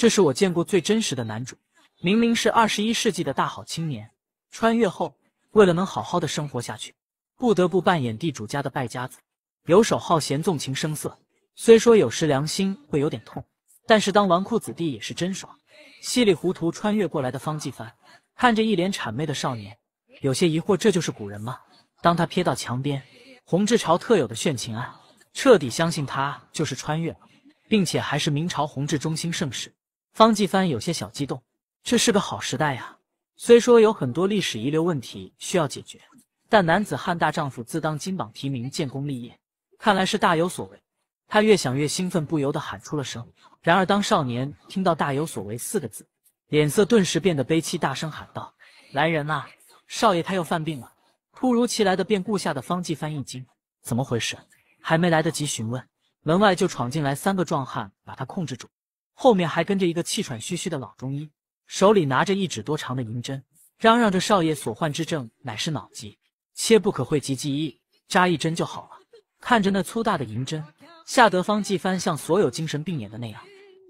这是我见过最真实的男主，明明是二十一世纪的大好青年，穿越后为了能好好的生活下去，不得不扮演地主家的败家子，游手好闲，纵情声色。虽说有时良心会有点痛，但是当纨绔子弟也是真爽。稀里糊涂穿越过来的方继帆，看着一脸谄媚的少年，有些疑惑：这就是古人吗？当他瞥到墙边洪志朝特有的炫情案，彻底相信他就是穿越了，并且还是明朝弘治中兴盛世。方继帆有些小激动，这是个好时代呀！虽说有很多历史遗留问题需要解决，但男子汉大丈夫自当金榜题名、建功立业，看来是大有所为。他越想越兴奋，不由得喊出了声。然而，当少年听到“大有所为”四个字，脸色顿时变得悲戚，大声喊道：“来人啊，少爷他又犯病了！”突如其来的变故吓得方继帆一惊，怎么回事？还没来得及询问，门外就闯进来三个壮汉，把他控制住。后面还跟着一个气喘吁吁的老中医，手里拿着一指多长的银针，嚷嚷着：“少爷所患之症乃是脑疾，切不可讳疾忌医，扎一针就好了。”看着那粗大的银针，夏德方季帆像所有精神病演的那样，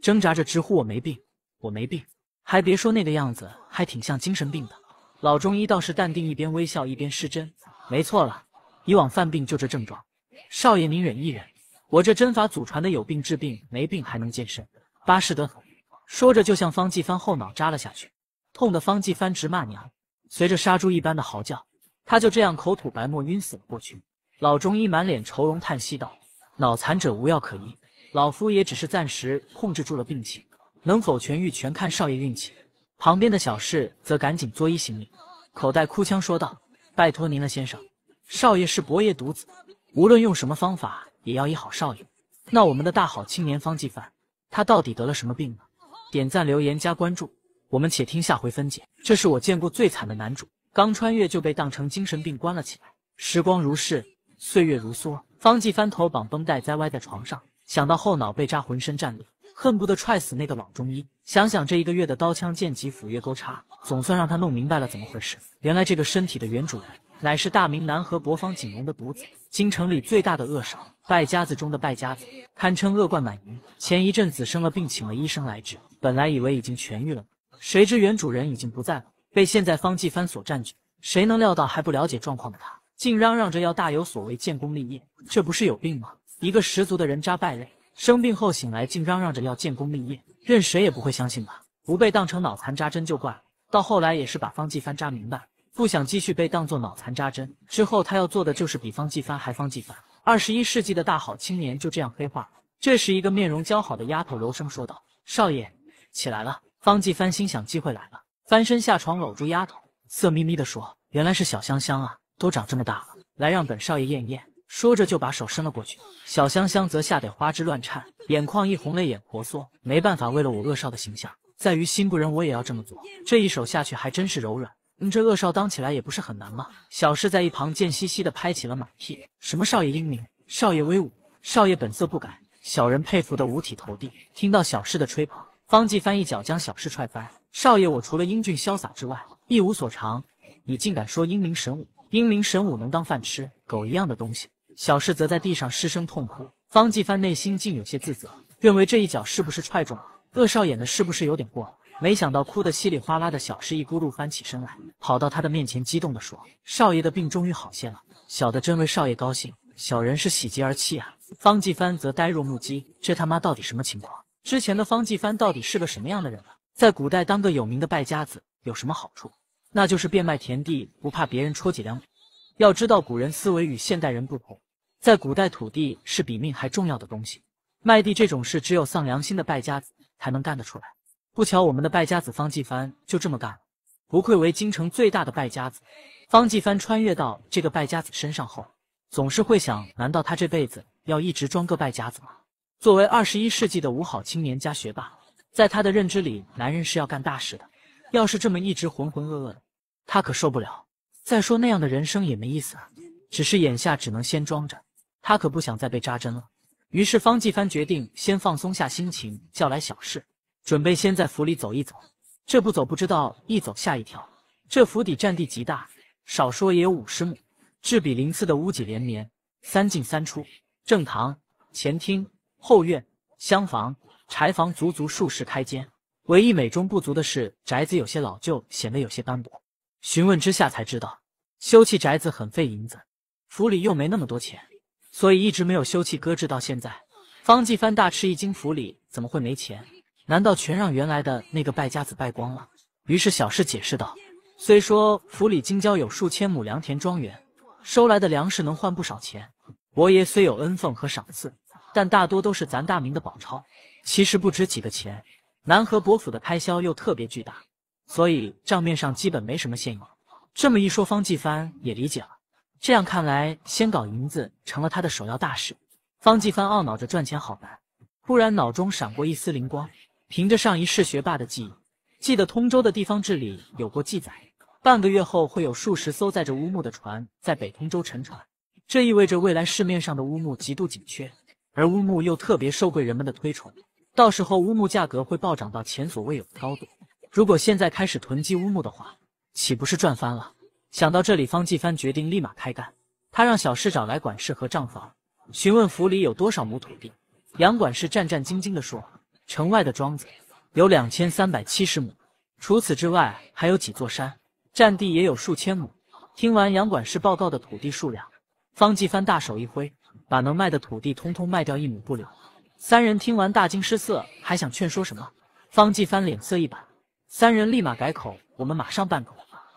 挣扎着直呼：“我没病，我没病！”还别说那个样子还挺像精神病的。老中医倒是淡定，一边微笑一边施针。没错了，以往犯病就这症状。少爷您忍一忍，我这针法祖传的，有病治病，没病还能健身。巴适得很，说着就向方继帆后脑扎了下去，痛得方继帆直骂娘。随着杀猪一般的嚎叫，他就这样口吐白沫晕死了过去。老中医满脸愁容叹息道：“脑残者无药可医，老夫也只是暂时控制住了病情，能否痊愈全看少爷运气。”旁边的小侍则赶紧作揖行礼，口袋哭腔说道：“拜托您了，先生。少爷是伯爷独子，无论用什么方法也要医好少爷。那我们的大好青年方继帆。”他到底得了什么病呢？点赞、留言、加关注，我们且听下回分解。这是我见过最惨的男主，刚穿越就被当成精神病关了起来。时光如逝，岁月如梭，方季翻头绑绷带，歪在床上，想到后脑被扎，浑身战栗，恨不得踹死那个老中医。想想这一个月的刀枪剑戟斧钺钩叉，总算让他弄明白了怎么回事。原来这个身体的原主人。乃是大明南河博方景龙的独子，京城里最大的恶少，败家子中的败家子，堪称恶贯满盈。前一阵子生了病，请了医生来治，本来以为已经痊愈了，谁知原主人已经不在了，被现在方继帆所占据。谁能料到还不了解状况的他，竟嚷嚷着要大有所为，建功立业？这不是有病吗？一个十足的人渣败类，生病后醒来竟嚷嚷着要建功立业，任谁也不会相信吧？不被当成脑残扎针就怪了。到后来也是把方继帆扎明白。不想继续被当作脑残扎针，之后他要做的就是比方继帆还方继帆。二十一世纪的大好青年就这样黑化了。这时，一个面容姣好的丫头柔声说道：“少爷，起来了。”方继帆心想机会来了，翻身下床，搂住丫头，色眯眯的说：“原来是小香香啊，都长这么大了，来让本少爷验验。”说着就把手伸了过去。小香香则吓得花枝乱颤，眼眶一红，泪眼婆娑。没办法，为了我恶少的形象，在于心不忍，我也要这么做。这一手下去还真是柔软。您这恶少当起来也不是很难吗？小世在一旁贱兮兮的拍起了马屁，什么少爷英明，少爷威武，少爷本色不改，小人佩服的五体投地。听到小世的吹捧，方继帆一脚将小世踹翻。少爷，我除了英俊潇洒之外一无所长，你竟敢说英明神武，英明神武能当饭吃？狗一样的东西！小世则在地上失声痛哭。方继帆内心竟有些自责，认为这一脚是不是踹中了？恶少演的是不是有点过了？没想到哭得稀里哗啦的小师一咕噜翻起身来，跑到他的面前，激动地说：“少爷的病终于好些了，小的真为少爷高兴，小人是喜极而泣啊！”方继帆则呆若木鸡，这他妈到底什么情况？之前的方继帆到底是个什么样的人呢？在古代当个有名的败家子有什么好处？那就是变卖田地不怕别人戳脊梁。要知道古人思维与现代人不同，在古代土地是比命还重要的东西，卖地这种事只有丧良心的败家子才能干得出来。不巧，我们的败家子方继帆就这么干了。不愧为京城最大的败家子。方继帆穿越到这个败家子身上后，总是会想：难道他这辈子要一直装个败家子吗？作为二十一世纪的五好青年加学霸，在他的认知里，男人是要干大事的。要是这么一直浑浑噩噩的，他可受不了。再说那样的人生也没意思啊。只是眼下只能先装着，他可不想再被扎针了。于是方继帆决定先放松下心情，叫来小事。准备先在府里走一走，这不走不知道，一走吓一跳。这府邸占地极大，少说也有五十亩，至比鳞次的屋脊连绵，三进三出，正堂、前厅、后院、厢房、柴房，足足数十开间。唯一美中不足的是，宅子有些老旧，显得有些斑驳。询问之下才知道，修葺宅子很费银子，府里又没那么多钱，所以一直没有修葺，搁置到现在。方继藩大吃一惊，府里怎么会没钱？难道全让原来的那个败家子败光了？于是小氏解释道：“虽说府里京郊有数千亩良田庄园，收来的粮食能换不少钱。伯爷虽有恩俸和赏赐，但大多都是咱大明的宝钞，其实不值几个钱。南河伯府的开销又特别巨大，所以账面上基本没什么现银。”这么一说，方继帆也理解了。这样看来，先搞银子成了他的首要大事。方继帆懊恼着赚钱好难，忽然脑中闪过一丝灵光。凭着上一世学霸的记忆，记得通州的地方志里有过记载，半个月后会有数十艘载着乌木的船在北通州沉船。这意味着未来市面上的乌木极度紧缺，而乌木又特别受贵人们的推崇，到时候乌木价格会暴涨到前所未有的高度。如果现在开始囤积乌木的话，岂不是赚翻了？想到这里，方继帆决定立马开干。他让小市长来管事和账房，询问府里有多少亩土地。杨管事战战兢兢地说。城外的庄子有两千三百七十亩，除此之外还有几座山，占地也有数千亩。听完杨管事报告的土地数量，方继帆大手一挥，把能卖的土地通通卖掉，一亩不留。三人听完大惊失色，还想劝说什么，方继帆脸色一板，三人立马改口：“我们马上办够。”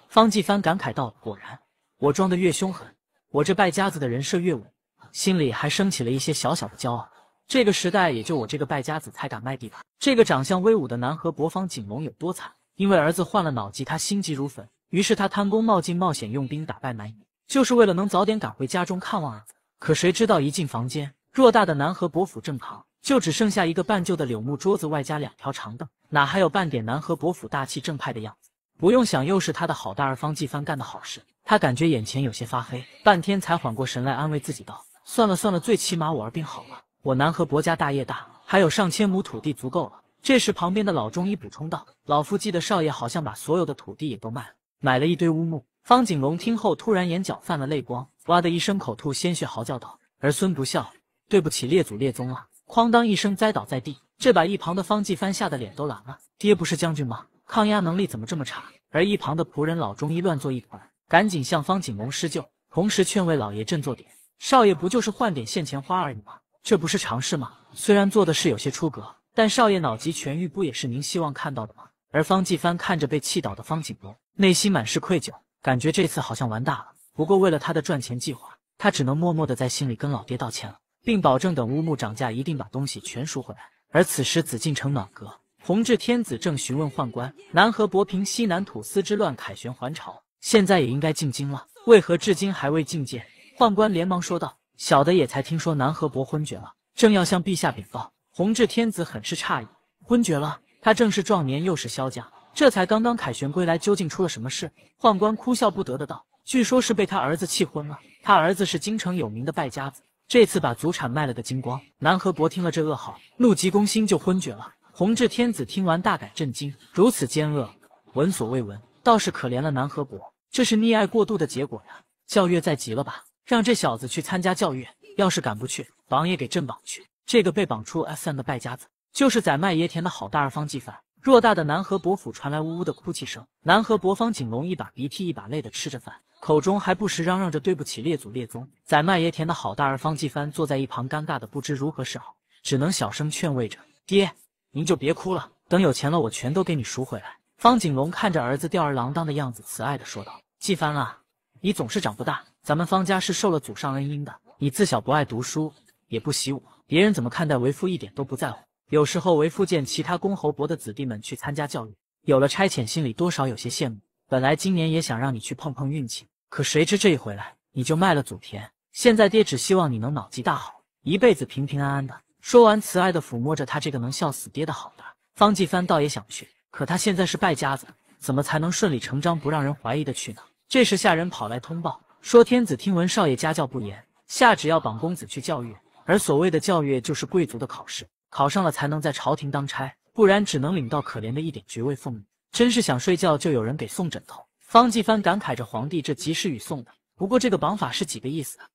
方继帆感慨道：“果然，我装的越凶狠，我这败家子的人设越稳。”心里还升起了一些小小的骄傲。这个时代，也就我这个败家子才敢卖地吧。这个长相威武的南河伯方景龙有多惨？因为儿子患了脑疾，他心急如焚，于是他贪功冒进，冒险用兵打败蛮夷，就是为了能早点赶回家中看望儿子。可谁知道一进房间，偌大的南河伯府正堂就只剩下一个半旧的柳木桌子，外加两条长凳，哪还有半点南河伯府大气正派的样子？不用想，又是他的好大儿方继藩干的好事。他感觉眼前有些发黑，半天才缓过神来，安慰自己道：“算了算了，最起码我儿病好了。”我南河伯家大业大，还有上千亩土地足够了。这时，旁边的老中医补充道：“老夫记得少爷好像把所有的土地也都卖了，买了一堆乌木。”方景龙听后，突然眼角泛了泪光，哇的一声口吐鲜血，嚎叫道：“儿孙不孝，对不起列祖列宗了！”哐当一声栽倒在地，这把一旁的方继帆吓得脸都蓝了。爹不是将军吗？抗压能力怎么这么差？而一旁的仆人老中医乱作一团，赶紧向方景龙施救，同时劝慰老爷振作点：“少爷不就是换点现钱花而已吗？”这不是常事吗？虽然做的事有些出格，但少爷脑疾痊愈不也是您希望看到的吗？而方继帆看着被气倒的方景龙，内心满是愧疚，感觉这次好像玩大了。不过为了他的赚钱计划，他只能默默的在心里跟老爹道歉了，并保证等乌木涨价一定把东西全赎回来。而此时紫禁城暖阁，弘治天子正询问宦官：南河伯平西南土司之乱凯旋还朝，现在也应该进京了，为何至今还未觐见？宦官连忙说道。小的也才听说南河伯昏厥了，正要向陛下禀报。弘治天子很是诧异，昏厥了？他正是壮年，又是萧家，这才刚刚凯旋归来，究竟出了什么事？宦官哭笑不得的道：“据说是被他儿子气昏了。他儿子是京城有名的败家子，这次把祖产卖了个精光。南河伯听了这噩耗，怒急攻心，就昏厥了。”弘治天子听完大感震惊，如此奸恶，闻所未闻，倒是可怜了南河伯，这是溺爱过度的结果呀。教育在即了吧？让这小子去参加教育，要是赶不去，绑也给朕绑去。这个被绑出 S M 的败家子，就是宰麦爷田的好大儿方继凡。偌大的南河伯府传来呜呜的哭泣声，南河伯方景龙一把鼻涕一把泪的吃着饭，口中还不时嚷嚷着对不起列祖列宗。宰麦爷田的好大儿方继凡坐在一旁，尴尬的不知如何是好，只能小声劝慰着：“爹，您就别哭了，等有钱了，我全都给你赎回来。”方景龙看着儿子吊儿郎当的样子，慈爱的说道：“继凡啊。”你总是长不大，咱们方家是受了祖上恩荫的。你自小不爱读书，也不习武，别人怎么看待，为夫一点都不在乎。有时候为父见其他公侯伯的子弟们去参加教育，有了差遣，心里多少有些羡慕。本来今年也想让你去碰碰运气，可谁知这一回来，你就卖了祖田。现在爹只希望你能脑筋大好，一辈子平平安安的。说完，慈爱的抚摸着他这个能笑死爹的好的。方继帆倒也想去，可他现在是败家子，怎么才能顺理成章不让人怀疑的去呢？这时，下人跑来通报说，天子听闻少爷家教不严，下旨要绑公子去教育。而所谓的教育，就是贵族的考试，考上了才能在朝廷当差，不然只能领到可怜的一点爵位俸禄。真是想睡觉就有人给送枕头。方继帆感慨着：“皇帝这及时雨送的，不过这个绑法是几个意思啊？”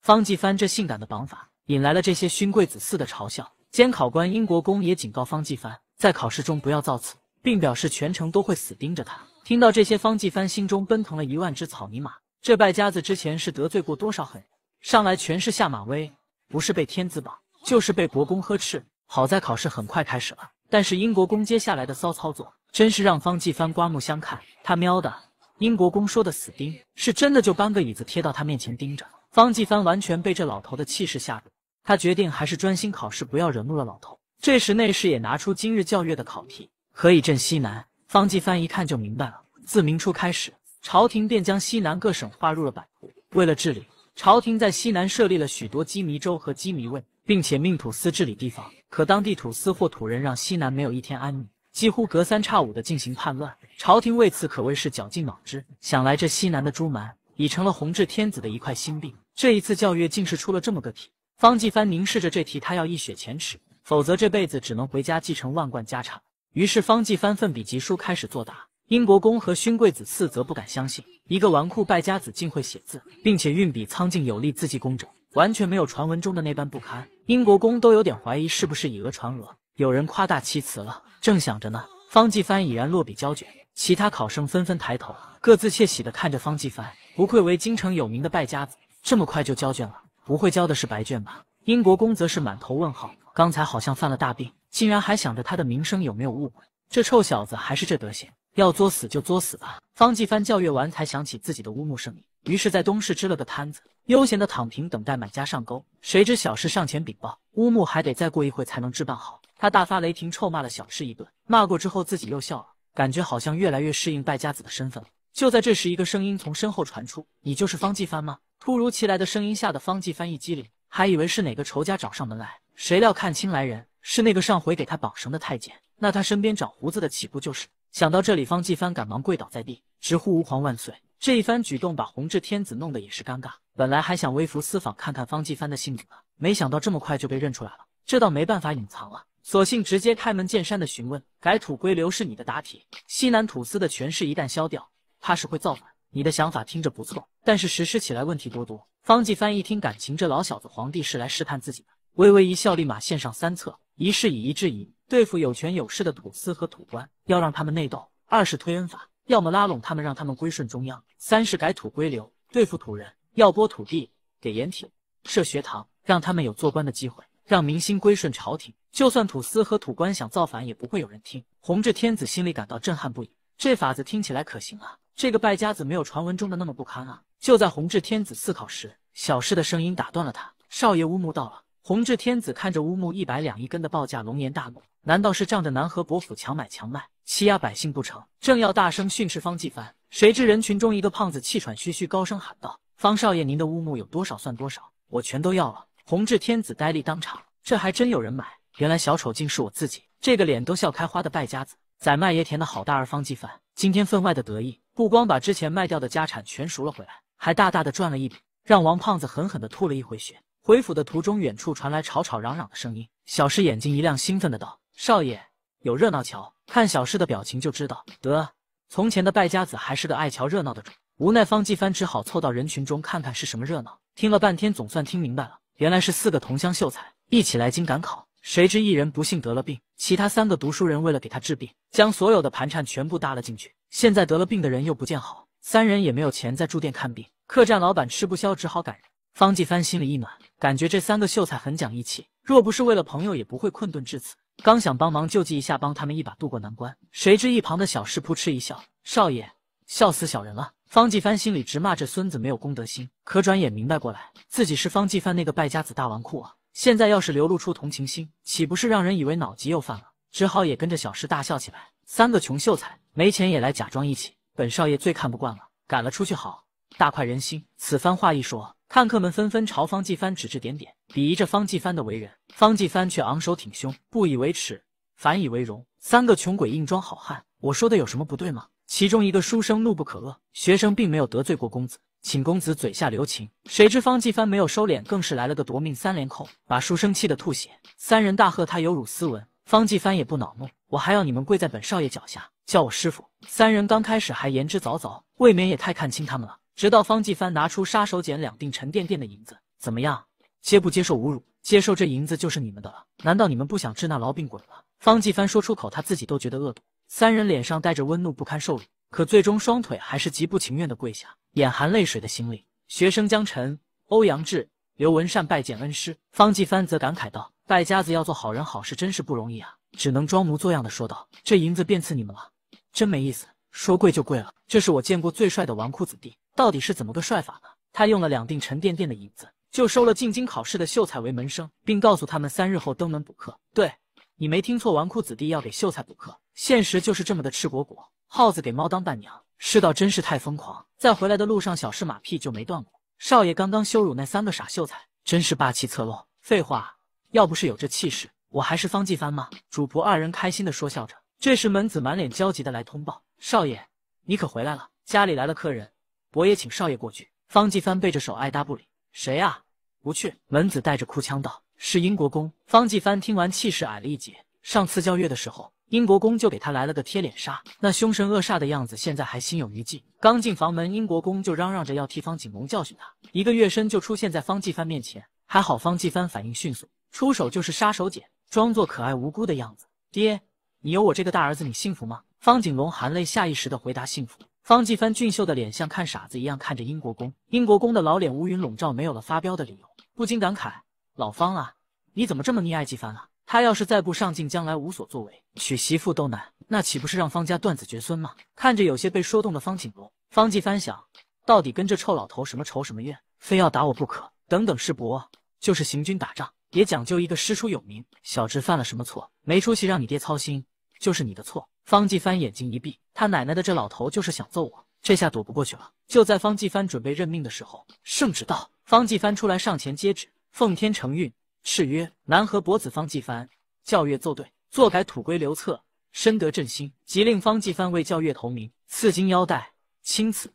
方继帆这性感的绑法，引来了这些勋贵子嗣的嘲笑。监考官英国公也警告方继帆。在考试中不要造次，并表示全程都会死盯着他。听到这些，方继帆心中奔腾了一万只草泥马。这败家子之前是得罪过多少狠人，上来全是下马威，不是被天子绑，就是被国公呵斥。好在考试很快开始了，但是英国公接下来的骚操作真是让方继帆刮目相看。他喵的，英国公说的死盯是真的，就搬个椅子贴到他面前盯着。方继帆完全被这老头的气势吓住，他决定还是专心考试，不要惹怒了老头。这时，内侍也拿出今日教阅的考题：“何以镇西南？”方继藩一看就明白了。自明初开始，朝廷便将西南各省划入了版图。为了治理，朝廷在西南设立了许多羁縻州和羁縻卫，并且命土司治理地方。可当地土司或土人让西南没有一天安宁，几乎隔三差五的进行叛乱。朝廷为此可谓是绞尽脑汁。想来这西南的朱蛮已成了弘治天子的一块心病。这一次教阅竟是出了这么个题。方继藩凝视着这题，他要一雪前耻。否则这辈子只能回家继承万贯家产。于是方继藩奋笔疾书，开始作答。英国公和勋贵子嗣则不敢相信，一个纨绔败家子竟会写字，并且运笔苍劲有力，字迹工整，完全没有传闻中的那般不堪。英国公都有点怀疑是不是以讹传讹，有人夸大其词了。正想着呢，方继藩已然落笔交卷。其他考生纷纷抬头，各自窃喜的看着方继藩。不愧为京城有名的败家子，这么快就交卷了，不会交的是白卷吧？英国公则是满头问号。刚才好像犯了大病，竟然还想着他的名声有没有误会？这臭小子还是这德行，要作死就作死吧！方继帆叫越完才想起自己的乌木生意，于是，在东市支了个摊子，悠闲的躺平等待买家上钩。谁知小事上前禀报，乌木还得再过一会才能置办好。他大发雷霆，臭骂了小市一顿。骂过之后，自己又笑了，感觉好像越来越适应败家子的身份了。就在这时，一个声音从身后传出：“你就是方继帆吗？”突如其来的声音吓得方继帆一激灵，还以为是哪个仇家找上门来。谁料看清来人是那个上回给他绑绳的太监，那他身边长胡子的岂不就是？想到这里，方继帆赶忙跪倒在地，直呼吾皇万岁。这一番举动把弘治天子弄得也是尴尬。本来还想微服私访看看方继帆的性子呢，没想到这么快就被认出来了，这倒没办法隐藏了，索性直接开门见山的询问：“改土归流是你的答题？西南土司的权势一旦消掉，怕是会造反。你的想法听着不错，但是实施起来问题多多。”方继帆一听，感情这老小子皇帝是来试探自己的。微微一笑，立马献上三策：一是以夷制夷，对付有权有势的土司和土官，要让他们内斗；二是推恩法，要么拉拢他们，让他们归顺中央；三是改土归流，对付土人，要拨土地给盐铁，设学堂，让他们有做官的机会，让民心归顺朝廷。就算土司和土官想造反，也不会有人听。弘治天子心里感到震撼不已，这法子听起来可行啊！这个败家子没有传闻中的那么不堪啊！就在弘治天子思考时，小侍的声音打断了他：“少爷，乌木到了。”弘治天子看着乌木一百两一根的报价，龙颜大怒。难道是仗着南河伯府强买强卖，欺压百姓不成？正要大声训斥方继藩，谁知人群中一个胖子气喘吁吁，高声喊道：“方少爷，您的乌木有多少算多少，我全都要了。”弘治天子呆立当场，这还真有人买！原来小丑竟是我自己，这个脸都笑开花的败家子，在卖爷田的好大儿方继藩，今天分外的得意，不光把之前卖掉的家产全赎了回来，还大大的赚了一笔，让王胖子狠狠的吐了一回血。回府的途中，远处传来吵吵嚷嚷的声音。小诗眼睛一亮，兴奋的道：“少爷，有热闹瞧！”看小诗的表情就知道，得从前的败家子还是个爱瞧热闹的主。无奈方继帆只好凑到人群中看看是什么热闹。听了半天，总算听明白了，原来是四个同乡秀才一起来京赶考，谁知一人不幸得了病，其他三个读书人为了给他治病，将所有的盘缠全部搭了进去。现在得了病的人又不见好，三人也没有钱在住店看病，客栈老板吃不消，只好赶人。方继帆心里一暖，感觉这三个秀才很讲义气，若不是为了朋友，也不会困顿至此。刚想帮忙救济一下，帮他们一把渡过难关，谁知一旁的小师扑哧一笑：“少爷，笑死小人了。”方继帆心里直骂这孙子没有公德心，可转眼明白过来，自己是方继帆那个败家子大纨绔啊，现在要是流露出同情心，岂不是让人以为脑疾又犯了？只好也跟着小师大笑起来。三个穷秀才没钱也来假装义气，本少爷最看不惯了，赶了出去好，大快人心。此番话一说。看客们纷纷朝方继帆指指点点，鄙夷着方继帆的为人。方继帆却昂首挺胸，不以为耻，反以为荣。三个穷鬼硬装好汉，我说的有什么不对吗？其中一个书生怒不可遏，学生并没有得罪过公子，请公子嘴下留情。谁知方继帆没有收敛，更是来了个夺命三连扣，把书生气得吐血。三人大喝，他有辱斯文。方继帆也不恼怒，我还要你们跪在本少爷脚下，叫我师傅。三人刚开始还言之凿凿，未免也太看轻他们了。直到方继帆拿出杀手锏，两锭沉甸甸的银子，怎么样，接不接受侮辱？接受这银子就是你们的了。难道你们不想治那痨病鬼了？方继帆说出口，他自己都觉得恶毒。三人脸上带着温怒，不堪受辱，可最终双腿还是极不情愿的跪下，眼含泪水的行礼。学生江晨、欧阳志、刘文善拜见恩师。方继帆则感慨道：“败家子要做好人好事，真是不容易啊！”只能装模作样的说道：“这银子便赐你们了，真没意思，说跪就跪了。这是我见过最帅的纨绔子弟。”到底是怎么个帅法呢？他用了两锭沉甸甸的银子，就收了进京考试的秀才为门生，并告诉他们三日后登门补课。对，你没听错，纨绔子弟要给秀才补课，现实就是这么的赤果果。耗子给猫当伴娘，世道真是太疯狂。在回来的路上，小试马屁就没断过。少爷刚刚羞辱那三个傻秀才，真是霸气侧漏。废话，要不是有这气势，我还是方继藩吗？主仆二人开心的说笑着。这时门子满脸焦急的来通报：“少爷，你可回来了，家里来了客人。”我也请少爷过去。方继帆背着手，爱搭不理。谁啊？不去。门子带着哭腔道：“是英国公。”方继帆听完，气势矮了一截。上次教月的时候，英国公就给他来了个贴脸杀，那凶神恶煞的样子，现在还心有余悸。刚进房门，英国公就嚷嚷着要替方景龙教训他，一个月身就出现在方继帆面前。还好方继帆反应迅速，出手就是杀手锏，装作可爱无辜的样子：“爹，你有我这个大儿子，你幸福吗？”方景龙含泪下意识的回答：“幸福。”方继帆俊秀的脸像看傻子一样看着英国公，英国公的老脸乌云笼罩，没有了发飙的理由，不禁感慨：“老方啊，你怎么这么溺爱继帆啊？他要是再不上进，将来无所作为，娶媳妇都难，那岂不是让方家断子绝孙吗？”看着有些被说动的方景龙，方继帆想：到底跟这臭老头什么仇什么怨，非要打我不可？等等，世伯，就是行军打仗也讲究一个师出有名，小侄犯了什么错，没出息让你爹操心。就是你的错。方继帆眼睛一闭，他奶奶的，这老头就是想揍我，这下躲不过去了。就在方继帆准备认命的时候，圣旨到，方继帆出来，上前接旨。奉天承运，敕曰：南河伯子方继帆，教阅奏对，坐改土归流策，深得朕心。即令方继帆为教阅头名，赐金腰带，钦赐。”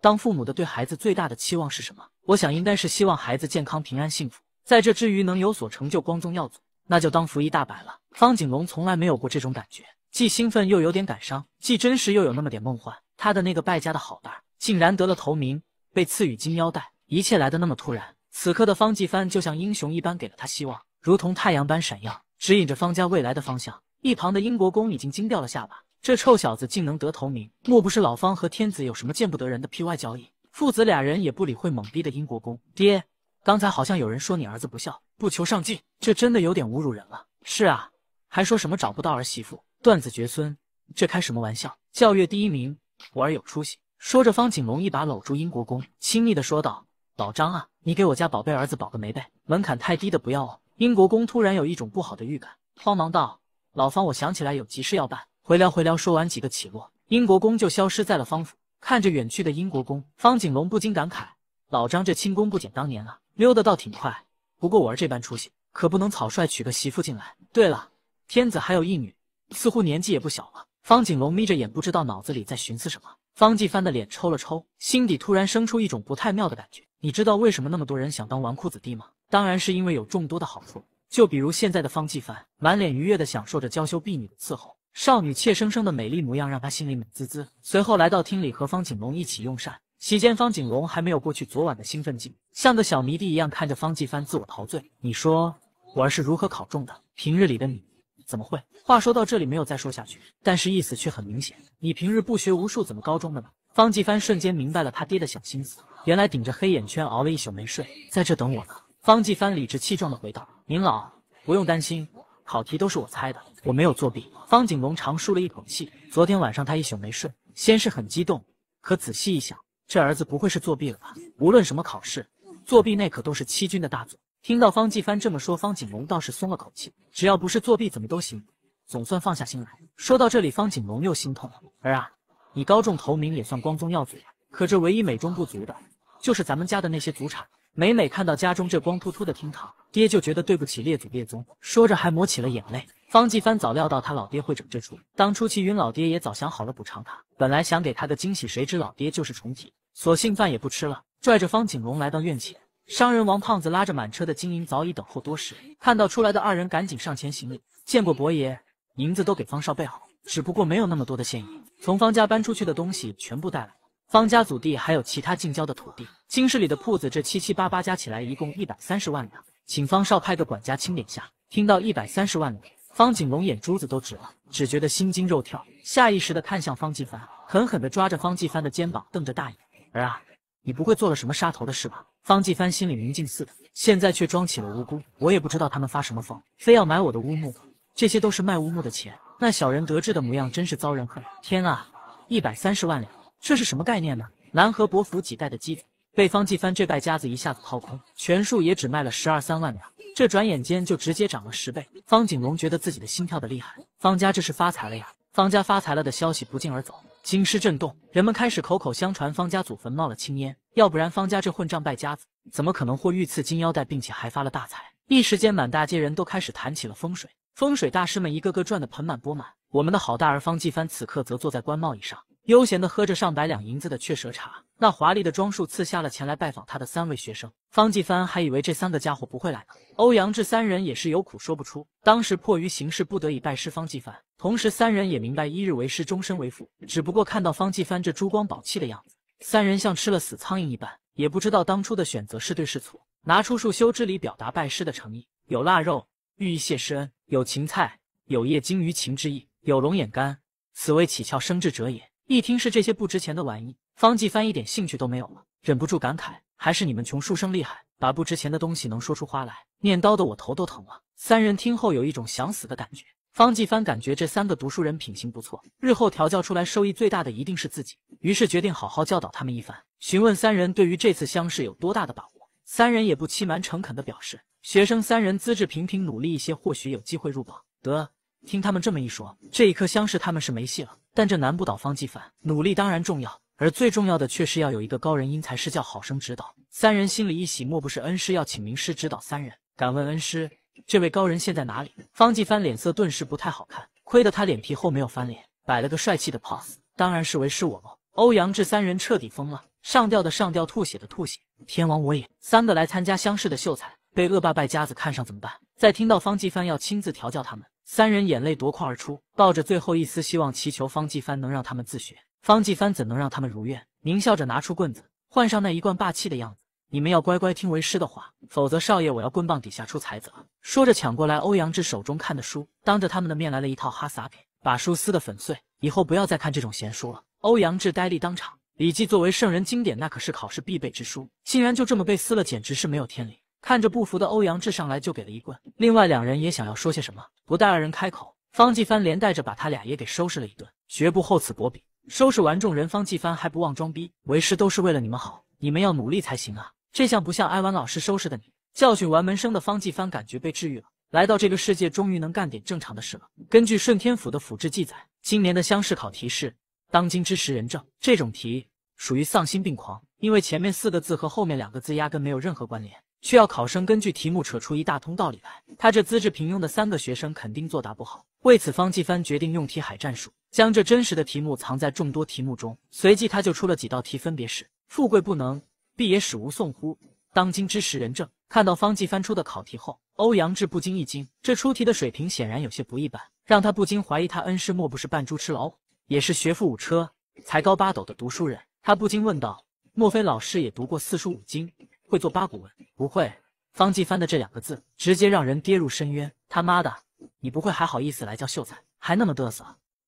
当父母的对孩子最大的期望是什么？我想应该是希望孩子健康、平安、幸福，在这之余能有所成就，光宗耀祖。那就当浮一大白了。方景龙从来没有过这种感觉，既兴奋又有点感伤，既真实又有那么点梦幻。他的那个败家的好大，竟然得了头名，被赐予金腰带，一切来的那么突然。此刻的方继帆就像英雄一般给了他希望，如同太阳般闪耀，指引着方家未来的方向。一旁的英国公已经惊掉了下巴，这臭小子竟能得头名，莫不是老方和天子有什么见不得人的 P Y 交易？父子俩人也不理会懵逼的英国公，爹。刚才好像有人说你儿子不孝、不求上进，这真的有点侮辱人了。是啊，还说什么找不到儿媳妇、断子绝孙，这开什么玩笑？教育第一名，我儿有出息。说着，方景龙一把搂住英国公，亲密的说道：“老张啊，你给我家宝贝儿子保个媒呗，门槛太低的不要。”哦。”英国公突然有一种不好的预感，慌忙道：“老方，我想起来有急事要办，回聊回聊。”说完几个起落，英国公就消失在了方府。看着远去的英国公，方景龙不禁感慨：“老张这轻功不减当年啊。”溜得倒挺快，不过我儿这般出息，可不能草率娶个媳妇进来。对了，天子还有一女，似乎年纪也不小了。方景龙眯着眼，不知道脑子里在寻思什么。方继帆的脸抽了抽，心底突然生出一种不太妙的感觉。你知道为什么那么多人想当纨绔子弟吗？当然是因为有众多的好处。就比如现在的方继帆，满脸愉悦的享受着娇羞婢女的伺候，少女怯生生的美丽模样让他心里美滋滋。随后来到厅里和方景龙一起用膳，席间方景龙还没有过去昨晚的兴奋劲。像个小迷弟一样看着方继帆自我陶醉。你说我儿是如何考中的？平日里的你怎么会？话说到这里没有再说下去，但是意思却很明显。你平日不学无术，怎么高中的呢？方继帆瞬间明白了他爹的小心思。原来顶着黑眼圈熬了一宿没睡，在这等我呢。方继帆理直气壮地回道：“您老不用担心，考题都是我猜的，我没有作弊。”方景龙长舒了一口气。昨天晚上他一宿没睡，先是很激动，可仔细一想，这儿子不会是作弊了吧？无论什么考试。作弊那可都是欺君的大罪。听到方继帆这么说，方景龙倒是松了口气，只要不是作弊，怎么都行，总算放下心来。说到这里，方景龙又心痛了：“儿啊，你高中头名也算光宗耀祖，可这唯一美中不足的就是咱们家的那些祖产。每每看到家中这光秃秃的厅堂，爹就觉得对不起列祖列宗。”说着还抹起了眼泪。方继帆早料到他老爹会整这出，当初齐云老爹也早想好了补偿他，本来想给他的惊喜，谁知老爹旧事重提，索性饭也不吃了。拽着方景龙来到院前，商人王胖子拉着满车的金银早已等候多时。看到出来的二人，赶紧上前行礼，见过伯爷，银子都给方少备好，只不过没有那么多的现银。从方家搬出去的东西全部带来了，方家祖地还有其他近郊的土地，京市里的铺子，这七七八八加起来一共一百三十万两，请方少派个管家清点下。听到一百三十万两，方景龙眼珠子都直了，只觉得心惊肉跳，下意识的看向方继凡，狠狠的抓着方继凡的肩膀，瞪着大眼儿啊。你不会做了什么杀头的事吧？方继帆心里明镜似的，现在却装起了无辜。我也不知道他们发什么疯，非要买我的乌木，这些都是卖乌木的钱。那小人得志的模样真是遭人恨。天啊，一百三十万两，这是什么概念呢？南河伯府几代的积攒，被方继帆这败家子一下子掏空，全数也只卖了十二三万两，这转眼间就直接涨了十倍。方景龙觉得自己的心跳的厉害，方家这是发财了呀！方家发财了的消息不胫而走。京师震动，人们开始口口相传，方家祖坟冒了青烟。要不然，方家这混账败家子怎么可能获御赐金腰带，并且还发了大财？一时间，满大街人都开始谈起了风水。风水大师们一个个赚得盆满钵满。我们的好大儿方继藩此刻则坐在官帽椅上。悠闲的喝着上百两银子的雀舌茶，那华丽的装束刺瞎了前来拜访他的三位学生。方继帆还以为这三个家伙不会来呢。欧阳志三人也是有苦说不出，当时迫于形势，不得已拜师方继帆。同时，三人也明白一日为师，终身为父。只不过看到方继帆这珠光宝气的样子，三人像吃了死苍蝇一般，也不知道当初的选择是对是错。拿出束修之礼表达拜师的诚意，有腊肉，寓意谢师恩；有芹菜，有叶精于情之意；有龙眼干，此谓乞窍生智者也。一听是这些不值钱的玩意，方继帆一点兴趣都没有了，忍不住感慨：“还是你们穷书生厉害，把不值钱的东西能说出花来，念叨的我头都疼了。”三人听后有一种想死的感觉。方继帆感觉这三个读书人品行不错，日后调教出来收益最大的一定是自己，于是决定好好教导他们一番，询问三人对于这次乡试有多大的把握。三人也不欺瞒，诚恳的表示，学生三人资质平平，努力一些或许有机会入榜。得听他们这么一说，这一刻乡试他们是没戏了。但这难不倒方继凡，努力当然重要，而最重要的却是要有一个高人因材施教，好生指导。三人心里一喜，莫不是恩师要请名师指导三人？敢问恩师，这位高人现在哪里？方继帆脸色顿时不太好看，亏得他脸皮厚，没有翻脸，摆了个帅气的 pose，当然是为师我喽。欧阳志三人彻底疯了，上吊的上吊，吐血的吐血，天王我也。三个来参加乡试的秀才，被恶霸败家子看上怎么办？在听到方继帆要亲自调教他们。三人眼泪夺眶而出，抱着最后一丝希望祈求方继帆能让他们自学。方继帆怎能让他们如愿？狞笑着拿出棍子，换上那一贯霸气的样子：“你们要乖乖听为师的话，否则少爷我要棍棒底下出才子。”说着抢过来欧阳志手中看的书，当着他们的面来了一套哈撒给，把书撕得粉碎。以后不要再看这种闲书了。欧阳志呆立当场，《礼记》作为圣人经典，那可是考试必备之书，竟然就这么被撕了，简直是没有天理！看着不服的欧阳志上来就给了一棍，另外两人也想要说些什么，不待二人开口，方继帆连带着把他俩也给收拾了一顿，绝不厚此薄彼。收拾完众人，方继帆还不忘装逼，为师都是为了你们好，你们要努力才行啊！这像不像挨完老师收拾的你？教训完门生的方继帆感觉被治愈了，来到这个世界终于能干点正常的事了。根据顺天府的府志记载，今年的乡试考题是“当今之时人证”，这种题属于丧心病狂，因为前面四个字和后面两个字压根没有任何关联。却要考生根据题目扯出一大通道理来，他这资质平庸的三个学生肯定作答不好。为此，方继帆决定用题海战术，将这真实的题目藏在众多题目中。随即，他就出了几道题，分别是：“富贵不能，必也使无送乎？”“当今之时，人正。看到方继帆出的考题后，欧阳志不禁一惊，这出题的水平显然有些不一般，让他不禁怀疑他恩师莫不是扮猪吃老虎，也是学富五车、才高八斗的读书人。他不禁问道：“莫非老师也读过四书五经？”会做八股文？不会。方继帆的这两个字直接让人跌入深渊。他妈的，你不会还好意思来叫秀才，还那么得瑟？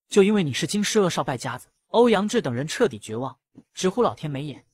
就因为你是京师恶少败家子，欧阳志等人彻底绝望，直呼老天没眼。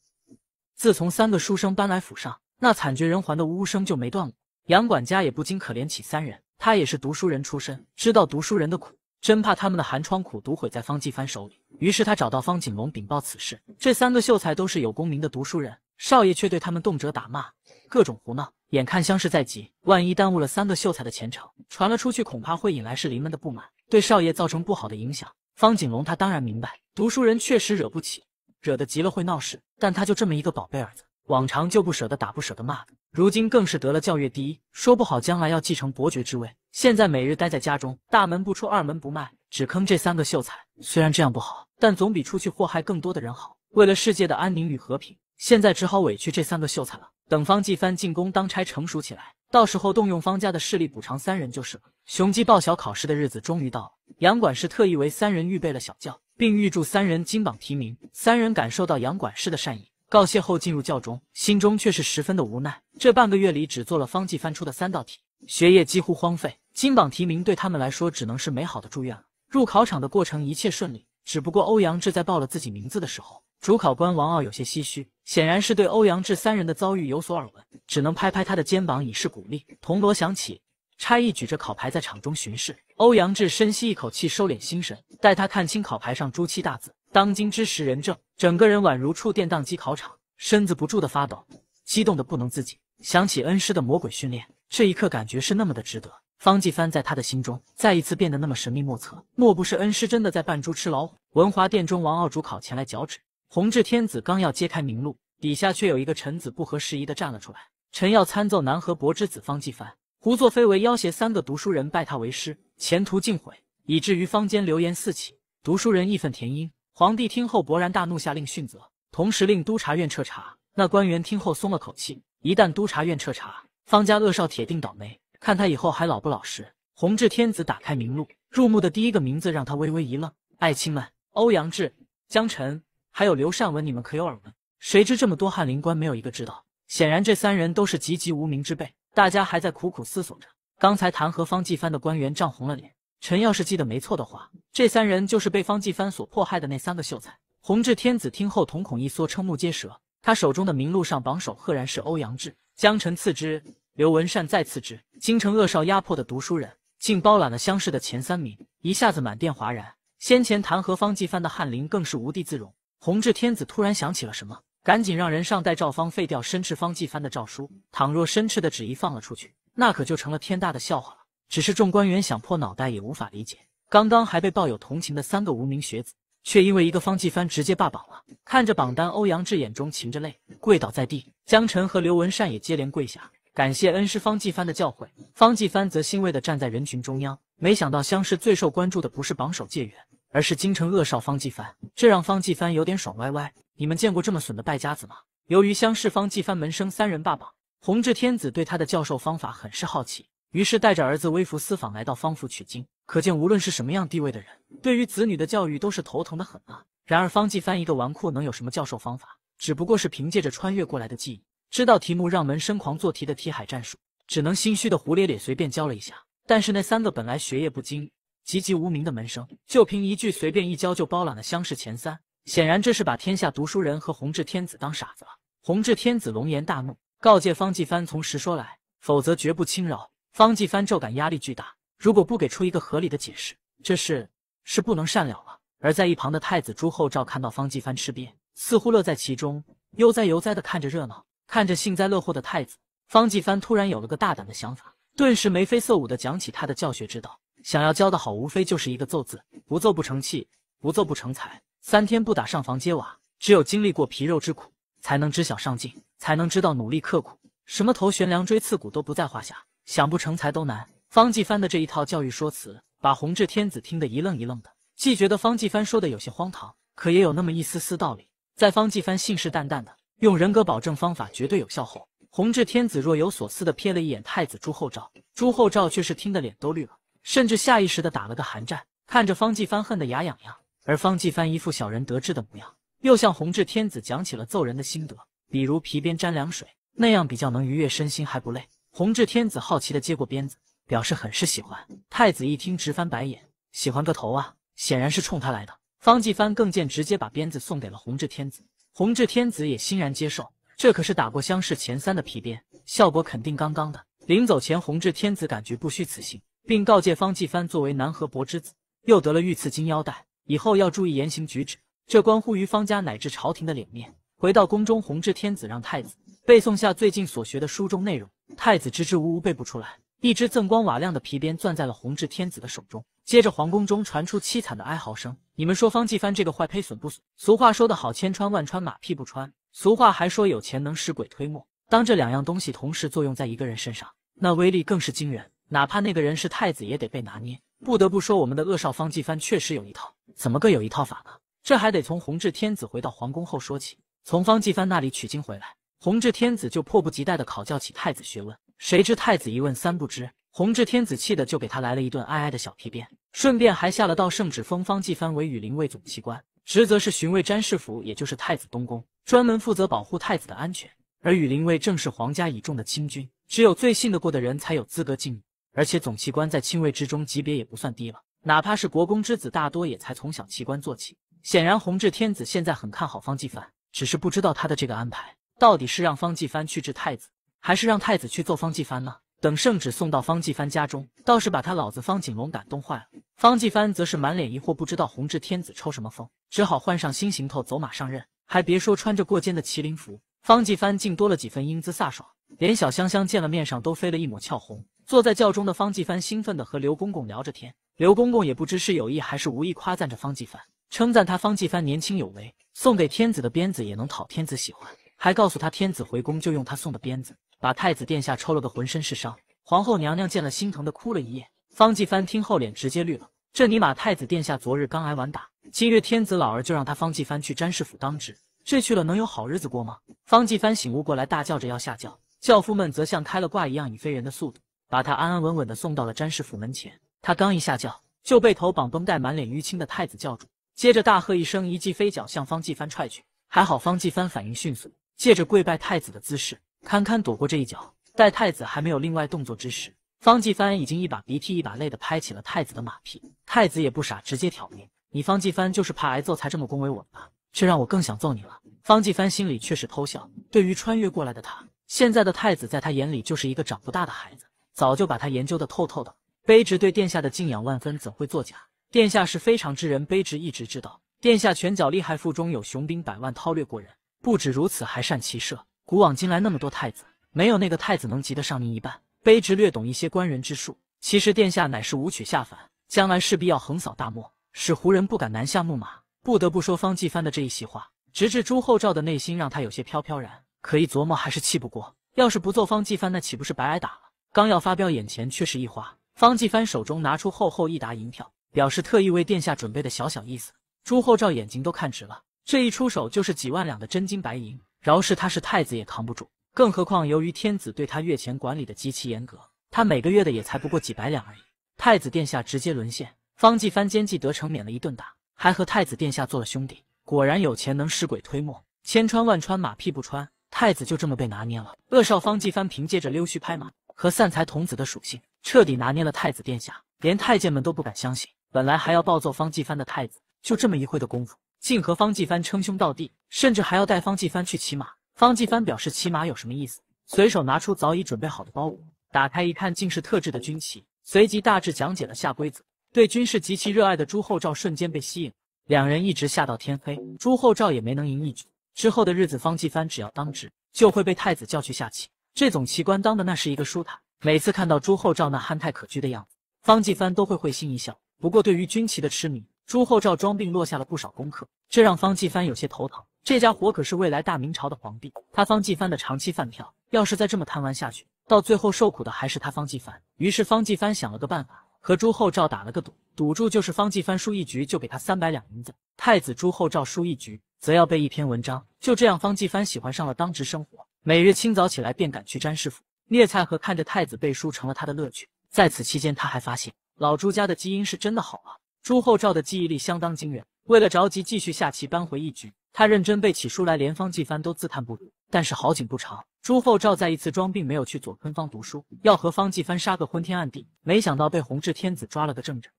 自从三个书生搬来府上，那惨绝人寰的呜呜声就没断过。杨管家也不禁可怜起三人，他也是读书人出身，知道读书人的苦，真怕他们的寒窗苦读毁在方继帆手里。于是他找到方景龙禀报此事：这三个秀才都是有功名的读书人。少爷却对他们动辄打骂，各种胡闹。眼看乡试在即，万一耽误了三个秀才的前程，传了出去，恐怕会引来士林们的不满，对少爷造成不好的影响。方景龙他当然明白，读书人确实惹不起，惹得急了会闹事。但他就这么一个宝贝儿子，往常就不舍得打，不舍得骂的。如今更是得了教阅第一，说不好将来要继承伯爵之位。现在每日待在家中，大门不出，二门不迈，只坑这三个秀才。虽然这样不好，但总比出去祸害更多的人好。为了世界的安宁与和平。现在只好委屈这三个秀才了。等方继帆进宫当差成熟起来，到时候动用方家的势力补偿三人就是了。雄鸡报晓，考试的日子终于到了。杨管事特意为三人预备了小轿，并预祝三人金榜题名。三人感受到杨管事的善意，告谢后进入轿中，心中却是十分的无奈。这半个月里只做了方继帆出的三道题，学业几乎荒废。金榜题名对他们来说只能是美好的祝愿了。入考场的过程一切顺利，只不过欧阳志在报了自己名字的时候。主考官王傲有些唏嘘，显然是对欧阳志三人的遭遇有所耳闻，只能拍拍他的肩膀以示鼓励。铜锣响起，差役举着考牌在场中巡视。欧阳志深吸一口气，收敛心神，待他看清考牌上朱漆大字“当今之时人正”，整个人宛如触电，宕机考场，身子不住的发抖，激动的不能自己。想起恩师的魔鬼训练，这一刻感觉是那么的值得。方继帆在他的心中再一次变得那么神秘莫测，莫不是恩师真的在扮猪吃老虎？文华殿中，王傲主考前来脚趾，弘治天子刚要揭开名录，底下却有一个臣子不合时宜的站了出来：“臣要参奏南河伯之子方继凡，胡作非为，要挟三个读书人拜他为师，前途尽毁，以至于坊间流言四起，读书人义愤填膺。”皇帝听后勃然大怒，下令训责，同时令督察院彻查。那官员听后松了口气，一旦督察院彻查，方家恶少铁定倒霉，看他以后还老不老实。弘治天子打开名录，入目的第一个名字让他微微一愣：“爱卿们，欧阳志、江辰。”还有刘善文，你们可有耳闻？谁知这么多翰林官没有一个知道。显然这三人都是籍籍无名之辈。大家还在苦苦思索着。刚才弹劾方继藩的官员涨红了脸。臣要是记得没错的话，这三人就是被方继藩所迫害的那三个秀才。弘治天子听后，瞳孔一缩，瞠目结舌。他手中的名录上榜首赫然是欧阳志，江臣次之，刘文善再次之。京城恶少压迫的读书人，竟包揽了乡试的前三名，一下子满殿哗然。先前弹劾方继藩的翰林更是无地自容。弘治天子突然想起了什么，赶紧让人上代诏方废掉申斥方继藩的诏书。倘若申斥的旨意放了出去，那可就成了天大的笑话了。只是众官员想破脑袋也无法理解，刚刚还被抱有同情的三个无名学子，却因为一个方继藩直接罢榜了。看着榜单，欧阳志眼中噙着泪，跪倒在地。江晨和刘文善也接连跪下，感谢恩师方继藩的教诲。方继藩则欣慰的站在人群中央。没想到乡试最受关注的不是榜首解元。而是京城恶少方继帆，这让方继帆有点爽歪歪。你们见过这么损的败家子吗？由于相视方继帆门生三人霸榜，弘治天子对他的教授方法很是好奇，于是带着儿子微服私访来到方府取经。可见无论是什么样地位的人，对于子女的教育都是头疼的很啊。然而方继帆一个纨绔能有什么教授方法？只不过是凭借着穿越过来的记忆，知道题目让门生狂做题的题海战术，只能心虚的胡咧咧随便教了一下。但是那三个本来学业不精。籍籍无名的门生，就凭一句随便一教就包揽了乡试前三，显然这是把天下读书人和弘治天子当傻子了。弘治天子龙颜大怒，告诫方继藩从实说来，否则绝不轻饶。方继藩骤感压力巨大，如果不给出一个合理的解释，这事是不能善了了。而在一旁的太子朱厚照看到方继藩吃瘪，似乎乐在其中，悠哉悠哉的看着热闹，看着幸灾乐祸的太子，方继藩突然有了个大胆的想法，顿时眉飞色舞的讲起他的教学之道。想要教的好，无非就是一个“揍”字，不揍不成器，不揍不成才。三天不打，上房揭瓦。只有经历过皮肉之苦，才能知晓上进，才能知道努力刻苦。什么头悬梁、锥刺股都不在话下，想不成才都难。方继藩的这一套教育说辞，把弘治天子听得一愣一愣的，既觉得方继藩说的有些荒唐，可也有那么一丝丝道理。在方继藩信誓旦旦的用人格保证方法绝对有效后，弘治天子若有所思的瞥了一眼太子朱厚照，朱厚照却是听得脸都绿了。甚至下意识的打了个寒战，看着方继帆恨得牙痒痒，而方继帆一副小人得志的模样，又向弘治天子讲起了揍人的心得，比如皮鞭沾凉水那样比较能愉悦身心还不累。弘治天子好奇的接过鞭子，表示很是喜欢。太子一听直翻白眼，喜欢个头啊，显然是冲他来的。方继帆更见直接把鞭子送给了弘治天子，弘治天子也欣然接受，这可是打过乡试前三的皮鞭，效果肯定杠杠的。临走前，弘治天子感觉不虚此行。并告诫方继帆，作为南河伯之子，又得了御赐金腰带，以后要注意言行举止，这关乎于方家乃至朝廷的脸面。回到宫中，弘治天子让太子背诵下最近所学的书中内容，太子支支吾吾背不出来，一只锃光瓦亮的皮鞭攥在了弘治天子的手中。接着，皇宫中传出凄惨的哀嚎声。你们说方继帆这个坏胚损不损？俗话说得好，千穿万穿，马屁不穿。俗话还说，有钱能使鬼推磨。当这两样东西同时作用在一个人身上，那威力更是惊人。哪怕那个人是太子，也得被拿捏。不得不说，我们的恶少方继帆确实有一套。怎么个有一套法呢？这还得从弘治天子回到皇宫后说起。从方继帆那里取经回来，弘治天子就迫不及待地考教起太子学问。谁知太子一问三不知，弘治天子气的就给他来了一顿挨挨的小皮鞭，顺便还下了道圣旨，封方继帆为羽林卫总旗官，职责是巡卫詹事府，也就是太子东宫，专门负责保护太子的安全。而羽林卫正是皇家倚重的亲军，只有最信得过的人才有资格进而且总旗官在亲卫之中级别也不算低了，哪怕是国公之子，大多也才从小旗官做起。显然弘治天子现在很看好方继藩，只是不知道他的这个安排到底是让方继藩去治太子，还是让太子去揍方继藩呢？等圣旨送到方继藩家中，倒是把他老子方景龙感动坏了。方继帆则是满脸疑惑，不知道弘治天子抽什么风，只好换上新行头，走马上任。还别说，穿着过肩的麒麟服，方继帆竟多了几分英姿飒爽，连小香香见了面上都飞了一抹俏红。坐在轿中的方继帆兴奋地和刘公公聊着天，刘公公也不知是有意还是无意夸赞着方继帆，称赞他方继帆年轻有为，送给天子的鞭子也能讨天子喜欢，还告诉他天子回宫就用他送的鞭子，把太子殿下抽了个浑身是伤。皇后娘娘见了心疼的哭了一夜。方继帆听后脸直接绿了，这尼玛太子殿下昨日刚挨完打，今日天子老儿就让他方继帆去詹事府当值，这去了能有好日子过吗？方继帆醒悟过来，大叫着要下轿，轿夫们则像开了挂一样以飞人的速度。把他安安稳稳的送到了詹氏府门前，他刚一下轿，就被头绑绷带、满脸淤青的太子叫住，接着大喝一声，一记飞脚向方继帆踹去。还好方继帆反应迅速，借着跪拜太子的姿势，堪堪躲过这一脚。待太子还没有另外动作之时，方继帆已经一把鼻涕一把泪的拍起了太子的马屁。太子也不傻，直接挑明：“你方继帆就是怕挨揍才这么恭维我的吧？这让我更想揍你了。”方继帆心里却是偷笑。对于穿越过来的他，现在的太子在他眼里就是一个长不大的孩子。早就把他研究的透透的，卑职对殿下的敬仰万分，怎会作假？殿下是非常之人，卑职一直知道，殿下拳脚厉害，腹中有雄兵百万，韬略过人。不止如此，还善骑射。古往今来那么多太子，没有那个太子能及得上您一半。卑职略懂一些官人之术，其实殿下乃是武曲下凡，将来势必要横扫大漠，使胡人不敢南下牧马。不得不说，方继帆的这一席话，直至朱厚照的内心让他有些飘飘然。可一琢磨，还是气不过。要是不揍方继帆，那岂不是白挨打了？刚要发飙，眼前却是一花。方继帆手中拿出厚厚一沓银票，表示特意为殿下准备的小小意思。朱厚照眼睛都看直了，这一出手就是几万两的真金白银，饶是他是太子也扛不住。更何况，由于天子对他月钱管理的极其严格，他每个月的也才不过几百两而已。太子殿下直接沦陷，方继帆奸计得逞，免了一顿打，还和太子殿下做了兄弟。果然有钱能使鬼推磨，千穿万穿马屁不穿，太子就这么被拿捏了。恶少方继帆凭借着溜须拍马。和散财童子的属性彻底拿捏了太子殿下，连太监们都不敢相信。本来还要暴揍方继藩的太子，就这么一会的功夫，竟和方继藩称兄道弟，甚至还要带方继藩去骑马。方继藩表示骑马有什么意思，随手拿出早已准备好的包裹，打开一看竟是特制的军旗，随即大致讲解了下规则。对军事极其热爱的朱厚照瞬间被吸引，两人一直下到天黑，朱厚照也没能赢一局。之后的日子，方继藩只要当值，就会被太子叫去下棋。这种奇观当的那是一个舒坦，每次看到朱厚照那憨态可掬的样子，方继藩都会会心一笑。不过对于军旗的痴迷，朱厚照装病落下了不少功课，这让方继藩有些头疼。这家伙可是未来大明朝的皇帝，他方继藩的长期饭票，要是再这么贪玩下去，到最后受苦的还是他方继藩。于是方继藩想了个办法，和朱厚照打了个赌，赌注就是方继藩输一局就给他三百两银子，太子朱厚照输一局则要背一篇文章。就这样，方继藩喜欢上了当值生活。每日清早起来便赶去詹氏府。聂菜和看着太子背书成了他的乐趣。在此期间，他还发现老朱家的基因是真的好啊！朱厚照的记忆力相当惊人。为了着急继续下棋扳回一局，他认真背起书来，连方继帆都自叹不如。但是好景不长，朱厚照在一次装病没有去左坤芳读书，要和方继帆杀个昏天暗地。没想到被弘治天子抓了个正着，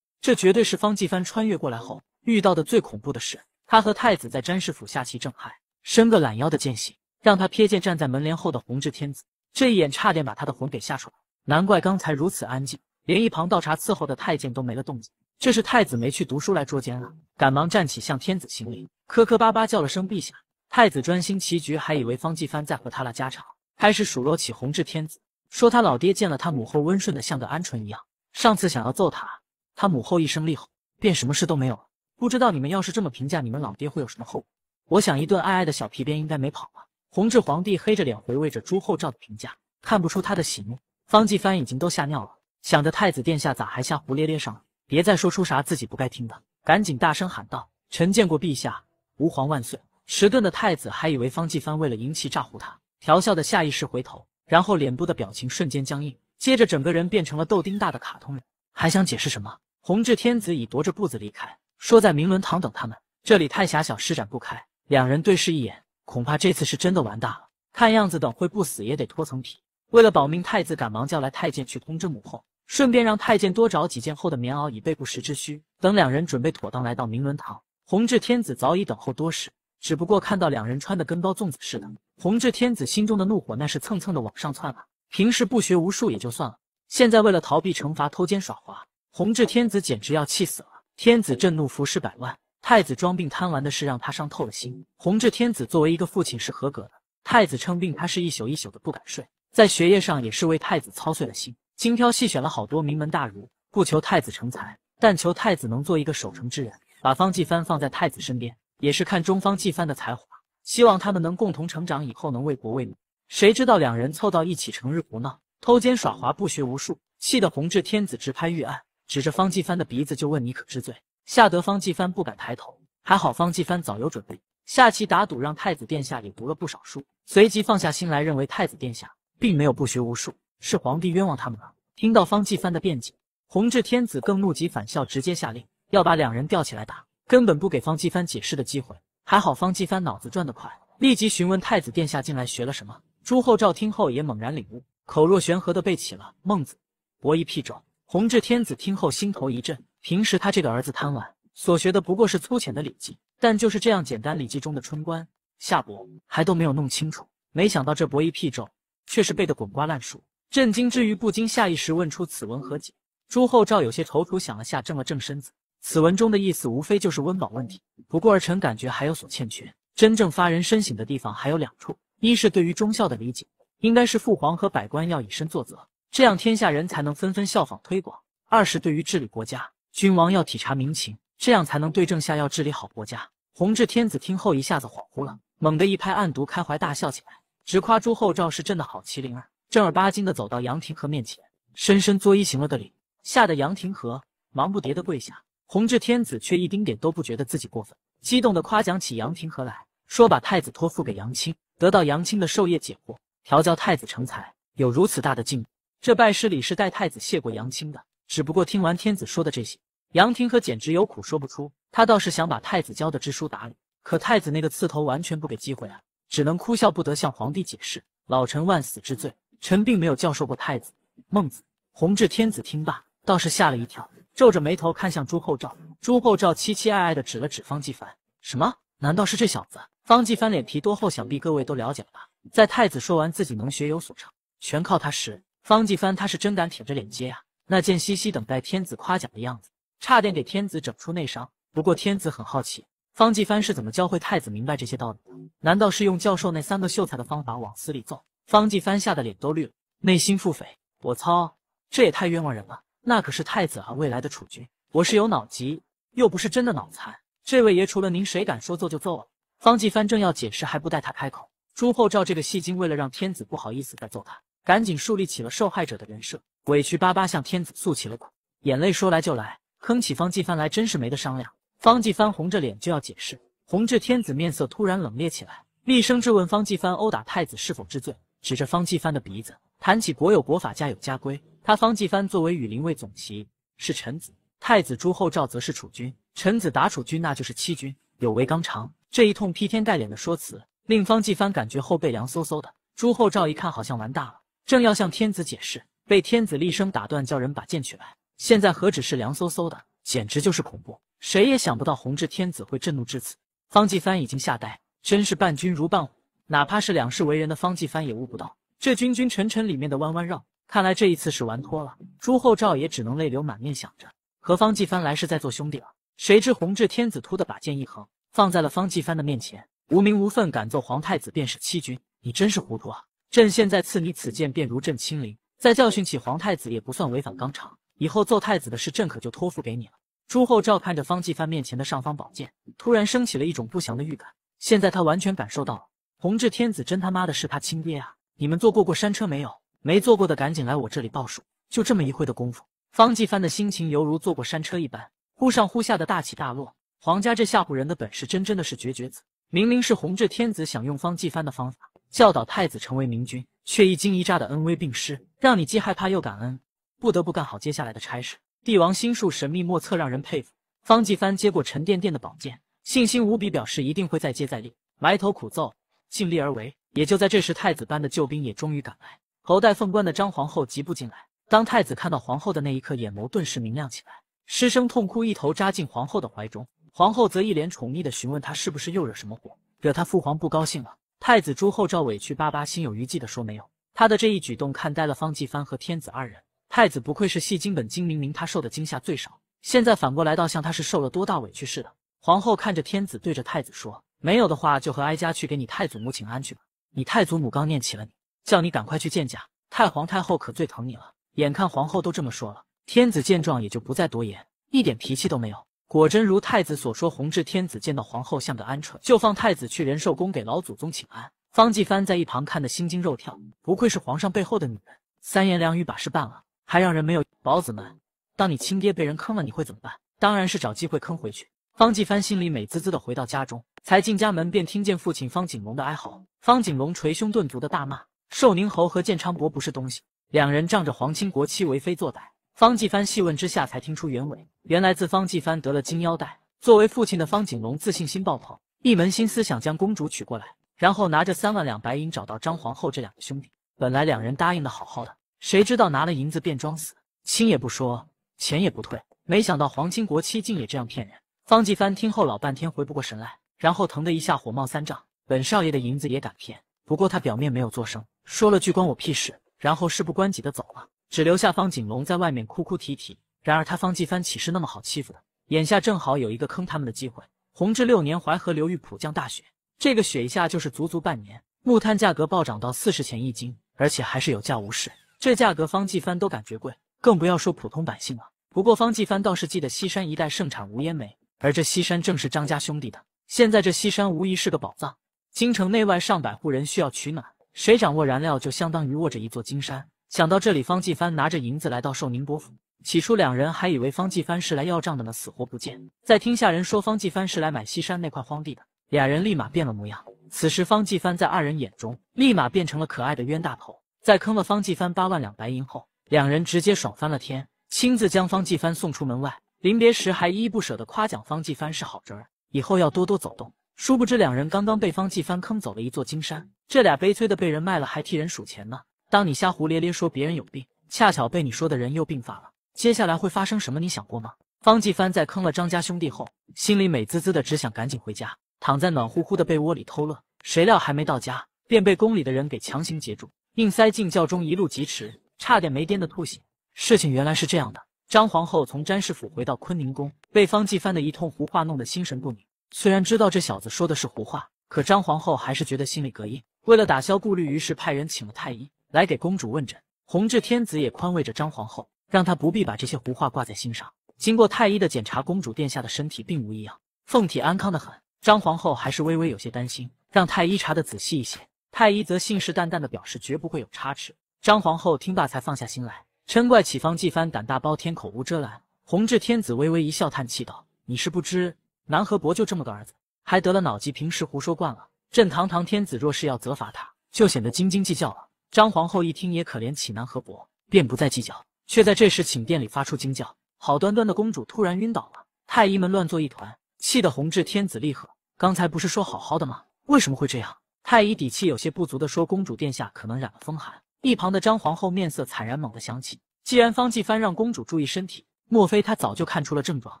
这绝对是方继帆穿越过来后遇到的最恐怖的事。他和太子在詹氏府下棋正嗨，伸个懒腰的间隙。让他瞥见站在门帘后的弘治天子，这一眼差点把他的魂给吓出来。难怪刚才如此安静，连一旁倒茶伺候的太监都没了动静。这是太子没去读书来捉奸了，赶忙站起向天子行礼，磕磕巴巴叫了声陛下。太子专心棋局，还以为方继帆在和他拉家常，开始数落起弘治天子，说他老爹见了他母后温顺的像个鹌鹑一样，上次想要揍他，他母后一声厉吼，便什么事都没有了。不知道你们要是这么评价你们老爹会有什么后果？我想一顿爱爱的小皮鞭应该没跑吧。弘治皇帝黑着脸回味着朱厚照的评价，看不出他的喜怒。方继藩已经都吓尿了，想着太子殿下咋还吓胡咧咧上了？别再说出啥自己不该听的，赶紧大声喊道：“臣见过陛下，吾皇万岁！”迟钝的太子还以为方继藩为了迎气诈唬他，调笑的下意识回头，然后脸部的表情瞬间僵硬，接着整个人变成了豆丁大的卡通人，还想解释什么？弘治天子已踱着步子离开，说在明伦堂等他们，这里太狭小施展不开。两人对视一眼。恐怕这次是真的完大了，看样子等会不死也得脱层皮。为了保命，太子赶忙叫来太监去通知母后，顺便让太监多找几件厚的棉袄以备不时之需。等两人准备妥当，来到明伦堂，弘治天子早已等候多时。只不过看到两人穿的跟包粽子似的，弘治天子心中的怒火那是蹭蹭的往上窜啊！平时不学无术也就算了，现在为了逃避惩罚偷奸耍滑，弘治天子简直要气死了。天子震怒，服侍百万。太子装病贪玩的事让他伤透了心。弘治天子作为一个父亲是合格的。太子称病，他是一宿一宿的不敢睡，在学业上也是为太子操碎了心，精挑细选了好多名门大儒，不求太子成才，但求太子能做一个守成之人。把方继藩放在太子身边，也是看中方继藩的才华，希望他们能共同成长，以后能为国为民。谁知道两人凑到一起，成日胡闹，偷奸耍滑，不学无术，气得弘治天子直拍御案，指着方继藩的鼻子就问：“你可知罪？”吓得方继藩不敢抬头，还好方继藩早有准备，下棋打赌让太子殿下也读了不少书，随即放下心来，认为太子殿下并没有不学无术，是皇帝冤枉他们了。听到方继藩的辩解，弘治天子更怒极反笑，直接下令要把两人吊起来打，根本不给方继藩解释的机会。还好方继藩脑子转得快，立即询问太子殿下进来学了什么。朱厚照听后也猛然领悟，口若悬河的背起了《孟子·伯夷辟纣》。弘治天子听后心头一震。平时他这个儿子贪玩，所学的不过是粗浅的《礼记》，但就是这样简单，《礼记》中的“春官”“夏伯”还都没有弄清楚。没想到这伯弈辟咒却是背得滚瓜烂熟。震惊之余，不禁下意识问出：“此文何解？”朱厚照有些踌躇，想了下，正了正身子。此文中的意思无非就是温饱问题，不过儿臣感觉还有所欠缺。真正发人深省的地方还有两处：一是对于忠孝的理解，应该是父皇和百官要以身作则，这样天下人才能纷纷效仿推广；二是对于治理国家。君王要体察民情，这样才能对症下药，治理好国家。弘治天子听后一下子恍惚了，猛地一拍案牍，开怀大笑起来，直夸朱厚照是朕的好麒麟儿。正儿八经的走到杨廷和面前，深深作揖行了个礼，吓得杨廷和忙不迭的跪下。弘治天子却一丁点都不觉得自己过分，激动的夸奖起杨廷和来，说把太子托付给杨钦，得到杨钦的授业解惑，调教太子成才，有如此大的进步。这拜师礼是代太子谢过杨钦的，只不过听完天子说的这些。杨廷和简直有苦说不出，他倒是想把太子教的知书达理，可太子那个刺头完全不给机会啊，只能哭笑不得向皇帝解释：“老臣万死之罪，臣并没有教授过太子。”孟子弘治天子听罢倒是吓了一跳，皱着眉头看向朱厚照。朱厚照期期艾艾的指了指方继凡：“什么？难道是这小子？”方继凡脸皮多厚，想必各位都了解了吧？在太子说完自己能学有所成，全靠他时，方继凡他是真敢舔着脸接呀，那贱兮兮等待天子夸奖的样子。差点给天子整出内伤。不过天子很好奇，方继藩是怎么教会太子明白这些道理的？难道是用教授那三个秀才的方法往死里揍？方继藩吓得脸都绿了，内心腹诽：我操，这也太冤枉人了！那可是太子啊，未来的储君。我是有脑疾，又不是真的脑残。这位爷除了您，谁敢说揍就揍了？方继藩正要解释，还不待他开口，朱厚照这个戏精为了让天子不好意思再揍他，赶紧树立起了受害者的人设，委屈巴巴向天子诉起了苦，眼泪说来就来。坑起方继帆来，真是没得商量。方继帆红着脸就要解释，弘治天子面色突然冷冽起来，厉声质问方继帆殴打太子是否知罪，指着方继帆的鼻子，谈起国有国法，家有家规。他方继帆作为羽林卫总旗是臣子，太子朱厚照则是储君，臣子打储君那就是欺君，有违纲常。这一通劈天盖脸的说辞，令方继帆感觉后背凉飕飕的。朱厚照一看好像玩大了，正要向天子解释，被天子厉声打断，叫人把剑取来。现在何止是凉飕飕的，简直就是恐怖！谁也想不到弘治天子会震怒至此。方继藩已经吓呆，真是伴君如伴虎，哪怕是两世为人的方继藩也悟不到这君君臣臣里面的弯弯绕。看来这一次是玩脱了。朱厚照也只能泪流满面，想着和方继藩来世再做兄弟了。谁知弘治天子突的把剑一横，放在了方继藩的面前。无名无份敢揍皇太子，便是欺君！你真是糊涂啊！朕现在赐你此剑，便如朕亲临，再教训起皇太子，也不算违反纲常。以后揍太子的事，朕可就托付给你了。朱厚照看着方继藩面前的尚方宝剑，突然升起了一种不祥的预感。现在他完全感受到了，弘治天子真他妈的是他亲爹啊！你们坐过过山车没有？没坐过的赶紧来我这里报数。就这么一会的功夫，方继藩的心情犹如坐过山车一般，忽上忽下的大起大落。皇家这吓唬人的本事，真真的是绝绝子。明明是弘治天子想用方继藩的方法教导太子成为明君，却一惊一乍的恩威并施，让你既害怕又感恩。不得不干好接下来的差事。帝王心术神秘莫测，让人佩服。方继帆接过沉甸甸的宝剑，信心无比，表示一定会再接再厉，埋头苦奏，尽力而为。也就在这时，太子班的救兵也终于赶来。头戴凤冠的张皇后疾步进来。当太子看到皇后的那一刻，眼眸顿时明亮起来，失声痛哭，一头扎进皇后的怀中。皇后则一脸宠溺的询问他是不是又惹什么祸，惹他父皇不高兴了。太子朱厚照委屈巴巴，心有余悸的说没有。他的这一举动看呆了方继帆和天子二人。太子不愧是戏精本精，明明他受的惊吓最少，现在反过来倒像他是受了多大委屈似的。皇后看着天子，对着太子说：“没有的话，就和哀家去给你太祖母请安去吧。你太祖母刚念起了你，叫你赶快去见驾。太皇太后可最疼你了。”眼看皇后都这么说了，天子见状也就不再多言，一点脾气都没有。果真如太子所说，弘治天子见到皇后像个鹌鹑，就放太子去仁寿宫给老祖宗请安。方继藩在一旁看得心惊肉跳，不愧是皇上背后的女人，三言两语把事办了。还让人没有宝子们，当你亲爹被人坑了，你会怎么办？当然是找机会坑回去。方继帆心里美滋滋的，回到家中，才进家门便听见父亲方景龙的哀嚎。方景龙捶胸顿足的大骂：“寿宁侯和建昌伯不是东西，两人仗着皇亲国戚为非作歹。”方继帆细问之下，才听出原委。原来自方继帆得了金腰带，作为父亲的方景龙自信心爆棚，一门心思想将公主娶过来，然后拿着三万两白银找到张皇后这两个兄弟。本来两人答应的好好的。谁知道拿了银子便装死，亲也不说，钱也不退。没想到皇亲国戚竟也这样骗人。方继藩听后老半天回不过神来，然后疼的一下火冒三丈，本少爷的银子也敢骗？不过他表面没有作声，说了句关我屁事，然后事不关己的走了，只留下方景龙在外面哭哭啼啼。然而他方继帆岂是那么好欺负的？眼下正好有一个坑他们的机会。弘治六年淮河流域普降大雪，这个雪一下就是足足半年，木炭价格暴涨到四十钱一斤，而且还是有价无市。这价格方继帆都感觉贵，更不要说普通百姓了。不过方继帆倒是记得西山一带盛产无烟煤，而这西山正是张家兄弟的。现在这西山无疑是个宝藏，京城内外上百户人需要取暖，谁掌握燃料就相当于握着一座金山。想到这里，方继帆拿着银子来到寿宁伯府，起初两人还以为方继帆是来要账的呢，死活不见。再听下人说方继帆是来买西山那块荒地的，俩人立马变了模样。此时方继帆在二人眼中立马变成了可爱的冤大头。在坑了方继帆八万两白银后，两人直接爽翻了天，亲自将方继帆送出门外。临别时还依依不舍地夸奖方继帆是好侄儿，以后要多多走动。殊不知两人刚刚被方继帆坑走了一座金山，这俩悲催的被人卖了还替人数钱呢。当你瞎胡咧咧说别人有病，恰巧被你说的人又病发了，接下来会发生什么？你想过吗？方继帆在坑了张家兄弟后，心里美滋滋的，只想赶紧回家，躺在暖乎乎的被窝里偷乐。谁料还没到家，便被宫里的人给强行截住。硬塞进轿中，一路疾驰，差点没颠得吐血。事情原来是这样的：张皇后从詹事府回到坤宁宫，被方继藩的一通胡话弄得心神不宁。虽然知道这小子说的是胡话，可张皇后还是觉得心里膈应。为了打消顾虑，于是派人请了太医来给公主问诊。弘治天子也宽慰着张皇后，让她不必把这些胡话挂在心上。经过太医的检查，公主殿下的身体并无异样，凤体安康的很。张皇后还是微微有些担心，让太医查得仔细一些。太医则信誓旦旦的表示绝不会有差池，张皇后听罢才放下心来，嗔怪启方继帆胆大包天，口无遮拦。弘治天子微微一笑，叹气道：“你是不知南河伯就这么个儿子，还得了脑疾，平时胡说惯了。朕堂堂天子，若是要责罚他，就显得斤斤计较了。”张皇后一听，也可怜启南河伯，便不再计较。却在这时，寝殿里发出惊叫，好端端的公主突然晕倒了，太医们乱作一团，气得弘治天子厉喝：“刚才不是说好好的吗？为什么会这样？”太医底气有些不足的说：“公主殿下可能染了风寒。”一旁的张皇后面色惨然，猛地想起，既然方继帆让公主注意身体，莫非他早就看出了症状？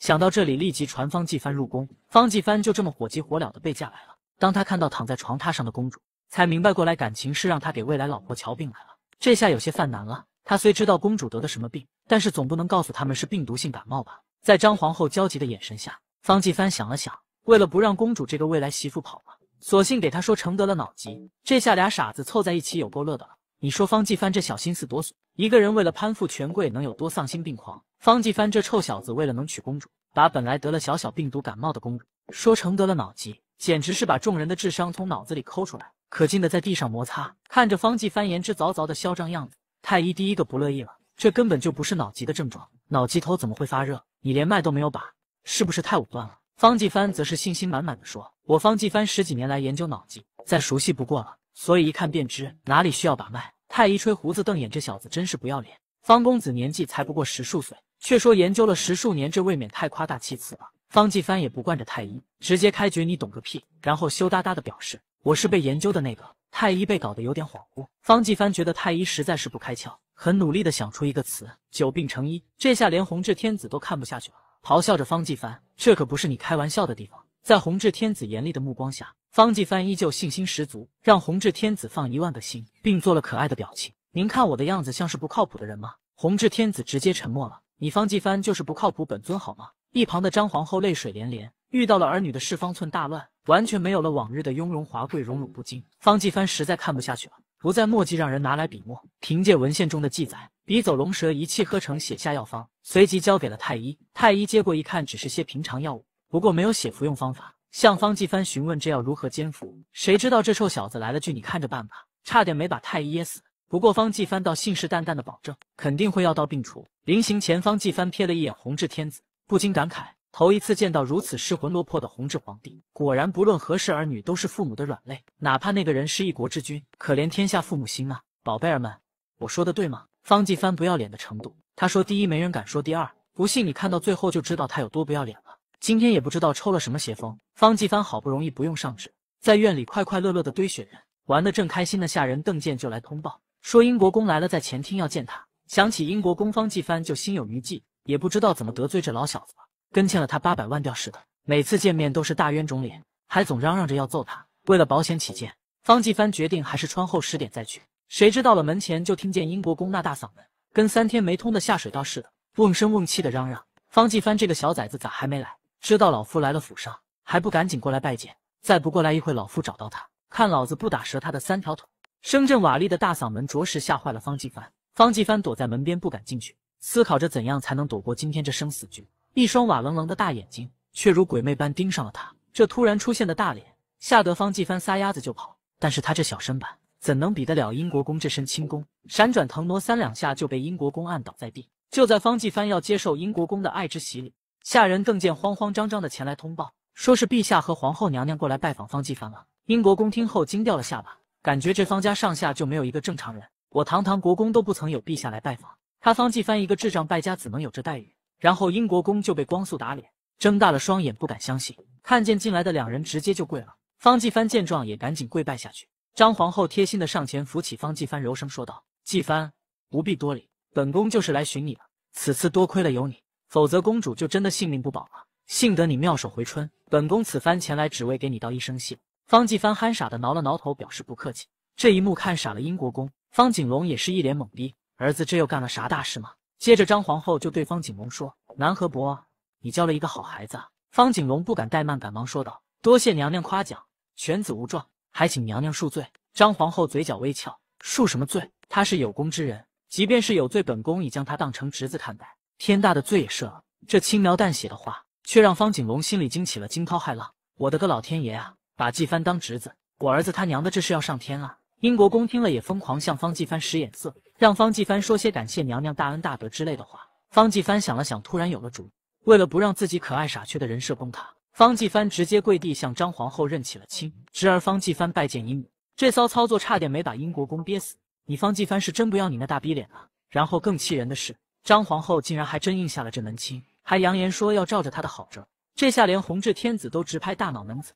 想到这里，立即传方继帆入宫。方继帆就这么火急火燎的被架来了。当他看到躺在床榻上的公主，才明白过来，感情是让他给未来老婆瞧病来了。这下有些犯难了。他虽知道公主得的什么病，但是总不能告诉他们是病毒性感冒吧？在张皇后焦急的眼神下，方继帆想了想，为了不让公主这个未来媳妇跑了。索性给他说成得了脑疾，这下俩傻子凑在一起有够乐的了。你说方继帆这小心思多损，一个人为了攀附权贵能有多丧心病狂？方继帆这臭小子为了能娶公主，把本来得了小小病毒感冒的公主说成得了脑疾，简直是把众人的智商从脑子里抠出来，可劲的在地上摩擦。看着方继帆言之凿凿的嚣张样子，太医第一个不乐意了。这根本就不是脑疾的症状，脑疾头怎么会发热？你连脉都没有把，是不是太武断了？方继帆则是信心满满的说：“我方继帆十几年来研究脑筋，再熟悉不过了，所以一看便知哪里需要把脉。”太医吹胡子瞪眼：“这小子真是不要脸！方公子年纪才不过十数岁，却说研究了十数年，这未免太夸大其词了。”方继帆也不惯着太医，直接开局：“你懂个屁！”然后羞答答的表示：“我是被研究的那个。”太医被搞得有点恍惚。方继帆觉得太医实在是不开窍，很努力的想出一个词：“久病成医。”这下连弘治天子都看不下去了。咆哮着，方继帆，这可不是你开玩笑的地方。在弘治天子严厉的目光下，方继帆依旧信心十足，让弘治天子放一万个心，并做了可爱的表情。您看我的样子像是不靠谱的人吗？弘治天子直接沉默了。你方继帆就是不靠谱，本尊好吗？一旁的张皇后泪水连连，遇到了儿女的事，方寸大乱，完全没有了往日的雍容华贵，荣辱不惊。方继帆实在看不下去了，不再墨迹，让人拿来笔墨，凭借文献中的记载。笔走龙蛇，一气呵成写下药方，随即交给了太医。太医接过一看，只是些平常药物，不过没有写服用方法。向方继帆询问这药如何煎服，谁知道这臭小子来了句“你看着办吧”，差点没把太医噎死。不过方继帆倒信誓旦旦的保证，肯定会药到病除。临行前，方继帆瞥了一眼弘治天子，不禁感慨：头一次见到如此失魂落魄的弘治皇帝，果然不论何时儿女都是父母的软肋，哪怕那个人是一国之君。可怜天下父母心啊，宝贝儿们，我说的对吗？方继帆不要脸的程度，他说第一没人敢说，第二不信你看到最后就知道他有多不要脸了。今天也不知道抽了什么邪风，方继帆好不容易不用上纸，在院里快快乐乐的堆雪人，玩的正开心的下人邓健就来通报说英国公来了，在前厅要见他。想起英国公方继帆就心有余悸，也不知道怎么得罪这老小子了，跟欠了他八百万吊似的，每次见面都是大冤种脸，还总嚷嚷着要揍他。为了保险起见，方继帆决定还是穿厚实点再去。谁知到了？门前就听见英国公那大嗓门，跟三天没通的下水道似的，瓮声瓮气的嚷嚷：“方继帆这个小崽子咋还没来？知道老夫来了府上，还不赶紧过来拜见？再不过来，一会老夫找到他，看老子不打折他的三条腿！”声震瓦砾的大嗓门，着实吓坏了方继帆。方继帆躲在门边不敢进去，思考着怎样才能躲过今天这生死局。一双瓦楞楞的大眼睛，却如鬼魅般盯上了他。这突然出现的大脸，吓得方继帆撒丫子就跑。但是他这小身板。怎能比得了英国公这身轻功？闪转腾挪三两下就被英国公按倒在地。就在方继帆要接受英国公的爱之洗礼，下人更见慌慌张张的前来通报，说是陛下和皇后娘娘过来拜访方继帆了。英国公听后惊掉了下巴，感觉这方家上下就没有一个正常人。我堂堂国公都不曾有陛下来拜访，他方继帆一个智障败家子能有这待遇？然后英国公就被光速打脸，睁大了双眼不敢相信，看见进来的两人直接就跪了。方继帆见状也赶紧跪拜下去。张皇后贴心的上前扶起方继帆，柔声说道：“继帆，不必多礼，本宫就是来寻你的。此次多亏了有你，否则公主就真的性命不保了。幸得你妙手回春，本宫此番前来只为给你道一声谢。”方继帆憨傻的挠了挠头，表示不客气。这一幕看傻了英国公方景龙，也是一脸懵逼，儿子这又干了啥大事吗？接着张皇后就对方景龙说：“南河伯，你教了一个好孩子。”方景龙不敢怠慢，赶忙说道：“多谢娘娘夸奖，犬子无状。”还请娘娘恕罪。张皇后嘴角微翘，恕什么罪？他是有功之人，即便是有罪，本宫已将他当成侄子看待，天大的罪也赦。了。”这轻描淡写的话，却让方景龙心里惊起了惊涛骇浪。我的个老天爷啊！把季帆当侄子，我儿子他娘的这是要上天啊！英国公听了也疯狂向方季帆使眼色，让方季帆说些感谢娘娘大恩大德之类的话。方季帆想了想，突然有了主意，为了不让自己可爱傻缺的人设崩塌。方继藩直接跪地向张皇后认起了亲，侄儿方继藩拜见姨母。这骚操作差点没把英国公憋死。你方继藩是真不要你那大逼脸啊！然后更气人的是，张皇后竟然还真应下了这门亲，还扬言说要照着他的好着。这下连弘治天子都直拍大脑门子。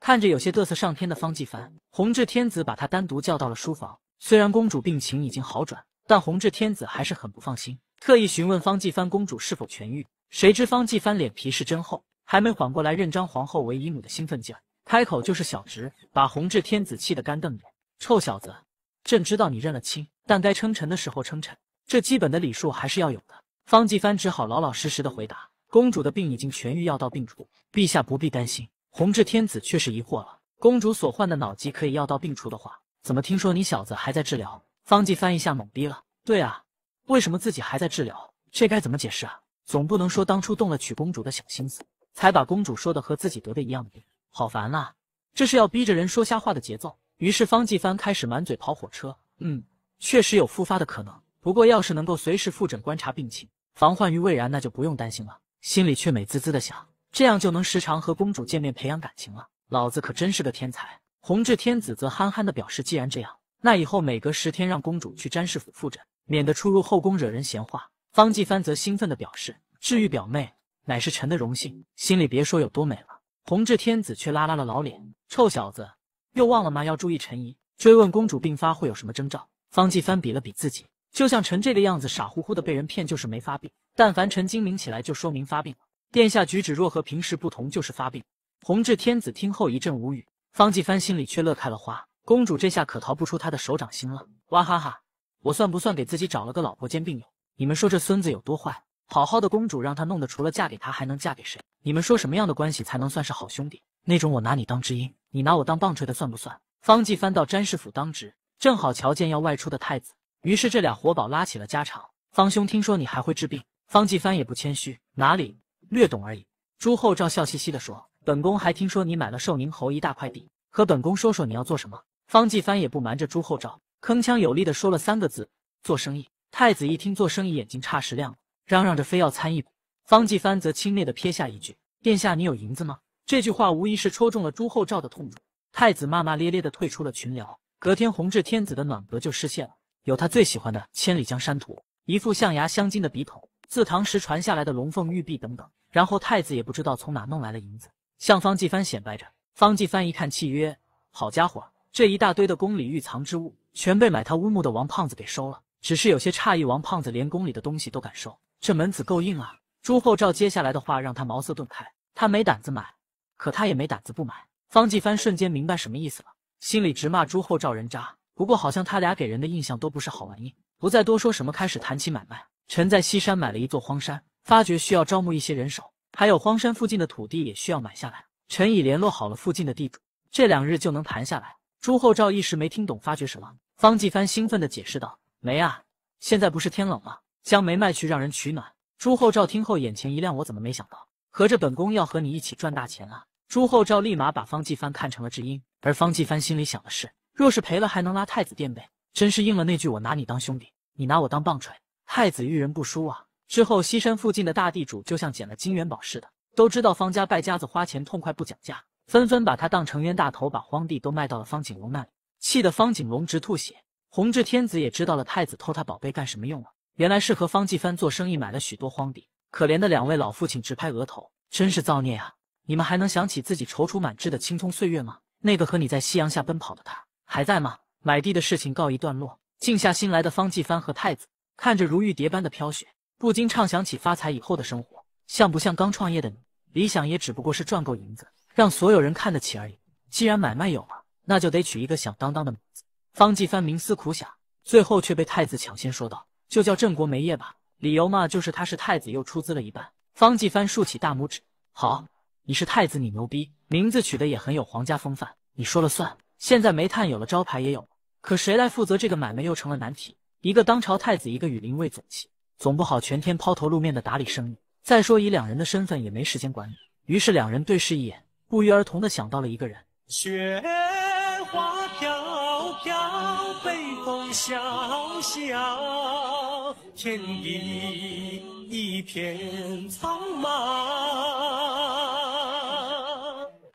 看着有些嘚瑟上天的方继藩，弘治天子把他单独叫到了书房。虽然公主病情已经好转，但弘治天子还是很不放心，特意询问方继藩公主是否痊愈。谁知方继藩脸皮是真厚。还没缓过来认张皇后为姨母的兴奋劲儿，开口就是小侄，把弘治天子气得干瞪眼。臭小子，朕知道你认了亲，但该称臣的时候称臣，这基本的礼数还是要有的。方继帆只好老老实实的回答：“公主的病已经痊愈，药到病除，陛下不必担心。”弘治天子却是疑惑了：“公主所患的脑疾可以药到病除的话，怎么听说你小子还在治疗？”方继帆一下懵逼了：“对啊，为什么自己还在治疗？这该怎么解释啊？总不能说当初动了娶公主的小心思。”才把公主说的和自己得的一样的病，好烦啊！这是要逼着人说瞎话的节奏。于是方继帆开始满嘴跑火车，嗯，确实有复发的可能，不过要是能够随时复诊观察病情，防患于未然，那就不用担心了。心里却美滋滋的想，这样就能时常和公主见面，培养感情了。老子可真是个天才！弘治天子则憨憨的表示，既然这样，那以后每隔十天让公主去詹氏府复诊，免得出入后宫惹人闲话。方继帆则兴奋的表示，治愈表妹。乃是臣的荣幸，心里别说有多美了。弘治天子却拉拉了老脸，臭小子，又忘了吗？要注意陈仪。追问公主病发会有什么征兆？方继帆比了比自己，就像臣这个样子，傻乎乎的被人骗，就是没发病。但凡臣精明起来，就说明发病了。殿下举止若和平时不同，就是发病。弘治天子听后一阵无语，方继帆心里却乐开了花。公主这下可逃不出他的手掌心了。哇哈哈，我算不算给自己找了个老婆兼病友？你们说这孙子有多坏？好好的公主，让他弄得除了嫁给他还能嫁给谁？你们说什么样的关系才能算是好兄弟？那种我拿你当知音，你拿我当棒槌的算不算？方继藩到詹氏府当值，正好瞧见要外出的太子，于是这俩活宝拉起了家常。方兄，听说你还会治病？方继藩也不谦虚，哪里，略懂而已。朱厚照笑嘻嘻的说：“本宫还听说你买了寿宁侯一大块地，和本宫说说你要做什么。”方继藩也不瞒着朱厚照，铿锵有力的说了三个字：“做生意。”太子一听做生意，眼睛差时亮了。嚷嚷着非要参一股，方继藩则轻蔑地撇下一句：“殿下，你有银子吗？”这句话无疑是戳中了朱厚照的痛处。太子骂骂咧咧的退出了群聊。隔天，弘治天子的暖阁就失窃了，有他最喜欢的《千里江山图》，一副象牙镶金的笔筒，自唐时传下来的龙凤玉璧等等。然后太子也不知道从哪弄来了银子，向方继藩显摆着。方继藩一看契约，好家伙，这一大堆的宫里御藏之物，全被买他乌木的王胖子给收了。只是有些诧异，王胖子连宫里的东西都敢收。这门子够硬啊！朱厚照接下来的话让他茅塞顿开，他没胆子买，可他也没胆子不买。方继帆瞬间明白什么意思了，心里直骂朱厚照人渣。不过好像他俩给人的印象都不是好玩意，不再多说什么，开始谈起买卖。臣在西山买了一座荒山，发觉需要招募一些人手，还有荒山附近的土地也需要买下来。臣已联络好了附近的地主，这两日就能谈下来。朱厚照一时没听懂发觉什么，方继帆兴奋地解释道：“没啊，现在不是天冷吗？”将煤卖去让人取暖。朱厚照听后眼前一亮，我怎么没想到？合着本宫要和你一起赚大钱啊！朱厚照立马把方继帆看成了知音，而方继帆心里想的是，若是赔了还能拉太子垫背，真是应了那句“我拿你当兄弟，你拿我当棒槌”。太子遇人不淑啊！之后西山附近的大地主就像捡了金元宝似的，都知道方家败家子花钱痛快不讲价，纷纷把他当成冤大头，把荒地都卖到了方景龙那里，气得方景龙直吐血。弘治天子也知道了太子偷他宝贝干什么用了。原来是和方继帆做生意，买了许多荒地。可怜的两位老父亲直拍额头，真是造孽啊！你们还能想起自己踌躇满志的青葱岁月吗？那个和你在夕阳下奔跑的他还在吗？买地的事情告一段落，静下心来的方继帆和太子看着如玉蝶般的飘雪，不禁畅想起发财以后的生活，像不像刚创业的你？理想也只不过是赚够银子，让所有人看得起而已。既然买卖有了，那就得取一个响当当的名字。方继帆冥思苦想，最后却被太子抢先说道。就叫镇国煤业吧，理由嘛，就是他是太子，又出资了一半。方继帆竖起大拇指，好，你是太子，你牛逼，名字取的也很有皇家风范，你说了算。现在煤炭有了招牌，也有，可谁来负责这个买卖又成了难题。一个当朝太子，一个羽林卫总旗，总不好全天抛头露面的打理生意。再说以两人的身份，也没时间管理。于是两人对视一眼，不约而同的想到了一个人。雪。小巷，天地一片苍茫。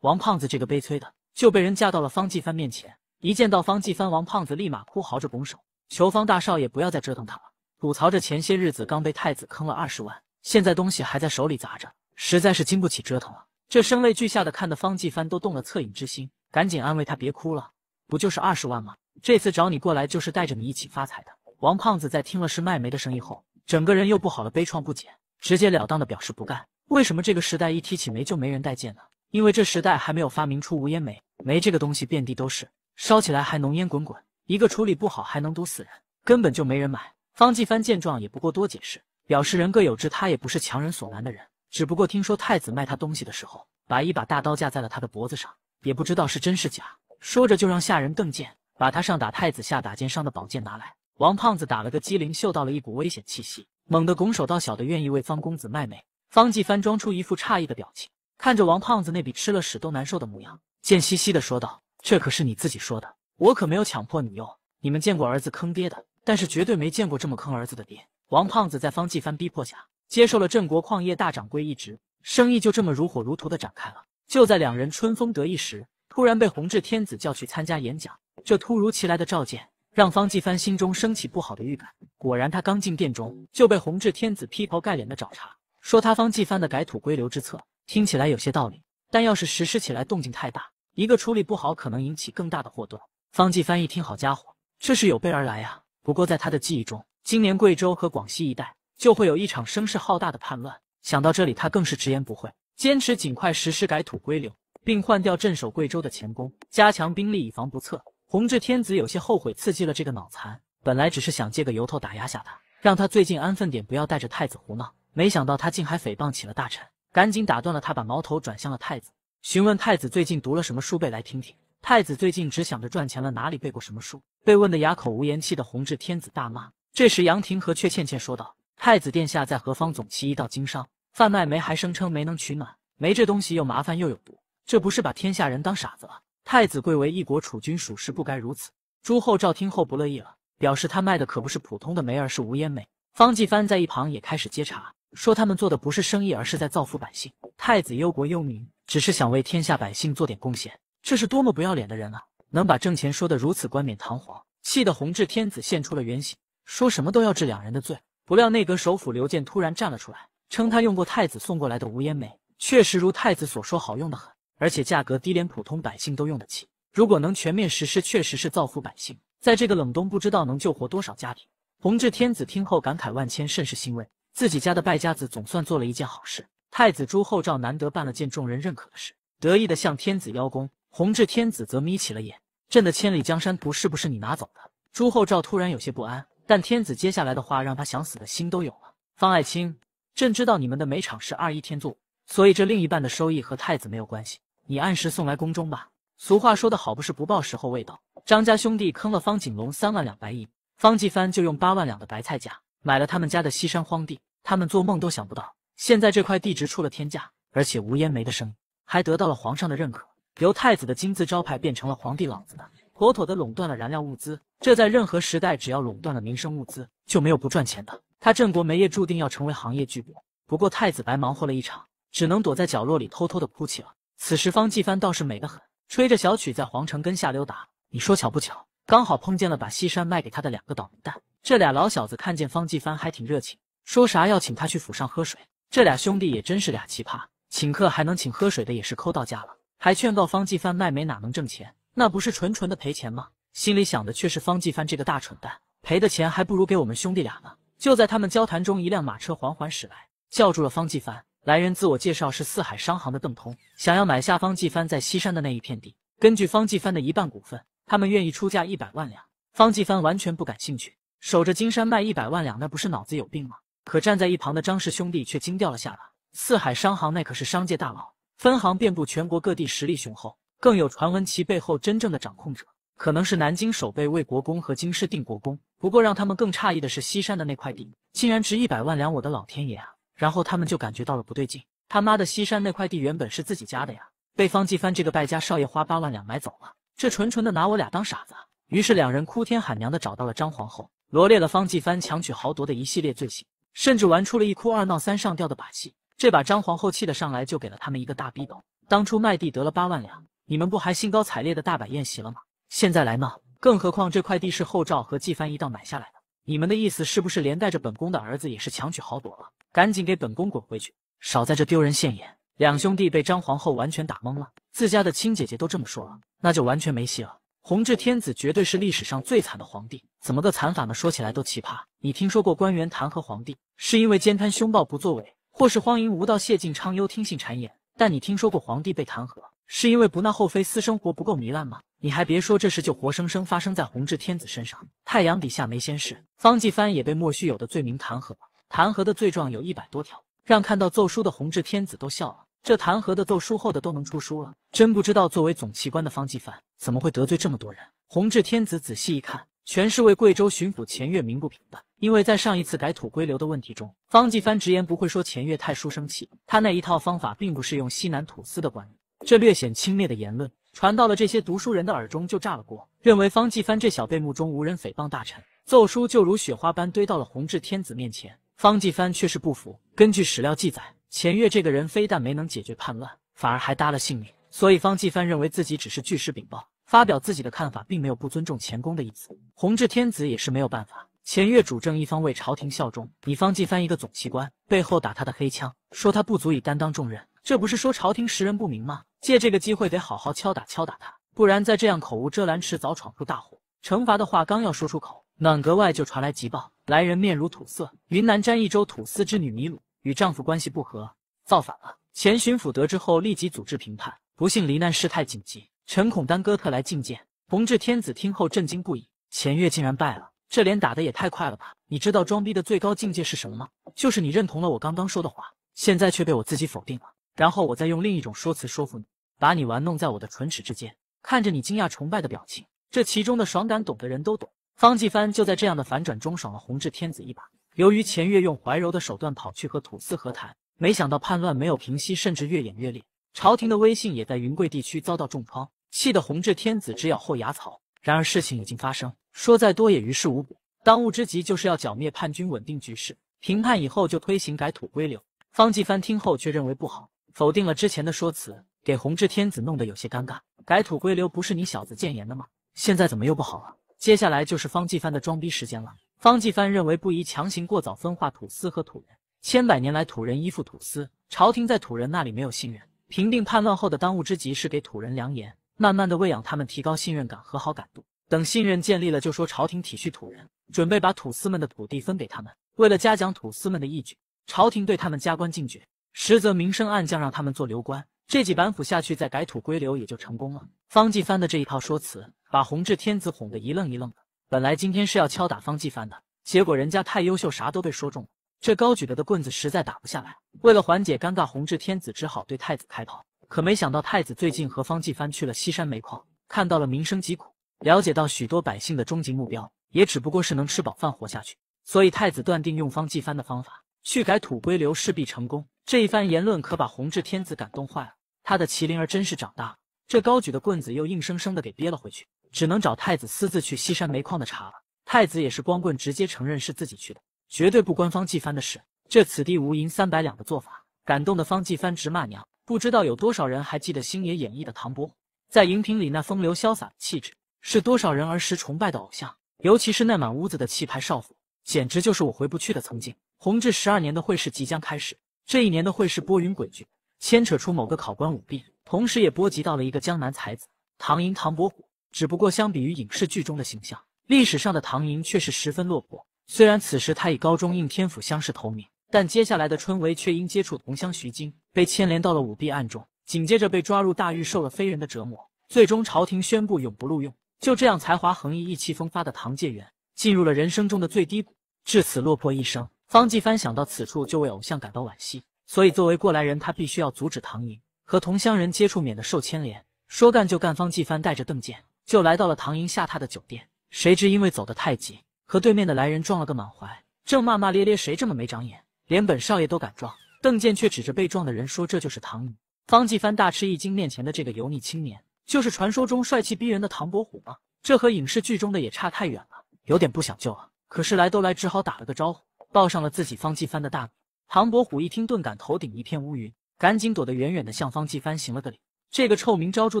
王胖子这个悲催的，就被人架到了方继帆面前。一见到方继帆，王胖子立马哭嚎着拱手，求方大少爷不要再折腾他了。吐槽着前些日子刚被太子坑了二十万，现在东西还在手里砸着，实在是经不起折腾了。这声泪俱下的看的方继帆都动了恻隐之心，赶紧安慰他别哭了，不就是二十万吗？这次找你过来就是带着你一起发财的。王胖子在听了是卖煤的生意后，整个人又不好了，悲怆不解，直截了当的表示不干。为什么这个时代一提起煤就没人待见呢？因为这时代还没有发明出无烟煤，煤这个东西遍地都是，烧起来还浓烟滚滚，一个处理不好还能毒死人，根本就没人买。方继帆见状也不过多解释，表示人各有志，他也不是强人所难的人。只不过听说太子卖他东西的时候，把一把大刀架在了他的脖子上，也不知道是真是假。说着就让下人瞪见。把他上打太子下打奸商的宝剑拿来。王胖子打了个机灵，嗅到了一股危险气息，猛地拱手道：“小的愿意为方公子卖美。”方继帆装出一副诧异的表情，看着王胖子那比吃了屎都难受的模样，贱兮兮的说道：“这可是你自己说的，我可没有强迫你哟。你们见过儿子坑爹的，但是绝对没见过这么坑儿子的爹。”王胖子在方继帆逼迫下，接受了镇国矿业大掌柜一职，生意就这么如火如荼的展开了。就在两人春风得意时，突然被弘治天子叫去参加演讲，这突如其来的召见让方继藩心中升起不好的预感。果然，他刚进殿中就被弘治天子劈头盖脸的找茬，说他方继藩的改土归流之策听起来有些道理，但要是实施起来动静太大，一个处理不好，可能引起更大的祸端。方继藩一听，好家伙，这是有备而来啊！不过在他的记忆中，今年贵州和广西一带就会有一场声势浩大的叛乱。想到这里，他更是直言不讳，坚持尽快实施改土归流。并换掉镇守贵州的钱工，加强兵力以防不测。弘治天子有些后悔，刺激了这个脑残。本来只是想借个由头打压下他，让他最近安分点，不要带着太子胡闹。没想到他竟还诽谤起了大臣，赶紧打断了他，把矛头转向了太子，询问太子最近读了什么书，背来听听。太子最近只想着赚钱了，哪里背过什么书？被问得哑口无言，气的弘治天子大骂。这时杨廷和、却倩倩说道：“太子殿下在何方？总旗一道经商贩卖煤，还声称没能取暖。煤这东西又麻烦又有毒。”这不是把天下人当傻子了？太子贵为一国储君，属实不该如此。朱厚照听后不乐意了，表示他卖的可不是普通的煤，而是无烟煤。方继藩在一旁也开始接茬，说他们做的不是生意，而是在造福百姓。太子忧国忧民，只是想为天下百姓做点贡献，这是多么不要脸的人啊！能把挣钱说得如此冠冕堂皇，气得弘治天子现出了原形，说什么都要治两人的罪。不料内阁首辅刘健突然站了出来，称他用过太子送过来的无烟煤，确实如太子所说，好用的很。而且价格低廉，普通百姓都用得起。如果能全面实施，确实是造福百姓。在这个冷冬，不知道能救活多少家庭。弘治天子听后感慨万千，甚是欣慰，自己家的败家子总算做了一件好事。太子朱厚照难得办了件众人认可的事，得意的向天子邀功。弘治天子则眯起了眼：“朕的千里江山图是不是你拿走的？”朱厚照突然有些不安，但天子接下来的话让他想死的心都有了。方爱卿，朕知道你们的煤场是二一天做，所以这另一半的收益和太子没有关系。你按时送来宫中吧。俗话说得好，不是不报，时候未到。张家兄弟坑了方景龙三万两白银，方继藩就用八万两的白菜价买了他们家的西山荒地。他们做梦都想不到，现在这块地值出了天价，而且无烟煤的生意还得到了皇上的认可，由太子的金字招牌变成了皇帝老子的，妥妥的垄断了燃料物资。这在任何时代，只要垄断了民生物资，就没有不赚钱的。他镇国煤业注定要成为行业巨擘。不过太子白忙活了一场，只能躲在角落里偷偷的哭泣了。此时方继帆倒是美得很，吹着小曲在皇城根下溜达。你说巧不巧，刚好碰见了把西山卖给他的两个倒霉蛋。这俩老小子看见方继帆还挺热情，说啥要请他去府上喝水。这俩兄弟也真是俩奇葩，请客还能请喝水的，也是抠到家了。还劝告方继帆卖煤哪能挣钱，那不是纯纯的赔钱吗？心里想的却是方继帆这个大蠢蛋，赔的钱还不如给我们兄弟俩呢。就在他们交谈中，一辆马车缓缓驶来，叫住了方继帆。来人自我介绍是四海商行的邓通，想要买下方继帆在西山的那一片地。根据方继帆的一半股份，他们愿意出价一百万两。方继帆完全不感兴趣，守着金山卖一百万两，那不是脑子有病吗？可站在一旁的张氏兄弟却惊掉了下巴。四海商行那可是商界大佬，分行遍布全国各地，实力雄厚。更有传闻其背后真正的掌控者可能是南京守备魏国公和京师定国公。不过让他们更诧异的是，西山的那块地竟然值一百万两！我的老天爷啊！然后他们就感觉到了不对劲，他妈的西山那块地原本是自己家的呀，被方继帆这个败家少爷花八万两买走了，这纯纯的拿我俩当傻子。于是两人哭天喊娘的找到了张皇后，罗列了方继帆强取豪夺的一系列罪行，甚至玩出了一哭二闹三上吊的把戏。这把张皇后气得上来就给了他们一个大逼斗。当初卖地得了八万两，你们不还兴高采烈的大摆宴席了吗？现在来闹，更何况这块地是后赵和继帆一道买下来的，你们的意思是不是连带着本宫的儿子也是强取豪夺了？赶紧给本宫滚回去，少在这丢人现眼！两兄弟被张皇后完全打懵了，自家的亲姐姐都这么说了，那就完全没戏了。弘治天子绝对是历史上最惨的皇帝，怎么个惨法呢？说起来都奇葩。你听说过官员弹劾皇帝是因为奸贪凶暴不作为，或是荒淫无道、谢尽昌幽听信谗言？但你听说过皇帝被弹劾是因为不纳后妃、私生活不够糜烂吗？你还别说，这事就活生生发生在弘治天子身上。太阳底下没仙事，方继藩也被莫须有的罪名弹劾了。弹劾的罪状有一百多条，让看到奏书的弘治天子都笑了。这弹劾的奏书后的都能出书了，真不知道作为总旗官的方继范怎么会得罪这么多人。弘治天子仔细一看，全是为贵州巡抚钱越鸣不平的，因为在上一次改土归流的问题中，方继范直言不会说钱越太书生气，他那一套方法并不适用西南土司的管理。这略显轻蔑的言论传到了这些读书人的耳中，就炸了锅，认为方继范这小辈目中无人，诽谤大臣，奏书就如雪花般堆到了弘治天子面前。方继藩却是不服。根据史料记载，钱岳这个人非但没能解决叛乱，反而还搭了性命。所以方继藩认为自己只是据实禀报，发表自己的看法，并没有不尊重钱公的意思。弘治天子也是没有办法，钱岳主政一方为朝廷效忠，你方继藩一个总旗官背后打他的黑枪，说他不足以担当重任，这不是说朝廷识人不明吗？借这个机会得好好敲打敲打他，不然再这样口无遮拦，迟早闯出大祸。惩罚的话刚要说出口，暖阁外就传来急报。来人面如土色，云南沾益州土司之女米鲁与丈夫关系不和，造反了。前巡抚得知后立即组织评判。不幸罹难。事态紧急，臣恐丹哥特来觐见。弘治天子听后震惊不已，前月竟然败了，这脸打得也太快了吧！你知道装逼的最高境界是什么吗？就是你认同了我刚刚说的话，现在却被我自己否定了，然后我再用另一种说辞说服你，把你玩弄在我的唇齿之间，看着你惊讶崇拜的表情，这其中的爽感，懂的人都懂。方继帆就在这样的反转中爽了弘治天子一把。由于钱越用怀柔的手段跑去和土司和谈，没想到叛乱没有平息，甚至越演越烈，朝廷的威信也在云贵地区遭到重创，气得弘治天子直咬后牙槽。然而事情已经发生，说再多也于事无补，当务之急就是要剿灭叛军，稳定局势。平叛以后就推行改土归流。方继帆听后却认为不好，否定了之前的说辞，给弘治天子弄得有些尴尬。改土归流不是你小子建言的吗？现在怎么又不好了？接下来就是方继帆的装逼时间了。方继帆认为不宜强行过早分化土司和土人，千百年来土人依附土司，朝廷在土人那里没有信任。平定叛乱后的当务之急是给土人良言，慢慢的喂养他们，提高信任感和好感度。等信任建立了，就说朝廷体恤土人，准备把土司们的土地分给他们。为了嘉奖土司们的义举，朝廷对他们加官进爵，实则明升暗降，让他们做流官。这几板斧下去，再改土归流也就成功了。方继藩的这一套说辞，把弘治天子哄得一愣一愣的。本来今天是要敲打方继藩的，结果人家太优秀，啥都被说中了。这高举着的棍子实在打不下来。为了缓解尴尬，弘治天子只好对太子开炮。可没想到，太子最近和方继藩去了西山煤矿，看到了民生疾苦，了解到许多百姓的终极目标，也只不过是能吃饱饭活下去。所以太子断定用方继藩的方法。去改土归流势必成功，这一番言论可把弘治天子感动坏了。他的麒麟儿真是长大了，这高举的棍子又硬生生的给憋了回去，只能找太子私自去西山煤矿的查了。太子也是光棍，直接承认是自己去的，绝对不关方继帆的事。这此地无银三百两的做法，感动的方继帆直骂娘。不知道有多少人还记得星爷演绎的唐伯虎，在荧屏里那风流潇洒的气质，是多少人儿时崇拜的偶像。尤其是那满屋子的气派少妇，简直就是我回不去的曾经。弘治十二年的会试即将开始，这一年的会试波云诡谲，牵扯出某个考官舞弊，同时也波及到了一个江南才子唐寅唐伯虎。只不过相比于影视剧中的形象，历史上的唐寅却是十分落魄。虽然此时他以高中应天府乡试头名，但接下来的春闱却因接触同乡徐经，被牵连到了舞弊案中，紧接着被抓入大狱，受了非人的折磨，最终朝廷宣布永不录用。就这样，才华横溢、意气风发的唐介元进入了人生中的最低谷，至此落魄一生。方继帆想到此处，就为偶像感到惋惜。所以，作为过来人，他必须要阻止唐寅和同乡人接触，免得受牵连。说干就干，方继帆带着邓健就来到了唐寅下榻的酒店。谁知因为走得太急，和对面的来人撞了个满怀，正骂骂咧咧：“谁这么没长眼，连本少爷都敢撞？”邓健却指着被撞的人说：“这就是唐寅。”方继帆大吃一惊，面前的这个油腻青年，就是传说中帅气逼人的唐伯虎吗？这和影视剧中的也差太远了，有点不想救了。可是来都来，只好打了个招呼。抱上了自己方继帆的大名，唐伯虎一听顿感头顶一片乌云，赶紧躲得远远的，向方继帆行了个礼。这个臭名昭著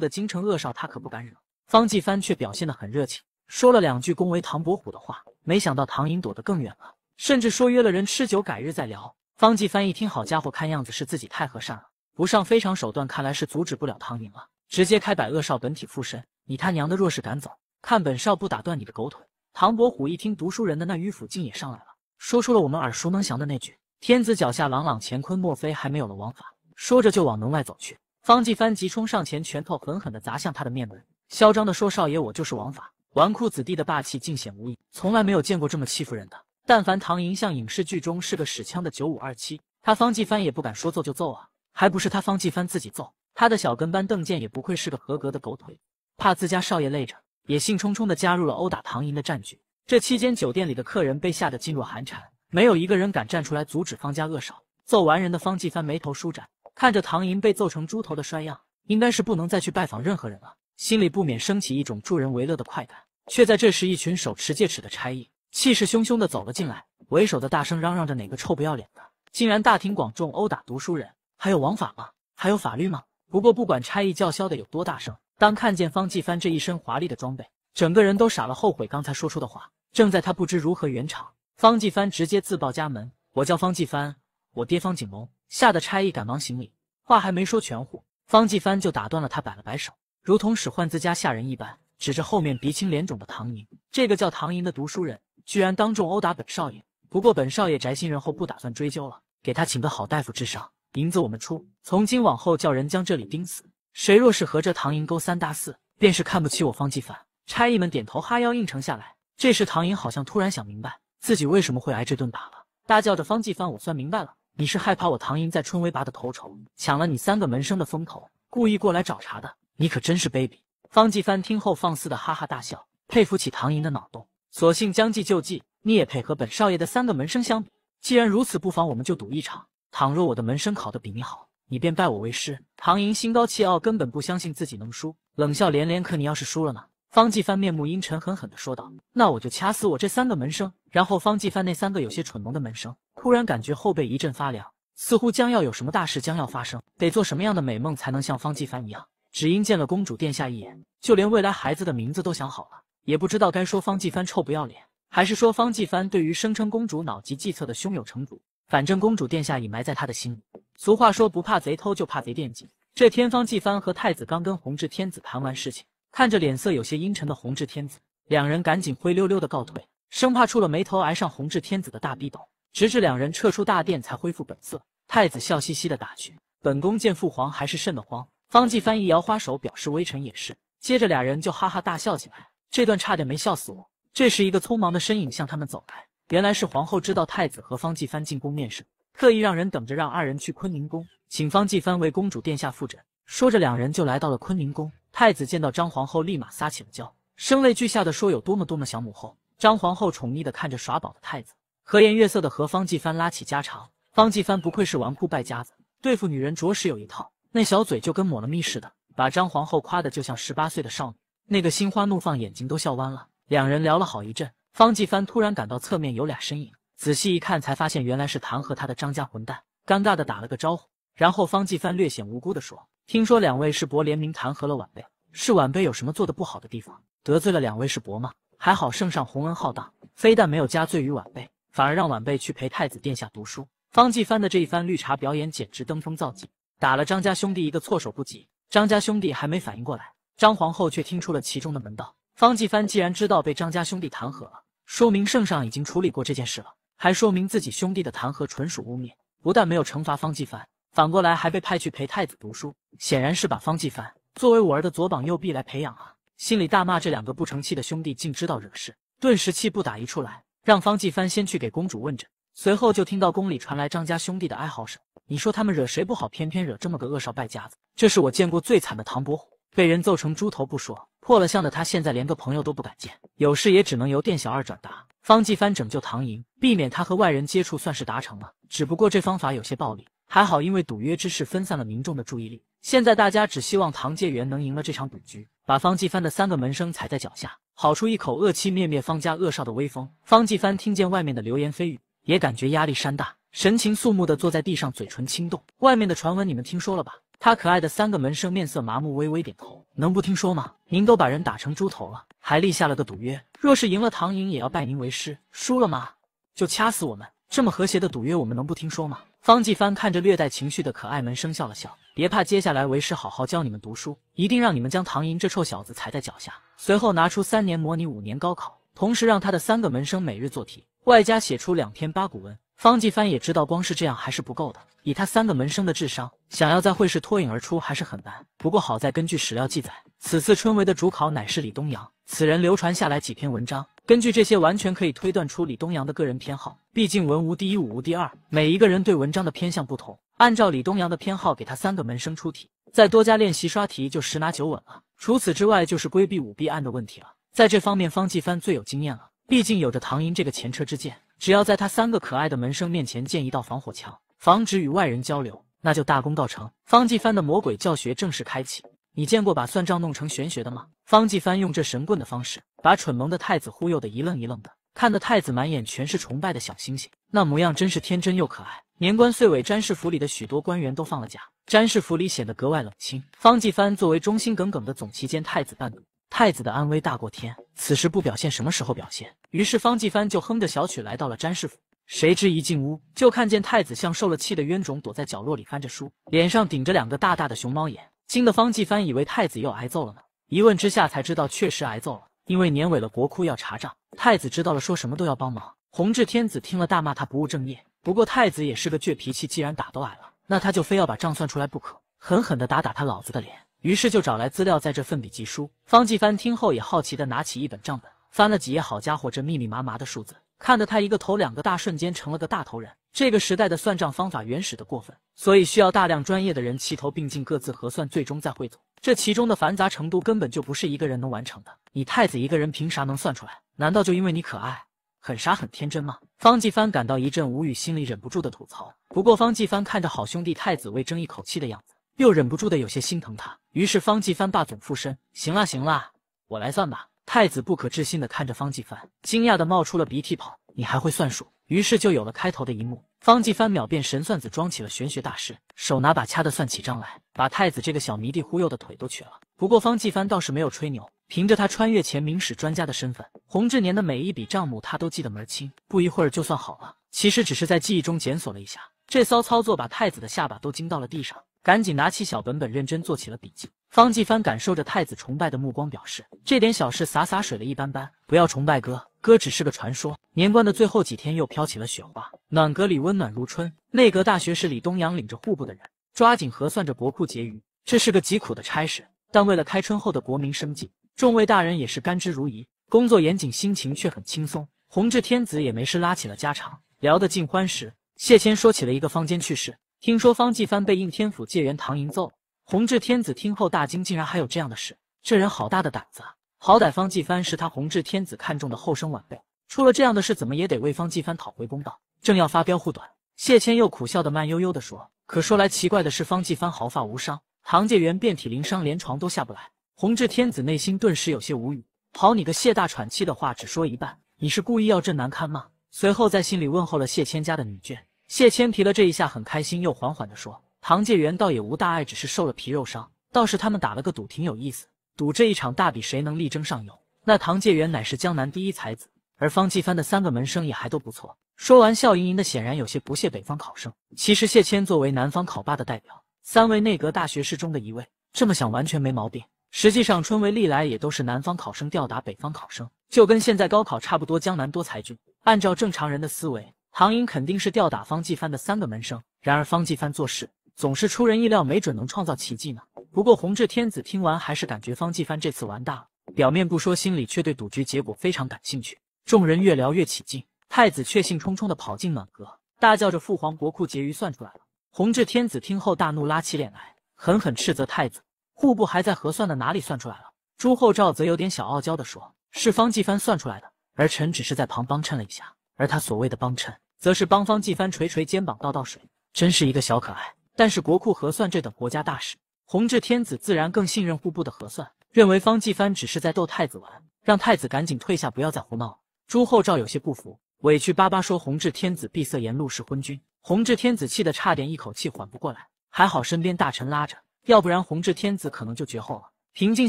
的京城恶少，他可不敢惹。方继帆却表现得很热情，说了两句恭维唐伯虎的话。没想到唐寅躲得更远了，甚至说约了人吃酒，改日再聊。方继帆一听，好家伙，看样子是自己太和善了，不上非常手段，看来是阻止不了唐寅了。直接开摆，恶少本体附身，你他娘的若是敢走，看本少不打断你的狗腿！唐伯虎一听，读书人的那迂腐劲也上来了。说出了我们耳熟能详的那句“天子脚下，朗朗乾坤”，莫非还没有了王法？说着就往门外走去。方继帆急冲上前，拳头狠狠地砸向他的面门，嚣张地说：“少爷，我就是王法！”纨绔子弟的霸气尽显无遗，从来没有见过这么欺负人的。但凡唐寅像影视剧中是个使枪的九五二七，他方继帆也不敢说揍就揍啊，还不是他方继帆自己揍？他的小跟班邓健也不愧是个合格的狗腿，怕自家少爷累着，也兴冲冲地加入了殴打唐寅的战局。这期间，酒店里的客人被吓得噤若寒蝉，没有一个人敢站出来阻止方家恶少揍完人的方继帆眉头舒展，看着唐寅被揍成猪头的衰样，应该是不能再去拜访任何人了，心里不免升起一种助人为乐的快感。却在这时，一群手持戒尺的差役气势汹汹的走了进来，为首的大声嚷嚷着：“哪个臭不要脸的，竟然大庭广众殴打读书人？还有王法吗？还有法律吗？”不过，不管差役叫嚣的有多大声，当看见方继帆这一身华丽的装备，整个人都傻了，后悔刚才说出的话。正在他不知如何圆场，方继帆直接自报家门：“我叫方继帆，我爹方景龙。”吓得差役赶忙行礼，话还没说全乎，方继帆就打断了他，摆了摆手，如同使唤自家下人一般，指着后面鼻青脸肿的唐寅：“这个叫唐寅的读书人，居然当众殴打本少爷！不过本少爷宅心仁厚，不打算追究了，给他请个好大夫治伤，银子我们出。从今往后叫人将这里盯死，谁若是和这唐寅勾三搭四，便是看不起我方继帆。”差役们点头哈腰应承下来。这时，唐寅好像突然想明白自己为什么会挨这顿打了，大叫着：“方继帆，我算明白了，你是害怕我唐寅在春威拔的头筹，抢了你三个门生的风头，故意过来找茬的。你可真是卑鄙！”方继帆听后放肆的哈哈大笑，佩服起唐寅的脑洞，索性将计就计，你也配和本少爷的三个门生相比？既然如此，不妨我们就赌一场。倘若我的门生考得比你好，你便拜我为师。唐寅心高气傲，根本不相信自己能输，冷笑连连。可你要是输了呢？方继藩面目阴沉，狠狠的说道：“那我就掐死我这三个门生。”然后方继藩那三个有些蠢萌的门生突然感觉后背一阵发凉，似乎将要有什么大事将要发生，得做什么样的美梦才能像方继藩一样，只因见了公主殿下一眼，就连未来孩子的名字都想好了。也不知道该说方继藩臭不要脸，还是说方继藩对于声称公主脑疾计策的胸有成竹。反正公主殿下已埋在他的心里。俗话说不怕贼偷，就怕贼惦记。这天方继藩和太子刚跟弘治天子谈完事情。看着脸色有些阴沉的弘治天子，两人赶紧灰溜溜的告退，生怕触了眉头挨上弘治天子的大逼斗。直至两人撤出大殿，才恢复本色。太子笑嘻嘻的打趣：“本宫见父皇还是瘆得慌。”方继翻译摇花手表示：“微臣也是。”接着俩人就哈哈大笑起来。这段差点没笑死我。这时，一个匆忙的身影向他们走来，原来是皇后知道太子和方继藩进宫面圣，特意让人等着让二人去坤宁宫，请方继藩为公主殿下复诊。说着，两人就来到了坤宁宫。太子见到张皇后，立马撒起了娇，声泪俱下的说有多么多么想母后。张皇后宠溺的看着耍宝的太子，和颜悦色的和方继帆拉起家常。方继帆不愧是纨绔败家子，对付女人着实有一套，那小嘴就跟抹了蜜似的，把张皇后夸的就像十八岁的少女，那个心花怒放，眼睛都笑弯了。两人聊了好一阵，方继帆突然感到侧面有俩身影，仔细一看才发现原来是弹劾他的张家混蛋，尴尬的打了个招呼，然后方继帆略显无辜的说。听说两位世伯联名弹劾了晚辈，是晚辈有什么做的不好的地方得罪了两位世伯吗？还好圣上洪恩浩荡，非但没有加罪于晚辈，反而让晚辈去陪太子殿下读书。方继帆的这一番绿茶表演简直登峰造极，打了张家兄弟一个措手不及。张家兄弟还没反应过来，张皇后却听出了其中的门道。方继帆既然知道被张家兄弟弹劾了，说明圣上已经处理过这件事了，还说明自己兄弟的弹劾纯属污蔑，不但没有惩罚方继帆。反过来还被派去陪太子读书，显然是把方继帆作为我儿的左膀右臂来培养啊！心里大骂这两个不成器的兄弟，竟知道惹事，顿时气不打一处来，让方继帆先去给公主问诊。随后就听到宫里传来张家兄弟的哀嚎声。你说他们惹谁不好，偏偏惹这么个恶少败家子，这是我见过最惨的唐伯虎，被人揍成猪头不说，破了相的他现在连个朋友都不敢见，有事也只能由店小二转达。方继帆拯救唐寅，避免他和外人接触，算是达成了。只不过这方法有些暴力。还好，因为赌约之事分散了民众的注意力。现在大家只希望唐介元能赢了这场赌局，把方继帆的三个门生踩在脚下，好出一口恶气，灭灭方家恶少的威风。方继帆听见外面的流言蜚语，也感觉压力山大，神情肃穆的坐在地上，嘴唇轻动。外面的传闻你们听说了吧？他可爱的三个门生面色麻木，微微点头。能不听说吗？您都把人打成猪头了，还立下了个赌约，若是赢了唐寅也要拜您为师，输了吗？就掐死我们！这么和谐的赌约，我们能不听说吗？方继帆看着略带情绪的可爱门生笑了笑，别怕，接下来为师好好教你们读书，一定让你们将唐寅这臭小子踩在脚下。随后拿出三年模拟五年高考，同时让他的三个门生每日做题，外加写出两篇八股文。方继帆也知道光是这样还是不够的，以他三个门生的智商，想要在会试脱颖而出还是很难。不过好在根据史料记载，此次春闱的主考乃是李东阳，此人流传下来几篇文章。根据这些，完全可以推断出李东阳的个人偏好。毕竟文无第一，武无第二，每一个人对文章的偏向不同。按照李东阳的偏好，给他三个门生出题，再多加练习刷题，就十拿九稳了。除此之外，就是规避舞弊案的问题了。在这方面，方继帆最有经验了。毕竟有着唐寅这个前车之鉴，只要在他三个可爱的门生面前建一道防火墙，防止与外人交流，那就大功告成。方继帆的魔鬼教学正式开启。你见过把算账弄成玄学的吗？方继帆用这神棍的方式，把蠢萌的太子忽悠的一愣一愣的，看得太子满眼全是崇拜的小星星，那模样真是天真又可爱。年关岁尾，詹氏府里的许多官员都放了假，詹氏府里显得格外冷清。方继帆作为忠心耿耿的总旗监太子伴读，太子的安危大过天，此时不表现，什么时候表现？于是方继帆就哼着小曲来到了詹氏府，谁知一进屋，就看见太子像受了气的冤种，躲在角落里翻着书，脸上顶着两个大大的熊猫眼。惊的方继帆以为太子又挨揍了呢，一问之下才知道确实挨揍了，因为年尾了国库要查账，太子知道了说什么都要帮忙。弘治天子听了大骂他不务正业，不过太子也是个倔脾气，既然打都挨了，那他就非要把账算出来不可，狠狠的打打他老子的脸。于是就找来资料在这奋笔疾书。方继帆听后也好奇的拿起一本账本，翻了几页，好家伙，这密密麻麻的数字，看得他一个头两个大，瞬间成了个大头人。这个时代的算账方法原始的过分，所以需要大量专业的人齐头并进，各自核算，最终再汇总。这其中的繁杂程度根本就不是一个人能完成的。你太子一个人凭啥能算出来？难道就因为你可爱、很傻、很天真吗？方继帆感到一阵无语，心里忍不住的吐槽。不过方继帆看着好兄弟太子为争一口气的样子，又忍不住的有些心疼他。于是方继帆霸总附身：“行啦行啦，我来算吧。”太子不可置信的看着方继帆，惊讶的冒出了鼻涕泡：“你还会算数？”于是就有了开头的一幕，方继帆秒变神算子，装起了玄学大师，手拿把掐的算起账来，把太子这个小迷弟忽悠的腿都瘸了。不过方继帆倒是没有吹牛，凭着他穿越前明史专家的身份，洪志年的每一笔账目他都记得门清，不一会儿就算好了。其实只是在记忆中检索了一下，这骚操作把太子的下巴都惊到了地上，赶紧拿起小本本认真做起了笔记。方继帆感受着太子崇拜的目光，表示这点小事洒洒水了一般般，不要崇拜哥，哥只是个传说。年关的最后几天又飘起了雪花，暖阁里温暖如春。内阁大学士李东阳领着户部的人，抓紧核算着国库结余，这是个极苦的差事，但为了开春后的国民生计，众位大人也是甘之如饴。工作严谨，心情却很轻松。弘治天子也没事，拉起了家常，聊得尽欢时，谢谦说起了一个坊间趣事，听说方继帆被应天府借元唐寅揍了。弘治天子听后大惊，竟然还有这样的事！这人好大的胆子啊！好歹方继藩是他弘治天子看中的后生晚辈，出了这样的事，怎么也得为方继藩讨回公道。正要发飙护短，谢谦又苦笑的慢悠悠的说：“可说来奇怪的是，方继藩毫发无伤，唐介元遍体鳞伤，连床都下不来。”弘治天子内心顿时有些无语。好你个谢大喘气的话只说一半，你是故意要朕难堪吗？随后在心里问候了谢谦家的女眷。谢谦提了这一下很开心，又缓缓的说。唐介元倒也无大碍，只是受了皮肉伤。倒是他们打了个赌，挺有意思，赌这一场大比谁能力争上游。那唐介元乃是江南第一才子，而方继帆的三个门生也还都不错。说完笑盈盈的，显然有些不屑北方考生。其实谢谦作为南方考霸的代表，三位内阁大学士中的一位，这么想完全没毛病。实际上春闱历来也都是南方考生吊打北方考生，就跟现在高考差不多。江南多才俊，按照正常人的思维，唐寅肯定是吊打方继帆的三个门生。然而方继帆做事。总是出人意料，没准能创造奇迹呢。不过弘治天子听完还是感觉方继藩这次玩大了，表面不说，心里却对赌局结果非常感兴趣。众人越聊越起劲，太子却兴冲冲地跑进暖阁，大叫着：“父皇，国库结余算出来了！”弘治天子听后大怒，拉起脸来，狠狠斥责太子：“户部还在核算的，哪里算出来了？”朱厚照则有点小傲娇地说：“是方继藩算出来的，儿臣只是在旁帮衬了一下。”而他所谓的帮衬，则是帮方继藩捶捶肩膀、倒倒水，真是一个小可爱。但是国库核算这等国家大事，弘治天子自然更信任户部的核算，认为方继藩只是在逗太子玩，让太子赶紧退下，不要再胡闹。朱厚照有些不服，委屈巴巴说：“弘治天子闭塞言路是昏君。”弘治天子气得差点一口气缓不过来，还好身边大臣拉着，要不然弘治天子可能就绝后了。平静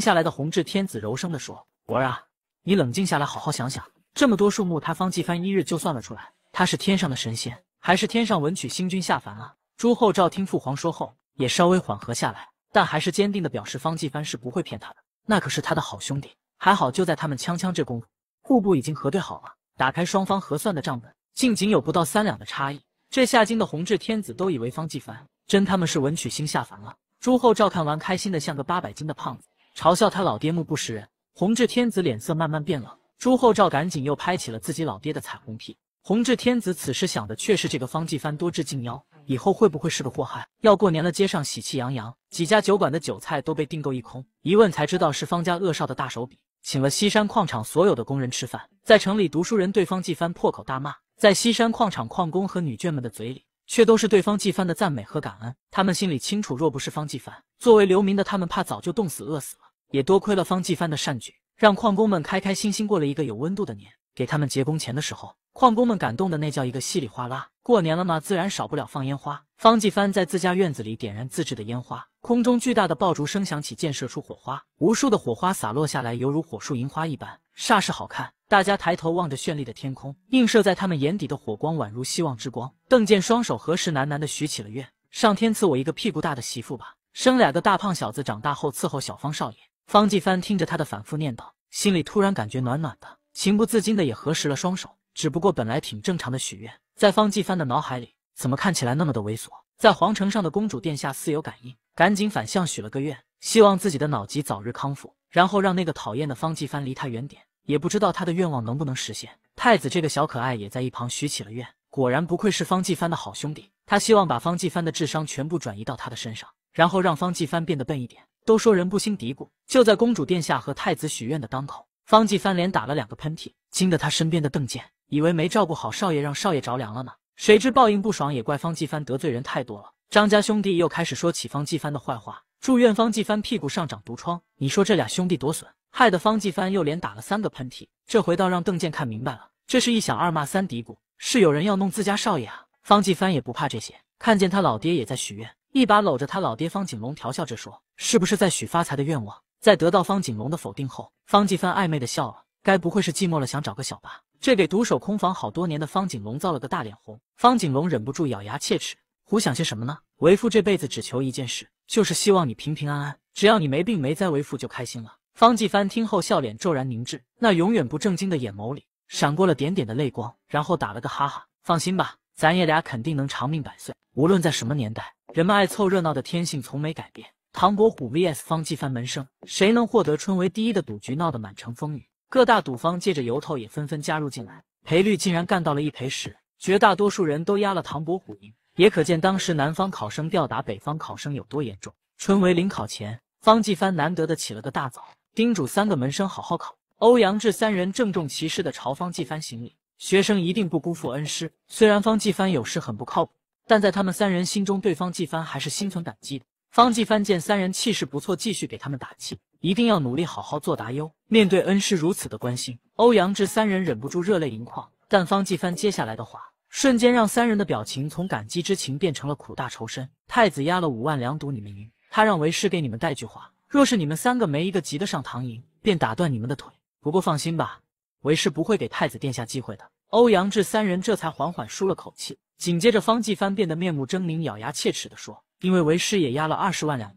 下来的弘治天子柔声地说：“儿啊，你冷静下来，好好想想，这么多树木，他方继藩一日就算了出来，他是天上的神仙，还是天上文曲星君下凡啊？”朱厚照听父皇说后，也稍微缓和下来，但还是坚定的表示方继藩是不会骗他的，那可是他的好兄弟。还好，就在他们枪枪这功夫，户部已经核对好了，打开双方核算的账本，竟仅有不到三两的差异。这下惊的弘治天子都以为方继藩真他妈是文曲星下凡了。朱厚照看完，开心的像个八百斤的胖子，嘲笑他老爹目不识人。弘治天子脸色慢慢变冷，朱厚照赶紧又拍起了自己老爹的彩虹屁。弘治天子此时想的却是这个方继藩多智近妖，以后会不会是个祸害？要过年了，街上喜气洋洋，几家酒馆的酒菜都被订购一空。一问才知道是方家恶少的大手笔，请了西山矿场所有的工人吃饭。在城里读书人，对方继藩破口大骂；在西山矿场矿工和女眷们的嘴里，却都是对方继藩的赞美和感恩。他们心里清楚，若不是方继藩作为流民的他们，怕早就冻死饿死了。也多亏了方继藩的善举，让矿工们开开心心过了一个有温度的年。给他们结工钱的时候。矿工们感动的那叫一个稀里哗啦。过年了嘛，自然少不了放烟花。方继帆在自家院子里点燃自制的烟花，空中巨大的爆竹声响起，溅射出火花，无数的火花洒落下来，犹如火树银花一般，煞是好看。大家抬头望着绚丽的天空，映射在他们眼底的火光宛如希望之光。邓健双手合十，喃喃的许起了愿：上天赐我一个屁股大的媳妇吧，生俩个大胖小子，长大后伺候小方少爷。方继帆听着他的反复念叨，心里突然感觉暖暖的，情不自禁的也合十了双手。只不过本来挺正常的许愿，在方继帆的脑海里怎么看起来那么的猥琐？在皇城上的公主殿下似有感应，赶紧反向许了个愿，希望自己的脑疾早日康复，然后让那个讨厌的方继帆离他远点。也不知道他的愿望能不能实现。太子这个小可爱也在一旁许起了愿，果然不愧是方继帆的好兄弟，他希望把方继帆的智商全部转移到他的身上，然后让方继帆变得笨一点。都说人不心嘀咕，就在公主殿下和太子许愿的当口，方继帆连打了两个喷嚏，惊得他身边的邓健以为没照顾好少爷，让少爷着凉了呢。谁知报应不爽，也怪方继帆得罪人太多了。张家兄弟又开始说起方继帆的坏话，祝愿方继帆屁股上长毒疮。你说这俩兄弟多损，害得方继帆又连打了三个喷嚏。这回倒让邓健看明白了，这是一想二骂三嘀咕，是有人要弄自家少爷啊。方继帆也不怕这些，看见他老爹也在许愿，一把搂着他老爹方景龙，调笑着说：“是不是在许发财的愿望？”在得到方景龙的否定后，方继帆暧昧的笑了，该不会是寂寞了，想找个小吧？这给独守空房好多年的方景龙造了个大脸红，方景龙忍不住咬牙切齿，胡想些什么呢？为父这辈子只求一件事，就是希望你平平安安，只要你没病没灾，为父就开心了。方继帆听后，笑脸骤然凝滞，那永远不正经的眼眸里闪过了点点的泪光，然后打了个哈哈。放心吧，咱爷俩肯定能长命百岁。无论在什么年代，人们爱凑热闹的天性从没改变。唐伯虎 vs 方继帆门生，谁能获得春闱第一的赌局，闹得满城风雨？各大赌方借着由头也纷纷加入进来，赔率竟然干到了一赔十，绝大多数人都压了唐伯虎赢，也可见当时南方考生吊打北方考生有多严重。春闱临考前，方继帆难得的起了个大早，叮嘱三个门生好好考。欧阳志三人郑重其事的朝方继帆行礼，学生一定不辜负恩师。虽然方继帆有时很不靠谱，但在他们三人心中，对方继帆还是心存感激的。方继帆见三人气势不错，继续给他们打气。一定要努力，好好做答优。面对恩师如此的关心，欧阳志三人忍不住热泪盈眶。但方继帆接下来的话，瞬间让三人的表情从感激之情变成了苦大仇深。太子压了五万两赌你们赢，他让为师给你们带句话：若是你们三个没一个及得上唐寅，便打断你们的腿。不过放心吧，为师不会给太子殿下机会的。欧阳志三人这才缓缓舒了口气。紧接着，方继帆变得面目狰狞，咬牙切齿地说：“因为为师也压了二十万两。”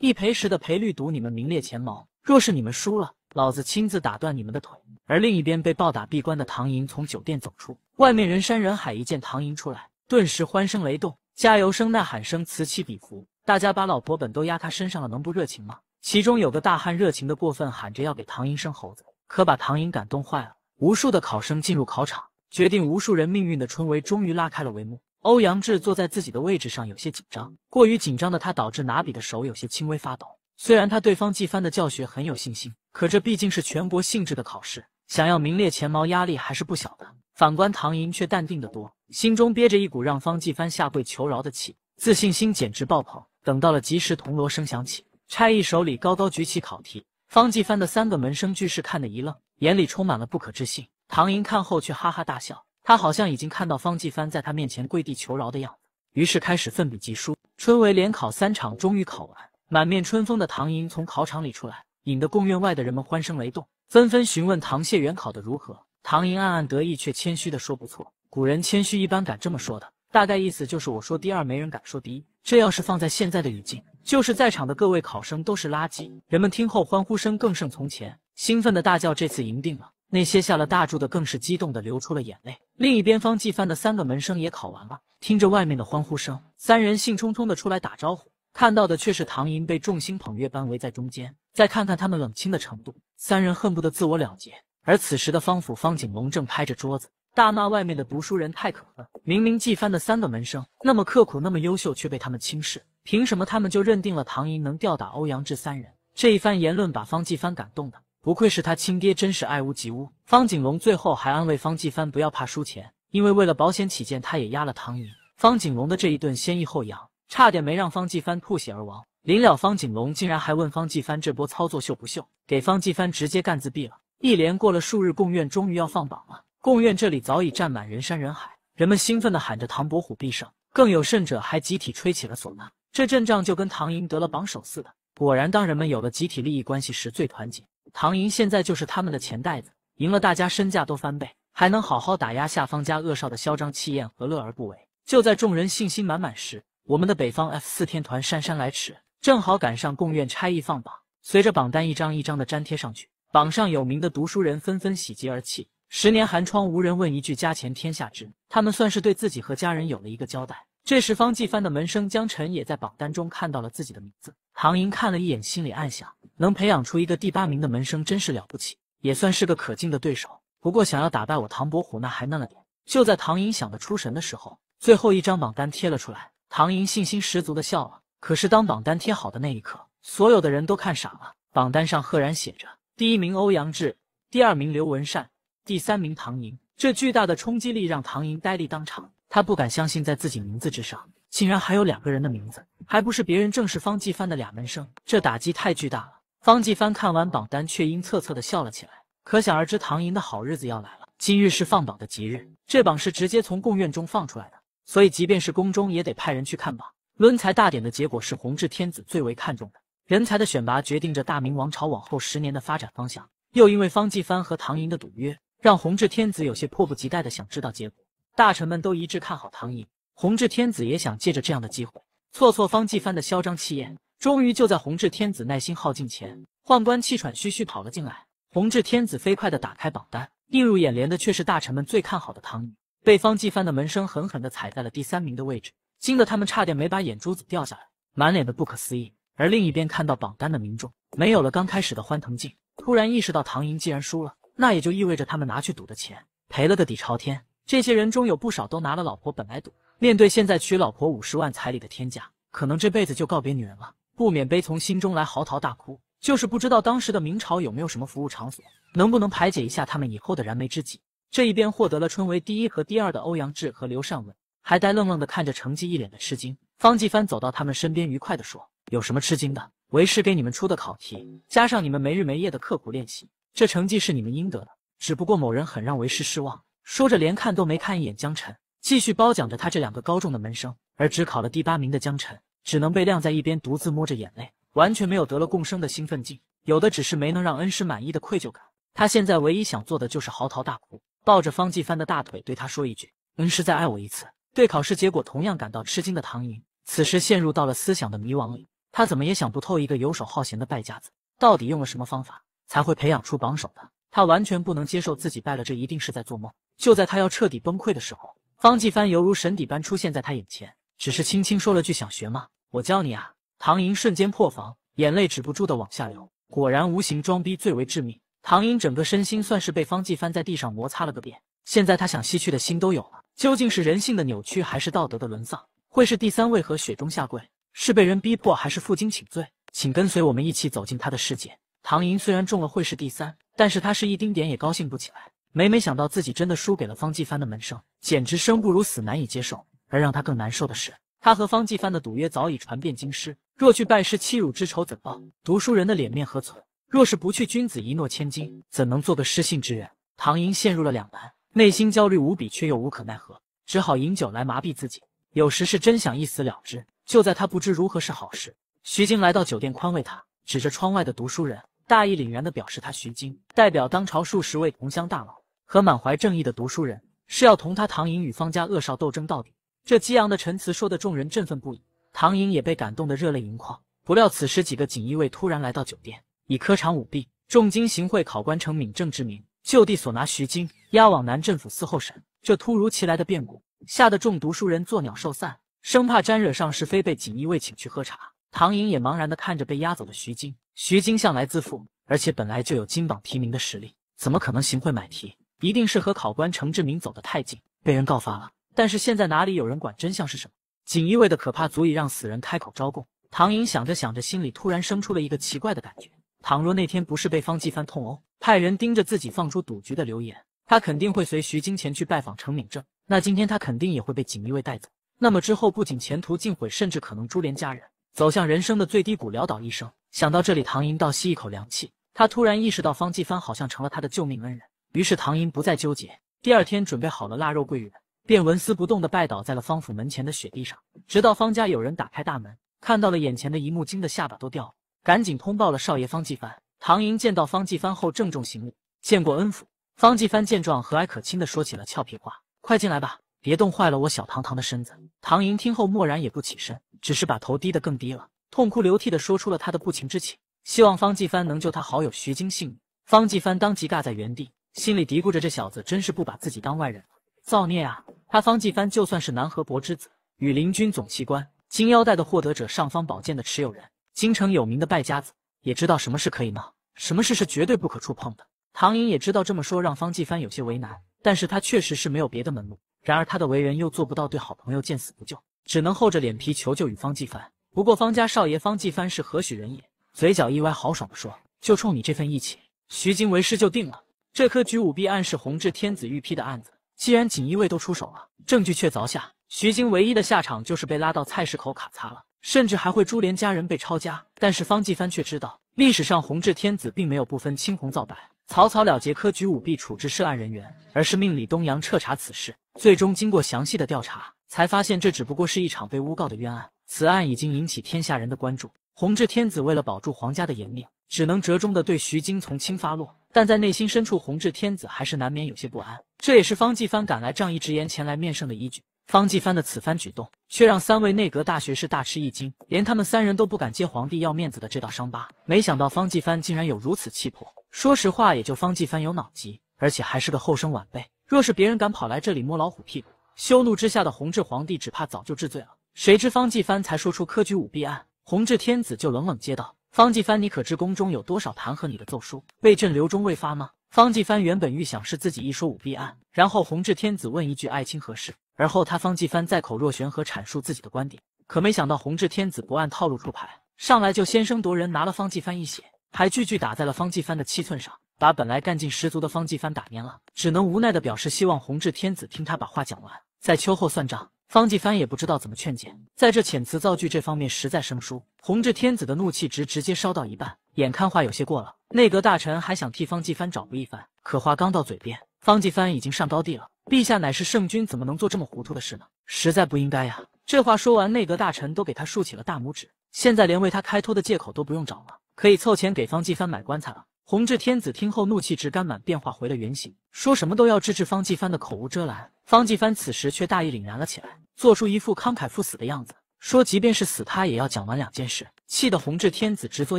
一赔十的赔率赌，你们名列前茅。若是你们输了，老子亲自打断你们的腿。而另一边被暴打闭关的唐寅从酒店走出，外面人山人海，一见唐寅出来，顿时欢声雷动，加油声、呐喊声此起彼伏，大家把老婆本都压他身上了，能不热情吗？其中有个大汉热情的过分，喊着要给唐寅生猴子，可把唐寅感动坏了。无数的考生进入考场，决定无数人命运的春闱终于拉开了帷幕。欧阳志坐在自己的位置上，有些紧张。过于紧张的他，导致拿笔的手有些轻微发抖。虽然他对方继帆的教学很有信心，可这毕竟是全国性质的考试，想要名列前茅，压力还是不小的。反观唐寅，却淡定的多，心中憋着一股让方继帆下跪求饶的气，自信心简直爆棚。等到了及时，铜锣声响起，差役手里高高举起考题，方继帆的三个门生俱是看得一愣，眼里充满了不可置信。唐寅看后却哈哈大笑。他好像已经看到方继帆在他面前跪地求饶的样子，于是开始奋笔疾书。春闱连考三场，终于考完，满面春风的唐寅从考场里出来，引得贡院外的人们欢声雷动，纷纷询问唐谢元考的如何。唐寅暗暗得意，却谦虚的说：“不错，古人谦虚一般敢这么说的，大概意思就是我说第二，没人敢说第一。”这要是放在现在的语境，就是在场的各位考生都是垃圾。人们听后欢呼声更胜从前，兴奋的大叫：“这次赢定了！”那些下了大注的更是激动的流出了眼泪。另一边，方继帆的三个门生也考完了，听着外面的欢呼声，三人兴冲冲的出来打招呼，看到的却是唐寅被众星捧月般围在中间。再看看他们冷清的程度，三人恨不得自我了结。而此时的方府，方景龙正拍着桌子大骂外面的读书人太可恨，明明继帆的三个门生那么刻苦，那么优秀，却被他们轻视，凭什么他们就认定了唐寅能吊打欧阳志三人？这一番言论把方继帆感动的。不愧是他亲爹，真是爱屋及乌。方景龙最后还安慰方继帆不要怕输钱，因为为了保险起见，他也压了唐寅。方景龙的这一顿先抑后扬，差点没让方继帆吐血而亡。临了，方景龙竟然还问方继帆这波操作秀不秀？给方继帆直接干自闭了。一连过了数日，贡院终于要放榜了。贡院这里早已站满人山人海，人们兴奋地喊着唐伯虎必胜，更有甚者还集体吹起了唢呐。这阵仗就跟唐寅得了榜首似的。果然，当人们有了集体利益关系时，最团结。唐寅现在就是他们的钱袋子，赢了大家身价都翻倍，还能好好打压下方家恶少的嚣张气焰，何乐而不为？就在众人信心满满时，我们的北方 F 四天团姗姗来迟，正好赶上贡院差役放榜。随着榜单一张一张的粘贴上去，榜上有名的读书人纷纷喜极而泣。十年寒窗无人问，一句家钱天下知，他们算是对自己和家人有了一个交代。这时，方继帆的门生江晨也在榜单中看到了自己的名字。唐莹看了一眼，心里暗想：能培养出一个第八名的门生，真是了不起，也算是个可敬的对手。不过，想要打败我唐伯虎，那还嫩了点。就在唐莹想得出神的时候，最后一张榜单贴了出来。唐莹信心十足的笑了。可是，当榜单贴好的那一刻，所有的人都看傻了。榜单上赫然写着：第一名欧阳志，第二名刘文善，第三名唐莹。这巨大的冲击力让唐莹呆立当场。他不敢相信，在自己名字之上竟然还有两个人的名字，还不是别人，正是方继帆的俩门生。这打击太巨大了。方继帆看完榜单，却阴恻恻的笑了起来。可想而知，唐寅的好日子要来了。今日是放榜的吉日，这榜是直接从贡院中放出来的，所以即便是宫中也得派人去看榜。抡才大典的结果是弘治天子最为看重的人才的选拔，决定着大明王朝往后十年的发展方向。又因为方继帆和唐寅的赌约，让弘治天子有些迫不及待的想知道结果。大臣们都一致看好唐寅，弘治天子也想借着这样的机会挫挫方继藩的嚣张气焰。终于就在弘治天子耐心耗尽前，宦官气喘吁吁跑了进来。弘治天子飞快的打开榜单，映入眼帘的却是大臣们最看好的唐寅，被方继藩的门生狠狠的踩在了第三名的位置，惊得他们差点没把眼珠子掉下来，满脸的不可思议。而另一边看到榜单的民众，没有了刚开始的欢腾劲，突然意识到唐寅既然输了，那也就意味着他们拿去赌的钱赔了个底朝天。这些人中有不少都拿了老婆本来赌，面对现在娶老婆五十万彩礼的天价，可能这辈子就告别女人了，不免悲从心中来，嚎啕大哭。就是不知道当时的明朝有没有什么服务场所，能不能排解一下他们以后的燃眉之急。这一边获得了春闱第一和第二的欧阳志和刘善文，还呆愣愣的看着成绩，一脸的吃惊。方继帆走到他们身边，愉快的说：“有什么吃惊的？为师给你们出的考题，加上你们没日没夜的刻苦练习，这成绩是你们应得的。只不过某人很让为师失望。”说着，连看都没看一眼江晨，继续褒奖着他这两个高中的门生，而只考了第八名的江晨，只能被晾在一边，独自摸着眼泪，完全没有得了共生的兴奋劲，有的只是没能让恩师满意的愧疚感。他现在唯一想做的就是嚎啕大哭，抱着方继帆的大腿，对他说一句：“恩师，再爱我一次。”对考试结果同样感到吃惊的唐寅，此时陷入到了思想的迷惘里。他怎么也想不透，一个游手好闲的败家子，到底用了什么方法，才会培养出榜首的？他完全不能接受自己败了，这一定是在做梦。就在他要彻底崩溃的时候，方继帆犹如神底般出现在他眼前，只是轻轻说了句：“想学吗？我教你啊。”唐寅瞬间破防，眼泪止不住的往下流。果然，无形装逼最为致命。唐寅整个身心算是被方继帆在地上摩擦了个遍。现在他想吸取的心都有了。究竟是人性的扭曲还是道德的沦丧？会是第三为何雪中下跪？是被人逼迫还是负荆请罪？请跟随我们一起走进他的世界。唐寅虽然中了会是第三，但是他是一丁点也高兴不起来。每每想到自己真的输给了方继帆的门生，简直生不如死，难以接受。而让他更难受的是，他和方继帆的赌约早已传遍京师，若去拜师，欺辱之仇怎报？读书人的脸面何存？若是不去，君子一诺千金，怎能做个失信之人？唐寅陷入了两难，内心焦虑无比，却又无可奈何，只好饮酒来麻痹自己。有时是真想一死了之。就在他不知如何是好时，徐晶来到酒店宽慰他，指着窗外的读书人。大义凛然地表示，他徐经代表当朝数十位同乡大佬和满怀正义的读书人，是要同他唐寅与方家恶少斗争到底。这激昂的陈词说得众人振奋不已，唐寅也被感动得热泪盈眶。不料此时几个锦衣卫突然来到酒店，以科场舞弊、重金行贿考官成敏政之名，就地所拿徐经押往南镇抚司候审。这突如其来的变故吓得众读书人作鸟兽散，生怕沾惹上是非，被锦衣卫请去喝茶。唐寅也茫然地看着被押走的徐晶。徐晶向来自负，而且本来就有金榜题名的实力，怎么可能行贿买题？一定是和考官程志明走得太近，被人告发了。但是现在哪里有人管真相是什么？锦衣卫的可怕足以让死人开口招供。唐寅想着想着，心里突然生出了一个奇怪的感觉：倘若那天不是被方继藩痛殴，派人盯着自己放出赌局的流言，他肯定会随徐晶前去拜访程敏政。那今天他肯定也会被锦衣卫带走。那么之后不仅前途尽毁，甚至可能株连家人。走向人生的最低谷，潦倒一生。想到这里，唐寅倒吸一口凉气。他突然意识到，方继帆好像成了他的救命恩人。于是，唐寅不再纠结。第二天，准备好了腊肉、桂圆，便纹丝不动地拜倒在了方府门前的雪地上。直到方家有人打开大门，看到了眼前的一幕，惊得下巴都掉了，赶紧通报了少爷方继帆。唐寅见到方继帆后，郑重行礼，见过恩府。方继帆见状，和蔼可亲地说起了俏皮话：“快进来吧，别冻坏了我小堂堂的身子。”唐寅听后默然，也不起身。只是把头低得更低了，痛哭流涕地说出了他的不情之请，希望方继帆能救他好友徐晶性命。方继帆当即尬在原地，心里嘀咕着：这小子真是不把自己当外人，造孽啊！他方继帆就算是南河伯之子，羽林军总旗官，金腰带的获得者，尚方宝剑的持有人，京城有名的败家子，也知道什么事可以闹，什么事是绝对不可触碰的。唐寅也知道这么说让方继帆有些为难，但是他确实是没有别的门路。然而他的为人又做不到对好朋友见死不救。只能厚着脸皮求救与方继帆。不过，方家少爷方继帆是何许人也？嘴角一歪，豪爽地说：“就冲你这份义气，徐经为师就定了。”这科举舞弊暗示弘治天子御批的案子，既然锦衣卫都出手了，证据确凿下，徐经唯一的下场就是被拉到菜市口卡擦了，甚至还会株连家人被抄家。但是方继帆却知道，历史上弘治天子并没有不分青红皂白草草了结科举舞弊处置涉案人员，而是命李东阳彻查此事。最终，经过详细的调查。才发现这只不过是一场被诬告的冤案。此案已经引起天下人的关注，弘治天子为了保住皇家的颜面，只能折中的对徐经从轻发落。但在内心深处，弘治天子还是难免有些不安。这也是方继藩赶来仗义执言前来面圣的依据。方继藩的此番举动，却让三位内阁大学士大吃一惊，连他们三人都不敢接皇帝要面子的这道伤疤。没想到方继藩竟然有如此气魄。说实话，也就方继帆有脑疾，而且还是个后生晚辈。若是别人敢跑来这里摸老虎屁股。羞怒之下的弘治皇帝只怕早就治罪了。谁知方继藩才说出科举舞弊案，弘治天子就冷冷接道：“方继藩，你可知宫中有多少弹劾你的奏疏被朕留中未发吗？”方继藩原本预想是自己一说舞弊案，然后弘治天子问一句“爱卿何事”，而后他方继藩再口若悬河阐述自己的观点。可没想到弘治天子不按套路出牌，上来就先声夺人，拿了方继藩一血，还句句打在了方继藩的七寸上，把本来干劲十足的方继藩打蔫了，只能无奈的表示希望弘治天子听他把话讲完。在秋后算账，方继帆也不知道怎么劝解，在这遣词造句这方面实在生疏。弘治天子的怒气值直接烧到一半，眼看话有些过了，内阁大臣还想替方继帆找补一番，可话刚到嘴边，方继帆已经上高地了。陛下乃是圣君，怎么能做这么糊涂的事呢？实在不应该呀！这话说完，内阁大臣都给他竖起了大拇指。现在连为他开脱的借口都不用找了，可以凑钱给方继帆买棺材了。弘治天子听后，怒气值干满，变化回了原形，说什么都要治治方继帆的口无遮拦。方继帆此时却大义凛然了起来，做出一副慷慨赴死的样子，说：“即便是死，他也要讲完两件事。”气得弘治天子直嘬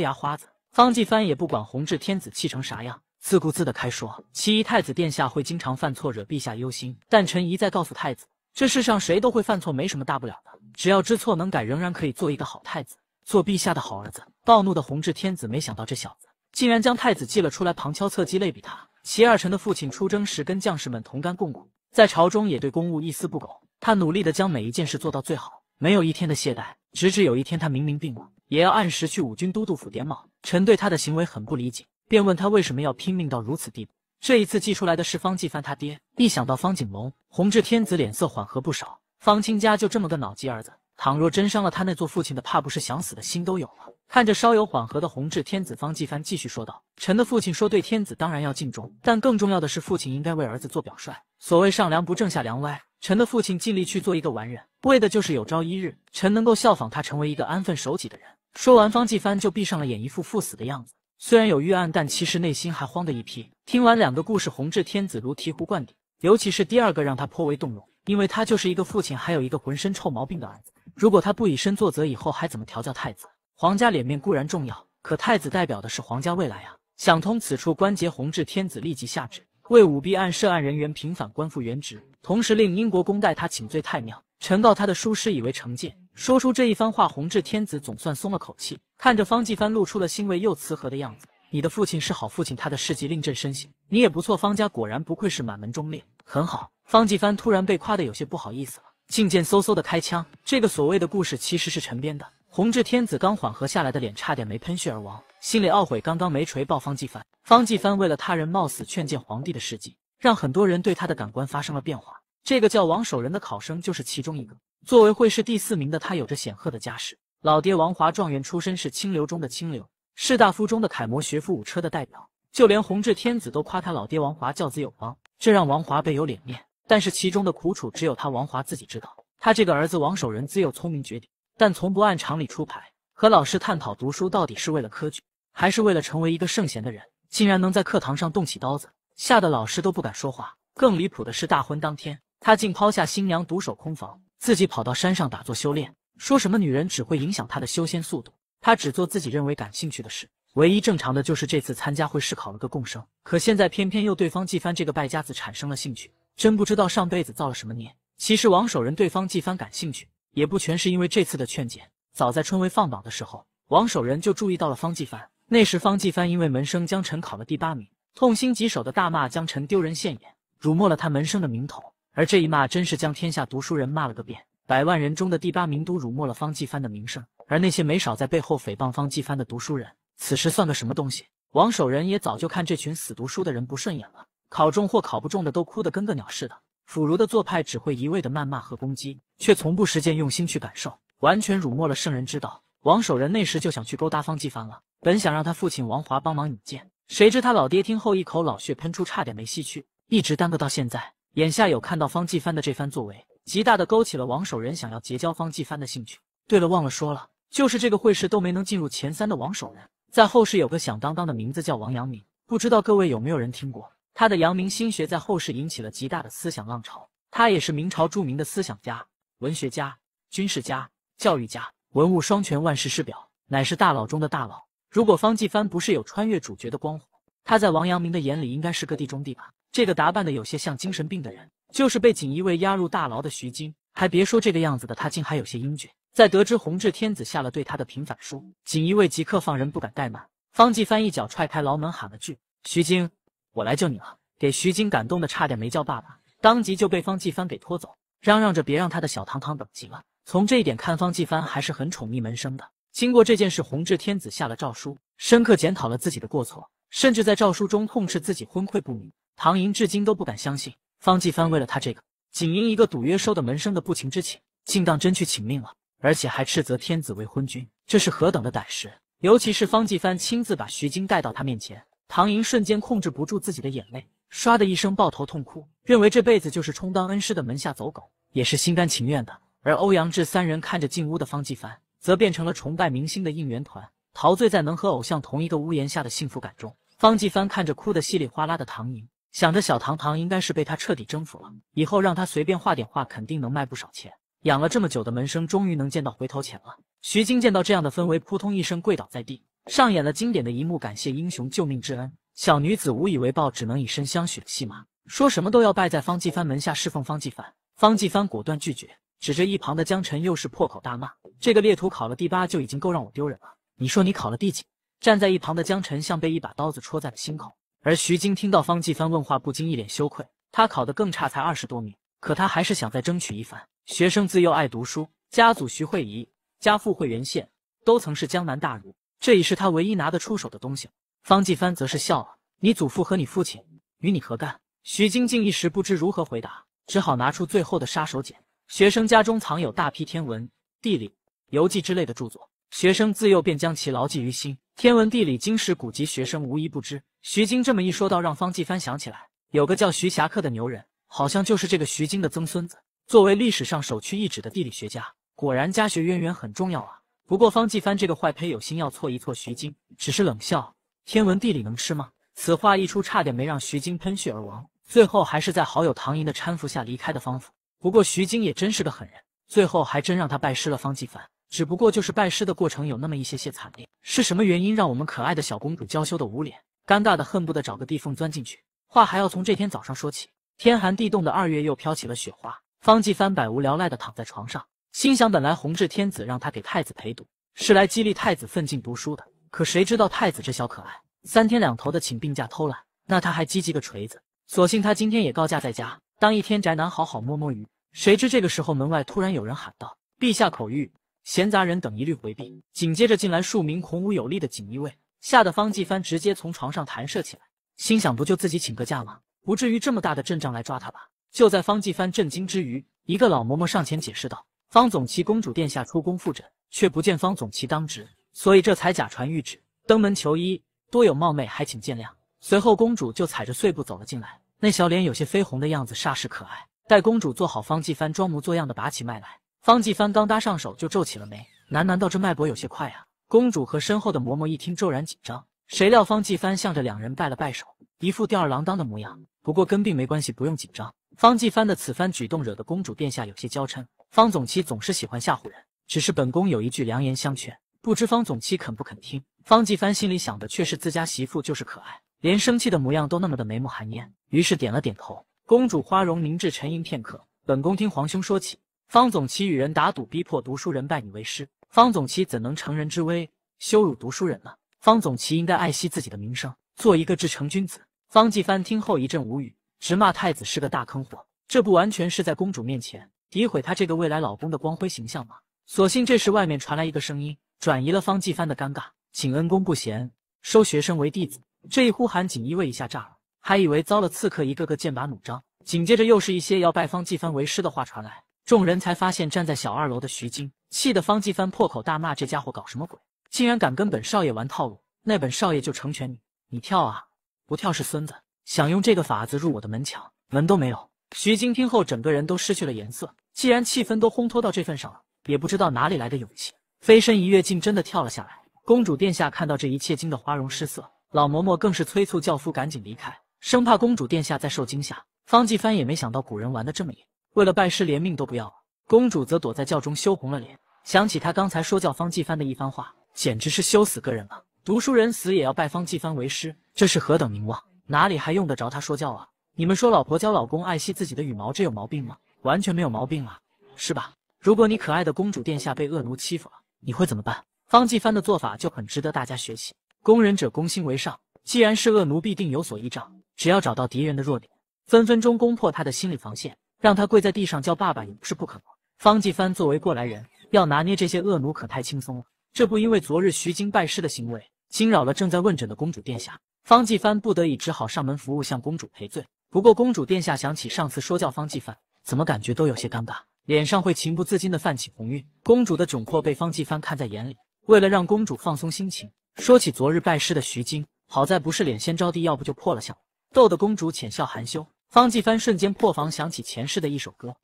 牙花子。方继帆也不管弘治天子气成啥样，自顾自的开说：“其一，太子殿下会经常犯错，惹陛下忧心。但臣一再告诉太子，这世上谁都会犯错，没什么大不了的。只要知错能改，仍然可以做一个好太子，做陛下的好儿子。”暴怒的弘治天子没想到这小子竟然将太子祭了出来，旁敲侧击类比他。其二，臣的父亲出征时跟将士们同甘共苦。在朝中也对公务一丝不苟，他努力的将每一件事做到最好，没有一天的懈怠。直至有一天，他明明病了，也要按时去五军都督府点卯。臣对他的行为很不理解，便问他为什么要拼命到如此地步。这一次寄出来的是方继帆他爹。一想到方景龙，弘治天子脸色缓和不少。方清家就这么个脑疾儿子，倘若真伤了他那做父亲的，怕不是想死的心都有了。看着稍有缓和的弘治天子，方继藩继续说道：“臣的父亲说，对天子当然要尽忠，但更重要的是，父亲应该为儿子做表率。所谓上梁不正下梁歪，臣的父亲尽力去做一个完人，为的就是有朝一日，臣能够效仿他，成为一个安分守己的人。”说完，方继藩就闭上了眼，一副赴死的样子。虽然有预案，但其实内心还慌得一批。听完两个故事，弘治天子如醍醐灌顶，尤其是第二个，让他颇为动容，因为他就是一个父亲，还有一个浑身臭毛病的儿子。如果他不以身作则，以后还怎么调教太子？皇家脸面固然重要，可太子代表的是皇家未来啊！想通此处关节，弘治天子立即下旨，为舞弊案涉案人员平反官复原职，同时令英国公代他请罪太庙，陈告他的书师以为惩戒。说出这一番话，弘治天子总算松了口气，看着方继藩露出了欣慰又慈和的样子。你的父亲是好父亲，他的事迹令朕深省，你也不错，方家果然不愧是满门忠烈，很好。方继藩突然被夸的有些不好意思了，觐见嗖嗖的开枪，这个所谓的故事其实是陈编的。弘治天子刚缓和下来的脸差点没喷血而亡，心里懊悔刚刚没锤爆方继藩。方继藩为了他人冒死劝谏皇帝的事迹，让很多人对他的感官发生了变化。这个叫王守仁的考生就是其中一个。作为会试第四名的他，有着显赫的家世，老爹王华状元出身是清流中的清流，士大夫中的楷模，学富五车的代表。就连弘治天子都夸他老爹王华教子有方，这让王华倍有脸面。但是其中的苦楚只有他王华自己知道。他这个儿子王守仁自幼聪明绝顶。但从不按常理出牌，和老师探讨读书到底是为了科举，还是为了成为一个圣贤的人，竟然能在课堂上动起刀子，吓得老师都不敢说话。更离谱的是，大婚当天，他竟抛下新娘独守空房，自己跑到山上打坐修炼，说什么女人只会影响他的修仙速度，他只做自己认为感兴趣的事。唯一正常的就是这次参加会试考了个贡生，可现在偏偏又对方继帆这个败家子产生了兴趣，真不知道上辈子造了什么孽。其实王守仁对方继帆感兴趣。也不全是因为这次的劝谏。早在春闱放榜的时候，王守仁就注意到了方继藩。那时，方继藩因为门生江辰考了第八名，痛心疾首的大骂江辰丢人现眼，辱没了他门生的名头。而这一骂，真是将天下读书人骂了个遍，百万人中的第八名都辱没了方继藩的名声。而那些没少在背后诽谤方继藩的读书人，此时算个什么东西？王守仁也早就看这群死读书的人不顺眼了。考中或考不中的都哭得跟个鸟似的。腐儒的做派只会一味的谩骂和攻击，却从不实践用心去感受，完全辱没了圣人之道。王守仁那时就想去勾搭方继帆了，本想让他父亲王华帮忙引荐，谁知他老爹听后一口老血喷出，差点没吸去，一直耽搁到现在。眼下有看到方继帆的这番作为，极大的勾起了王守仁想要结交方继帆的兴趣。对了，忘了说了，就是这个会试都没能进入前三的王守仁，在后世有个响当当的名字叫王阳明，不知道各位有没有人听过？他的阳明心学在后世引起了极大的思想浪潮。他也是明朝著名的思想家、文学家、军事家、教育家，文武双全，万世师表，乃是大佬中的大佬。如果方继帆不是有穿越主角的光环，他在王阳明的眼里应该是个地中地吧？这个打扮的有些像精神病的人，就是被锦衣卫押入大牢的徐经。还别说这个样子的他，竟还有些英俊。在得知弘治天子下了对他的平反书，锦衣卫即刻放人，不敢怠慢。方继帆一脚踹开牢门，喊了句：“徐经。”我来救你了！给徐金感动的差点没叫爸爸，当即就被方继帆给拖走，嚷嚷着别让他的小堂堂等急了。从这一点看，方继帆还是很宠溺门生的。经过这件事，弘治天子下了诏书，深刻检讨了自己的过错，甚至在诏书中痛斥自己昏聩不明。唐寅至今都不敢相信，方继帆为了他这个仅因一个赌约收的门生的不情之请，竟当真去请命了，而且还斥责天子为昏君，这是何等的胆识！尤其是方继帆亲自把徐金带到他面前。唐莹瞬间控制不住自己的眼泪，唰的一声抱头痛哭，认为这辈子就是充当恩师的门下走狗，也是心甘情愿的。而欧阳志三人看着进屋的方继帆，则变成了崇拜明星的应援团，陶醉在能和偶像同一个屋檐下的幸福感中。方继帆看着哭得稀里哗啦的唐莹，想着小唐唐应该是被他彻底征服了，以后让他随便画点画，肯定能卖不少钱。养了这么久的门生，终于能见到回头钱了。徐晶见到这样的氛围，扑通一声跪倒在地。上演了经典的一幕，感谢英雄救命之恩，小女子无以为报，只能以身相许的戏码。说什么都要拜在方继帆门下侍奉方继帆。方继帆果断拒绝，指着一旁的江晨又是破口大骂：“这个劣徒考了第八就已经够让我丢人了，你说你考了第几？”站在一旁的江晨像被一把刀子戳在了心口。而徐晶听到方继帆问话，不禁一脸羞愧。他考得更差，才二十多名，可他还是想再争取一番。学生自幼爱读书，家祖徐慧仪，家父惠元宪，都曾是江南大儒。这已是他唯一拿得出手的东西了。方继帆则是笑了：“你祖父和你父亲与你何干？”徐晶晶一时不知如何回答，只好拿出最后的杀手锏：“学生家中藏有大批天文、地理、游记之类的著作，学生自幼便将其牢记于心。天文、地理、经史古籍，学生无一不知。”徐晶这么一说到，让方继帆想起来有个叫徐霞客的牛人，好像就是这个徐晶的曾孙子。作为历史上首屈一指的地理学家，果然家学渊源很重要啊。不过方继帆这个坏胚有心要挫一挫徐晶，只是冷笑：“天文地理能吃吗？”此话一出，差点没让徐晶喷血而亡。最后还是在好友唐寅的搀扶下离开的方府。不过徐晶也真是个狠人，最后还真让他拜师了方继帆。只不过就是拜师的过程有那么一些些惨烈。是什么原因让我们可爱的小公主娇羞的捂脸，尴尬的恨不得找个地缝钻进去？话还要从这天早上说起。天寒地冻的二月又飘起了雪花，方继帆百无聊赖的躺在床上。心想，本来弘治天子让他给太子陪读，是来激励太子奋进读书的。可谁知道太子这小可爱，三天两头的请病假偷懒，那他还积极个锤子？索性他今天也告假在家，当一天宅男，好好摸摸鱼。谁知这个时候，门外突然有人喊道：“陛下口谕，闲杂人等一律回避。”紧接着进来数名孔武有力的锦衣卫，吓得方继帆直接从床上弹射起来，心想：不就自己请个假吗？不至于这么大的阵仗来抓他吧？就在方继帆震惊之余，一个老嬷嬷上前解释道。方总旗公主殿下出宫复诊，却不见方总旗当值，所以这才假传谕旨登门求医，多有冒昧，还请见谅。随后，公主就踩着碎步走了进来，那小脸有些绯红的样子，煞是可爱。待公主坐好，方继帆装模作样的拔起脉来。方继帆刚搭上手，就皱起了眉，喃喃道：“这脉搏有些快啊。”公主和身后的嬷嬷一听，骤然紧张。谁料方继帆向着两人拜了拜手，一副吊儿郎当的模样。不过跟病没关系，不用紧张。方继帆的此番举动惹得公主殿下有些娇嗔。方总七总是喜欢吓唬人，只是本宫有一句良言相劝，不知方总七肯不肯听。方继帆心里想的却是自家媳妇就是可爱，连生气的模样都那么的眉目含烟，于是点了点头。公主花容凝滞沉吟片刻，本宫听皇兄说起，方总七与人打赌，逼迫读书人拜你为师，方总七怎能乘人之危羞辱读书人呢？方总七应该爱惜自己的名声，做一个至诚君子。方继帆听后一阵无语，直骂太子是个大坑货，这不完全是在公主面前。诋毁他这个未来老公的光辉形象吗？所幸这时外面传来一个声音，转移了方继帆的尴尬。请恩公不嫌收学生为弟子。这一呼喊，锦衣卫一下炸了，还以为遭了刺客，一个个剑拔弩张。紧接着又是一些要拜方继帆为师的话传来，众人才发现站在小二楼的徐晶。气得方继帆破口大骂：“这家伙搞什么鬼？竟然敢跟本少爷玩套路！那本少爷就成全你，你跳啊！不跳是孙子！想用这个法子入我的门墙，门都没有！”徐晶听后，整个人都失去了颜色。既然气氛都烘托到这份上了，也不知道哪里来的勇气，飞身一跃，竟真的跳了下来。公主殿下看到这一切，惊得花容失色。老嬷嬷更是催促轿夫赶紧离开，生怕公主殿下再受惊吓。方继帆也没想到古人玩的这么野，为了拜师连命都不要了。公主则躲在轿中羞红了脸，想起他刚才说教方继帆的一番话，简直是羞死个人了。读书人死也要拜方继帆为师，这是何等名望，哪里还用得着他说教啊？你们说老婆教老公爱惜自己的羽毛，这有毛病吗？完全没有毛病啊，是吧？如果你可爱的公主殿下被恶奴欺负了，你会怎么办？方继帆的做法就很值得大家学习。攻人者攻心为上，既然是恶奴，必定有所依仗。只要找到敌人的弱点，分分钟攻破他的心理防线，让他跪在地上叫爸爸也不是不可能。方继帆作为过来人，要拿捏这些恶奴可太轻松了。这不，因为昨日徐晶拜师的行为惊扰了正在问诊的公主殿下，方继帆不得已只好上门服务，向公主赔罪。不过，公主殿下想起上次说教方继帆，怎么感觉都有些尴尬，脸上会情不自禁的泛起红晕。公主的窘迫被方继帆看在眼里，为了让公主放松心情，说起昨日拜师的徐晶，好在不是脸先着地，要不就破了相，逗得公主浅笑含羞。方继帆瞬间破防，想起前世的一首歌。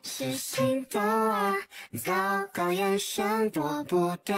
糟糕，眼神躲不就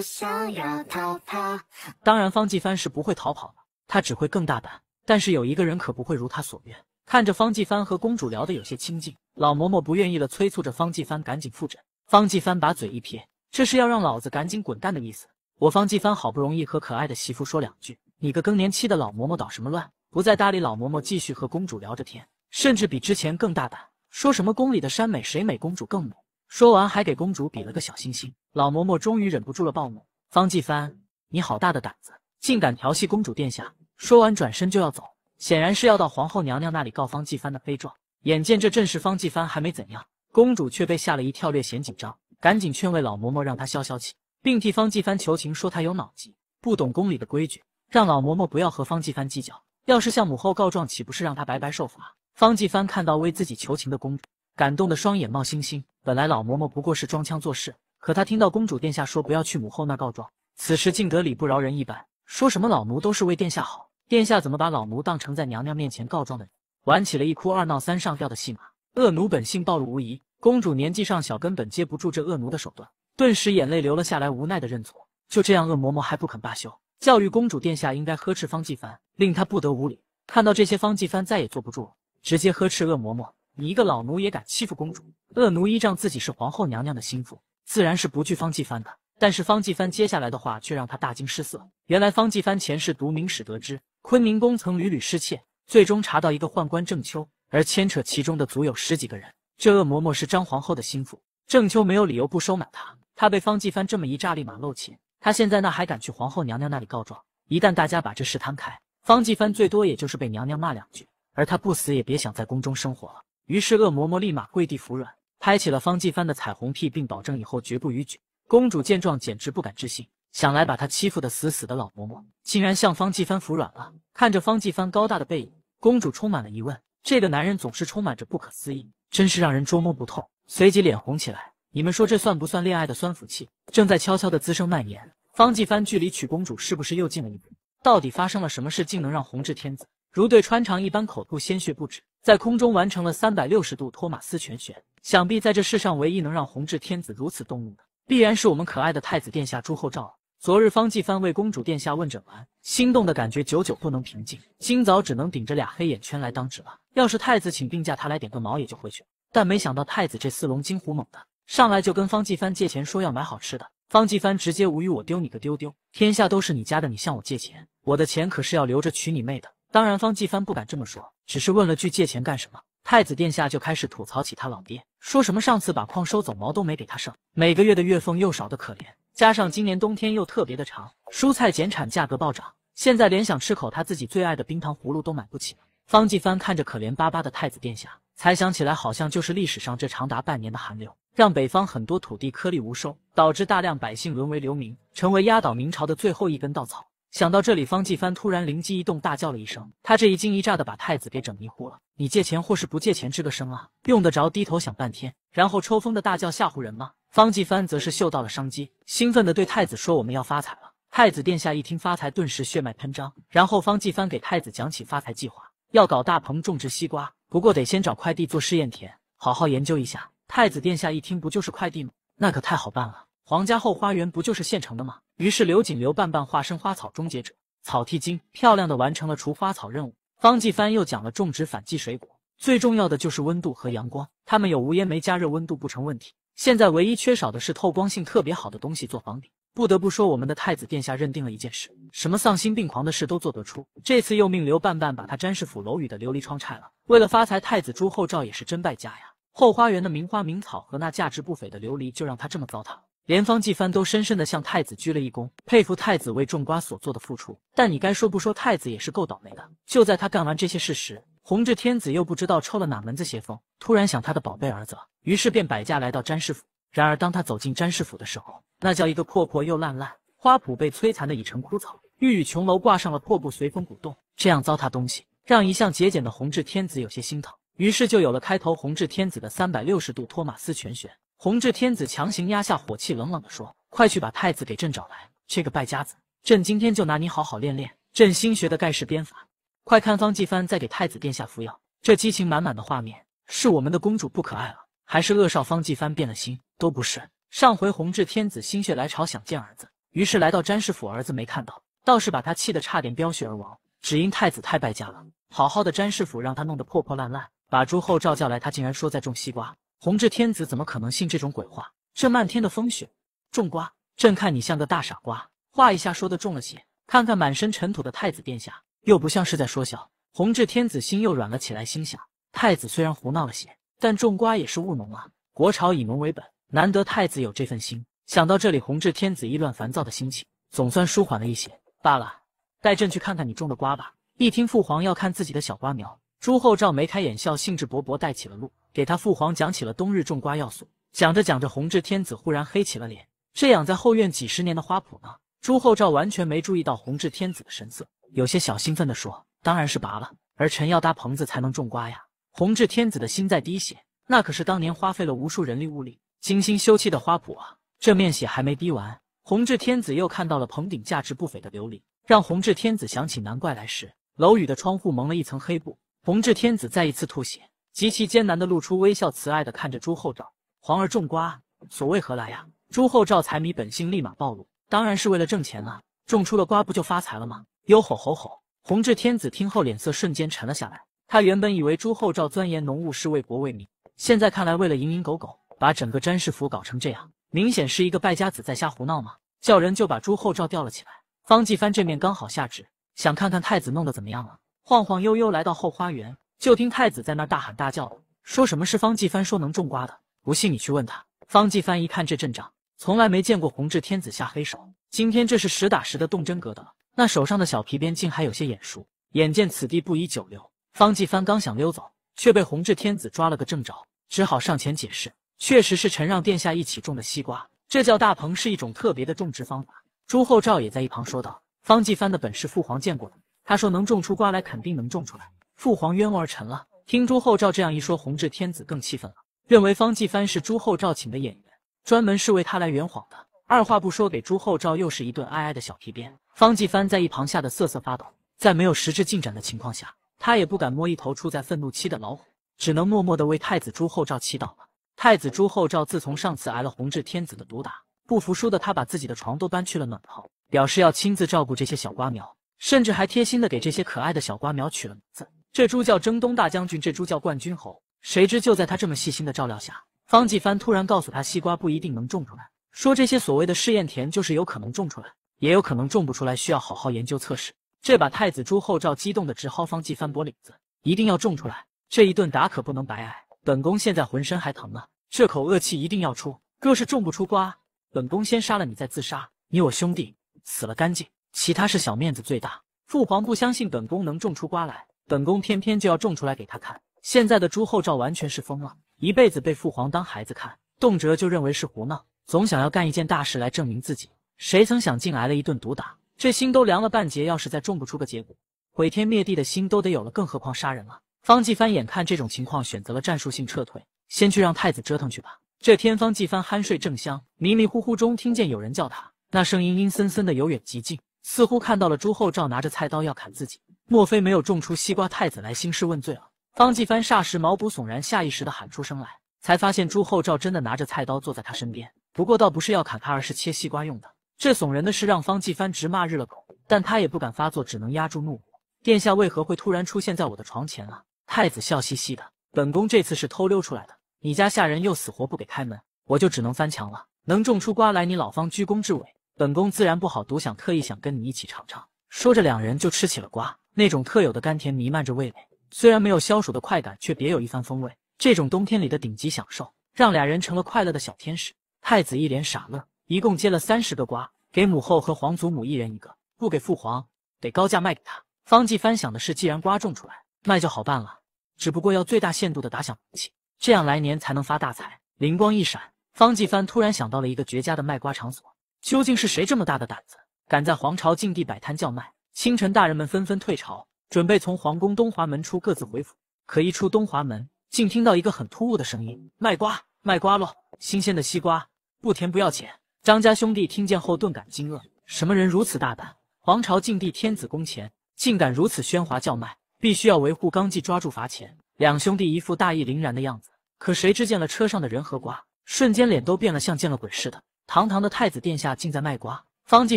想要逃跑。当然，方继帆是不会逃跑的，他只会更大胆。但是有一个人可不会如他所愿，看着方继帆和公主聊得有些亲近，老嬷嬷不愿意了，催促着方继帆赶紧复诊。方继帆把嘴一撇，这是要让老子赶紧滚蛋的意思。我方继帆好不容易和可爱的媳妇说两句，你个更年期的老嬷嬷捣什么乱？不再搭理老嬷嬷，继续和公主聊着天，甚至比之前更大胆，说什么宫里的山美水美，公主更美。说完还给公主比了个小心心。老嬷嬷终于忍不住了，暴怒：方继帆，你好大的胆子，竟敢调戏公主殿下！说完，转身就要走，显然是要到皇后娘娘那里告方继藩的悲状。眼见这阵势，方继藩还没怎样，公主却被吓了一跳，略显紧张，赶紧劝慰老嬷嬷，让她消消气，并替方继藩求情，说他有脑疾，不懂宫里的规矩，让老嬷嬷不要和方继藩计较。要是向母后告状，岂不是让他白白受罚？方继藩看到为自己求情的公主，感动得双眼冒星星。本来老嬷嬷不过是装腔作势，可他听到公主殿下说不要去母后那告状，此时竟得理不饶人一般，说什么老奴都是为殿下好。殿下怎么把老奴当成在娘娘面前告状的人，玩起了一哭二闹三上吊的戏码，恶奴本性暴露无遗。公主年纪尚小，根本接不住这恶奴的手段，顿时眼泪流了下来，无奈的认错。就这样，恶嬷嬷还不肯罢休，教育公主殿下应该呵斥方继凡，令他不得无礼。看到这些，方继凡再也坐不住了，直接呵斥恶嬷嬷：“你一个老奴也敢欺负公主？”恶奴依仗自己是皇后娘娘的心腹，自然是不惧方继凡的。但是方继凡接下来的话却让他大惊失色。原来方继凡前世读明史得知。坤宁宫曾屡屡失窃，最终查到一个宦官郑秋，而牵扯其中的足有十几个人。这恶嬷嬷是张皇后的心腹，郑秋没有理由不收买他。他被方继帆这么一炸，立马露怯。他现在那还敢去皇后娘娘那里告状？一旦大家把这事摊开，方继帆最多也就是被娘娘骂两句，而他不死也别想在宫中生活了。于是恶嬷嬷立马跪地服软，拍起了方继帆的彩虹屁，并保证以后绝不逾矩。公主见状，简直不敢置信。想来把他欺负的死死的老嬷嬷，竟然向方继帆服软了。看着方继帆高大的背影，公主充满了疑问。这个男人总是充满着不可思议，真是让人捉摸不透。随即脸红起来，你们说这算不算恋爱的酸腐气？正在悄悄的滋生蔓延。方继帆距离娶公主是不是又近了一步？到底发生了什么事，竟能让弘治天子如对穿肠一般口吐鲜血不止，在空中完成了三百六十度托马斯全旋？想必在这世上，唯一能让弘治天子如此动怒的，必然是我们可爱的太子殿下朱厚照了。昨日方继藩为公主殿下问诊完，心动的感觉久久不能平静。今早只能顶着俩黑眼圈来当值了。要是太子请病假，他来点个毛也就回去了。但没想到太子这厮龙精虎猛的，上来就跟方继藩借钱，说要买好吃的。方继藩直接无语，我丢你个丢丢，天下都是你家的，你向我借钱，我的钱可是要留着娶你妹的。当然方继藩不敢这么说，只是问了句借钱干什么。太子殿下就开始吐槽起他老爹，说什么上次把矿收走，毛都没给他剩，每个月的月俸又少的可怜。加上今年冬天又特别的长，蔬菜减产，价格暴涨，现在连想吃口他自己最爱的冰糖葫芦都买不起了。方继帆看着可怜巴巴的太子殿下，才想起来好像就是历史上这长达半年的寒流，让北方很多土地颗粒无收，导致大量百姓沦为流民，成为压倒明朝的最后一根稻草。想到这里，方继帆突然灵机一动，大叫了一声。他这一惊一乍的把太子给整迷糊了。你借钱或是不借钱，吱个声啊，用得着低头想半天，然后抽风的大叫吓唬人吗？方继帆则是嗅到了商机，兴奋地对太子说：“我们要发财了！”太子殿下一听发财，顿时血脉喷张。然后方继帆给太子讲起发财计划，要搞大棚种植西瓜，不过得先找块地做试验田，好好研究一下。太子殿下一听，不就是快递吗？那可太好办了，皇家后花园不就是现成的吗？于是刘锦刘半半化身花草终结者，草剃精，漂亮地完成了除花草任务。方继帆又讲了种植反季水果，最重要的就是温度和阳光，他们有无烟煤加热，温度不成问题。现在唯一缺少的是透光性特别好的东西做房顶。不得不说，我们的太子殿下认定了一件事，什么丧心病狂的事都做得出。这次又命刘半半把他詹氏府楼宇的琉璃窗拆了。为了发财，太子朱厚照也是真败家呀。后花园的名花名草和那价值不菲的琉璃，就让他这么糟蹋。连方继帆都深深地向太子鞠了一躬，佩服太子为种瓜所做的付出。但你该说不说，太子也是够倒霉的。就在他干完这些事时，弘治天子又不知道抽了哪门子邪风，突然想他的宝贝儿子了。于是便摆驾来到詹师府。然而当他走进詹师府的时候，那叫一个破破又烂烂，花圃被摧残的已成枯草，玉宇琼楼挂上了破布，随风鼓动。这样糟蹋东西，让一向节俭的弘治天子有些心疼。于是就有了开头弘治天子的三百六十度托马斯全旋。弘治天子强行压下火气，冷冷的说：“快去把太子给朕找来，这个败家子，朕今天就拿你好好练练朕新学的盖世鞭法。快看方继帆在给太子殿下服药，这激情满满的画面，是我们的公主不可爱了。”还是恶少方继帆变了心，都不是。上回弘治天子心血来潮想见儿子，于是来到詹氏府，儿子没看到，倒是把他气得差点飙血而亡。只因太子太败家了，好好的詹氏府让他弄得破破烂烂。把朱厚照叫来，他竟然说在种西瓜。弘治天子怎么可能信这种鬼话？这漫天的风雪，种瓜？朕看你像个大傻瓜。话一下说的重了些，看看满身尘土的太子殿下，又不像是在说笑。弘治天子心又软了起来，心想太子虽然胡闹了些。但种瓜也是务农啊，国朝以农为本，难得太子有这份心。想到这里，弘治天子意乱烦躁的心情总算舒缓了一些。罢了，带朕去看看你种的瓜吧。一听父皇要看自己的小瓜苗，朱厚照眉开眼笑，兴致勃勃带起了路，给他父皇讲起了冬日种瓜要素。讲着讲着，弘治天子忽然黑起了脸。这养在后院几十年的花圃呢？朱厚照完全没注意到弘治天子的神色，有些小兴奋地说：“当然是拔了，儿臣要搭棚子才能种瓜呀。”弘治天子的心在滴血，那可是当年花费了无数人力物力精心修砌的花圃啊！这面血还没滴完，弘治天子又看到了棚顶价值不菲的琉璃，让弘治天子想起难怪来时楼宇的窗户蒙了一层黑布。弘治天子再一次吐血，极其艰难的露出微笑，慈爱的看着朱厚照，皇儿种瓜所为何来呀？朱厚照财迷本性立马暴露，当然是为了挣钱了，种出了瓜不就发财了吗？哟吼吼吼！弘治天子听后脸色瞬间沉了下来。他原本以为朱厚照钻研农务是为国为民，现在看来为了蝇营狗苟，把整个詹事府搞成这样，明显是一个败家子在瞎胡闹嘛！叫人就把朱厚照吊了起来。方继藩这面刚好下旨，想看看太子弄得怎么样了。晃晃悠悠来到后花园，就听太子在那大喊大叫的，说什么“是方继藩说能种瓜的，不信你去问他。”方继藩一看这阵仗，从来没见过弘治天子下黑手，今天这是实打实的动真格的了。那手上的小皮鞭竟还有些眼熟，眼见此地不宜久留。方继帆刚想溜走，却被弘治天子抓了个正着，只好上前解释：“确实是臣让殿下一起种的西瓜，这叫大棚，是一种特别的种植方法。”朱厚照也在一旁说道：“方继帆的本事父皇见过的。他说能种出瓜来，肯定能种出来。父皇冤枉儿臣了。”听朱厚照这样一说，弘治天子更气愤了，认为方继帆是朱厚照请的演员，专门是为他来圆谎的。二话不说，给朱厚照又是一顿哀哀的小皮鞭。方继帆在一旁吓得瑟瑟发抖。在没有实质进展的情况下。他也不敢摸一头处在愤怒期的老虎，只能默默的为太子朱厚照祈祷了。太子朱厚照自从上次挨了弘治天子的毒打，不服输的他把自己的床都搬去了暖棚，表示要亲自照顾这些小瓜苗，甚至还贴心的给这些可爱的小瓜苗取了名字。这猪叫征东大将军，这猪叫冠军侯。谁知就在他这么细心的照料下，方继帆突然告诉他，西瓜不一定能种出来，说这些所谓的试验田就是有可能种出来，也有可能种不出来，需要好好研究测试。这把太子朱厚照激动的直薅方季翻驳领子，一定要种出来！这一顿打可不能白挨，本宫现在浑身还疼呢，这口恶气一定要出。若是种不出瓜，本宫先杀了你再自杀。你我兄弟死了干净，其他是小面子最大。父皇不相信本宫能种出瓜来，本宫偏偏就要种出来给他看。现在的朱厚照完全是疯了，一辈子被父皇当孩子看，动辄就认为是胡闹，总想要干一件大事来证明自己。谁曾想竟挨了一顿毒打。这心都凉了半截，要是再种不出个结果，毁天灭地的心都得有了，更何况杀人了。方继帆眼看这种情况，选择了战术性撤退，先去让太子折腾去吧。这天，方继帆酣睡正香，迷迷糊糊中听见有人叫他，那声音阴森森的，由远及近，似乎看到了朱厚照拿着菜刀要砍自己。莫非没有种出西瓜，太子来兴师问罪了？方继帆霎时毛骨悚然，下意识的喊出声来，才发现朱厚照真的拿着菜刀坐在他身边，不过倒不是要砍他，而是切西瓜用的。这耸人的事让方继帆直骂日了狗，但他也不敢发作，只能压住怒火。殿下为何会突然出现在我的床前啊？太子笑嘻嘻的，本宫这次是偷溜出来的，你家下人又死活不给开门，我就只能翻墙了。能种出瓜来，你老方居功至伟，本宫自然不好独享，特意想跟你一起尝尝。说着，两人就吃起了瓜，那种特有的甘甜弥漫着味蕾，虽然没有消暑的快感，却别有一番风味。这种冬天里的顶级享受，让俩人成了快乐的小天使。太子一脸傻乐。一共接了三十个瓜，给母后和皇祖母一人一个，不给父皇，得高价卖给他。方继帆想的是，既然瓜种出来，卖就好办了，只不过要最大限度的打响名气，这样来年才能发大财。灵光一闪，方继帆突然想到了一个绝佳的卖瓜场所。究竟是谁这么大的胆子，敢在皇朝禁地摆摊叫卖？清晨，大人们纷纷退朝，准备从皇宫东华门出，各自回府。可一出东华门，竟听到一个很突兀的声音：“卖瓜，卖瓜喽！新鲜的西瓜，不甜不要钱。”张家兄弟听见后顿感惊愕，什么人如此大胆？皇朝禁地天子宫前，竟敢如此喧哗叫卖，必须要维护纲纪，抓住罚钱。两兄弟一副大义凛然的样子，可谁知见了车上的人和瓜，瞬间脸都变了，像见了鬼似的。堂堂的太子殿下竟在卖瓜！方继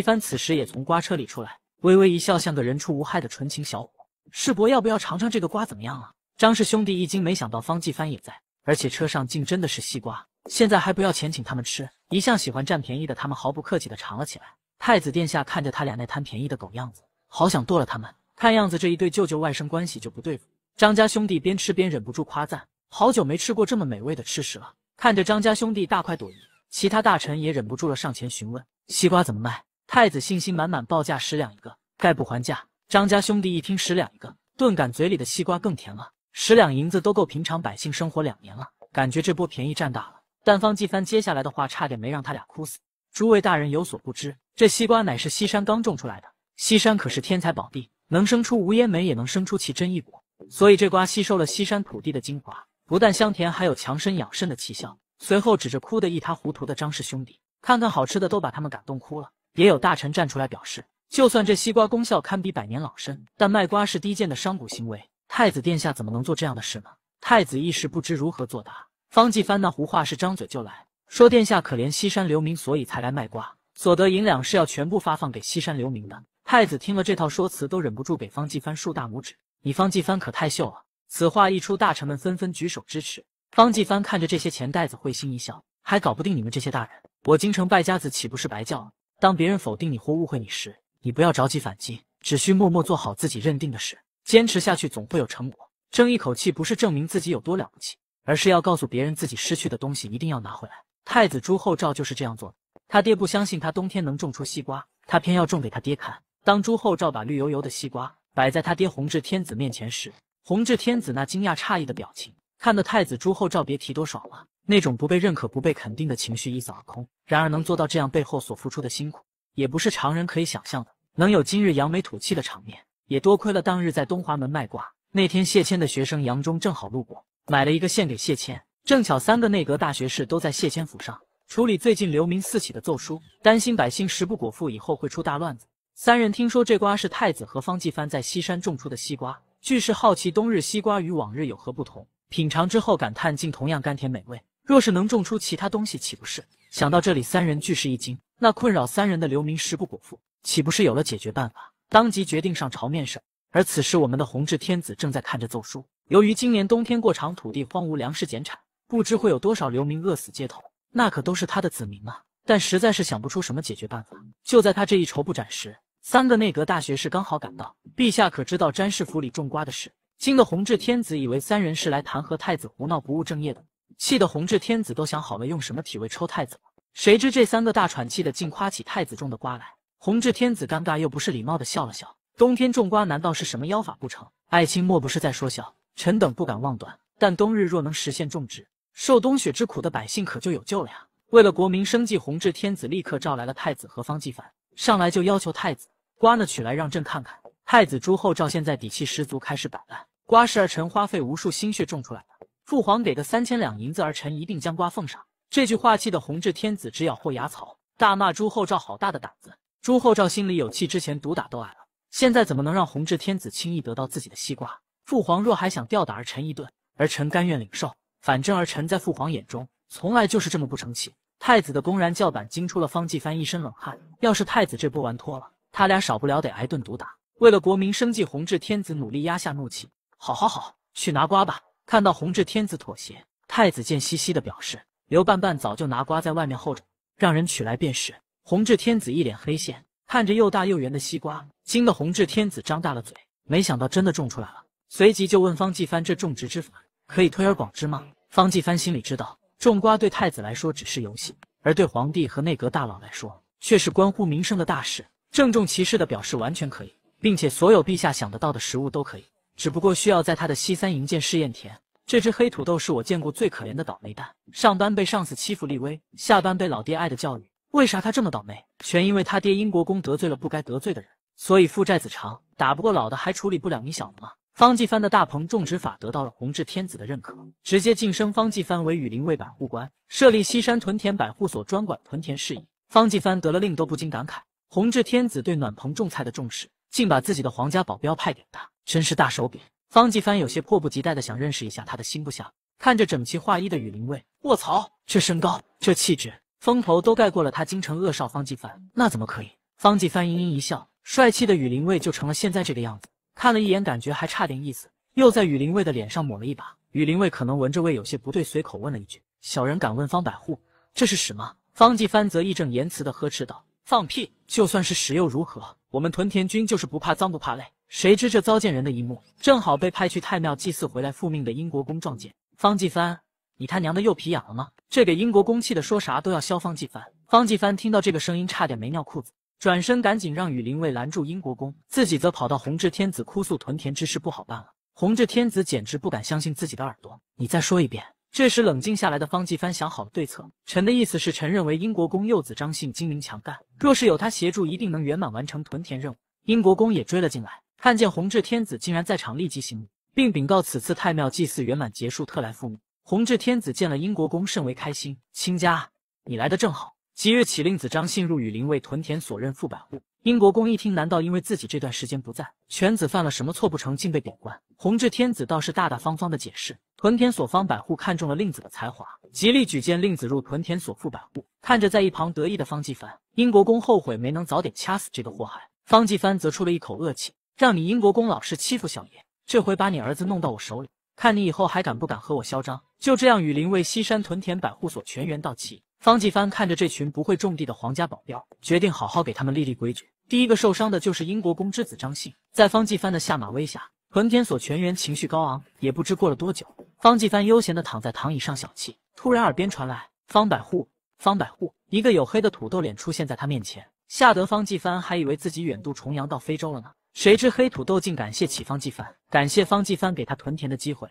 藩此时也从瓜车里出来，微微一笑，像个人畜无害的纯情小伙。世伯，要不要尝尝这个瓜怎么样啊？张氏兄弟一惊，没想到方继帆也在，而且车上竟真的是西瓜。现在还不要钱请他们吃，一向喜欢占便宜的他们毫不客气地尝了起来。太子殿下看着他俩那贪便宜的狗样子，好想剁了他们。看样子这一对舅舅外甥关系就不对付。张家兄弟边吃边忍不住夸赞，好久没吃过这么美味的吃食了。看着张家兄弟大快朵颐，其他大臣也忍不住了，上前询问西瓜怎么卖。太子信心满满报价十两一个，概不还价。张家兄弟一听十两一个，顿感嘴里的西瓜更甜了。十两银子都够平常百姓生活两年了，感觉这波便宜占大了。但方继帆接下来的话差点没让他俩哭死。诸位大人有所不知，这西瓜乃是西山刚种出来的。西山可是天才宝地，能生出无烟梅，也能生出奇珍异果。所以这瓜吸收了西山土地的精华，不但香甜，还有强身养肾的奇效。随后指着哭得一塌糊涂的张氏兄弟，看看好吃的都把他们感动哭了。也有大臣站出来表示，就算这西瓜功效堪比百年老参，但卖瓜是低贱的商贾行为。太子殿下怎么能做这样的事呢？太子一时不知如何作答。方继藩那胡话是张嘴就来说，殿下可怜西山流民，所以才来卖瓜，所得银两是要全部发放给西山流民的。太子听了这套说辞，都忍不住给方继藩竖大拇指。你方继藩可太秀了！此话一出，大臣们纷纷举手支持。方继藩看着这些钱袋子，会心一笑，还搞不定你们这些大人，我京城败家子岂不是白叫了？当别人否定你或误会你时，你不要着急反击，只需默默做好自己认定的事，坚持下去总会有成果。争一口气不是证明自己有多了不起。而是要告诉别人自己失去的东西一定要拿回来。太子朱厚照就是这样做的。他爹不相信他冬天能种出西瓜，他偏要种给他爹看。当朱厚照把绿油油的西瓜摆在他爹弘治天子面前时，弘治天子那惊讶诧异的表情，看得太子朱厚照别提多爽了。那种不被认可、不被肯定的情绪一扫而空。然而，能做到这样，背后所付出的辛苦也不是常人可以想象的。能有今日扬眉吐气的场面，也多亏了当日在东华门卖瓜那天，谢谦的学生杨忠正好路过。买了一个献给谢谦，正巧三个内阁大学士都在谢谦府上处理最近流民四起的奏疏，担心百姓食不果腹，以后会出大乱子。三人听说这瓜是太子和方继藩在西山种出的西瓜，俱是好奇冬日西瓜与往日有何不同。品尝之后感叹，竟同样甘甜美味。若是能种出其他东西，岂不是？想到这里，三人俱是一惊。那困扰三人的流民食不果腹，岂不是有了解决办法？当即决定上朝面圣。而此时，我们的弘治天子正在看着奏疏。由于今年冬天过长，土地荒芜，粮食减产，不知会有多少流民饿死街头，那可都是他的子民啊！但实在是想不出什么解决办法。就在他这一筹不展时，三个内阁大学士刚好赶到。陛下可知道詹氏府里种瓜的事？惊得弘治天子以为三人是来弹劾太子胡闹不务正业的，气得弘治天子都想好了用什么体位抽太子了。谁知这三个大喘气的竟夸起太子种的瓜来，弘治天子尴尬又不是礼貌的笑了笑。冬天种瓜难道是什么妖法不成？爱卿莫不是在说笑？臣等不敢妄断，但冬日若能实现种植，受冬雪之苦的百姓可就有救了呀！为了国民生计，弘治天子立刻召来了太子和方继凡，上来就要求太子瓜呢取来让朕看看。太子朱厚照现在底气十足，开始摆烂。瓜是儿臣花费无数心血种出来的，父皇给个三千两银子，儿臣一定将瓜奉上。这句话气得弘治天子直咬破牙槽，大骂朱厚照好大的胆子。朱厚照心里有气，之前毒打都挨了，现在怎么能让弘治天子轻易得到自己的西瓜？父皇若还想吊打儿臣一顿，儿臣甘愿领受。反正儿臣在父皇眼中，从来就是这么不成器。太子的公然叫板惊出了方继帆一身冷汗。要是太子这波玩脱了，他俩少不了得挨顿毒打。为了国民生计，弘治天子努力压下怒气。好好好，去拿瓜吧。看到弘治天子妥协，太子贱兮兮的表示，刘半半早就拿瓜在外面候着，让人取来便是。弘治天子一脸黑线，看着又大又圆的西瓜，惊得弘治天子张大了嘴。没想到真的种出来了。随即就问方继帆：“这种植之法可以推而广之吗？”方继帆心里知道，种瓜对太子来说只是游戏，而对皇帝和内阁大佬来说却是关乎民生的大事。郑重其事的表示完全可以，并且所有陛下想得到的食物都可以，只不过需要在他的西三营建试验田。这只黑土豆是我见过最可怜的倒霉蛋，上班被上司欺负立威，下班被老爹爱的教育。为啥他这么倒霉？全因为他爹英国公得罪了不该得罪的人，所以父债子偿，打不过老的还处理不了你小子吗？方继帆的大棚种植法得到了弘治天子的认可，直接晋升方继帆为羽林卫百户官，设立西山屯田百户所，专管屯田事宜。方继帆得了令都不禁感慨：弘治天子对暖棚种菜的重视，竟把自己的皇家保镖派给他，真是大手笔。方继帆有些迫不及待的想认识一下他的新部下，看着整齐划一的羽林卫，卧槽，这身高，这气质，风头都盖过了他京城恶少方继帆，那怎么可以？方继帆盈盈一笑，帅气的羽林卫就成了现在这个样子。看了一眼，感觉还差点意思，又在雨林卫的脸上抹了一把。雨林卫可能闻着味有些不对，随口问了一句：“小人敢问方百户，这是屎吗？”方继帆则义正言辞的呵斥道：“放屁！就算是屎又如何？我们屯田军就是不怕脏不怕累。”谁知这糟践人的一幕，正好被派去太庙祭祀回来复命的英国公撞见。方继帆，你他娘的又皮痒了吗？这给英国公气的说啥都要削方继帆。方继帆听到这个声音，差点没尿裤子。转身，赶紧让羽林卫拦住英国公，自己则跑到弘治天子哭诉屯田之事不好办了。弘治天子简直不敢相信自己的耳朵，你再说一遍。这时冷静下来的方继帆想好了对策，臣的意思是，臣认为英国公幼子张信精明强干，若是有他协助，一定能圆满完成屯田任务。英国公也追了进来，看见弘治天子竟然在场，立即行礼，并禀告此次太庙祭祀圆满结束，特来复命。弘治天子见了英国公，甚为开心，卿家，你来的正好。即日起，令子张信入羽林卫屯田所任副百户。英国公一听，难道因为自己这段时间不在，犬子犯了什么错不成，竟被贬官？弘治天子倒是大大方方的解释：屯田所方百户看中了令子的才华，极力举荐令子入屯田所副百户。看着在一旁得意的方继藩，英国公后悔没能早点掐死这个祸害。方继藩则出了一口恶气：让你英国公老是欺负小爷，这回把你儿子弄到我手里，看你以后还敢不敢和我嚣张。就这样，羽林卫西山屯田百户所全员到齐。方继帆看着这群不会种地的皇家保镖，决定好好给他们立立规矩。第一个受伤的就是英国公之子张信，在方继帆的下马威下，屯田所全员情绪高昂。也不知过了多久，方继帆悠闲地躺在躺椅上小憩，突然耳边传来“方百户，方百户”，一个黝黑的土豆脸出现在他面前，吓得方继帆还以为自己远渡重洋到非洲了呢。谁知黑土豆竟感谢起方继帆，感谢方继帆给他屯田的机会。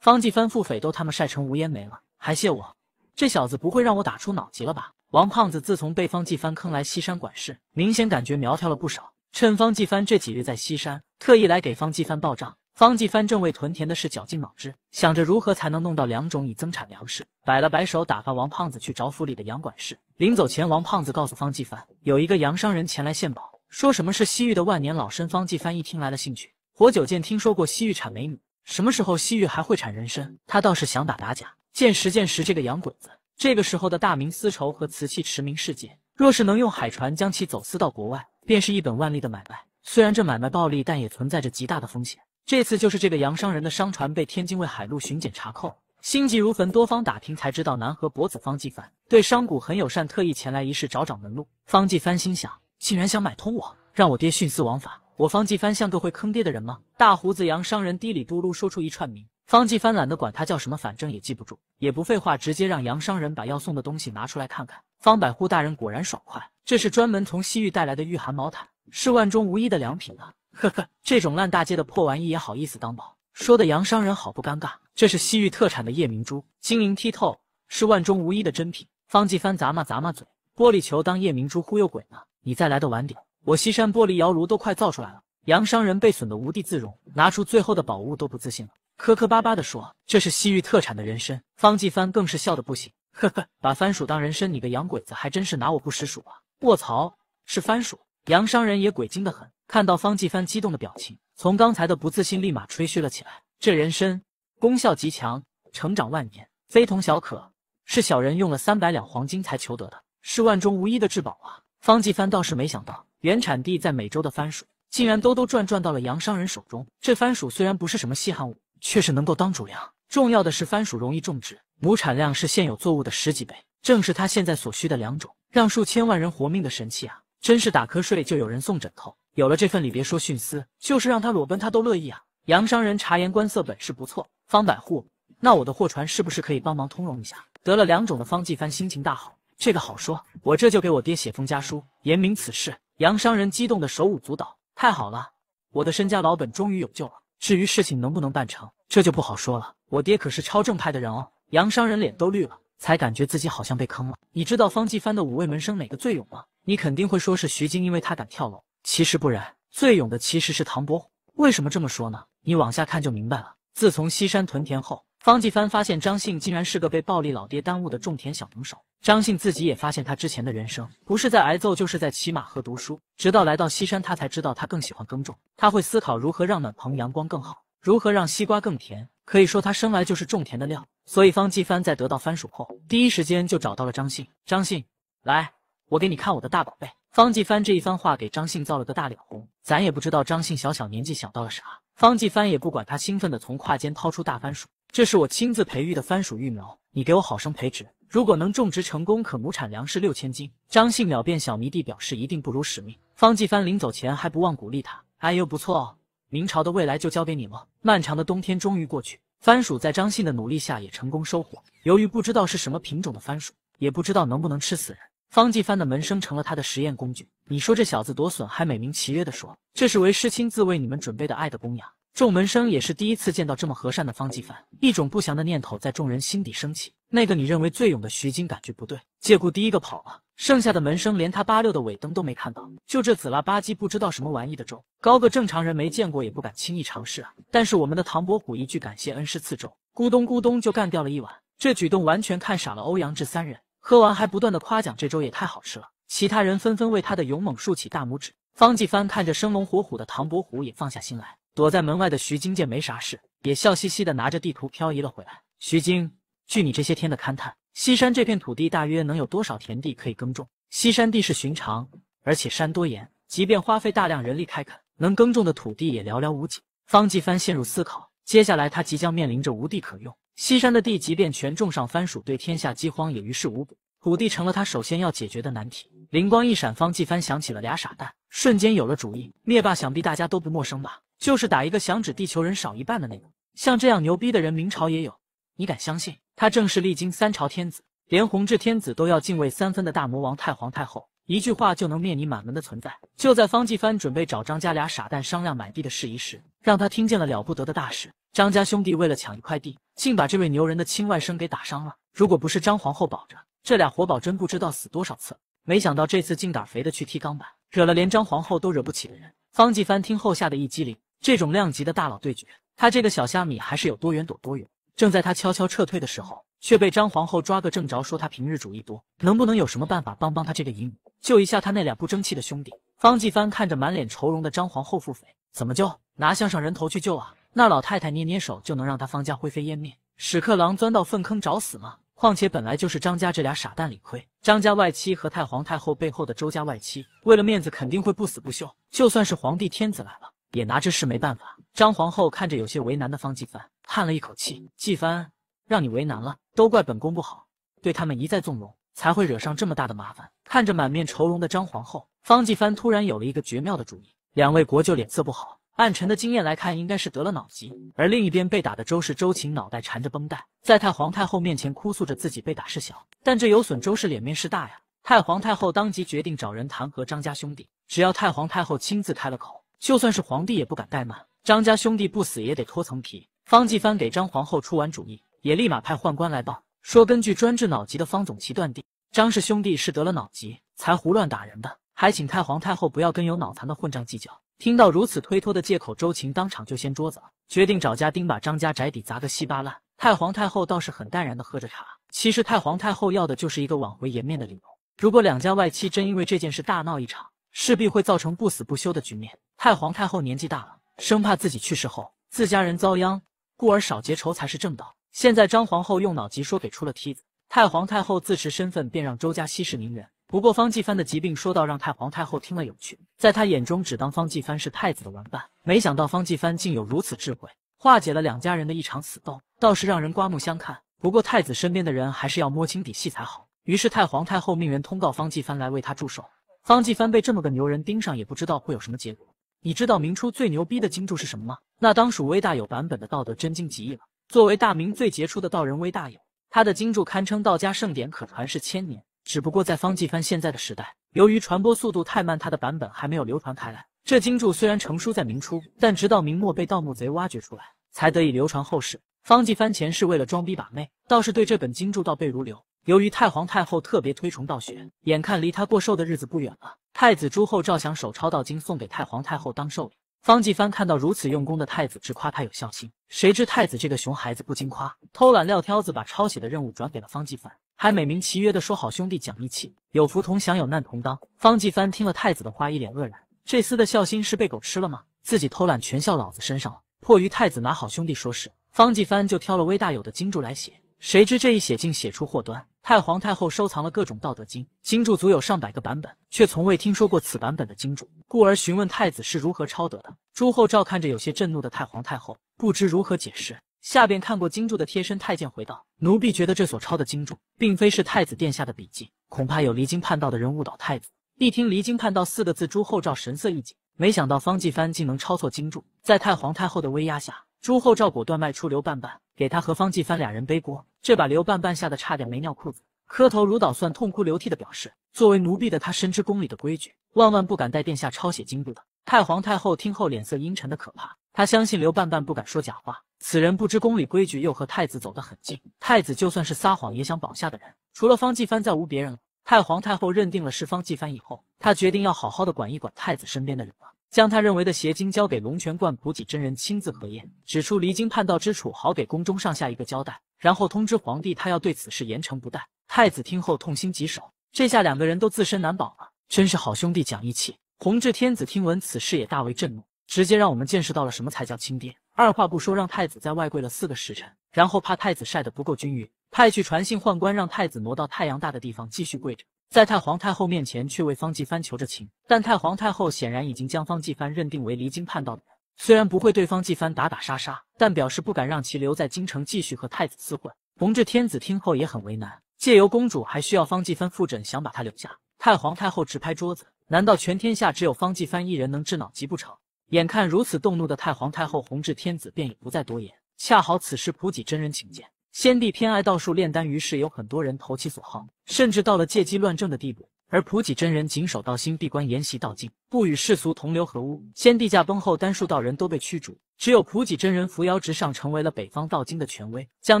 方继帆腹诽：都他们晒成无烟煤了，还谢我。这小子不会让我打出脑疾了吧？王胖子自从被方继帆坑来西山管事，明显感觉苗条了不少。趁方继帆这几日在西山，特意来给方继帆报账。方继帆正为屯田的事绞尽脑汁，想着如何才能弄到两种以增产粮食。摆了摆手，打发王胖子去找府里的杨管事。临走前，王胖子告诉方继帆，有一个洋商人前来献宝，说什么是西域的万年老参。方继帆一听来了兴趣，活久见，听说过西域产美女，什么时候西域还会产人参？他倒是想打打假。见识见识这个洋鬼子。这个时候的大明丝绸和瓷器驰名世界，若是能用海船将其走私到国外，便是一本万利的买卖。虽然这买卖暴利，但也存在着极大的风险。这次就是这个洋商人的商船被天津卫海路巡检查扣，心急如焚，多方打听才知道南河伯子方继凡对商贾很友善，特意前来一试找找门路。方继藩心想，竟然想买通我，让我爹徇私枉法？我方继藩像个会坑爹的人吗？大胡子洋商人嘀里嘟噜说出一串名。方继帆懒得管他叫什么，反正也记不住，也不废话，直接让洋商人把要送的东西拿出来看看。方百户大人果然爽快，这是专门从西域带来的御寒毛毯，是万中无一的良品呢。呵呵，这种烂大街的破玩意也好意思当宝？说的洋商人好不尴尬。这是西域特产的夜明珠，晶莹剔透，是万中无一的珍品。方继帆砸嘛砸嘛嘴，玻璃球当夜明珠忽悠鬼呢？你再来的晚点，我西山玻璃窑炉都快造出来了。洋商人被损的无地自容，拿出最后的宝物都不自信了。磕磕巴巴地说：“这是西域特产的人参。”方继帆更是笑得不行，呵呵，把番薯当人参，你个洋鬼子还真是拿我不识数啊！卧槽，是番薯！洋商人也鬼精的很，看到方继帆激动的表情，从刚才的不自信立马吹嘘了起来。这人参功效极强，成长万年，非同小可，是小人用了三百两黄金才求得的，是万中无一的至宝啊！方继帆倒是没想到，原产地在美洲的番薯，竟然兜兜转转到了洋商人手中。这番薯虽然不是什么稀罕物，却是能够当主粮，重要的是番薯容易种植，亩产量是现有作物的十几倍，正是他现在所需的两种让数千万人活命的神器啊！真是打瞌睡就有人送枕头，有了这份礼，别说徇私，就是让他裸奔他都乐意啊！洋商人察言观色本事不错，方百户，那我的货船是不是可以帮忙通融一下？得了两种的方继帆心情大好，这个好说，我这就给我爹写封家书，言明此事。洋商人激动的手舞足蹈，太好了，我的身家老本终于有救了。至于事情能不能办成？这就不好说了，我爹可是超正派的人哦。洋商人脸都绿了，才感觉自己好像被坑了。你知道方继帆的五位门生哪个最勇吗？你肯定会说是徐晶，因为他敢跳楼。其实不然，最勇的其实是唐伯虎。为什么这么说呢？你往下看就明白了。自从西山屯田后，方继帆发现张信竟然是个被暴力老爹耽误的种田小能手。张信自己也发现，他之前的人生不是在挨揍，就是在骑马和读书。直到来到西山，他才知道他更喜欢耕种。他会思考如何让暖棚阳光更好。如何让西瓜更甜？可以说他生来就是种田的料，所以方继帆在得到番薯后，第一时间就找到了张信。张信，来，我给你看我的大宝贝。方继帆这一番话给张信造了个大脸红，咱也不知道张信小小年纪想到了啥。方继帆也不管他，兴奋地从胯间掏出大番薯，这是我亲自培育的番薯育苗，你给我好生培植，如果能种植成功，可亩产粮食六千斤。张信秒变小迷弟，表示一定不辱使命。方继帆临走前还不忘鼓励他，哎呦，不错哦。明朝的未来就交给你了。漫长的冬天终于过去，番薯在张信的努力下也成功收获。由于不知道是什么品种的番薯，也不知道能不能吃死人，方继帆的门生成了他的实验工具。你说这小子夺笋还美名其曰的说这是为师亲自为你们准备的爱的供养。众门生也是第一次见到这么和善的方继帆，一种不祥的念头在众人心底升起。那个你认为最勇的徐金感觉不对，借故第一个跑了。剩下的门生连他八六的尾灯都没看到，就这紫拉吧唧不知道什么玩意的粥，高个正常人没见过也不敢轻易尝试啊。但是我们的唐伯虎一句感谢恩师赐粥，咕咚咕咚就干掉了一碗，这举动完全看傻了欧阳志三人。喝完还不断的夸奖这粥也太好吃了，其他人纷纷为他的勇猛竖起大拇指。方继帆看着生龙活虎的唐伯虎也放下心来。躲在门外的徐晶见没啥事，也笑嘻嘻的拿着地图漂移了回来。徐晶，据你这些天的勘探。西山这片土地大约能有多少田地可以耕种？西山地势寻常，而且山多岩，即便花费大量人力开垦，能耕种的土地也寥寥无几。方继帆陷入思考，接下来他即将面临着无地可用。西山的地，即便全种上番薯，对天下饥荒也于事无补。土地成了他首先要解决的难题。灵光一闪，方继帆想起了俩傻蛋，瞬间有了主意。灭霸想必大家都不陌生吧？就是打一个响指，地球人少一半的那个。像这样牛逼的人，明朝也有，你敢相信？他正是历经三朝天子，连弘治天子都要敬畏三分的大魔王太皇太后，一句话就能灭你满门的存在。就在方继帆准备找张家俩傻蛋商量买地的事宜时，让他听见了了不得的大事：张家兄弟为了抢一块地，竟把这位牛人的亲外甥给打伤了。如果不是张皇后保着，这俩活宝真不知道死多少次。没想到这次竟胆肥的去踢钢板，惹了连张皇后都惹不起的人。方继帆听后吓得一激灵，这种量级的大佬对决，他这个小虾米还是有多远躲多远。正在他悄悄撤退的时候，却被张皇后抓个正着，说他平日主意多，能不能有什么办法帮帮他这个姨母，救一下他那俩不争气的兄弟？方继帆看着满脸愁容的张皇后，腹诽：怎么救？拿项上人头去救啊？那老太太捏捏手就能让他方家灰飞烟灭？屎壳郎钻到粪坑找死吗？况且本来就是张家这俩傻蛋理亏，张家外戚和太皇太后背后的周家外戚，为了面子肯定会不死不休。就算是皇帝天子来了，也拿这事没办法。张皇后看着有些为难的方继帆。叹了一口气，纪帆，让你为难了，都怪本宫不好，对他们一再纵容，才会惹上这么大的麻烦。看着满面愁容的张皇后，方纪帆突然有了一个绝妙的主意。两位国舅脸色不好，按臣的经验来看，应该是得了脑疾。而另一边被打的周氏、周晴脑袋缠着绷带，在太皇太后面前哭诉着自己被打是小，但这有损周氏脸面是大呀。太皇太后当即决定找人弹劾张家兄弟，只要太皇太后亲自开了口，就算是皇帝也不敢怠慢。张家兄弟不死也得脱层皮。方继藩给张皇后出完主意，也立马派宦官来报，说根据专治脑疾的方总旗断定，张氏兄弟是得了脑疾才胡乱打人的，还请太皇太后不要跟有脑残的混账计较。听到如此推脱的借口，周晴当场就掀桌子了，决定找家丁把张家宅邸砸个稀巴烂。太皇太后倒是很淡然的喝着茶，其实太皇太后要的就是一个挽回颜面的理由。如果两家外戚真因为这件事大闹一场，势必会造成不死不休的局面。太皇太后年纪大了，生怕自己去世后自家人遭殃。故而少结仇才是正道。现在张皇后用脑急说给出了梯子，太皇太后自持身份，便让周家息事宁人。不过方继帆的疾病说到让太皇太后听了有趣，在他眼中只当方继帆是太子的玩伴，没想到方继帆竟有如此智慧，化解了两家人的一场死斗，倒是让人刮目相看。不过太子身边的人还是要摸清底细才好。于是太皇太后命人通告方继帆来为他祝寿。方继帆被这么个牛人盯上，也不知道会有什么结果。你知道明初最牛逼的经注是什么吗？那当属威大有版本的《道德真经集义》了。作为大明最杰出的道人威大有，他的经注堪称道家盛典，可传世千年。只不过在方继帆现在的时代，由于传播速度太慢，他的版本还没有流传开来。这经注虽然成书在明初，但直到明末被盗墓贼挖掘出来，才得以流传后世。方继帆前世为了装逼把妹，倒是对这本经注倒背如流。由于太皇太后特别推崇道学，眼看离他过寿的日子不远了，太子朱厚照想手抄道经送给太皇太后当寿礼。方继藩看到如此用功的太子，直夸他有孝心。谁知太子这个熊孩子不禁夸偷懒撂挑子，把抄写的任务转给了方继藩，还美名其曰的说好兄弟讲义气，有福同享，有难同当。方继藩听了太子的话，一脸愕然，这厮的孝心是被狗吃了吗？自己偷懒全孝老子身上了。迫于太子拿好兄弟说事，方继藩就挑了微大友的经注来写。谁知这一写竟写出祸端。太皇太后收藏了各种《道德经》经注，足有上百个版本，却从未听说过此版本的经注，故而询问太子是如何抄得的。朱厚照看着有些震怒的太皇太后，不知如何解释。下边看过经注的贴身太监回道：“奴婢觉得这所抄的经注，并非是太子殿下的笔记，恐怕有离经叛道的人误导太子。”一听“离经叛道”四个字，朱厚照神色一紧，没想到方继藩竟能抄错经注。在太皇太后的威压下。朱厚照果断卖出刘半半，给他和方继帆俩人背锅，这把刘半半吓得差点没尿裤子，磕头如捣蒜，痛哭流涕的表示，作为奴婢的他深知宫里的规矩，万万不敢带殿下抄写经簿的。太皇太后听后脸色阴沉的可怕，他相信刘半半不敢说假话，此人不知宫里规矩，又和太子走得很近，太子就算是撒谎也想保下的人，除了方继帆再无别人了。太皇太后认定了是方继帆以后，她决定要好好的管一管太子身边的人了。将他认为的邪经交给龙泉观普济真人亲自核验，指出离经叛道之处，好给宫中上下一个交代。然后通知皇帝，他要对此事严惩不贷。太子听后痛心疾首，这下两个人都自身难保了，真是好兄弟讲义气。弘治天子听闻此事也大为震怒，直接让我们见识到了什么才叫亲爹。二话不说，让太子在外跪了四个时辰，然后怕太子晒得不够均匀，派去传信宦官让太子挪到太阳大的地方继续跪着。在太皇太后面前，却为方继藩求着情。但太皇太后显然已经将方继藩认定为离经叛道的人，虽然不会对方继藩打打杀杀，但表示不敢让其留在京城继续和太子厮混。弘治天子听后也很为难，借由公主还需要方继藩复诊，想把他留下。太皇太后直拍桌子，难道全天下只有方继藩一人能治脑疾不成？眼看如此动怒的太皇太后，弘治天子便也不再多言。恰好此时普济真人请见。先帝偏爱道术炼丹，于是有很多人投其所好，甚至到了借机乱政的地步。而普济真人谨守道心，闭关研习道经，不与世俗同流合污。先帝驾崩后，丹术道人都被驱逐，只有普济真人扶摇直上，成为了北方道经的权威，将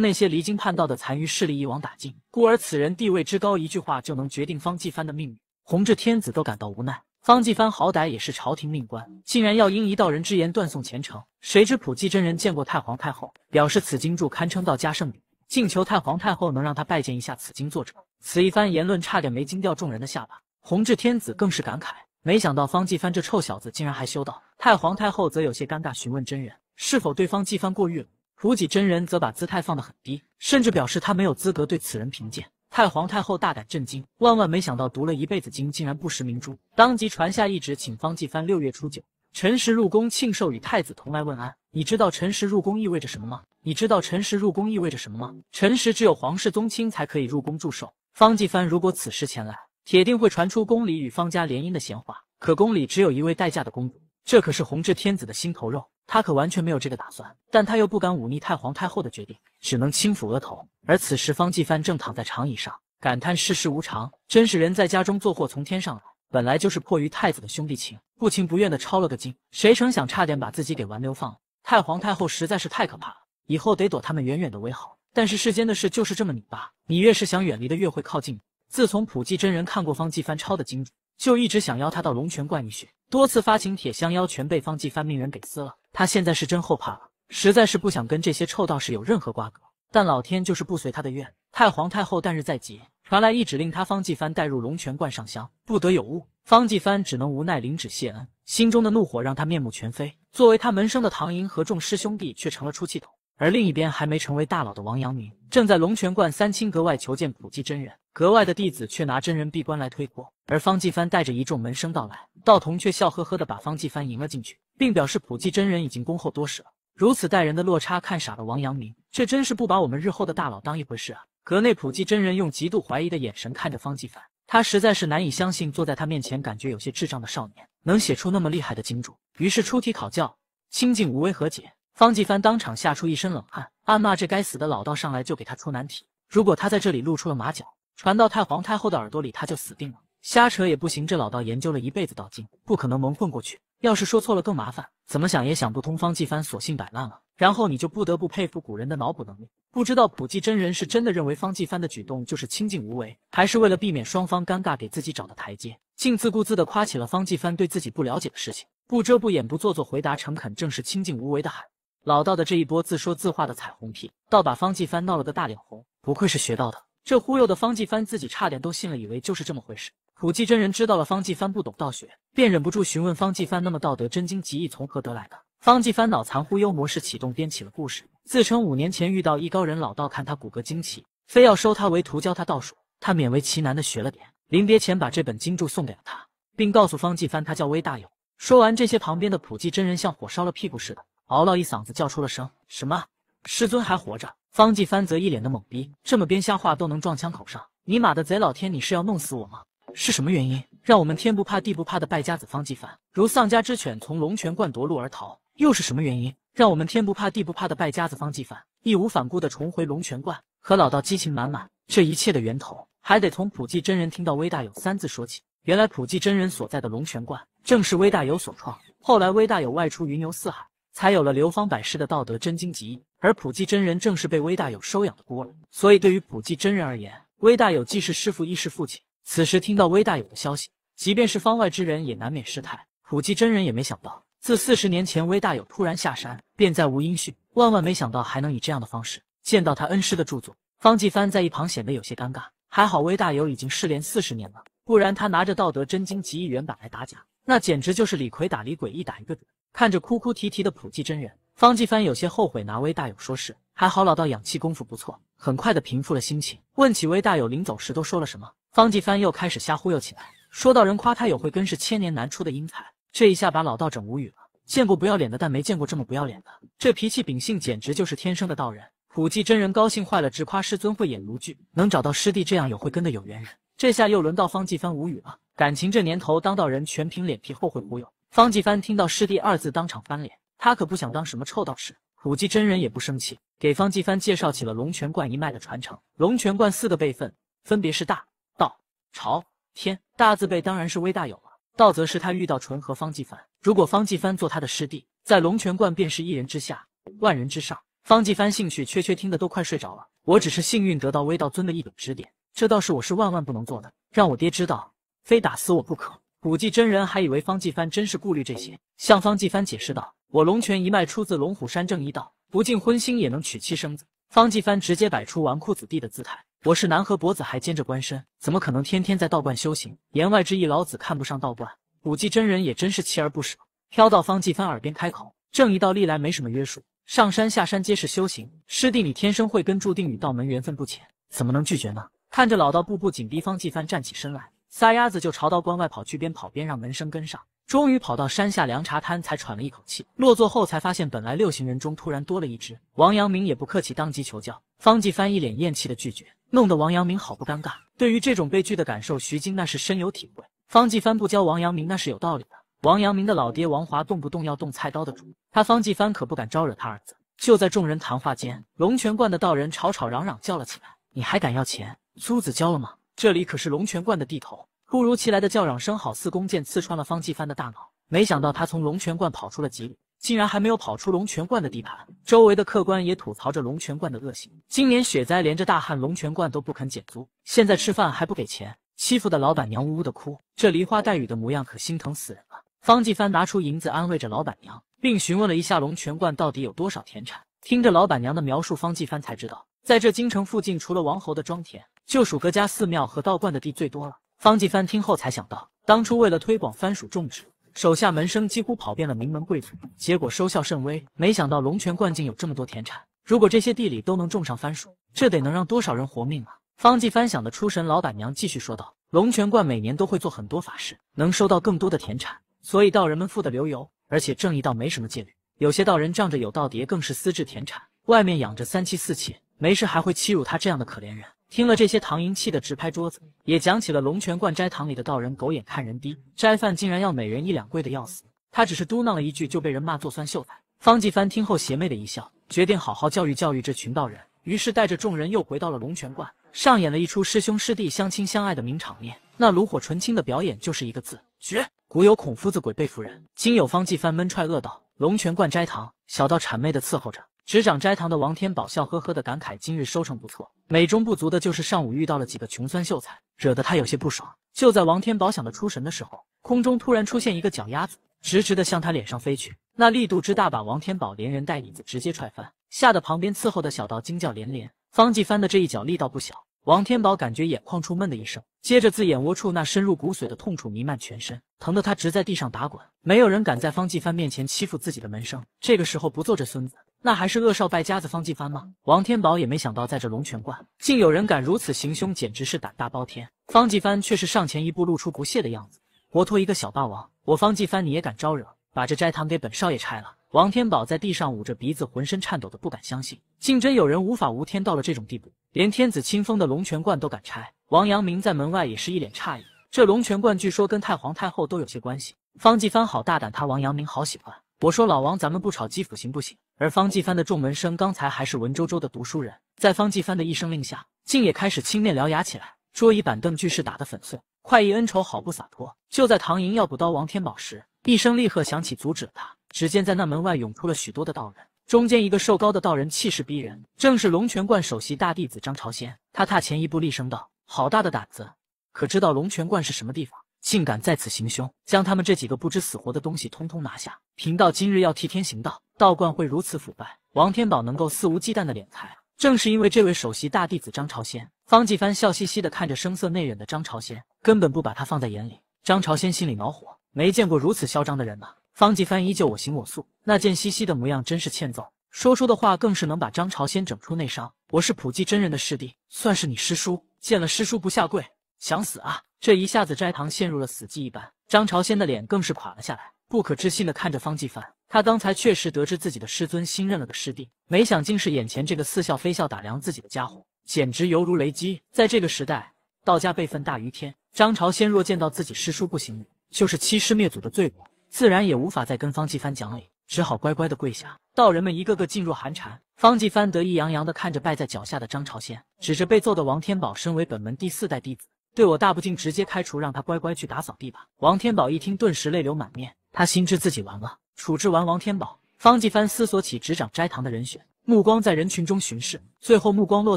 那些离经叛道的残余势力一网打尽。故而此人地位之高，一句话就能决定方继帆的命运。弘治天子都感到无奈，方继帆好歹也是朝廷命官，竟然要因一道人之言断送前程。谁知普济真人见过太皇太后，表示此经注堪称道家圣典。敬求太皇太后能让他拜见一下此经作者，此一番言论差点没惊掉众人的下巴。弘治天子更是感慨，没想到方继藩这臭小子竟然还修道。太皇太后则有些尴尬，询问真人是否对方继藩过誉了。如己真人则把姿态放得很低，甚至表示他没有资格对此人评鉴。太皇太后大感震惊，万万没想到读了一辈子经，竟然不识明珠，当即传下懿旨，请方继藩六月初九辰时入宫庆寿，与太子同来问安。你知道辰时入宫意味着什么吗？你知道辰时入宫意味着什么吗？辰时只有皇室宗亲才可以入宫祝寿。方继藩如果此时前来，铁定会传出宫里与方家联姻的闲话。可宫里只有一位待嫁的公主，这可是弘治天子的心头肉，他可完全没有这个打算。但他又不敢忤逆太皇太后的决定，只能轻抚额头。而此时方继藩正躺在长椅上，感叹世事无常，真是人在家中做祸从天上来。本来就是迫于太子的兄弟情，不情不愿的抄了个经，谁成想差点把自己给玩流放了。太皇太后实在是太可怕了，以后得躲他们远远的为好。但是世间的事就是这么拧巴，你越是想远离的，越会靠近。自从普济真人看过方继帆抄的经就一直想邀他到龙泉观一叙，多次发请帖相邀，全被方继帆命人给撕了。他现在是真后怕了，实在是不想跟这些臭道士有任何瓜葛。但老天就是不随他的愿，太皇太后旦日在即。传来一指令，他方继帆带入龙泉观上香，不得有误。方继帆只能无奈领旨谢恩，心中的怒火让他面目全非。作为他门生的唐寅和众师兄弟却成了出气筒，而另一边还没成为大佬的王阳明，正在龙泉观三清阁外求见普济真人。阁外的弟子却拿真人闭关来推脱，而方继帆带着一众门生到来，道童却笑呵呵的把方继帆迎了进去，并表示普济真人已经恭候多时了。如此待人的落差，看傻了王阳明，这真是不把我们日后的大佬当一回事啊！格内普济真人用极度怀疑的眼神看着方继凡，他实在是难以相信坐在他面前感觉有些智障的少年能写出那么厉害的金注，于是出题考教：“清净无为何解？”方继凡当场吓出一身冷汗，暗骂这该死的老道上来就给他出难题。如果他在这里露出了马脚，传到太皇太后的耳朵里，他就死定了。瞎扯也不行，这老道研究了一辈子道经，不可能蒙混过去。要是说错了更麻烦，怎么想也想不通。方继凡索性摆烂了。然后你就不得不佩服古人的脑补能力。不知道普济真人是真的认为方继帆的举动就是清净无为，还是为了避免双方尴尬给自己找的台阶，竟自顾自的夸起了方继帆对自己不了解的事情，不遮不掩，不做作，回答诚恳，正是清净无为的海老道的这一波自说自话的彩虹屁，倒把方继帆闹了个大脸红。不愧是学道的，这忽悠的方继帆自己差点都信了，以为就是这么回事。普济真人知道了方继帆不懂道学，便忍不住询问方继帆，那么《道德真经》极易从何得来的？方继帆脑残忽悠模式启动，编起了故事，自称五年前遇到一高人老道，看他骨骼惊奇，非要收他为徒，教他道术。他勉为其难的学了点，临别前把这本金著送给了他，并告诉方继帆他叫威大勇。说完这些，旁边的普济真人像火烧了屁股似的，嗷嗷一嗓子叫出了声：“什么？师尊还活着？”方继帆则一脸的懵逼，这么编瞎话都能撞枪口上？尼玛的贼老天，你是要弄死我吗？是什么原因让我们天不怕地不怕的败家子方继帆如丧家之犬，从龙泉观夺路而逃？又是什么原因，让我们天不怕地不怕的败家子方继凡义无反顾的重回龙泉观？和老道激情满满。这一切的源头，还得从普济真人听到威大有三字说起。原来普济真人所在的龙泉观，正是威大有所创。后来威大有外出云游四海，才有了流芳百世的道德真经集义。而普济真人正是被威大有收养的孤儿，所以对于普济真人而言，威大有既是师父，亦是父亲。此时听到威大有的消息，即便是方外之人，也难免失态。普济真人也没想到。自四十年前，威大友突然下山，便再无音讯。万万没想到，还能以这样的方式见到他恩师的著作。方继帆在一旁显得有些尴尬，还好威大友已经失联四十年了，不然他拿着《道德真经》及意原版来打假，那简直就是李逵打李鬼，一打一个准。看着哭哭啼啼的普济真人，方继帆有些后悔拿威大友说事。还好老道养气功夫不错，很快的平复了心情，问起威大友临走时都说了什么，方继帆又开始瞎忽悠起来，说到人夸他有慧根，是千年难出的英才。这一下把老道整无语了，见过不要脸的，但没见过这么不要脸的，这脾气秉性简直就是天生的道人。普济真人高兴坏了，直夸师尊会演炉炬，能找到师弟这样有慧根的有缘人。这下又轮到方继帆无语了，感情这年头当道人全凭脸皮厚会忽悠。方继帆听到师弟二字当场翻脸，他可不想当什么臭道士。普济真人也不生气，给方继帆介绍起了龙泉观一脉的传承。龙泉观四个辈分分别是大道朝天，大字辈当然是威大友。道则是他遇到纯和方继凡，如果方继藩做他的师弟，在龙泉观便是一人之下，万人之上。方继藩兴趣缺缺，听得都快睡着了。我只是幸运得到微道尊的一本指点，这倒是我是万万不能做的，让我爹知道，非打死我不可。古迹真人还以为方继藩真是顾虑这些，向方继藩解释道：我龙泉一脉出自龙虎山正一道，不近荤腥也能娶妻生子。方继藩直接摆出纨绔子弟的姿态。我是南河伯子，还兼着官身，怎么可能天天在道观修行？言外之意，老子看不上道观。古迹真人也真是锲而不舍，飘到方继帆耳边开口：“正一道历来没什么约束，上山下山皆是修行。师弟你天生慧根，注定与道门缘分不浅，怎么能拒绝呢？”看着老道步步紧逼，方继帆站起身来，撒丫子就朝道观外跑去，边跑边让门生跟上。终于跑到山下凉茶摊，才喘了一口气。落座后才发现，本来六行人中突然多了一只。王阳明也不客气，当即求教。方继帆一脸厌弃的拒绝。弄得王阳明好不尴尬。对于这种被拒的感受，徐晶那是深有体会。方继藩不教王阳明那是有道理的。王阳明的老爹王华动不动要动菜刀的主，他方继藩可不敢招惹他儿子。就在众人谈话间，龙泉观的道人吵吵嚷嚷叫了起来：“你还敢要钱？租子交了吗？这里可是龙泉观的地头。”突如其来的叫嚷声好似弓箭刺穿了方继藩的大脑。没想到他从龙泉观跑出了几里。竟然还没有跑出龙泉观的地盘，周围的客官也吐槽着龙泉观的恶行。今年雪灾连着大旱，龙泉观都不肯减租，现在吃饭还不给钱，欺负的老板娘呜呜的哭，这梨花带雨的模样可心疼死人了。方继帆拿出银子安慰着老板娘，并询问了一下龙泉观到底有多少田产。听着老板娘的描述，方继帆才知道，在这京城附近，除了王侯的庄田，就属各家寺庙和道观的地最多了。方继帆听后才想到，当初为了推广番薯种植。手下门生几乎跑遍了名门贵族，结果收效甚微。没想到龙泉观境有这么多田产，如果这些地里都能种上番薯，这得能让多少人活命啊！方继帆想的出神，老板娘继续说道：“龙泉观每年都会做很多法事，能收到更多的田产，所以道人们富得流油。而且正义道没什么戒律，有些道人仗着有道牒，更是私制田产，外面养着三妻四妾，没事还会欺辱他这样的可怜人。”听了这些，唐寅气得直拍桌子，也讲起了龙泉观斋堂里的道人狗眼看人低，斋饭竟然要每人一两贵的要死。他只是嘟囔了一句，就被人骂作酸秀才。方继帆听后邪魅的一笑，决定好好教育教育这群道人。于是带着众人又回到了龙泉观，上演了一出师兄师弟相亲相爱的名场面。那炉火纯青的表演，就是一个字：绝。古有孔夫子鬼背夫人，今有方继帆闷踹恶道。龙泉观斋堂，小道谄媚的伺候着。执掌斋堂的王天宝笑呵呵的感慨：“今日收成不错，美中不足的就是上午遇到了几个穷酸秀才，惹得他有些不爽。”就在王天宝想得出神的时候，空中突然出现一个脚丫子，直直的向他脸上飞去，那力度之大，把王天宝连人带椅子直接踹翻，吓得旁边伺候的小道惊叫连连。方继帆的这一脚力道不小，王天宝感觉眼眶处闷的一声，接着自眼窝处那深入骨髓的痛楚弥漫全身，疼得他直在地上打滚。没有人敢在方继帆面前欺负自己的门生，这个时候不揍这孙子。那还是恶少败家子方继藩吗？王天宝也没想到，在这龙泉观竟有人敢如此行凶，简直是胆大包天。方继藩却是上前一步，露出不屑的样子，活脱一个小霸王。我方继藩你也敢招惹？把这斋堂给本少爷拆了！王天宝在地上捂着鼻子，浑身颤抖的不敢相信，竟真有人无法无天到了这种地步，连天子亲封的龙泉观都敢拆。王阳明在门外也是一脸诧异，这龙泉观据说跟太皇太后都有些关系。方继藩好大胆，他王阳明好喜欢。我说老王，咱们不炒基辅行不行？而方继帆的众门生刚才还是文绉绉的读书人，在方继帆的一声令下，竟也开始青面獠牙起来，桌椅板凳俱是打得粉碎，快意恩仇，好不洒脱。就在唐寅要补刀王天宝时，一声厉喝响起，阻止了他。只见在那门外涌出了许多的道人，中间一个瘦高的道人气势逼人，正是龙泉观首席大弟子张朝仙。他踏前一步，厉声道：“好大的胆子！可知道龙泉观是什么地方？”竟敢在此行凶，将他们这几个不知死活的东西通通拿下！贫道今日要替天行道，道观会如此腐败，王天宝能够肆无忌惮的敛财，正是因为这位首席大弟子张朝仙。方继帆笑嘻嘻的看着声色内敛的张朝仙，根本不把他放在眼里。张朝仙心里恼火，没见过如此嚣张的人呢。方继帆依旧我行我素，那贱兮兮的模样真是欠揍，说出的话更是能把张朝仙整出内伤。我是普济真人的师弟，算是你师叔，见了师叔不下跪，想死啊！这一下子，斋堂陷入了死寂一般。张朝先的脸更是垮了下来，不可置信的看着方继帆。他刚才确实得知自己的师尊新认了个师弟，没想竟是眼前这个似笑非笑打量自己的家伙，简直犹如雷击。在这个时代，道家辈分大于天。张朝先若见到自己师叔不行礼，就是欺师灭祖的罪过，自然也无法再跟方继帆讲理，只好乖乖的跪下。道人们一个个噤若寒蝉。方继帆得意洋洋的看着败在脚下的张朝先，指着被揍的王天宝，身为本门第四代弟子。对我大不敬，直接开除，让他乖乖去打扫地吧。王天宝一听，顿时泪流满面，他心知自己完了。处置完王天宝，方继帆思索起执掌斋堂的人选，目光在人群中巡视，最后目光落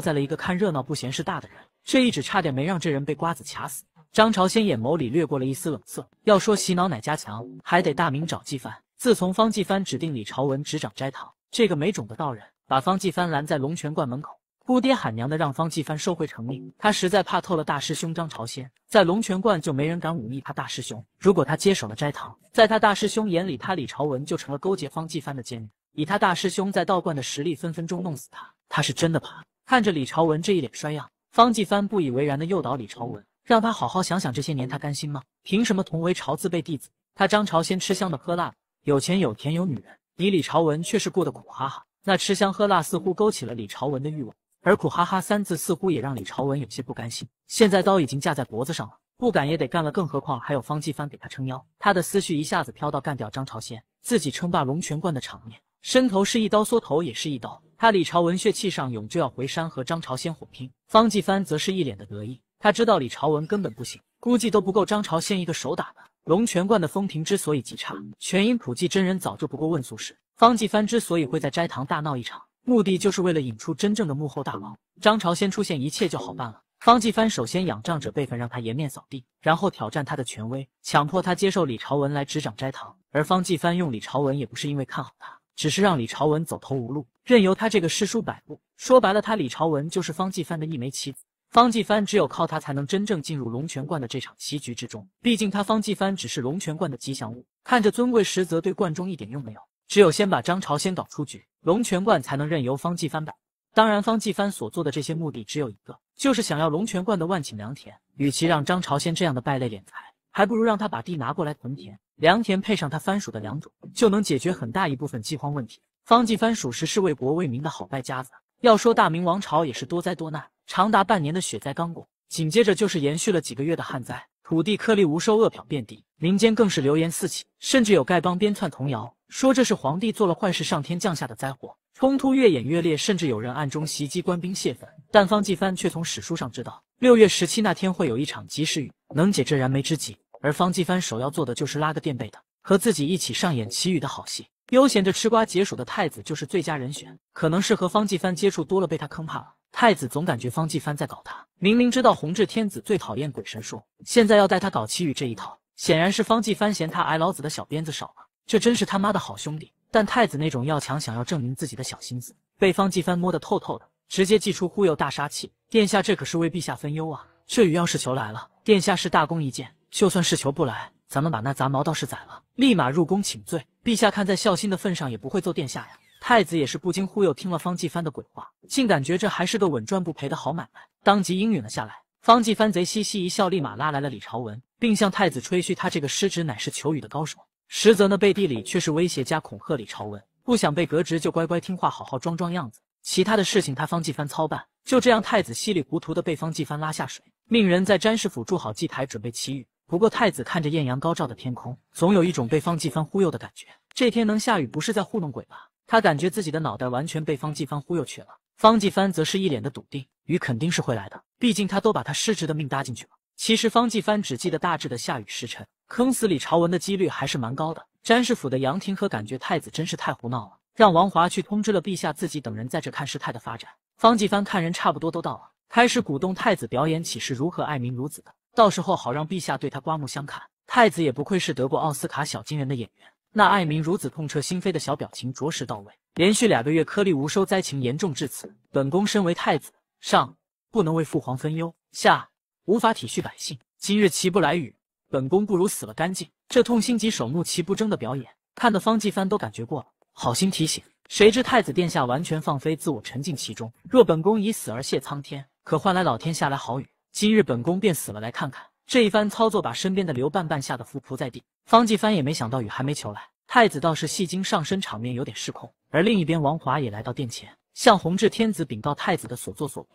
在了一个看热闹不嫌事大的人。这一指差点没让这人被瓜子卡死。张朝先眼眸里掠过了一丝冷色。要说洗脑哪家强，还得大明找继帆。自从方继帆指定李朝文执掌斋堂，这个没种的道人把方继帆拦在龙泉观门口。姑爹喊娘的让方继帆收回成命，他实在怕透了大师兄张朝先，在龙泉观就没人敢忤逆他大师兄。如果他接手了斋堂，在他大师兄眼里，他李朝文就成了勾结方继帆的奸人。以他大师兄在道观的实力，分分钟弄死他。他是真的怕。看着李朝文这一脸衰样，方继帆不以为然的诱导李朝文，让他好好想想这些年他甘心吗？凭什么同为朝字辈弟子，他张朝先吃香的喝辣的，有钱有田有女人，你李朝文却是过得苦哈哈。那吃香喝辣似乎勾起了李朝文的欲望。而“苦哈哈”三字似乎也让李朝文有些不甘心。现在刀已经架在脖子上了，不敢也得干了。更何况还有方继帆给他撑腰。他的思绪一下子飘到干掉张朝先，自己称霸龙泉观的场面。伸头是一刀，缩头也是一刀。他李朝文血气上涌，就要回山和张朝先火拼。方继帆则是一脸的得意。他知道李朝文根本不行，估计都不够张朝先一个手打的。龙泉观的风评之所以极差，全因普济真人早就不过问俗事。方继帆之所以会在斋堂大闹一场。目的就是为了引出真正的幕后大佬张朝先出现，一切就好办了。方继帆首先仰仗着辈分，让他颜面扫地，然后挑战他的权威，强迫他接受李朝文来执掌斋堂。而方继帆用李朝文也不是因为看好他，只是让李朝文走投无路，任由他这个师叔摆布。说白了，他李朝文就是方继帆的一枚棋子。方继帆只有靠他才能真正进入龙泉观的这场棋局之中。毕竟他方继帆只是龙泉观的吉祥物，看着尊贵，实则对观中一点用没有。只有先把张朝先搞出局，龙泉观才能任由方继帆摆。当然，方继帆所做的这些目的只有一个，就是想要龙泉观的万顷良田。与其让张朝先这样的败类敛财，还不如让他把地拿过来屯田。良田配上他番薯的良种，就能解决很大一部分饥荒问题。方继帆属实是为国为民的好败家子。要说大明王朝也是多灾多难，长达半年的雪灾刚过，紧接着就是延续了几个月的旱灾，土地颗粒无收，饿殍遍地，民间更是流言四起，甚至有丐帮编窜童谣。说这是皇帝做了坏事，上天降下的灾祸。冲突越演越烈，甚至有人暗中袭击官兵泄愤。但方继帆却从史书上知道，六月十七那天会有一场及时雨，能解这燃眉之急。而方继帆首要做的就是拉个垫背的，和自己一起上演祈雨的好戏。悠闲着吃瓜解暑的太子就是最佳人选。可能是和方继帆接触多了，被他坑怕了。太子总感觉方继帆在搞他，明明知道弘治天子最讨厌鬼神术，现在要带他搞祈雨这一套，显然是方继帆嫌他挨老子的小鞭子少了。这真是他妈的好兄弟，但太子那种要强，想要证明自己的小心思，被方继帆摸得透透的，直接祭出忽悠大杀器。殿下，这可是为陛下分忧啊！这雨要是求来了，殿下是大功一件；就算是求不来，咱们把那杂毛道士宰了，立马入宫请罪。陛下看在孝心的份上，也不会揍殿下呀。太子也是不禁忽悠，听了方继帆的鬼话，竟感觉这还是个稳赚不赔的好买卖，当即应允了下来。方继帆贼嘻嘻一笑，立马拉来了李朝文，并向太子吹嘘他这个师侄乃是求雨的高手。实则呢，背地里却是威胁加恐吓李朝文，不想被革职就乖乖听话，好好装装样子，其他的事情他方继帆操办。就这样，太子稀里糊涂的被方继帆拉下水，命人在詹事府筑好祭台，准备祈雨。不过太子看着艳阳高照的天空，总有一种被方继帆忽悠的感觉。这天能下雨，不是在糊弄鬼吧？他感觉自己的脑袋完全被方继帆忽悠去了。方继帆则是一脸的笃定，雨肯定是会来的，毕竟他都把他失职的命搭进去了。其实方继帆只记得大致的下雨时辰。坑死李朝文的几率还是蛮高的。詹事府的杨廷和感觉太子真是太胡闹了，让王华去通知了陛下，自己等人在这看事态的发展。方继帆看人差不多都到了，开始鼓动太子表演起是如何爱民如子的，到时候好让陛下对他刮目相看。太子也不愧是得过奥斯卡小金人的演员，那爱民如子痛彻心扉的小表情着实到位。连续两个月颗粒无收，灾情严重至此，本宫身为太子，上不能为父皇分忧，下无法体恤百姓，今日岂不来雨？本宫不如死了干净，这痛心疾首、怒其不争的表演，看得方继帆都感觉过了。好心提醒，谁知太子殿下完全放飞自我，沉浸其中。若本宫以死而谢苍天，可换来老天下来好雨。今日本宫便死了，来看看这一番操作，把身边的刘半半吓得伏仆在地。方继帆也没想到雨还没求来，太子倒是戏精上身，场面有点失控。而另一边，王华也来到殿前，向弘治天子禀告太子的所作所为。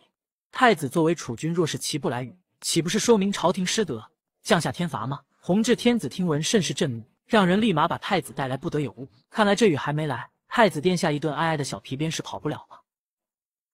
太子作为储君，若是齐不来雨，岂不是说明朝廷失德？降下天罚吗？弘治天子听闻甚是震怒，让人立马把太子带来，不得有误。看来这雨还没来，太子殿下一顿哀哀的小皮鞭是跑不了了。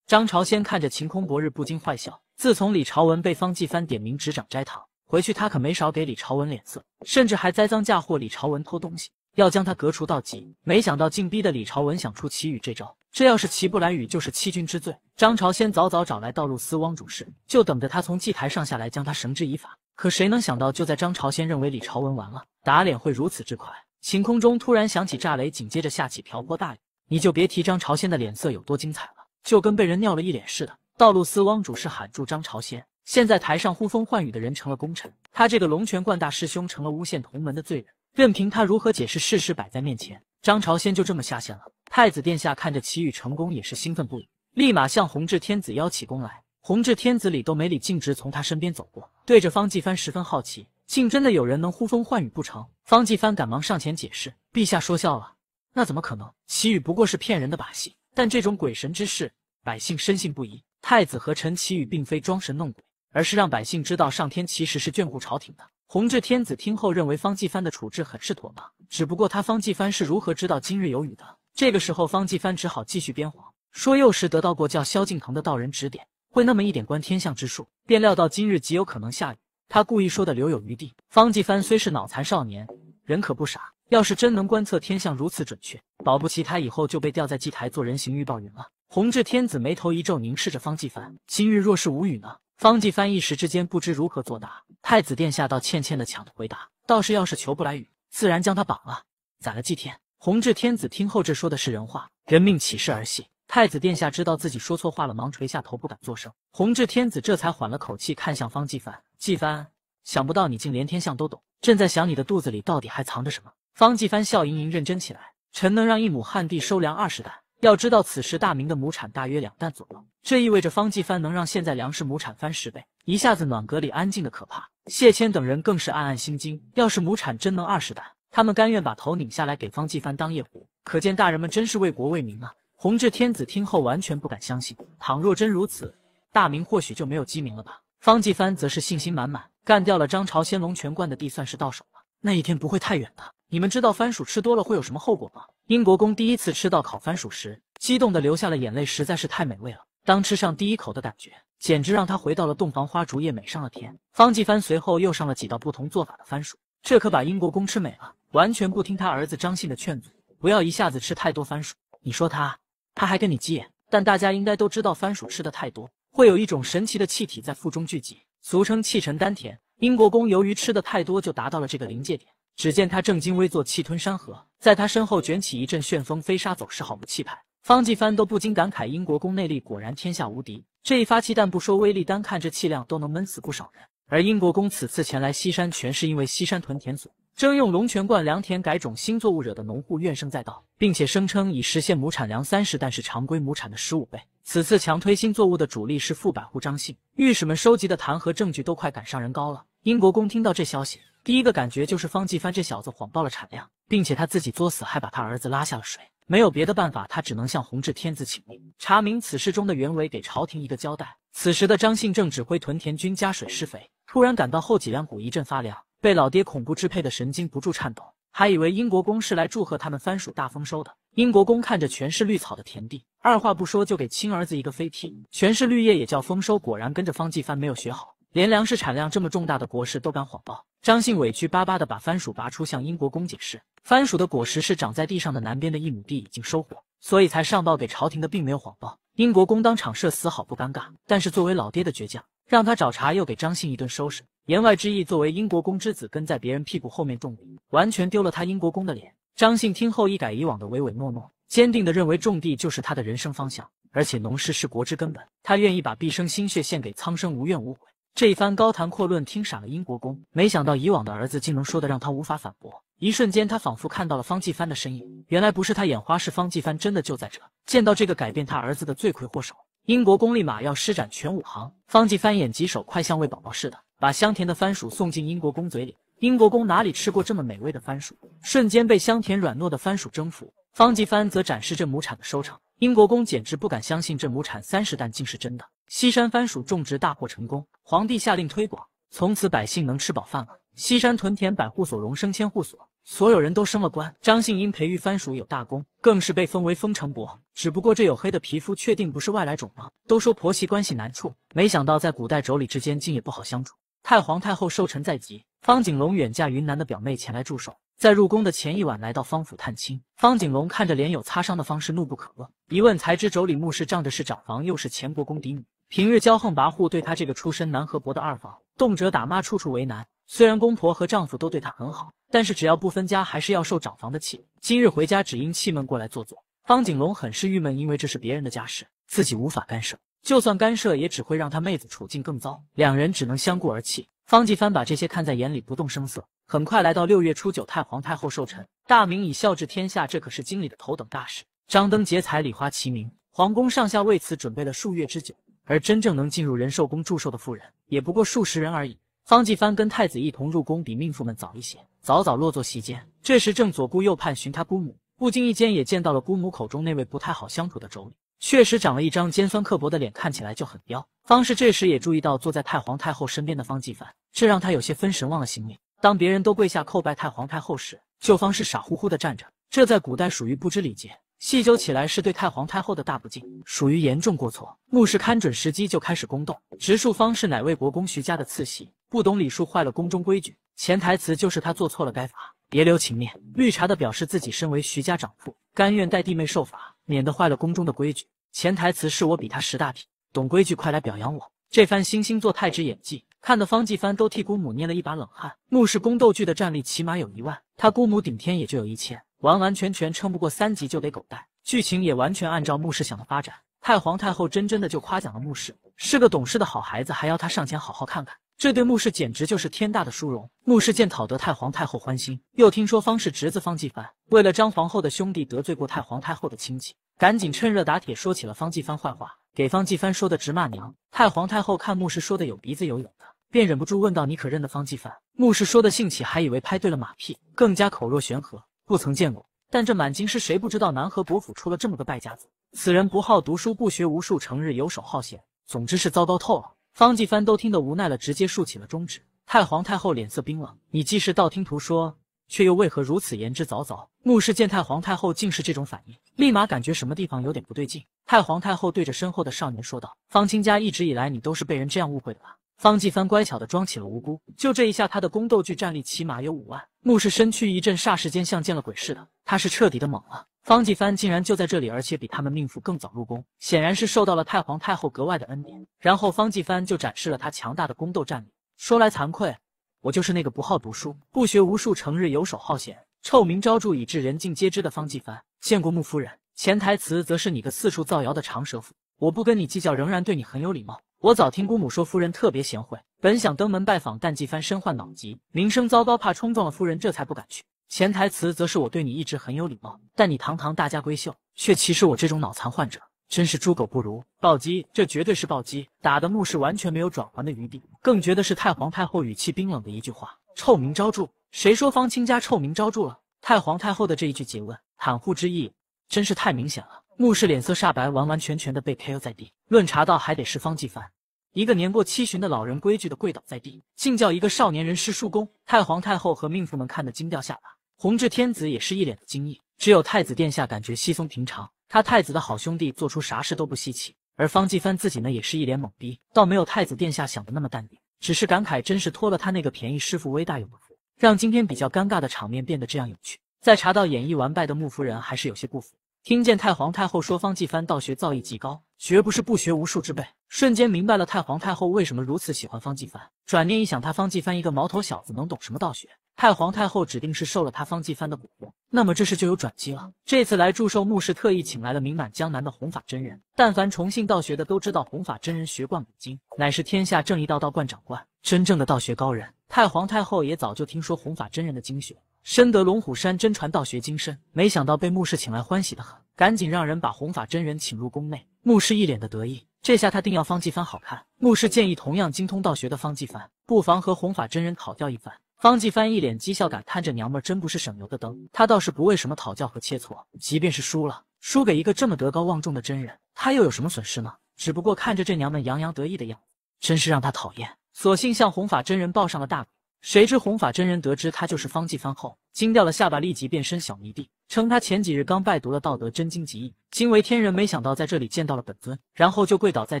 张朝先看着晴空薄日，不禁坏笑。自从李朝文被方继藩点名执掌斋堂，回去他可没少给李朝文脸色，甚至还栽赃嫁祸李朝文偷东西，要将他革除到极。没想到竟逼得李朝文想出祈雨这招。这要是祈不来雨，就是欺君之罪。张朝先早早找来道路司汪主事，就等着他从祭台上下来，将他绳之以法。可谁能想到，就在张朝先认为李朝文完了、打脸会如此之快，晴空中突然响起炸雷，紧接着下起瓢泼大雨。你就别提张朝先的脸色有多精彩了，就跟被人尿了一脸似的。道路司汪主事喊住张朝先，现在台上呼风唤雨的人成了功臣，他这个龙泉观大师兄成了诬陷同门的罪人。任凭他如何解释，事实摆在面前，张朝先就这么下线了。太子殿下看着祁雨成功，也是兴奋不已，立马向弘治天子邀起功来。弘治天子里都没理，径直从他身边走过，对着方继帆十分好奇，竟真的有人能呼风唤雨不成？方继帆赶忙上前解释：“陛下说笑了，那怎么可能？祁雨不过是骗人的把戏。但这种鬼神之事，百姓深信不疑。太子和陈祁雨并非装神弄鬼，而是让百姓知道上天其实是眷顾朝廷的。”弘治天子听后认为方继帆的处置很是妥当，只不过他方继帆是如何知道今日有雨的？这个时候，方继帆只好继续编谎，说幼时得到过叫萧敬腾的道人指点。会那么一点观天象之术，便料到今日极有可能下雨。他故意说的留有余地。方继帆虽是脑残少年，人可不傻。要是真能观测天象如此准确，保不齐他以后就被吊在祭台做人形预报云了。弘治天子眉头一皱，凝视着方继帆。今日若是无雨呢？方继帆一时之间不知如何作答。太子殿下，倒欠欠的抢回答。道士要是求不来雨，自然将他绑了，宰了祭天。弘治天子听后，这说的是人话？人命岂是儿戏？太子殿下知道自己说错话了，忙垂下头，不敢作声。弘治天子这才缓了口气，看向方继帆：“继帆，想不到你竟连天象都懂。朕在想你的肚子里到底还藏着什么。方继帆笑盈盈，认真起来。臣能让一亩旱地收粮二十担。要知道，此时大明的亩产大约两担左右，这意味着方继帆能让现在粮食亩产翻十倍。一下子，暖阁里安静的可怕。谢谦等人更是暗暗心惊。要是亩产真能二十担，他们甘愿把头拧下来给方继帆当夜壶。可见大人们真是为国为民啊。弘治天子听后完全不敢相信，倘若真如此，大明或许就没有鸡鸣了吧？方继帆则是信心满满，干掉了张朝先龙泉观的地算是到手了，那一天不会太远的。你们知道番薯吃多了会有什么后果吗？英国公第一次吃到烤番薯时，激动的流下了眼泪，实在是太美味了。当吃上第一口的感觉，简直让他回到了洞房花烛夜，美上了天。方继帆随后又上了几道不同做法的番薯，这可把英国公吃美了，完全不听他儿子张信的劝阻，不要一下子吃太多番薯。你说他。他还跟你急眼，但大家应该都知道，番薯吃的太多，会有一种神奇的气体在腹中聚集，俗称气沉丹田。英国公由于吃的太多，就达到了这个临界点。只见他正襟危坐，气吞山河，在他身后卷起一阵旋风，飞沙走石，好不气派。方继帆都不禁感慨，英国公内力果然天下无敌。这一发气弹不说威力，单看这气量，都能闷死不少人。而英国公此次前来西山，全是因为西山屯田所。征用龙泉观良田改种新作物，惹得农户怨声载道，并且声称已实现亩产粮三十担，是常规亩产的十五倍。此次强推新作物的主力是富百户张信，御史们收集的弹劾证据都快赶上人高了。英国公听到这消息，第一个感觉就是方继藩这小子谎报了产量，并且他自己作死，还把他儿子拉下了水。没有别的办法，他只能向弘治天子请命，查明此事中的原委，给朝廷一个交代。此时的张信正指挥屯田军加水施肥，突然感到后脊梁骨一阵发凉。被老爹恐怖支配的神经不住颤抖，还以为英国公是来祝贺他们番薯大丰收的。英国公看着全是绿草的田地，二话不说就给亲儿子一个飞踢。全是绿叶也叫丰收，果然跟着方继帆没有学好，连粮食产量这么重大的国事都敢谎报。张信委屈巴巴的把番薯拔出，向英国公解释，番薯的果实是长在地上的，南边的一亩地已经收获，所以才上报给朝廷的，并没有谎报。英国公当场射死，好不尴尬。但是作为老爹的倔强，让他找茬又给张信一顿收拾。言外之意，作为英国公之子，跟在别人屁股后面种地，完全丢了他英国公的脸。张信听后一改以往的唯唯诺诺，坚定的认为种地就是他的人生方向，而且农事是国之根本，他愿意把毕生心血献给苍生，无怨无悔。这一番高谈阔论，听傻了英国公。没想到以往的儿子竟能说的让他无法反驳。一瞬间，他仿佛看到了方继帆的身影。原来不是他眼花，是方继帆真的就在这。见到这个改变他儿子的罪魁祸首，英国公立马要施展全武行。方继帆眼疾手快，像喂宝宝似的，把香甜的番薯送进英国公嘴里。英国公哪里吃过这么美味的番薯？瞬间被香甜软糯的番薯征服。方继帆则展示这亩产的收成。英国公简直不敢相信这亩产三十担竟是真的。西山番薯种植大获成功，皇帝下令推广，从此百姓能吃饱饭了。西山屯田百户所荣升千户所。所有人都升了官，张信因培育番薯有大功，更是被封为封城伯。只不过这黝黑的皮肤，确定不是外来种吗？都说婆媳关系难处，没想到在古代妯娌之间竟也不好相处。太皇太后寿辰在即，方景龙远嫁云南的表妹前来祝寿，在入宫的前一晚来到方府探亲。方景龙看着脸有擦伤的方氏，怒不可遏。一问才知妯娌穆氏仗着是长房，又是前国公嫡女，平日骄横跋扈，对他这个出身南河伯的二房，动辄打骂，处处为难。虽然公婆和丈夫都对她很好，但是只要不分家，还是要受长房的气。今日回家只因气闷，过来坐坐。方景龙很是郁闷，因为这是别人的家事，自己无法干涉。就算干涉，也只会让他妹子处境更糟。两人只能相顾而泣。方继帆把这些看在眼里，不动声色。很快来到六月初九，太皇太后寿辰。大明以孝治天下，这可是京里的头等大事。张灯结彩，礼花齐鸣，皇宫上下为此准备了数月之久。而真正能进入仁寿宫祝寿的妇人，也不过数十人而已。方继藩跟太子一同入宫，比命妇们早一些，早早落座席间。这时正左顾右盼寻他姑母，不经意间也见到了姑母口中那位不太好相处的妯娌，确实长了一张尖酸刻薄的脸，看起来就很刁。方氏这时也注意到坐在太皇太后身边的方继藩，这让他有些分神，忘了行礼。当别人都跪下叩拜太皇太后时，旧方氏傻乎乎地站着，这在古代属于不知礼节，细究起来是对太皇太后的大不敬，属于严重过错。幕氏看准时机就开始宫斗，直述方氏乃魏国公徐家的次媳。不懂礼数，坏了宫中规矩。潜台词就是他做错了，该罚，别留情面。绿茶的表示自己身为徐家长父，甘愿代弟妹受罚，免得坏了宫中的规矩。潜台词是我比他识大体，懂规矩，快来表扬我。这番惺惺作态之演技，看得方继帆都替姑母捏了一把冷汗。穆氏宫斗剧的战力起码有一万，他姑母顶天也就有一千，完完全全撑不过三集就得狗带。剧情也完全按照穆氏想的发展。太皇太后真真的就夸奖了穆氏是个懂事的好孩子，还要他上前好好看看。这对穆氏简直就是天大的殊荣。穆氏见讨得太皇太后欢心，又听说方氏侄子方继藩为了张皇后的兄弟得罪过太皇太后的亲戚，赶紧趁热打铁说起了方继藩坏话，给方继藩说的直骂娘。太皇太后看穆氏说的有鼻子有眼的，便忍不住问道：“你可认得方继藩？”穆氏说的兴起，还以为拍对了马屁，更加口若悬河。不曾见过，但这满京师谁不知道南河伯府出了这么个败家子？此人不好读书，不学无术，成日游手好闲，总之是糟糕透了。方继帆都听得无奈了，直接竖起了中指。太皇太后脸色冰冷：“你既是道听途说，却又为何如此言之凿凿？”牧师见太皇太后竟是这种反应，立马感觉什么地方有点不对劲。太皇太后对着身后的少年说道：“方清家一直以来，你都是被人这样误会的吧？”方继帆乖巧的装起了无辜，就这一下，他的宫斗剧战力起码有五万。穆氏身躯一震，霎时间像见了鬼似的，他是彻底的懵了。方继帆竟然就在这里，而且比他们命妇更早入宫，显然是受到了太皇太后格外的恩典。然后方继帆就展示了他强大的宫斗战力。说来惭愧，我就是那个不好读书、不学无术、成日游手好闲、臭名昭著以致人尽皆知的方继帆。见过穆夫人，潜台词则是你个四处造谣的长舌妇，我不跟你计较，仍然对你很有礼貌。我早听姑母说夫人特别贤惠，本想登门拜访，但季帆身患脑疾，名声糟糕，怕冲撞了夫人，这才不敢去。潜台词则是我对你一直很有礼貌，但你堂堂大家闺秀，却歧视我这种脑残患者，真是猪狗不如！暴击，这绝对是暴击，打的穆氏完全没有转还的余地。更绝的是太皇太后语气冰冷的一句话：“臭名昭著。”谁说方清家臭名昭著了？太皇太后的这一句诘问，袒护之意真是太明显了。穆氏脸色煞白，完完全全的被 KO 在地。论茶道还得是方继藩。一个年过七旬的老人规矩的跪倒在地，竟叫一个少年人师叔公。太皇太后和命妇们看得惊掉下巴，弘治天子也是一脸的惊异，只有太子殿下感觉稀松平常。他太子的好兄弟做出啥事都不稀奇，而方继藩自己呢也是一脸懵逼，倒没有太子殿下想的那么淡定，只是感慨真是托了他那个便宜师傅魏大勇的福，让今天比较尴尬的场面变得这样有趣。在茶道演绎完败的穆夫人还是有些不服，听见太皇太后说方继藩道学造诣极高。绝不是不学无术之辈，瞬间明白了太皇太后为什么如此喜欢方继帆。转念一想，他方继帆一个毛头小子能懂什么道学？太皇太后指定是受了他方继帆的蛊惑，那么这事就有转机了。这次来祝寿，穆氏特意请来了名满江南的弘法真人。但凡崇信道学的都知道，弘法真人学贯古今，乃是天下正义道道观长官，真正的道学高人。太皇太后也早就听说弘法真人的精学，深得龙虎山真传道学精深，没想到被穆氏请来，欢喜的很。赶紧让人把红法真人请入宫内。牧师一脸的得意，这下他定要方继帆好看。牧师建议同样精通道学的方继帆，不妨和红法真人讨教一番。方继帆一脸讥笑，感叹这娘们真不是省油的灯。他倒是不为什么讨教和切磋，即便是输了，输给一个这么德高望重的真人，他又有什么损失呢？只不过看着这娘们洋洋得意的样子，真是让他讨厌。索性向红法真人抱上了大谁知红法真人得知他就是方继帆后，惊掉了下巴，立即变身小迷弟。称他前几日刚拜读了《道德真经》集义，惊为天人。没想到在这里见到了本尊，然后就跪倒在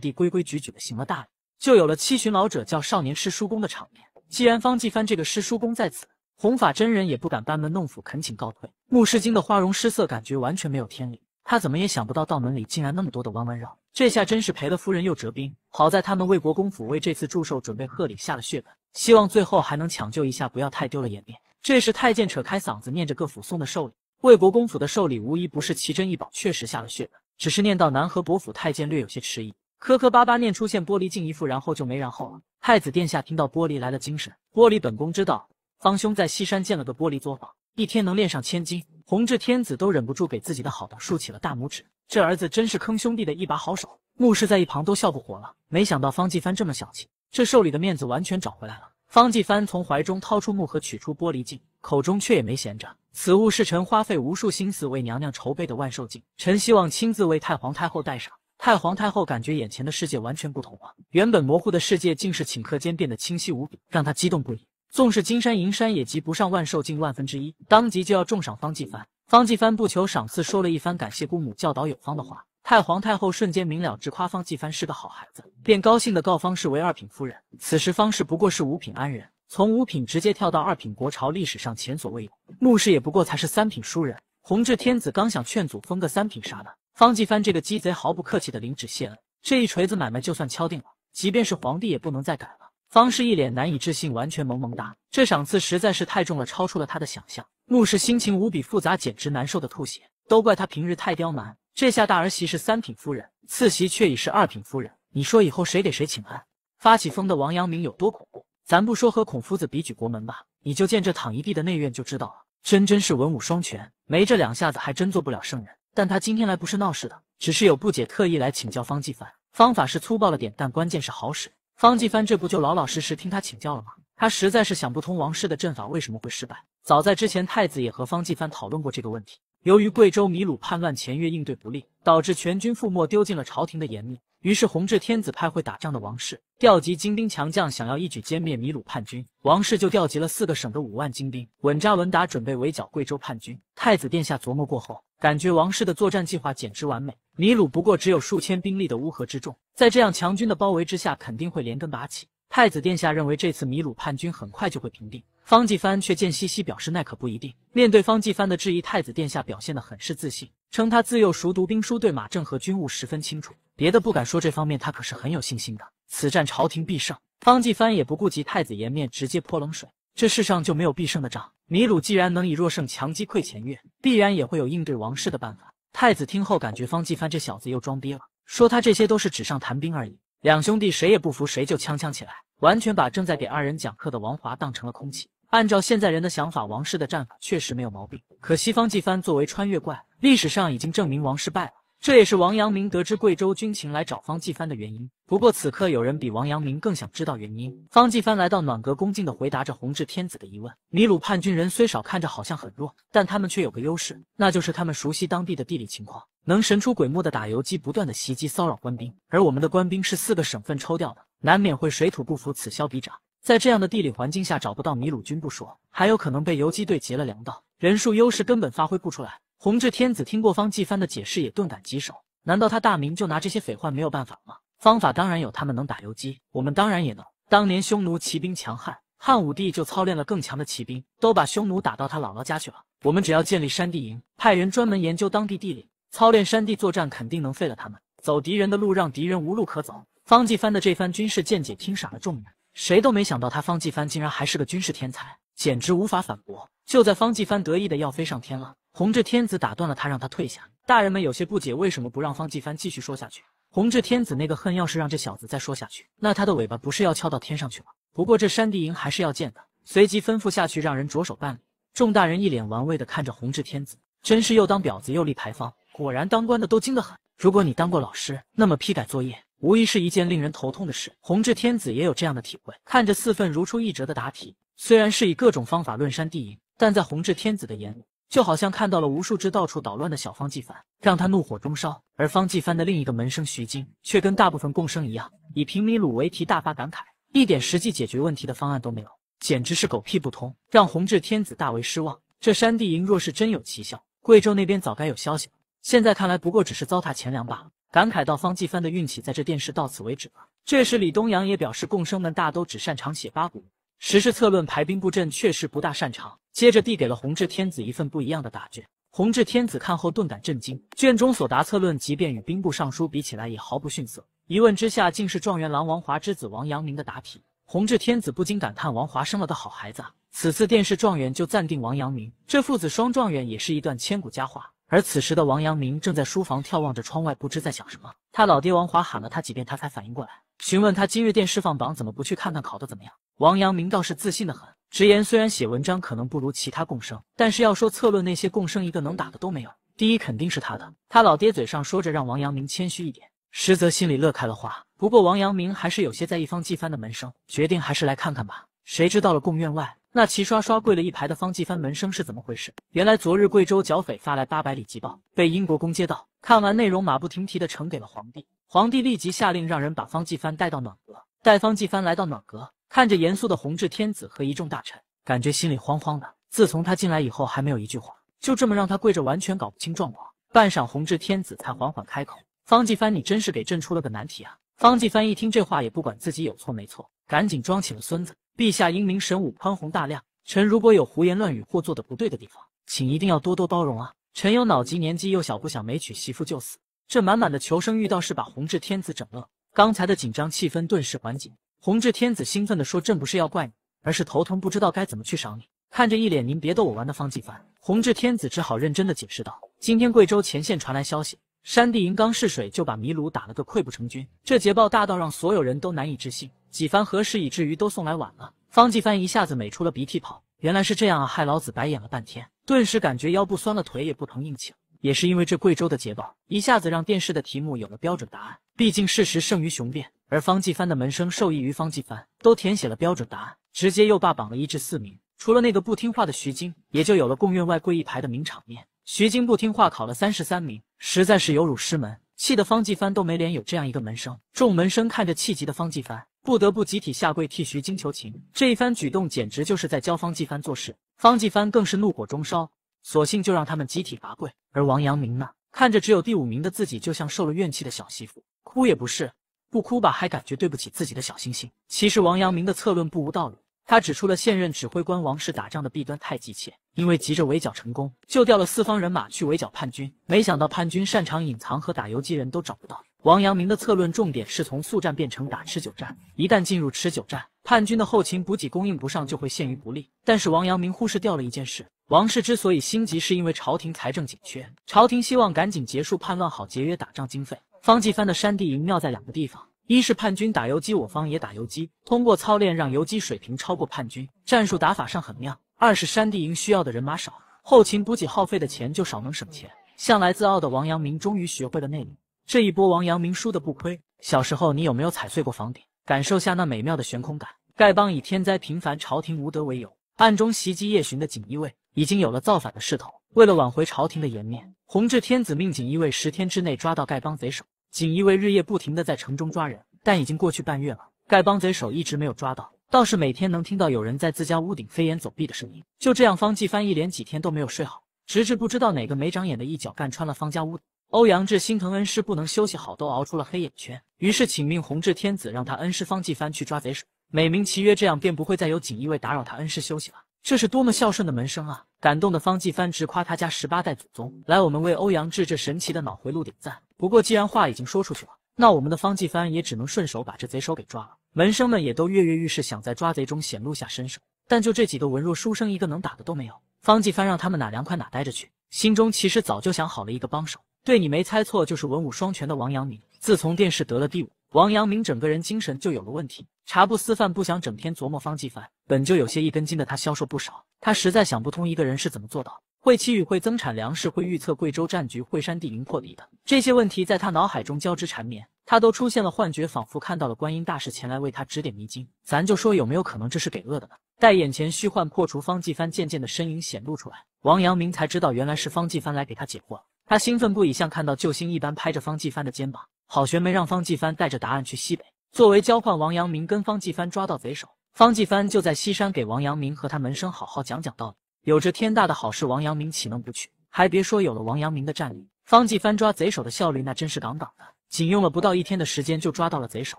地，规规矩矩的行了大礼，就有了七旬老者叫少年师叔公的场面。既然方继帆这个师叔公在此，弘法真人也不敢班门弄斧，恳请告退。牧师惊得花容失色，感觉完全没有天理。他怎么也想不到道门里竟然那么多的弯弯绕，这下真是赔了夫人又折兵。好在他们为国公府为这次祝寿准备贺礼下了血本，希望最后还能抢救一下，不要太丢了颜面。这时太监扯开嗓子念着各府送的寿礼。魏国公府的寿礼无一不是奇珍异宝，确实下了血本。只是念到南河伯府太监略有些迟疑，磕磕巴巴念出现玻璃镜一副，然后就没然后了。太子殿下听到玻璃来了精神，玻璃本宫知道方兄在西山建了个玻璃作坊，一天能练上千斤。弘治天子都忍不住给自己的好的竖起了大拇指，这儿子真是坑兄弟的一把好手。牧师在一旁都笑不活了，没想到方继藩这么小气，这寿礼的面子完全找回来了。方继藩从怀中掏出木盒，取出玻璃镜，口中却也没闲着。此物是臣花费无数心思为娘娘筹备的万寿镜，臣希望亲自为太皇太后戴上。太皇太后感觉眼前的世界完全不同了，原本模糊的世界竟是顷刻间变得清晰无比，让她激动不已。纵是金山银山也及不上万寿镜万分之一，当即就要重赏方继藩。方继藩不求赏赐，说了一番感谢姑母教导有方的话。太皇太后瞬间明了，直夸方继藩是个好孩子，便高兴的告方氏为二品夫人。此时方氏不过是五品安人。从五品直接跳到二品，国朝历史上前所未有。穆氏也不过才是三品书人。弘治天子刚想劝阻，封个三品啥的，方继藩这个鸡贼毫不客气的领旨谢恩，这一锤子买卖就算敲定了，即便是皇帝也不能再改了。方氏一脸难以置信，完全萌萌哒，这赏赐实在是太重了，超出了他的想象。穆氏心情无比复杂，简直难受的吐血，都怪他平日太刁蛮，这下大儿媳是三品夫人，次媳却已是二品夫人，你说以后谁给谁请安？发起疯的王阳明有多恐怖？咱不说和孔夫子比举国门吧，你就见这躺一地的内院就知道了，真真是文武双全，没这两下子还真做不了圣人。但他今天来不是闹事的，只是有不解特意来请教方继凡。方法是粗暴了点，但关键是好使。方继凡这不就老老实实听他请教了吗？他实在是想不通王室的阵法为什么会失败。早在之前，太子也和方继凡讨论过这个问题。由于贵州米鲁叛乱前月应对不利，导致全军覆没，丢尽了朝廷的颜面。于是，弘治天子派会打仗的王室，调集精兵强将，想要一举歼灭米鲁叛军。王室就调集了四个省的五万精兵，稳扎稳打，准备围剿贵州叛军。太子殿下琢磨过后，感觉王室的作战计划简直完美。米鲁不过只有数千兵力的乌合之众，在这样强军的包围之下，肯定会连根拔起。太子殿下认为这次米鲁叛军很快就会平定。方继藩却见兮兮表示，那可不一定。面对方继藩的质疑，太子殿下表现得很是自信，称他自幼熟读兵书，对马政和军务十分清楚。别的不敢说，这方面他可是很有信心的。此战朝廷必胜。方继藩也不顾及太子颜面，直接泼冷水：这世上就没有必胜的仗。米鲁既然能以弱胜强击溃前越，必然也会有应对王氏的办法。太子听后，感觉方继藩这小子又装逼了，说他这些都是纸上谈兵而已。两兄弟谁也不服谁，就呛呛起来，完全把正在给二人讲课的王华当成了空气。按照现在人的想法，王氏的战法确实没有毛病，可西方继藩作为穿越怪，历史上已经证明王氏败了。这也是王阳明得知贵州军情来找方继藩的原因。不过此刻有人比王阳明更想知道原因。方继藩来到暖阁，恭敬地回答着弘治天子的疑问。米鲁叛军人虽少，看着好像很弱，但他们却有个优势，那就是他们熟悉当地的地理情况，能神出鬼没的打游击，不断地袭击骚扰官兵。而我们的官兵是四个省份抽调的，难免会水土不服，此消彼长。在这样的地理环境下，找不到米鲁军不说，还有可能被游击队截了粮道，人数优势根本发挥不出来。弘治天子听过方继藩的解释，也顿感棘手。难道他大明就拿这些匪患没有办法吗？方法当然有，他们能打游击，我们当然也能。当年匈奴骑兵强悍，汉武帝就操练了更强的骑兵，都把匈奴打到他姥姥家去了。我们只要建立山地营，派人专门研究当地地理，操练山地作战，肯定能废了他们。走敌人的路，让敌人无路可走。方继藩的这番军事见解听傻了众人，谁都没想到他方继藩竟然还是个军事天才，简直无法反驳。就在方继藩得意的要飞上天了。弘治天子打断了他，让他退下。大人们有些不解，为什么不让方继帆继续说下去？弘治天子那个恨，要是让这小子再说下去，那他的尾巴不是要翘到天上去了？不过这山地营还是要建的，随即吩咐下去，让人着手办理。众大人一脸玩味的看着弘治天子，真是又当婊子又立牌坊，果然当官的都精得很。如果你当过老师，那么批改作业无疑是一件令人头痛的事。弘治天子也有这样的体会，看着四份如出一辙的答题，虽然是以各种方法论山地营，但在弘治天子的眼里。就好像看到了无数只到处捣乱的小方继帆，让他怒火中烧。而方继帆的另一个门生徐经，却跟大部分共生一样，以平民鲁为题大发感慨，一点实际解决问题的方案都没有，简直是狗屁不通，让弘治天子大为失望。这山地营若是真有奇效，贵州那边早该有消息了。现在看来，不过只是糟蹋钱粮罢了。感慨到方继帆的运气，在这电视到此为止了。这时李东阳也表示，共生们大都只擅长写八股、时事策论，排兵布阵确实不大擅长。接着递给了弘治天子一份不一样的答卷。弘治天子看后顿感震惊，卷中所答策论即便与兵部尚书比起来也毫不逊色。一问之下，竟是状元郎王华之子王阳明的答题。弘治天子不禁感叹：“王华生了个好孩子。”此次殿试状元就暂定王阳明，这父子双状元也是一段千古佳话。而此时的王阳明正在书房眺望着窗外，不知在想什么。他老爹王华喊了他几遍，他才反应过来，询问他今日殿试放榜怎么不去看看考得怎么样。王阳明倒是自信的很。直言，虽然写文章可能不如其他共生，但是要说策论，那些共生一个能打的都没有。第一肯定是他的，他老爹嘴上说着让王阳明谦虚一点，实则心里乐开了花。不过王阳明还是有些在意方继藩的门生，决定还是来看看吧。谁知道，了贡院外那齐刷刷跪了一排的方继藩门生是怎么回事？原来昨日贵州剿匪发来八百里急报，被英国公接到，看完内容，马不停蹄的呈给了皇帝。皇帝立即下令让人把方继藩带到暖阁。待方继藩来到暖阁。看着严肃的弘治天子和一众大臣，感觉心里慌慌的。自从他进来以后，还没有一句话，就这么让他跪着，完全搞不清状况。半晌，弘治天子才缓缓开口：“方继藩，你真是给朕出了个难题啊！”方继藩一听这话，也不管自己有错没错，赶紧装起了孙子：“陛下英明神武，宽宏大量。臣如果有胡言乱语或做的不对的地方，请一定要多多包容啊！臣有脑疾，年纪又小，不想没娶媳妇就死。这满满的求生欲倒是把弘治天子整乐。刚才的紧张气氛顿时缓解。”弘治天子兴奋的说：“朕不是要怪你，而是头疼，不知道该怎么去赏你。”看着一脸您别逗我玩的方继凡，弘治天子只好认真的解释道：“今天贵州前线传来消息，山地营刚试水就把迷卢打了个溃不成军，这捷报大到让所有人都难以置信。几番核实以至于都送来晚了。”方继凡一下子美出了鼻涕泡，原来是这样啊，害老子白演了半天，顿时感觉腰部酸了，腿也不疼硬气了。也是因为这贵州的捷报，一下子让电视的题目有了标准答案。毕竟事实胜于雄辩，而方继帆的门生受益于方继帆，都填写了标准答案，直接又霸榜了一至四名。除了那个不听话的徐晶，也就有了贡院外跪一排的名场面。徐晶不听话，考了三十三名，实在是有辱师门，气得方继帆都没脸有这样一个门生。众门生看着气急的方继帆，不得不集体下跪替徐晶求情。这一番举动简直就是在教方继帆做事。方继帆更是怒火中烧，索性就让他们集体罚跪。而王阳明呢，看着只有第五名的自己，就像受了怨气的小媳妇。哭也不是，不哭吧，还感觉对不起自己的小星星。其实王阳明的策论不无道理，他指出了现任指挥官王氏打仗的弊端太急切，因为急着围剿成功，就调了四方人马去围剿叛军，没想到叛军擅长隐藏和打游击，人都找不到。王阳明的策论重点是从速战变成打持久战，一旦进入持久战，叛军的后勤补给供应不上，就会陷于不利。但是王阳明忽视掉了一件事，王氏之所以心急，是因为朝廷财政紧缺，朝廷希望赶紧结束叛乱，好节约打仗经费。方继藩的山地营妙在两个地方，一是叛军打游击，我方也打游击，通过操练让游击水平超过叛军，战术打法上很妙；二是山地营需要的人马少，后勤补给耗费的钱就少，能省钱。向来自傲的王阳明终于学会了内力，这一波王阳明输的不亏。小时候你有没有踩碎过房顶，感受下那美妙的悬空感？丐帮以天灾频繁、朝廷无德为由，暗中袭击夜巡的锦衣卫，已经有了造反的势头。为了挽回朝廷的颜面，弘治天子命锦衣卫十天之内抓到丐帮贼首。锦衣卫日夜不停的在城中抓人，但已经过去半月了，丐帮贼首一直没有抓到，倒是每天能听到有人在自家屋顶飞檐走壁的声音。就这样，方继帆一连几天都没有睡好，直至不知道哪个没长眼的一脚干穿了方家屋顶。欧阳志心疼恩师不能休息好，都熬出了黑眼圈，于是请命弘治天子让他恩师方继帆去抓贼首，美名其曰这样便不会再有锦衣卫打扰他恩师休息了。这是多么孝顺的门生啊！感动的方继帆直夸他家十八代祖宗。来，我们为欧阳志这神奇的脑回路点赞。不过既然话已经说出去了，那我们的方继帆也只能顺手把这贼手给抓了。门生们也都跃跃欲试，想在抓贼中显露下身手。但就这几个文弱书生，一个能打的都没有。方继帆让他们哪凉快哪待着去，心中其实早就想好了一个帮手。对你没猜错，就是文武双全的王阳明。自从电视得了第五。王阳明整个人精神就有了问题，茶不思饭不想，整天琢磨方继帆。本就有些一根筋的他消瘦不少，他实在想不通一个人是怎么做到会期雨、会增产粮食、会预测贵州战局、会山地云破离的。这些问题在他脑海中交织缠绵，他都出现了幻觉，仿佛看到了观音大士前来为他指点迷津。咱就说有没有可能这是给饿的呢？待眼前虚幻破除，方继帆渐渐的身影显露出来，王阳明才知道原来是方继帆来给他解惑。他兴奋不已，像看到救星一般，拍着方继帆的肩膀。郝玄没让方继帆带着答案去西北，作为交换，王阳明跟方继帆抓到贼首。方继帆就在西山给王阳明和他门生好好讲讲道理。有着天大的好事，王阳明岂能不去？还别说，有了王阳明的战力，方继帆抓贼首的效率那真是杠杠的，仅用了不到一天的时间就抓到了贼首。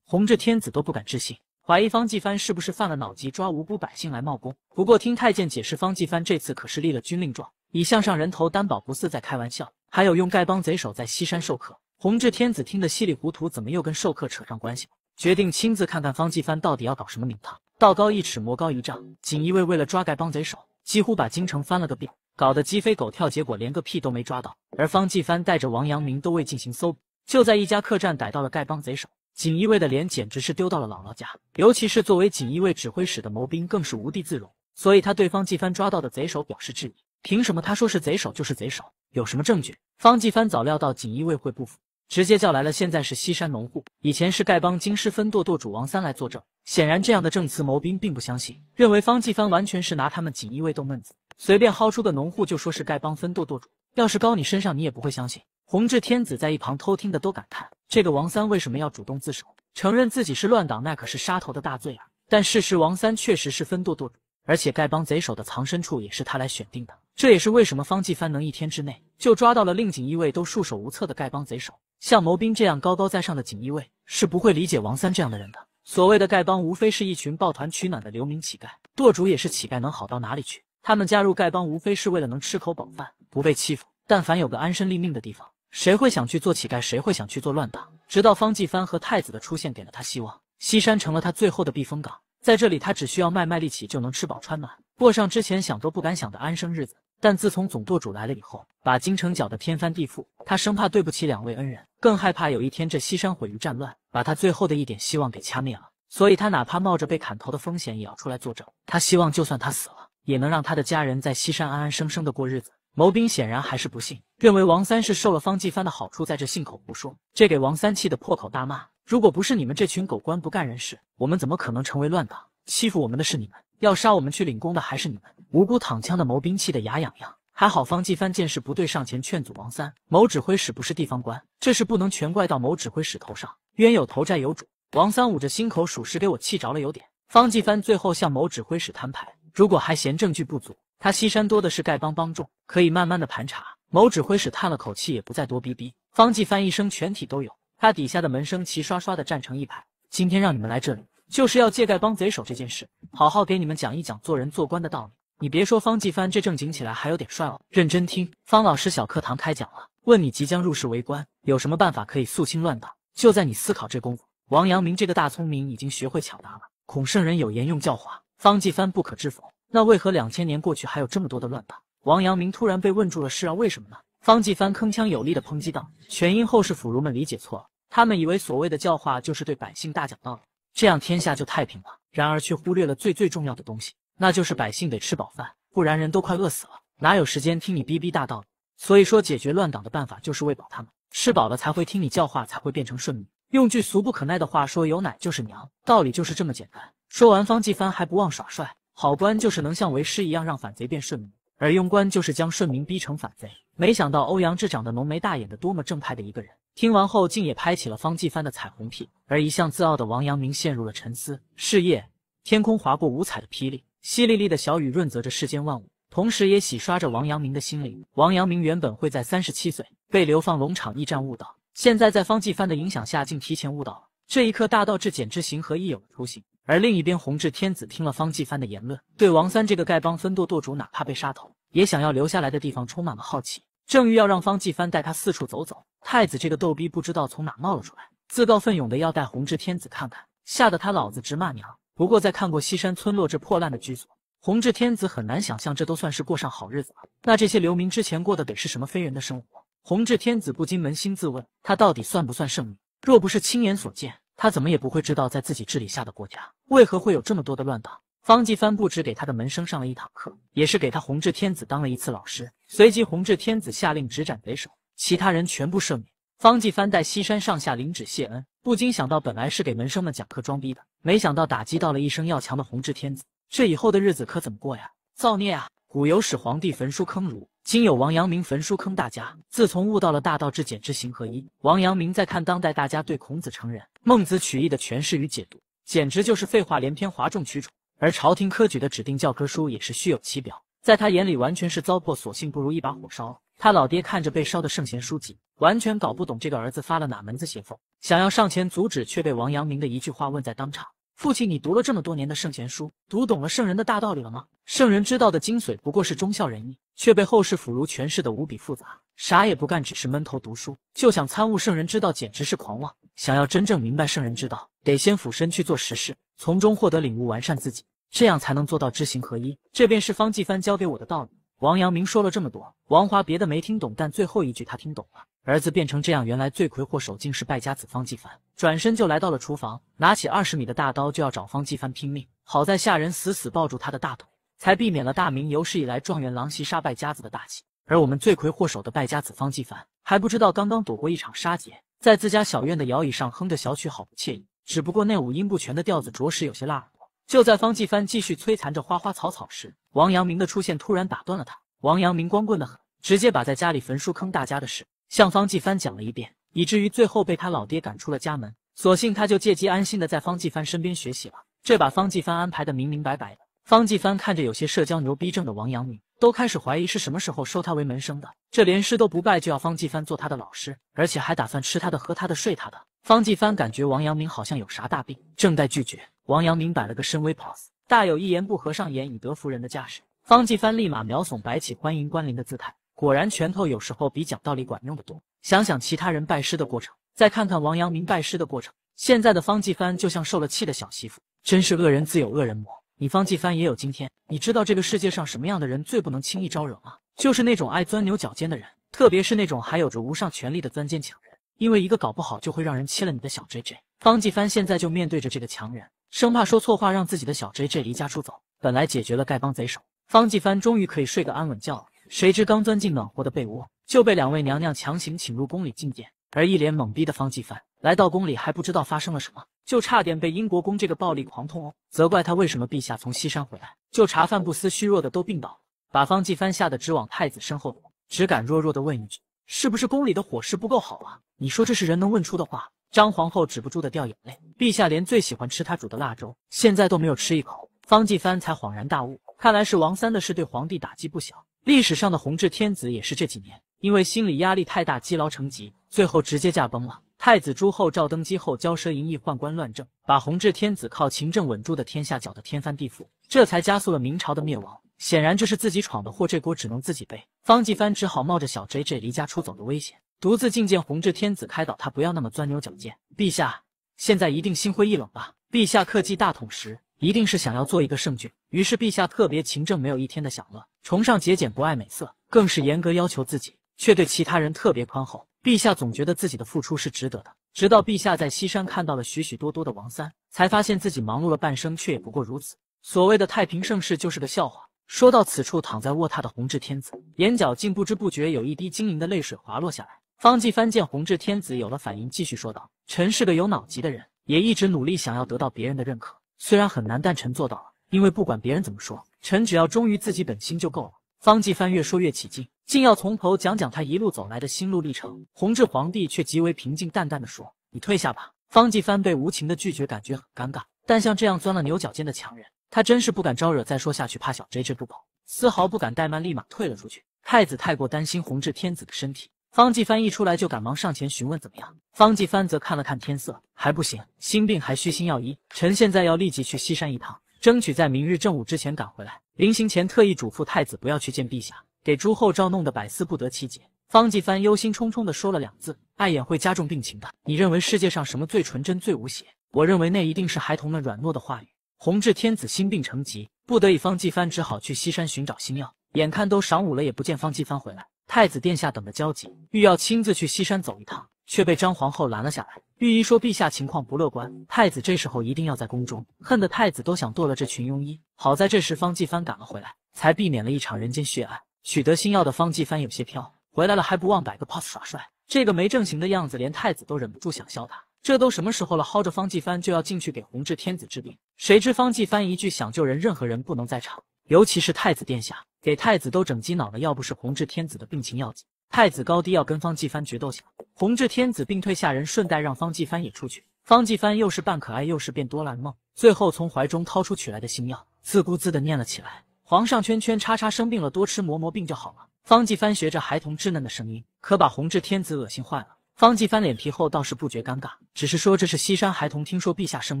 弘治天子都不敢置信，怀疑方继帆是不是犯了脑疾，抓无辜百姓来冒功。不过听太监解释，方继帆这次可是立了军令状，以项上人头担保，不似在开玩笑。还有用丐帮贼首在西山授课。弘治天子听得稀里糊涂，怎么又跟授课扯上关系了？决定亲自看看方继藩到底要搞什么名堂。道高一尺，魔高一丈。锦衣卫为了抓丐帮贼首，几乎把京城翻了个遍，搞得鸡飞狗跳。结果连个屁都没抓到，而方继藩带着王阳明都未进行搜捕，就在一家客栈逮到了丐帮贼首。锦衣卫的脸简直是丢到了姥姥家，尤其是作为锦衣卫指挥使的谋兵更是无地自容。所以他对方继藩抓到的贼首表示质疑：凭什么他说是贼首就是贼首？有什么证据？方继藩早料到锦衣卫会不服。直接叫来了，现在是西山农户，以前是丐帮京师分舵舵主王三来作证。显然这样的证词，谋兵并不相信，认为方继帆完全是拿他们锦衣卫逗闷子，随便薅出个农户就说是丐帮分舵舵主，要是高你身上，你也不会相信。弘治天子在一旁偷听的都感叹：这个王三为什么要主动自首，承认自己是乱党？那可是杀头的大罪啊！但事实，王三确实是分舵舵主，而且丐帮贼首的藏身处也是他来选定的。这也是为什么方继帆能一天之内就抓到了令锦衣卫都束手无策的丐帮贼首。像谋兵这样高高在上的锦衣卫是不会理解王三这样的人的。所谓的丐帮无非是一群抱团取暖的流民乞丐，舵主也是乞丐，能好到哪里去？他们加入丐帮无非是为了能吃口饱饭，不被欺负。但凡有个安身立命的地方，谁会想去做乞丐？谁会想去做乱党？直到方继帆和太子的出现，给了他希望。西山成了他最后的避风港，在这里，他只需要卖卖力气就能吃饱穿暖，过上之前想都不敢想的安生日子。但自从总舵主来了以后，把京城搅得天翻地覆，他生怕对不起两位恩人，更害怕有一天这西山毁于战乱，把他最后的一点希望给掐灭了。所以他哪怕冒着被砍头的风险，也要出来作证。他希望，就算他死了，也能让他的家人在西山安安生生的过日子。谋兵显然还是不信，认为王三是受了方继帆的好处，在这信口胡说。这给王三气得破口大骂：“如果不是你们这群狗官不干人事，我们怎么可能成为乱党？欺负我们的是你们！”要杀我们去领功的还是你们？无辜躺枪的谋兵气得牙痒痒。还好方继帆见势不对，上前劝阻王三。某指挥使不是地方官，这事不能全怪到某指挥使头上。冤有头债有主。王三捂着心口，属实给我气着了，有点。方继帆最后向某指挥使摊牌：如果还嫌证据不足，他西山多的是丐帮帮众，可以慢慢的盘查。某指挥使叹了口气，也不再多逼逼。方继帆一声全体都有，他底下的门生齐刷刷的站成一排。今天让你们来这里。就是要借盖帮贼手这件事，好好给你们讲一讲做人做官的道理。你别说方继帆这正经起来还有点帅哦，认真听方老师小课堂开讲了。问你即将入仕为官，有什么办法可以肃清乱党？就在你思考这功夫，王阳明这个大聪明已经学会巧答了。孔圣人有言，用教化，方继帆不可置否。那为何两千年过去还有这么多的乱党？王阳明突然被问住了，是啊，为什么呢？方继帆铿锵有力的抨击道：“全因后世腐儒们理解错了，他们以为所谓的教化就是对百姓大讲道理。”这样天下就太平了，然而却忽略了最最重要的东西，那就是百姓得吃饱饭，不然人都快饿死了，哪有时间听你逼逼大道理？所以说，解决乱党的办法就是喂饱他们，吃饱了才会听你教化，才会变成顺民。用句俗不可耐的话说，有奶就是娘，道理就是这么简单。说完，方继帆还不忘耍帅，好官就是能像为师一样让反贼变顺民，而庸官就是将顺民逼成反贼。没想到欧阳志长得浓眉大眼的，多么正派的一个人。听完后，竟也拍起了方继帆的彩虹屁，而一向自傲的王阳明陷入了沉思。是夜，天空划过五彩的霹雳，淅沥沥的小雨润泽着世间万物，同时也洗刷着王阳明的心灵。王阳明原本会在三十七岁被流放龙场驿站悟道，现在在方继帆的影响下，竟提前悟导了。这一刻，大道至简之行何一有了雏形。而另一边，弘治天子听了方继帆的言论，对王三这个丐帮分舵舵主，哪怕被杀头，也想要留下来的地方，充满了好奇。正欲要让方继藩带他四处走走，太子这个逗逼不知道从哪冒了出来，自告奋勇的要带弘治天子看看，吓得他老子直骂娘。不过在看过西山村落这破烂的居所，弘治天子很难想象这都算是过上好日子了。那这些流民之前过的得是什么非人的生活？弘治天子不禁扪心自问，他到底算不算圣明？若不是亲眼所见，他怎么也不会知道在自己治理下的国家为何会有这么多的乱党。方继帆不止给他的门生上了一堂课，也是给他弘治天子当了一次老师。随即，弘治天子下令执斩贼首，其他人全部赦免。方继帆带西山上下领旨谢恩，不禁想到，本来是给门生们讲课装逼的，没想到打击到了一生要强的弘治天子，这以后的日子可怎么过呀？造孽啊！古有始皇帝焚书坑儒，今有王阳明焚书坑大家。自从悟到了大道至简、之行合一，王阳明在看当代大家对孔子成人、孟子取义的诠释与解读，简直就是废话连篇、哗众取宠。而朝廷科举的指定教科书也是虚有其表，在他眼里完全是糟粕，索性不如一把火烧。他老爹看着被烧的圣贤书籍，完全搞不懂这个儿子发了哪门子邪疯，想要上前阻止，却被王阳明的一句话问在当场：“父亲，你读了这么多年的圣贤书，读懂了圣人的大道理了吗？圣人之道的精髓不过是忠孝仁义，却被后世腐儒诠释的无比复杂。啥也不干，只是闷头读书，就想参悟圣人之道，简直是狂妄。想要真正明白圣人之道。”得先俯身去做实事，从中获得领悟，完善自己，这样才能做到知行合一。这便是方继帆教给我的道理。王阳明说了这么多，王华别的没听懂，但最后一句他听懂了。儿子变成这样，原来罪魁祸首竟是败家子方继帆。转身就来到了厨房，拿起二十米的大刀就要找方继帆拼命。好在下人死死抱住他的大腿，才避免了大明有史以来状元狼袭杀败家子的大气。而我们罪魁祸首的败家子方继帆还不知道，刚刚躲过一场杀劫，在自家小院的摇椅上哼着小曲，好不惬意。只不过那五音不全的调子着实有些辣耳朵。就在方继帆继续摧残着花花草草时，王阳明的出现突然打断了他。王阳明光棍的很，直接把在家里焚书坑大家的事向方继帆讲了一遍，以至于最后被他老爹赶出了家门。所幸他就借机安心的在方继帆身边学习了。这把方继帆安排的明明白白的。方继帆看着有些社交牛逼症的王阳明。都开始怀疑是什么时候收他为门生的，这连师都不拜就要方继帆做他的老师，而且还打算吃他的、喝他的、睡他的。方继帆感觉王阳明好像有啥大病，正待拒绝，王阳明摆了个深威 pose，大有一言不合上演以德服人的架势。方继帆立马秒怂，摆起欢迎关临的姿态。果然，拳头有时候比讲道理管用的多。想想其他人拜师的过程，再看看王阳明拜师的过程，现在的方继帆就像受了气的小媳妇，真是恶人自有恶人磨。你方继帆也有今天，你知道这个世界上什么样的人最不能轻易招惹吗？就是那种爱钻牛角尖的人，特别是那种还有着无上权力的钻尖抢人，因为一个搞不好就会让人切了你的小 JJ。方继帆现在就面对着这个强人，生怕说错话让自己的小 JJ 离家出走。本来解决了丐帮贼首，方继帆终于可以睡个安稳觉了，谁知刚钻进暖和的被窝，就被两位娘娘强行请入宫里觐见，而一脸懵逼的方继帆。来到宫里还不知道发生了什么，就差点被英国公这个暴力狂痛殴责怪他为什么陛下从西山回来就茶饭不思，虚弱的都病倒，把方继帆吓得直往太子身后躲，只敢弱弱的问一句：“是不是宫里的伙食不够好啊？”你说这是人能问出的话？张皇后止不住的掉眼泪，陛下连最喜欢吃他煮的腊粥，现在都没有吃一口。方继帆才恍然大悟，看来是王三的事对皇帝打击不小。历史上的弘治天子也是这几年因为心理压力太大，积劳成疾，最后直接驾崩了。太子朱厚照登基后，骄奢淫逸，宦官乱政，把弘治天子靠勤政稳住的天下搅得天翻地覆，这才加速了明朝的灭亡。显然这是自己闯的祸，这锅只能自己背。方继帆只好冒着小 JJ 离家出走的危险，独自觐见弘治天子，开导他不要那么钻牛角尖。陛下现在一定心灰意冷吧？陛下克继大统时，一定是想要做一个圣君，于是陛下特别勤政，没有一天的享乐，崇尚节俭，不爱美色，更是严格要求自己，却对其他人特别宽厚。陛下总觉得自己的付出是值得的，直到陛下在西山看到了许许多多的王三，才发现自己忙碌了半生却也不过如此。所谓的太平盛世就是个笑话。说到此处，躺在卧榻的弘治天子眼角竟不知不觉有一滴晶莹的泪水滑落下来。方继藩见弘治天子有了反应，继续说道：“臣是个有脑疾的人，也一直努力想要得到别人的认可，虽然很难，但臣做到了。因为不管别人怎么说，臣只要忠于自己本心就够了。”方继帆越说越起劲，竟要从头讲讲他一路走来的心路历程。弘治皇帝却极为平静，淡淡的说：“你退下吧。”方继帆被无情的拒绝，感觉很尴尬。但像这样钻了牛角尖的强人，他真是不敢招惹。再说下去，怕小 JJ 不保，丝毫不敢怠慢，立马退了出去。太子太过担心弘治天子的身体，方继帆一出来就赶忙上前询问怎么样。方继帆则看了看天色，还不行，心病还需心药医。臣现在要立即去西山一趟，争取在明日正午之前赶回来。临行前特意嘱咐太子不要去见陛下，给朱厚照弄得百思不得其解。方继藩忧心忡忡地说了两字：“碍眼会加重病情的。”你认为世界上什么最纯真、最无邪？我认为那一定是孩童们软糯的话语。弘治天子心病成疾，不得已，方继藩只好去西山寻找新药。眼看都晌午了，也不见方继藩回来，太子殿下等得焦急，欲要亲自去西山走一趟。却被张皇后拦了下来。御医说陛下情况不乐观，太子这时候一定要在宫中。恨得太子都想剁了这群庸医。好在这时方继帆赶了回来，才避免了一场人间血案。取得新药的方继帆有些飘，回来了还不忘摆个 pose 耍帅。这个没正形的样子，连太子都忍不住想笑他。这都什么时候了，薅着方继帆就要进去给弘治天子治病，谁知方继帆一句想救人，任何人不能在场，尤其是太子殿下。给太子都整鸡脑了，要不是弘治天子的病情要紧。太子高低要跟方继帆决斗下，弘治天子病退下人，顺带让方继帆也出去。方继帆又是扮可爱，又是变哆啦梦，最后从怀中掏出取来的新药，自顾自的念了起来：“皇上圈圈叉叉生病了，多吃馍馍病就好了。”方继帆学着孩童稚嫩的声音，可把弘治天子恶心坏了。方继帆脸皮厚，倒是不觉尴尬，只是说这是西山孩童，听说陛下生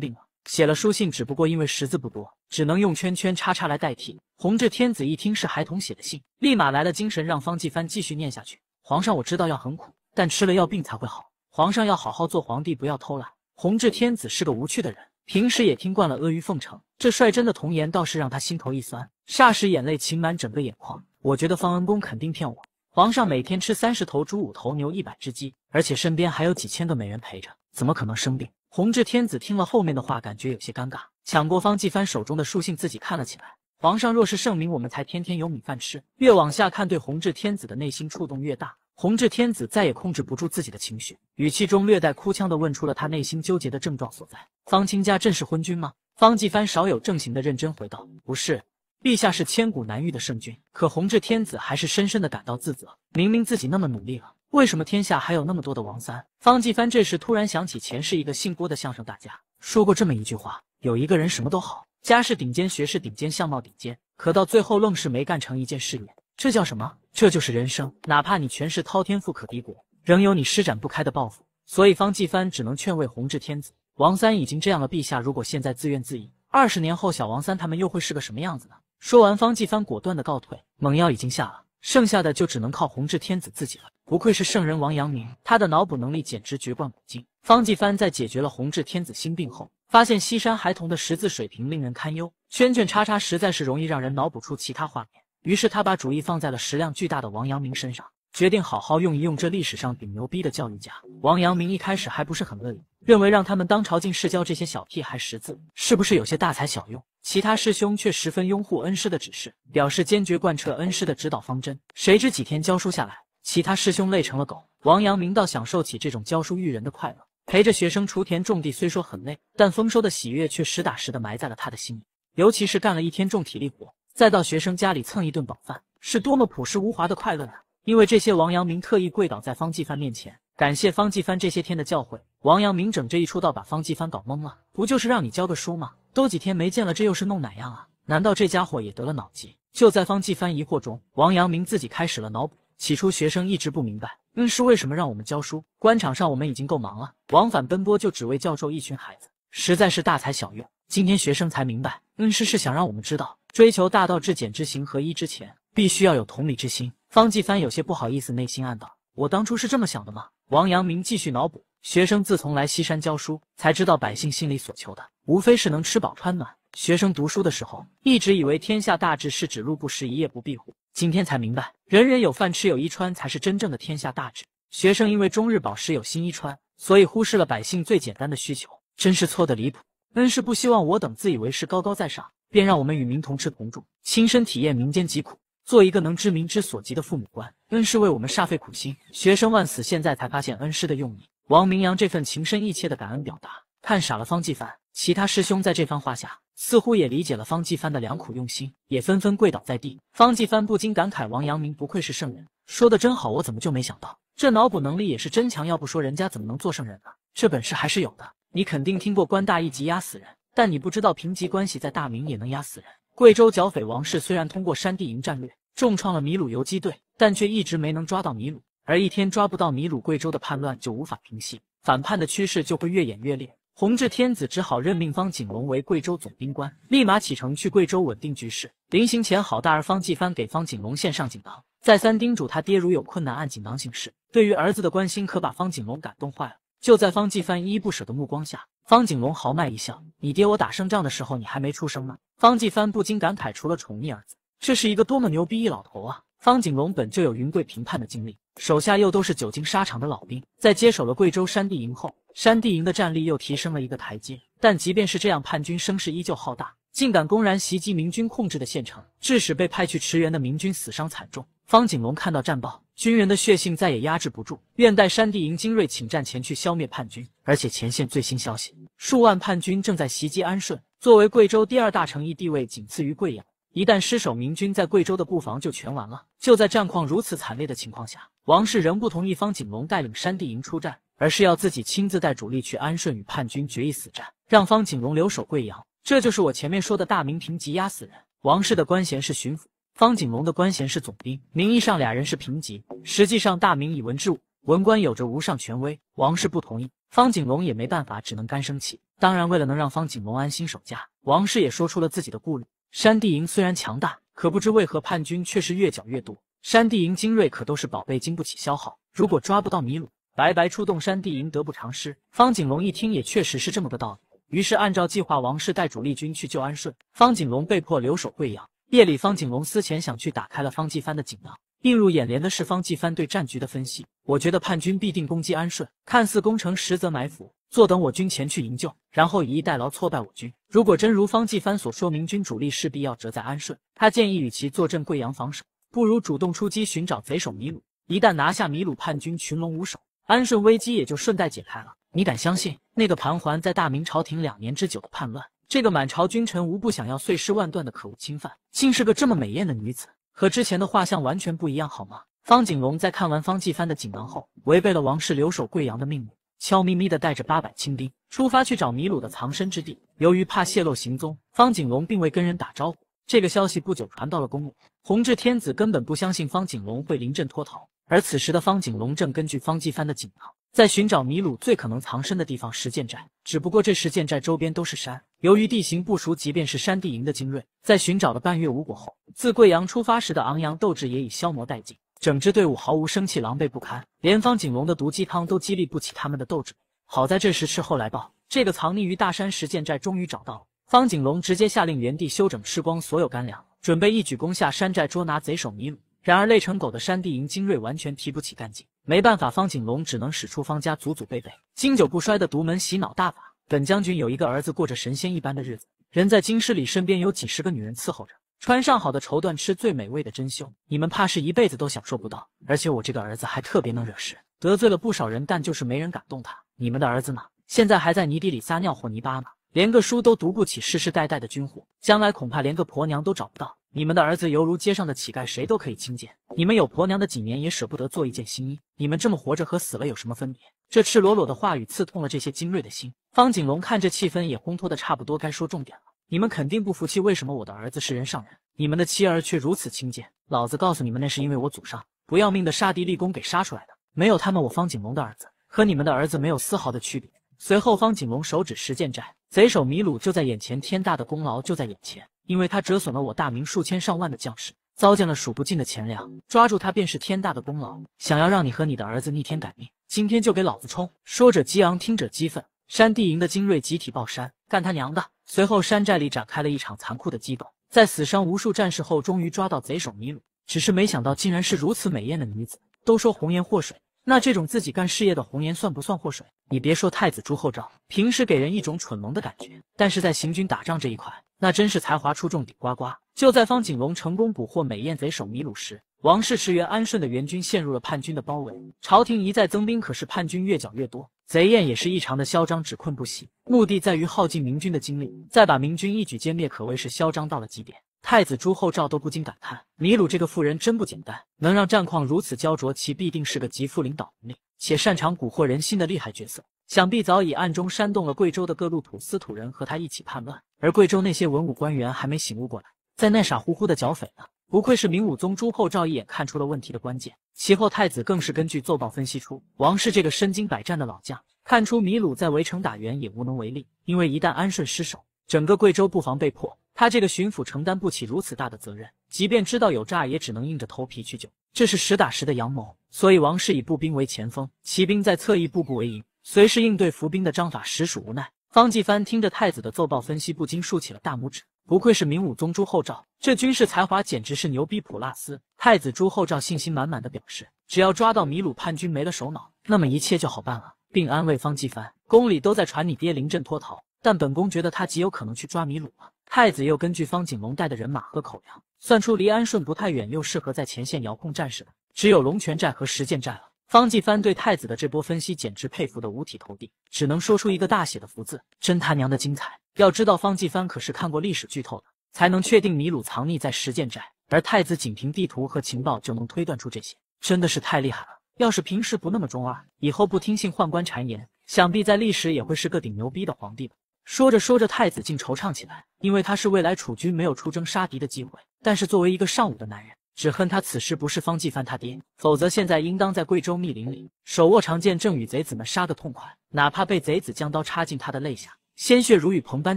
病了。写了书信，只不过因为识字不多，只能用圈圈叉叉来代替。弘治天子一听是孩童写的信，立马来了精神，让方继帆继续念下去。皇上，我知道药很苦，但吃了药病才会好。皇上要好好做皇帝，不要偷懒。弘治天子是个无趣的人，平时也听惯了阿谀奉承，这率真的童言倒是让他心头一酸，霎时眼泪噙满整个眼眶。我觉得方恩公肯定骗我，皇上每天吃三十头猪、五头牛、一百只鸡，而且身边还有几千个美人陪着，怎么可能生病？弘治天子听了后面的话，感觉有些尴尬，抢过方继藩手中的书信，自己看了起来。皇上若是圣明，我们才天天有米饭吃。越往下看，对弘治天子的内心触动越大。弘治天子再也控制不住自己的情绪，语气中略带哭腔的问出了他内心纠结的症状所在：方清家正是昏君吗？方继藩少有正形的认真回道：不是，陛下是千古难遇的圣君。可弘治天子还是深深的感到自责，明明自己那么努力了。为什么天下还有那么多的王三？方继帆这时突然想起前世一个姓郭的相声大家说过这么一句话：有一个人什么都好，家世顶尖，学识顶尖，相貌顶尖，可到最后愣是没干成一件事业。这叫什么？这就是人生。哪怕你权势滔天，富可敌国，仍有你施展不开的抱负。所以方继帆只能劝慰弘治天子：王三已经这样了，陛下，如果现在自怨自艾，二十年后小王三他们又会是个什么样子呢？说完，方继帆果断的告退，猛药已经下了。剩下的就只能靠弘治天子自己了。不愧是圣人王阳明，他的脑补能力简直绝冠古今。方继藩在解决了弘治天子心病后，发现西山孩童的识字水平令人堪忧，圈圈叉叉实在是容易让人脑补出其他画面。于是他把主意放在了食量巨大的王阳明身上，决定好好用一用这历史上顶牛逼的教育家。王阳明一开始还不是很乐意，认为让他们当朝进士教这些小屁孩识字，是不是有些大材小用？其他师兄却十分拥护恩师的指示，表示坚决贯彻恩师的指导方针。谁知几天教书下来，其他师兄累成了狗。王阳明倒享受起这种教书育人的快乐，陪着学生锄田种地，虽说很累，但丰收的喜悦却实打实的埋在了他的心里。尤其是干了一天重体力活，再到学生家里蹭一顿饱饭，是多么朴实无华的快乐呢！因为这些，王阳明特意跪倒在方继帆面前，感谢方继帆这些天的教诲。王阳明整这一出道，把方继帆搞懵了：不就是让你教个书吗？都几天没见了，这又是弄哪样啊？难道这家伙也得了脑疾？就在方继帆疑惑中，王阳明自己开始了脑补。起初学生一直不明白，恩师为什么让我们教书。官场上我们已经够忙了，往返奔波就只为教授一群孩子，实在是大材小用。今天学生才明白，恩师是想让我们知道，追求大道至简、知行合一之前，必须要有同理之心。方继帆有些不好意思，内心暗道：我当初是这么想的吗？王阳明继续脑补，学生自从来西山教书，才知道百姓心里所求的。无非是能吃饱穿暖。学生读书的时候，一直以为天下大治是指路不拾，一夜不闭户。今天才明白，人人有饭吃，有衣穿，才是真正的天下大治。学生因为终日饱食，有新衣穿，所以忽视了百姓最简单的需求，真是错的离谱。恩师不希望我等自以为是，高高在上，便让我们与民同吃同住，亲身体验民间疾苦，做一个能知民之所急的父母官。恩师为我们煞费苦心，学生万死，现在才发现恩师的用意。王明阳这份情深意切的感恩表达，看傻了方继凡。其他师兄在这番话下，似乎也理解了方继帆的良苦用心，也纷纷跪倒在地。方继帆不禁感慨：王阳明不愧是圣人，说的真好。我怎么就没想到？这脑补能力也是真强。要不说人家怎么能做圣人呢？这本事还是有的。你肯定听过官大一级压死人，但你不知道平级关系在大明也能压死人。贵州剿匪王氏虽然通过山地营战略重创了米鲁游击队，但却一直没能抓到米鲁。而一天抓不到米鲁，贵州的叛乱就无法平息，反叛的趋势就会越演越烈。弘治天子只好任命方景龙为贵州总兵官，立马启程去贵州稳定局势。临行前，好大儿方继藩给方景龙献上锦囊，再三叮嘱他爹如有困难按锦囊行事。对于儿子的关心，可把方景龙感动坏了。就在方继藩依依不舍的目光下，方景龙豪迈一笑：“你爹我打胜仗的时候，你还没出生呢。”方继藩不禁感慨，除了宠溺儿子，这是一个多么牛逼一老头啊！方景龙本就有云贵平叛的经历。手下又都是久经沙场的老兵，在接手了贵州山地营后，山地营的战力又提升了一个台阶。但即便是这样，叛军声势依旧浩大，竟敢公然袭击明军控制的县城，致使被派去驰援的明军死伤惨重。方景龙看到战报，军人的血性再也压制不住，愿带山地营精锐请战前去消灭叛军。而且前线最新消息，数万叛军正在袭击安顺，作为贵州第二大城，邑，地位仅次于贵阳。一旦失守，明军在贵州的布防就全完了。就在战况如此惨烈的情况下，王氏仍不同意方景龙带领山地营出战，而是要自己亲自带主力去安顺与叛军决一死战，让方景龙留守贵阳。这就是我前面说的大明平级压死人。王氏的官衔是巡抚，方景龙的官衔是总兵，名义上俩人是平级，实际上大明以文治武，文官有着无上权威。王氏不同意，方景龙也没办法，只能干生气。当然，为了能让方景龙安心守家，王氏也说出了自己的顾虑。山地营虽然强大，可不知为何叛军却是越剿越多。山地营精锐可都是宝贝，经不起消耗。如果抓不到米鲁，白白出动山地营，得不偿失。方景龙一听，也确实是这么个道理。于是按照计划，王氏带主力军去救安顺，方景龙被迫留守贵阳。夜里，方景龙思前想去，打开了方继藩的锦囊。映入眼帘的是方继藩对战局的分析。我觉得叛军必定攻击安顺，看似攻城，实则埋伏，坐等我军前去营救，然后以逸待劳，挫败我军。如果真如方继藩所说，明军主力势必要折在安顺，他建议与其坐镇贵阳防守，不如主动出击，寻找贼首米鲁。一旦拿下米鲁，叛军群龙无首，安顺危机也就顺带解开了。你敢相信，那个盘桓在大明朝廷两年之久的叛乱，这个满朝君臣无不想要碎尸万段的可恶侵犯，竟是个这么美艳的女子？和之前的画像完全不一样，好吗？方景龙在看完方继帆的锦囊后，违背了王室留守贵阳的命令，悄咪咪的带着八百亲兵出发去找米鲁的藏身之地。由于怕泄露行踪，方景龙并未跟人打招呼。这个消息不久传到了宫里，弘治天子根本不相信方景龙会临阵脱逃。而此时的方景龙正根据方继帆的锦囊。在寻找米鲁最可能藏身的地方石剑寨，只不过这石剑寨周边都是山，由于地形不熟，即便是山地营的精锐，在寻找了半月无果后，自贵阳出发时的昂扬斗志也已消磨殆尽，整支队伍毫无生气，狼狈不堪，连方景龙的毒鸡汤都激励不起他们的斗志。好在这时斥候来报，这个藏匿于大山石剑寨终于找到，了。方景龙直接下令原地休整，吃光所有干粮，准备一举攻下山寨，捉拿贼首米鲁。然而累成狗的山地营精锐完全提不起干劲。没办法，方景龙只能使出方家祖祖辈辈经久不衰的独门洗脑大法。本将军有一个儿子，过着神仙一般的日子，人在京师里，身边有几十个女人伺候着，穿上好的绸缎，吃最美味的珍馐，你们怕是一辈子都享受不到。而且我这个儿子还特别能惹事，得罪了不少人，但就是没人敢动他。你们的儿子呢？现在还在泥地里撒尿或泥巴呢。连个书都读不起，世世代代的军户，将来恐怕连个婆娘都找不到。你们的儿子犹如街上的乞丐，谁都可以轻贱。你们有婆娘的几年也舍不得做一件新衣，你们这么活着和死了有什么分别？这赤裸裸的话语刺痛了这些精锐的心。方景龙看这气氛也烘托的差不多，该说重点了。你们肯定不服气，为什么我的儿子是人上人，你们的妻儿却如此轻贱？老子告诉你们，那是因为我祖上不要命的杀敌立功给杀出来的。没有他们，我方景龙的儿子和你们的儿子没有丝毫的区别。随后，方景龙手指十剑寨。贼首米鲁就在眼前，天大的功劳就在眼前，因为他折损了我大明数千上万的将士，糟践了数不尽的钱粮，抓住他便是天大的功劳。想要让你和你的儿子逆天改命，今天就给老子冲！说者激昂，听者激愤，山地营的精锐集体爆山，干他娘的！随后山寨里展开了一场残酷的激斗，在死伤无数战士后，终于抓到贼首米鲁，只是没想到竟然是如此美艳的女子，都说红颜祸水。那这种自己干事业的红颜算不算祸水？你别说太子朱厚照，平时给人一种蠢萌的感觉，但是在行军打仗这一块，那真是才华出众，顶呱呱。就在方景龙成功捕获美艳贼首米鲁时，王室驰援安顺的援军陷入了叛军的包围。朝廷一再增兵，可是叛军越剿越多，贼艳也是异常的嚣张，只困不息，目的在于耗尽明军的精力，再把明军一举歼灭，可谓是嚣张到了极点。太子朱厚照都不禁感叹：“米鲁这个妇人真不简单，能让战况如此焦灼，其必定是个极富领导能力且擅长蛊惑人心的厉害角色。想必早已暗中煽动了贵州的各路土司土人和他一起叛乱，而贵州那些文武官员还没醒悟过来，在那傻乎乎的剿匪呢。不愧是明武宗朱厚照，一眼看出了问题的关键。其后太子更是根据奏报分析出，王氏这个身经百战的老将，看出米鲁在围城打援也无能为力，因为一旦安顺失守，整个贵州不妨被破。”他这个巡抚承担不起如此大的责任，即便知道有诈，也只能硬着头皮去救。这是实打实的阳谋，所以王氏以步兵为前锋，骑兵在侧翼步步为营，随时应对伏兵的章法实属无奈。方继藩听着太子的奏报分析，不禁竖起了大拇指，不愧是明武宗朱厚照，这军事才华简直是牛逼普拉斯。太子朱厚照信心满满的表示，只要抓到米鲁叛军没了首脑，那么一切就好办了，并安慰方继藩：“宫里都在传你爹临阵脱逃，但本宫觉得他极有可能去抓米鲁了。太子又根据方景龙带的人马和口粮，算出离安顺不太远又适合在前线遥控战士的，只有龙泉寨和石剑寨了。方继帆对太子的这波分析简直佩服的五体投地，只能说出一个大写的福”字，真他娘的精彩！要知道方继帆可是看过历史剧透的，才能确定米鲁藏匿在石剑寨，而太子仅凭地图和情报就能推断出这些，真的是太厉害了。要是平时不那么中二，以后不听信宦官谗言，想必在历史也会是个顶牛逼的皇帝吧。说着说着，太子竟惆怅起来，因为他是未来储君，没有出征杀敌的机会。但是作为一个尚武的男人，只恨他此时不是方继帆他爹，否则现在应当在贵州密林里，手握长剑，正与贼子们杀个痛快，哪怕被贼子将刀插进他的肋下，鲜血如雨棚般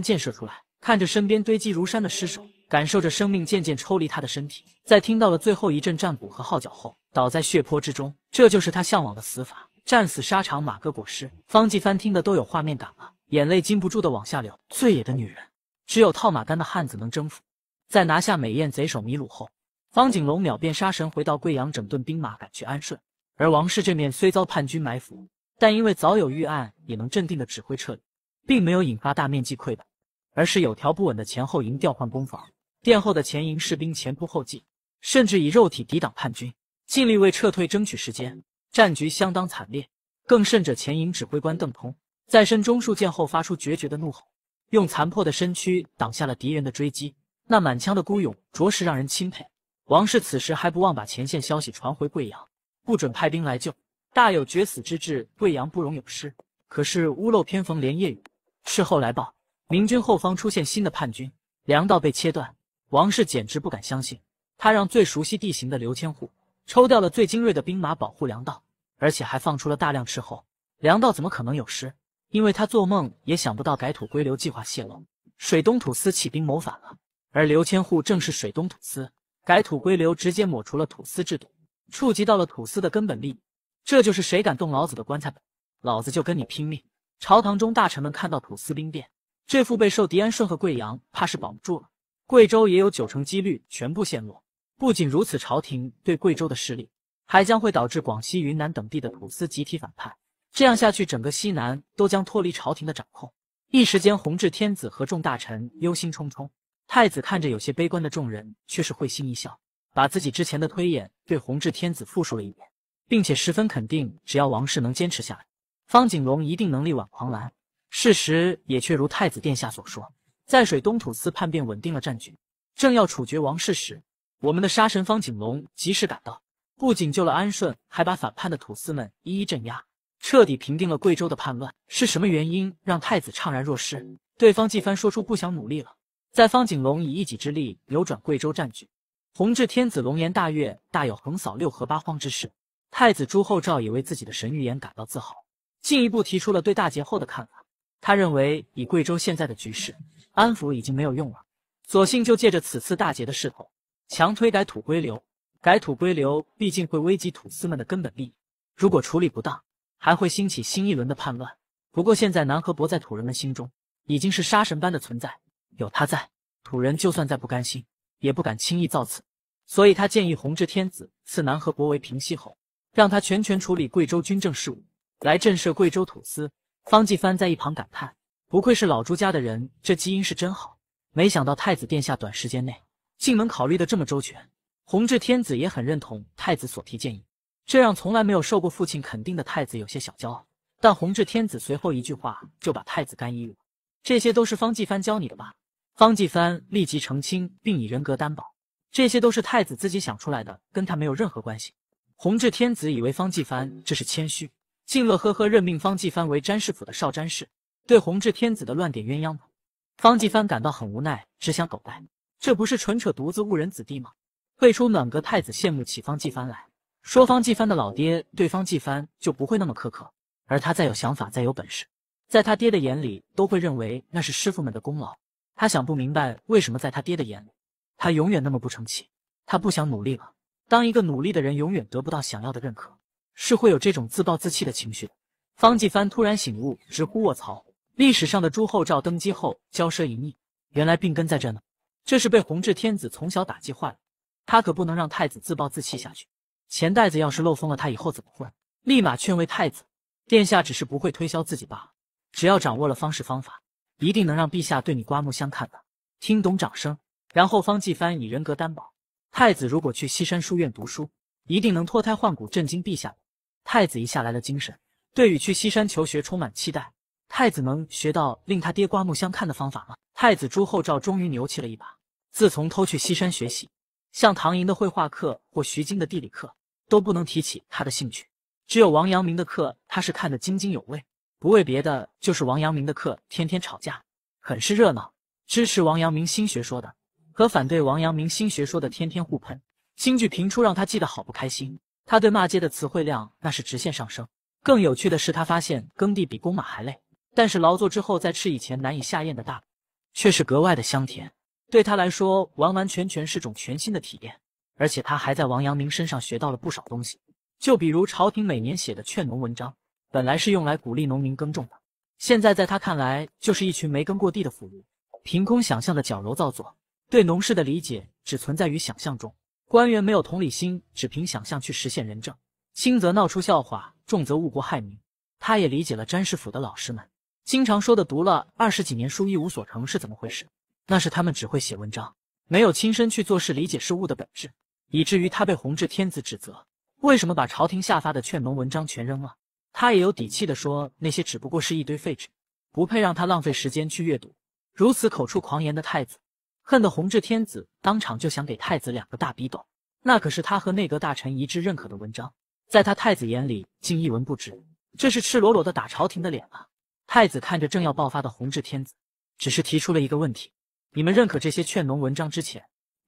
溅射出来。看着身边堆积如山的尸首，感受着生命渐渐抽离他的身体，在听到了最后一阵战鼓和号角后，倒在血泊之中。这就是他向往的死法——战死沙场，马革裹尸。方继帆听的都有画面感了。眼泪禁不住的往下流。最野的女人，只有套马杆的汉子能征服。在拿下美艳贼首米鲁后，方景龙秒变杀神，回到贵阳整顿兵马，赶去安顺。而王氏这面虽遭叛军埋伏，但因为早有预案，也能镇定的指挥撤离，并没有引发大面积溃败，而是有条不紊的前后营调换攻防。殿后的前营士兵前仆后继，甚至以肉体抵挡叛军，尽力为撤退争取时间。战局相当惨烈，更甚者前营指挥官邓通。在身中数箭后，发出决绝的怒吼，用残破的身躯挡下了敌人的追击。那满腔的孤勇，着实让人钦佩。王氏此时还不忘把前线消息传回贵阳，不准派兵来救，大有决死之志。贵阳不容有失。可是屋漏偏逢连夜雨，事后来报，明军后方出现新的叛军，粮道被切断。王氏简直不敢相信，他让最熟悉地形的刘千户抽调了最精锐的兵马保护粮道，而且还放出了大量斥候，粮道怎么可能有失？因为他做梦也想不到改土归流计划泄露，水东土司起兵谋反了，而刘千户正是水东土司。改土归流直接抹除了土司制度，触及到了土司的根本利益，这就是谁敢动老子的棺材本，老子就跟你拼命。朝堂中大臣们看到土司兵变，这副备受敌安顺和贵阳怕是保不住了，贵州也有九成几率全部陷落。不仅如此，朝廷对贵州的势力，还将会导致广西、云南等地的土司集体反叛。这样下去，整个西南都将脱离朝廷的掌控。一时间，弘治天子和众大臣忧心忡忡。太子看着有些悲观的众人，却是会心一笑，把自己之前的推演对弘治天子复述了一遍，并且十分肯定，只要王氏能坚持下来，方景龙一定能力挽狂澜。事实也却如太子殿下所说，在水东土司叛变稳定了战局，正要处决王室时，我们的杀神方景龙及时赶到，不仅救了安顺，还把反叛的土司们一一镇压。彻底平定了贵州的叛乱，是什么原因让太子怅然若失？对方季帆说出不想努力了。在方景龙以一己之力扭转贵州战局，弘治天子龙颜大悦，大有横扫六合八荒之势。太子朱厚照也为自己的神预言感到自豪，进一步提出了对大捷后的看法。他认为以贵州现在的局势，安抚已经没有用了，索性就借着此次大捷的势头，强推改土归流。改土归流毕竟会危及土司们的根本利益，如果处理不当。还会兴起新一轮的叛乱。不过现在南河伯在土人们心中已经是杀神般的存在，有他在，土人就算再不甘心，也不敢轻易造次。所以他建议弘治天子赐南河伯为平息侯，让他全权处理贵州军政事务，来震慑贵州土司。方继藩在一旁感叹：“不愧是老朱家的人，这基因是真好。没想到太子殿下短时间内竟能考虑的这么周全。”弘治天子也很认同太子所提建议。这让从来没有受过父亲肯定的太子有些小骄傲，但弘治天子随后一句话就把太子干一了：“这些都是方继藩教你的吧？方继藩立即澄清，并以人格担保，这些都是太子自己想出来的，跟他没有任何关系。弘治天子以为方继藩这是谦虚，竟乐呵呵任命方继藩为詹事府的少詹事。对弘治天子的乱点鸳鸯谱，方继藩感到很无奈，只想狗带。这不是纯扯犊子误人子弟吗？退出暖阁，太子羡慕起方继藩来。说方季帆的老爹对方季帆就不会那么苛刻，而他再有想法，再有本事，在他爹的眼里都会认为那是师傅们的功劳。他想不明白为什么在他爹的眼里，他永远那么不成器。他不想努力了。当一个努力的人永远得不到想要的认可，是会有这种自暴自弃的情绪。方季帆突然醒悟，直呼卧槽！历史上的朱厚照登基后骄奢淫逸，原来病根在这呢。这是被弘治天子从小打击坏了。他可不能让太子自暴自弃下去。钱袋子要是漏风了，他以后怎么混？立马劝慰太子殿下，只是不会推销自己罢了。只要掌握了方式方法，一定能让陛下对你刮目相看的。听懂掌声。然后方继藩以人格担保，太子如果去西山书院读书，一定能脱胎换骨，震惊陛下。太子一下来了精神，对去西山求学充满期待。太子能学到令他爹刮目相看的方法吗？太子朱厚照终于牛气了一把。自从偷去西山学习，像唐寅的绘画课或徐经的地理课。都不能提起他的兴趣，只有王阳明的课他是看得津津有味，不为别的，就是王阳明的课天天吵架，很是热闹。支持王阳明新学说的和反对王阳明新学说的天天互喷，新剧频出，让他记得好不开心。他对骂街的词汇量那是直线上升。更有趣的是，他发现耕地比公马还累，但是劳作之后再吃以前难以下咽的大却是格外的香甜。对他来说，完完全全是种全新的体验。而且他还在王阳明身上学到了不少东西，就比如朝廷每年写的劝农文章，本来是用来鼓励农民耕种的，现在在他看来就是一群没耕过地的腐儒，凭空想象的矫揉造作，对农事的理解只存在于想象中。官员没有同理心，只凭想象去实现仁政，轻则闹出笑话，重则误国害民。他也理解了詹事府的老师们经常说的“读了二十几年书一无所成”是怎么回事，那是他们只会写文章，没有亲身去做事，理解事物的本质。以至于他被弘治天子指责，为什么把朝廷下发的劝农文章全扔了？他也有底气的说，那些只不过是一堆废纸，不配让他浪费时间去阅读。如此口出狂言的太子，恨得弘治天子当场就想给太子两个大逼斗。那可是他和内阁大臣一致认可的文章，在他太子眼里竟一文不值，这是赤裸裸的打朝廷的脸啊！太子看着正要爆发的弘治天子，只是提出了一个问题：你们认可这些劝农文章之前，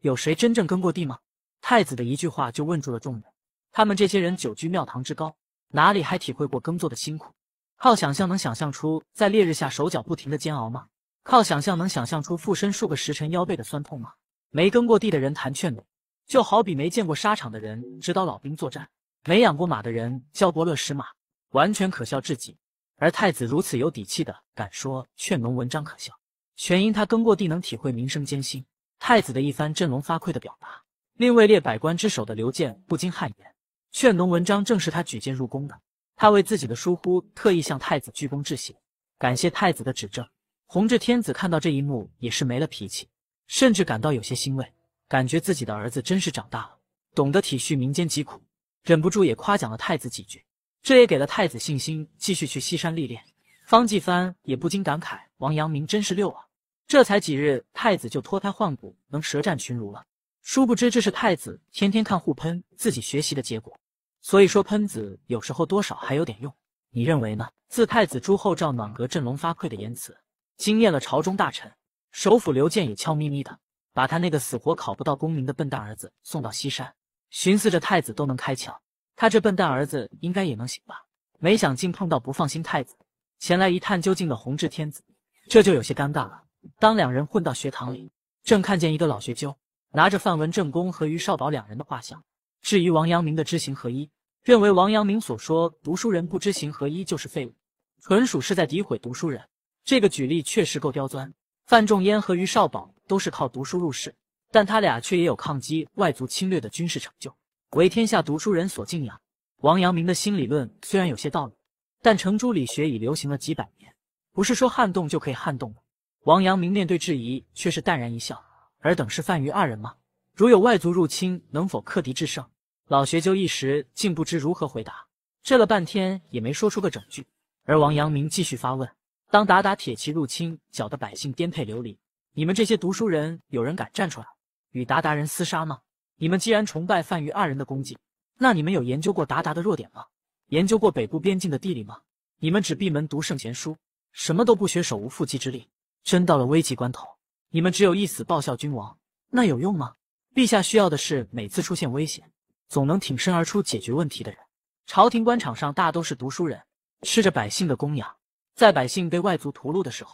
有谁真正耕过地吗？太子的一句话就问住了众人。他们这些人久居庙堂之高，哪里还体会过耕作的辛苦？靠想象能想象出在烈日下手脚不停的煎熬吗？靠想象能想象出附身数个时辰腰背的酸痛吗？没耕过地的人谈劝农，就好比没见过沙场的人指导老兵作战；没养过马的人教伯乐识马，完全可笑至极。而太子如此有底气的敢说劝农文章可笑，全因他耕过地，能体会民生艰辛。太子的一番振聋发聩的表达。令位列百官之首的刘健不禁汗颜，劝农文章正是他举荐入宫的。他为自己的疏忽，特意向太子鞠躬致谢，感谢太子的指正。弘治天子看到这一幕，也是没了脾气，甚至感到有些欣慰，感觉自己的儿子真是长大了，懂得体恤民间疾苦，忍不住也夸奖了太子几句。这也给了太子信心，继续去西山历练。方继藩也不禁感慨，王阳明真是六啊！这才几日，太子就脱胎换骨，能舌战群儒了。殊不知这是太子天天看互喷自己学习的结果，所以说喷子有时候多少还有点用，你认为呢？自太子朱厚照暖阁振聋发聩的言辞，惊艳了朝中大臣，首辅刘健也悄咪咪的把他那个死活考不到功名的笨蛋儿子送到西山，寻思着太子都能开窍，他这笨蛋儿子应该也能行吧？没想竟碰到不放心太子前来一探究竟的弘治天子，这就有些尴尬了。当两人混到学堂里，正看见一个老学究。拿着范文正公和于少保两人的画像，质疑王阳明的知行合一，认为王阳明所说读书人不知行合一就是废物，纯属是在诋毁读书人。这个举例确实够刁钻。范仲淹和于少保都是靠读书入仕，但他俩却也有抗击外族侵略的军事成就，为天下读书人所敬仰。王阳明的新理论虽然有些道理，但程朱理学已流行了几百年，不是说撼动就可以撼动的。王阳明面对质疑却是淡然一笑。尔等是范于二人吗？如有外族入侵，能否克敌制胜？老学究一时竟不知如何回答，这了半天也没说出个整句。而王阳明继续发问：当鞑靼铁骑入侵，搅得百姓颠沛流离，你们这些读书人，有人敢站出来与鞑靼人厮杀吗？你们既然崇拜范于二人的功绩，那你们有研究过鞑靼的弱点吗？研究过北部边境的地理吗？你们只闭门读圣贤书，什么都不学，手无缚鸡之力，真到了危急关头。你们只有一死报效君王，那有用吗？陛下需要的是每次出现危险，总能挺身而出解决问题的人。朝廷官场上大都是读书人，吃着百姓的供养，在百姓被外族屠戮的时候，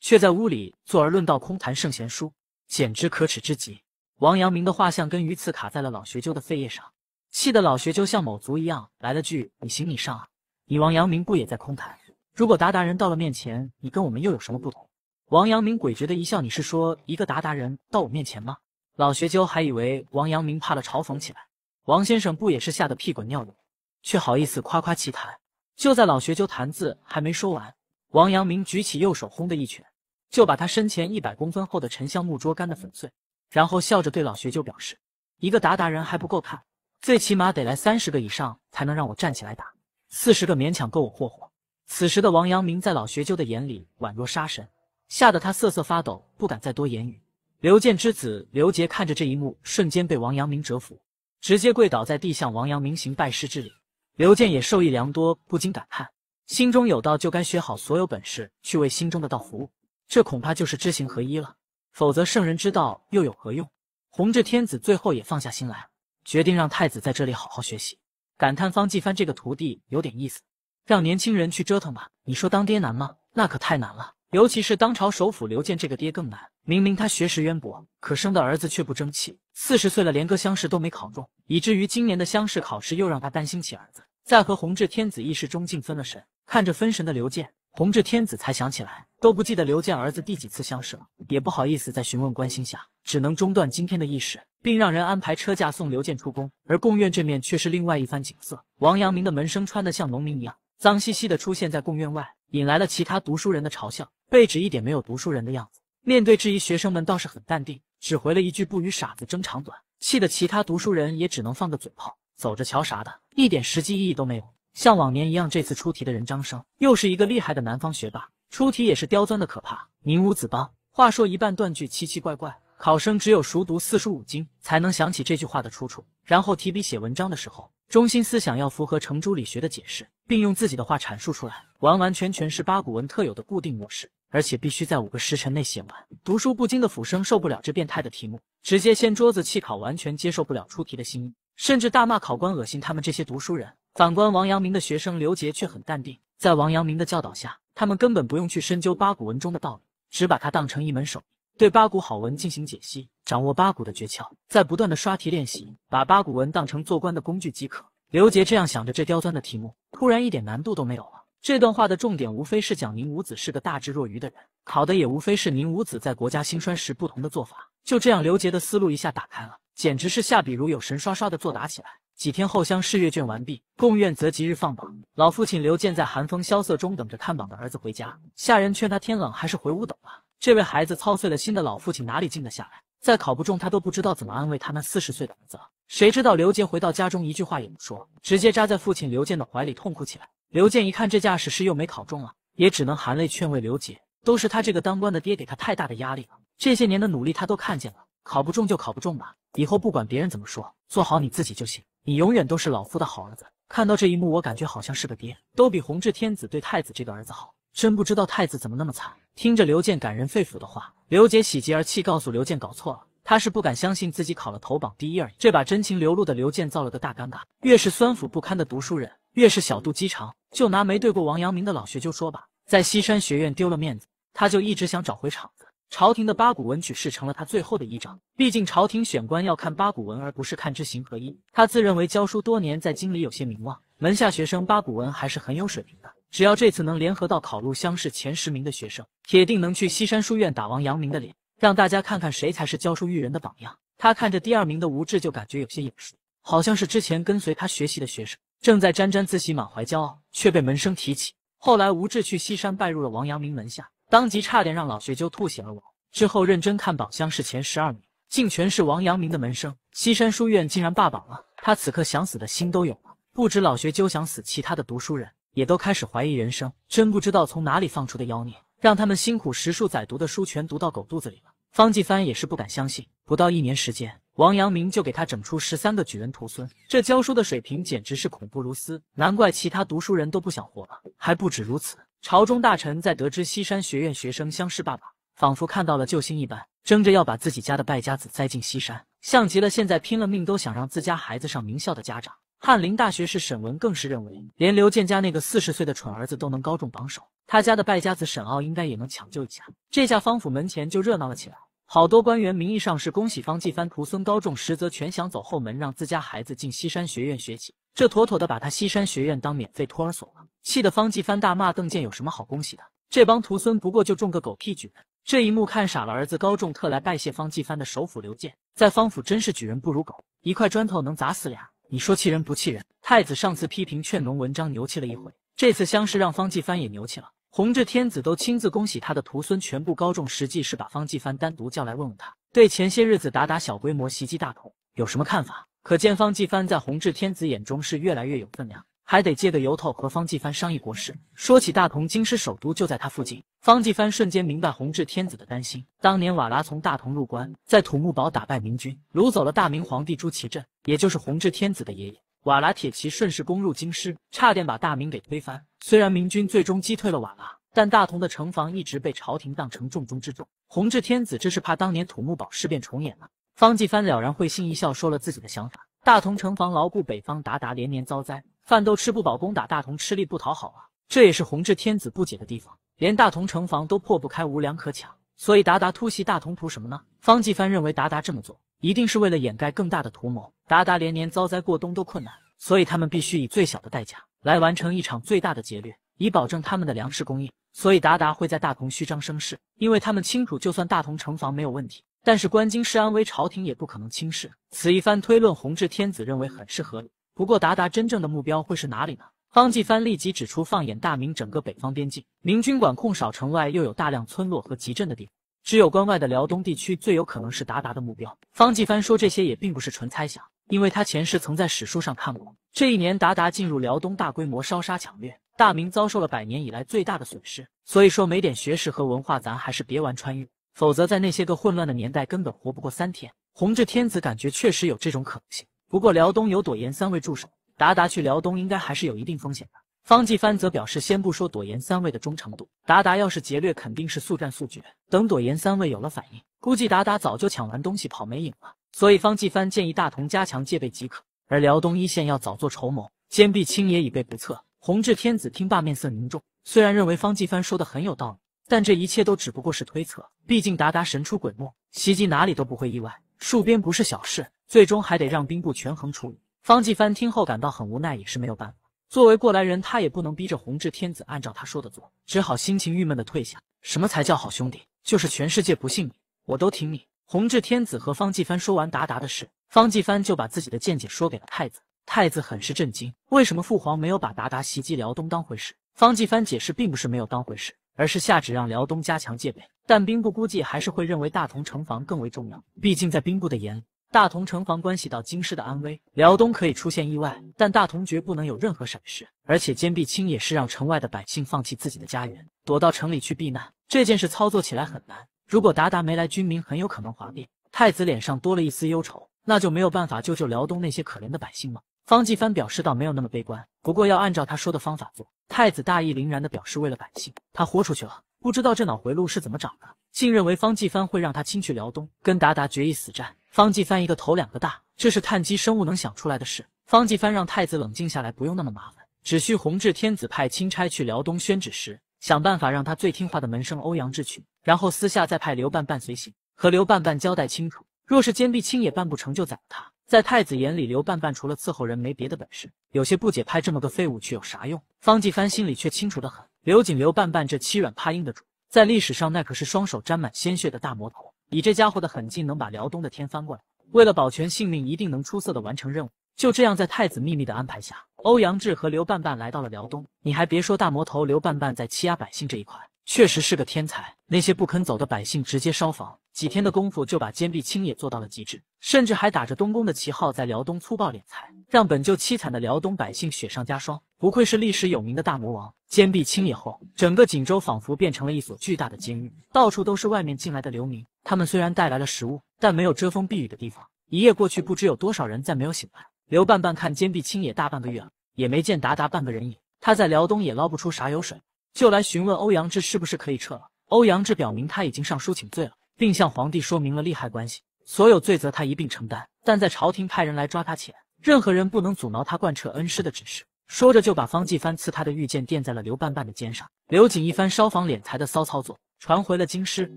却在屋里坐而论道，空谈圣贤书，简直可耻之极。王阳明的画像跟鱼刺卡在了老学究的肺叶上，气得老学究像某族一样来了句：“你行你上啊，你王阳明不也在空谈？如果鞑靼人到了面前，你跟我们又有什么不同？”王阳明诡谲的一笑：“你是说一个鞑靼人到我面前吗？”老学究还以为王阳明怕了，嘲讽起来：“王先生不也是吓得屁滚尿流，却好意思夸夸其谈？”就在老学究谈字还没说完，王阳明举起右手，轰的一拳，就把他身前一百公分厚的沉香木桌干得粉碎，然后笑着对老学究表示：“一个鞑靼人还不够看，最起码得来三十个以上才能让我站起来打，四十个勉强够我霍霍。”此时的王阳明在老学究的眼里宛若杀神。吓得他瑟瑟发抖，不敢再多言语。刘健之子刘杰看着这一幕，瞬间被王阳明折服，直接跪倒在地，向王阳明行拜师之礼。刘健也受益良多，不禁感叹：心中有道，就该学好所有本事，去为心中的道服务。这恐怕就是知行合一了。否则，圣人之道又有何用？弘治天子最后也放下心来，决定让太子在这里好好学习，感叹方继藩这个徒弟有点意思。让年轻人去折腾吧。你说当爹难吗？那可太难了。尤其是当朝首辅刘健这个爹更难，明明他学识渊博，可生的儿子却不争气。四十岁了，连个乡试都没考中，以至于今年的乡试考试又让他担心起儿子。在和弘治天子议事中竟分了神，看着分神的刘健，弘治天子才想起来，都不记得刘健儿子第几次乡试了，也不好意思再询问关心下，只能中断今天的议事，并让人安排车驾送刘健出宫。而贡院这面却是另外一番景色，王阳明的门生穿得像农民一样脏兮兮的出现在贡院外，引来了其他读书人的嘲笑。背指一点没有读书人的样子，面对质疑，学生们倒是很淡定，只回了一句“不与傻子争长短”，气得其他读书人也只能放个嘴炮，走着瞧啥的，一点实际意义都没有。像往年一样，这次出题的人张生又是一个厉害的南方学霸，出题也是刁钻的可怕。“宁武子邦”，话说一半断句奇奇怪怪，考生只有熟读四书五经才能想起这句话的出处，然后提笔写文章的时候，中心思想要符合程朱理学的解释，并用自己的话阐述出来，完完全全是八股文特有的固定模式。而且必须在五个时辰内写完。读书不精的辅生受不了这变态的题目，直接掀桌子弃考，完全接受不了出题的心意，甚至大骂考官恶心他们这些读书人。反观王阳明的学生刘杰却很淡定，在王阳明的教导下，他们根本不用去深究八股文中的道理，只把它当成一门手艺，对八股好文进行解析，掌握八股的诀窍，再不断的刷题练习，把八股文当成做官的工具即可。刘杰这样想着，这刁钻的题目突然一点难度都没有了。这段话的重点无非是讲宁武子是个大智若愚的人，考的也无非是宁武子在国家兴衰时不同的做法。就这样，刘杰的思路一下打开了，简直是下笔如有神，唰唰的作答起来。几天后乡试阅卷完毕，贡院择吉日放榜。老父亲刘健在寒风萧瑟中等着看榜的儿子回家。下人劝他天冷还是回屋等吧。这位孩子操碎了心的老父亲哪里静得下来？再考不中，他都不知道怎么安慰他那四十岁的儿子。谁知道刘杰回到家中一句话也不说，直接扎在父亲刘健的怀里痛哭起来。刘健一看这架势是又没考中了，也只能含泪劝慰刘姐，都是他这个当官的爹给他太大的压力了，这些年的努力他都看见了，考不中就考不中吧，以后不管别人怎么说，做好你自己就行，你永远都是老夫的好儿子。看到这一幕，我感觉好像是个爹都比弘治天子对太子这个儿子好，真不知道太子怎么那么惨。听着刘健感人肺腑的话，刘姐喜极而泣，告诉刘健搞错了，他是不敢相信自己考了头榜第一而已。这把真情流露的刘健造了个大尴尬，越是酸腐不堪的读书人，越是小肚鸡肠。就拿没对过王阳明的老学究说吧，在西山学院丢了面子，他就一直想找回场子。朝廷的八股文取士成了他最后的依仗，毕竟朝廷选官要看八股文，而不是看知行合一。他自认为教书多年，在京里有些名望，门下学生八股文还是很有水平的。只要这次能联合到考入乡试前十名的学生，铁定能去西山书院打王阳明的脸，让大家看看谁才是教书育人的榜样。他看着第二名的吴志，就感觉有些眼熟，好像是之前跟随他学习的学生。正在沾沾自喜，满怀骄傲，却被门生提起。后来吴志去西山拜入了王阳明门下，当即差点让老学究吐血而亡。之后认真看榜，乡试前十二名竟全是王阳明的门生，西山书院竟然霸榜了。他此刻想死的心都有了。不止老学究想死，其他的读书人也都开始怀疑人生。真不知道从哪里放出的妖孽，让他们辛苦十数载读的书全读到狗肚子里了。方继藩也是不敢相信，不到一年时间，王阳明就给他整出十三个举人徒孙，这教书的水平简直是恐怖如斯，难怪其他读书人都不想活了。还不止如此，朝中大臣在得知西山学院学生相视爸爸，仿佛看到了救星一般，争着要把自己家的败家子塞进西山，像极了现在拼了命都想让自家孩子上名校的家长。翰林大学士沈文更是认为，连刘建家那个四十岁的蠢儿子都能高中榜首，他家的败家子沈傲应该也能抢救一下。这下方府门前就热闹了起来，好多官员名义上是恭喜方继帆徒孙高中，实则全想走后门，让自家孩子进西山学院学习，这妥妥的把他西山学院当免费托儿所了。气得方继帆大骂邓建有什么好恭喜的，这帮徒孙不过就中个狗屁举人。这一幕看傻了儿子高中特来拜谢方继帆的首辅刘建，在方府真是举人不如狗，一块砖头能砸死俩。你说气人不气人？太子上次批评劝农文章牛气了一回，这次乡试让方继藩也牛气了。弘治天子都亲自恭喜他的徒孙全部高中，实际是把方继藩单独叫来问问他，对前些日子打打小规模袭击大同有什么看法？可见方继藩在弘治天子眼中是越来越有分量。还得借个由头和方继帆商议国事。说起大同，京师首都就在他附近。方继帆瞬间明白弘治天子的担心。当年瓦剌从大同入关，在土木堡打败明军，掳走了大明皇帝朱祁镇，也就是弘治天子的爷爷。瓦剌铁骑顺势攻入京师，差点把大明给推翻。虽然明军最终击退了瓦剌，但大同的城防一直被朝廷当成重中之重。弘治天子这是怕当年土木堡事变重演了。方继帆了然会心一笑，说了自己的想法：大同城防牢固，北方鞑靼连年遭灾。饭都吃不饱，攻打大同吃力不讨好啊！这也是弘治天子不解的地方，连大同城防都破不开，无粮可抢，所以达达突袭大同图什么呢？方继藩认为达达这么做一定是为了掩盖更大的图谋。达达连年遭灾，过冬都困难，所以他们必须以最小的代价来完成一场最大的劫掠，以保证他们的粮食供应。所以达达会在大同虚张声势，因为他们清楚，就算大同城防没有问题，但是关京是安危，朝廷也不可能轻视。此一番推论，弘治天子认为很是合理。不过，达达真正的目标会是哪里呢？方继帆立即指出，放眼大明整个北方边境，明军管控少，城外又有大量村落和集镇的地方，只有关外的辽东地区最有可能是达达的目标。方继帆说，这些也并不是纯猜想，因为他前世曾在史书上看过。这一年，达达进入辽东，大规模烧杀抢掠，大明遭受了百年以来最大的损失。所以说，没点学识和文化，咱还是别玩穿越，否则在那些个混乱的年代，根本活不过三天。弘治天子感觉确实有这种可能性。不过辽东有朵颜三位助手，达达去辽东应该还是有一定风险的。方继帆则表示，先不说朵颜三位的忠诚度，达达要是劫掠，肯定是速战速决。等朵颜三位有了反应，估计达达早就抢完东西跑没影了。所以方继帆建议大同加强戒备即可，而辽东一线要早做筹谋，坚壁清野以备不测。弘治天子听罢，面色凝重。虽然认为方继帆说的很有道理，但这一切都只不过是推测。毕竟达达神出鬼没，袭击哪里都不会意外。戍边不是小事。最终还得让兵部权衡处理。方继藩听后感到很无奈，也是没有办法。作为过来人，他也不能逼着弘治天子按照他说的做，只好心情郁闷的退下。什么才叫好兄弟？就是全世界不信你，我都挺你。弘治天子和方继藩说完达达的事，方继藩就把自己的见解说给了太子。太子很是震惊，为什么父皇没有把达达袭击辽东当回事？方继藩解释，并不是没有当回事，而是下旨让辽东加强戒备。但兵部估计还是会认为大同城防更为重要，毕竟在兵部的眼里。大同城防关系到京师的安危，辽东可以出现意外，但大同绝不能有任何闪失。而且坚壁清野是让城外的百姓放弃自己的家园，躲到城里去避难，这件事操作起来很难。如果达达没来，军民很有可能哗变。太子脸上多了一丝忧愁，那就没有办法救救辽东那些可怜的百姓吗？方继藩表示倒没有那么悲观，不过要按照他说的方法做。太子大义凛然的表示，为了百姓，他豁出去了。不知道这脑回路是怎么长的，竟认为方继帆会让他亲去辽东跟达达决一死战。方继帆一个头两个大，这是碳基生物能想出来的事。方继帆让太子冷静下来，不用那么麻烦，只需弘治天子派钦差去辽东宣旨时，想办法让他最听话的门生欧阳志去，然后私下再派刘半半随行，和刘半半交代清楚，若是坚壁清野办不成就宰了他。在太子眼里，刘半半除了伺候人没别的本事，有些不解派这么个废物去有啥用。方继帆心里却清楚的很。刘景、刘半半这欺软怕硬的主，在历史上那可是双手沾满鲜血的大魔头。以这家伙的狠劲，能把辽东的天翻过来。为了保全性命，一定能出色的完成任务。就这样，在太子秘密的安排下，欧阳志和刘半半来到了辽东。你还别说，大魔头刘半半在欺压百姓这一块，确实是个天才。那些不肯走的百姓，直接烧房，几天的功夫就把坚壁清野做到了极致，甚至还打着东宫的旗号，在辽东粗暴敛财，让本就凄惨的辽东百姓雪上加霜。不愧是历史有名的大魔王。坚壁清野后，整个锦州仿佛变成了一所巨大的监狱，到处都是外面进来的流民。他们虽然带来了食物，但没有遮风避雨的地方。一夜过去，不知有多少人再没有醒来。刘半半看坚壁清野大半个月了，也没见达达半个人影。他在辽东也捞不出啥油水，就来询问欧阳志是不是可以撤了。欧阳志表明他已经上书请罪了，并向皇帝说明了利害关系，所有罪责他一并承担。但在朝廷派人来抓他前，任何人不能阻挠他贯彻恩师的指示。说着，就把方继帆刺他的玉剑垫在了刘半半的肩上。刘瑾一番烧房敛财的骚操作传回了京师，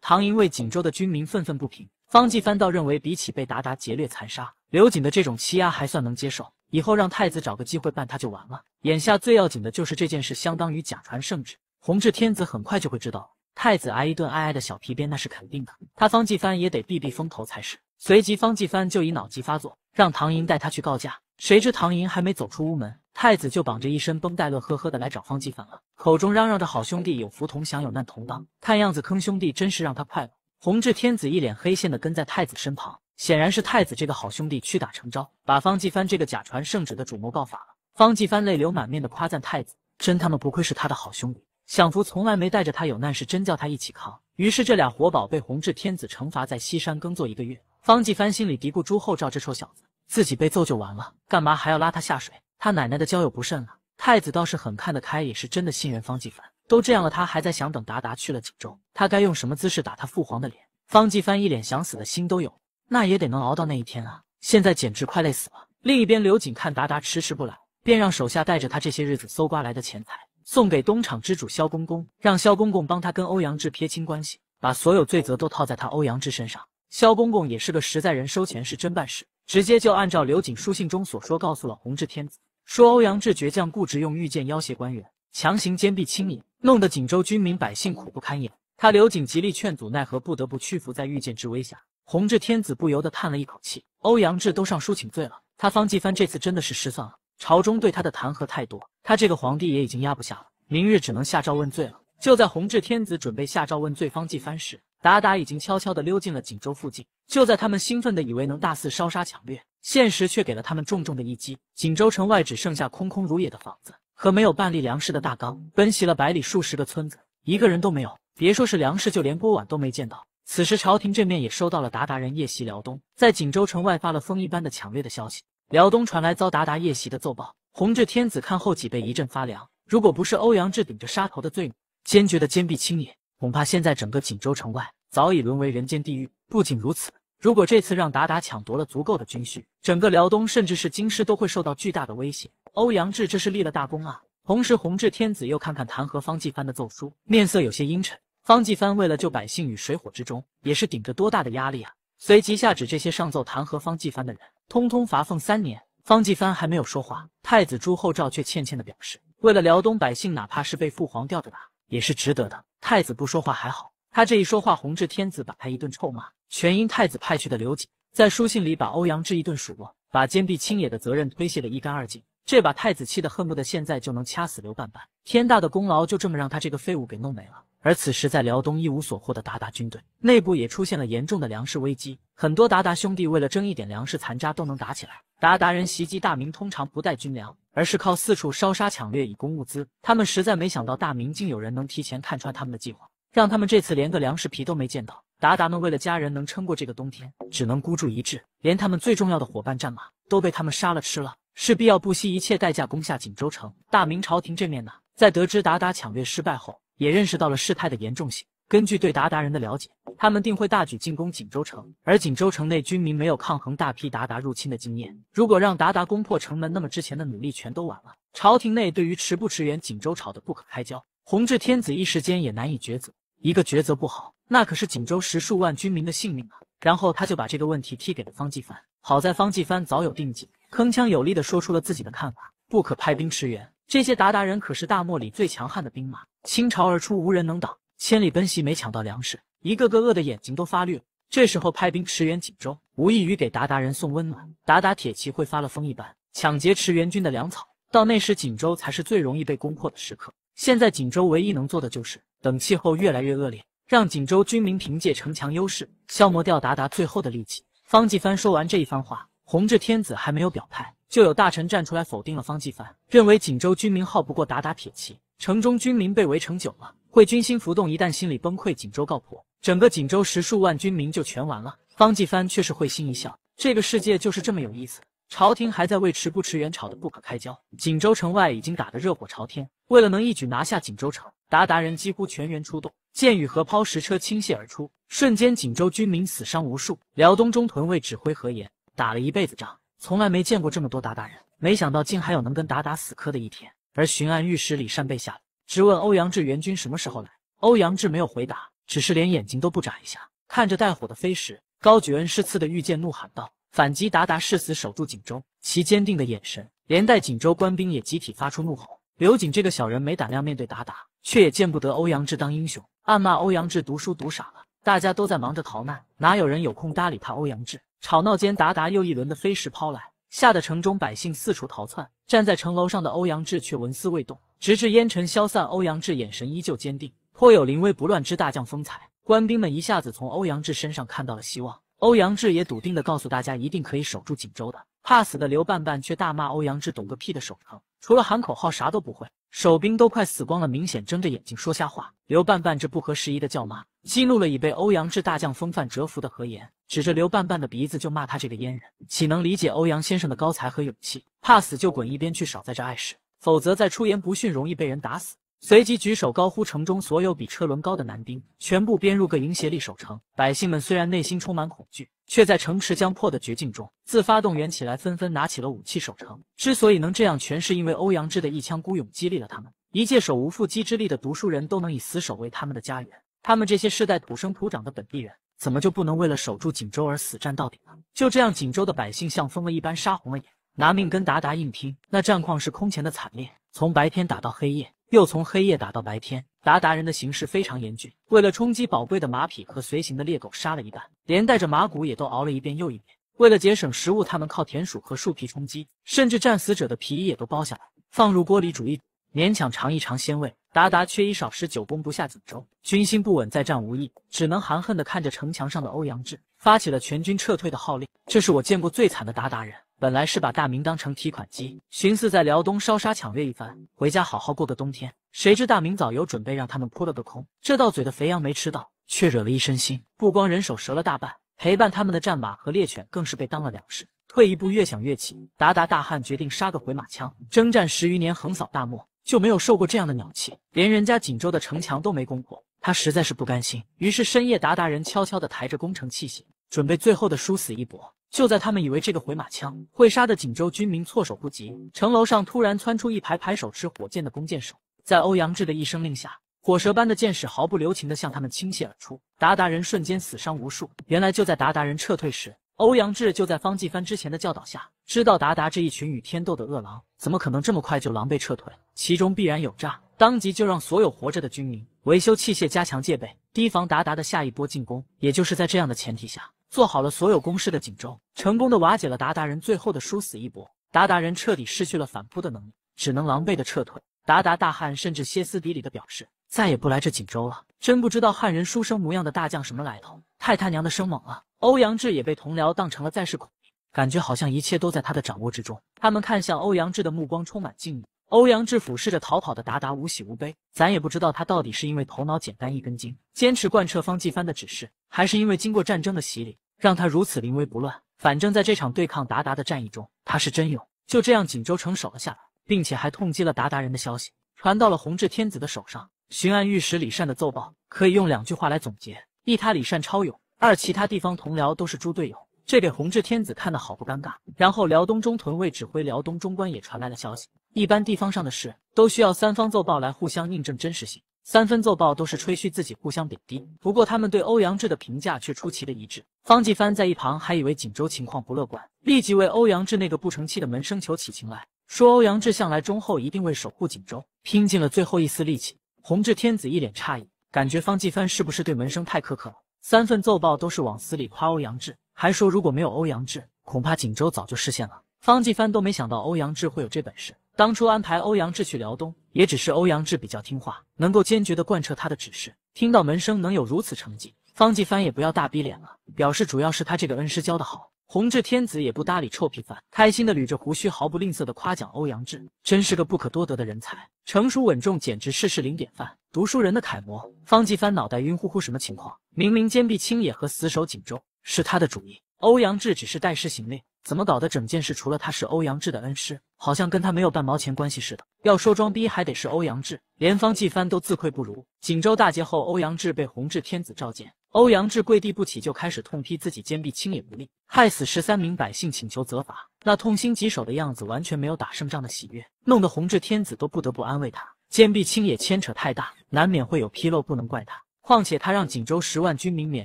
唐寅为锦州的军民愤愤不平。方继帆倒认为，比起被鞑靼劫掠残杀，刘瑾的这种欺压还算能接受。以后让太子找个机会办他就完了。眼下最要紧的就是这件事，相当于假传圣旨，弘治天子很快就会知道。太子挨一顿挨挨的小皮鞭那是肯定的，他方继帆也得避避风头才是。随即，方继帆就以脑疾发作，让唐寅带他去告假。谁知唐寅还没走出屋门。太子就绑着一身绷带乐呵呵的来找方继凡了，口中嚷嚷着好兄弟有福同享有难同当，看样子坑兄弟真是让他快乐。弘治天子一脸黑线的跟在太子身旁，显然是太子这个好兄弟屈打成招，把方继藩这个假传圣旨的主谋告法了。方继藩泪流满面的夸赞太子，真他妈不愧是他的好兄弟，享福从来没带着他，有难是真叫他一起扛。于是这俩活宝被弘治天子惩罚在西山耕作一个月。方继藩心里嘀咕朱厚照这臭小子，自己被揍就完了，干嘛还要拉他下水？他奶奶的交友不慎了！太子倒是很看得开，也是真的信任方继凡。都这样了，他还在想等达达去了锦州，他该用什么姿势打他父皇的脸？方继凡一脸想死的心都有，那也得能熬到那一天啊！现在简直快累死了。另一边，刘瑾看达达迟迟不来，便让手下带着他这些日子搜刮来的钱财，送给东厂之主萧公公，让萧公公帮他跟欧阳志撇清关系，把所有罪责都套在他欧阳志身上。萧公公也是个实在人，收钱是真办事，直接就按照刘瑾书信中所说，告诉了弘治天子。说欧阳志倔强固执，用御剑要挟官员，强行兼并清野，弄得锦州军民百姓苦不堪言。他刘瑾极力劝阻，奈何不得不屈服在御剑之威下。弘治天子不由得叹了一口气，欧阳志都上书请罪了，他方继藩这次真的是失算了。朝中对他的弹劾太多，他这个皇帝也已经压不下了，明日只能下诏问罪了。就在弘治天子准备下诏问罪方继藩时，达达已经悄悄地溜进了锦州附近。就在他们兴奋的以为能大肆烧杀抢掠，现实却给了他们重重的一击。锦州城外只剩下空空如也的房子，和没有半粒粮食的大缸。奔袭了百里，数十个村子，一个人都没有。别说是粮食，就连锅碗都没见到。此时朝廷这面也收到了鞑靼人夜袭辽东，在锦州城外发了疯一般的抢掠的消息。辽东传来遭鞑靼夜袭的奏报，弘治天子看后脊背一阵发凉。如果不是欧阳志顶着杀头的罪名，坚决的坚壁清野，恐怕现在整个锦州城外早已沦为人间地狱。不仅如此，如果这次让达达抢夺了足够的军需，整个辽东甚至是京师都会受到巨大的威胁。欧阳志这是立了大功啊！同时，弘治天子又看看弹劾方继藩的奏疏，面色有些阴沉。方继藩为了救百姓于水火之中，也是顶着多大的压力啊！随即下旨，这些上奏弹劾方继藩的人，通通罚俸三年。方继藩还没有说话，太子朱厚照却歉歉的表示，为了辽东百姓，哪怕是被父皇吊着打，也是值得的。太子不说话还好。他这一说话，弘治天子把他一顿臭骂，全因太子派去的刘瑾在书信里把欧阳志一顿数落，把坚壁清野的责任推卸的一干二净，这把太子气得恨不得现在就能掐死刘半半，天大的功劳就这么让他这个废物给弄没了。而此时在辽东一无所获的鞑靼军队内部也出现了严重的粮食危机，很多鞑靼兄弟为了争一点粮食残渣都能打起来。鞑靼人袭击大明通常不带军粮，而是靠四处烧杀抢掠以供物资，他们实在没想到大明竟有人能提前看穿他们的计划。让他们这次连个粮食皮都没见到，鞑靼们为了家人能撑过这个冬天，只能孤注一掷，连他们最重要的伙伴战马都被他们杀了吃了，势必要不惜一切代价攻下锦州城。大明朝廷这面呢，在得知鞑靼抢掠失败后，也认识到了事态的严重性。根据对鞑靼人的了解，他们定会大举进攻锦州城，而锦州城内军民没有抗衡大批鞑靼入侵的经验，如果让鞑靼攻破城门，那么之前的努力全都完了。朝廷内对于迟不驰援锦州吵得不可开交，弘治天子一时间也难以抉择。一个抉择不好，那可是锦州十数万军民的性命啊！然后他就把这个问题踢给了方继帆。好在方继帆早有定计，铿锵有力的说出了自己的看法：不可派兵驰援。这些鞑靼人可是大漠里最强悍的兵马，倾巢而出，无人能挡。千里奔袭没抢到粮食，一个个饿的眼睛都发绿了。这时候派兵驰援锦州，无异于给鞑靼人送温暖。鞑靼铁骑会发了疯一般抢劫驰援军的粮草，到那时锦州才是最容易被攻破的时刻。现在锦州唯一能做的就是等气候越来越恶劣，让锦州军民凭借城墙优势消磨掉鞑靼最后的力气。方继帆说完这一番话，弘治天子还没有表态，就有大臣站出来否定了方继帆，认为锦州军民耗不过鞑靼铁骑，城中军民被围城久了会军心浮动，一旦心理崩溃，锦州告破，整个锦州十数万军民就全完了。方继帆却是会心一笑，这个世界就是这么有意思。朝廷还在为迟不驰援吵得不可开交，锦州城外已经打得热火朝天。为了能一举拿下锦州城，鞑靼人几乎全员出动，箭雨和抛石车倾泻而出，瞬间锦州军民死伤无数。辽东中屯卫指挥何言，打了一辈子仗，从来没见过这么多鞑靼人，没想到竟还有能跟鞑靼死磕的一天。而巡按御史李善被吓，直问欧阳志援军什么时候来。欧阳志没有回答，只是连眼睛都不眨一下，看着带火的飞石，高举恩师赐的玉剑，怒喊道：“反击鞑靼，誓死守住锦州！”其坚定的眼神，连带锦州官兵也集体发出怒吼。刘瑾这个小人没胆量面对达达，却也见不得欧阳志当英雄，暗骂欧阳志读书读傻了。大家都在忙着逃难，哪有人有空搭理他？欧阳志吵闹间，达达又一轮的飞石抛来，吓得城中百姓四处逃窜。站在城楼上的欧阳志却纹丝未动，直至烟尘消散，欧阳志眼神依旧坚定，颇有临危不乱之大将风采。官兵们一下子从欧阳志身上看到了希望，欧阳志也笃定地告诉大家，一定可以守住锦州的。怕死的刘半半却大骂欧阳志懂个屁的手疼，除了喊口号啥都不会，守兵都快死光了，明显睁着眼睛说瞎话。刘半半这不合时宜的叫骂，激怒了已被欧阳志大将风范折服的何岩，指着刘半半的鼻子就骂他这个阉人，岂能理解欧阳先生的高才和勇气？怕死就滚一边去，少在这碍事，否则再出言不逊，容易被人打死。随即举手高呼，城中所有比车轮高的男丁全部编入各营协力守城。百姓们虽然内心充满恐惧，却在城池将破的绝境中自发动员起来，纷纷拿起了武器守城。之所以能这样，全是因为欧阳志的一腔孤勇激励了他们。一介手无缚鸡之力的读书人，都能以死守卫他们的家园，他们这些世代土生土长的本地人，怎么就不能为了守住锦州而死战到底呢？就这样，锦州的百姓像疯了一般，杀红了眼，拿命跟鞑靼硬拼。那战况是空前的惨烈，从白天打到黑夜。又从黑夜打到白天，达达人的形势非常严峻。为了冲击宝贵的马匹和随行的猎狗杀了一半，连带着马骨也都熬了一遍又一遍。为了节省食物，他们靠田鼠和树皮充饥，甚至战死者的皮衣也都剥下来，放入锅里煮一煮，勉强尝一尝鲜味。达达缺衣少食，久攻不下锦州，军心不稳，再战无益，只能含恨的看着城墙上的欧阳志，发起了全军撤退的号令。这是我见过最惨的达达人。本来是把大明当成提款机，寻思在辽东烧杀抢掠一番，回家好好过个冬天。谁知大明早有准备，让他们扑了个空。这到嘴的肥羊没吃到，却惹了一身腥。不光人手折了大半，陪伴他们的战马和猎犬更是被当了粮食。退一步，越想越气，达达大汉决定杀个回马枪。征战十余年，横扫大漠，就没有受过这样的鸟气，连人家锦州的城墙都没攻破，他实在是不甘心。于是深夜，达达人悄悄地抬着攻城器械，准备最后的殊死一搏。就在他们以为这个回马枪会杀得锦州军民措手不及，城楼上突然窜出一排排手持火箭的弓箭手，在欧阳志的一声令下，火蛇般的箭矢毫不留情地向他们倾泻而出，达达人瞬间死伤无数。原来就在达达人撤退时，欧阳志就在方继帆之前的教导下，知道达达这一群与天斗的恶狼，怎么可能这么快就狼狈撤退？其中必然有诈，当即就让所有活着的军民维修器械，加强戒备，提防达达的下一波进攻。也就是在这样的前提下。做好了所有攻势的锦州，成功的瓦解了达靼人最后的殊死一搏。达靼人彻底失去了反扑的能力，只能狼狈的撤退。达靼大汉甚至歇斯底里的表示，再也不来这锦州了。真不知道汉人书生模样的大将什么来头，太他娘的生猛了。欧阳志也被同僚当成了再世孔明，感觉好像一切都在他的掌握之中。他们看向欧阳志的目光充满敬意。欧阳志俯视着逃跑的达达，无喜无悲。咱也不知道他到底是因为头脑简单一根筋，坚持贯彻方继藩的指示，还是因为经过战争的洗礼，让他如此临危不乱。反正在这场对抗达达的战役中，他是真勇。就这样，锦州城守了下来，并且还痛击了达达人的消息传到了弘治天子的手上。巡按御史李善的奏报可以用两句话来总结：一，他李善超勇；二，其他地方同僚都是猪队友。这给弘治天子看的好不尴尬。然后辽东中屯卫指挥、辽东中官也传来了消息。一般地方上的事都需要三方奏报来互相印证真实性。三分奏报都是吹嘘自己，互相贬低。不过他们对欧阳志的评价却出奇的一致。方继藩在一旁还以为锦州情况不乐观，立即为欧阳志那个不成器的门生求起情来，说欧阳志向来忠厚，一定为守护锦州拼尽了最后一丝力气。弘治天子一脸诧异，感觉方继藩是不是对门生太苛刻了？三份奏报都是往死里夸欧阳志。还说，如果没有欧阳志，恐怕锦州早就失陷了。方继帆都没想到欧阳志会有这本事，当初安排欧阳志去辽东，也只是欧阳志比较听话，能够坚决的贯彻他的指示。听到门生能有如此成绩，方继帆也不要大逼脸了，表示主要是他这个恩师教的好。弘治天子也不搭理臭屁范，开心的捋着胡须，毫不吝啬的夸奖欧阳志，真是个不可多得的人才，成熟稳重，简直是事零典范，读书人的楷模。方继帆脑袋晕乎乎，什么情况？明明坚壁清野和死守锦州。是他的主意，欧阳志只是代师行令，怎么搞的？整件事除了他是欧阳志的恩师，好像跟他没有半毛钱关系似的。要说装逼还得是欧阳志，连方继帆都自愧不如。锦州大捷后，欧阳志被弘治天子召见，欧阳志跪地不起，就开始痛批自己坚壁清野不力，害死十三名百姓，请求责罚。那痛心疾首的样子，完全没有打胜仗的喜悦，弄得弘治天子都不得不安慰他，坚壁清野牵扯太大，难免会有纰漏，不能怪他。况且他让锦州十万军民免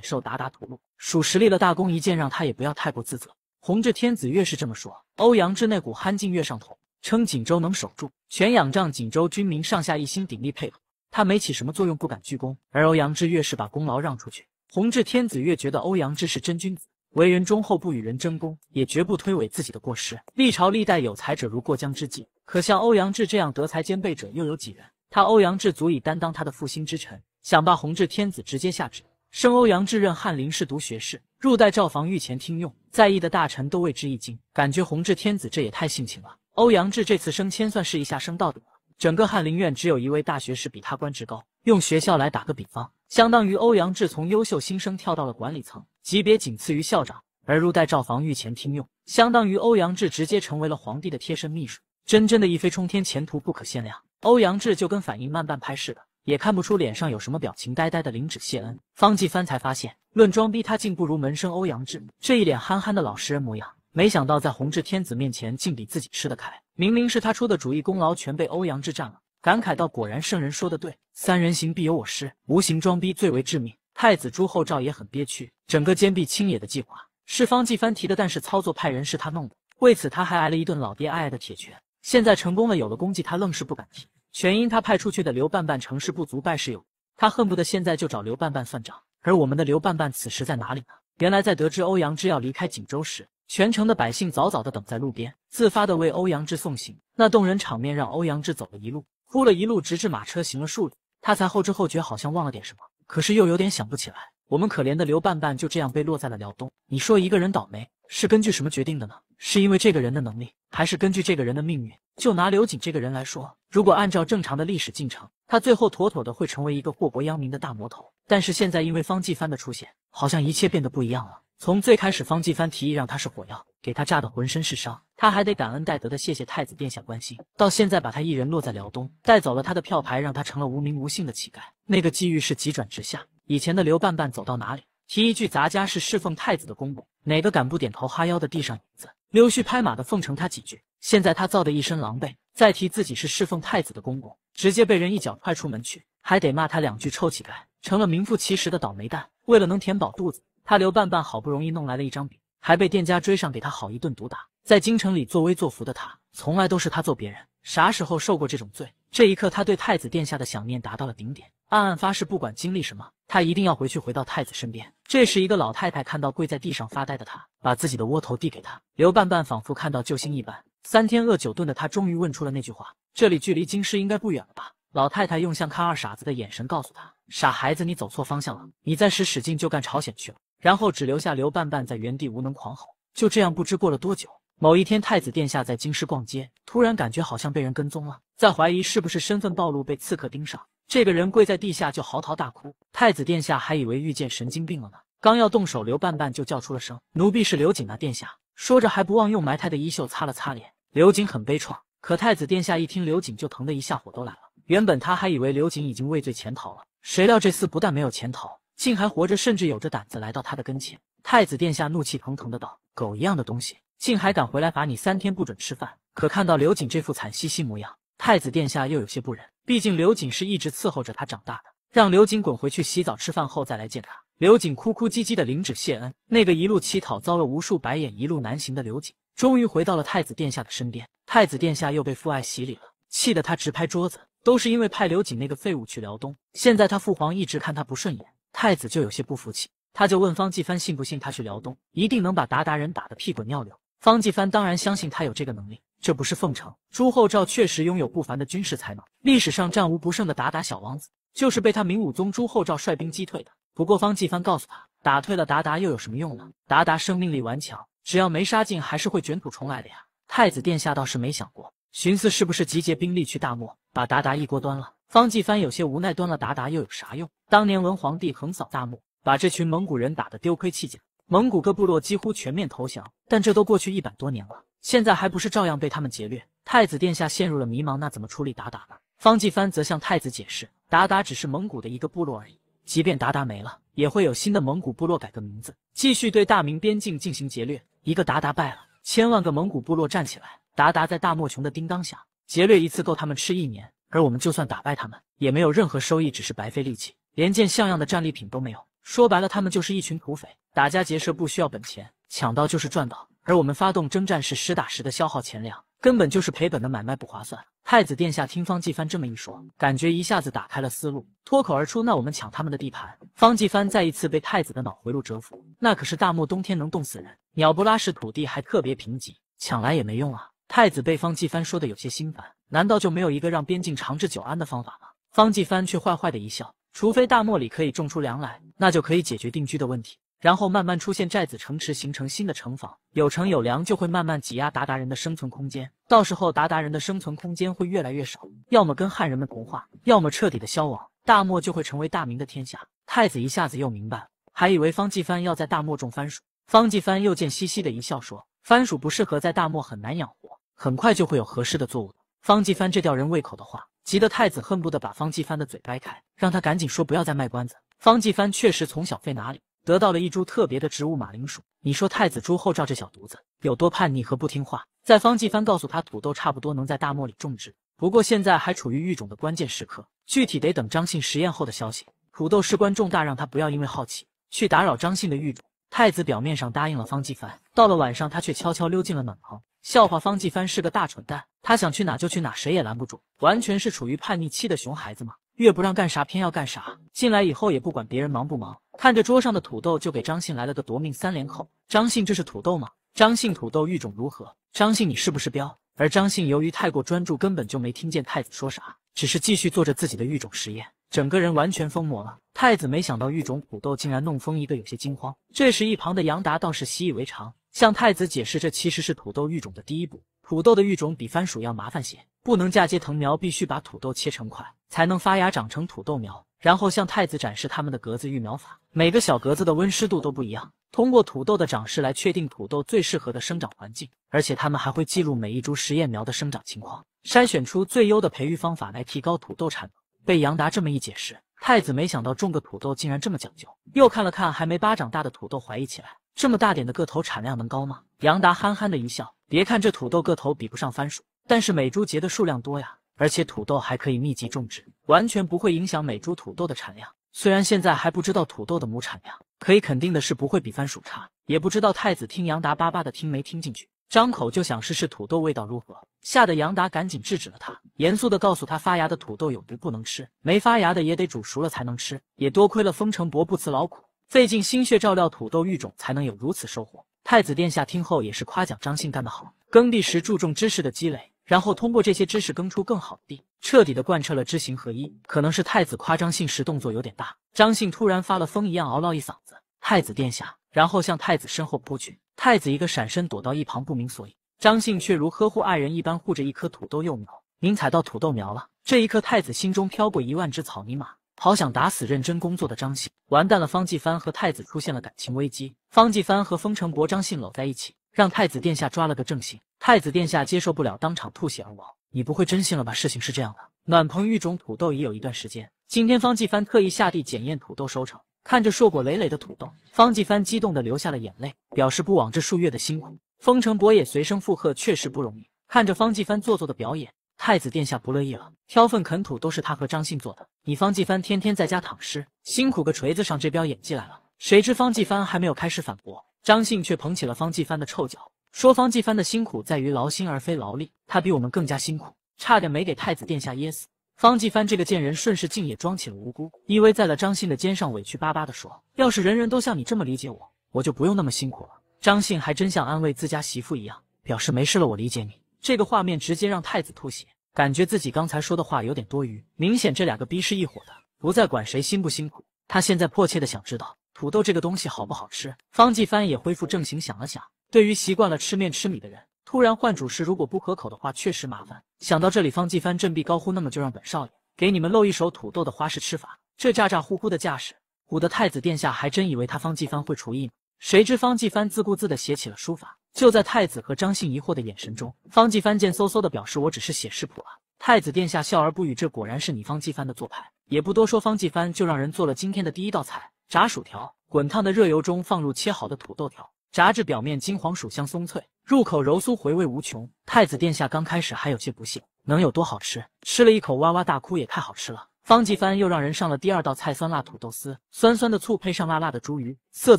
受鞑靼屠戮，属实立了大功一件，让他也不要太过自责。弘治天子越是这么说，欧阳志那股憨劲越上头，称锦州能守住，全仰仗锦州军民上下一心，鼎力配合。他没起什么作用，不敢居功。而欧阳志越是把功劳让出去，弘治天子越觉得欧阳志是真君子，为人忠厚，不与人争功，也绝不推诿自己的过失。历朝历代有才者如过江之鲫，可像欧阳志这样德才兼备者又有几人？他欧阳志足以担当他的复兴之臣。想罢，弘治天子直接下旨，升欧阳志任翰林侍读学士，入代赵房御前听用。在意的大臣都为之一惊，感觉弘治天子这也太性情了。欧阳志这次升迁算是一下升到顶了，整个翰林院只有一位大学士比他官职高。用学校来打个比方，相当于欧阳志从优秀新生跳到了管理层，级别仅次于校长。而入代赵房御前听用，相当于欧阳志直接成为了皇帝的贴身秘书，真真的一飞冲天，前途不可限量。欧阳志就跟反应慢半拍似的。也看不出脸上有什么表情，呆呆的领旨谢恩。方继帆才发现，论装逼，他竟不如门生欧阳志。这一脸憨憨的老实人模样，没想到在弘治天子面前，竟比自己吃得开。明明是他出的主意，功劳全被欧阳志占了。感慨道：“果然圣人说的对，三人行必有我师。无形装逼最为致命。”太子朱厚照也很憋屈。整个坚壁清野的计划是方继帆提的，但是操作派人是他弄的。为此他还挨了一顿老爹爱爱的铁拳。现在成功了，有了功绩，他愣是不敢提。全因他派出去的刘半半成事不足败事有，他恨不得现在就找刘半半算账。而我们的刘半半此时在哪里呢？原来在得知欧阳志要离开锦州时，全城的百姓早早的等在路边，自发的为欧阳志送行。那动人场面让欧阳志走了一路，哭了一路，直至马车行了数里，他才后知后觉，好像忘了点什么，可是又有点想不起来。我们可怜的刘半半就这样被落在了辽东。你说一个人倒霉是根据什么决定的呢？是因为这个人的能力，还是根据这个人的命运？就拿刘瑾这个人来说，如果按照正常的历史进程，他最后妥妥的会成为一个祸国殃民的大魔头。但是现在，因为方继帆的出现，好像一切变得不一样了。从最开始，方继帆提议让他是火药，给他炸得浑身是伤，他还得感恩戴德的谢谢太子殿下关心；到现在，把他一人落在辽东，带走了他的票牌，让他成了无名无姓的乞丐。那个机遇是急转直下。以前的刘半半走到哪里，提一句咱家是侍奉太子的公公，哪个敢不点头哈腰的递上银子？溜须拍马的奉承他几句，现在他造的一身狼狈，再提自己是侍奉太子的公公，直接被人一脚踹出门去，还得骂他两句臭乞丐，成了名副其实的倒霉蛋。为了能填饱肚子，他刘半半好不容易弄来了一张饼，还被店家追上给他好一顿毒打。在京城里作威作福的他，从来都是他揍别人，啥时候受过这种罪？这一刻，他对太子殿下的想念达到了顶点，暗暗发誓，不管经历什么。他一定要回去，回到太子身边。这时，一个老太太看到跪在地上发呆的他，把自己的窝头递给他。刘半半仿佛看到救星一般，三天饿九顿的他终于问出了那句话：“这里距离京师应该不远了吧？”老太太用像看二傻子的眼神告诉他：“傻孩子，你走错方向了，你再使使劲就干朝鲜去了。”然后只留下刘半半在原地无能狂吼。就这样，不知过了多久，某一天，太子殿下在京师逛街，突然感觉好像被人跟踪了，在怀疑是不是身份暴露被刺客盯上。这个人跪在地下就嚎啕大哭，太子殿下还以为遇见神经病了呢。刚要动手，刘半半就叫出了声：“奴婢是刘瑾啊，殿下。”说着还不忘用埋汰的衣袖擦了擦脸。刘瑾很悲怆，可太子殿下一听刘瑾，就疼得一下火都来了。原本他还以为刘瑾已经畏罪潜逃了，谁料这厮不但没有潜逃，竟还活着，甚至有着胆子来到他的跟前。太子殿下怒气腾腾的道：“狗一样的东西，竟还敢回来罚你三天不准吃饭！”可看到刘瑾这副惨兮兮模样，太子殿下又有些不忍。毕竟刘瑾是一直伺候着他长大的，让刘瑾滚回去洗澡、吃饭后再来见他。刘瑾哭哭唧唧的领旨谢恩。那个一路乞讨、遭了无数白眼、一路难行的刘瑾，终于回到了太子殿下的身边。太子殿下又被父爱洗礼了，气得他直拍桌子。都是因为派刘瑾那个废物去辽东，现在他父皇一直看他不顺眼，太子就有些不服气。他就问方继帆，信不信他去辽东，一定能把鞑靼人打得屁滚尿流？方继帆当然相信他有这个能力。这不是奉承，朱厚照确实拥有不凡的军事才能。历史上战无不胜的鞑靼小王子，就是被他明武宗朱厚照率兵击退的。不过方继帆告诉他，打退了鞑靼又有什么用呢？鞑靼生命力顽强，只要没杀尽，还是会卷土重来的呀。太子殿下倒是没想过，寻思是不是集结兵力去大漠，把鞑靼一锅端了。方继帆有些无奈，端了鞑靼又有啥用？当年文皇帝横扫大漠，把这群蒙古人打得丢盔弃甲，蒙古各部落几乎全面投降。但这都过去一百多年了。现在还不是照样被他们劫掠。太子殿下陷入了迷茫，那怎么处理达达呢？方继藩则向太子解释，达达只是蒙古的一个部落而已，即便达达没了，也会有新的蒙古部落改个名字，继续对大明边境进行劫掠。一个达达败了，千万个蒙古部落站起来，达达在大漠穷的叮当响，劫掠一次够他们吃一年。而我们就算打败他们，也没有任何收益，只是白费力气，连件像样的战利品都没有。说白了，他们就是一群土匪，打家劫舍不需要本钱，抢到就是赚到。而我们发动征战是实打实的消耗钱粮，根本就是赔本的买卖，不划算。太子殿下听方继帆这么一说，感觉一下子打开了思路，脱口而出：“那我们抢他们的地盘？”方继帆再一次被太子的脑回路折服。那可是大漠冬天能冻死人，鸟不拉屎土地还特别贫瘠，抢来也没用啊！太子被方继帆说的有些心烦，难道就没有一个让边境长治久安的方法吗？方继帆却坏坏的一笑：“除非大漠里可以种出粮来，那就可以解决定居的问题。”然后慢慢出现寨子城池，形成新的城防，有城有粮，就会慢慢挤压达达人的生存空间。到时候达达人的生存空间会越来越少，要么跟汉人们同化，要么彻底的消亡。大漠就会成为大明的天下。太子一下子又明白了，还以为方继帆要在大漠种番薯。方继帆又贱兮兮的一笑说：“番薯不适合在大漠，很难养活，很快就会有合适的作物。”方继帆这吊人胃口的话，急得太子恨不得把方继帆的嘴掰开，让他赶紧说不要再卖关子。方继帆确实从小费哪里。得到了一株特别的植物马铃薯。你说太子朱厚照这小犊子有多叛逆和不听话？在方继帆告诉他土豆差不多能在大漠里种植，不过现在还处于育种的关键时刻，具体得等张信实验后的消息。土豆事关重大，让他不要因为好奇去打扰张信的育种。太子表面上答应了方继帆，到了晚上他却悄悄溜进了暖棚，笑话方继帆是个大蠢蛋。他想去哪就去哪，谁也拦不住，完全是处于叛逆期的熊孩子吗？越不让干啥，偏要干啥。进来以后也不管别人忙不忙，看着桌上的土豆，就给张信来了个夺命三连扣。张信，这是土豆吗？张信，土豆育种如何？张信，你是不是彪？而张信由于太过专注，根本就没听见太子说啥，只是继续做着自己的育种实验，整个人完全疯魔了。太子没想到育种土豆竟然弄疯一个，有些惊慌。这时一旁的杨达倒是习以为常。向太子解释，这其实是土豆育种的第一步。土豆的育种比番薯要麻烦些，不能嫁接藤苗，必须把土豆切成块，才能发芽长成土豆苗。然后向太子展示他们的格子育苗法，每个小格子的温湿度都不一样，通过土豆的长势来确定土豆最适合的生长环境。而且他们还会记录每一株实验苗的生长情况，筛选出最优的培育方法来提高土豆产。被杨达这么一解释，太子没想到种个土豆竟然这么讲究，又看了看还没巴掌大的土豆，怀疑起来。这么大点的个头，产量能高吗？杨达憨憨的一笑，别看这土豆个头比不上番薯，但是每株结的数量多呀，而且土豆还可以密集种植，完全不会影响每株土豆的产量。虽然现在还不知道土豆的亩产量，可以肯定的是不会比番薯差。也不知道太子听杨达巴巴的听没听进去，张口就想试试土豆味道如何，吓得杨达赶紧制止了他，严肃的告诉他发芽的土豆有毒不能吃，没发芽的也得煮熟了才能吃。也多亏了风城伯不辞劳苦。费尽心血照料土豆育种，才能有如此收获。太子殿下听后也是夸奖张信干得好，耕地时注重知识的积累，然后通过这些知识耕出更好的地，彻底的贯彻了知行合一。可能是太子夸张信时动作有点大，张信突然发了疯一样嗷唠一嗓子：“太子殿下！”然后向太子身后扑去。太子一个闪身躲到一旁，不明所以。张信却如呵护爱人一般护着一颗土豆幼苗，您踩到土豆苗了。这一刻，太子心中飘过一万只草泥马。好想打死认真工作的张信，完蛋了！方继帆和太子出现了感情危机，方继帆和封城伯张信搂在一起，让太子殿下抓了个正形。太子殿下接受不了，当场吐血而亡。你不会真信了吧？事情是这样的，暖棚育种土豆已有一段时间。今天方继帆特意下地检验土豆收成，看着硕果累累的土豆，方继帆激动的流下了眼泪，表示不枉这数月的辛苦。封城伯也随声附和，确实不容易。看着方继帆做作的表演。太子殿下不乐意了，挑粪、啃土都是他和张信做的，你方继帆天天在家躺尸，辛苦个锤子上这标演技来了。谁知方继帆还没有开始反驳，张信却捧起了方继帆的臭脚，说方继帆的辛苦在于劳心而非劳力，他比我们更加辛苦，差点没给太子殿下噎死。方继帆这个贱人顺势竟也装起了无辜，依偎在了张信的肩上，委屈巴巴的说，要是人人都像你这么理解我，我就不用那么辛苦了。张信还真像安慰自家媳妇一样，表示没事了，我理解你。这个画面直接让太子吐血，感觉自己刚才说的话有点多余。明显这两个逼是一伙的，不再管谁辛不辛苦。他现在迫切的想知道土豆这个东西好不好吃。方继帆也恢复正形，想了想，对于习惯了吃面吃米的人，突然换主食，如果不合口的话，确实麻烦。想到这里，方继帆振臂高呼：“那么就让本少爷给你们露一手土豆的花式吃法！”这咋咋呼呼的架势，唬得太子殿下还真以为他方继帆会厨艺。呢。谁知方继帆自顾自的写起了书法。就在太子和张信疑惑的眼神中，方继帆贱嗖嗖的表示：“我只是写食谱啊。”太子殿下笑而不语，这果然是你方继帆的做派。也不多说，方继帆就让人做了今天的第一道菜——炸薯条。滚烫的热油中放入切好的土豆条，炸至表面金黄、薯香松脆，入口柔酥，回味无穷。太子殿下刚开始还有些不信，能有多好吃？吃了一口哇哇大哭，也太好吃了。方继帆又让人上了第二道菜——酸辣土豆丝。酸酸的醋配上辣辣的猪鱼，色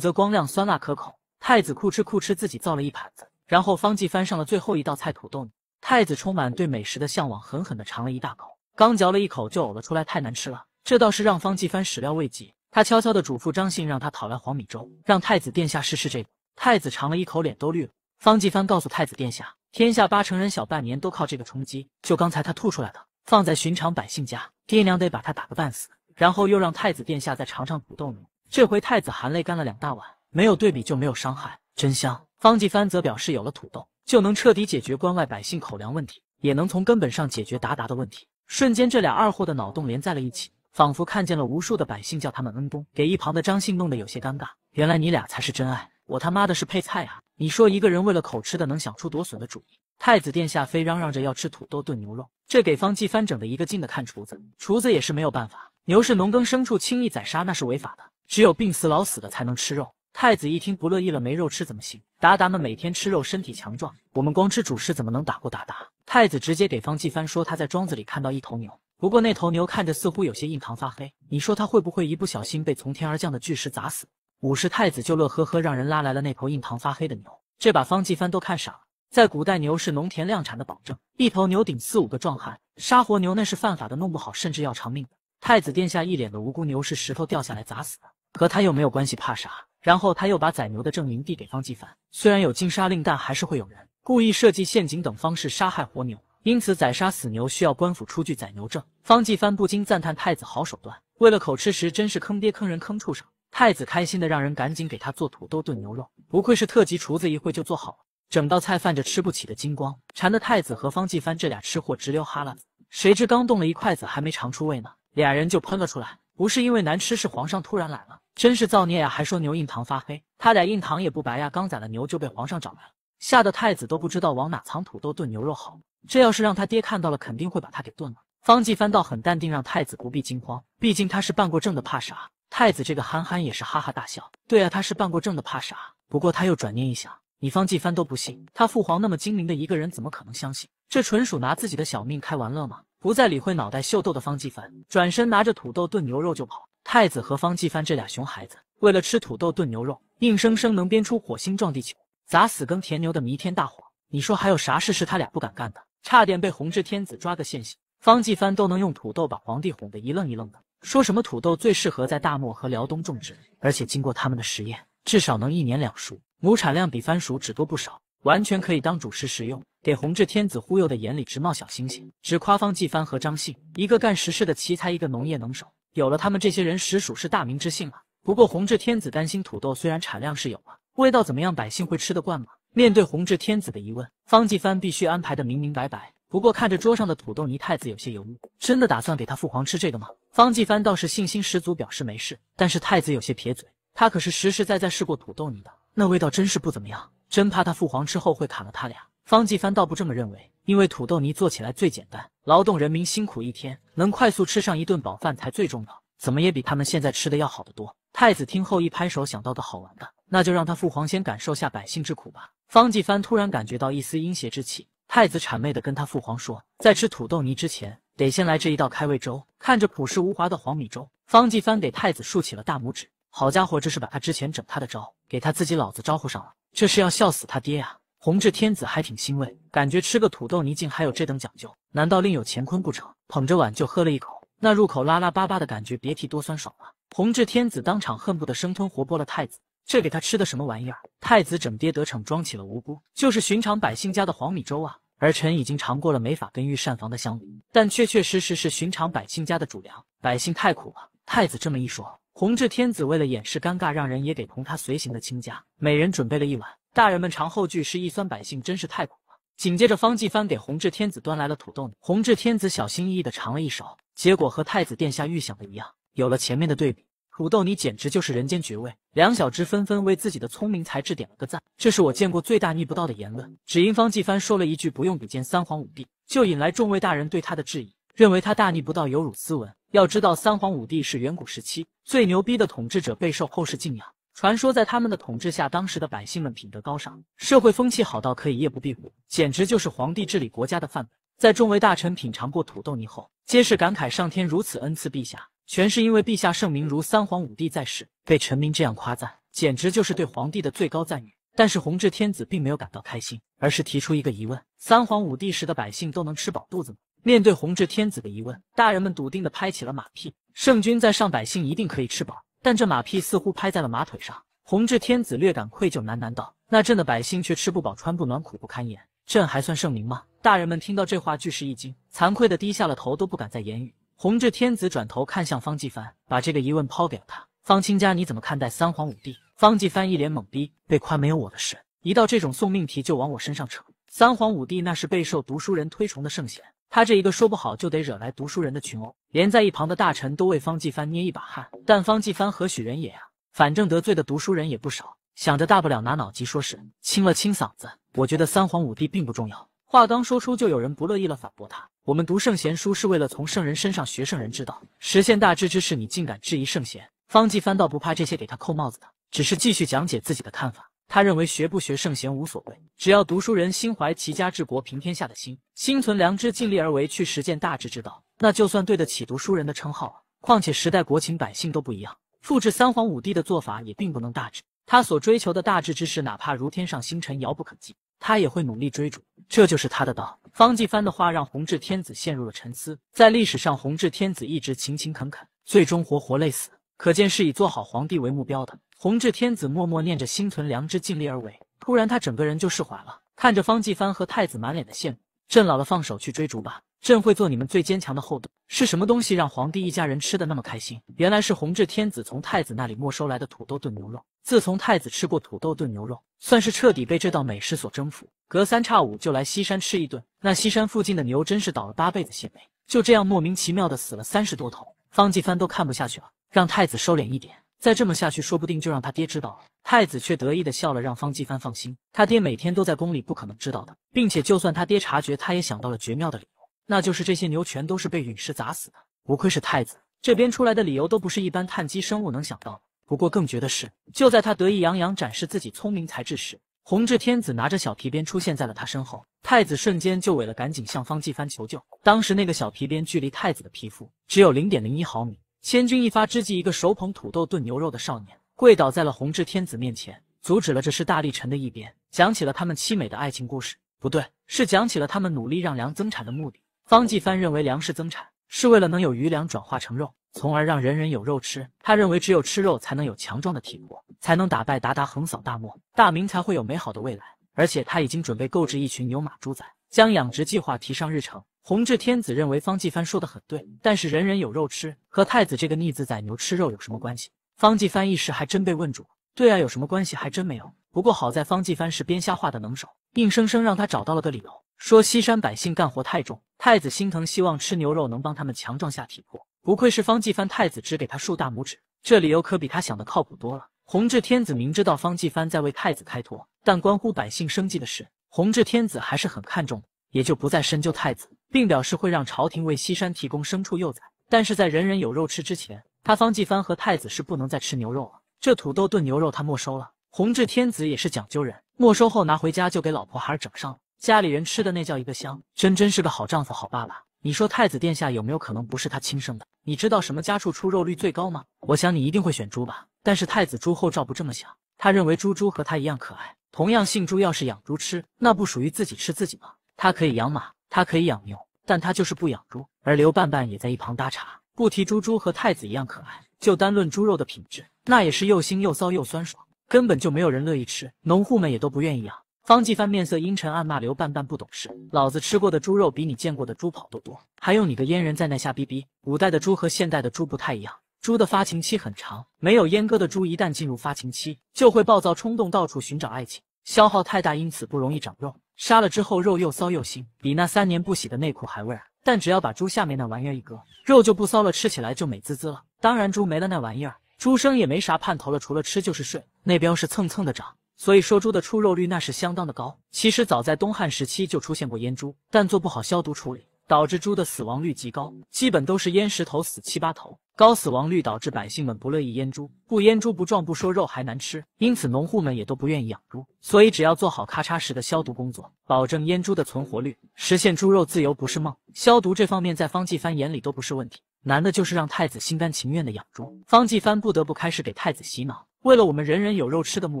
泽光亮，酸辣可口。太子酷吃酷吃，自己造了一盘子，然后方继帆上了最后一道菜土豆泥。太子充满对美食的向往，狠狠的尝了一大口，刚嚼了一口就呕了出来，太难吃了。这倒是让方继帆始料未及，他悄悄的嘱咐张信，让他讨来黄米粥，让太子殿下试试这个。太子尝了一口，脸都绿了。方继帆告诉太子殿下，天下八成人小半年都靠这个充饥。就刚才他吐出来的，放在寻常百姓家，爹娘得把他打个半死。然后又让太子殿下再尝尝土豆泥，这回太子含泪干了两大碗。没有对比就没有伤害，真香。方继帆则表示，有了土豆，就能彻底解决关外百姓口粮问题，也能从根本上解决鞑靼的问题。瞬间，这俩二货的脑洞连在了一起，仿佛看见了无数的百姓叫他们恩公，给一旁的张信弄得有些尴尬。原来你俩才是真爱，我他妈的是配菜啊！你说一个人为了口吃的能想出多损的主意？太子殿下非嚷嚷着要吃土豆炖牛肉，这给方继帆整的一个劲的看厨子，厨子也是没有办法，牛是农耕牲畜，轻易宰杀那是违法的，只有病死老死的才能吃肉。太子一听不乐意了，没肉吃怎么行？达达们每天吃肉，身体强壮，我们光吃主食怎么能打过达达？太子直接给方继帆说，他在庄子里看到一头牛，不过那头牛看着似乎有些印堂发黑，你说他会不会一不小心被从天而降的巨石砸死？武士太子就乐呵呵让人拉来了那头印堂发黑的牛，这把方继帆都看傻了。在古代，牛是农田量产的保证，一头牛顶四五个壮汉，杀活牛那是犯法的，弄不好甚至要偿命。太子殿下一脸的无辜，牛是石头掉下来砸死的，和他又没有关系，怕啥？然后他又把宰牛的证明递给方继凡。虽然有禁杀令，但还是会有人故意设计陷阱等方式杀害活牛，因此宰杀死牛需要官府出具宰牛证。方继凡不禁赞叹太子好手段。为了口吃食，真是坑爹、坑人、坑畜生。太子开心的让人赶紧给他做土豆炖牛肉。不愧是特级厨子，一会就做好了，整道菜泛着吃不起的金光，馋得太子和方继藩这俩吃货直流哈喇子。谁知刚动了一筷子，还没尝出味呢，俩人就喷了出来。不是因为难吃，是皇上突然来了，真是造孽啊！还说牛印堂发黑，他俩印堂也不白呀，刚宰了牛就被皇上找来了，吓得太子都不知道往哪藏土豆炖牛肉好。这要是让他爹看到了，肯定会把他给炖了。方继藩倒很淡定，让太子不必惊慌，毕竟他是办过证的，怕啥？太子这个憨憨也是哈哈大笑。对啊，他是办过证的，怕啥？不过他又转念一想，你方继藩都不信，他父皇那么精明的一个人，怎么可能相信？这纯属拿自己的小命开玩乐吗？不再理会脑袋秀逗的方继帆，转身拿着土豆炖牛肉就跑。太子和方继帆这俩熊孩子，为了吃土豆炖牛肉，硬生生能编出火星撞地球、砸死耕田牛的弥天大谎。你说还有啥事是他俩不敢干的？差点被弘治天子抓个现行，方继帆都能用土豆把皇帝哄得一愣一愣的，说什么土豆最适合在大漠和辽东种植，而且经过他们的实验，至少能一年两熟，亩产量比番薯只多不少，完全可以当主食食用。给弘治天子忽悠的眼里直冒小星星，只夸方继帆和张信，一个干实事的奇才，一个农业能手。有了他们这些人，实属是大明之幸啊。不过弘治天子担心，土豆虽然产量是有了，味道怎么样？百姓会吃得惯吗？面对弘治天子的疑问，方继帆必须安排的明明白白。不过看着桌上的土豆泥，太子有些犹豫，真的打算给他父皇吃这个吗？方继帆倒是信心十足，表示没事。但是太子有些撇嘴，他可是实实在在试过土豆泥的，那味道真是不怎么样，真怕他父皇吃后会砍了他俩。方继藩倒不这么认为，因为土豆泥做起来最简单，劳动人民辛苦一天，能快速吃上一顿饱饭才最重要，怎么也比他们现在吃的要好得多。太子听后一拍手，想到个好玩的，那就让他父皇先感受下百姓之苦吧。方继藩突然感觉到一丝阴邪之气。太子谄媚的跟他父皇说：“在吃土豆泥之前，得先来这一道开胃粥。”看着朴实无华的黄米粥，方继藩给太子竖起了大拇指。好家伙，这是把他之前整他的招，给他自己老子招呼上了，这是要笑死他爹呀！弘治天子还挺欣慰，感觉吃个土豆泥竟还有这等讲究，难道另有乾坤不成？捧着碗就喝了一口，那入口拉拉巴巴的感觉，别提多酸爽了。弘治天子当场恨不得生吞活剥了太子，这给他吃的什么玩意儿？太子整爹得逞，装起了无辜，就是寻常百姓家的黄米粥啊。儿臣已经尝过了，没法跟御膳房的相比，但确确实实是寻常百姓家的主粮，百姓太苦了。太子这么一说，弘治天子为了掩饰尴尬，让人也给同他随行的亲家每人准备了一碗。大人们尝后句是一酸，百姓真是太苦了。紧接着，方继藩给弘治天子端来了土豆泥。弘治天子小心翼翼的尝了一勺，结果和太子殿下预想的一样，有了前面的对比，土豆泥简直就是人间绝味。两小只纷纷为自己的聪明才智点了个赞。这是我见过最大逆不道的言论，只因方继藩说了一句不用比肩三皇五帝，就引来众位大人对他的质疑，认为他大逆不道，有辱斯文。要知道，三皇五帝是远古时期最牛逼的统治者，备受后世敬仰。传说在他们的统治下，当时的百姓们品德高尚，社会风气好到可以夜不闭户，简直就是皇帝治理国家的范本。在众位大臣品尝过土豆泥后，皆是感慨上天如此恩赐陛下，全是因为陛下圣明如三皇五帝在世。被臣民这样夸赞，简直就是对皇帝的最高赞誉。但是弘治天子并没有感到开心，而是提出一个疑问：三皇五帝时的百姓都能吃饱肚子吗？面对弘治天子的疑问，大人们笃定的拍起了马屁：圣君在上，百姓一定可以吃饱。但这马屁似乎拍在了马腿上，弘治天子略感愧疚，喃喃道：“那朕的百姓却吃不饱穿不暖，苦不堪言，朕还算圣明吗？”大人们听到这话，俱是一惊，惭愧的低下了头，都不敢再言语。弘治天子转头看向方继凡，把这个疑问抛给了他：“方卿家，你怎么看待三皇五帝？”方继藩一脸懵逼，被夸没有我的事，一到这种送命题就往我身上扯。三皇五帝那是备受读书人推崇的圣贤。他这一个说不好就得惹来读书人的群殴，连在一旁的大臣都为方继藩捏一把汗。但方继藩何许人也呀？反正得罪的读书人也不少。想着大不了拿脑筋说事，清了清嗓子，我觉得三皇五帝并不重要。话刚说出，就有人不乐意了，反驳他：“我们读圣贤书是为了从圣人身上学圣人之道，实现大智之事，你竟敢质疑圣贤？”方继藩倒不怕这些给他扣帽子的，只是继续讲解自己的看法。他认为学不学圣贤无所谓，只要读书人心怀齐家治国平天下的心，心存良知，尽力而为去实践大治之道，那就算对得起读书人的称号了。况且时代国情百姓都不一样，复制三皇五帝的做法也并不能大治。他所追求的大治之事，哪怕如天上星辰遥不可及，他也会努力追逐，这就是他的道。方继藩的话让弘治天子陷入了沉思。在历史上，弘治天子一直勤勤恳恳，最终活活累死，可见是以做好皇帝为目标的。弘治天子默默念着，心存良知，尽力而为。突然，他整个人就释怀了，看着方继帆和太子满脸的羡慕，朕老了，放手去追逐吧，朕会做你们最坚强的后盾。是什么东西让皇帝一家人吃的那么开心？原来是弘治天子从太子那里没收来的土豆炖牛肉。自从太子吃过土豆炖牛肉，算是彻底被这道美食所征服，隔三差五就来西山吃一顿。那西山附近的牛真是倒了八辈子血霉，就这样莫名其妙的死了三十多头。方继帆都看不下去了，让太子收敛一点。再这么下去，说不定就让他爹知道了。太子却得意的笑了，让方继帆放心，他爹每天都在宫里，不可能知道的。并且，就算他爹察觉，他也想到了绝妙的理由，那就是这些牛全都是被陨石砸死的。不愧是太子，这边出来的理由都不是一般碳基生物能想到的。不过更绝的是，就在他得意洋洋展示自己聪明才智时，弘治天子拿着小皮鞭出现在了他身后。太子瞬间就萎了，赶紧向方继帆求救。当时那个小皮鞭距离太子的皮肤只有零点零一毫米。千钧一发之际，一个手捧土豆炖牛肉的少年跪倒在了弘治天子面前，阻止了。这是大力臣的一边，讲起了他们凄美的爱情故事。不对，是讲起了他们努力让粮增产的目的。方继帆认为粮食增产是为了能有余粮转化成肉，从而让人人有肉吃。他认为只有吃肉才能有强壮的体魄，才能打败鞑靼，横扫大漠，大明才会有美好的未来。而且他已经准备购置一群牛马猪仔。将养殖计划提上日程。弘治天子认为方继藩说的很对，但是人人有肉吃，和太子这个逆子宰牛吃肉有什么关系？方继藩一时还真被问住。对啊，有什么关系？还真没有。不过好在方继藩是编瞎话的能手，硬生生让他找到了个理由，说西山百姓干活太重，太子心疼，希望吃牛肉能帮他们强壮下体魄。不愧是方继藩，太子只给他竖大拇指。这理由可比他想的靠谱多了。弘治天子明知道方继藩在为太子开脱，但关乎百姓生计的事。弘治天子还是很看重，也就不再深究太子，并表示会让朝廷为西山提供牲畜幼崽。但是在人人有肉吃之前，他方继藩和太子是不能再吃牛肉了。这土豆炖牛肉他没收了，弘治天子也是讲究人，没收后拿回家就给老婆孩儿整上了，家里人吃的那叫一个香，真真是个好丈夫好爸爸。你说太子殿下有没有可能不是他亲生的？你知道什么家畜出肉率最高吗？我想你一定会选猪吧，但是太子朱厚照不这么想。他认为猪猪和他一样可爱，同样姓猪，要是养猪吃，那不属于自己吃自己吗？他可以养马，他可以养牛，但他就是不养猪。而刘半半也在一旁搭茬，不提猪猪和太子一样可爱，就单论猪肉的品质，那也是又腥又骚又酸爽，根本就没有人乐意吃。农户们也都不愿意养。方继帆面色阴沉，暗骂刘半半不懂事，老子吃过的猪肉比你见过的猪跑都多，还用你个阉人在那瞎逼逼？古代的猪和现代的猪不太一样。猪的发情期很长，没有阉割的猪一旦进入发情期，就会暴躁冲动，到处寻找爱情，消耗太大，因此不容易长肉。杀了之后肉又骚又腥，比那三年不洗的内裤还味儿。但只要把猪下面那玩意儿一割，肉就不骚了，吃起来就美滋滋了。当然，猪没了那玩意儿，猪生也没啥盼头了，除了吃就是睡，那膘是蹭蹭的长。所以说，猪的出肉率那是相当的高。其实早在东汉时期就出现过阉猪，但做不好消毒处理。导致猪的死亡率极高，基本都是淹十头死七八头，高死亡率导致百姓们不乐意阉猪，不阉猪不壮不说，肉还难吃，因此农户们也都不愿意养猪。所以只要做好咔嚓时的消毒工作，保证阉猪的存活率，实现猪肉自由不是梦。消毒这方面在方继帆眼里都不是问题，难的就是让太子心甘情愿的养猪。方继帆不得不开始给太子洗脑，为了我们人人有肉吃的目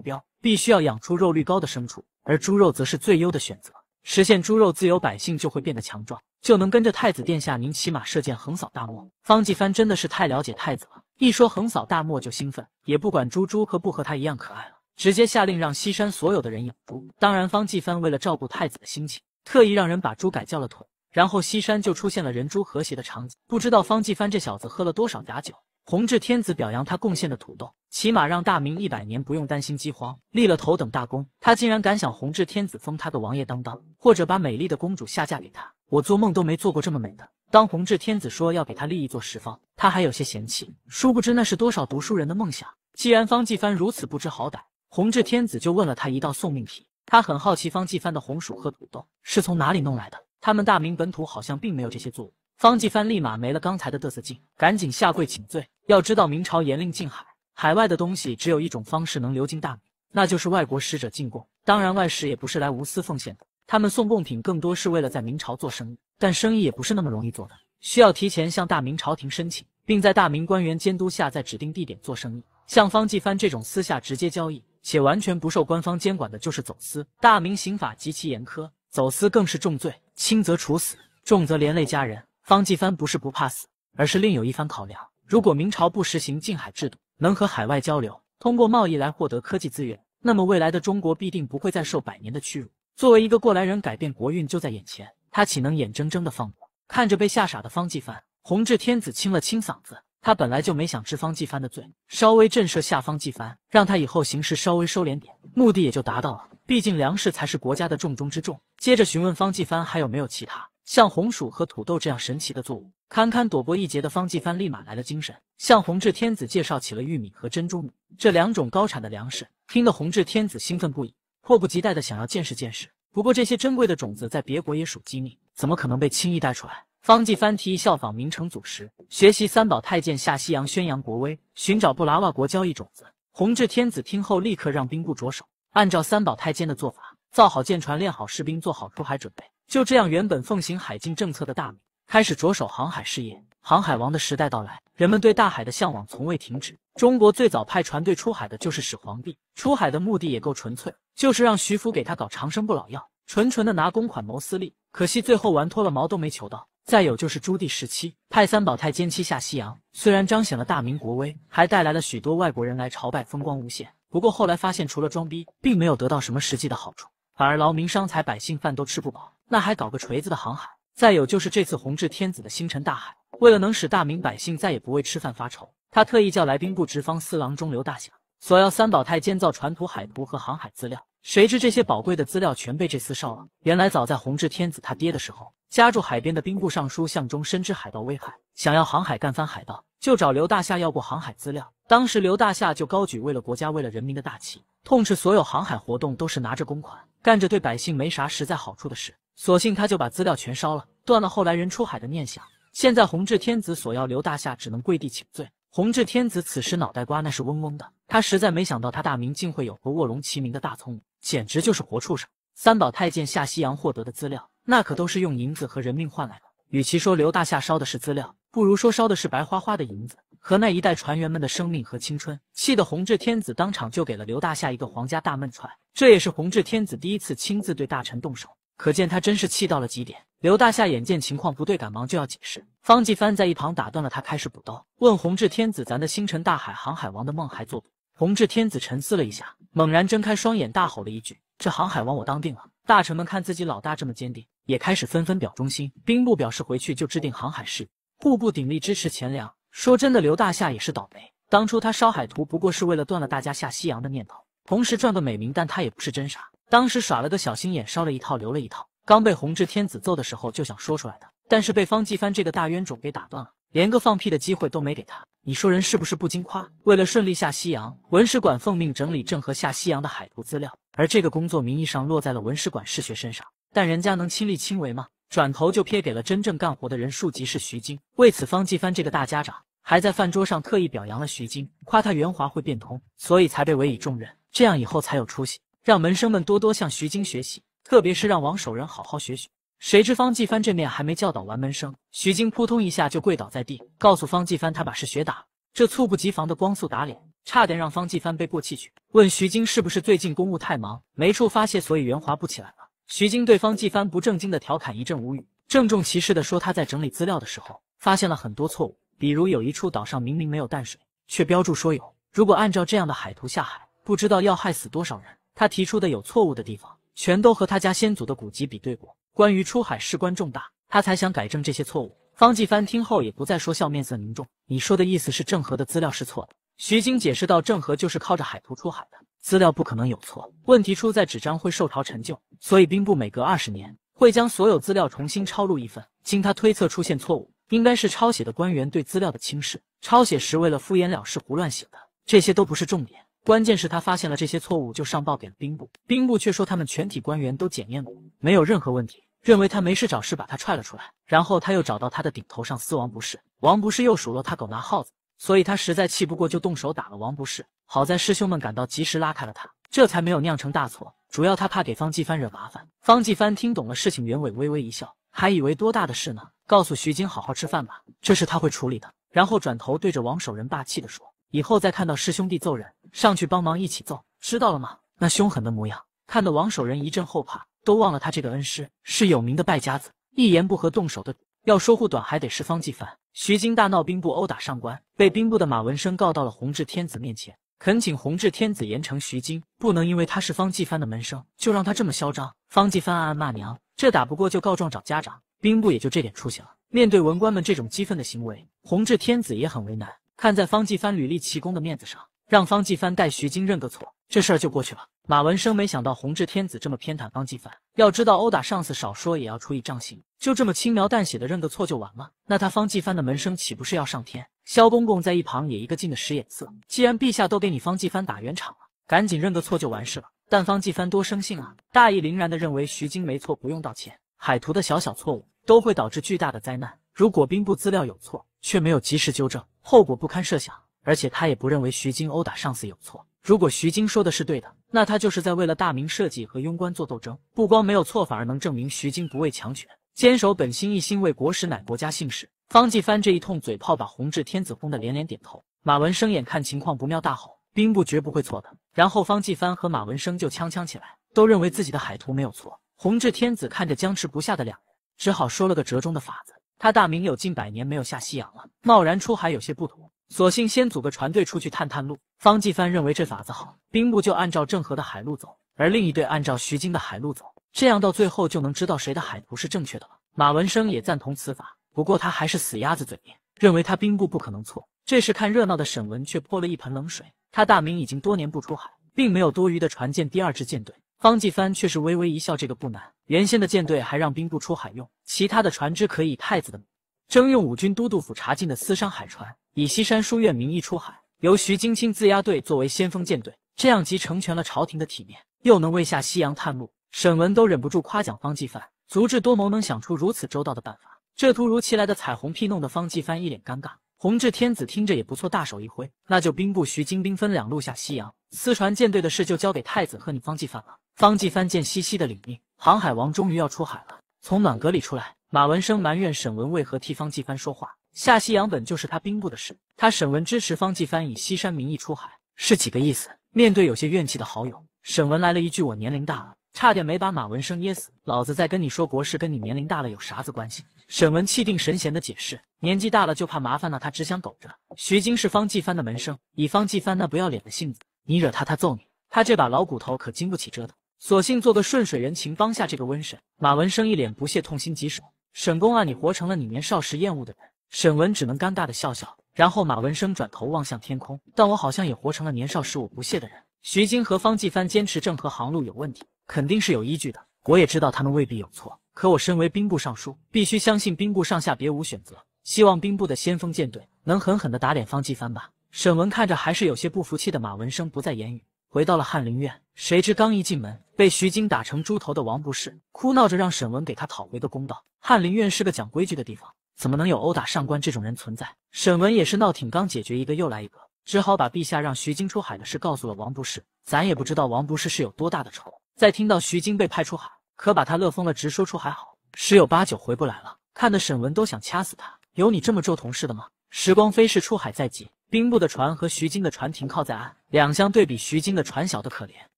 标，必须要养出肉率高的牲畜，而猪肉则是最优的选择。实现猪肉自由，百姓就会变得强壮，就能跟着太子殿下您骑马射箭，横扫大漠。方继藩真的是太了解太子了，一说横扫大漠就兴奋，也不管猪猪和不和他一样可爱了，直接下令让西山所有的人养猪。当然，方继藩为了照顾太子的心情，特意让人把猪改叫了腿，然后西山就出现了人猪和谐的场景。不知道方继藩这小子喝了多少假酒。弘治天子表扬他贡献的土豆，起码让大明一百年不用担心饥荒，立了头等大功。他竟然敢想弘治天子封他个王爷当当，或者把美丽的公主下嫁给他，我做梦都没做过这么美的。当弘治天子说要给他立一座十方，他还有些嫌弃，殊不知那是多少读书人的梦想。既然方继帆如此不知好歹，弘治天子就问了他一道送命题：他很好奇方继帆的红薯和土豆是从哪里弄来的，他们大明本土好像并没有这些作物。方继藩立马没了刚才的嘚瑟劲，赶紧下跪请罪。要知道，明朝严令禁海，海外的东西只有一种方式能流进大明，那就是外国使者进贡。当然，外使也不是来无私奉献的，他们送贡品更多是为了在明朝做生意。但生意也不是那么容易做的，需要提前向大明朝廷申请，并在大明官员监督下在指定地点做生意。像方继藩这种私下直接交易且完全不受官方监管的，就是走私。大明刑法极其严苛，走私更是重罪，轻则处死，重则连累家人。方继帆不是不怕死，而是另有一番考量。如果明朝不实行禁海制度，能和海外交流，通过贸易来获得科技资源，那么未来的中国必定不会再受百年的屈辱。作为一个过来人，改变国运就在眼前，他岂能眼睁睁的放过？看着被吓傻的方继帆，弘治天子清了清嗓子，他本来就没想治方继帆的罪，稍微震慑下方继帆，让他以后行事稍微收敛点，目的也就达到了。毕竟粮食才是国家的重中之重。接着询问方继帆还有没有其他。像红薯和土豆这样神奇的作物，堪堪躲过一劫的方继藩立马来了精神，向弘治天子介绍起了玉米和珍珠米这两种高产的粮食，听得弘治天子兴奋不已，迫不及待的想要见识见识。不过这些珍贵的种子在别国也属机密，怎么可能被轻易带出来？方继藩提议效仿明成祖时，学习三宝太监下西洋宣扬国威，寻找布拉瓦国交易种子。弘治天子听后立刻让兵部着手，按照三宝太监的做法，造好舰船，练好士兵，做好出海准备。就这样，原本奉行海禁政策的大明开始着手航海事业，航海王的时代到来。人们对大海的向往从未停止。中国最早派船队出海的就是始皇帝，出海的目的也够纯粹，就是让徐福给他搞长生不老药，纯纯的拿公款谋私利。可惜最后玩脱了毛都没求到。再有就是朱棣时期派三宝太监七下西洋，虽然彰显了大明国威，还带来了许多外国人来朝拜，风光无限。不过后来发现，除了装逼，并没有得到什么实际的好处，反而劳民伤财，百姓饭都吃不饱。那还搞个锤子的航海？再有就是这次弘治天子的星辰大海，为了能使大明百姓再也不为吃饭发愁，他特意叫来兵部直方司郎中刘大夏索要三宝太监造船图、海图和航海资料。谁知这些宝贵的资料全被这厮烧了。原来早在弘治天子他爹的时候，家住海边的兵部尚书向忠深知海盗危害，想要航海干翻海盗，就找刘大夏要过航海资料。当时刘大夏就高举为了国家、为了人民的大旗，痛斥所有航海活动都是拿着公款干着对百姓没啥实在好处的事。索性他就把资料全烧了，断了后来人出海的念想。现在弘治天子索要刘大夏，只能跪地请罪。弘治天子此时脑袋瓜那是嗡嗡的，他实在没想到他大明竟会有和卧龙齐名的大聪明，简直就是活畜生。三宝太监下西洋获得的资料，那可都是用银子和人命换来的。与其说刘大夏烧的是资料，不如说烧的是白花花的银子和那一代船员们的生命和青春。气得弘治天子当场就给了刘大夏一个皇家大闷踹，这也是弘治天子第一次亲自对大臣动手。可见他真是气到了极点。刘大夏眼见情况不对，赶忙就要解释，方继帆在一旁打断了他，开始补刀，问洪志天子：“咱的星辰大海、航海王的梦还做不？”洪志天子沉思了一下，猛然睁开双眼，大吼了一句：“这航海王我当定了！”大臣们看自己老大这么坚定，也开始纷纷表忠心。兵部表示回去就制定航海事户部鼎力支持钱粮。说真的，刘大夏也是倒霉，当初他烧海图不过是为了断了大家下西洋的念头，同时赚个美名，但他也不是真傻。当时耍了个小心眼，烧了一套，留了一套。刚被弘治天子揍的时候，就想说出来的，但是被方继藩这个大冤种给打断了，连个放屁的机会都没给他。你说人是不是不经夸？为了顺利下西洋，文史馆奉命整理郑和下西洋的海图资料，而这个工作名义上落在了文史馆士学身上，但人家能亲力亲为吗？转头就撇给了真正干活的人。庶吉是徐经，为此方继藩这个大家长还在饭桌上特意表扬了徐经，夸他圆滑会变通，所以才被委以重任，这样以后才有出息。让门生们多多向徐晶学习，特别是让王守仁好好学学。谁知方继帆这面还没教导完门生，徐晶扑通一下就跪倒在地，告诉方继帆他把事学大了。这猝不及防的光速打脸，差点让方继帆背过气去。问徐晶是不是最近公务太忙，没处发泄，所以圆滑不起来了？徐晶对方继帆不正经的调侃一阵无语，郑重其事的说他在整理资料的时候发现了很多错误，比如有一处岛上明明没有淡水，却标注说有。如果按照这样的海图下海，不知道要害死多少人。他提出的有错误的地方，全都和他家先祖的古籍比对过。关于出海事关重大，他才想改正这些错误。方继帆听后也不再说笑，面色凝重。你说的意思是郑和的资料是错的？徐经解释道：“郑和就是靠着海图出海的，资料不可能有错。问题出在纸张会受潮陈旧，所以兵部每隔二十年会将所有资料重新抄录一份。经他推测，出现错误应该是抄写的官员对资料的轻视，抄写时为了敷衍了事胡乱写的。这些都不是重点。”关键是，他发现了这些错误，就上报给了兵部。兵部却说他们全体官员都检验过，没有任何问题，认为他没事找事，把他踹了出来。然后他又找到他的顶头上司王不士，王不士又数落他狗拿耗子，所以他实在气不过，就动手打了王不士。好在师兄们赶到，及时拉开了他，这才没有酿成大错。主要他怕给方继帆惹麻烦。方继帆听懂了事情原委，微微一笑，还以为多大的事呢，告诉徐晶好好吃饭吧，这事他会处理的。然后转头对着王守仁霸气的说。以后再看到师兄弟揍人，上去帮忙一起揍，知道了吗？那凶狠的模样，看得王守仁一阵后怕，都忘了他这个恩师是有名的败家子，一言不合动手的。要说护短，还得是方继范。徐经大闹兵部，殴打上官，被兵部的马文生告到了弘治天子面前，恳请弘治天子严惩徐经，不能因为他是方继藩的门生，就让他这么嚣张。方继藩暗暗骂娘，这打不过就告状找家长，兵部也就这点出息了。面对文官们这种激愤的行为，弘治天子也很为难。看在方继帆屡立奇功的面子上，让方继帆代徐晶认个错，这事儿就过去了。马文生没想到弘治天子这么偏袒方继帆，要知道殴打上司少说也要处以杖刑，就这么轻描淡写的认个错就完了？那他方继帆的门生岂不是要上天？萧公公在一旁也一个劲的使眼色，既然陛下都给你方继帆打圆场了，赶紧认个错就完事了。但方继帆多生性啊，大义凛然的认为徐晶没错，不用道歉，海图的小小错误都会导致巨大的灾难。如果兵部资料有错，却没有及时纠正，后果不堪设想。而且他也不认为徐经殴打上司有错。如果徐经说的是对的，那他就是在为了大明社稷和庸官做斗争，不光没有错，反而能证明徐经不畏强权，坚守本心，一心为国事，乃国家幸事。方继藩这一通嘴炮，把弘治天子轰得连连点头。马文生眼看情况不妙，大吼：“兵部绝不会错的！”然后方继藩和马文生就呛呛起来，都认为自己的海图没有错。弘治天子看着僵持不下的两人，只好说了个折中的法子。他大明有近百年没有下西洋了，贸然出海有些不妥，索性先组个船队出去探探路。方继帆认为这法子好，兵部就按照郑和的海路走，而另一队按照徐经的海路走，这样到最后就能知道谁的海图是正确的了。马文生也赞同此法，不过他还是死鸭子嘴硬，认为他兵部不可能错。这时看热闹的沈文却泼了一盆冷水，他大明已经多年不出海，并没有多余的船舰，第二支舰队。方继帆却是微微一笑，这个不难。原先的舰队还让兵部出海用，其他的船只可以太子的征用五军都督府查禁的私商海船，以西山书院名义出海，由徐金清自押队作为先锋舰队。这样既成全了朝廷的体面，又能为下西洋探路。沈文都忍不住夸奖方继帆足智多谋，能想出如此周到的办法。这突如其来的彩虹屁弄得方继帆一脸尴尬。弘治天子听着也不错，大手一挥，那就兵部徐金兵分两路下西洋，私船舰队的事就交给太子和你方继帆了。方继帆见兮兮的领命，航海王终于要出海了。从暖阁里出来，马文生埋怨沈文为何替方继帆说话。下西洋本就是他兵部的事，他沈文支持方继帆以西山名义出海是几个意思？面对有些怨气的好友，沈文来了一句：“我年龄大了，差点没把马文生噎死。老子在跟你说国事，跟你年龄大了有啥子关系？”沈文气定神闲的解释：“年纪大了就怕麻烦了，他只想苟着。”徐经是方继帆的门生，以方继帆那不要脸的性子，你惹他他揍你，他这把老骨头可经不起折腾。索性做个顺水人情，帮下这个瘟神马文生一脸不屑，痛心疾首。沈公啊，你活成了你年少时厌恶的人。沈文只能尴尬的笑笑。然后马文生转头望向天空，但我好像也活成了年少时我不屑的人。徐晶和方继帆坚持郑和航路有问题，肯定是有依据的。我也知道他们未必有错，可我身为兵部尚书，必须相信兵部上下别无选择。希望兵部的先锋舰队能狠狠的打脸方继帆吧。沈文看着还是有些不服气的马文生，不再言语。回到了翰林院，谁知刚一进门，被徐晶打成猪头的王不是哭闹着让沈文给他讨回个公道。翰林院是个讲规矩的地方，怎么能有殴打上官这种人存在？沈文也是闹挺刚，解决一个又来一个，只好把陛下让徐晶出海的事告诉了王不是。咱也不知道王不是是有多大的仇，在听到徐晶被派出海，可把他乐疯了，直说出还好，十有八九回不来了。看得沈文都想掐死他，有你这么咒同事的吗？时光飞逝，出海在即。兵部的船和徐经的船停靠在岸，两相对比，徐经的船小得可怜。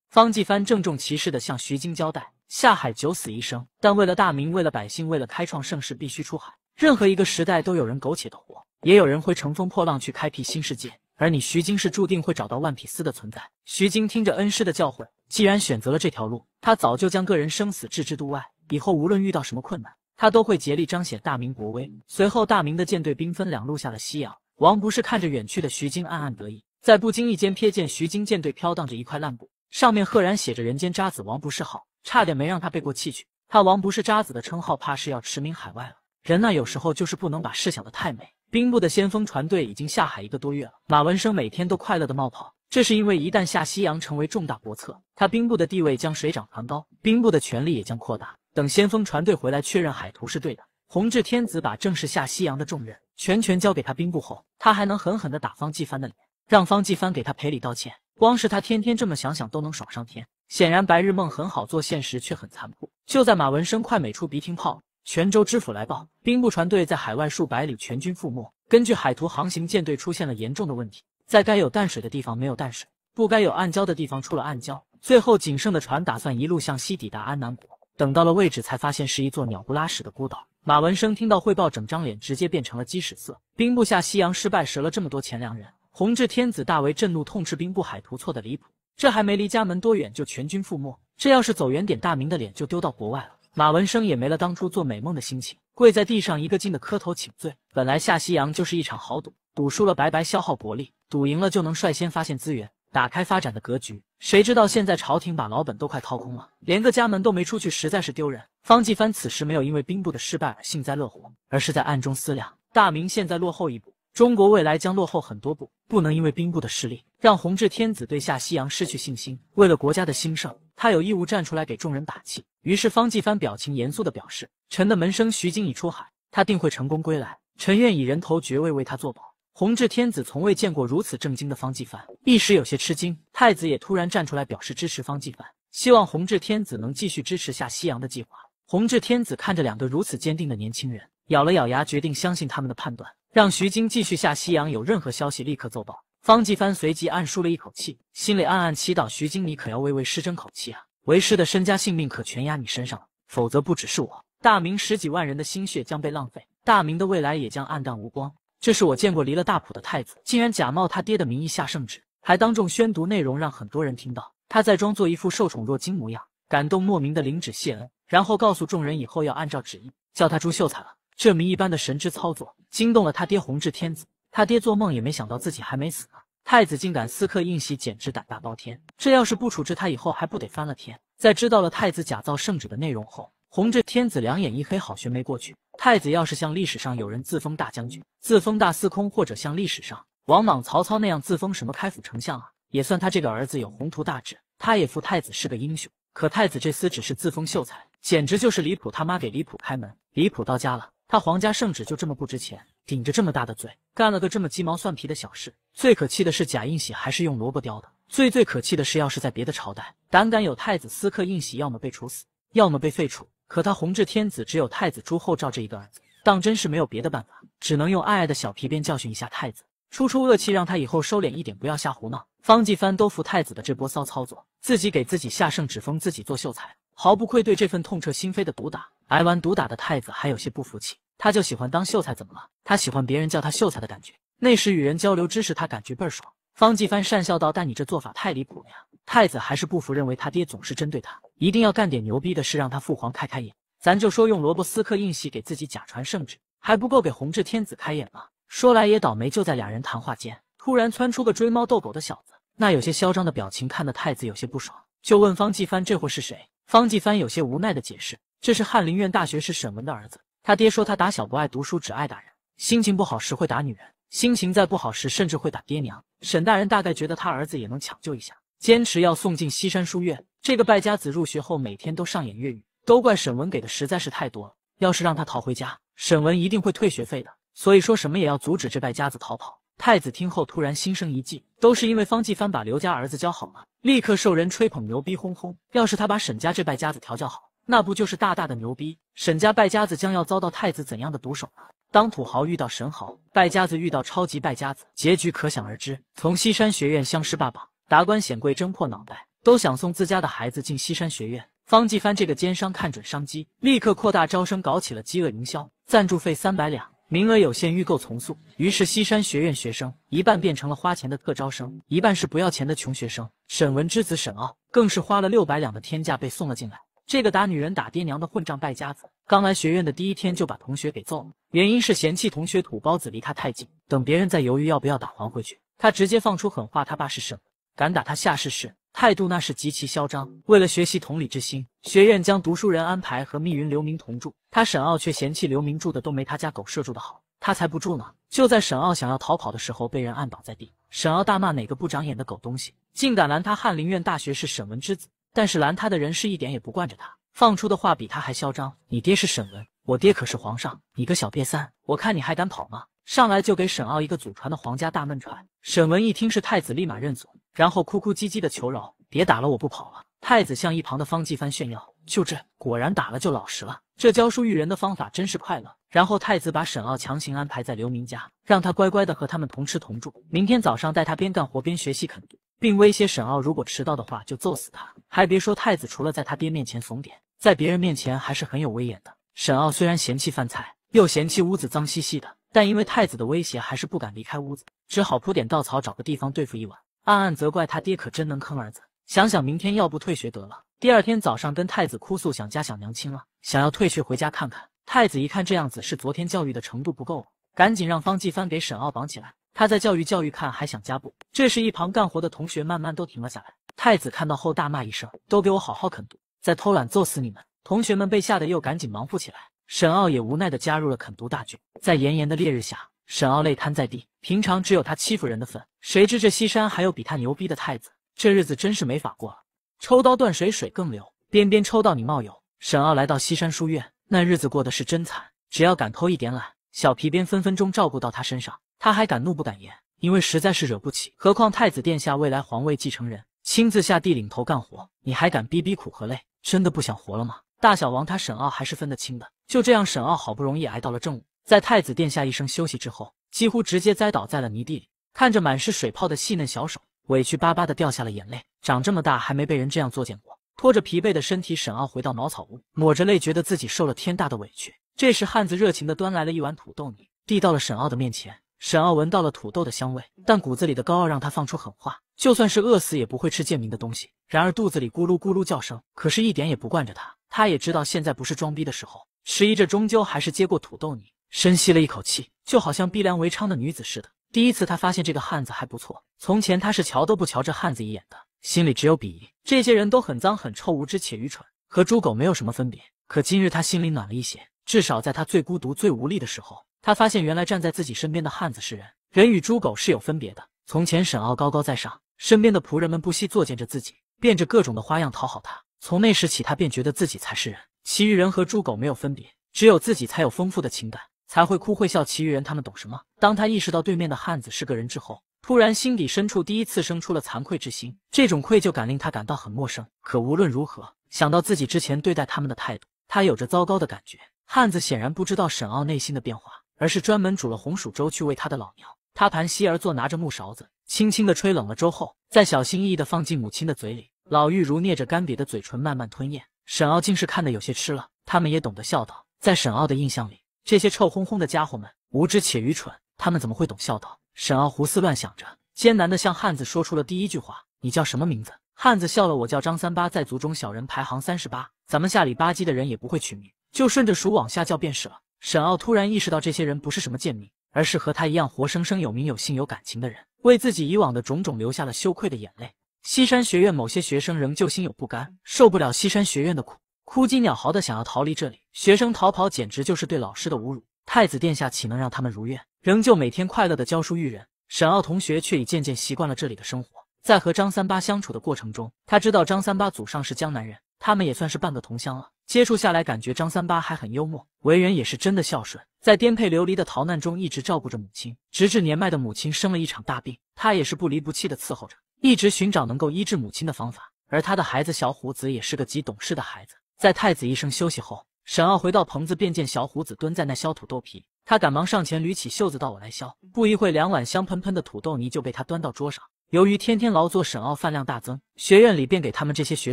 方继帆郑重其事地向徐经交代：“下海九死一生，但为了大明，为了百姓，为了开创盛世，必须出海。任何一个时代都有人苟且的活，也有人会乘风破浪去开辟新世界。而你，徐经是注定会找到万匹丝的存在。”徐经听着恩师的教诲，既然选择了这条路，他早就将个人生死置之度外。以后无论遇到什么困难，他都会竭力彰显大明国威。随后，大明的舰队兵分两路，下了西洋。王不是看着远去的徐晶，暗暗得意，在不经意间瞥见徐晶舰队飘荡着一块烂布，上面赫然写着“人间渣子王不是好”，差点没让他背过气去。他王不是渣子的称号，怕是要驰名海外了。人呐，有时候就是不能把事想的太美。兵部的先锋船队已经下海一个多月了，马文生每天都快乐的冒泡，这是因为一旦下西洋成为重大国策，他兵部的地位将水涨船高，兵部的权力也将扩大。等先锋船队回来，确认海图是对的。弘治天子把正式下西洋的重任全权交给他兵部后，他还能狠狠地打方继藩的脸，让方继藩给他赔礼道歉。光是他天天这么想想都能爽上天。显然白日梦很好做，现实却很残酷。就在马文生快美出鼻涕泡，泉州知府来报，兵部船队在海外数百里全军覆没。根据海图航行，舰队出现了严重的问题，在该有淡水的地方没有淡水，不该有暗礁的地方出了暗礁。最后仅剩的船打算一路向西抵达安南国，等到了位置才发现是一座鸟不拉屎的孤岛。马文生听到汇报，整张脸直接变成了鸡屎色。兵部下西洋失败，折了这么多钱粮人。弘治天子大为震怒，痛斥兵部海图错的离谱。这还没离家门多远就全军覆没，这要是走远点，大明的脸就丢到国外了。马文生也没了当初做美梦的心情，跪在地上一个劲的磕头请罪。本来下西洋就是一场豪赌，赌输了白白消耗国力，赌赢了就能率先发现资源，打开发展的格局。谁知道现在朝廷把老本都快掏空了，连个家门都没出去，实在是丢人。方继帆此时没有因为兵部的失败而幸灾乐祸，而是在暗中思量：大明现在落后一步，中国未来将落后很多步，不能因为兵部的失利让弘治天子对夏西洋失去信心。为了国家的兴盛，他有义务站出来给众人打气。于是方继帆表情严肃地表示：“臣的门生徐经已出海，他定会成功归来，臣愿以人头爵位为他作保。”弘治天子从未见过如此正经的方继帆，一时有些吃惊。太子也突然站出来表示支持方继帆，希望弘治天子能继续支持夏西洋的计划。弘治天子看着两个如此坚定的年轻人，咬了咬牙，决定相信他们的判断，让徐经继续下西洋，有任何消息立刻奏报。方继帆随即暗舒了一口气，心里暗暗祈祷：“徐经，你可要为为师争口气啊！为师的身家性命可全压你身上了，否则不只是我，大明十几万人的心血将被浪费，大明的未来也将暗淡无光。”这是我见过离了大谱的太子，竟然假冒他爹的名义下圣旨，还当众宣读内容，让很多人听到。他在装作一副受宠若惊模样，感动莫名的领旨谢恩。然后告诉众人，以后要按照旨意叫他朱秀才了。这谜一般的神之操作，惊动了他爹弘治天子。他爹做梦也没想到自己还没死呢，太子竟敢私刻印玺，简直胆大包天。这要是不处置他，以后还不得翻了天？在知道了太子假造圣旨的内容后，弘治天子两眼一黑，好悬没过去。太子要是像历史上有人自封大将军、自封大司空，或者像历史上王莽、曹操那样自封什么开府丞相啊，也算他这个儿子有宏图大志，他也服太子是个英雄。可太子这厮只是自封秀才。简直就是离谱！他妈给离谱开门，离谱到家了。他皇家圣旨就这么不值钱，顶着这么大的罪，干了个这么鸡毛蒜皮的小事。最可气的是假印玺还是用萝卜雕的。最最可气的是，要是在别的朝代，胆敢有太子私刻印玺，要么被处死，要么被废黜。可他弘治天子只有太子朱厚照这一个儿子，当真是没有别的办法，只能用爱爱的小皮鞭教训一下太子，出出恶气，让他以后收敛一点，不要瞎胡闹。方继藩都服太子的这波骚操作，自己给自己下圣旨封自己做秀才。毫不愧对这份痛彻心扉的毒打，挨完毒打的太子还有些不服气。他就喜欢当秀才，怎么了？他喜欢别人叫他秀才的感觉。那时与人交流知识，他感觉倍儿爽。方继帆讪笑道：“但你这做法太离谱了呀！”太子还是不服，认为他爹总是针对他，一定要干点牛逼的事，让他父皇开开眼。咱就说用罗伯斯克印玺给自己假传圣旨，还不够给弘治天子开眼吗？说来也倒霉，就在俩人谈话间，突然窜出个追猫逗狗的小子，那有些嚣张的表情，看得太子有些不爽，就问方继帆：“这货是谁？”方继帆有些无奈的解释：“这是翰林院大学士沈文的儿子，他爹说他打小不爱读书，只爱打人。心情不好时会打女人，心情再不好时甚至会打爹娘。沈大人大概觉得他儿子也能抢救一下，坚持要送进西山书院。这个败家子入学后每天都上演越狱，都怪沈文给的实在是太多了。要是让他逃回家，沈文一定会退学费的。所以说什么也要阻止这败家子逃跑。”太子听后，突然心生一计，都是因为方继藩把刘家儿子教好了，立刻受人吹捧牛逼哄哄。要是他把沈家这败家子调教好，那不就是大大的牛逼？沈家败家子将要遭到太子怎样的毒手呢？当土豪遇到神豪，败家子遇到超级败家子，结局可想而知。从西山学院消失霸榜，达官显贵争破脑袋都想送自家的孩子进西山学院。方继藩这个奸商看准商机，立刻扩大招生，搞起了饥饿营销，赞助费三百两。名额有限，欲购从速。于是西山学院学生一半变成了花钱的特招生，一半是不要钱的穷学生。沈文之子沈傲更是花了六百两的天价被送了进来。这个打女人打爹娘的混账败家子，刚来学院的第一天就把同学给揍了，原因是嫌弃同学土包子离他太近。等别人在犹豫要不要打还回去，他直接放出狠话：他爸是沈，敢打他下试试。态度那是极其嚣张。为了学习同理之心，学院将读书人安排和密云刘明同住。他沈傲却嫌弃刘明住的都没他家狗舍住的好，他才不住呢。就在沈傲想要逃跑的时候，被人按倒在地。沈傲大骂哪个不长眼的狗东西，竟敢拦他！翰林院大学士沈文之子，但是拦他的人是一点也不惯着他，放出的话比他还嚣张。你爹是沈文，我爹可是皇上，你个小瘪三，我看你还敢跑吗？上来就给沈傲一个祖传的皇家大闷踹。沈文一听是太子，立马认怂。然后哭哭唧唧的求饶，别打了，我不跑了。太子向一旁的方继帆炫耀，就这，果然打了就老实了。这教书育人的方法真是快乐。然后太子把沈傲强行安排在刘明家，让他乖乖的和他们同吃同住，明天早上带他边干活边学习啃读，并威胁沈傲，如果迟到的话就揍死他。还别说，太子除了在他爹面前怂点，在别人面前还是很有威严的。沈傲虽然嫌弃饭菜，又嫌弃屋子脏兮兮的，但因为太子的威胁，还是不敢离开屋子，只好铺点稻草，找个地方对付一晚。暗暗责怪他爹，可真能坑儿子。想想明天，要不退学得了。第二天早上，跟太子哭诉，想家，想娘亲了，想要退学回家看看。太子一看这样子，是昨天教育的程度不够，赶紧让方继帆给沈傲绑起来。他在教育教育，看还想家不？这时一旁干活的同学慢慢都停了下来。太子看到后大骂一声：“都给我好好啃毒，再偷懒，揍死你们！”同学们被吓得又赶紧忙活起来。沈傲也无奈的加入了啃毒大军，在炎炎的烈日下。沈傲泪瘫在地，平常只有他欺负人的份，谁知这西山还有比他牛逼的太子，这日子真是没法过了。抽刀断水，水更流，鞭鞭抽到你冒油。沈傲来到西山书院，那日子过得是真惨，只要敢偷一点懒，小皮鞭分分钟照顾到他身上，他还敢怒不敢言，因为实在是惹不起。何况太子殿下未来皇位继承人，亲自下地领头干活，你还敢逼逼苦和累？真的不想活了吗？大小王他沈傲还是分得清的。就这样，沈傲好不容易挨到了正午。在太子殿下一声休息之后，几乎直接栽倒在了泥地里。看着满是水泡的细嫩小手，委屈巴巴的掉下了眼泪。长这么大还没被人这样作践过。拖着疲惫的身体，沈傲回到茅草屋，抹着泪，觉得自己受了天大的委屈。这时，汉子热情的端来了一碗土豆泥，递到了沈傲的面前。沈傲闻到了土豆的香味，但骨子里的高傲让他放出狠话：就算是饿死，也不会吃贱民的东西。然而，肚子里咕噜咕噜叫声，可是一点也不惯着他。他也知道现在不是装逼的时候，迟疑着，终究还是接过土豆泥。深吸了一口气，就好像逼良为娼的女子似的。第一次，他发现这个汉子还不错。从前，他是瞧都不瞧这汉子一眼的，心里只有鄙夷。这些人都很脏、很臭、无知且愚蠢，和猪狗没有什么分别。可今日，他心里暖了一些。至少在他最孤独、最无力的时候，他发现原来站在自己身边的汉子是人。人与猪狗是有分别的。从前，沈傲高高在上，身边的仆人们不惜作践着自己，变着各种的花样讨好他。从那时起，他便觉得自己才是人，其余人和猪狗没有分别，只有自己才有丰富的情感。才会哭会笑，其余人他们懂什么？当他意识到对面的汉子是个人之后，突然心底深处第一次生出了惭愧之心。这种愧疚感令他感到很陌生。可无论如何，想到自己之前对待他们的态度，他有着糟糕的感觉。汉子显然不知道沈傲内心的变化，而是专门煮了红薯粥去喂他的老娘。他盘膝而坐，拿着木勺子，轻轻的吹冷了粥后，再小心翼翼的放进母亲的嘴里。老妪如捏着干瘪的嘴唇慢慢吞咽。沈傲竟是看得有些痴了。他们也懂得笑道，在沈傲的印象里。这些臭烘烘的家伙们，无知且愚蠢，他们怎么会懂孝道？沈傲胡思乱想着，艰难地向汉子说出了第一句话：“你叫什么名字？”汉子笑了：“我叫张三八，在族中小人排行三十八。咱们下里吧唧的人也不会取名，就顺着数往下叫便是了。”沈傲突然意识到，这些人不是什么贱民，而是和他一样活生生有名有姓有感情的人，为自己以往的种种流下了羞愧的眼泪。西山学院某些学生仍旧心有不甘，受不了西山学院的苦。哭鸡鸟嚎的想要逃离这里，学生逃跑简直就是对老师的侮辱。太子殿下岂能让他们如愿？仍旧每天快乐的教书育人。沈傲同学却已渐渐习惯了这里的生活，在和张三八相处的过程中，他知道张三八祖上是江南人，他们也算是半个同乡了。接触下来，感觉张三八还很幽默，为人也是真的孝顺。在颠沛流离的逃难中，一直照顾着母亲，直至年迈的母亲生了一场大病，他也是不离不弃的伺候着，一直寻找能够医治母亲的方法。而他的孩子小虎子也是个极懂事的孩子。在太子医生休息后，沈傲回到棚子，便见小胡子蹲在那削土豆皮。他赶忙上前捋起袖子，道：“我来削。”不一会，两碗香喷喷的土豆泥就被他端到桌上。由于天天劳作，沈傲饭量大增，学院里便给他们这些学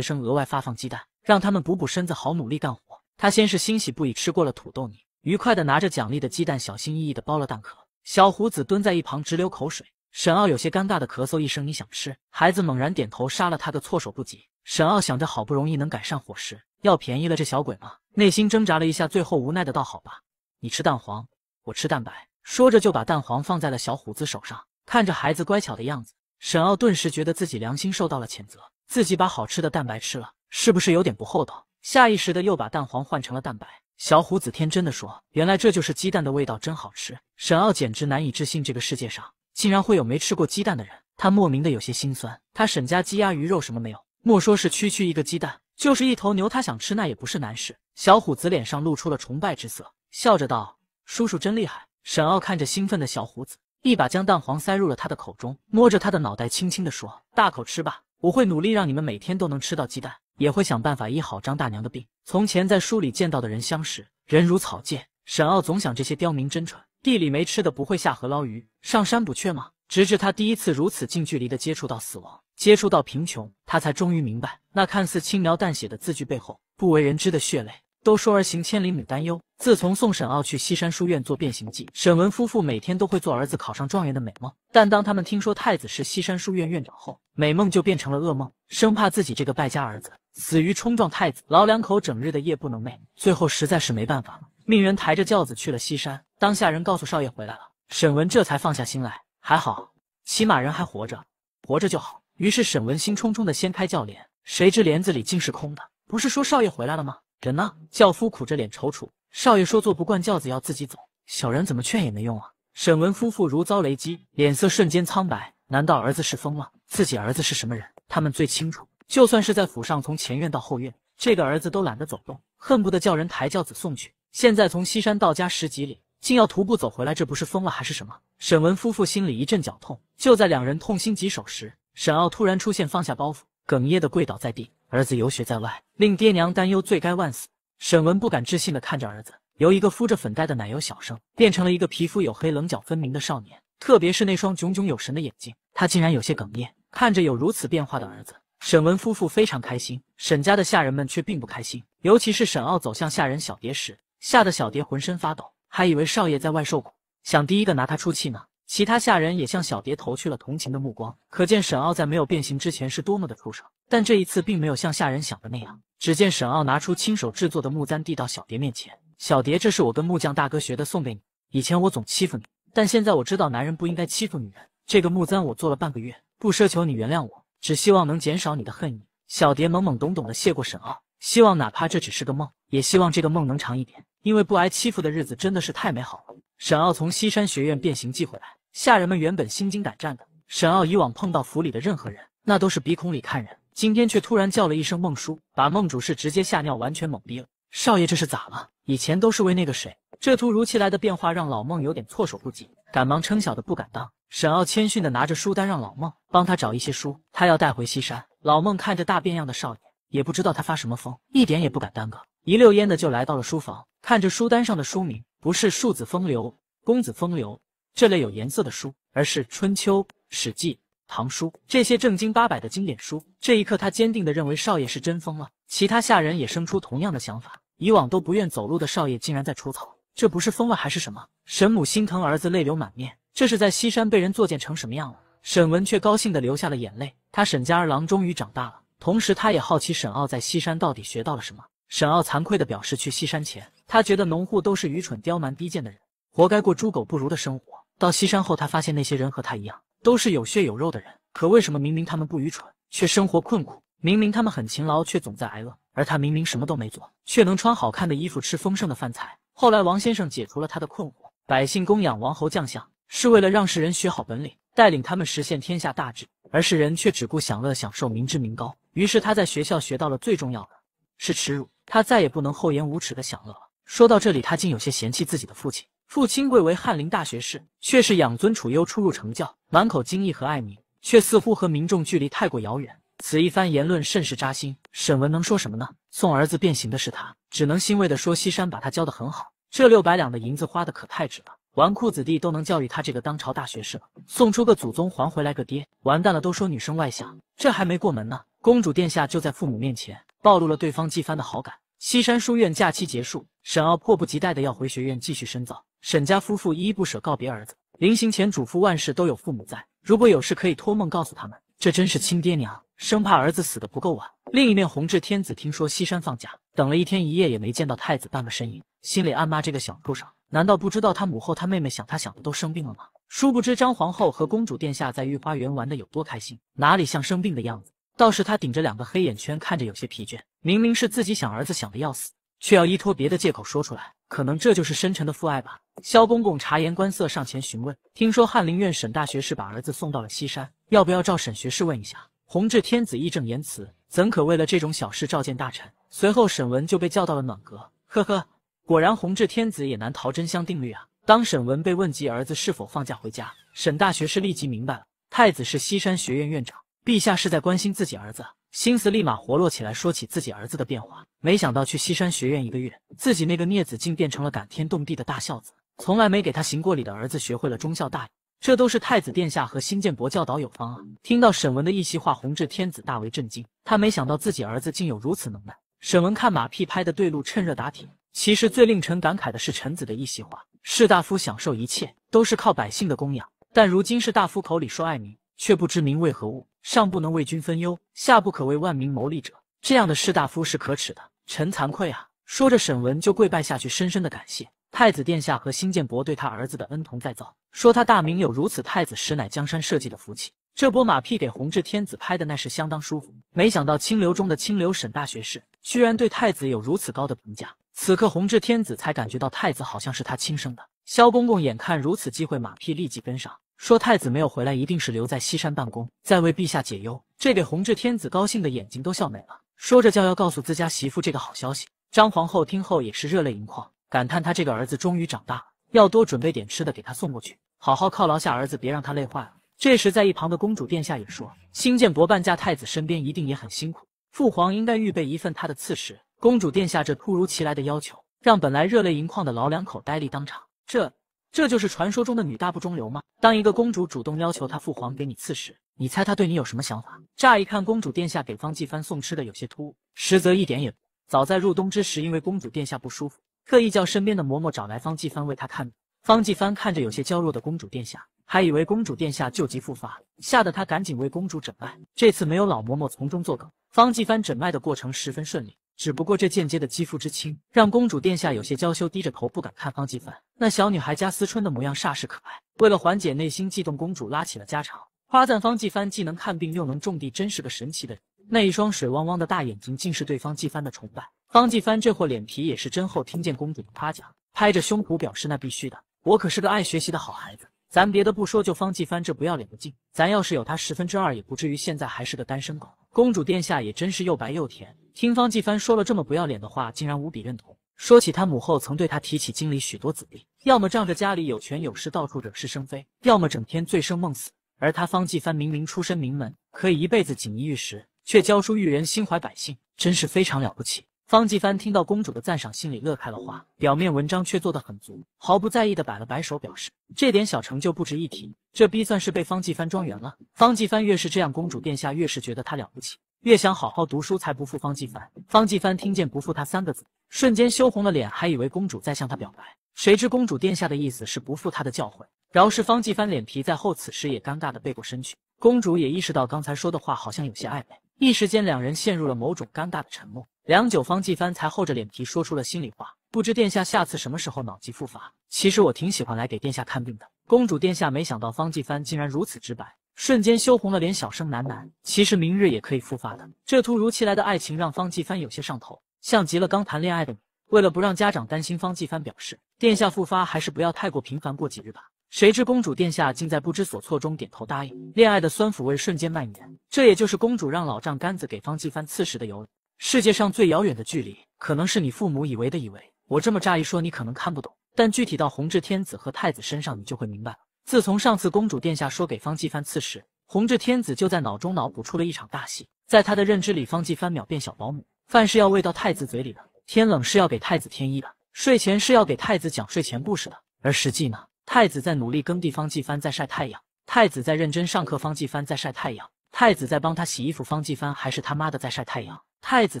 生额外发放鸡蛋，让他们补补身子，好努力干活。他先是欣喜不已，吃过了土豆泥，愉快的拿着奖励的鸡蛋，小心翼翼的剥了蛋壳。小胡子蹲在一旁直流口水。沈傲有些尴尬的咳嗽一声：“你想吃？”孩子猛然点头，杀了他个措手不及。沈傲想着，好不容易能改善伙食。要便宜了这小鬼吗？内心挣扎了一下，最后无奈的道：“好吧，你吃蛋黄，我吃蛋白。”说着就把蛋黄放在了小虎子手上。看着孩子乖巧的样子，沈傲顿时觉得自己良心受到了谴责，自己把好吃的蛋白吃了，是不是有点不厚道？下意识的又把蛋黄换成了蛋白。小虎子天真的说：“原来这就是鸡蛋的味道，真好吃。”沈傲简直难以置信，这个世界上竟然会有没吃过鸡蛋的人。他莫名的有些心酸，他沈家鸡鸭鱼肉什么没有，莫说是区区一个鸡蛋。就是一头牛，他想吃那也不是难事。小虎子脸上露出了崇拜之色，笑着道：“叔叔真厉害。”沈傲看着兴奋的小虎子，一把将蛋黄塞入了他的口中，摸着他的脑袋，轻轻地说：“大口吃吧，我会努力让你们每天都能吃到鸡蛋，也会想办法医好张大娘的病。”从前在书里见到的人相识，人如草芥。沈傲总想这些刁民真蠢，地里没吃的不会下河捞鱼，上山捕雀吗？直至他第一次如此近距离的接触到死亡。接触到贫穷，他才终于明白，那看似轻描淡写的字句背后，不为人知的血泪。都说儿行千里母担忧。自从送沈傲去西山书院做变形记，沈文夫妇每天都会做儿子考上状元的美梦。但当他们听说太子是西山书院院长后，美梦就变成了噩梦，生怕自己这个败家儿子死于冲撞太子。老两口整日的夜不能寐，最后实在是没办法了，命人抬着轿子去了西山。当下人告诉少爷回来了，沈文这才放下心来，还好，起码人还活着，活着就好。于是沈文心冲冲的掀开轿帘，谁知帘子里竟是空的。不是说少爷回来了吗？人呢？轿夫苦着脸踌躇。少爷说坐不惯轿子，要自己走。小人怎么劝也没用啊！沈文夫妇如遭雷击，脸色瞬间苍白。难道儿子是疯了？自己儿子是什么人？他们最清楚。就算是在府上，从前院到后院，这个儿子都懒得走动，恨不得叫人抬轿子送去。现在从西山到家十几里，竟要徒步走回来，这不是疯了还是什么？沈文夫妇心里一阵绞痛。就在两人痛心疾首时，沈傲突然出现，放下包袱，哽咽的跪倒在地。儿子游学在外，令爹娘担忧，罪该万死。沈文不敢置信的看着儿子，由一个敷着粉黛的奶油小生，变成了一个皮肤黝黑、棱角分明的少年，特别是那双炯炯有神的眼睛，他竟然有些哽咽。看着有如此变化的儿子，沈文夫妇非常开心。沈家的下人们却并不开心，尤其是沈傲走向下人小蝶时，吓得小蝶浑身发抖，还以为少爷在外受苦，想第一个拿他出气呢。其他下人也向小蝶投去了同情的目光，可见沈傲在没有变形之前是多么的畜生。但这一次并没有像下人想的那样，只见沈傲拿出亲手制作的木簪递到小蝶面前：“小蝶，这是我跟木匠大哥学的，送给你。以前我总欺负你，但现在我知道男人不应该欺负女人。这个木簪我做了半个月，不奢求你原谅我，只希望能减少你的恨意。”小蝶懵懵懂懂的谢过沈傲，希望哪怕这只是个梦，也希望这个梦能长一点，因为不挨欺负的日子真的是太美好了。沈傲从西山学院变形寄回来。下人们原本心惊胆战的，沈傲以往碰到府里的任何人，那都是鼻孔里看人。今天却突然叫了一声“孟叔”，把孟主事直接吓尿，完全懵逼了。少爷这是咋了？以前都是为那个谁，这突如其来的变化让老孟有点措手不及，赶忙称小的不敢当。沈傲谦逊的拿着书单，让老孟帮他找一些书，他要带回西山。老孟看着大变样的少爷，也不知道他发什么疯，一点也不敢耽搁，一溜烟的就来到了书房，看着书单上的书名，不是庶子风流，公子风流。这类有颜色的书，而是《春秋》《史记》《唐书》这些正经八百的经典书。这一刻，他坚定地认为少爷是真疯了。其他下人也生出同样的想法。以往都不愿走路的少爷，竟然在锄草，这不是疯了还是什么？沈母心疼儿子，泪流满面。这是在西山被人作贱成什么样了？沈文却高兴地流下了眼泪。他沈家二郎终于长大了。同时，他也好奇沈傲在西山到底学到了什么。沈傲惭愧地表示，去西山前，他觉得农户都是愚蠢、刁蛮、低贱的人，活该过猪狗不如的生活。到西山后，他发现那些人和他一样，都是有血有肉的人。可为什么明明他们不愚蠢，却生活困苦；明明他们很勤劳，却总在挨饿。而他明明什么都没做，却能穿好看的衣服，吃丰盛的饭菜。后来王先生解除了他的困惑：百姓供养王侯将相，是为了让世人学好本领，带领他们实现天下大治；而世人却只顾享乐，享受民脂民膏。于是他在学校学到了最重要的，是耻辱。他再也不能厚颜无耻的享乐了。说到这里，他竟有些嫌弃自己的父亲。父亲贵为翰林大学士，却是养尊处优，出入成教，满口精义和爱民，却似乎和民众距离太过遥远。此一番言论甚是扎心。沈文能说什么呢？送儿子变形的是他，只能欣慰的说西山把他教的很好。这六百两的银子花的可太值了，纨绔子弟都能教育他这个当朝大学士了。送出个祖宗，还回来个爹，完蛋了。都说女生外向，这还没过门呢，公主殿下就在父母面前暴露了对方季帆的好感。西山书院假期结束，沈傲迫不及待的要回学院继续深造。沈家夫妇依依不舍告别儿子，临行前嘱咐万事都有父母在，如果有事可以托梦告诉他们。这真是亲爹娘，生怕儿子死的不够晚。另一面，弘治天子听说西山放假，等了一天一夜也没见到太子半个身影，心里暗骂这个小畜生，难道不知道他母后、他妹妹想他想的都生病了吗？殊不知张皇后和公主殿下在御花园玩的有多开心，哪里像生病的样子。倒是他顶着两个黑眼圈，看着有些疲倦。明明是自己想儿子想的要死，却要依托别的借口说出来。可能这就是深沉的父爱吧。萧公公察言观色，上前询问：“听说翰林院沈大学士把儿子送到了西山，要不要召沈学士问一下？”弘治天子义正言辞：“怎可为了这种小事召见大臣？”随后，沈文就被叫到了暖阁。呵呵，果然弘治天子也难逃真相定律啊！当沈文被问及儿子是否放假回家，沈大学士立即明白了：太子是西山学院院长。陛下是在关心自己儿子，心思立马活络起来，说起自己儿子的变化。没想到去西山学院一个月，自己那个孽子竟变成了感天动地的大孝子，从来没给他行过礼的儿子学会了忠孝大义，这都是太子殿下和新建伯教导有方啊！听到沈文的一席话，弘治天子大为震惊，他没想到自己儿子竟有如此能耐。沈文看马屁拍的对路，趁热打铁。其实最令臣感慨的是臣子的一席话：士大夫享受一切都是靠百姓的供养，但如今士大夫口里说爱民，却不知民为何物。上不能为君分忧，下不可为万民谋利者，这样的士大夫是可耻的。臣惭愧啊！说着，沈文就跪拜下去，深深的感谢太子殿下和新建伯对他儿子的恩同再造，说他大明有如此太子，实乃江山社稷的福气。这波马屁给弘治天子拍的那是相当舒服。没想到清流中的清流沈大学士，居然对太子有如此高的评价。此刻弘治天子才感觉到太子好像是他亲生的。萧公公眼看如此机会，马屁立即跟上。说太子没有回来，一定是留在西山办公，在为陛下解忧。这给弘治天子高兴的眼睛都笑美了。说着就要告诉自家媳妇这个好消息。张皇后听后也是热泪盈眶，感叹他这个儿子终于长大了。要多准备点吃的给他送过去，好好犒劳下儿子，别让他累坏了。这时，在一旁的公主殿下也说：“新建伯伴驾太子身边，一定也很辛苦。父皇应该预备一份他的赐食。”公主殿下这突如其来的要求，让本来热泪盈眶的老两口呆立当场。这。这就是传说中的女大不中留吗？当一个公主主动要求她父皇给你赐食，你猜她对你有什么想法？乍一看，公主殿下给方继帆送吃的有些突兀，实则一点也不。早在入冬之时，因为公主殿下不舒服，特意叫身边的嬷嬷找来方继帆为她看病。方继帆看着有些娇弱的公主殿下，还以为公主殿下旧疾复发，吓得他赶紧为公主诊脉。这次没有老嬷嬷从中作梗，方继帆诊脉的过程十分顺利。只不过这间接的肌肤之亲，让公主殿下有些娇羞，低着头不敢看方继帆。那小女孩家思春的模样煞是可爱。为了缓解内心悸动，公主拉起了家常，夸赞方继帆既能看病又能种地，真是个神奇的人。那一双水汪汪的大眼睛，竟是对方继帆的崇拜。方继帆这货脸皮也是真厚，听见公主的夸奖，拍着胸脯表示那必须的，我可是个爱学习的好孩子。咱别的不说，就方继帆这不要脸的劲，咱要是有他十分之二，也不至于现在还是个单身狗。公主殿下也真是又白又甜。听方继帆说了这么不要脸的话，竟然无比认同。说起他母后曾对他提起，京里许多子弟，要么仗着家里有权有势到处惹是生非，要么整天醉生梦死。而他方继帆明明出身名门，可以一辈子锦衣玉食，却教书育人，心怀百姓，真是非常了不起。方继帆听到公主的赞赏，心里乐开了花，表面文章却做得很足，毫不在意的摆了摆手，表示这点小成就不值一提。这逼算是被方继帆装圆了。方继帆越是这样，公主殿下越是觉得他了不起。越想好好读书，才不负方继帆。方继帆听见“不负他”三个字，瞬间羞红了脸，还以为公主在向他表白，谁知公主殿下的意思是不负他的教诲。饶是方继帆脸皮再厚，此时也尴尬的背过身去。公主也意识到刚才说的话好像有些暧昧，一时间两人陷入了某种尴尬的沉默。良久，方继帆才厚着脸皮说出了心里话：“不知殿下下次什么时候脑疾复发？其实我挺喜欢来给殿下看病的。”公主殿下没想到方继帆竟然如此直白。瞬间羞红了脸，小声喃喃：“其实明日也可以复发的。”这突如其来的爱情让方继帆有些上头，像极了刚谈恋爱的你。为了不让家长担心，方继帆表示：“殿下复发还是不要太过频繁，过几日吧。”谁知公主殿下竟在不知所措中点头答应。恋爱的酸腐味瞬间蔓延，这也就是公主让老丈杆子给方继帆刺时的由来。世界上最遥远的距离，可能是你父母以为的以为。我这么乍一说，你可能看不懂，但具体到弘治天子和太子身上，你就会明白了。自从上次公主殿下说给方继帆赐食，弘治天子就在脑中脑补出了一场大戏。在他的认知里，方继帆秒变小保姆，饭是要喂到太子嘴里的，天冷是要给太子添衣的，睡前是要给太子讲睡前故事的。而实际呢，太子在努力耕地，方继帆在晒太阳；太子在认真上课，方继帆在晒太阳；太子在帮他洗衣服，方继帆还是他妈的在晒太阳。太子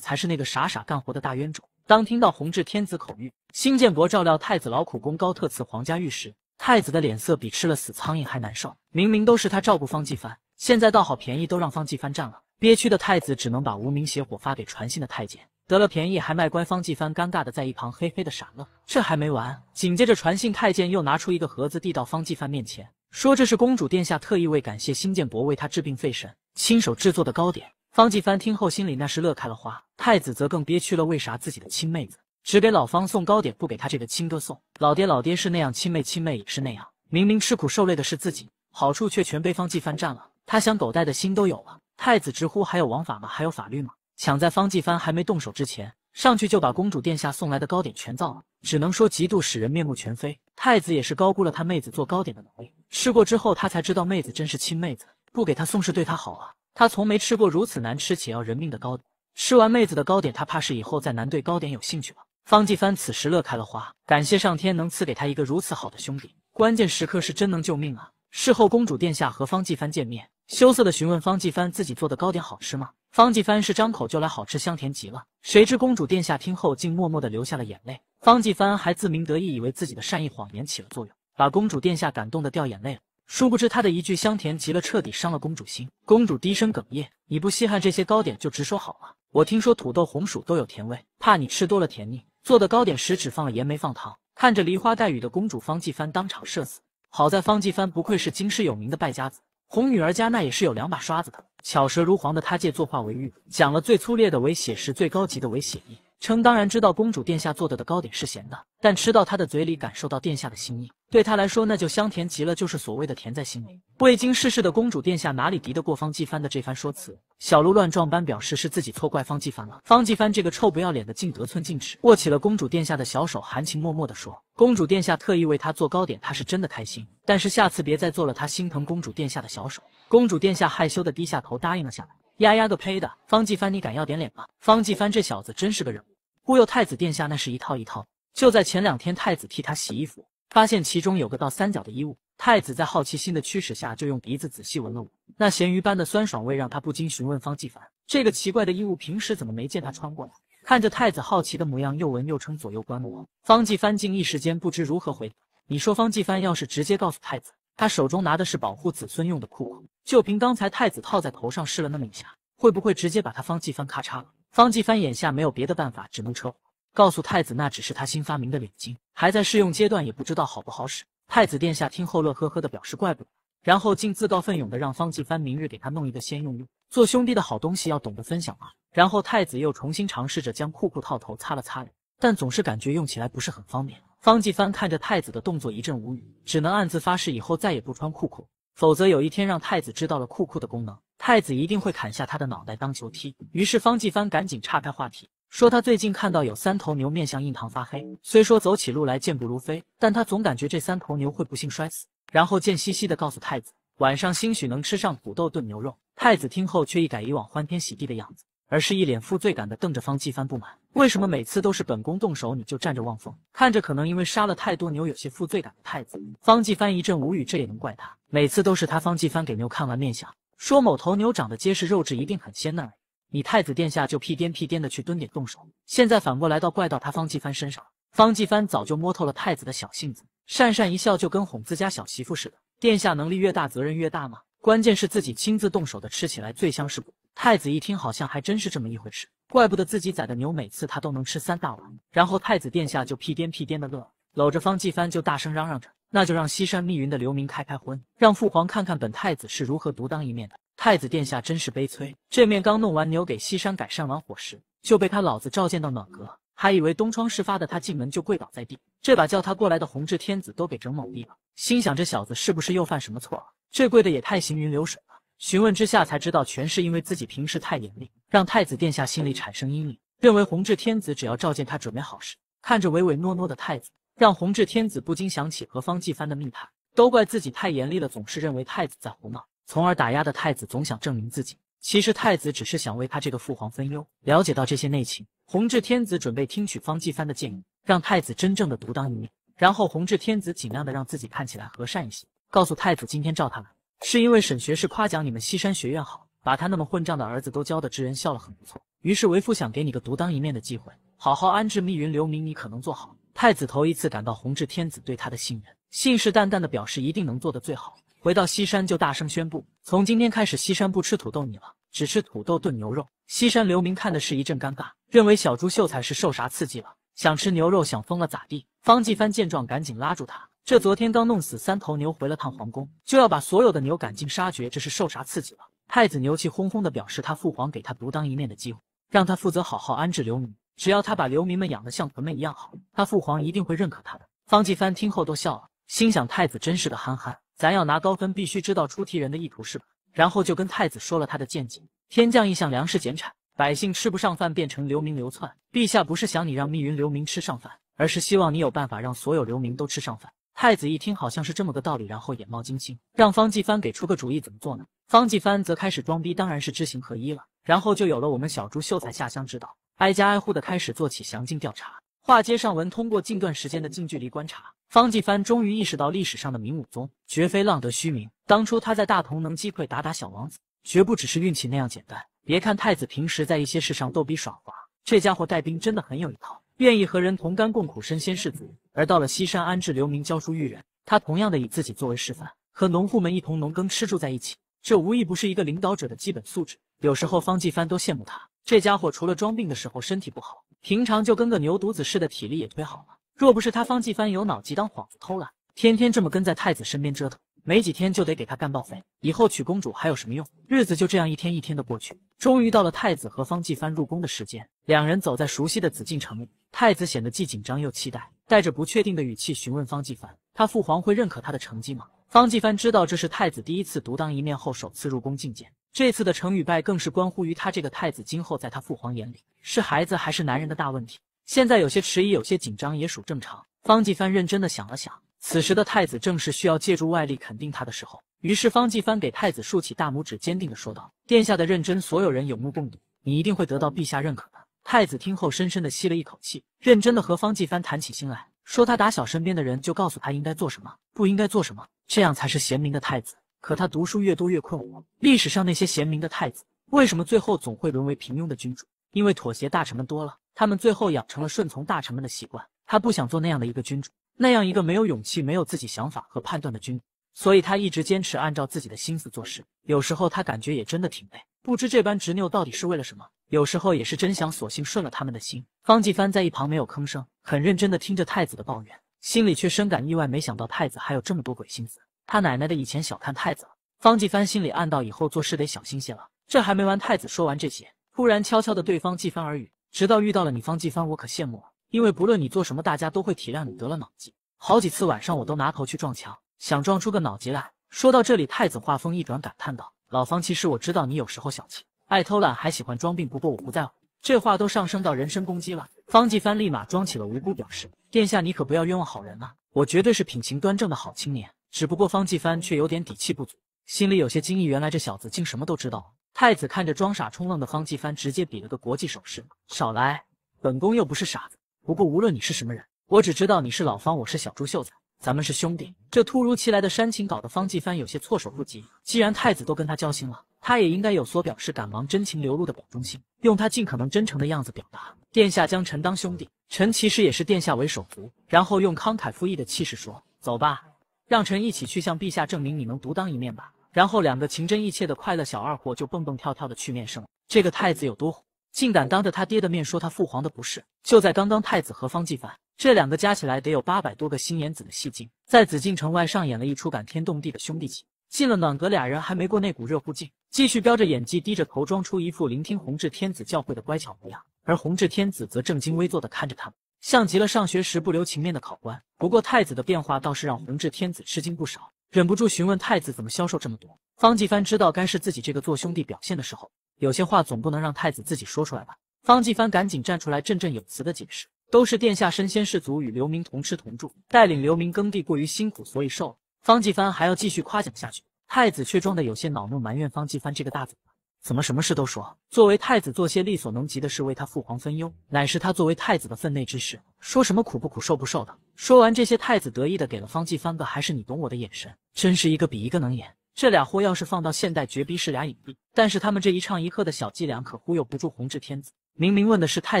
才是那个傻傻干活的大冤种。当听到弘治天子口谕，新建伯照料太子劳苦功高，特赐皇家玉食。太子的脸色比吃了死苍蝇还难受，明明都是他照顾方继帆，现在倒好，便宜都让方继帆占了，憋屈的太子只能把无名邪火发给传信的太监。得了便宜还卖乖，方继帆尴尬的在一旁嘿嘿的傻乐。这还没完，紧接着传信太监又拿出一个盒子递到方继帆面前，说这是公主殿下特意为感谢辛建伯为他治病费神，亲手制作的糕点。方继帆听后心里那是乐开了花，太子则更憋屈了，为啥自己的亲妹子？只给老方送糕点，不给他这个亲哥送。老爹老爹是那样，亲妹亲妹也是那样。明明吃苦受累的是自己，好处却全被方继帆占了。他想狗带的心都有了。太子直呼还有王法吗？还有法律吗？抢在方继帆还没动手之前，上去就把公主殿下送来的糕点全造了。只能说嫉妒使人面目全非。太子也是高估了他妹子做糕点的能力。吃过之后，他才知道妹子真是亲妹子，不给他送是对他好啊。他从没吃过如此难吃且要人命的糕点。吃完妹子的糕点，他怕是以后再难对糕点有兴趣了。方继帆此时乐开了花，感谢上天能赐给他一个如此好的兄弟，关键时刻是真能救命啊！事后公主殿下和方继帆见面，羞涩的询问方继帆自己做的糕点好吃吗？方继帆是张口就来，好吃香甜极了。谁知公主殿下听后竟默默的流下了眼泪。方继帆还自鸣得意，以为自己的善意谎言起了作用，把公主殿下感动的掉眼泪了。殊不知他的一句香甜极了，彻底伤了公主心。公主低声哽咽，你不稀罕这些糕点就直说好了。我听说土豆红薯都有甜味，怕你吃多了甜腻。做的糕点时只放了盐没放糖，看着梨花带雨的公主方季帆当场社死。好在方季帆不愧是京师有名的败家子，哄女儿家那也是有两把刷子的。巧舌如簧的他借作画为喻，讲了最粗劣的为写实，最高级的为写意。称当然知道公主殿下做的的糕点是咸的，但吃到她的嘴里，感受到殿下的心意，对她来说那就香甜极了，就是所谓的甜在心里。未经世事的公主殿下哪里敌得过方继帆的这番说辞？小鹿乱撞般表示是自己错怪方继帆了。方继帆这个臭不要脸的，竟得寸进尺，握起了公主殿下的小手，含情脉脉的说：“公主殿下特意为她做糕点，她是真的开心。但是下次别再做了，她心疼公主殿下的小手。”公主殿下害羞的低下头答应了下来。丫丫个呸的，方继帆你敢要点脸吗？方继帆这小子真是个人物。忽悠太子殿下那是一套一套。就在前两天，太子替他洗衣服，发现其中有个倒三角的衣物。太子在好奇心的驱使下，就用鼻子仔细闻了闻，那咸鱼般的酸爽味让他不禁询问方继凡：“这个奇怪的衣物平时怎么没见他穿过？”看着太子好奇的模样，又闻又称左右观摩，方继藩竟一时间不知如何回答。你说方继藩要是直接告诉太子，他手中拿的是保护子孙用的裤裤，就凭刚才太子套在头上试了那么一下，会不会直接把他方继藩咔嚓了？方继帆眼下没有别的办法，只能扯谎告诉太子，那只是他新发明的脸巾，还在试用阶段，也不知道好不好使。太子殿下听后乐呵呵的表示怪不得，然后竟自告奋勇的让方继帆明日给他弄一个先用用。做兄弟的好东西要懂得分享啊。然后太子又重新尝试着将裤裤套头擦了擦脸，但总是感觉用起来不是很方便。方继帆看着太子的动作一阵无语，只能暗自发誓以后再也不穿裤裤，否则有一天让太子知道了裤裤的功能。太子一定会砍下他的脑袋当球踢。于是方继帆赶紧岔开话题，说他最近看到有三头牛面向印堂发黑，虽说走起路来健步如飞，但他总感觉这三头牛会不幸摔死。然后贱兮兮的告诉太子，晚上兴许能吃上土豆炖牛肉。太子听后却一改以往欢天喜地的样子，而是一脸负罪感的瞪着方继帆，不满为什么每次都是本宫动手，你就站着望风。看着可能因为杀了太多牛有些负罪感的太子，方继帆一阵无语，这也能怪他？每次都是他方继帆给牛看完面相。说某头牛长得结实，肉质一定很鲜嫩。你太子殿下就屁颠屁颠的去蹲点动手，现在反过来倒怪到他方继帆身上了。方继帆早就摸透了太子的小性子，讪讪一笑，就跟哄自家小媳妇似的。殿下能力越大，责任越大吗？关键是自己亲自动手的吃起来最香，是不？太子一听，好像还真是这么一回事，怪不得自己宰的牛每次他都能吃三大碗。然后太子殿下就屁颠屁颠的乐，搂着方继帆就大声嚷嚷着。那就让西山密云的流民开开荤，让父皇看看本太子是如何独当一面的。太子殿下真是悲催，这面刚弄完牛，给西山改善完伙食，就被他老子召见到暖阁。还以为东窗事发的他进门就跪倒在地，这把叫他过来的弘治天子都给整懵逼了。心想这小子是不是又犯什么错了？这跪的也太行云流水了。询问之下才知道，全是因为自己平时太严厉，让太子殿下心里产生阴影，认为弘治天子只要召见他准没好事。看着唯唯诺诺的太子。让弘治天子不禁想起和方继藩的密谈，都怪自己太严厉了，总是认为太子在胡闹，从而打压的太子总想证明自己。其实太子只是想为他这个父皇分忧。了解到这些内情，弘治天子准备听取方继藩的建议，让太子真正的独当一面。然后弘治天子尽量的让自己看起来和善一些，告诉太子今天召他来，是因为沈学士夸奖你们西山学院好，把他那么混账的儿子都教的知人笑了，很不错。于是为父想给你个独当一面的机会，好好安置密云流民，你可能做好。太子头一次感到弘治天子对他的信任，信誓旦旦的表示一定能做的最好。回到西山就大声宣布，从今天开始西山不吃土豆泥了，只吃土豆炖牛肉。西山流民看的是一阵尴尬，认为小朱秀才是受啥刺激了，想吃牛肉想疯了咋地？方继藩见状赶紧拉住他，这昨天刚弄死三头牛，回了趟皇宫，就要把所有的牛赶尽杀绝，这是受啥刺激了？太子牛气哄哄的表示他父皇给他独当一面的机会，让他负责好好安置流民。只要他把流民们养得像屯们一样好，他父皇一定会认可他的。方继帆听后都笑了，心想太子真是个憨憨。咱要拿高分，必须知道出题人的意图是吧？然后就跟太子说了他的见解：天降异象，粮食减产，百姓吃不上饭，变成流民流窜。陛下不是想你让密云流民吃上饭，而是希望你有办法让所有流民都吃上饭。太子一听，好像是这么个道理，然后眼冒金星，让方继帆给出个主意怎么做呢？方继帆则开始装逼，当然是知行合一了，然后就有了我们小朱秀才下乡之道。挨家挨户的开始做起详尽调查。话接上文，通过近段时间的近距离观察，方继帆终于意识到历史上的明武宗绝非浪得虚名。当初他在大同能击溃鞑靼小王子，绝不只是运气那样简单。别看太子平时在一些事上逗比耍滑，这家伙带兵真的很有一套，愿意和人同甘共苦，身先士卒。而到了西山安置流民、教书育人，他同样的以自己作为示范，和农户们一同农耕吃住在一起，这无一不是一个领导者的基本素质。有时候方继帆都羡慕他。这家伙除了装病的时候身体不好，平常就跟个牛犊子似的，体力也忒好了。若不是他方继帆有脑疾当幌子偷懒，天天这么跟在太子身边折腾，没几天就得给他干报废。以后娶公主还有什么用？日子就这样一天一天的过去，终于到了太子和方继帆入宫的时间。两人走在熟悉的紫禁城里，太子显得既紧张又期待，带着不确定的语气询问方继帆：“他父皇会认可他的成绩吗？”方继帆知道这是太子第一次独当一面后首次入宫觐见。这次的成与败，更是关乎于他这个太子今后在他父皇眼里是孩子还是男人的大问题。现在有些迟疑，有些紧张，也属正常。方继帆认真的想了想，此时的太子正是需要借助外力肯定他的时候。于是方继帆给太子竖起大拇指，坚定的说道：“殿下的认真，所有人有目共睹，你一定会得到陛下认可的。”太子听后，深深的吸了一口气，认真的和方继帆谈起心来，说他打小身边的人就告诉他应该做什么，不应该做什么，这样才是贤明的太子。可他读书越多越困惑，历史上那些贤明的太子，为什么最后总会沦为平庸的君主？因为妥协大臣们多了，他们最后养成了顺从大臣们的习惯。他不想做那样的一个君主，那样一个没有勇气、没有自己想法和判断的君主。所以他一直坚持按照自己的心思做事。有时候他感觉也真的挺累，不知这般执拗到底是为了什么。有时候也是真想索性顺了他们的心。方继帆在一旁没有吭声，很认真地听着太子的抱怨，心里却深感意外，没想到太子还有这么多鬼心思。他奶奶的！以前小看太子了。方继帆心里暗道，以后做事得小心些了。这还没完，太子说完这些，突然悄悄的对方继帆耳语：“直到遇到了你方继帆，我可羡慕了。因为不论你做什么，大家都会体谅你得了脑疾。好几次晚上我都拿头去撞墙，想撞出个脑疾来。”说到这里，太子话锋一转，感叹道：“老方，其实我知道你有时候小气，爱偷懒，还喜欢装病。不过我不在乎。”这话都上升到人身攻击了。方继帆立马装起了无辜，表示：“殿下，你可不要冤枉好人啊！我绝对是品行端正的好青年。”只不过方继帆却有点底气不足，心里有些惊异，原来这小子竟什么都知道。太子看着装傻充愣的方继帆，直接比了个国际手势：“少来，本宫又不是傻子。”不过无论你是什么人，我只知道你是老方，我是小朱秀才，咱们是兄弟。这突如其来的煽情搞得方继帆有些措手不及。既然太子都跟他交心了，他也应该有所表示，赶忙真情流露的表忠心，用他尽可能真诚的样子表达：“殿下将臣当兄弟，臣其实也是殿下为首足。”然后用慷慨赴义的气势说：“走吧。”让臣一起去向陛下证明你能独当一面吧。然后两个情真意切的快乐小二货就蹦蹦跳跳的去面圣这个太子有多虎，竟敢当着他爹的面说他父皇的不是。就在刚刚，太子和方继凡这两个加起来得有八百多个心眼子的戏精，在紫禁城外上演了一出感天动地的兄弟情。进了暖阁，俩人还没过那股热乎劲，继续飙着演技，低着头装出一副聆听弘治天子教诲的乖巧模样。而弘治天子则正襟危坐的看着他们。像极了上学时不留情面的考官。不过太子的变化倒是让弘治天子吃惊不少，忍不住询问太子怎么消瘦这么多。方继藩知道该是自己这个做兄弟表现的时候，有些话总不能让太子自己说出来吧。方继藩赶紧站出来，振振有词的解释，都是殿下身先士卒，与流民同吃同住，带领流民耕地过于辛苦，所以瘦了。方继藩还要继续夸奖下去，太子却装得有些恼怒，埋怨方继藩这个大嘴巴。怎么什么事都说？作为太子做些力所能及的事，为他父皇分忧，乃是他作为太子的分内之事。说什么苦不苦、受不受的？说完这些，太子得意的给了方继帆个还是你懂我的眼神，真是一个比一个能演。这俩货要是放到现代，绝逼是俩影帝。但是他们这一唱一和的小伎俩，可忽悠不住弘治天子。明明问的是太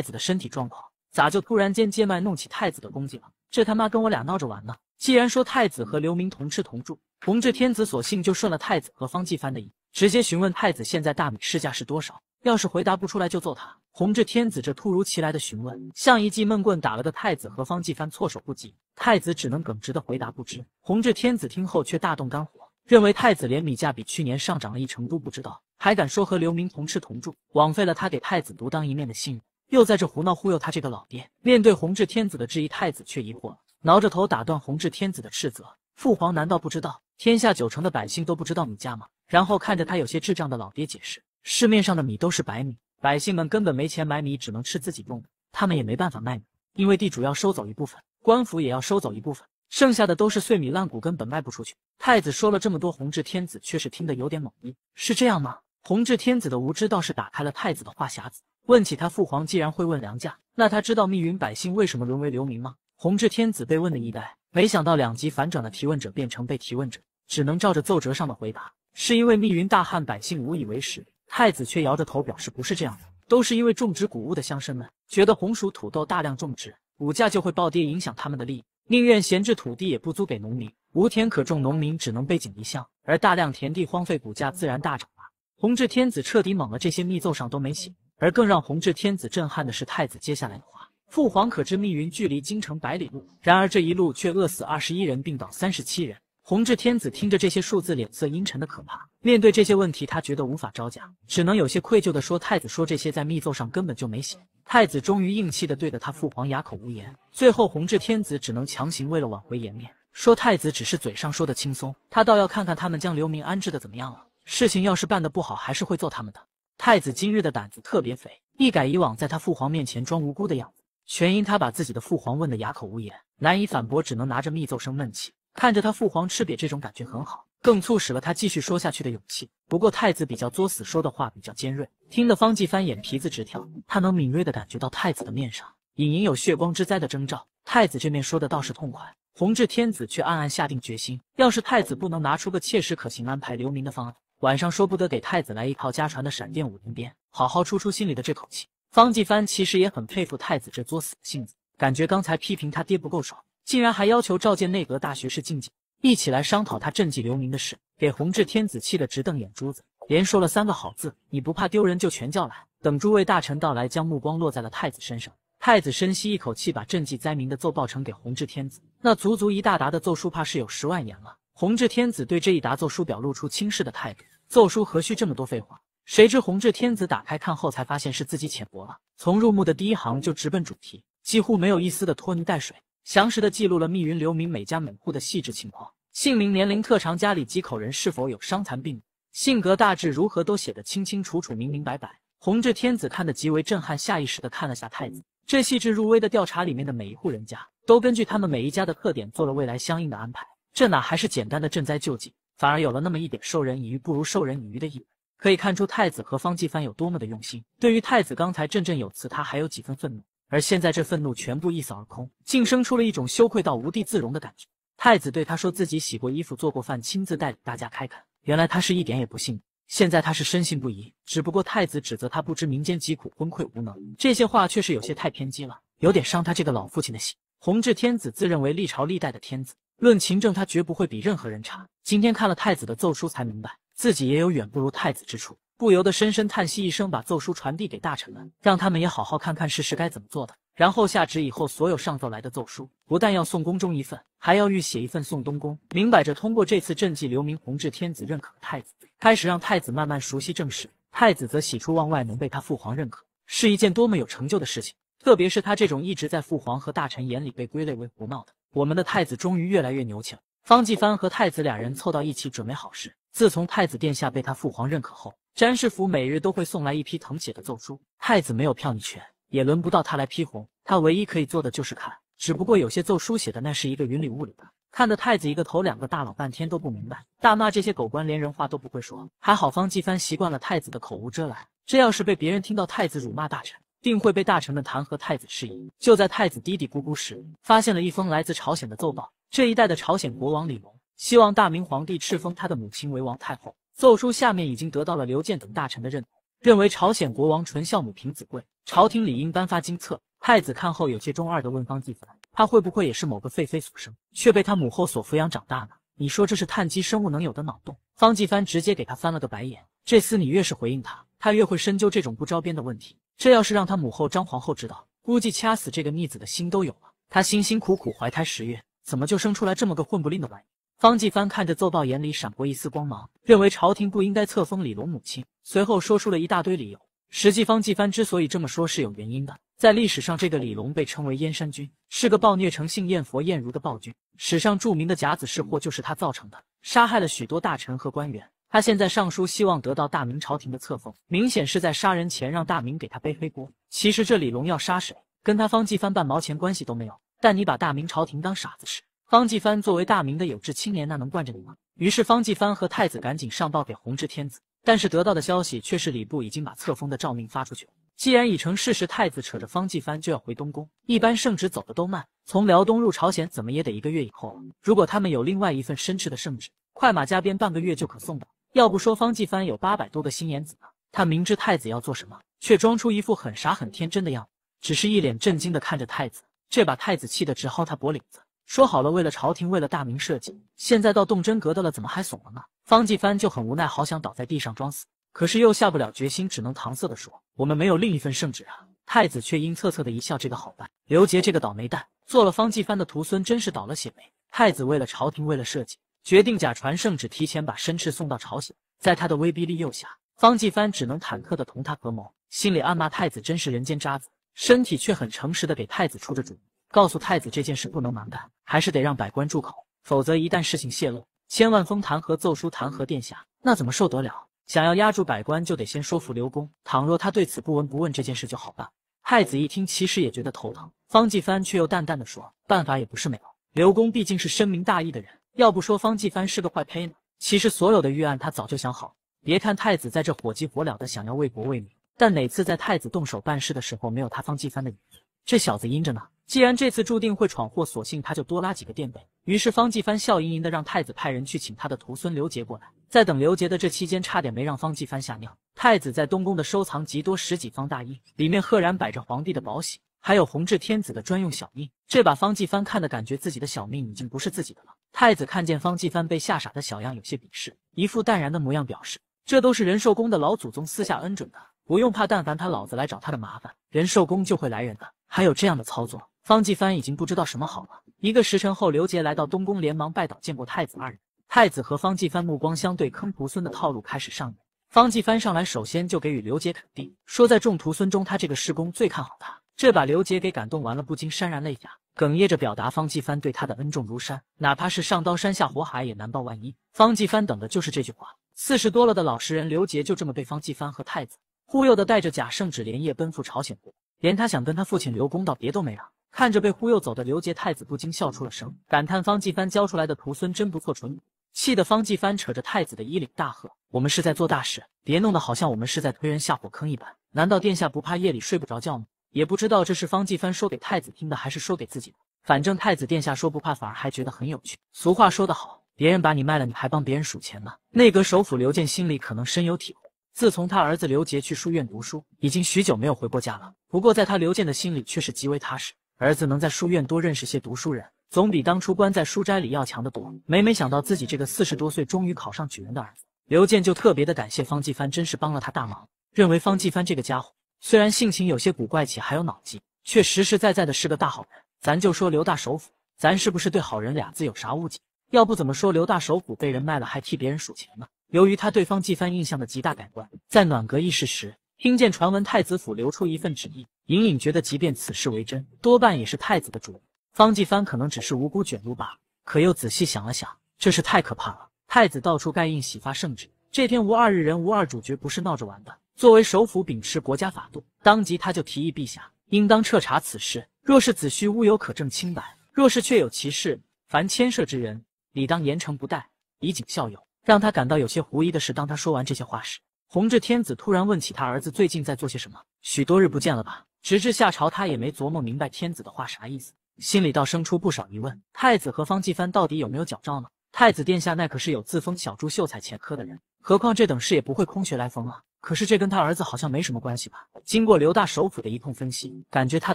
子的身体状况，咋就突然间接脉弄起太子的功绩了？这他妈跟我俩闹着玩呢？既然说太子和刘明同吃同住，弘治天子索性就顺了太子和方继帆的意。直接询问太子现在大米市价是多少，要是回答不出来就揍他。弘治天子这突如其来的询问，像一记闷棍打了个太子和方继藩措手不及。太子只能耿直的回答不知。弘治天子听后却大动肝火，认为太子连米价比去年上涨了一成都不知道，还敢说和刘明同吃同住，枉费了他给太子独当一面的信任，又在这胡闹忽悠他这个老爹。面对弘治天子的质疑，太子却疑惑了，挠着头打断弘治天子的斥责：“父皇难道不知道天下九成的百姓都不知道米价吗？”然后看着他有些智障的老爹解释，市面上的米都是白米，百姓们根本没钱买米，只能吃自己种的。他们也没办法卖米，因为地主要收走一部分，官府也要收走一部分，剩下的都是碎米烂谷，根本卖不出去。太子说了这么多，弘治天子却是听得有点懵逼。是这样吗？弘治天子的无知倒是打开了太子的话匣子，问起他父皇既然会问粮价，那他知道密云百姓为什么沦为流民吗？弘治天子被问的一呆，没想到两极反转的提问者变成被提问者，只能照着奏折上的回答。是因为密云大旱，百姓无以为食。太子却摇着头表示不是这样的，都是因为种植谷物的乡绅们觉得红薯、土豆大量种植，股价就会暴跌，影响他们的利益，宁愿闲置土地也不租给农民。无田可种，农民只能背井离乡，而大量田地荒废，股价自然大涨了。弘治天子彻底懵了，这些密奏上都没写。而更让弘治天子震撼的是太子接下来的话：“父皇可知，密云距离京城百里路，然而这一路却饿死二十一人，病倒三十七人。”弘治天子听着这些数字，脸色阴沉的可怕。面对这些问题，他觉得无法招架，只能有些愧疚的说：“太子说这些在密奏上根本就没写。”太子终于硬气的对着他父皇哑口无言。最后，弘治天子只能强行为了挽回颜面，说：“太子只是嘴上说的轻松，他倒要看看他们将流民安置的怎么样了。事情要是办得不好，还是会揍他们的。”太子今日的胆子特别肥，一改以往在他父皇面前装无辜的样子，全因他把自己的父皇问得哑口无言，难以反驳，只能拿着密奏生闷气。看着他父皇吃瘪，这种感觉很好，更促使了他继续说下去的勇气。不过太子比较作死，说的话比较尖锐，听得方继帆眼皮子直跳。他能敏锐的感觉到太子的面上隐隐有血光之灾的征兆。太子这面说的倒是痛快，弘治天子却暗暗下定决心，要是太子不能拿出个切实可行安排流民的方案，晚上说不得给太子来一套家传的闪电五连鞭，好好出出心里的这口气。方继帆其实也很佩服太子这作死的性子，感觉刚才批评他爹不够爽。竟然还要求召见内阁大学士进静，一起来商讨他赈济流民的事。给弘治天子气得直瞪眼珠子，连说了三个好字。你不怕丢人，就全叫来。等诸位大臣到来，将目光落在了太子身上。太子深吸一口气，把赈济灾民的奏报呈给弘治天子。那足足一大沓的奏书，怕是有十万言了。弘治天子对这一沓奏书表露出轻视的态度。奏书何须这么多废话？谁知弘治天子打开看后，才发现是自己浅薄了。从入目的第一行就直奔主题，几乎没有一丝的拖泥带水。详实的记录了密云流民每家每户的细致情况，姓名、年龄、特长、家里几口人、是否有伤残病、性格大致如何，都写得清清楚楚、明明白白。弘治天子看得极为震撼，下意识的看了下太子。这细致入微的调查，里面的每一户人家，都根据他们每一家的特点做了未来相应的安排。这哪还是简单的赈灾救济，反而有了那么一点授人以鱼不如授人以渔的意味。可以看出太子和方继藩有多么的用心。对于太子刚才振振有词，他还有几分愤怒。而现在，这愤怒全部一扫而空，竟生出了一种羞愧到无地自容的感觉。太子对他说：“自己洗过衣服，做过饭，亲自带领大家开垦。”原来他是一点也不信现在他是深信不疑。只不过太子指责他不知民间疾苦，昏聩无能，这些话却是有些太偏激了，有点伤他这个老父亲的心。弘治天子自认为历朝历代的天子，论勤政，他绝不会比任何人差。今天看了太子的奏疏，才明白自己也有远不如太子之处。不由得深深叹息一声，把奏书传递给大臣们，让他们也好好看看事实该怎么做的。然后下旨，以后所有上奏来的奏书，不但要送宫中一份，还要御写一份送东宫。明摆着，通过这次政绩，留名弘治天子认可太子，开始让太子慢慢熟悉政事。太子则喜出望外，能被他父皇认可，是一件多么有成就的事情。特别是他这种一直在父皇和大臣眼里被归类为胡闹的，我们的太子终于越来越牛气了。方继藩和太子俩人凑到一起，准备好事。自从太子殿下被他父皇认可后，詹事府每日都会送来一批誊写的奏书，太子没有票拟权，也轮不到他来批红，他唯一可以做的就是看。只不过有些奏书写的那是一个云里雾里的，看得太子一个头两个大，老半天都不明白，大骂这些狗官连人话都不会说。还好方继藩习惯了太子的口无遮拦，这要是被别人听到太子辱骂大臣，定会被大臣们弹劾太子失仪。就在太子嘀嘀咕咕时，发现了一封来自朝鲜的奏报，这一代的朝鲜国王李隆希望大明皇帝敕封他的母亲为王太后。奏书下面已经得到了刘建等大臣的认同，认为朝鲜国王纯孝母凭子贵，朝廷理应颁发金册。太子看后有些中二的问方继帆：“他会不会也是某个废妃所生，却被他母后所抚养长大呢？”你说这是碳基生物能有的脑洞？方继帆直接给他翻了个白眼。这厮你越是回应他，他越会深究这种不着边的问题。这要是让他母后张皇后知道，估计掐死这个逆子的心都有了。他辛辛苦苦怀胎十月，怎么就生出来这么个混不吝的玩意？方继藩看着奏报，眼里闪过一丝光芒，认为朝廷不应该册封李隆母亲。随后说出了一大堆理由。实际，方继藩之所以这么说是有原因的。在历史上，这个李隆被称为燕山君，是个暴虐成性、厌佛厌儒的暴君。史上著名的甲子事祸就是他造成的，杀害了许多大臣和官员。他现在上书希望得到大明朝廷的册封，明显是在杀人前让大明给他背黑锅。其实这李隆要杀谁，跟他方继藩半毛钱关系都没有。但你把大明朝廷当傻子使。方继藩作为大明的有志青年，那能惯着你吗？于是方继藩和太子赶紧上报给弘治天子，但是得到的消息却是礼部已经把册封的诏命发出去了。既然已成事实，太子扯着方继藩就要回东宫。一般圣旨走的都慢，从辽东入朝鲜，怎么也得一个月以后了。如果他们有另外一份申斥的圣旨，快马加鞭，半个月就可送到。要不说方继藩有八百多个心眼子呢？他明知太子要做什么，却装出一副很傻很天真的样子，只是一脸震惊的看着太子，这把太子气得直薅他脖领子。说好了，为了朝廷，为了大明社稷，现在到动真格的了，怎么还怂了呢？方继藩就很无奈，好想倒在地上装死，可是又下不了决心，只能搪塞的说：“我们没有另一份圣旨啊。”太子却阴恻恻的一笑：“这个好办。”刘杰这个倒霉蛋，做了方继藩的徒孙，真是倒了血霉。太子为了朝廷，为了社稷，决定假传圣旨，提前把申斥送到朝鲜。在他的威逼利诱下，方继藩只能忐忑的同他合谋，心里暗骂太子真是人间渣子，身体却很诚实的给太子出着主意。告诉太子这件事不能蛮干，还是得让百官住口，否则一旦事情泄露，千万封弹劾奏书弹劾殿下，那怎么受得了？想要压住百官，就得先说服刘公。倘若他对此不闻不问，这件事就好办。太子一听，其实也觉得头疼。方继藩却又淡淡的说，办法也不是没有。刘公毕竟是深明大义的人，要不说方继藩是个坏胚呢？其实所有的预案他早就想好别看太子在这火急火燎的想要为国为民，但哪次在太子动手办事的时候，没有他方继藩的影子，这小子阴着呢。既然这次注定会闯祸，索性他就多拉几个垫背。于是方继帆笑盈盈的让太子派人去请他的徒孙刘杰过来。在等刘杰的这期间，差点没让方继帆吓尿。太子在东宫的收藏极多，十几方大印，里面赫然摆着皇帝的宝玺，还有弘治天子的专用小印。这把方继帆看的感觉自己的小命已经不是自己的了。太子看见方继帆被吓傻的小样，有些鄙视，一副淡然的模样，表示这都是仁寿宫的老祖宗私下恩准的，不用怕。但凡他老子来找他的麻烦，仁寿宫就会来人的。还有这样的操作。方继藩已经不知道什么好了。一个时辰后，刘杰来到东宫，连忙拜倒见过太子二人。太子和方继藩目光相对，坑徒孙的套路开始上演。方继藩上来首先就给予刘杰肯定，说在众徒孙中，他这个师公最看好他。这把刘杰给感动完了，不禁潸然泪下，哽咽着表达方继藩对他的恩重如山，哪怕是上刀山下火海也难报万一。方继藩等的就是这句话。四十多了的老实人刘杰就这么被方继藩和太子忽悠的带着假圣旨连夜奔赴朝鲜国，连他想跟他父亲刘公道别都没让。看着被忽悠走的刘杰，太子不禁笑出了声，感叹方继藩教出来的徒孙真不错。蠢母气得方继藩扯着太子的衣领大喝：“我们是在做大事，别弄得好像我们是在推人下火坑一般。难道殿下不怕夜里睡不着觉吗？”也不知道这是方继藩说给太子听的，还是说给自己的。反正太子殿下说不怕，反而还觉得很有趣。俗话说得好，别人把你卖了，你还帮别人数钱呢。内阁首辅刘建心里可能深有体会。自从他儿子刘杰去书院读书，已经许久没有回过家了。不过在他刘建的心里却是极为踏实。儿子能在书院多认识些读书人，总比当初关在书斋里要强得多。每每想到自己这个四十多岁终于考上举人的儿子，刘健就特别的感谢方继帆，真是帮了他大忙。认为方继帆这个家伙虽然性情有些古怪且还有脑筋，却实实在在的是个大好人。咱就说刘大首府，咱是不是对好人俩字有啥误解？要不怎么说刘大首府被人卖了还替别人数钱呢？由于他对方继帆印象的极大改观，在暖阁议事时，听见传闻太子府流出一份旨意。隐隐觉得，即便此事为真，多半也是太子的主意。方继藩可能只是无辜卷入吧。可又仔细想了想，这事太可怕了。太子到处盖印、洗发圣旨，这天无二日，人无二主，角不是闹着玩的。作为首辅，秉持国家法度，当即他就提议陛下应当彻查此事。若是子虚乌有，可证清白；若是确有其事，凡牵涉之人，理当严惩不贷，以儆效尤。让他感到有些狐疑的是，当他说完这些话时，弘治天子突然问起他儿子最近在做些什么，许多日不见了吧？直至夏朝，他也没琢磨明白天子的话啥意思，心里倒生出不少疑问：太子和方继藩到底有没有矫诏呢？太子殿下那可是有自封小朱秀才前科的人，何况这等事也不会空穴来风啊。可是这跟他儿子好像没什么关系吧？经过刘大首府的一通分析，感觉他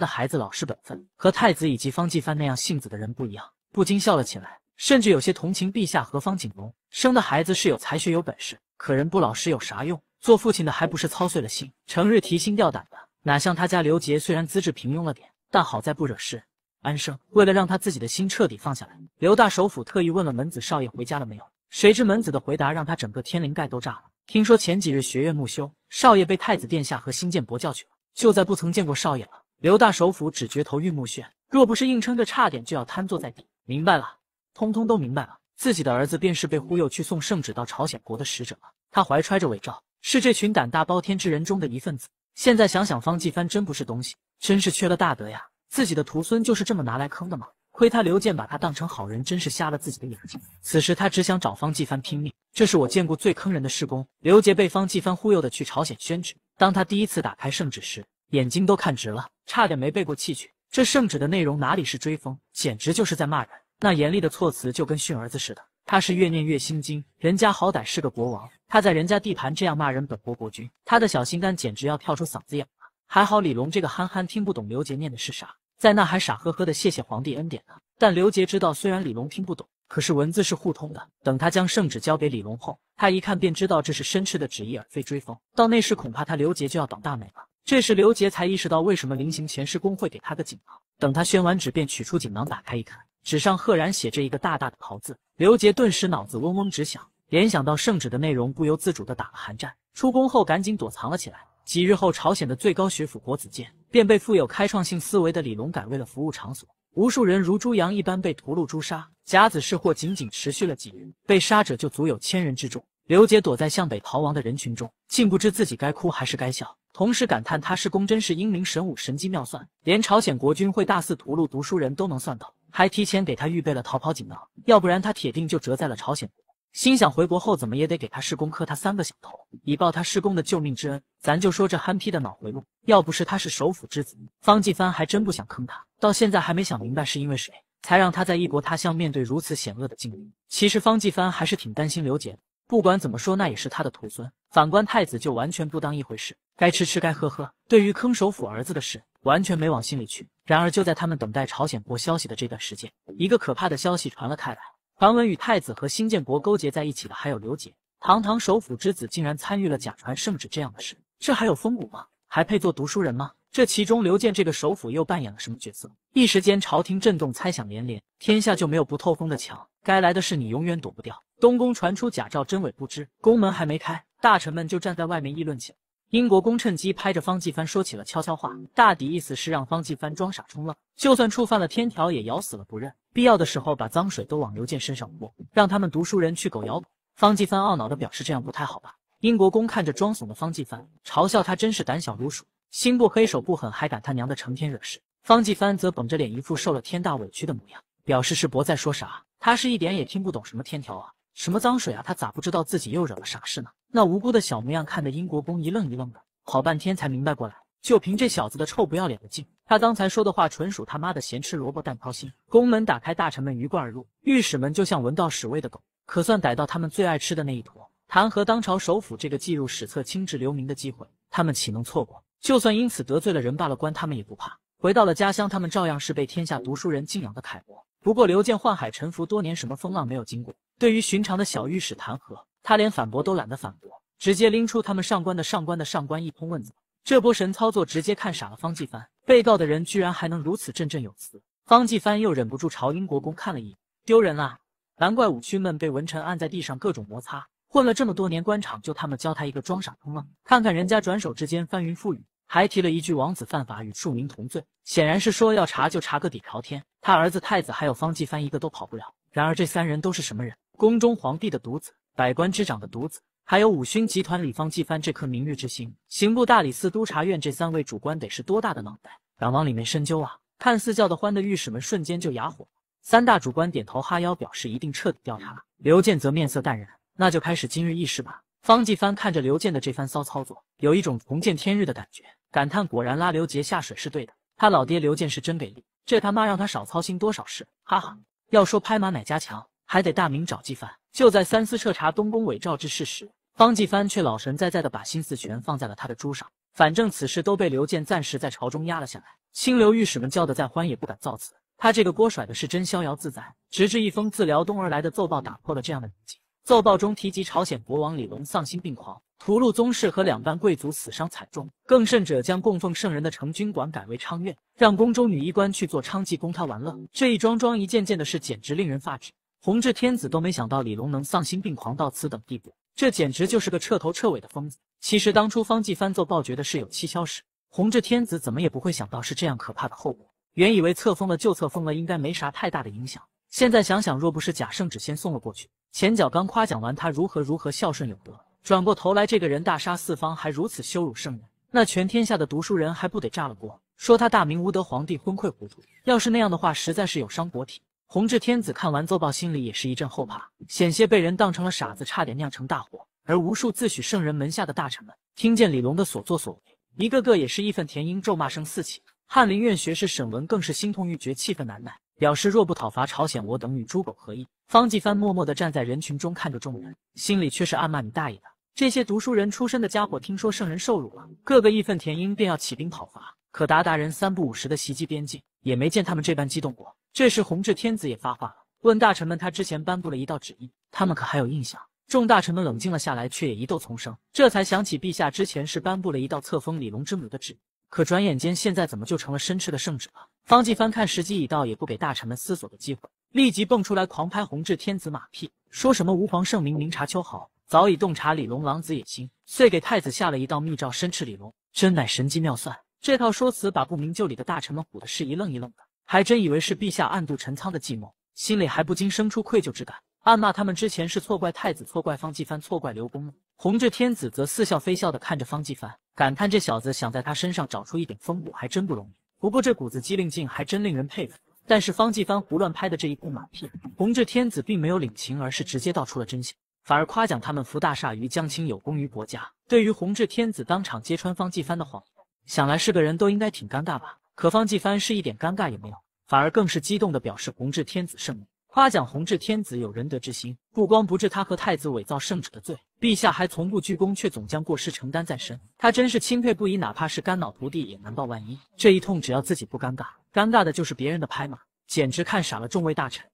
的孩子老实本分，和太子以及方继藩那样性子的人不一样，不禁笑了起来，甚至有些同情陛下和方景龙生的孩子是有才学有本事，可人不老实有啥用？做父亲的还不是操碎了心，成日提心吊胆的。哪像他家刘杰，虽然资质平庸了点，但好在不惹事，安生。为了让他自己的心彻底放下来，刘大首府特意问了门子少爷回家了没有。谁知门子的回答让他整个天灵盖都炸了。听说前几日学院木修少爷被太子殿下和星剑伯叫去了，就在不曾见过少爷了。刘大首府只觉头晕目眩，若不是硬撑着，差点就要瘫坐在地。明白了，通通都明白了，自己的儿子便是被忽悠去送圣旨到朝鲜国的使者了。他怀揣着伪诏，是这群胆大包天之人中的一份子。现在想想，方继帆真不是东西，真是缺了大德呀！自己的徒孙就是这么拿来坑的吗？亏他刘健把他当成好人，真是瞎了自己的眼睛。此时他只想找方继帆拼命，这是我见过最坑人的施工。刘杰被方继帆忽悠的去朝鲜宣旨，当他第一次打开圣旨时，眼睛都看直了，差点没背过气去。这圣旨的内容哪里是追风，简直就是在骂人，那严厉的措辞就跟训儿子似的。他是越念越心惊，人家好歹是个国王，他在人家地盘这样骂人本国国君，他的小心肝简直要跳出嗓子眼了。还好李龙这个憨憨听不懂刘杰念的是啥，在那还傻呵呵的谢谢皇帝恩典呢。但刘杰知道，虽然李龙听不懂，可是文字是互通的。等他将圣旨交给李龙后，他一看便知道这是申斥的旨意，而非追封。到那时恐怕他刘杰就要倒大霉了。这时刘杰才意识到为什么临行前师公会给他个锦囊。等他宣完旨，便取出锦囊，打开一看。纸上赫然写着一个大大的“逃”字，刘杰顿时脑子嗡嗡直响，联想到圣旨的内容，不由自主地打了寒战。出宫后，赶紧躲藏了起来。几日后，朝鲜的最高学府国子监便被富有开创性思维的李龙改为了服务场所，无数人如猪羊一般被屠戮诛杀。甲子事祸仅仅持续了几日，被杀者就足有千人之众。刘杰躲在向北逃亡的人群中，竟不知自己该哭还是该笑，同时感叹他是公真是英明神武、神机妙算，连朝鲜国君会大肆屠戮读书人都能算到。还提前给他预备了逃跑锦囊，要不然他铁定就折在了朝鲜。心想回国后怎么也得给他师公磕他三个响头，以报他师公的救命之恩。咱就说这憨批的脑回路，要不是他是首府之子，方继帆还真不想坑他。到现在还没想明白，是因为谁才让他在异国他乡面对如此险恶的境遇？其实方继帆还是挺担心刘杰的，不管怎么说，那也是他的徒孙。反观太子，就完全不当一回事，该吃吃，该喝喝。对于坑首府儿子的事。完全没往心里去。然而就在他们等待朝鲜国消息的这段时间，一个可怕的消息传了开来。传闻与太子和新建国勾结在一起的，还有刘杰。堂堂首辅之子，竟然参与了假传圣旨这样的事，这还有风骨吗？还配做读书人吗？这其中刘建这个首辅又扮演了什么角色？一时间，朝廷震动，猜想连连。天下就没有不透风的墙，该来的事你永远躲不掉。东宫传出假诏，真伪不知，宫门还没开，大臣们就站在外面议论起来。英国公趁机拍着方继帆说起了悄悄话，大抵意思是让方继帆装傻充愣，就算触犯了天条也咬死了不认，必要的时候把脏水都往刘健身上泼，让他们读书人去狗咬狗。方继帆懊恼的表示这样不太好吧。英国公看着装怂的方继帆，嘲笑他真是胆小如鼠，心不黑手不狠，还敢他娘的成天惹事。方继帆则绷着脸，一副受了天大委屈的模样，表示世博在说啥，他是一点也听不懂什么天条啊，什么脏水啊，他咋不知道自己又惹了啥事呢？那无辜的小模样，看得英国公一愣一愣的，好半天才明白过来。就凭这小子的臭不要脸的劲，他刚才说的话，纯属他妈的咸吃萝卜淡操心。宫门打开，大臣们鱼贯而入，御史们就像闻到屎味的狗，可算逮到他们最爱吃的那一坨，弹劾当朝首辅这个记入史册、青史留名的机会，他们岂能错过？就算因此得罪了人、罢了官，他们也不怕。回到了家乡，他们照样是被天下读书人敬仰的楷模。不过刘建宦海沉浮多年，什么风浪没有经过，对于寻常的小御史弹劾。他连反驳都懒得反驳，直接拎出他们上官的上官的上官一通问责。这波神操作直接看傻了方继帆。被告的人居然还能如此振振有词。方继帆又忍不住朝英国公看了一眼，丢人啊，难怪武区们被文臣按在地上各种摩擦。混了这么多年官场，就他们教他一个装傻充愣？看看人家转手之间翻云覆雨，还提了一句王子犯法与庶民同罪，显然是说要查就查个底朝天。他儿子太子还有方继帆一个都跑不了。然而这三人都是什么人？宫中皇帝的独子。百官之长的独子，还有五勋集团李方继帆这颗明日之星，刑部、大理寺、督察院这三位主官得是多大的脑袋，敢往里面深究啊？看似叫得欢的御史们瞬间就哑火，三大主官点头哈腰，表示一定彻底调查。刘建则面色淡然，那就开始今日议事吧。方继帆看着刘建的这番骚操作，有一种重见天日的感觉，感叹果然拉刘杰下水是对的，他老爹刘建是真给力，这他妈让他少操心多少事？哈哈，要说拍马哪家强？还得大明找纪帆。就在三司彻查东宫伪造之事时，方继帆却老神在在的把心思全放在了他的珠上。反正此事都被刘建暂时在朝中压了下来，清流御史们叫得再欢也不敢造次。他这个锅甩的是真逍遥自在。直至一封自辽东而来的奏报打破了这样的宁静。奏报中提及朝鲜国王李隆丧心病狂，屠戮宗室和两班贵族，死伤惨重。更甚者，将供奉圣人的承君馆改为娼院，让宫中女医官去做娼妓供他玩乐。这一桩桩一件件的事，简直令人发指。弘治天子都没想到李隆能丧心病狂到此等地步，这简直就是个彻头彻尾的疯子。其实当初方继藩奏报，觉得事有蹊跷时，弘治天子怎么也不会想到是这样可怕的后果。原以为册封了就册封了，应该没啥太大的影响。现在想想，若不是贾圣旨先送了过去，前脚刚夸奖完他如何如何孝顺有德，转过头来这个人大杀四方，还如此羞辱圣人，那全天下的读书人还不得炸了锅？说他大明无德皇帝昏聩糊涂，要是那样的话，实在是有伤国体。弘治天子看完奏报，心里也是一阵后怕，险些被人当成了傻子，差点酿成大祸。而无数自诩圣人门下的大臣们，听见李龙的所作所为，一个个也是义愤填膺，咒骂声四起。翰林院学士沈文更是心痛欲绝，气愤难耐，表示若不讨伐朝鲜，我等与猪狗合一。方继藩默默的站在人群中看着众人，心里却是暗骂：“你大爷的！这些读书人出身的家伙，听说圣人受辱了，个个义愤填膺，便要起兵讨伐。可鞑靼人三不五时的袭击边境，也没见他们这般激动过。”这时，弘治天子也发话了，问大臣们，他之前颁布了一道旨意，他们可还有印象？众大臣们冷静了下来，却也疑窦丛生，这才想起陛下之前是颁布了一道册封李隆之母的旨，可转眼间，现在怎么就成了申斥的圣旨了？方继翻看时机已到，也不给大臣们思索的机会，立即蹦出来狂拍弘治天子马屁，说什么吾皇圣明，明察秋毫，早已洞察李隆狼子野心，遂给太子下了一道密诏申斥李隆，真乃神机妙算。这套说辞把不明就里的大臣们唬得是一愣一愣的。还真以为是陛下暗度陈仓的计谋，心里还不禁生出愧疚之感，暗骂他们之前是错怪太子，错怪方继藩、错怪刘公了。弘治天子则似笑非笑的看着方继藩，感叹这小子想在他身上找出一点风骨还真不容易，不过这股子机灵劲还真令人佩服。但是方继藩胡乱拍的这一部马屁，弘治天子并没有领情，而是直接道出了真相，反而夸奖他们福大厦于江青有功于国家。对于弘治天子当场揭穿方继藩的谎，想来是个人都应该挺尴尬吧。可方继藩是一点尴尬也没有，反而更是激动地表示：“弘治天子圣明，夸奖弘治天子有仁德之心，不光不治他和太子伪造圣旨的罪，陛下还从不鞠躬，却总将过失承担在身，他真是钦佩不已。哪怕是肝脑涂地也难报万一。”这一通只要自己不尴尬，尴尬的就是别人的拍马，简直看傻了众位大臣。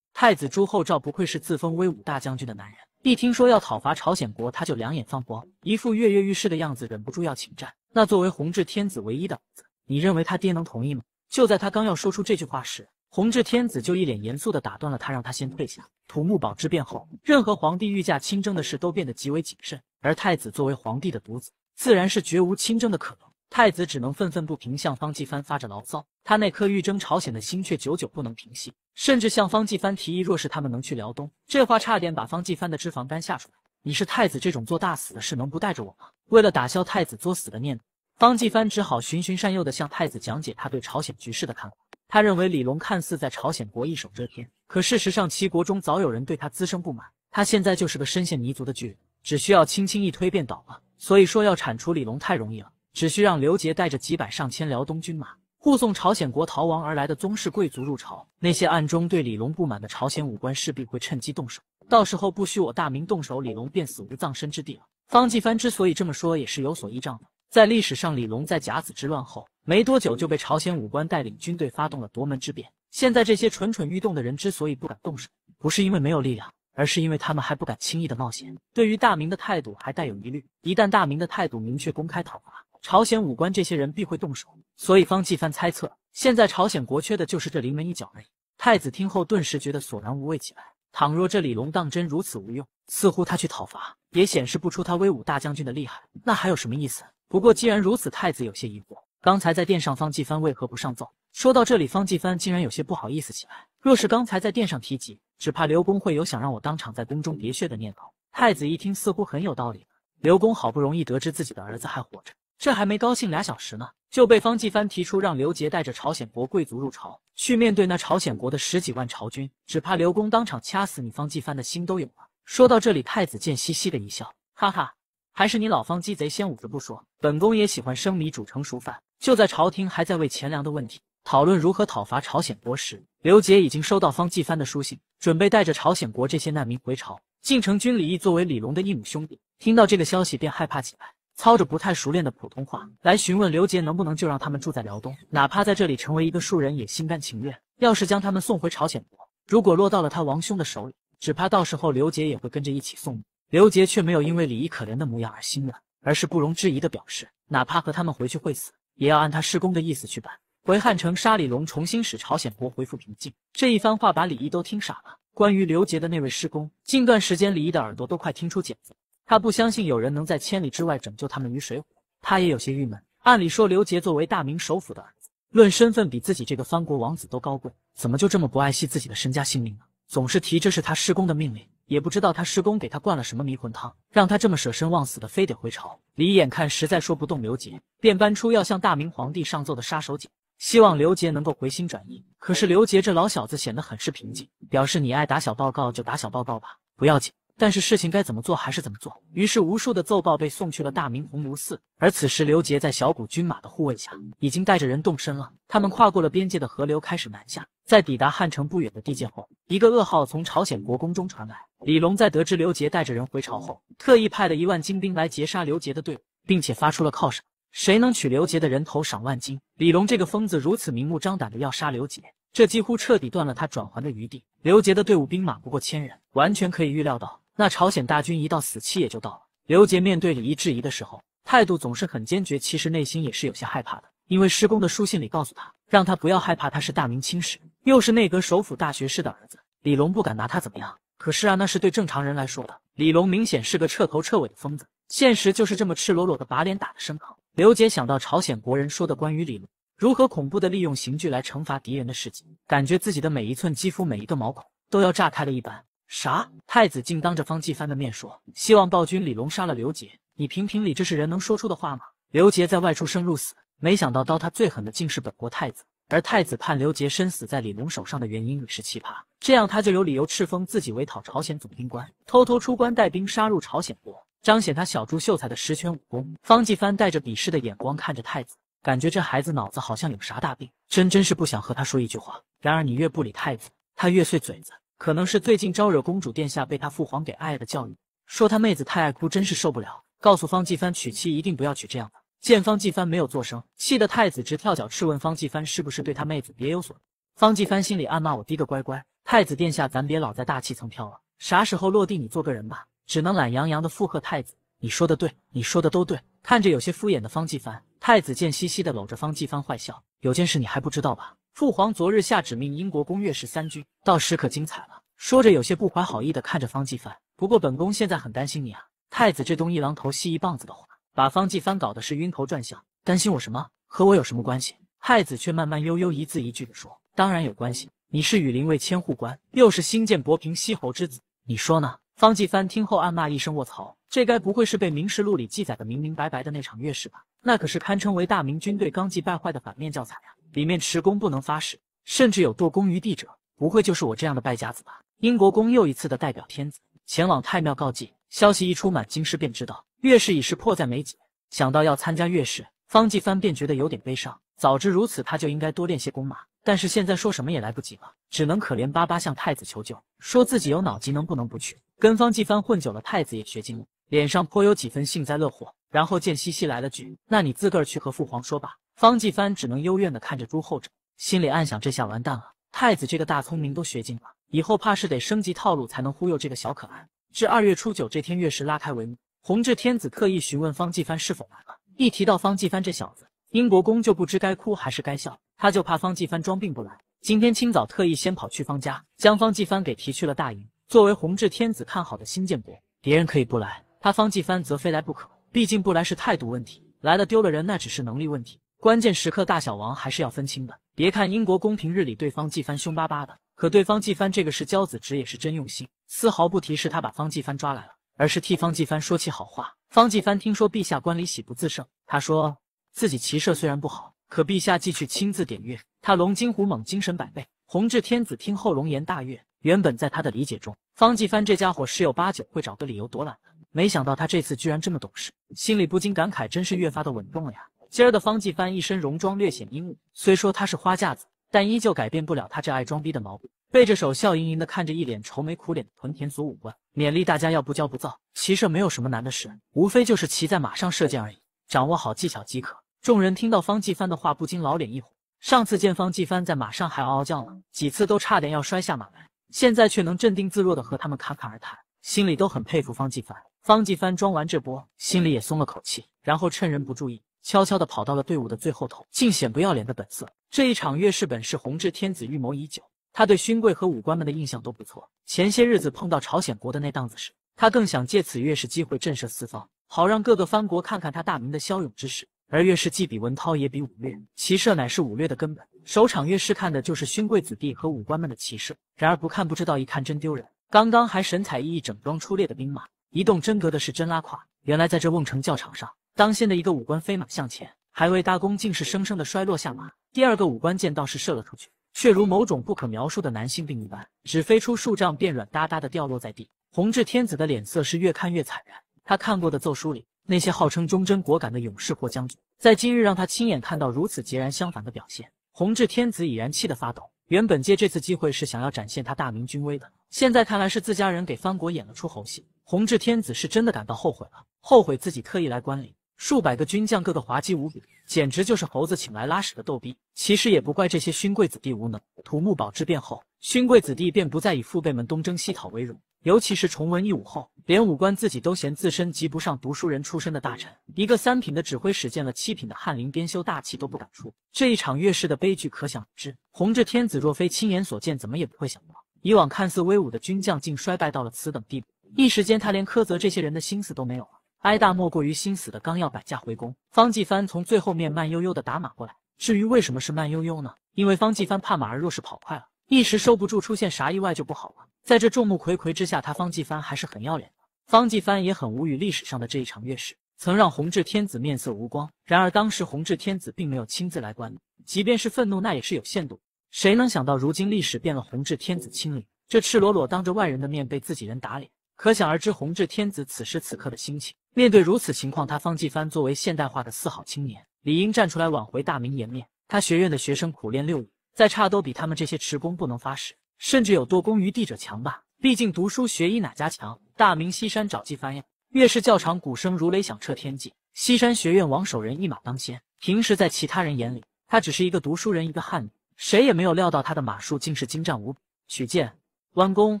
太子朱厚照不愧是自封威武大将军的男人，一听说要讨伐朝鲜国，他就两眼放光，一副跃跃欲试的样子，忍不住要请战。那作为弘治天子唯一的儿子。你认为他爹能同意吗？就在他刚要说出这句话时，弘治天子就一脸严肃的打断了他，让他先退下。土木堡之变后，任何皇帝御驾亲征的事都变得极为谨慎，而太子作为皇帝的独子，自然是绝无亲征的可能。太子只能愤愤不平向方继帆发着牢骚，他那颗欲征朝鲜的心却久久不能平息，甚至向方继帆提议，若是他们能去辽东，这话差点把方继帆的脂肪肝吓出来。你是太子，这种做大死的事能不带着我吗？为了打消太子作死的念头。方继藩只好循循善诱的向太子讲解他对朝鲜局势的看法。他认为李隆看似在朝鲜国一手遮天，可事实上齐国中早有人对他滋生不满。他现在就是个深陷泥足的巨人，只需要轻轻一推便倒了。所以说要铲除李隆太容易了，只需让刘杰带着几百上千辽东军马护送朝鲜国逃亡而来的宗室贵族入朝，那些暗中对李隆不满的朝鲜武官势必会趁机动手。到时候不需我大明动手，李隆便死无葬身之地了。方继藩之所以这么说，也是有所依仗的。在历史上，李隆在甲子之乱后没多久就被朝鲜武官带领军队发动了夺门之变。现在这些蠢蠢欲动的人之所以不敢动手，不是因为没有力量，而是因为他们还不敢轻易的冒险，对于大明的态度还带有疑虑。一旦大明的态度明确公开讨伐，朝鲜武官这些人必会动手。所以方继藩猜测，现在朝鲜国缺的就是这临门一脚而已。太子听后顿时觉得索然无味起来。倘若这李隆当真如此无用，似乎他去讨伐也显示不出他威武大将军的厉害，那还有什么意思？不过既然如此，太子有些疑惑，刚才在殿上，方继藩为何不上奏？说到这里，方继藩竟然有些不好意思起来。若是刚才在殿上提及，只怕刘公会有想让我当场在宫中喋血的念头。太子一听，似乎很有道理。刘公好不容易得知自己的儿子还活着，这还没高兴俩小时呢，就被方继藩提出让刘杰带着朝鲜国贵族入朝，去面对那朝鲜国的十几万朝军，只怕刘公当场掐死你方继藩的心都有了。说到这里，太子贱兮兮的一笑，哈哈。还是你老方鸡贼先捂着不说，本宫也喜欢生米煮成熟饭。就在朝廷还在为钱粮的问题讨论如何讨伐朝鲜国时，刘杰已经收到方继帆的书信，准备带着朝鲜国这些难民回朝。晋城军李毅作为李龙的义母兄弟，听到这个消息便害怕起来，操着不太熟练的普通话来询问刘杰，能不能就让他们住在辽东，哪怕在这里成为一个庶人也心甘情愿。要是将他们送回朝鲜国，如果落到了他王兄的手里，只怕到时候刘杰也会跟着一起送命。刘杰却没有因为李毅可怜的模样而心软，而是不容置疑的表示，哪怕和他们回去会死，也要按他师公的意思去办。回汉城杀李龙，重新使朝鲜国恢复平静。这一番话把李毅都听傻了。关于刘杰的那位师公，近段时间李毅的耳朵都快听出茧子。他不相信有人能在千里之外拯救他们于水火。他也有些郁闷。按理说，刘杰作为大明首府的儿子，论身份比自己这个藩国王子都高贵，怎么就这么不爱惜自己的身家性命呢？总是提这是他师公的命令。也不知道他师公给他灌了什么迷魂汤，让他这么舍身忘死的非得回朝。李眼看实在说不动刘杰，便搬出要向大明皇帝上奏的杀手锏，希望刘杰能够回心转意。可是刘杰这老小子显得很是平静，表示你爱打小报告就打小报告吧，不要紧。但是事情该怎么做还是怎么做。于是无数的奏报被送去了大明洪炉寺。而此时，刘杰在小股军马的护卫下，已经带着人动身了。他们跨过了边界的河流，开始南下。在抵达汉城不远的地界后，一个噩耗从朝鲜国公中传来：李龙在得知刘杰带着人回朝后，特意派了一万精兵来截杀刘杰的队伍，并且发出了犒赏，谁能取刘杰的人头，赏万金。李龙这个疯子如此明目张胆的要杀刘杰，这几乎彻底断了他转圜的余地。刘杰的队伍兵马不过千人，完全可以预料到。那朝鲜大军一到死期也就到了。刘杰面对李毅质疑的时候，态度总是很坚决，其实内心也是有些害怕的。因为师公的书信里告诉他，让他不要害怕，他是大明亲使，又是内阁首辅大学士的儿子，李龙不敢拿他怎么样。可是啊，那是对正常人来说的。李龙明显是个彻头彻尾的疯子，现实就是这么赤裸裸的把脸打的生疼。刘杰想到朝鲜国人说的关于李如何恐怖的利用刑具来惩罚敌人的事迹，感觉自己的每一寸肌肤、每一个毛孔都要炸开了一般。啥？太子竟当着方继帆的面说，希望暴君李隆杀了刘杰。你评评理，这是人能说出的话吗？刘杰在外出生入死，没想到刀他最狠的竟是本国太子。而太子判刘杰身死在李隆手上的原因也是奇葩，这样他就有理由敕封自己为讨朝鲜总兵官，偷偷出关带兵杀入朝鲜国，彰显他小朱秀才的十全武功。方继帆带着鄙视的眼光看着太子，感觉这孩子脑子好像有啥大病，真真是不想和他说一句话。然而你越不理太子，他越碎嘴子。可能是最近招惹公主殿下，被他父皇给爱的教育，说他妹子太爱哭，真是受不了。告诉方继帆，娶妻一定不要娶这样的。见方继帆没有作声，气得太子直跳脚，质问方继帆是不是对他妹子别有所方继帆心里暗骂我滴个乖乖，太子殿下，咱别老在大气层飘了，啥时候落地你做个人吧。只能懒洋洋的附和太子，你说的对，你说的都对。看着有些敷衍的方继帆，太子贱兮兮的搂着方继帆坏笑，有件事你还不知道吧？父皇昨日下旨命英国公阅十三军，到时可精彩了。说着，有些不怀好意的看着方继帆。不过本宫现在很担心你啊，太子这东一榔头西一棒子的话，把方继帆搞得是晕头转向。担心我什么？和我有什么关系？太子却慢慢悠悠，一字一句的说：“当然有关系。你是羽林卫千户官，又是新建博平西侯之子，你说呢？”方继帆听后暗骂一声：“卧槽，这该不会是被《明史录》里记载的明明白白的那场阅事吧？那可是堪称为大明军队纲纪败坏的反面教材呀！”里面持弓不能发誓，甚至有堕弓于地者，不会就是我这样的败家子吧？英国公又一次的代表天子前往太庙告祭，消息一出，满京师便知道月氏已是迫在眉睫。想到要参加月氏，方继藩便觉得有点悲伤。早知如此，他就应该多练些弓马。但是现在说什么也来不及了，只能可怜巴巴向太子求救，说自己有脑疾，能不能不去？跟方继藩混久了，太子也学精了，脸上颇有几分幸灾乐祸。然后见西西来了句：“那你自个儿去和父皇说吧。”方继藩只能幽怨地看着朱厚照，心里暗想：这下完蛋了，太子这个大聪明都学尽了，以后怕是得升级套路才能忽悠这个小可爱。至二月初九这天，月事拉开帷幕，弘治天子特意询问方继藩是否来了。一提到方继藩这小子，英国公就不知该哭还是该笑。他就怕方继藩装病不来，今天清早特意先跑去方家，将方继藩给提去了大营。作为弘治天子看好的新建国，别人可以不来，他方继藩则非来不可。毕竟不来是态度问题，来了丢了人那只是能力问题。关键时刻，大小王还是要分清的。别看英国公平日里对方季帆凶巴巴的，可对方季帆这个是骄子，侄也是真用心，丝毫不提示他把方季帆抓来了，而是替方季帆说起好话。方季帆听说陛下官礼，喜不自胜。他说自己骑射虽然不好，可陛下既去亲自点阅，他龙精虎猛，精神百倍。弘治天子听后，龙颜大悦。原本在他的理解中，方季帆这家伙十有八九会找个理由躲懒的，没想到他这次居然这么懂事，心里不禁感慨，真是越发的稳重了呀。今儿的方继帆一身戎装，略显英武。虽说他是花架子，但依旧改变不了他这爱装逼的毛病。背着手，笑盈盈的看着一脸愁眉苦脸的屯田组武官，勉励大家要不骄不躁。骑射没有什么难的事，无非就是骑在马上射箭而已，掌握好技巧即可。众人听到方继帆的话，不禁老脸一红。上次见方继帆在马上还嗷嗷叫呢，几次都差点要摔下马来，现在却能镇定自若的和他们侃侃而谈，心里都很佩服方继帆。方继帆装完这波，心里也松了口气，然后趁人不注意。悄悄地跑到了队伍的最后头，尽显不要脸的本色。这一场月事本是弘治天子预谋已久，他对勋贵和武官们的印象都不错。前些日子碰到朝鲜国的那档子事，他更想借此月事机会震慑四方，好让各个藩国看看他大明的骁勇之势。而月试既比文韬也比武略，骑射乃是武略的根本。首场月试看的就是勋贵子弟和武官们的骑射。然而不看不知道，一看真丢人。刚刚还神采奕奕、整装出列的兵马，一动真格的是真拉胯。原来在这瓮城教场上。当先的一个武官飞马向前，还未搭弓，竟是生生的摔落下马。第二个武官见倒是射了出去，却如某种不可描述的男性病一般，只飞出数丈，便软哒哒的掉落在地。弘治天子的脸色是越看越惨然。他看过的奏书里，那些号称忠贞果敢的勇士或将军，在今日让他亲眼看到如此截然相反的表现。弘治天子已然气得发抖。原本借这次机会是想要展现他大明军威的，现在看来是自家人给藩国演了出猴戏。弘治天子是真的感到后悔了，后悔自己特意来观礼。数百个军将，个个滑稽无比，简直就是猴子请来拉屎的逗逼。其实也不怪这些勋贵子弟无能。土木堡之变后，勋贵子弟便不再以父辈们东征西讨为荣，尤其是崇文一武后，连武官自己都嫌自身及不上读书人出身的大臣。一个三品的指挥使见了七品的翰林编修，大气都不敢出。这一场越世的悲剧可想而知。弘治天子若非亲眼所见，怎么也不会想到，以往看似威武的军将竟衰败到了此等地步。一时间，他连苛责这些人的心思都没有了。哀大莫过于心死的，刚要摆驾回宫，方继帆从最后面慢悠悠的打马过来。至于为什么是慢悠悠呢？因为方继帆怕马儿若是跑快了，一时收不住，出现啥意外就不好了。在这众目睽睽之下，他方继帆还是很要脸的。方继帆也很无语，历史上的这一场月事，曾让弘治天子面色无光。然而当时弘治天子并没有亲自来管即便是愤怒，那也是有限度。谁能想到如今历史变了，弘治天子亲临，这赤裸裸当着外人的面被自己人打脸，可想而知弘治天子此时此刻的心情。面对如此情况，他方继帆作为现代化的四好青年，理应站出来挽回大明颜面。他学院的学生苦练六武，再差都比他们这些持功不能发誓，甚至有多功于地者强吧。毕竟读书学医哪家强？大明西山找继帆呀！越是教场，鼓声如雷，响彻天际。西山学院王守仁一马当先。平时在其他人眼里，他只是一个读书人，一个汉子，谁也没有料到他的马术竟是精湛无比。取剑、弯弓、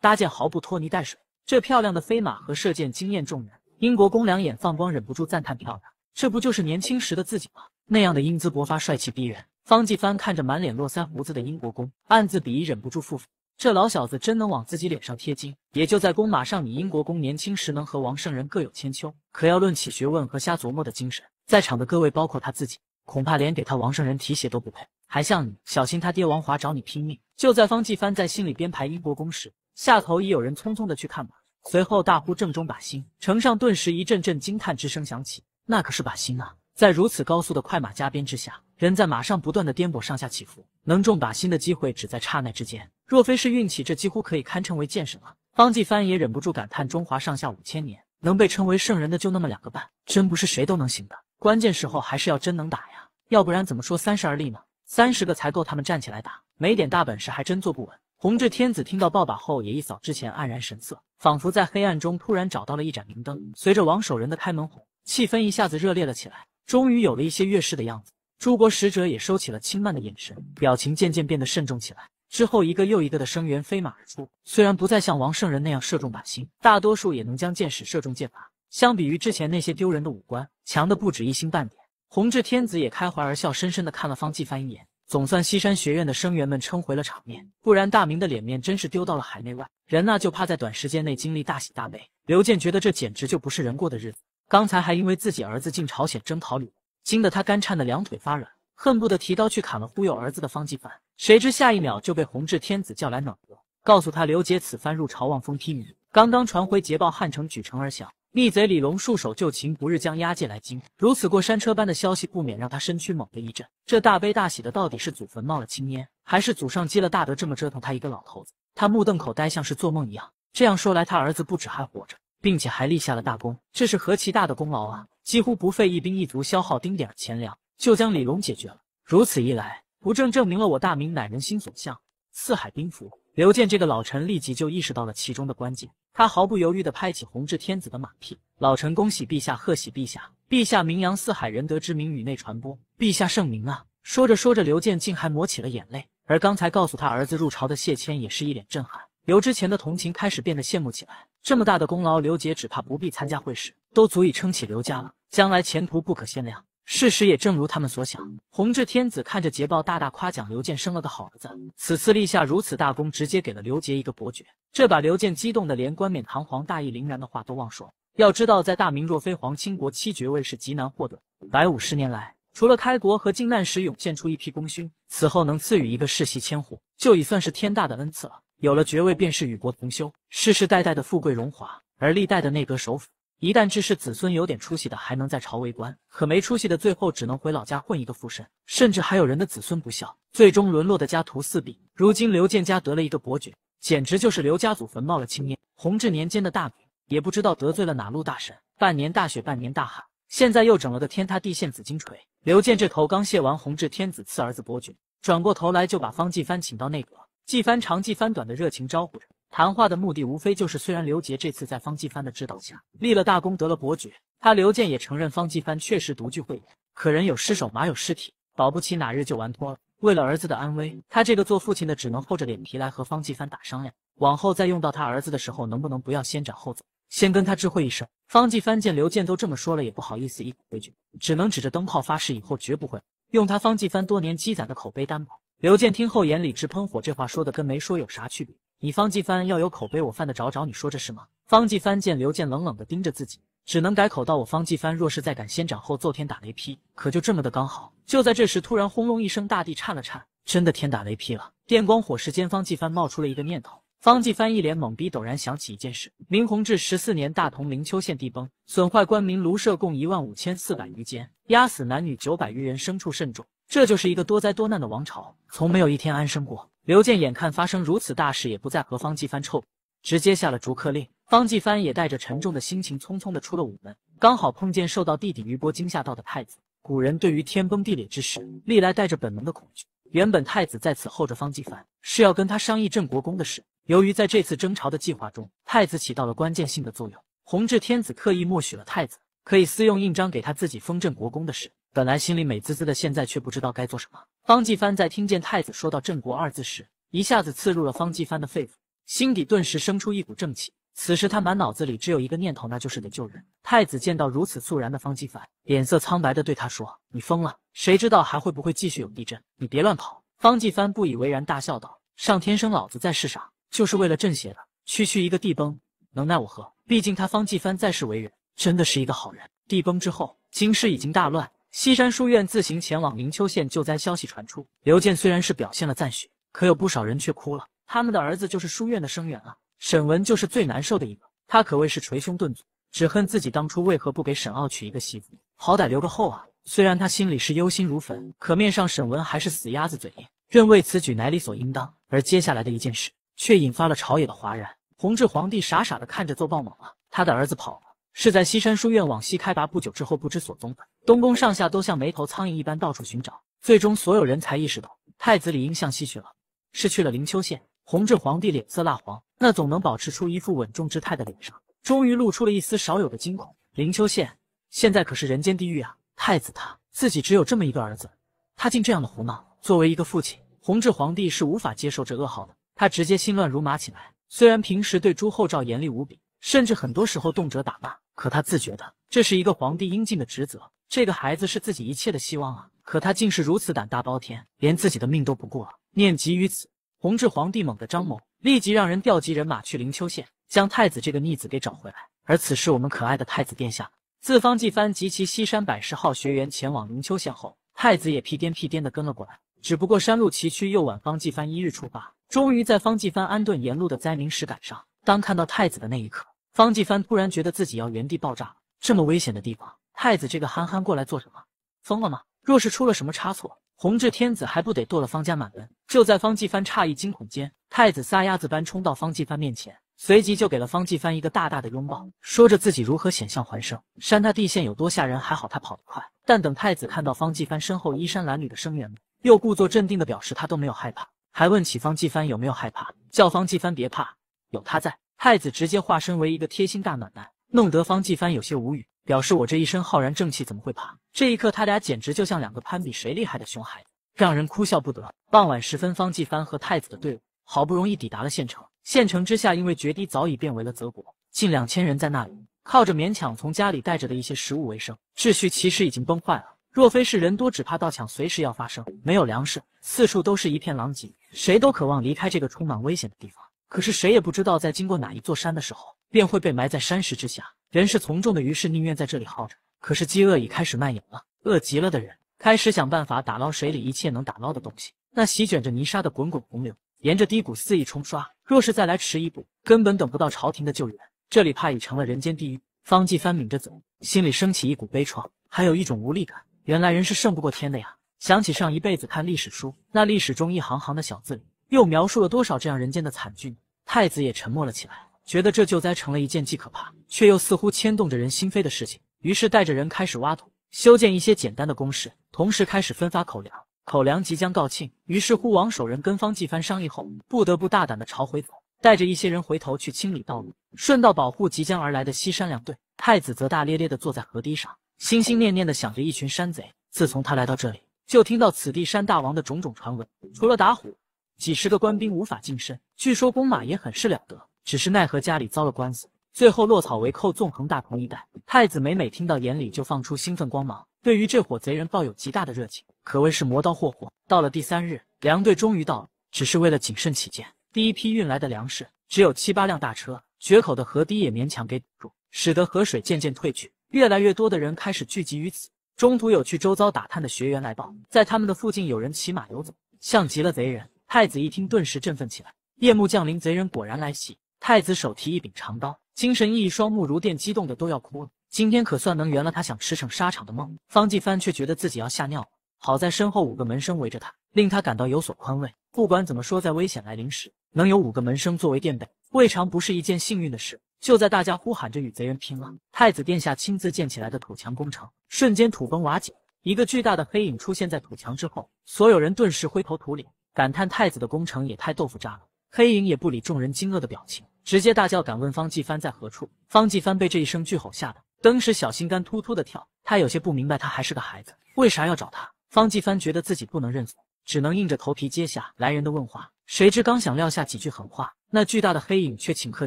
搭箭，毫不拖泥带水。这漂亮的飞马和射箭惊艳众人。英国公两眼放光，忍不住赞叹漂亮。这不就是年轻时的自己吗？那样的英姿勃发，帅气逼人。”方继帆看着满脸络腮胡子的英国公，暗自鄙夷，忍不住腹诽：“这老小子真能往自己脸上贴金。”也就在公马上，你英国公年轻时能和王圣人各有千秋，可要论起学问和瞎琢磨的精神，在场的各位，包括他自己，恐怕连给他王圣人提鞋都不配，还像你，小心他爹王华找你拼命。就在方继帆在心里编排英国公时，下头已有人匆匆的去看马。随后大呼正中靶心，城上顿时一阵阵惊叹之声响起。那可是靶心啊！在如此高速的快马加鞭之下，人在马上不断的颠簸上下起伏，能中靶心的机会只在刹那之间。若非是运气，这几乎可以堪称为剑神了。方继帆也忍不住感叹：中华上下五千年，能被称为圣人的就那么两个半，真不是谁都能行的。关键时候还是要真能打呀，要不然怎么说三十而立呢？三十个才够他们站起来打，没点大本事还真坐不稳。弘治天子听到报靶后，也一扫之前黯然神色，仿佛在黑暗中突然找到了一盏明灯。随着王守仁的开门红，气氛一下子热烈了起来，终于有了一些乐事的样子。诸国使者也收起了轻慢的眼神，表情渐渐变得慎重起来。之后，一个又一个的声援飞马而出，虽然不再像王圣人那样射中靶心，大多数也能将箭矢射中箭靶。相比于之前那些丢人的武官，强的不止一星半点。弘治天子也开怀而笑，深深的看了方继帆一眼。总算西山学院的生员们撑回了场面，不然大明的脸面真是丢到了海内外。人呐，就怕在短时间内经历大喜大悲。刘健觉得这简直就不是人过的日子。刚才还因为自己儿子进朝鲜征讨旅，惊得他干颤的两腿发软，恨不得提刀去砍了忽悠儿子的方继凡。谁知下一秒就被洪治天子叫来暖阁，告诉他刘杰此番入朝望风披靡，刚刚传回捷报，汉城举城而降。逆贼李龙束手就擒，不日将押解来京。如此过山车般的消息，不免让他身躯猛地一震。这大悲大喜的，到底是祖坟冒了青烟，还是祖上积了大德？这么折腾他一个老头子，他目瞪口呆，像是做梦一样。这样说来，他儿子不止还活着，并且还立下了大功，这是何其大的功劳啊！几乎不费一兵一卒，消耗丁点钱粮，就将李龙解决了。如此一来，不正证明了我大明乃人心所向，四海兵符？刘健这个老臣立即就意识到了其中的关键。他毫不犹豫地拍起弘治天子的马屁，老臣恭喜陛下，贺喜陛下，陛下名扬四海，仁德之名与内传播，陛下圣明啊！说着说着，刘健竟还抹起了眼泪。而刚才告诉他儿子入朝的谢谦也是一脸震撼，由之前的同情开始变得羡慕起来。这么大的功劳，刘杰只怕不必参加会试，都足以撑起刘家了，将来前途不可限量。事实也正如他们所想，弘治天子看着捷报，大大夸奖刘健生了个好儿子。此次立下如此大功，直接给了刘杰一个伯爵。这把刘健激动的连冠冕堂皇、大义凛然的话都忘说。要知道，在大明，若非皇亲国戚，爵位是极难获得。百五十年来，除了开国和靖难时涌现出一批功勋，此后能赐予一个世袭千户，就已算是天大的恩赐了。有了爵位，便是与国同修，世世代代的富贵荣华。而历代的内阁首辅。一旦治世，子孙有点出息的还能在朝为官，可没出息的最后只能回老家混一个副身，甚至还有人的子孙不孝，最终沦落的家徒四壁。如今刘建家得了一个伯爵，简直就是刘家祖坟冒了青烟。弘治年间的大雨，也不知道得罪了哪路大神，半年大雪，半年大旱，现在又整了个天塌地陷。紫金锤，刘建这头刚谢完弘治天子赐儿子伯爵，转过头来就把方继藩请到内阁，继藩长继藩短的热情招呼着。谈话的目的无非就是，虽然刘杰这次在方继帆的指导下立了大功，得了伯爵，他刘健也承认方继帆确实独具慧眼，可人有失手，马有失蹄，保不齐哪日就完脱了。为了儿子的安危，他这个做父亲的只能厚着脸皮来和方继帆打商量，往后再用到他儿子的时候，能不能不要先斩后奏，先跟他知会一声？方继帆见刘健都这么说了，也不好意思一口回绝，只能指着灯泡发誓以后绝不会用他。方继帆多年积攒的口碑担保。刘健听后眼里直喷火，这话说的跟没说有啥区别？你方继帆要有口碑，我犯得着找你？说这事吗？方继帆见刘健冷冷的盯着自己，只能改口道：“我方继帆若是再敢先斩后奏，天打雷劈，可就这么的刚好。”就在这时，突然轰隆一声，大地颤了颤，真的天打雷劈了。电光火石间，方继帆冒出了一个念头。方继帆一脸懵逼，陡然想起一件事：明弘治十四年，大同灵丘县地崩，损坏官民庐舍共一万五千四百余间，压死男女九百余人，牲畜甚众。这就是一个多灾多难的王朝，从没有一天安生过。刘健眼看发生如此大事，也不再和方继帆臭，直接下了逐客令。方继帆也带着沉重的心情，匆匆的出了午门，刚好碰见受到弟弟余波惊吓到的太子。古人对于天崩地裂之事，历来带着本能的恐惧。原本太子在此候着方继帆，是要跟他商议镇国公的事。由于在这次争朝的计划中，太子起到了关键性的作用，弘治天子刻意默许了太子可以私用印章给他自己封镇国公的事。本来心里美滋滋的，现在却不知道该做什么。方继帆在听见太子说到“镇国”二字时，一下子刺入了方继帆的肺腑，心底顿时生出一股正气。此时他满脑子里只有一个念头，那就是得救人。太子见到如此肃然的方继帆，脸色苍白的对他说：“你疯了！谁知道还会不会继续有地震？你别乱跑。”方继帆不以为然，大笑道：“上天生老子在世上，就是为了镇邪的。区区一个地崩，能奈我何？毕竟他方继帆在世为人，真的是一个好人。地崩之后，京师已经大乱。”西山书院自行前往灵丘县救灾消息传出，刘健虽然是表现了赞许，可有不少人却哭了。他们的儿子就是书院的生源啊，沈文就是最难受的一个，他可谓是捶胸顿足，只恨自己当初为何不给沈傲娶一个媳妇，好歹留个后啊。虽然他心里是忧心如焚，可面上沈文还是死鸭子嘴硬，认为此举乃理所应当。而接下来的一件事却引发了朝野的哗然。弘治皇帝傻傻的看着奏报猛了，他的儿子跑了，是在西山书院往西开拔不久之后不知所踪的。东宫上下都像没头苍蝇一般到处寻找，最终所有人才意识到，太子李应向西去了，是去了灵丘县。弘治皇帝脸色蜡黄，那总能保持出一副稳重之态的脸上，终于露出了一丝少有的惊恐。灵丘县现在可是人间地狱啊！太子他自己只有这么一个儿子，他竟这样的胡闹。作为一个父亲，弘治皇帝是无法接受这噩耗的，他直接心乱如麻起来。虽然平时对朱厚照严厉无比，甚至很多时候动辄打骂，可他自觉的，这是一个皇帝应尽的职责。这个孩子是自己一切的希望啊！可他竟是如此胆大包天，连自己的命都不顾了。念及于此，弘治皇帝猛地张谋，立即让人调集人马去灵丘县，将太子这个逆子给找回来。而此时，我们可爱的太子殿下自方继藩及其西山百十号学员前往灵丘县后，太子也屁颠屁颠的跟了过来。只不过山路崎岖又晚，方继藩一日出发，终于在方继藩安顿沿路的灾民时赶上。当看到太子的那一刻，方继藩突然觉得自己要原地爆炸了。这么危险的地方！太子这个憨憨过来做什么？疯了吗？若是出了什么差错，弘治天子还不得剁了方家满门？就在方继帆诧异惊恐间，太子撒丫子般冲到方继帆面前，随即就给了方继帆一个大大的拥抱，说着自己如何险象环生，山他地陷有多吓人，还好他跑得快。但等太子看到方继帆身后衣衫褴褛的生员，们，又故作镇定的表示他都没有害怕，还问起方继帆有没有害怕，叫方继帆别怕，有他在。太子直接化身为一个贴心大暖男，弄得方继帆有些无语。表示我这一身浩然正气怎么会怕？这一刻，他俩简直就像两个攀比谁厉害的熊孩子，让人哭笑不得。傍晚时分，方继帆和太子的队伍好不容易抵达了县城。县城之下，因为决堤早已变为了泽国，近两千人在那里靠着勉强从家里带着的一些食物为生。秩序其实已经崩坏了，若非是人多，只怕盗抢随时要发生。没有粮食，四处都是一片狼藉，谁都渴望离开这个充满危险的地方。可是谁也不知道，在经过哪一座山的时候，便会被埋在山石之下。人是从众的，于是宁愿在这里耗着。可是饥饿已开始蔓延了，饿极了的人开始想办法打捞水里一切能打捞的东西。那席卷着泥沙的滚滚洪流，沿着低谷肆意冲刷。若是再来迟一步，根本等不到朝廷的救援，这里怕已成了人间地狱。方继帆抿着嘴，心里升起一股悲怆，还有一种无力感。原来人是胜不过天的呀！想起上一辈子看历史书，那历史中一行行的小字里，又描述了多少这样人间的惨剧。太子也沉默了起来。觉得这救灾成了一件既可怕却又似乎牵动着人心扉的事情，于是带着人开始挖土，修建一些简单的工事，同时开始分发口粮。口粮即将告罄，于是乎，王守仁跟方继藩商议后，不得不大胆的朝回走，带着一些人回头去清理道路，顺道保护即将而来的西山粮队。太子则大咧咧的坐在河堤上，心心念念的想着一群山贼。自从他来到这里，就听到此地山大王的种种传闻，除了打虎，几十个官兵无法近身，据说弓马也很是了得。只是奈何家里遭了官司，最后落草为寇，纵横大同一带。太子每每听到，眼里就放出兴奋光芒，对于这伙贼人抱有极大的热情，可谓是磨刀霍霍。到了第三日，粮队终于到了，只是为了谨慎起见，第一批运来的粮食只有七八辆大车，决口的河堤也勉强给堵住，使得河水渐渐退去。越来越多的人开始聚集于此。中途有去周遭打探的学员来报，在他们的附近有人骑马游走，像极了贼人。太子一听，顿时振奋起来。夜幕降临，贼人果然来袭。太子手提一柄长刀，精神奕奕，双目如电，激动的都要哭了。今天可算能圆了他想驰骋沙场的梦。方继帆却觉得自己要吓尿了，好在身后五个门生围着他，令他感到有所宽慰。不管怎么说，在危险来临时，能有五个门生作为垫背，未尝不是一件幸运的事。就在大家呼喊着与贼人拼了，太子殿下亲自建起来的土墙工程瞬间土崩瓦解，一个巨大的黑影出现在土墙之后，所有人顿时灰头土脸，感叹太子的工程也太豆腐渣了。黑影也不理众人惊愕的表情，直接大叫：“敢问方继帆在何处？”方继帆被这一声巨吼吓得，登时小心肝突突的跳。他有些不明白，他还是个孩子，为啥要找他？方继帆觉得自己不能认怂，只能硬着头皮接下来人的问话。谁知刚想撂下几句狠话，那巨大的黑影却顷刻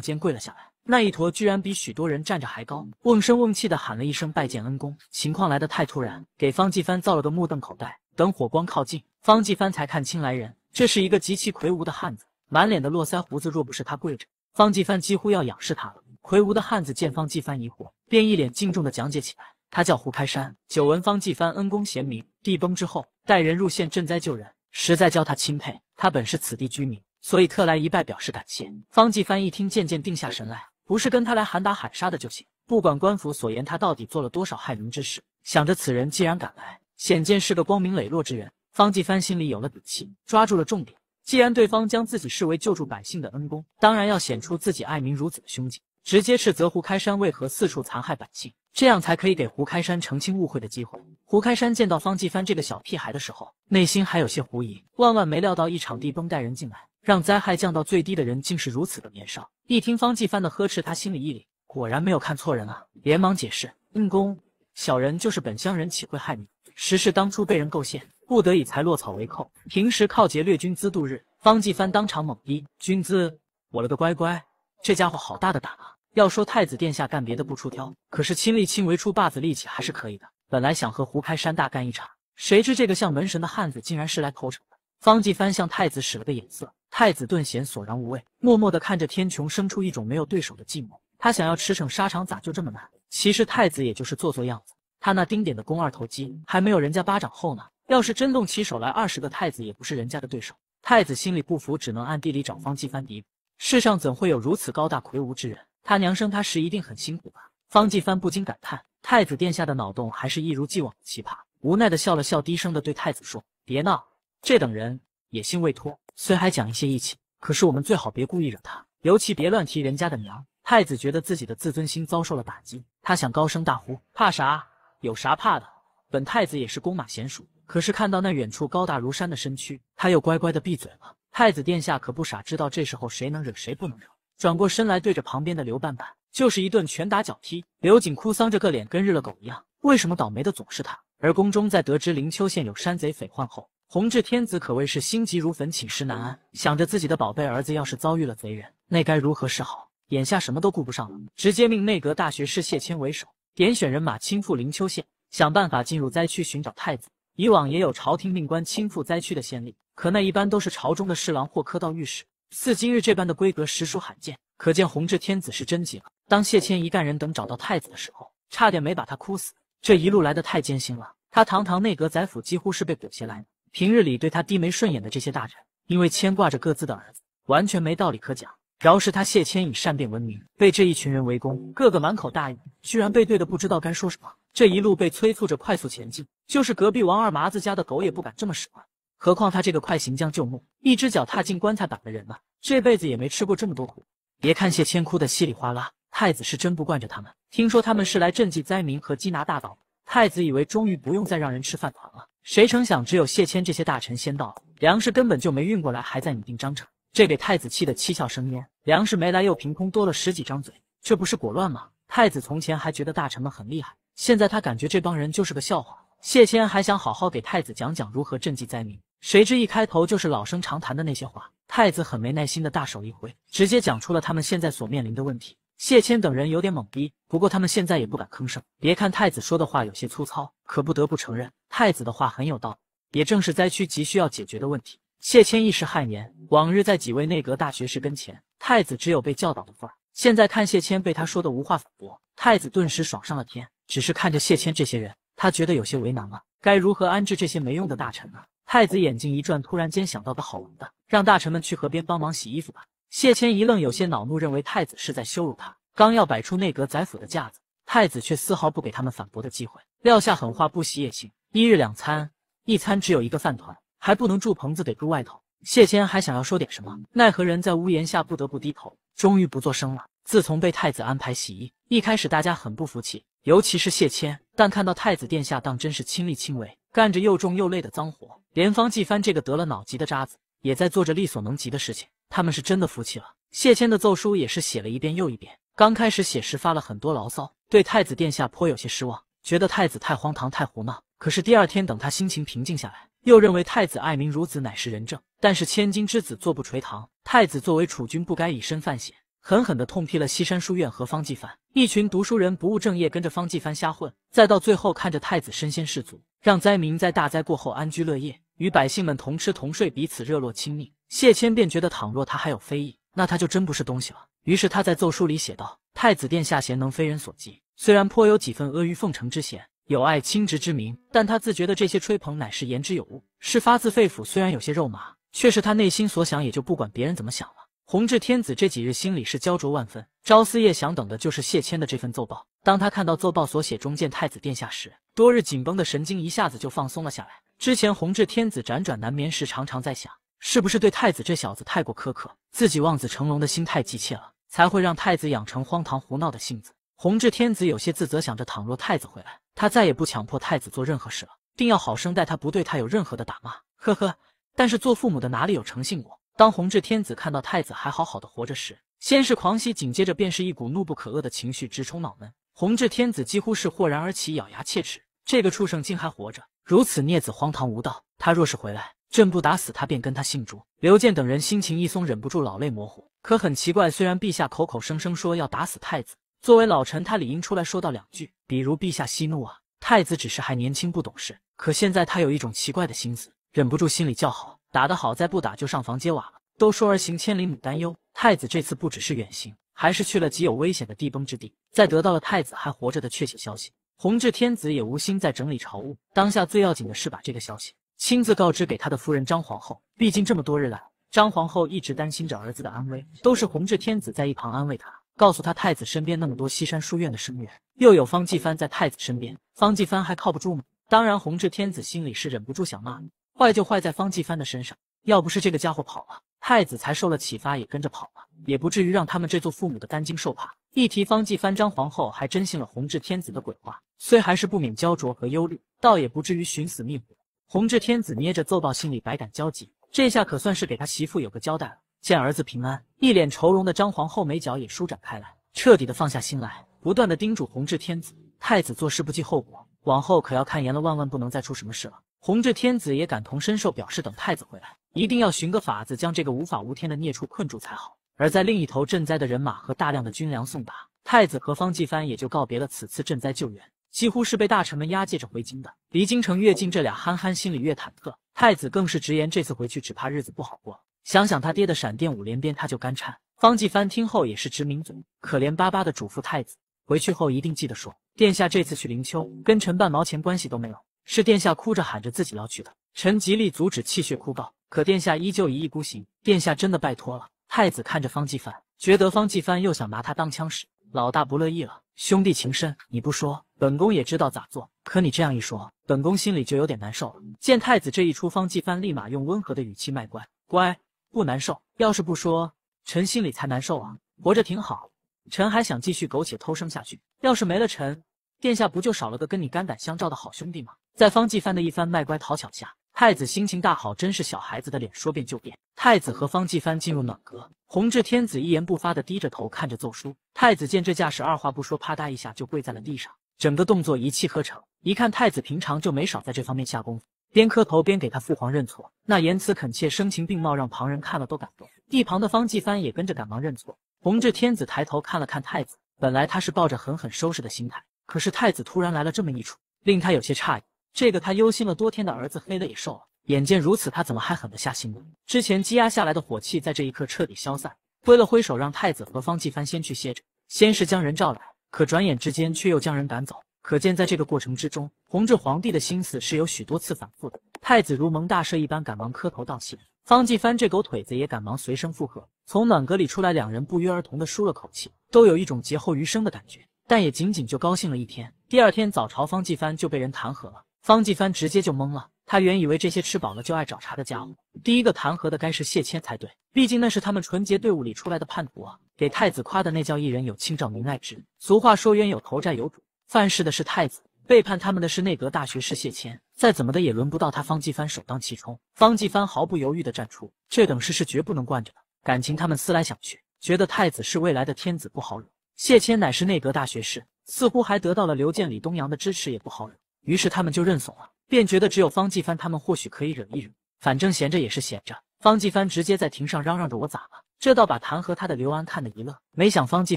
间跪了下来，那一坨居然比许多人站着还高，瓮声瓮气的喊了一声：“拜见恩公！”情况来得太突然，给方继帆造了个目瞪口呆。等火光靠近，方继帆才看清来人，这是一个极其魁梧的汉子。满脸的络腮胡子，若不是他跪着，方继帆几乎要仰视他了。魁梧的汉子见方继帆疑惑，便一脸敬重的讲解起来。他叫胡开山，久闻方继帆恩公贤明，地崩之后，带人入县赈灾救人，实在教他钦佩。他本是此地居民，所以特来一拜表示感谢。方继帆一听，渐渐定下神来，不是跟他来喊打喊杀的就行。不管官府所言，他到底做了多少害民之事？想着此人既然敢来，显见是个光明磊落之人。方继帆心里有了底气，抓住了重点。既然对方将自己视为救助百姓的恩公，当然要显出自己爱民如子的胸襟，直接斥责胡开山为何四处残害百姓，这样才可以给胡开山澄清误会的机会。胡开山见到方继帆这个小屁孩的时候，内心还有些狐疑，万万没料到一场地崩带人进来，让灾害降到最低的人竟是如此的年少。一听方继帆的呵斥，他心里一凛，果然没有看错人啊！连忙解释，恩公，小人就是本乡人，岂会害民？实是当初被人构陷。不得已才落草为寇，平时靠劫掠军资度日。方继藩当场猛逼军资，我了个乖乖，这家伙好大的胆啊！要说太子殿下干别的不出挑，可是亲力亲为出把子力气还是可以的。本来想和胡开山大干一场，谁知这个像门神的汉子竟然是来投诚的。方继藩向太子使了个眼色，太子顿显索然无味，默默地看着天穹，生出一种没有对手的寂寞。他想要驰骋沙场，咋就这么难？其实太子也就是做做样子，他那丁点的肱二头肌还没有人家巴掌厚呢。要是真动起手来，二十个太子也不是人家的对手。太子心里不服，只能暗地里找方继帆嘀咕：世上怎会有如此高大魁梧之人？他娘生他时一定很辛苦吧？方继帆不禁感叹：太子殿下的脑洞还是一如既往的奇葩。无奈的笑了笑，低声的对太子说：“别闹，这等人野性未脱，虽还讲一些义气，可是我们最好别故意惹他，尤其别乱提人家的娘。”太子觉得自己的自尊心遭受了打击，他想高声大呼：“怕啥？有啥怕的？本太子也是弓马娴熟。”可是看到那远处高大如山的身躯，他又乖乖的闭嘴了。太子殿下可不傻，知道这时候谁能惹谁不能惹。转过身来，对着旁边的刘半半就是一顿拳打脚踢。刘瑾哭丧着个脸，跟日了狗一样。为什么倒霉的总是他？而宫中在得知灵丘县有山贼匪患后，弘治天子可谓是心急如焚，寝食难安，想着自己的宝贝儿子要是遭遇了贼人，那该如何是好？眼下什么都顾不上了，直接命内阁大学士谢谦为首，点选人马亲赴灵丘县，想办法进入灾区寻找太子。以往也有朝廷命官亲赴灾区的先例，可那一般都是朝中的侍郎或科道御史，似今日这般的规格实属罕见。可见弘治天子是真急了。当谢谦一干人等找到太子的时候，差点没把他哭死。这一路来的太艰辛了，他堂堂内阁宰辅几乎是被裹挟来的。平日里对他低眉顺眼的这些大臣，因为牵挂着各自的儿子，完全没道理可讲。饶是他谢谦以善变闻名，被这一群人围攻，个个满口大义，居然被怼的不知道该说什么。这一路被催促着快速前进，就是隔壁王二麻子家的狗也不敢这么使唤，何况他这个快行将就木、一只脚踏进棺材板的人呢？这辈子也没吃过这么多苦。别看谢谦哭得稀里哗啦，太子是真不惯着他们。听说他们是来赈济灾民和缉拿大盗，太子以为终于不用再让人吃饭团了，谁成想只有谢谦这些大臣先到了，粮食根本就没运过来，还在拟定章程，这给太子气得七窍生烟。粮食没来又凭空多了十几张嘴，这不是裹乱吗？太子从前还觉得大臣们很厉害。现在他感觉这帮人就是个笑话。谢谦还想好好给太子讲讲如何赈济灾民，谁知一开头就是老生常谈的那些话。太子很没耐心的大手一挥，直接讲出了他们现在所面临的问题。谢谦等人有点懵逼，不过他们现在也不敢吭声。别看太子说的话有些粗糙，可不得不承认，太子的话很有道理，也正是灾区急需要解决的问题。谢谦一时汗颜。往日在几位内阁大学士跟前，太子只有被教导的份儿。现在看谢谦被他说的无话反驳，太子顿时爽上了天。只是看着谢谦这些人，他觉得有些为难了。该如何安置这些没用的大臣呢？太子眼睛一转，突然间想到个好玩的，让大臣们去河边帮忙洗衣服吧。谢谦一愣，有些恼怒，认为太子是在羞辱他。刚要摆出内阁宰府的架子，太子却丝毫不给他们反驳的机会，撂下狠话：不洗也行，一日两餐，一餐只有一个饭团，还不能住棚子，得住外头。谢谦还想要说点什么，奈何人在屋檐下，不得不低头，终于不做声了。自从被太子安排洗衣，一开始大家很不服气。尤其是谢谦，但看到太子殿下当真是亲力亲为，干着又重又累的脏活，连方继藩这个得了脑疾的渣子也在做着力所能及的事情，他们是真的服气了。谢谦的奏书也是写了一遍又一遍，刚开始写时发了很多牢骚，对太子殿下颇有些失望，觉得太子太荒唐太胡闹。可是第二天等他心情平静下来，又认为太子爱民如子，乃是仁政。但是千金之子坐不垂堂，太子作为储君，不该以身犯险。狠狠地痛批了西山书院和方继范，一群读书人不务正业，跟着方继范瞎混。再到最后，看着太子身先士卒，让灾民在大灾过后安居乐业，与百姓们同吃同睡，彼此热络亲密，谢谦便觉得，倘若他还有非议，那他就真不是东西了。于是他在奏书里写道：“太子殿下贤能非人所及，虽然颇有几分阿谀奉承之嫌，有爱亲职之名，但他自觉得这些吹捧乃是言之有物，是发自肺腑。虽然有些肉麻，却是他内心所想，也就不管别人怎么想了。”弘治天子这几日心里是焦灼万分，朝思夜想等的就是谢谦的这份奏报。当他看到奏报所写中见太子殿下时，多日紧绷的神经一下子就放松了下来。之前弘治天子辗转难眠时，常常在想，是不是对太子这小子太过苛刻，自己望子成龙的心太急切了，才会让太子养成荒唐胡闹的性子。弘治天子有些自责，想着倘若太子回来，他再也不强迫太子做任何事了，定要好生待他，不对他有任何的打骂。呵呵，但是做父母的哪里有诚信过？当弘治天子看到太子还好好的活着时，先是狂喜，紧接着便是一股怒不可遏的情绪直冲脑门。弘治天子几乎是豁然而起，咬牙切齿：“这个畜生竟还活着！如此孽子，荒唐无道！他若是回来，朕不打死他，便跟他姓朱。”刘健等人心情一松，忍不住老泪模糊。可很奇怪，虽然陛下口口声声说要打死太子，作为老臣，他理应出来说道两句，比如“陛下息怒啊，太子只是还年轻，不懂事。”可现在他有一种奇怪的心思，忍不住心里叫好。打得好，再不打就上房揭瓦了。都说儿行千里母担忧，太子这次不只是远行，还是去了极有危险的地崩之地。在得到了太子还活着的确切消息，弘治天子也无心再整理朝务，当下最要紧的是把这个消息亲自告知给他的夫人张皇后。毕竟这么多日来，张皇后一直担心着儿子的安危，都是弘治天子在一旁安慰他，告诉他太子身边那么多西山书院的生员，又有方继藩在太子身边，方继藩还靠不住吗？当然，弘治天子心里是忍不住想骂。坏就坏在方继帆的身上，要不是这个家伙跑了，太子才受了启发也跟着跑了，也不至于让他们这座父母的担惊受怕。一提方继帆，张皇后还真信了弘治天子的鬼话，虽还是不免焦灼和忧虑，倒也不至于寻死觅活。弘治天子捏着奏报，心里百感交集，这下可算是给他媳妇有个交代了。见儿子平安，一脸愁容的张皇后眉角也舒展开来，彻底的放下心来，不断的叮嘱弘治天子，太子做事不计后果，往后可要看严了，万万不能再出什么事了。弘治天子也感同身受，表示等太子回来，一定要寻个法子将这个无法无天的孽畜困住才好。而在另一头，赈灾的人马和大量的军粮送达，太子和方继帆也就告别了此次赈灾救援，几乎是被大臣们押解着回京的。离京城越近，这俩憨憨心里越忐忑。太子更是直言，这次回去只怕日子不好过。想想他爹的闪电五连鞭，他就干颤。方继帆听后也是直抿嘴，可怜巴巴的嘱咐太子，回去后一定记得说，殿下这次去灵丘，跟臣半毛钱关系都没有。是殿下哭着喊着自己要去的，臣极力阻止泣血哭告，可殿下依旧一意孤行。殿下真的拜托了。太子看着方继藩，觉得方继藩又想拿他当枪使，老大不乐意了。兄弟情深，你不说，本宫也知道咋做，可你这样一说，本宫心里就有点难受了。见太子这一出，方继藩立马用温和的语气卖乖：“乖，不难受。要是不说，臣心里才难受啊。活着挺好，臣还想继续苟且偷生下去。要是没了臣，殿下不就少了个跟你肝胆相照的好兄弟吗？”在方继藩的一番卖乖讨巧下，太子心情大好，真是小孩子的脸，说变就变。太子和方继藩进入暖阁，弘治天子一言不发的低着头看着奏书。太子见这架势，二话不说，啪嗒一下就跪在了地上，整个动作一气呵成。一看太子平常就没少在这方面下功夫，边磕头边给他父皇认错，那言辞恳切，声情并茂，让旁人看了都感动。一旁的方继藩也跟着赶忙认错。弘治天子抬头看了看太子，本来他是抱着狠狠收拾的心态，可是太子突然来了这么一出，令他有些诧异。这个他忧心了多天的儿子黑了也瘦了，眼见如此，他怎么还狠得下心呢？之前积压下来的火气在这一刻彻底消散，挥了挥手让太子和方继帆先去歇着。先是将人召来，可转眼之间却又将人赶走，可见在这个过程之中，弘治皇帝的心思是有许多次反复的。太子如蒙大赦一般，赶忙磕头道谢。方继帆这狗腿子也赶忙随声附和。从暖阁里出来，两人不约而同的舒了口气，都有一种劫后余生的感觉，但也仅仅就高兴了一天。第二天早朝，方继帆就被人弹劾了。方继帆直接就懵了，他原以为这些吃饱了就爱找茬的家伙，第一个弹劾的该是谢谦才对，毕竟那是他们纯洁队伍里出来的叛徒啊。给太子夸的那叫一人有清照明爱之。俗话说冤有头债有主，犯事的是太子，背叛他们的是内阁大学士谢谦，再怎么的也轮不到他方继帆首当其冲。方继帆毫不犹豫地站出，这等事是绝不能惯着的。感情他们思来想去，觉得太子是未来的天子不好惹，谢谦乃是内阁大学士，似乎还得到了刘建、李东阳的支持，也不好惹。于是他们就认怂了，便觉得只有方继帆他们或许可以惹一惹，反正闲着也是闲着。方继帆直接在庭上嚷嚷着：“我咋了？”这倒把弹劾他的刘安看得一乐，没想方继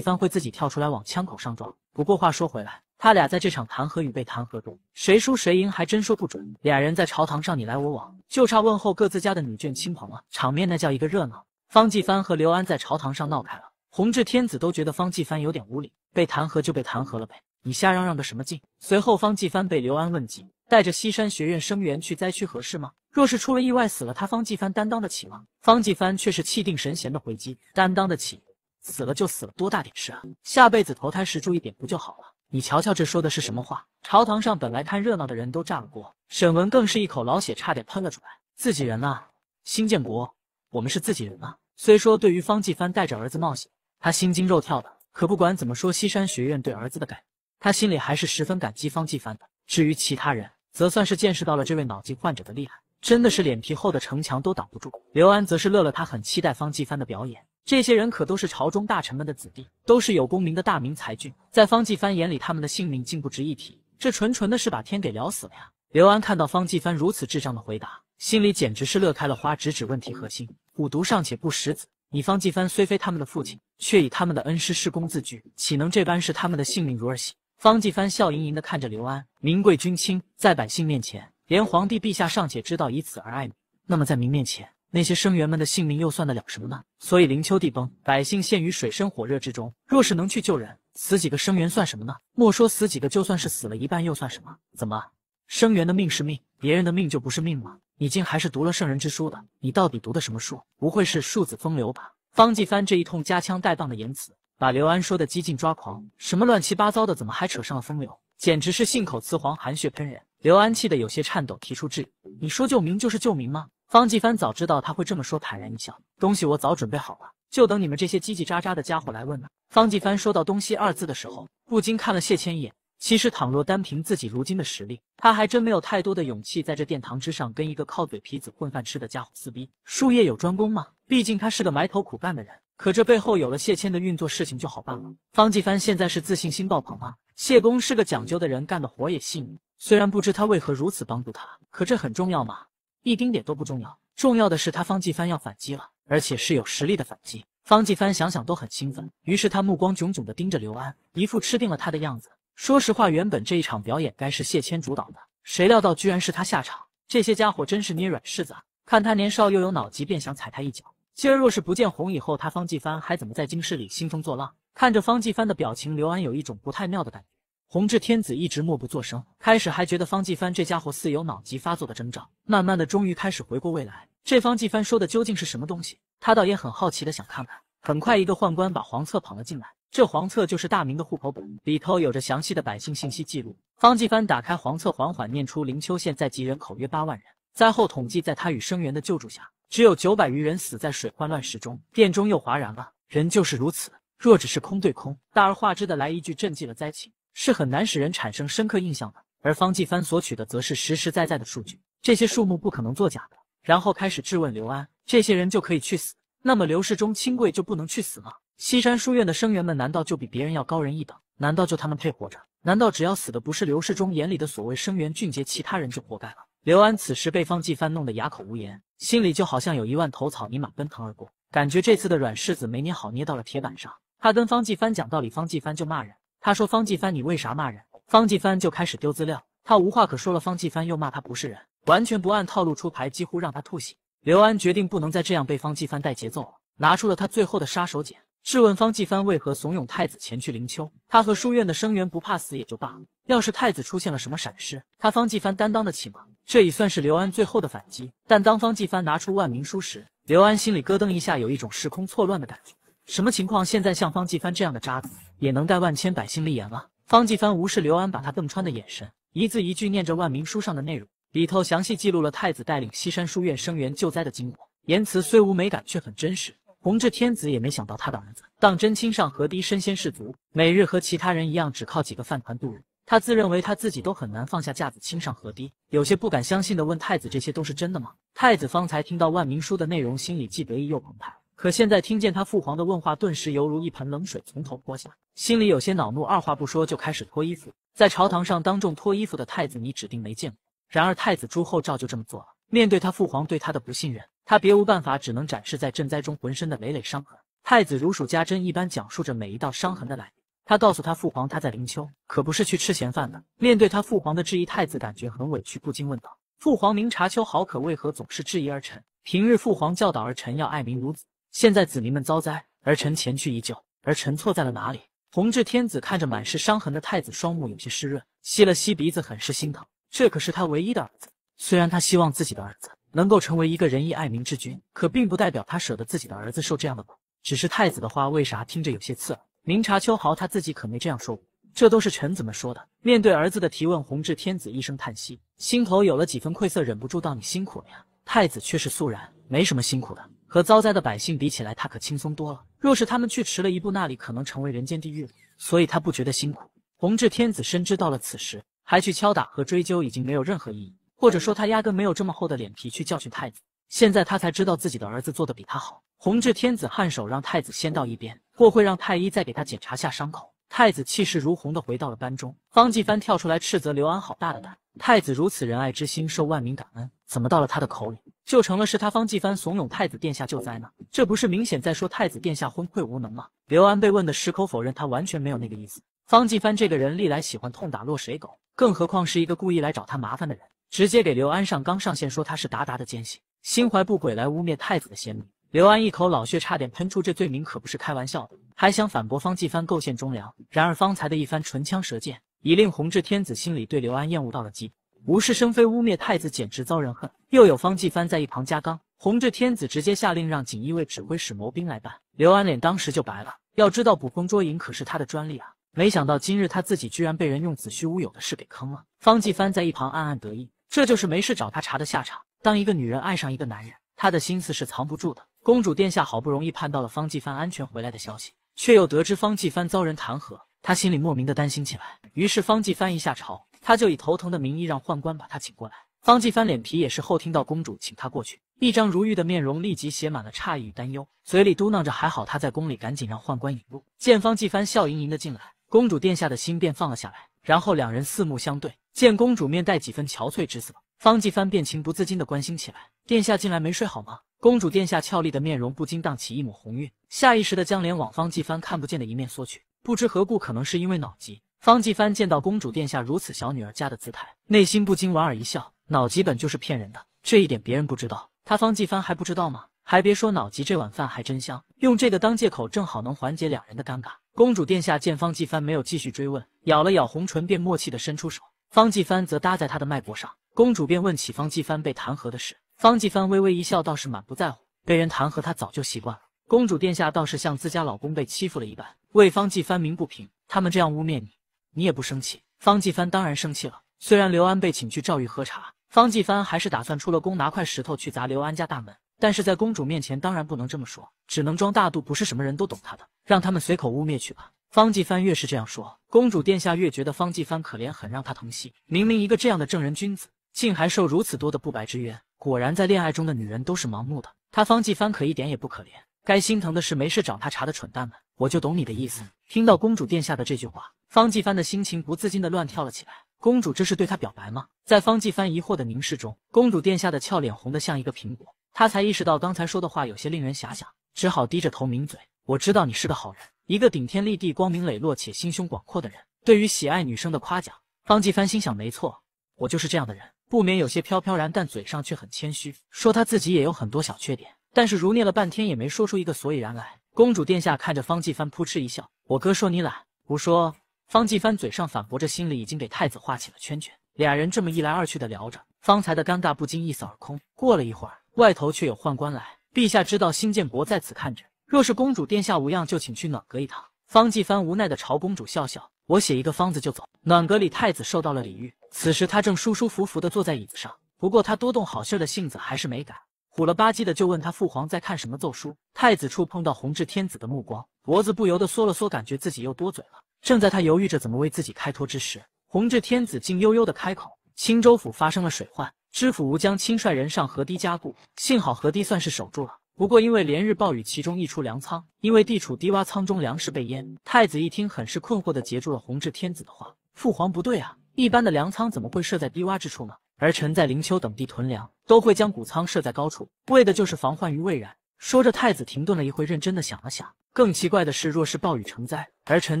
帆会自己跳出来往枪口上撞。不过话说回来，他俩在这场弹劾与被弹劾中，谁输谁赢还真说不准。俩人在朝堂上你来我往，就差问候各自家的女眷亲朋了，场面那叫一个热闹。方继帆和刘安在朝堂上闹开了，弘治天子都觉得方继帆有点无理，被弹劾就被弹劾了呗。你瞎嚷嚷个什么劲？随后方继帆被刘安问及，带着西山学院生源去灾区合适吗？若是出了意外死了，他方继帆担当得起吗？方继帆却是气定神闲的回击，担当得起，死了就死了，多大点事啊？下辈子投胎时注意点不就好了？你瞧瞧这说的是什么话？朝堂上本来看热闹的人都炸了锅，沈文更是一口老血差点喷了出来。自己人啊，新建国，我们是自己人啊。虽说对于方继帆带着儿子冒险，他心惊肉跳的，可不管怎么说，西山学院对儿子的感。他心里还是十分感激方继帆的。至于其他人，则算是见识到了这位脑疾患者的厉害，真的是脸皮厚的城墙都挡不住。刘安则是乐了，他很期待方继帆的表演。这些人可都是朝中大臣们的子弟，都是有功名的大名才俊，在方继帆眼里，他们的性命竟不值一提，这纯纯的是把天给聊死了呀！刘安看到方继帆如此智障的回答，心里简直是乐开了花，直指问题核心。虎毒尚且不食子，你方继帆虽非他们的父亲，却以他们的恩师是公自居，岂能这般视他们的性命如儿戏？方继藩笑盈盈地看着刘安，民贵君轻，在百姓面前，连皇帝陛下尚且知道以此而爱民，那么在民面前，那些生员们的性命又算得了什么呢？所以灵丘地崩，百姓陷于水深火热之中，若是能去救人，死几个生员算什么呢？莫说死几个，就算是死了一半又算什么？怎么，生员的命是命，别人的命就不是命吗？你竟还是读了圣人之书的？你到底读的什么书？不会是庶子风流吧？方继藩这一通夹枪带棒的言辞。把刘安说的几近抓狂，什么乱七八糟的，怎么还扯上了风流，简直是信口雌黄，含血喷人。刘安气得有些颤抖，提出质疑：“你说救民就是救民吗？”方继帆早知道他会这么说，坦然一笑：“东西我早准备好了，就等你们这些叽叽喳喳的家伙来问了。”方继帆说到“东西”二字的时候，不禁看了谢谦一眼。其实倘若单凭自己如今的实力，他还真没有太多的勇气在这殿堂之上跟一个靠嘴皮子混饭吃的家伙撕逼。术业有专攻嘛，毕竟他是个埋头苦干的人。可这背后有了谢谦的运作，事情就好办了。方继帆现在是自信心爆棚吗？谢公是个讲究的人，干的活也细腻。虽然不知他为何如此帮助他，可这很重要吗？一丁点都不重要。重要的是他方继帆要反击了，而且是有实力的反击。方继帆想想都很兴奋，于是他目光炯炯的盯着刘安，一副吃定了他的样子。说实话，原本这一场表演该是谢谦主导的，谁料到居然是他下场。这些家伙真是捏软柿子，看他年少又有脑疾，便想踩他一脚。今儿若是不见红，以后他方继帆还怎么在京师里兴风作浪？看着方继帆的表情，刘安有一种不太妙的感觉。弘治天子一直默不作声，开始还觉得方继帆这家伙似有脑疾发作的征兆，慢慢的终于开始回过味来，这方继帆说的究竟是什么东西？他倒也很好奇的想看看。很快，一个宦官把黄册捧了进来，这黄册就是大明的户口本，里头有着详细的百姓信息记录。方继帆打开黄册，缓缓念出：“灵丘县在籍人口约八万人，灾后统计，在他与生员的救助下。”只有九百余人死在水患乱石中，殿中又哗然了。人就是如此，若只是空对空，大而化之的来一句“赈济了灾情”，是很难使人产生深刻印象的。而方继帆所取的，则是实实在在的数据，这些数目不可能作假的。然后开始质问刘安：这些人就可以去死，那么刘世忠亲贵就不能去死吗？西山书院的生员们难道就比别人要高人一等？难道就他们配活着？难道只要死的不是刘世忠眼里的所谓生员俊杰，其他人就活该了？刘安此时被方继帆弄得哑口无言，心里就好像有一万头草泥马奔腾而过，感觉这次的软柿子没捏好，捏到了铁板上。他跟方继帆讲道理，方继帆就骂人。他说方继帆你为啥骂人？方继帆就开始丢资料。他无话可说了，方继帆又骂他不是人，完全不按套路出牌，几乎让他吐血。刘安决定不能再这样被方继帆带节奏了，拿出了他最后的杀手锏，质问方继帆为何怂恿太子前去灵丘。他和书院的生员不怕死也就罢了。要是太子出现了什么闪失，他方继帆担当得起吗？这已算是刘安最后的反击。但当方继帆拿出万民书时，刘安心里咯噔一下，有一种时空错乱的感觉。什么情况？现在像方继帆这样的渣子也能带万千百姓立言了？方继帆无视刘安把他瞪穿的眼神，一字一句念着万民书上的内容，里头详细记录了太子带领西山书院生援救灾的经过，言辞虽无美感，却很真实。弘治天子也没想到他的儿子当真亲上河堤，身先士卒，每日和其他人一样，只靠几个饭团度日。他自认为他自己都很难放下架子亲上河堤，有些不敢相信的问太子：“这些都是真的吗？”太子方才听到万民书的内容，心里既得意又澎湃，可现在听见他父皇的问话，顿时犹如一盆冷水从头泼下，心里有些恼怒，二话不说就开始脱衣服。在朝堂上当众脱衣服的太子，你指定没见过。然而太子朱厚照就这么做了。面对他父皇对他的不信任，他别无办法，只能展示在赈灾中浑身的累累伤痕。太子如数家珍一般讲述着每一道伤痕的来历。他告诉他父皇，他在灵丘可不是去吃闲饭的。面对他父皇的质疑，太子感觉很委屈，不禁问道：“父皇明察秋毫，可为何总是质疑儿臣？平日父皇教导儿臣要爱民如子，现在子民们遭灾，儿臣前去一救，儿臣错在了哪里？”弘治天子看着满是伤痕的太子，双目有些湿润，吸了吸鼻子，很是心疼。这可是他唯一的儿子。虽然他希望自己的儿子能够成为一个仁义爱民之君，可并不代表他舍得自己的儿子受这样的苦。只是太子的话，为啥听着有些刺耳？明察秋毫，他自己可没这样说过，这都是臣子们说的。面对儿子的提问，弘治天子一声叹息，心头有了几分愧色，忍不住道：“你辛苦了呀。”太子却是肃然，没什么辛苦的，和遭灾的百姓比起来，他可轻松多了。若是他们去迟了一步，那里可能成为人间地狱了，所以他不觉得辛苦。弘治天子深知，到了此时，还去敲打和追究已经没有任何意义，或者说他压根没有这么厚的脸皮去教训太子。现在他才知道自己的儿子做的比他好。弘治天子颔首，让太子先到一边。过会让太医再给他检查下伤口。太子气势如虹的回到了班中，方继藩跳出来斥责刘安好大的胆！太子如此仁爱之心，受万民感恩，怎么到了他的口里就成了是他方继藩怂恿太子殿下救灾呢？这不是明显在说太子殿下昏聩无能吗？刘安被问的矢口否认，他完全没有那个意思。方继藩这个人历来喜欢痛打落水狗，更何况是一个故意来找他麻烦的人，直接给刘安上刚上线说他是达达的奸细，心怀不轨来污蔑太子的贤明。刘安一口老血差点喷出，这罪名可不是开玩笑的。还想反驳方继帆构陷忠良，然而方才的一番唇枪舌剑，已令弘治天子心里对刘安厌恶到了极点。无事生非、污蔑太子，简直遭人恨。又有方继帆在一旁加纲，弘治天子直接下令让锦衣卫指挥使谋兵来办。刘安脸当时就白了。要知道捕风捉影可是他的专利啊，没想到今日他自己居然被人用子虚乌有的事给坑了。方继帆在一旁暗暗得意，这就是没事找他查的下场。当一个女人爱上一个男人，他的心思是藏不住的。公主殿下好不容易盼到了方继帆安全回来的消息，却又得知方继帆遭人弹劾，她心里莫名的担心起来。于是方继帆一下朝，她就以头疼的名义让宦官把他请过来。方继帆脸皮也是厚，听到公主请他过去，一张如玉的面容立即写满了诧异与担忧，嘴里嘟囔着：“还好他在宫里。”赶紧让宦官引路。见方继帆笑盈盈的进来，公主殿下的心便放了下来。然后两人四目相对，见公主面带几分憔悴之色，方继帆便情不自禁的关心起来：“殿下进来没睡好吗？”公主殿下俏丽的面容不禁荡起一抹红晕，下意识的将脸往方继帆看不见的一面缩去。不知何故，可能是因为脑疾。方继帆见到公主殿下如此小女儿家的姿态，内心不禁莞尔一笑。脑疾本就是骗人的，这一点别人不知道，他方继帆还不知道吗？还别说脑疾这碗饭还真香，用这个当借口，正好能缓解两人的尴尬。公主殿下见方继帆没有继续追问，咬了咬红唇，便默契的伸出手，方继帆则搭在他的脉搏上。公主便问起方继帆被弹劾的事。方继帆微微一笑，倒是满不在乎，被人弹劾他早就习惯了。公主殿下倒是像自家老公被欺负了一般，为方继帆鸣不平。他们这样污蔑你，你也不生气？方继帆当然生气了。虽然刘安被请去赵玉喝茶，方继帆还是打算出了宫拿块石头去砸刘安家大门。但是在公主面前，当然不能这么说，只能装大度，不是什么人都懂他的，让他们随口污蔑去吧。方继帆越是这样说，公主殿下越觉得方继帆可怜，很让他疼惜。明明一个这样的正人君子，竟还受如此多的不白之冤。果然，在恋爱中的女人都是盲目的。他方继帆可一点也不可怜，该心疼的是没事找他茬的蠢蛋们。我就懂你的意思。听到公主殿下的这句话，方继帆的心情不自禁的乱跳了起来。公主这是对他表白吗？在方继帆疑惑的凝视中，公主殿下的俏脸红得像一个苹果。他才意识到刚才说的话有些令人遐想，只好低着头抿嘴。我知道你是个好人，一个顶天立地、光明磊落且心胸广阔的人。对于喜爱女生的夸奖，方继帆心想：没错，我就是这样的人。不免有些飘飘然，但嘴上却很谦虚，说他自己也有很多小缺点。但是如念了半天也没说出一个所以然来。公主殿下看着方继帆，扑哧一笑：“我哥说你懒，胡说。”方继帆嘴上反驳着，心里已经给太子画起了圈圈。俩人这么一来二去的聊着，方才的尴尬不禁一扫而空。过了一会儿，外头却有宦官来，陛下知道新建国在此看着，若是公主殿下无恙，就请去暖阁一趟。方继帆无奈的朝公主笑笑。我写一个方子就走。暖阁里，太子受到了礼遇。此时他正舒舒服服地坐在椅子上，不过他多动好心的性子还是没改，虎了吧唧的就问他父皇在看什么奏书。太子触碰到弘治天子的目光，脖子不由得缩了缩，感觉自己又多嘴了。正在他犹豫着怎么为自己开脱之时，弘治天子竟悠悠地开口：“青州府发生了水患，知府吴江亲率人上河堤加固，幸好河堤算是守住了。”不过，因为连日暴雨，其中一出粮仓因为地处低洼，仓中粮食被淹。太子一听，很是困惑的截住了弘治天子的话：“父皇不对啊，一般的粮仓怎么会设在低洼之处呢？儿臣在灵丘等地屯粮，都会将谷仓设在高处，为的就是防患于未然。”说着，太子停顿了一会，认真的想了想。更奇怪的是，若是暴雨成灾，儿臣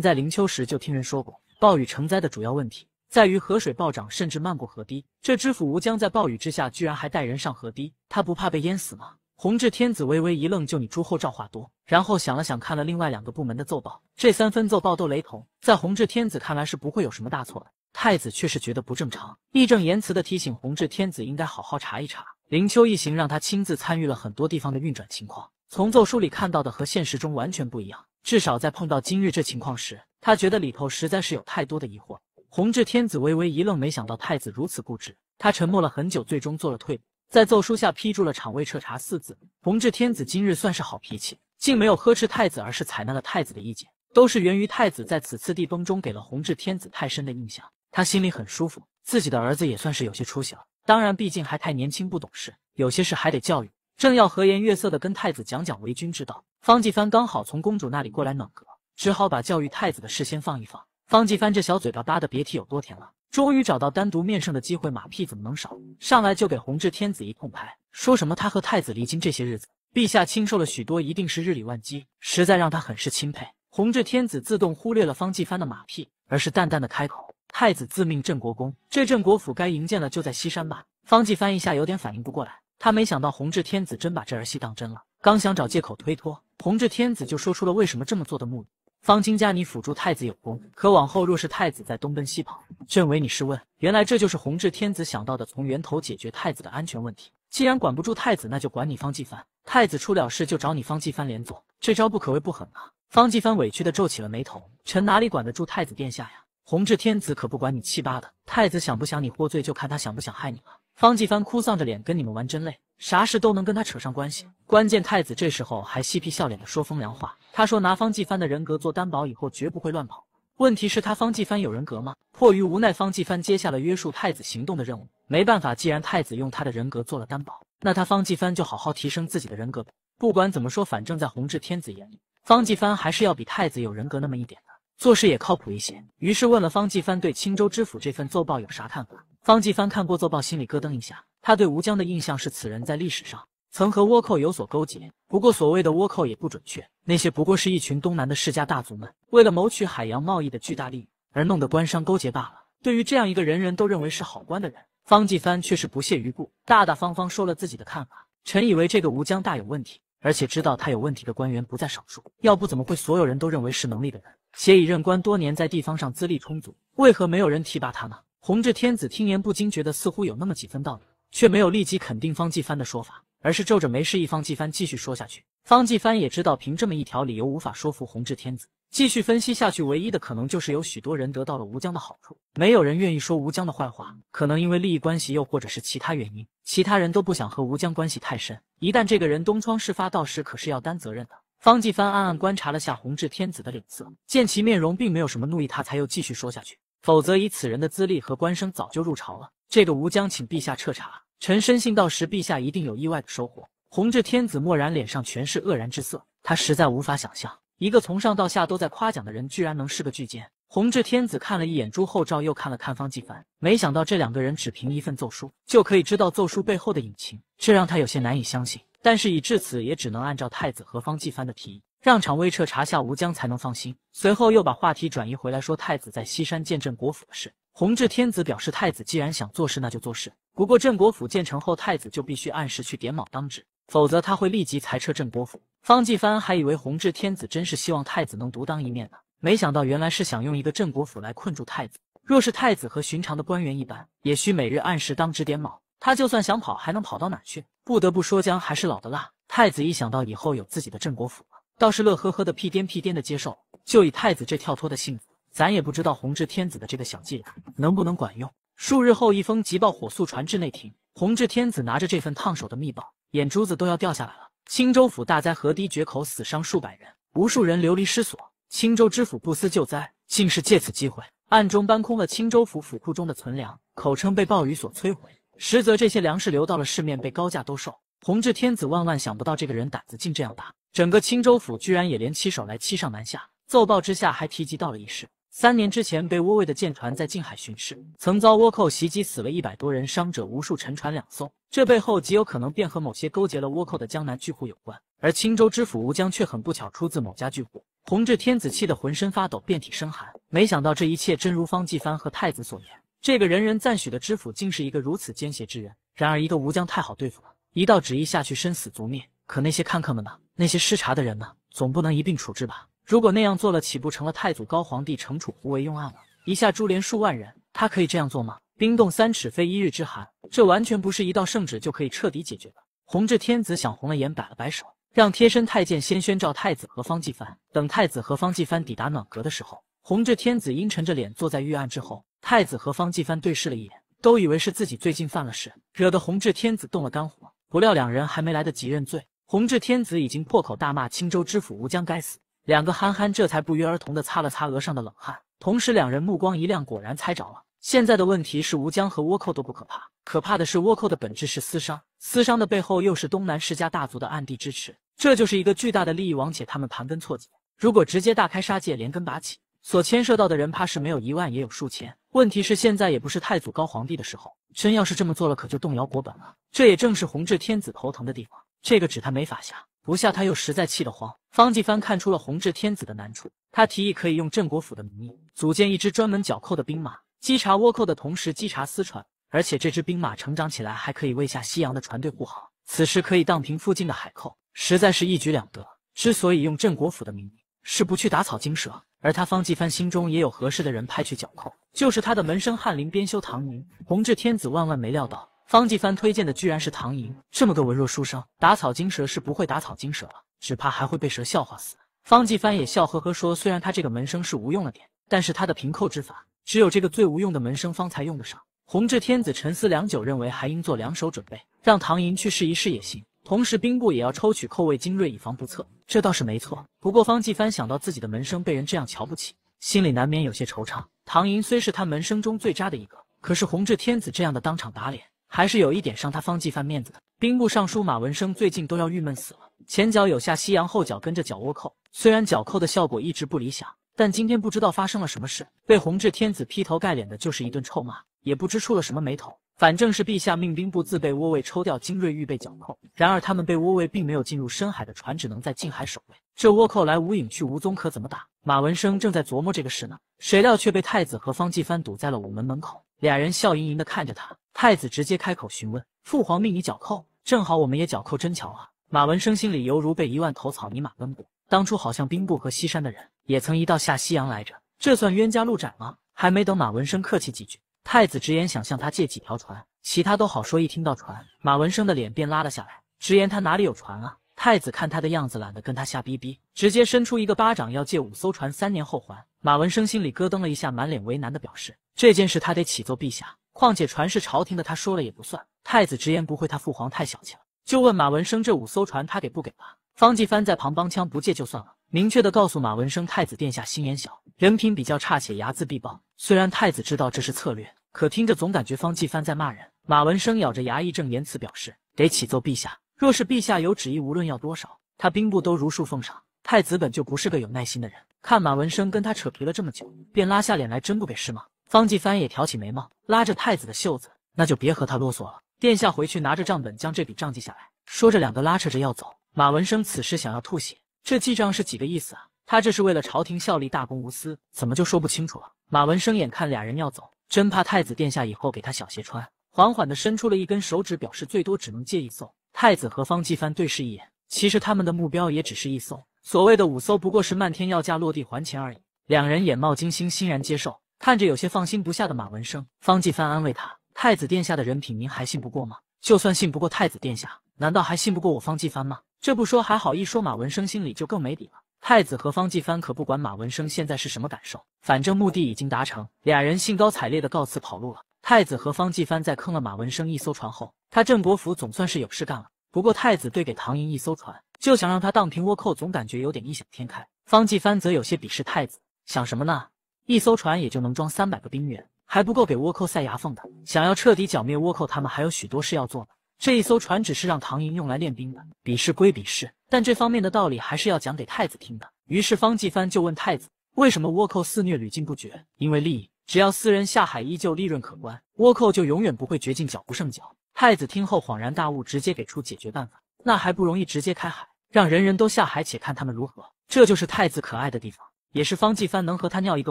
在灵丘时就听人说过，暴雨成灾的主要问题在于河水暴涨，甚至漫过河堤。这知府吴江在暴雨之下，居然还带人上河堤，他不怕被淹死吗？弘治天子微微一愣，就你朱厚照话多。然后想了想，看了另外两个部门的奏报，这三分奏报都雷同，在弘治天子看来是不会有什么大错的。太子却是觉得不正常，义正言辞的提醒弘治天子应该好好查一查。林秋一行让他亲自参与了很多地方的运转情况，从奏书里看到的和现实中完全不一样。至少在碰到今日这情况时，他觉得里头实在是有太多的疑惑。弘治天子微微一愣，没想到太子如此固执。他沉默了很久，最终做了退步。在奏书下批注了“场位彻查”四字。弘治天子今日算是好脾气，竟没有呵斥太子，而是采纳了太子的意见。都是源于太子在此次地崩中给了弘治天子太深的印象，他心里很舒服，自己的儿子也算是有些出息了。当然，毕竟还太年轻，不懂事，有些事还得教育。正要和颜悦色的跟太子讲讲为君之道，方继藩刚好从公主那里过来暖阁，只好把教育太子的事先放一放。方继藩这小嘴巴叭的，别提有多甜了。终于找到单独面圣的机会，马屁怎么能少？上来就给弘治天子一通拍，说什么他和太子离京这些日子，陛下亲授了许多，一定是日理万机，实在让他很是钦佩。弘治天子自动忽略了方继藩的马屁，而是淡淡的开口：“太子自命镇国公，这镇国府该营建了，就在西山吧。”方继藩一下有点反应不过来，他没想到弘治天子真把这儿戏当真了，刚想找借口推脱，弘治天子就说出了为什么这么做的目的。方金家，你辅助太子有功，可往后若是太子再东奔西跑，朕唯你是问，原来这就是弘治天子想到的从源头解决太子的安全问题。既然管不住太子，那就管你方继藩。太子出了事就找你方继藩连坐，这招不可谓不狠啊！方继藩委屈的皱起了眉头，臣哪里管得住太子殿下呀？弘治天子可不管你七八的，太子想不想你获罪，就看他想不想害你了。方继藩哭丧着脸，跟你们玩真累。啥事都能跟他扯上关系，关键太子这时候还嬉皮笑脸的说风凉话。他说拿方继帆的人格做担保，以后绝不会乱跑。问题是他方继帆有人格吗？迫于无奈，方继帆接下了约束太子行动的任务。没办法，既然太子用他的人格做了担保，那他方继帆就好好提升自己的人格。不管怎么说，反正在弘治天子眼里，方继帆还是要比太子有人格那么一点的，做事也靠谱一些。于是问了方继帆对青州知府这份奏报有啥看法。方继帆看过奏报，心里咯噔一下。他对吴江的印象是，此人在历史上曾和倭寇有所勾结。不过，所谓的倭寇也不准确，那些不过是一群东南的世家大族们，为了谋取海洋贸易的巨大利益而弄得官商勾结罢了。对于这样一个人人都认为是好官的人，方继帆却是不屑于顾，大大方方说了自己的看法。臣以为这个吴江大有问题，而且知道他有问题的官员不在少数。要不怎么会所有人都认为是能力的人，且已任官多年，在地方上资历充足，为何没有人提拔他呢？弘治天子听言不禁觉得似乎有那么几分道理，却没有立即肯定方继藩的说法，而是皱着眉示意方继藩继续说下去。方继藩也知道凭这么一条理由无法说服弘治天子，继续分析下去唯一的可能就是有许多人得到了吴江的好处，没有人愿意说吴江的坏话，可能因为利益关系，又或者是其他原因，其他人都不想和吴江关系太深，一旦这个人东窗事发，到时可是要担责任的。方继藩暗暗观察了下弘治天子的脸色，见其面容并没有什么怒意，他才又继续说下去。否则，以此人的资历和官声，早就入朝了。这个吴江，请陛下彻查。臣深信，到时陛下一定有意外的收获。弘治天子默然，脸上全是愕然之色。他实在无法想象，一个从上到下都在夸奖的人，居然能是个巨奸。弘治天子看了一眼朱厚照，又看了看方继凡，没想到这两个人只凭一份奏疏，就可以知道奏疏背后的隐情，这让他有些难以相信。但是已至此，也只能按照太子和方继凡的提议。让场卫彻查下吴江才能放心。随后又把话题转移回来，说太子在西山建镇国府的事。弘治天子表示，太子既然想做事，那就做事。不过镇国府建成后，太子就必须按时去点卯当值，否则他会立即裁撤镇国府。方继藩还以为弘治天子真是希望太子能独当一面呢，没想到原来是想用一个镇国府来困住太子。若是太子和寻常的官员一般，也需每日按时当值点卯，他就算想跑，还能跑到哪去？不得不说，姜还是老的辣。太子一想到以后有自己的镇国府。倒是乐呵呵的，屁颠屁颠的接受。就以太子这跳脱的性子，咱也不知道弘治天子的这个小伎俩能不能管用。数日后，一封急报火速传至内廷。弘治天子拿着这份烫手的密报，眼珠子都要掉下来了。青州府大灾，河堤决口，死伤数百人，无数人流离失所。青州知府不思救灾，竟是借此机会暗中搬空了青州府府库中的存粮，口称被暴雨所摧毁，实则这些粮食流到了市面被高价兜售。弘治天子万万想不到，这个人胆子竟这样大。整个青州府居然也联起手来欺上瞒下，奏报之下还提及到了一事：三年之前被倭魏的舰船在近海巡视，曾遭倭寇袭击，死了一百多人，伤者无数，沉船两艘。这背后极有可能便和某些勾结了倭寇的江南巨户有关。而青州知府吴江却很不巧出自某家巨户。弘治天子气得浑身发抖，遍体生寒。没想到这一切真如方继帆和太子所言，这个人人赞许的知府竟是一个如此奸邪之人。然而一个吴江太好对付了，一道旨意下去，生死足灭。可那些看客们呢？那些失察的人呢？总不能一并处置吧？如果那样做了，岂不成了太祖高皇帝惩处胡惟庸案了？一下株连数万人，他可以这样做吗？冰冻三尺，非一日之寒，这完全不是一道圣旨就可以彻底解决的。弘治天子想红了眼，摆了摆手，让贴身太监先宣召太子和方继藩。等太子和方继藩抵达暖阁的时候，弘治天子阴沉着脸坐在御案之后。太子和方继藩对视了一眼，都以为是自己最近犯了事，惹得弘治天子动了肝火。不料两人还没来得及认罪。弘治天子已经破口大骂青州知府吴江该死，两个憨憨这才不约而同的擦了擦额上的冷汗，同时两人目光一亮，果然猜着了。现在的问题是吴江和倭寇都不可怕，可怕的是倭寇的本质是私商，私商的背后又是东南世家大族的暗地支持，这就是一个巨大的利益网，且他们盘根错节。如果直接大开杀戒，连根拔起，所牵涉到的人怕是没有一万也有数千。问题是现在也不是太祖高皇帝的时候，真要是这么做了，可就动摇国本了。这也正是弘治天子头疼的地方。这个纸他没法下，不下他又实在气得慌。方继帆看出了弘治天子的难处，他提议可以用镇国府的名义组建一支专门剿寇的兵马，稽查倭寇的同时稽查私船，而且这支兵马成长起来还可以为下西洋的船队护航，此时可以荡平附近的海寇，实在是一举两得。之所以用镇国府的名义，是不去打草惊蛇，而他方继帆心中也有合适的人派去剿寇，就是他的门生翰林编修唐寅。弘治天子万万没料到。方继帆推荐的居然是唐寅，这么个文弱书生，打草惊蛇是不会打草惊蛇了，只怕还会被蛇笑话死。方继帆也笑呵呵说：“虽然他这个门生是无用了点，但是他的平扣之法，只有这个最无用的门生方才用得上。”弘治天子沉思良久，认为还应做两手准备，让唐寅去试一试也行。同时，兵部也要抽取扣卫精锐，以防不测。这倒是没错。不过，方继帆想到自己的门生被人这样瞧不起，心里难免有些惆怅。唐寅虽是他门生中最渣的一个，可是弘治天子这样的当场打脸。还是有一点伤他方继范面子的。兵部尚书马文生最近都要郁闷死了，前脚有下西洋，后脚跟着脚倭寇。虽然剿寇的效果一直不理想，但今天不知道发生了什么事，被弘治天子劈头盖脸的就是一顿臭骂。也不知出了什么眉头，反正是陛下命兵部自备倭卫，抽调精锐预备脚扣，然而他们被倭卫并没有进入深海的船，只能在近海守卫。这倭寇来无影去无踪，可怎么打？马文生正在琢磨这个事呢，谁料却被太子和方继藩堵在了午门门口。俩人笑盈盈地看着他，太子直接开口询问：“父皇命你脚扣，正好我们也脚扣真巧啊。”马文生心里犹如被一万头草泥马奔过。当初好像兵部和西山的人也曾一道下西洋来着，这算冤家路窄吗？还没等马文生客气几句，太子直言想向他借几条船，其他都好说。一听到船，马文生的脸便拉了下来，直言他哪里有船啊？太子看他的样子，懒得跟他瞎逼逼，直接伸出一个巴掌，要借五艘船，三年后还。马文生心里咯噔了一下，满脸为难的表示，这件事他得启奏陛下。况且船是朝廷的，他说了也不算。太子直言不讳，他父皇太小气了，就问马文生这五艘船他给不给吧？方继藩在旁帮腔，不借就算了，明确的告诉马文生，太子殿下心眼小，人品比较差，且睚眦必报。虽然太子知道这是策略，可听着总感觉方继藩在骂人。马文生咬着牙，义正言辞表示，得启奏陛下。若是陛下有旨意，无论要多少，他兵部都如数奉上。太子本就不是个有耐心的人，看马文生跟他扯皮了这么久，便拉下脸来，真不给是吗？方继帆也挑起眉毛，拉着太子的袖子，那就别和他啰嗦了。殿下回去拿着账本，将这笔账记下来。说着，两个拉扯着要走。马文生此时想要吐血，这记账是几个意思啊？他这是为了朝廷效力，大公无私，怎么就说不清楚了？马文生眼看俩人要走，真怕太子殿下以后给他小鞋穿，缓缓地伸出了一根手指，表示最多只能借一送。太子和方继帆对视一眼，其实他们的目标也只是一艘，所谓的五艘不过是漫天要价，落地还钱而已。两人眼冒金星，欣然接受。看着有些放心不下的马文生，方继帆安慰他：“太子殿下的人品您还信不过吗？就算信不过太子殿下，难道还信不过我方继帆吗？”这不说还好，一说马文生心里就更没底了。太子和方继帆可不管马文生现在是什么感受，反正目的已经达成，俩人兴高采烈的告辞跑路了。太子和方继藩在坑了马文生一艘船后，他郑国府总算是有事干了。不过，太子对给唐寅一艘船，就想让他荡平倭寇，总感觉有点异想天开。方继藩则有些鄙视太子，想什么呢？一艘船也就能装三百个兵员，还不够给倭寇塞牙缝的。想要彻底剿灭倭寇，他们还有许多事要做呢。这一艘船只是让唐寅用来练兵的。鄙视归鄙视，但这方面的道理还是要讲给太子听的。于是方继藩就问太子，为什么倭寇肆虐屡禁不绝？因为利益。只要私人下海，依旧利润可观，倭寇就永远不会绝境脚不胜脚。太子听后恍然大悟，直接给出解决办法。那还不容易，直接开海，让人人都下海，且看他们如何。这就是太子可爱的地方，也是方继藩能和他尿一个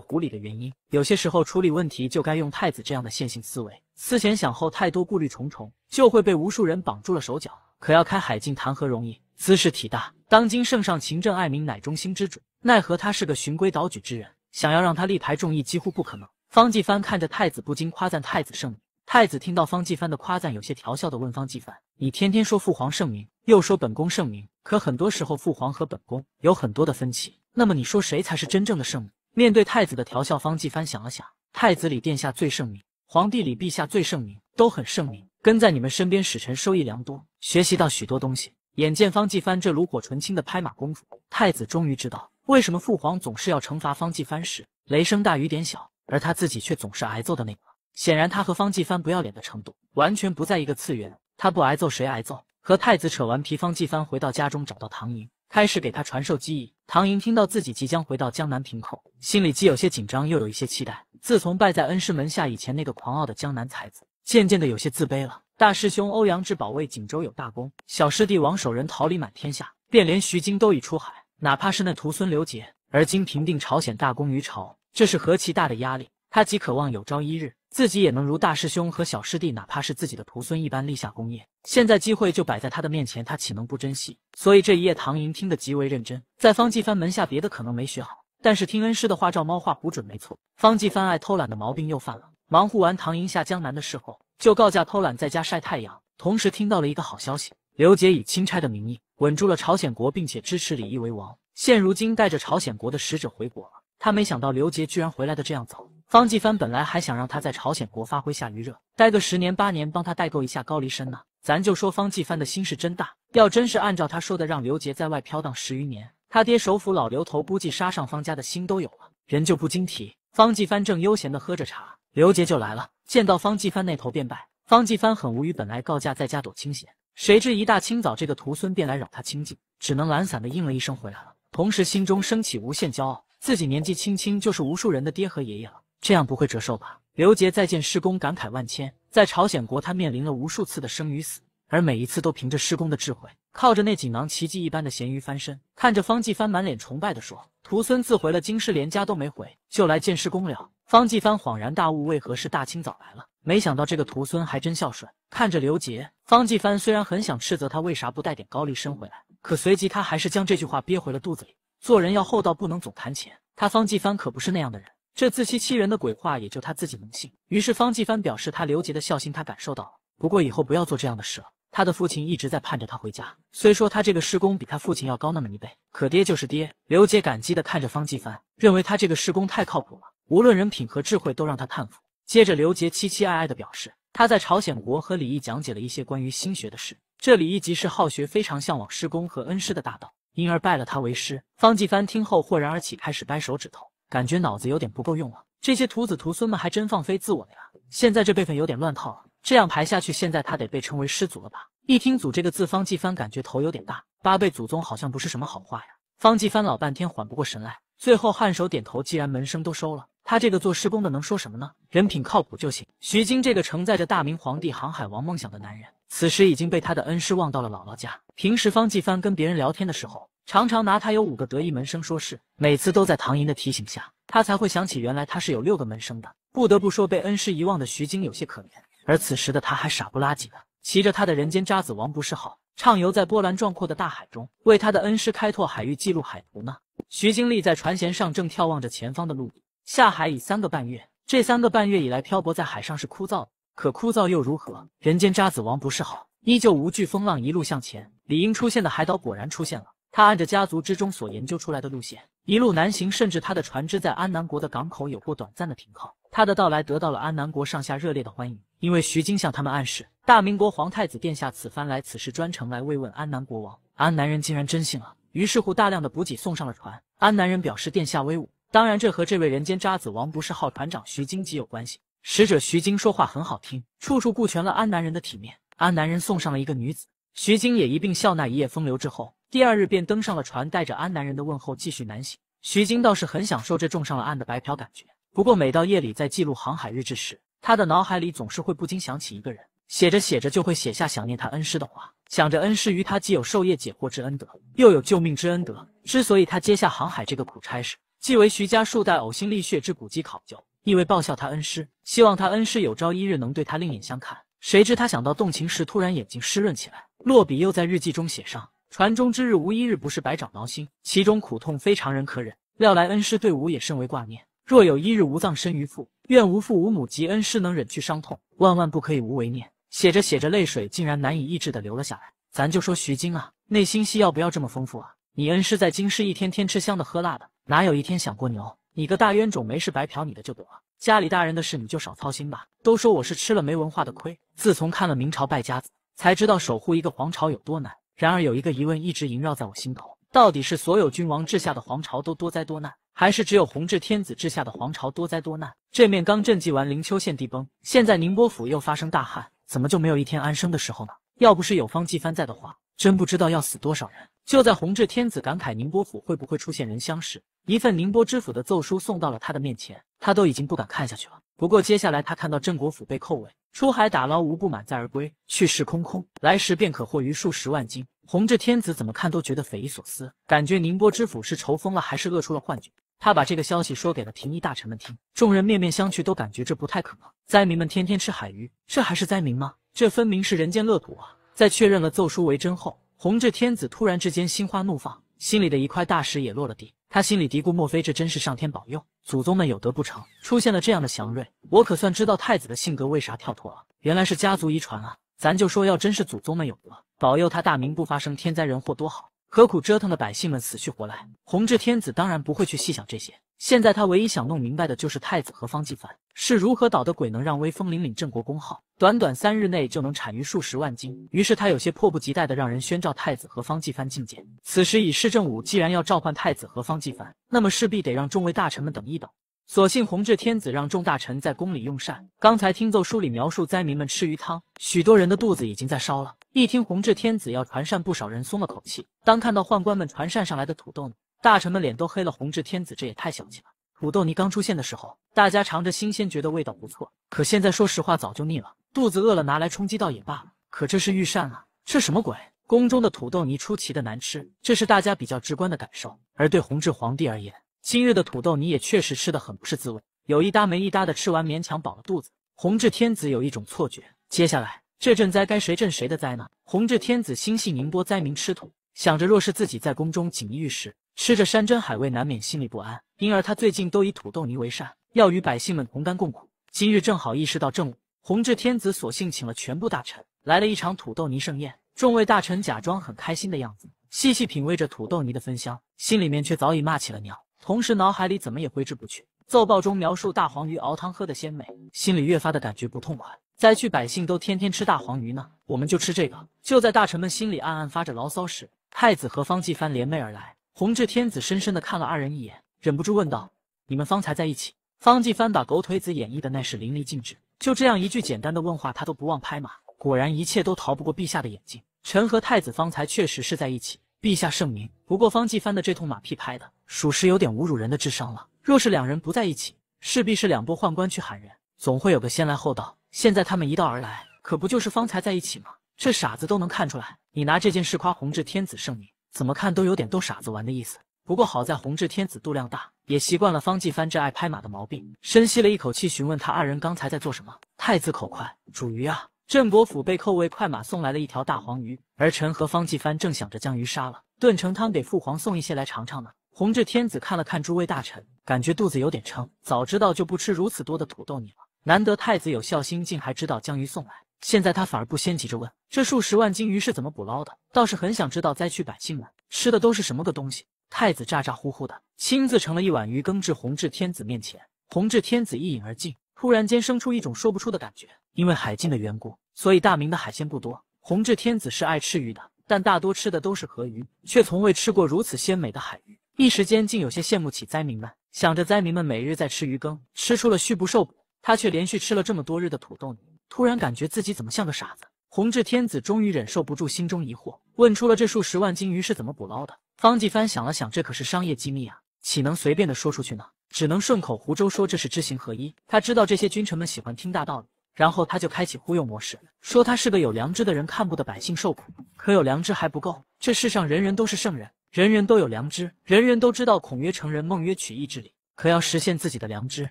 湖里的原因。有些时候处理问题就该用太子这样的线性思维。思前想后，太多顾虑重重，就会被无数人绑住了手脚。可要开海禁，谈何容易？兹事体大。当今圣上勤政爱民，乃中心之主，奈何他是个循规蹈矩之人，想要让他力排众议，几乎不可能。方继藩看着太子，不禁夸赞太子圣明。太子听到方继藩的夸赞，有些调笑的问方继藩：“你天天说父皇圣明，又说本宫圣明，可很多时候父皇和本宫有很多的分歧。那么你说谁才是真正的圣明？”面对太子的调笑，方继藩想了想：“太子里殿下最圣明，皇帝里陛下最圣明，都很圣明。跟在你们身边，使臣收益良多，学习到许多东西。”眼见方继藩这炉火纯青的拍马功夫，太子终于知道为什么父皇总是要惩罚方继藩时，雷声大雨点小。而他自己却总是挨揍的那个。显然，他和方继帆不要脸的程度完全不在一个次元。他不挨揍，谁挨揍？和太子扯完皮，方继帆回到家中，找到唐寅，开始给他传授技艺。唐寅听到自己即将回到江南平寇，心里既有些紧张，又有一些期待。自从拜在恩师门下，以前那个狂傲的江南才子，渐渐的有些自卑了。大师兄欧阳志保卫锦州有大功，小师弟王守仁桃李满天下，便连徐经都已出海，哪怕是那徒孙刘杰，而今平定朝鲜，大功于朝。这是何其大的压力！他极渴望有朝一日自己也能如大师兄和小师弟，哪怕是自己的徒孙一般立下功业。现在机会就摆在他的面前，他岂能不珍惜？所以这一夜，唐寅听得极为认真。在方继帆门下，别的可能没学好，但是听恩师的话，照猫画虎准没错。方继帆爱偷懒的毛病又犯了，忙乎完唐寅下江南的事后，就告假偷懒，在家晒太阳。同时听到了一个好消息：刘杰以钦差的名义稳住了朝鲜国，并且支持李毅为王。现如今带着朝鲜国的使者回国了。他没想到刘杰居然回来的这样早。方继帆本来还想让他在朝鲜国发挥下余热，待个十年八年，帮他代购一下高丽参呢。咱就说方继帆的心是真大，要真是按照他说的，让刘杰在外飘荡十余年，他爹首府老刘头估计杀上方家的心都有了。人就不禁提，方继帆正悠闲的喝着茶，刘杰就来了，见到方继帆那头便拜。方继帆很无语，本来告假在家躲清闲，谁知一大清早这个徒孙便来扰他清静，只能懒散的应了一声回来了，同时心中升起无限骄傲。自己年纪轻轻就是无数人的爹和爷爷了，这样不会折寿吧？刘杰再见师公，感慨万千。在朝鲜国，他面临了无数次的生与死，而每一次都凭着师公的智慧，靠着那锦囊，奇迹一般的咸鱼翻身。看着方继帆满脸崇拜的说：“徒孙自回了京师，连家都没回，就来见师公了。”方继帆恍然大悟，为何是大清早来了？没想到这个徒孙还真孝顺。看着刘杰，方继帆虽然很想斥责他为啥不带点高丽参回来，可随即他还是将这句话憋回了肚子里。做人要厚道，不能总谈钱。他方继帆可不是那样的人，这自欺欺人的鬼话也就他自己能信。于是方继帆表示，他刘杰的孝心他感受到了，不过以后不要做这样的事了。他的父亲一直在盼着他回家，虽说他这个师公比他父亲要高那么一辈，可爹就是爹。刘杰感激的看着方继帆，认为他这个师公太靠谱了，无论人品和智慧都让他叹服。接着刘杰期期艾艾的表示，他在朝鲜国和李毅讲解了一些关于心学的事，这李毅即是好学，非常向往师公和恩师的大道。因而拜了他为师。方继帆听后豁然而起，开始掰手指头，感觉脑子有点不够用了。这些徒子徒孙们还真放飞自我了呀！现在这辈分有点乱套了，这样排下去，现在他得被称为师祖了吧？一听“祖”这个字，方继帆感觉头有点大，八辈祖宗好像不是什么好话呀。方继帆老半天缓不过神来，最后颔首点头。既然门生都收了，他这个做师公的能说什么呢？人品靠谱就行。徐经这个承载着大明皇帝航海王梦想的男人。此时已经被他的恩师忘到了姥姥家。平时方继帆跟别人聊天的时候，常常拿他有五个得意门生说事，每次都在唐寅的提醒下，他才会想起原来他是有六个门生的。不得不说，被恩师遗忘的徐晶有些可怜，而此时的他还傻不拉几的骑着他的人间渣子王不是好，畅游在波澜壮阔的大海中，为他的恩师开拓海域、记录海图呢。徐经立在船舷上，正眺望着前方的陆地。下海已三个半月，这三个半月以来漂泊在海上是枯燥。的，可枯燥又如何？人间渣子王不是好，依旧无惧风浪，一路向前。理应出现的海岛果然出现了。他按着家族之中所研究出来的路线，一路南行，甚至他的船只在安南国的港口有过短暂的停靠。他的到来得到了安南国上下热烈的欢迎，因为徐晶向他们暗示，大明国皇太子殿下此番来，此事专程来慰问安南国王。安南人竟然真信了。于是乎，大量的补给送上了船。安南人表示殿下威武，当然这和这位人间渣子王不是号团长徐晶极有关系。使者徐晶说话很好听，处处顾全了安南人的体面。安南人送上了一个女子，徐晶也一并笑纳一夜风流之后，第二日便登上了船，带着安南人的问候继续南行。徐晶倒是很享受这撞上了岸的白嫖感觉，不过每到夜里在记录航海日志时，他的脑海里总是会不禁想起一个人，写着写着就会写下想念他恩师的话。想着恩师于他既有授业解惑之恩德，又有救命之恩德。之所以他接下航海这个苦差事，既为徐家数代呕心沥血之古籍考究，亦为报效他恩师。希望他恩师有朝一日能对他另眼相看。谁知他想到动情时，突然眼睛湿润起来，落笔又在日记中写上：“船中之日无一日不是白爪挠心，其中苦痛非常人可忍。料来恩师对吾也甚为挂念。若有一日吾葬身于父，愿吾父吾母及恩师能忍去伤痛，万万不可以无为念。”写着写着，泪水竟然难以抑制的流了下来。咱就说徐晶啊，内心戏要不要这么丰富啊？你恩师在京师一天天吃香的喝辣的，哪有一天想过牛？你个大冤种，没事白嫖你的就得了。家里大人的事你就少操心吧。都说我是吃了没文化的亏，自从看了明朝败家子，才知道守护一个皇朝有多难。然而有一个疑问一直萦绕在我心头：到底是所有君王治下的皇朝都多灾多难，还是只有弘治天子治下的皇朝多灾多难？这面刚赈济完灵丘县地崩，现在宁波府又发生大旱，怎么就没有一天安生的时候呢？要不是有方继藩在的话，真不知道要死多少人。就在弘治天子感慨宁波府会不会出现人相时，一份宁波知府的奏书送到了他的面前。他都已经不敢看下去了。不过接下来他看到镇国府被扣尾，出海打捞无不满载而归，去时空空，来时便可获鱼数十万斤。弘治天子怎么看都觉得匪夷所思，感觉宁波知府是愁疯了，还是饿出了幻觉？他把这个消息说给了廷议大臣们听，众人面面相觑，都感觉这不太可能。灾民们天天吃海鱼，这还是灾民吗？这分明是人间乐土啊！在确认了奏书为真后，弘治天子突然之间心花怒放。心里的一块大石也落了地，他心里嘀咕：莫非这真是上天保佑，祖宗们有德不成？出现了这样的祥瑞，我可算知道太子的性格为啥跳脱了，原来是家族遗传啊！咱就说，要真是祖宗们有德，保佑他大明不发生天灾人祸，多好！何苦折腾的百姓们死去活来？弘治天子当然不会去细想这些。现在他唯一想弄明白的就是太子和方继凡是如何捣的鬼，能让威风凛凛镇国公号短短三日内就能产于数十万斤。于是他有些迫不及待的让人宣召太子和方继凡觐见。此时已是正午，既然要召唤太子和方继凡，那么势必得让众位大臣们等一等。所幸弘治天子让众大臣在宫里用膳。刚才听奏书里描述，灾民们吃鱼汤，许多人的肚子已经在烧了。一听弘治天子要传膳，不少人松了口气。当看到宦官们传膳上来的土豆泥，大臣们脸都黑了。弘治天子这也太小气了！土豆泥刚出现的时候，大家尝着新鲜，觉得味道不错。可现在，说实话，早就腻了。肚子饿了拿来充饥倒也罢了，可这是御膳啊！这什么鬼？宫中的土豆泥出奇的难吃，这是大家比较直观的感受。而对弘治皇帝而言，今日的土豆泥也确实吃的很不是滋味，有一搭没一搭的吃完，勉强饱了肚子。弘治天子有一种错觉，接下来。这赈灾该谁赈谁的灾呢？弘治天子心系宁波灾民吃土，想着若是自己在宫中锦衣玉食，吃着山珍海味，难免心里不安。因而他最近都以土豆泥为善，要与百姓们同甘共苦。今日正好意识到正午，弘治天子索性请了全部大臣，来了一场土豆泥盛宴。众位大臣假装很开心的样子，细细品味着土豆泥的芬香，心里面却早已骂起了娘。同时脑海里怎么也挥之不去奏报中描述大黄鱼熬汤喝的鲜美，心里越发的感觉不痛快。灾区百姓都天天吃大黄鱼呢，我们就吃这个。就在大臣们心里暗暗发着牢骚时，太子和方继藩联袂而来。弘治天子深深的看了二人一眼，忍不住问道：“你们方才在一起？”方继藩把狗腿子演绎的那是淋漓尽致，就这样一句简单的问话，他都不忘拍马。果然，一切都逃不过陛下的眼睛。臣和太子方才确实是在一起，陛下圣明。不过，方继藩的这通马屁拍的，属实有点侮辱人的智商了。若是两人不在一起，势必是两拨宦官去喊人，总会有个先来后到。现在他们一道而来，可不就是方才在一起吗？这傻子都能看出来。你拿这件事夸弘治天子圣明，怎么看都有点逗傻子玩的意思。不过好在弘治天子肚量大，也习惯了方继帆这爱拍马的毛病。深吸了一口气，询问他二人刚才在做什么。太子口快煮鱼啊！镇国府被扣位快马送来了一条大黄鱼，儿臣和方继帆正想着将鱼杀了，炖成汤给父皇送一些来尝尝呢。弘治天子看了看诸位大臣，感觉肚子有点撑，早知道就不吃如此多的土豆泥了。难得太子有孝心，竟还知道将鱼送来。现在他反而不先急着问这数十万斤鱼是怎么捕捞的，倒是很想知道灾区百姓们吃的都是什么个东西。太子咋咋呼呼的亲自盛了一碗鱼羹至弘治天子面前，弘治天子一饮而尽，突然间生出一种说不出的感觉。因为海禁的缘故，所以大明的海鲜不多。弘治天子是爱吃鱼的，但大多吃的都是河鱼，却从未吃过如此鲜美的海鱼。一时间竟有些羡慕起灾民们，想着灾民们每日在吃鱼羹，吃出了虚不受补。他却连续吃了这么多日的土豆泥，突然感觉自己怎么像个傻子。弘治天子终于忍受不住心中疑惑，问出了这数十万斤鱼是怎么捕捞的。方继帆想了想，这可是商业机密啊，岂能随便的说出去呢？只能顺口胡诌说这是知行合一。他知道这些君臣们喜欢听大道理，然后他就开启忽悠模式，说他是个有良知的人，看不得百姓受苦。可有良知还不够，这世上人人都是圣人，人人都有良知，人人都知道孔曰成人，孟曰取义之理。可要实现自己的良知，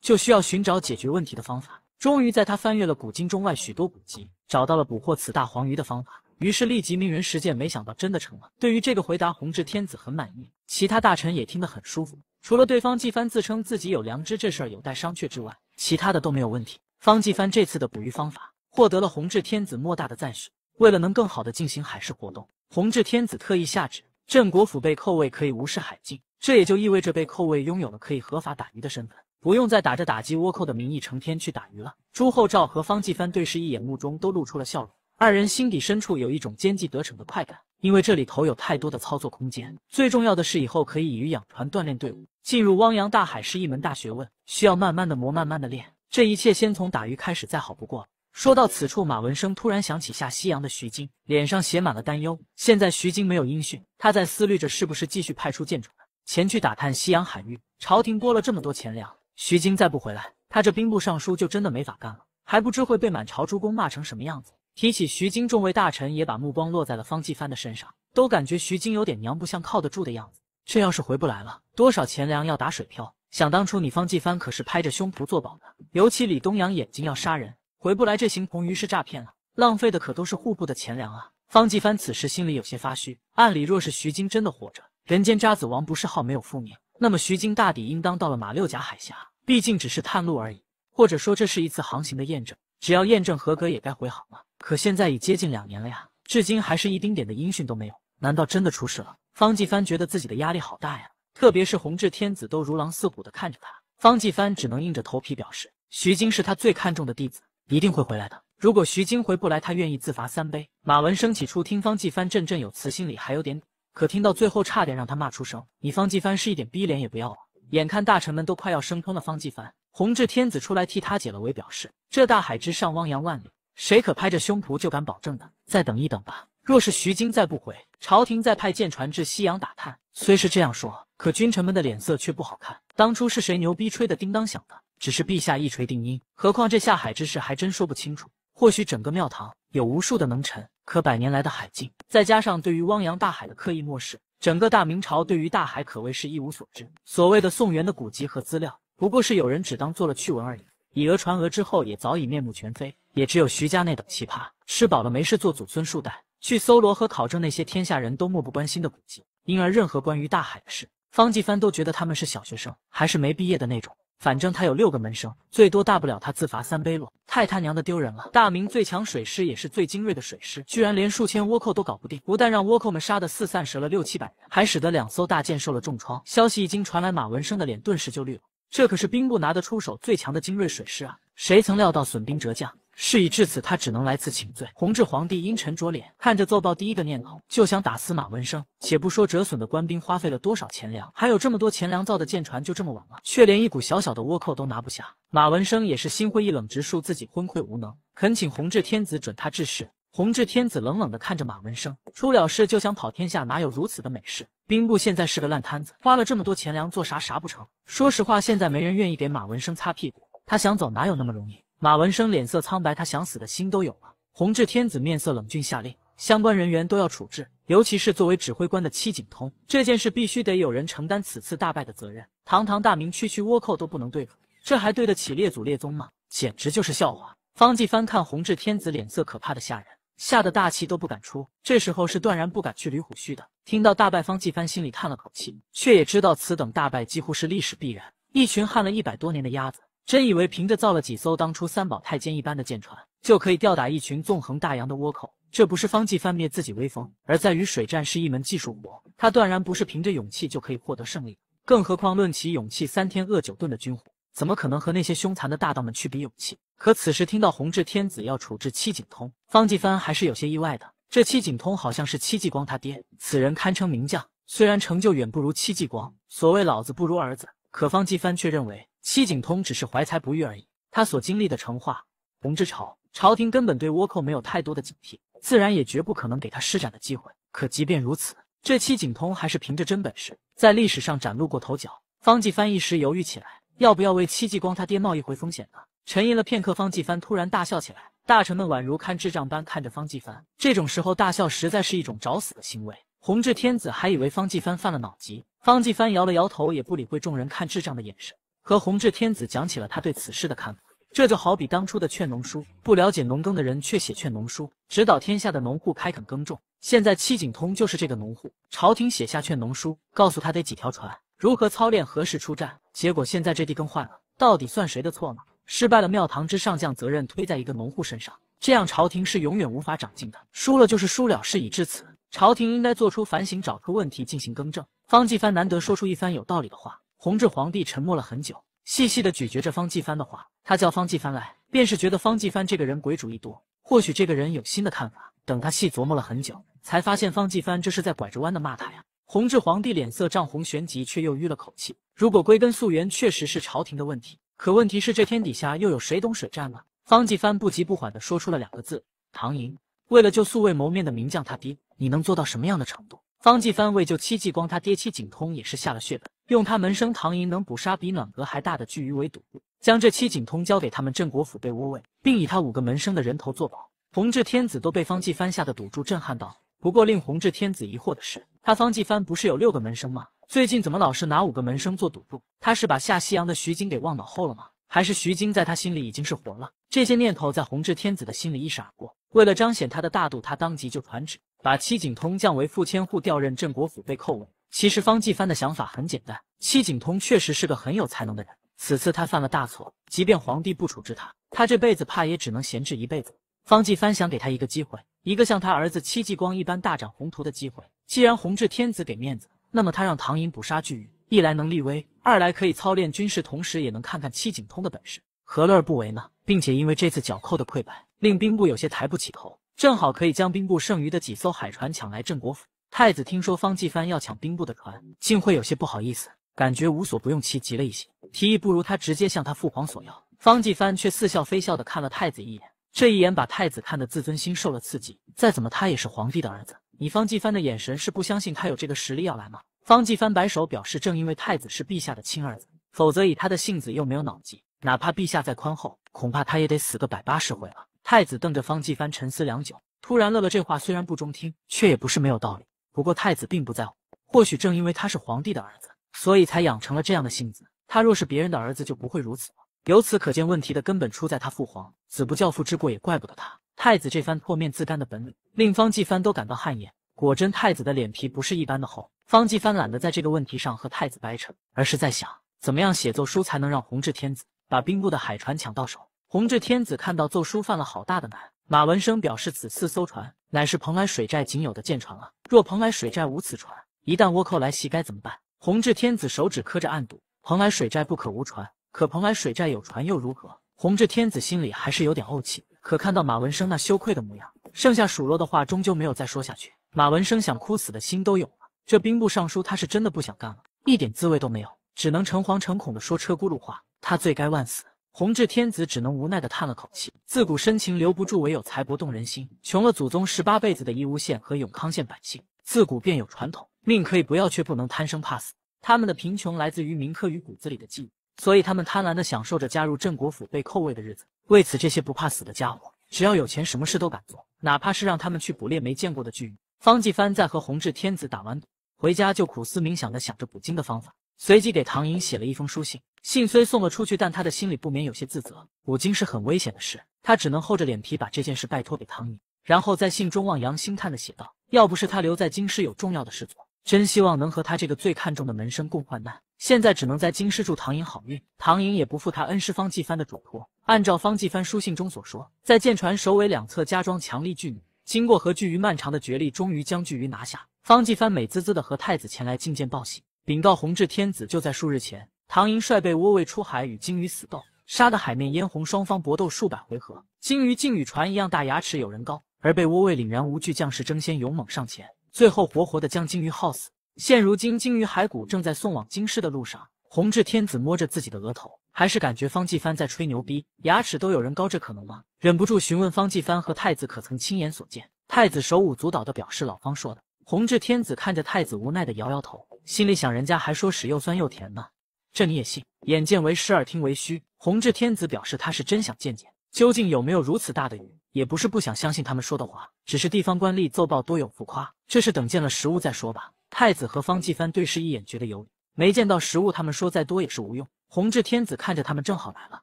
就需要寻找解决问题的方法。终于，在他翻阅了古今中外许多古籍，找到了捕获此大黄鱼的方法。于是立即命人实践，没想到真的成了。对于这个回答，弘治天子很满意，其他大臣也听得很舒服。除了对方季藩自称自己有良知这事儿有待商榷之外，其他的都没有问题。方季藩这次的捕鱼方法获得了弘治天子莫大的赞许。为了能更好的进行海事活动，弘治天子特意下旨，镇国府被扣位可以无视海禁。这也就意味着被扣位拥有了可以合法打鱼的身份，不用再打着打击倭寇的名义成天去打鱼了。朱厚照和方继帆对视一眼，目中都露出了笑容。二人心底深处有一种奸计得逞的快感，因为这里头有太多的操作空间。最重要的是，以后可以以鱼养船，锻炼队伍。进入汪洋大海是一门大学问，需要慢慢的磨，慢慢的练。这一切先从打鱼开始，再好不过。说到此处，马文生突然想起下西洋的徐经，脸上写满了担忧。现在徐经没有音讯，他在思虑着是不是继续派出舰船。前去打探西洋海域，朝廷拨了这么多钱粮，徐经再不回来，他这兵部尚书就真的没法干了，还不知会被满朝诸公骂成什么样子。提起徐经，众位大臣也把目光落在了方继帆的身上，都感觉徐经有点娘不像靠得住的样子。这要是回不来了，多少钱粮要打水漂。想当初你方继帆可是拍着胸脯作保的，尤其李东阳眼睛要杀人，回不来这行同于是诈骗了，浪费的可都是户部的钱粮啊。方继帆此时心里有些发虚，按理若是徐经真的活着。人间渣子王不是号没有覆灭，那么徐金大抵应当到了马六甲海峡，毕竟只是探路而已，或者说这是一次航行的验证，只要验证合格，也该回航了。可现在已接近两年了呀，至今还是一丁点的音讯都没有，难道真的出事了？方继帆觉得自己的压力好大呀，特别是弘治天子都如狼似虎的看着他，方继帆只能硬着头皮表示，徐金是他最看重的弟子，一定会回来的。如果徐金回不来，他愿意自罚三杯。马文生起初听方继帆振振有词，心里还有点。可听到最后，差点让他骂出声。你方继帆是一点逼脸也不要啊！眼看大臣们都快要生吞了方继帆，弘治天子出来替他解了围，表示这大海之上汪洋万里，谁可拍着胸脯就敢保证的？再等一等吧。若是徐经再不回，朝廷再派舰船至西洋打探。虽是这样说，可君臣们的脸色却不好看。当初是谁牛逼吹的叮当响的？只是陛下一锤定音。何况这下海之事还真说不清楚。或许整个庙堂有无数的能臣。可百年来的海禁，再加上对于汪洋大海的刻意漠视，整个大明朝对于大海可谓是一无所知。所谓的宋元的古籍和资料，不过是有人只当做了趣闻而已。以讹传讹之后，也早已面目全非。也只有徐家那等奇葩，吃饱了没事做，祖孙数代去搜罗和考证那些天下人都漠不关心的古籍，因而任何关于大海的事，方继藩都觉得他们是小学生，还是没毕业的那种。反正他有六个门生，最多大不了他自罚三杯落，太他娘的丢人了！大明最强水师，也是最精锐的水师，居然连数千倭寇都搞不定，不但让倭寇们杀得四散，折了六七百人，还使得两艘大舰受了重创。消息一经传来，马文生的脸顿时就绿了。这可是兵部拿得出手最强的精锐水师啊，谁曾料到损兵折将？事已至此，他只能来此请罪。弘治皇帝阴沉着脸，看着奏报，第一个念头就想打司马文生。且不说折损的官兵花费了多少钱粮，还有这么多钱粮造的舰船就这么完了，却连一股小小的倭寇都拿不下。马文生也是心灰意冷，直述自己昏聩无能，恳请弘治天子准他治事。弘治天子冷冷的看着马文生，出了事就想跑，天下哪有如此的美事？兵部现在是个烂摊子，花了这么多钱粮做啥啥不成。说实话，现在没人愿意给马文生擦屁股，他想走哪有那么容易？马文生脸色苍白，他想死的心都有了。弘治天子面色冷峻，下令相关人员都要处置，尤其是作为指挥官的戚景通，这件事必须得有人承担此次大败的责任。堂堂大明，区区倭寇都不能对付，这还对得起列祖列宗吗？简直就是笑话。方继藩看弘治天子脸色可怕的吓人，吓得大气都不敢出。这时候是断然不敢去捋虎须的。听到大败，方继藩心里叹了口气，却也知道此等大败几乎是历史必然。一群旱了一百多年的鸭子。真以为凭着造了几艘当初三宝太监一般的舰船就可以吊打一群纵横大洋的倭寇？这不是方继帆灭自己威风，而在于水战是一门技术活，他断然不是凭着勇气就可以获得胜利。更何况论起勇气，三天饿九顿的军火怎么可能和那些凶残的大盗们去比勇气？可此时听到弘治天子要处置戚景通，方继藩还是有些意外的。这戚景通好像是戚继光他爹，此人堪称名将，虽然成就远不如戚继光，所谓老子不如儿子，可方继藩却认为。戚景通只是怀才不遇而已，他所经历的成化、弘治朝，朝廷根本对倭寇没有太多的警惕，自然也绝不可能给他施展的机会。可即便如此，这戚景通还是凭着真本事在历史上崭露过头角。方继藩一时犹豫起来，要不要为戚继光他爹冒一回风险呢？沉吟了片刻，方继藩突然大笑起来。大臣们宛如看智障般看着方继藩，这种时候大笑实在是一种找死的行为。弘治天子还以为方继藩犯了脑疾，方继藩摇了摇头，也不理会众人看智障的眼神。和弘治天子讲起了他对此事的看法，这就好比当初的劝农书，不了解农耕的人却写劝农书，指导天下的农户开垦耕种。现在戚景通就是这个农户，朝廷写下劝农书，告诉他得几条船，如何操练，何时出战。结果现在这地耕坏了，到底算谁的错呢？失败了，庙堂之上将责任推在一个农户身上，这样朝廷是永远无法长进的。输了就是输了，事已至此，朝廷应该做出反省，找出问题进行更正。方继藩难得说出一番有道理的话。弘治皇帝沉默了很久，细细的咀嚼着方继藩的话。他叫方继藩来，便是觉得方继藩这个人鬼主意多。或许这个人有新的看法。等他细琢磨了很久，才发现方继藩这是在拐着弯的骂他呀。弘治皇帝脸色涨红，旋即却又吁了口气。如果归根溯源，确实是朝廷的问题。可问题是，这天底下又有谁懂水战呢？方继藩不急不缓地说出了两个字：“唐寅。”为了救素未谋面的名将他爹，你能做到什么样的程度？方继藩为救戚继光，他爹戚景通也是下了血本，用他门生唐寅能捕杀比暖阁还大的巨鱼为赌注，将这戚景通交给他们镇国府被窝位，并以他五个门生的人头作保。弘治天子都被方继藩下的赌注震撼到。不过令弘治天子疑惑的是，他方继藩不是有六个门生吗？最近怎么老是拿五个门生做赌注？他是把下西洋的徐经给忘脑后了吗？还是徐经在他心里已经是活了？这些念头在弘治天子的心里一闪而过。为了彰显他的大度，他当即就传旨。把戚景通降为副千户，调任镇国府，被扣问。其实方继藩的想法很简单，戚景通确实是个很有才能的人，此次他犯了大错，即便皇帝不处置他，他这辈子怕也只能闲置一辈子。方继藩想给他一个机会，一个像他儿子戚继光一般大展宏图的机会。既然弘治天子给面子，那么他让唐寅捕杀巨鱼，一来能立威，二来可以操练军事，同时也能看看戚景通的本事，何乐而不为呢？并且因为这次剿寇的溃败，令兵部有些抬不起头。正好可以将兵部剩余的几艘海船抢来镇国府。太子听说方继帆要抢兵部的船，竟会有些不好意思，感觉无所不用其极了一些，提议不如他直接向他父皇索要。方继帆却似笑非笑地看了太子一眼，这一眼把太子看的自尊心受了刺激。再怎么他也是皇帝的儿子，你方继帆的眼神是不相信他有这个实力要来吗？方继帆摆手表示，正因为太子是陛下的亲儿子，否则以他的性子又没有脑筋，哪怕陛下再宽厚，恐怕他也得死个百八十回了。太子瞪着方继藩沉思良久。突然，乐乐这话虽然不中听，却也不是没有道理。不过，太子并不在乎。或许正因为他是皇帝的儿子，所以才养成了这样的性子。他若是别人的儿子，就不会如此了。由此可见，问题的根本出在他父皇。子不教，父之过，也怪不得他。太子这番破面自干的本领，令方继藩都感到汗颜。果真，太子的脸皮不是一般的厚。方继藩懒得在这个问题上和太子掰扯，而是在想，怎么样写奏书才能让弘治天子把兵部的海船抢到手。弘治天子看到奏书犯了好大的难。马文生表示，此次艘船乃是蓬莱水寨仅有的舰船了。若蓬莱水寨无此船，一旦倭寇来袭该怎么办？弘治天子手指磕着暗赌，蓬莱水寨不可无船。可蓬莱水寨有船又如何？弘治天子心里还是有点怄气。可看到马文生那羞愧的模样，剩下数落的话终究没有再说下去。马文生想哭死的心都有了，这兵部尚书他是真的不想干了，一点滋味都没有，只能诚惶诚恐的说车轱辘话，他罪该万死。弘治天子只能无奈的叹了口气，自古深情留不住，唯有财帛动人心。穷了祖宗十八辈子的义乌县和永康县百姓，自古便有传统，命可以不要，却不能贪生怕死。他们的贫穷来自于铭刻于骨子里的记忆，所以他们贪婪的享受着加入镇国府被扣位的日子。为此，这些不怕死的家伙，只要有钱，什么事都敢做，哪怕是让他们去捕猎没见过的巨鱼。方继藩在和弘治天子打完赌，回家就苦思冥想的想着捕鲸的方法。随即给唐寅写了一封书信，信虽送了出去，但他的心里不免有些自责。五京是很危险的事，他只能厚着脸皮把这件事拜托给唐寅，然后在信中望洋兴叹的写道：“要不是他留在京师有重要的事做，真希望能和他这个最看重的门生共患难。现在只能在京师祝唐寅好运。”唐寅也不负他恩师方继帆的嘱托，按照方继帆书信中所说，在舰船首尾两侧加装强力巨弩，经过和巨鱼漫长的角力，终于将巨鱼拿下。方继帆美滋滋的和太子前来觐见报喜。禀告弘治天子，就在数日前，唐寅率被窝卫出海与鲸鱼死斗，杀的海面嫣红，双方搏斗数百回合，鲸鱼竟与船一样大，牙齿有人高，而被窝卫凛然无惧，将士争先勇猛上前，最后活活的将鲸鱼耗死。现如今，鲸鱼骸骨正在送往京师的路上。弘治天子摸着自己的额头，还是感觉方继藩在吹牛逼，牙齿都有人高，这可能吗？忍不住询问方继藩和太子可曾亲眼所见。太子手舞足蹈的表示老方说的。弘治天子看着太子，无奈的摇摇头。心里想，人家还说屎又酸又甜呢，这你也信？眼见为实，耳听为虚。弘治天子表示他是真想见见，究竟有没有如此大的雨？也不是不想相信他们说的话，只是地方官吏奏报多有浮夸，这是等见了实物再说吧。太子和方继藩对视一眼，觉得有理。没见到实物，他们说再多也是无用。弘治天子看着他们正好来了，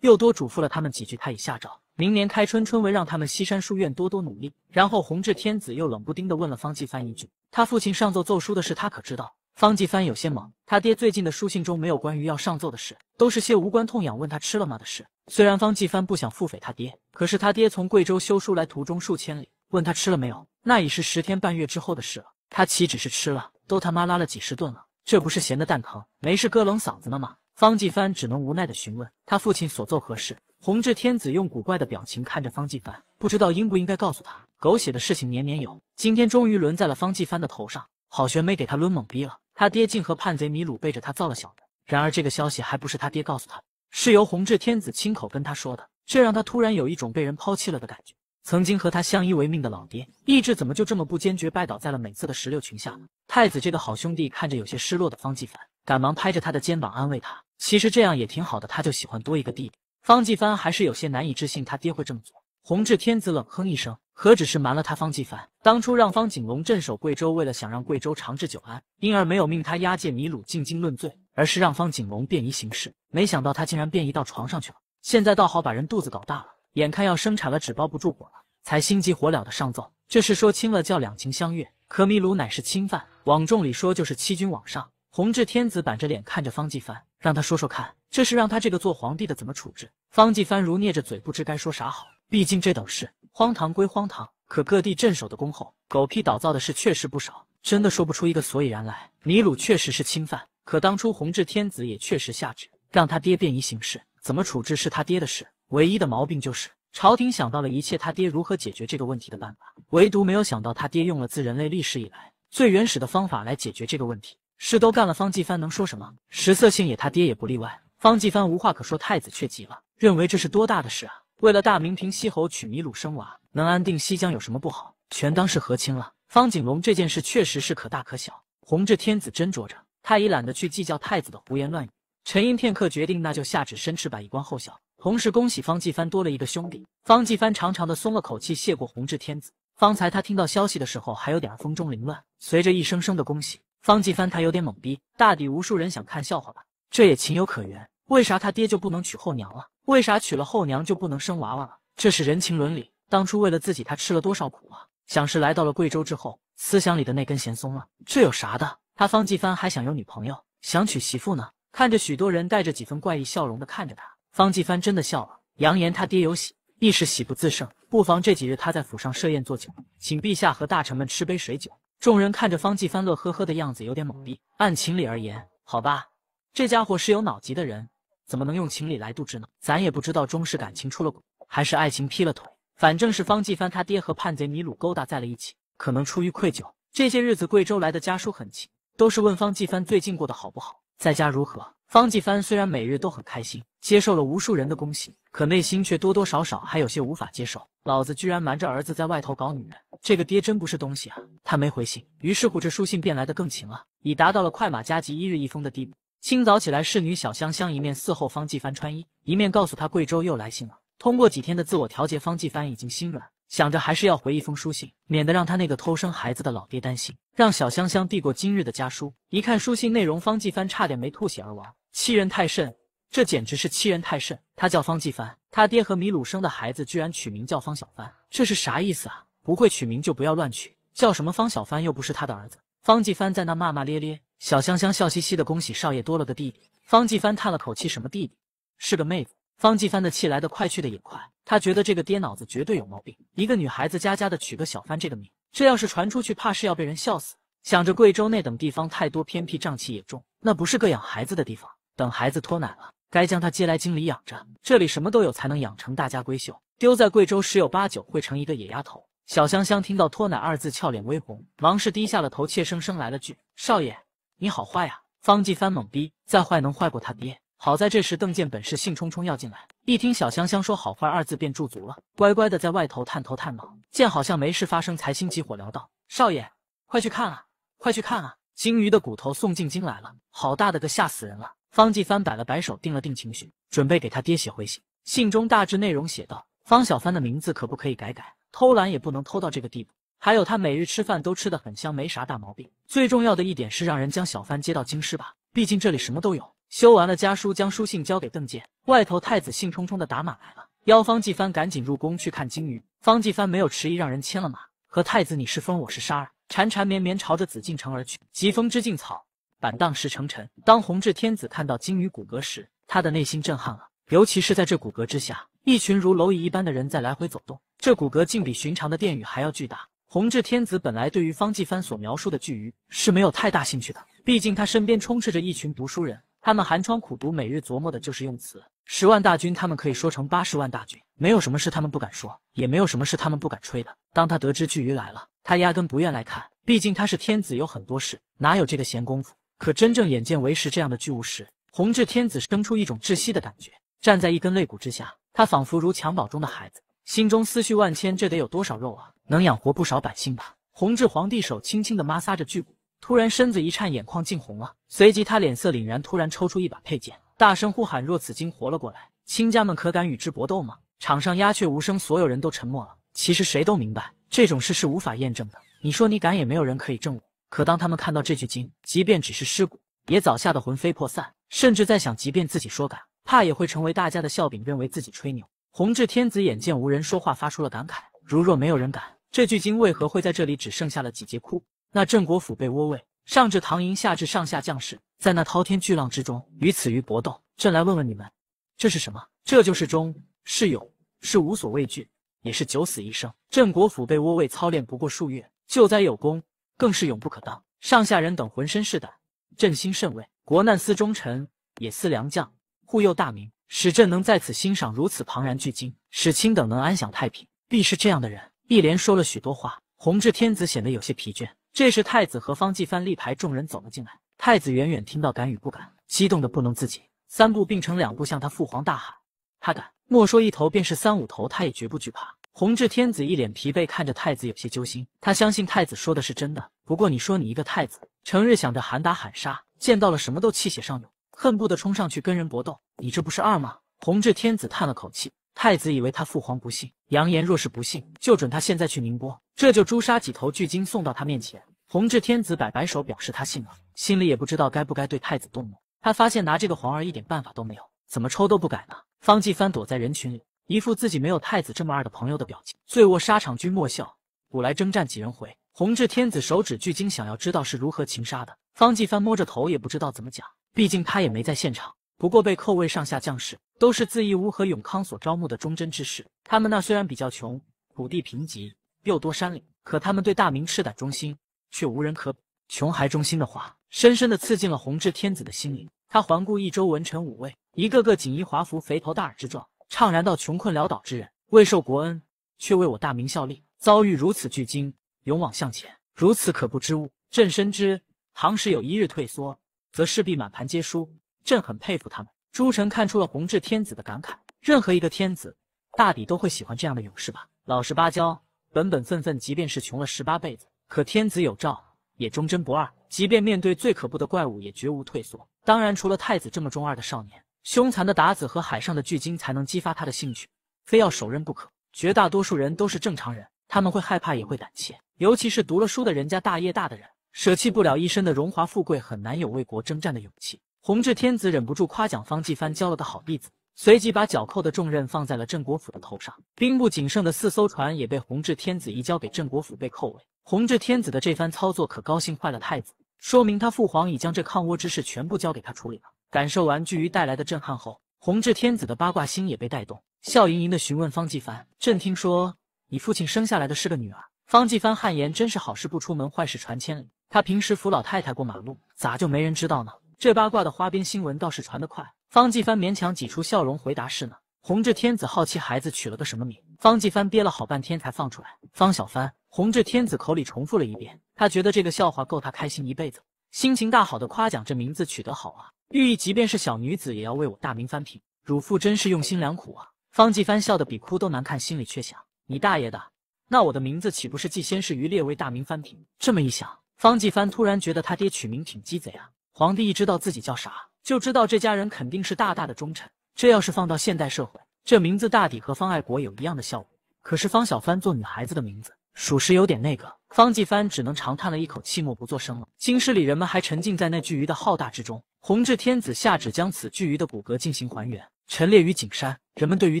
又多嘱咐了他们几句。他已下诏，明年开春春闱让他们西山书院多多努力。然后弘治天子又冷不丁地问了方继藩一句：“他父亲上奏奏书的事，他可知道？”方继帆有些懵，他爹最近的书信中没有关于要上奏的事，都是些无关痛痒，问他吃了吗的事。虽然方继帆不想腹诽他爹，可是他爹从贵州修书来途中数千里，问他吃了没有，那已是十天半月之后的事了。他岂止是吃了，都他妈拉了几十顿了，这不是闲的蛋疼，没事割冷嗓子了吗？方继帆只能无奈的询问他父亲所奏何事。弘治天子用古怪的表情看着方继帆，不知道应不应该告诉他，狗血的事情年年有，今天终于轮在了方继帆的头上。好悬没给他抡懵逼了，他爹竟和叛贼米鲁背着他造了小的。然而这个消息还不是他爹告诉他，的，是由弘治天子亲口跟他说的，这让他突然有一种被人抛弃了的感觉。曾经和他相依为命的老爹，意志怎么就这么不坚决，拜倒在了美色的石榴裙下呢？太子这个好兄弟看着有些失落的方继凡，赶忙拍着他的肩膀安慰他，其实这样也挺好的，他就喜欢多一个弟弟。方继凡还是有些难以置信，他爹会这么做。弘治天子冷哼一声。何止是瞒了他？方继凡当初让方景龙镇守贵州，为了想让贵州长治久安，因而没有命他押解米鲁进京论罪，而是让方景龙便衣行事。没想到他竟然便宜到床上去了。现在倒好，把人肚子搞大了，眼看要生产了，纸包不住火了，才心急火燎的上奏。这是说清了，叫两情相悦。可米鲁乃是钦犯，往众里说就是欺君罔上。弘治天子板着脸看着方继凡，让他说说看，这是让他这个做皇帝的怎么处置？方继凡如捏着嘴，不知该说啥好。毕竟这等事。荒唐归荒唐，可各地镇守的恭候，狗屁倒灶的事确实不少，真的说不出一个所以然来。尼鲁确实是侵犯，可当初弘治天子也确实下旨让他爹便宜行事，怎么处置是他爹的事。唯一的毛病就是朝廷想到了一切他爹如何解决这个问题的办法，唯独没有想到他爹用了自人类历史以来最原始的方法来解决这个问题。事都干了，方继藩能说什么？食色性也，他爹也不例外。方继藩无话可说，太子却急了，认为这是多大的事啊！为了大明平西侯娶米鲁生娃，能安定西疆有什么不好？全当是和亲了。方景龙这件事确实是可大可小。弘治天子斟酌着，太已懒得去计较太子的胡言乱语，沉吟片刻，决定那就下旨申斥百里官后效，同时恭喜方继藩多了一个兄弟。方继藩长长的松了口气，谢过弘治天子。方才他听到消息的时候还有点风中凌乱，随着一声声的恭喜，方继藩他有点懵逼，大抵无数人想看笑话吧？这也情有可原。为啥他爹就不能娶后娘了？为啥娶了后娘就不能生娃娃了？这是人情伦理。当初为了自己，他吃了多少苦啊！想是来到了贵州之后，思想里的那根弦松了。这有啥的？他方继帆还想有女朋友，想娶媳妇呢。看着许多人带着几分怪异笑容的看着他，方继帆真的笑了。扬言他爹有喜，一时喜不自胜。不妨这几日他在府上设宴做酒，请陛下和大臣们吃杯水酒。众人看着方继帆乐呵呵的样子，有点懵逼。按情理而言，好吧，这家伙是有脑疾的人。怎么能用情理来度之呢？咱也不知道，中式感情出了轨，还是爱情劈了腿？反正，是方继帆他爹和叛贼米鲁勾搭在了一起。可能出于愧疚，这些日子贵州来的家书很勤，都是问方继帆最近过得好不好，在家如何。方继帆虽然每日都很开心，接受了无数人的恭喜，可内心却多多少少还有些无法接受。老子居然瞒着儿子在外头搞女人，这个爹真不是东西啊！他没回信，于是乎这书信便来得更勤了，已达到了快马加急一日一封的地步。清早起来，侍女小香香一面伺候方继帆穿衣，一面告诉他贵州又来信了。通过几天的自我调节，方继帆已经心软，想着还是要回一封书信，免得让他那个偷生孩子的老爹担心。让小香香递过今日的家书，一看书信内容，方继帆差点没吐血而亡。欺人太甚，这简直是欺人太甚！他叫方继帆，他爹和米鲁生的孩子居然取名叫方小帆，这是啥意思啊？不会取名就不要乱取，叫什么方小帆又不是他的儿子。方继帆在那骂骂咧咧，小香香笑嘻嘻的恭喜少爷多了个弟弟。方继帆叹了口气，什么弟弟，是个妹子。方继帆的气来得快，去的也快，他觉得这个爹脑子绝对有毛病，一个女孩子家家的取个小帆这个名，这要是传出去，怕是要被人笑死。想着贵州那等地方太多偏僻，瘴气也重，那不是个养孩子的地方。等孩子脱奶了，该将她接来京里养着，这里什么都有，才能养成大家闺秀。丢在贵州，十有八九会成一个野丫头。小香香听到“脱奶”二字，俏脸微红，忙是低下了头，怯生生来了句：“少爷，你好坏呀！”方继帆懵逼，再坏能坏过他爹？好在这时，邓健本是兴冲冲要进来，一听小香香说“好坏”二字，便驻足了，乖乖的在外头探头探脑，见好像没事发生，才心急火燎道：“少爷，快去看啊！快去看啊！鲸鱼的骨头送进京来了，好大的个，吓死人了！”方继帆摆了摆手，定了定情绪，准备给他爹写回信。信中大致内容写道：“方小帆的名字可不可以改改？”偷懒也不能偷到这个地步。还有他每日吃饭都吃的很香，没啥大毛病。最重要的一点是让人将小帆接到京师吧，毕竟这里什么都有。修完了家书，将书信交给邓健。外头太子兴冲冲的打马来了，邀方继帆赶紧入宫去看鲸鱼。方继帆没有迟疑，让人牵了马，和太子你是风，我是沙，缠缠绵绵朝着紫禁城而去。疾风知劲草，板荡识成尘。当弘治天子看到鲸鱼骨骼时，他的内心震撼了。尤其是在这骨骼之下，一群如蝼蚁一般的人在来回走动。这骨骼竟比寻常的殿宇还要巨大。弘治天子本来对于方继藩所描述的巨鱼是没有太大兴趣的，毕竟他身边充斥着一群读书人，他们寒窗苦读，每日琢磨的就是用词。十万大军，他们可以说成八十万大军，没有什么事他们不敢说，也没有什么事他们不敢吹的。当他得知巨鱼来了，他压根不愿来看，毕竟他是天子，有很多事，哪有这个闲工夫？可真正眼见为实，这样的巨物时，弘治天子生出一种窒息的感觉。站在一根肋骨之下，他仿佛如襁褓中的孩子。心中思绪万千，这得有多少肉啊，能养活不少百姓吧？弘治皇帝手轻轻的摩挲着巨骨，突然身子一颤，眼眶竟红了。随即他脸色凛然，突然抽出一把佩剑，大声呼喊：“若此经活了过来，亲家们可敢与之搏斗吗？”场上鸦雀无声，所有人都沉默了。其实谁都明白，这种事是无法验证的。你说你敢，也没有人可以证我。可当他们看到这具经，即便只是尸骨，也早吓得魂飞魄散，甚至在想，即便自己说敢，怕也会成为大家的笑柄，认为自己吹牛。弘治天子眼见无人说话，发出了感慨：如若没有人敢，这巨鲸为何会在这里只剩下了几节枯那镇国府被窝位，上至唐营，下至上下将士，在那滔天巨浪之中与此鱼搏斗。朕来问问你们，这是什么？这就是忠，是勇，是无所畏惧，也是九死一生。镇国府被窝位操练不过数月，救灾有功，更是勇不可当。上下人等浑身是胆，朕心甚慰。国难思忠臣，也思良将，护佑大明。使朕能在此欣赏如此庞然巨鲸，使卿等能安享太平，必是这样的人。一连说了许多话，弘治天子显得有些疲倦。这时，太子和方继藩力排众人走了进来。太子远远听到敢与不敢，激动的不能自己，三步并成两步向他父皇大喊：“他敢！莫说一头，便是三五头，他也绝不惧怕。”弘治天子一脸疲惫，看着太子有些揪心。他相信太子说的是真的。不过，你说你一个太子，成日想着喊打喊杀，见到了什么都气血上涌，恨不得冲上去跟人搏斗。你这不是二吗？弘治天子叹了口气，太子以为他父皇不信，扬言若是不信，就准他现在去宁波，这就诛杀几头巨鲸送到他面前。弘治天子摆摆手，表示他信了，心里也不知道该不该对太子动怒。他发现拿这个皇儿一点办法都没有，怎么抽都不改呢？方继藩躲在人群里，一副自己没有太子这么二的朋友的表情。醉卧沙场君莫笑，古来征战几人回。弘治天子手指巨鲸，想要知道是如何擒杀的。方继藩摸着头，也不知道怎么讲，毕竟他也没在现场。不过被扣位上下将士都是自义乌和永康所招募的忠贞之士，他们那虽然比较穷，土地贫瘠又多山岭，可他们对大明赤胆忠心，却无人可比。穷还忠心的话，深深的刺进了弘治天子的心灵。他环顾一周文臣武卫，一个个锦衣华服、肥头大耳之状，怅然道：“穷困潦倒之人，未受国恩，却为我大明效力，遭遇如此巨鲸，勇往向前，如此可不知物。朕深知，行时有一日退缩，则势必满盘皆输。”朕很佩服他们。诸臣看出了弘治天子的感慨，任何一个天子，大抵都会喜欢这样的勇士吧？老实巴交、本本分分，即便是穷了十八辈子，可天子有诏也忠贞不二。即便面对最可怖的怪物，也绝无退缩。当然，除了太子这么中二的少年，凶残的鞑子和海上的巨鲸才能激发他的兴趣，非要手刃不可。绝大多数人都是正常人，他们会害怕，也会胆怯，尤其是读了书的人家大业大的人，舍弃不了一身的荣华富贵，很难有为国征战的勇气。弘治天子忍不住夸奖方继藩教了个好弟子，随即把缴扣的重任放在了镇国府的头上。兵部仅剩的四艘船也被弘治天子移交给镇国府被扣尾。弘治天子的这番操作可高兴坏了太子，说明他父皇已将这抗倭之事全部交给他处理了。感受完巨鱼带来的震撼后，弘治天子的八卦心也被带动，笑盈盈地询问方继藩：“朕听说你父亲生下来的是个女儿。”方继藩汗颜，真是好事不出门，坏事传千里。他平时扶老太太过马路，咋就没人知道呢？这八卦的花边新闻倒是传得快。方继帆勉强挤出笑容回答：“是呢。”弘治天子好奇孩子取了个什么名，方继帆憋了好半天才放出来：“方小帆。”弘治天子口里重复了一遍，他觉得这个笑话够他开心一辈子，心情大好的夸奖：“这名字取得好啊，寓意即便是小女子也要为我大明翻平，汝父真是用心良苦啊。”方继帆笑得比哭都难看，心里却想：“你大爷的，那我的名字岂不是既先是于列为大明翻平？”这么一想，方继帆突然觉得他爹取名挺鸡贼啊。皇帝一知道自己叫啥，就知道这家人肯定是大大的忠臣。这要是放到现代社会，这名字大抵和方爱国有一样的效果。可是方小帆做女孩子的名字，属实有点那个。方继帆只能长叹了一口气，默不作声了。京师里人们还沉浸在那巨鱼的浩大之中。弘治天子下旨将此巨鱼的骨骼进行还原，陈列于景山。人们对于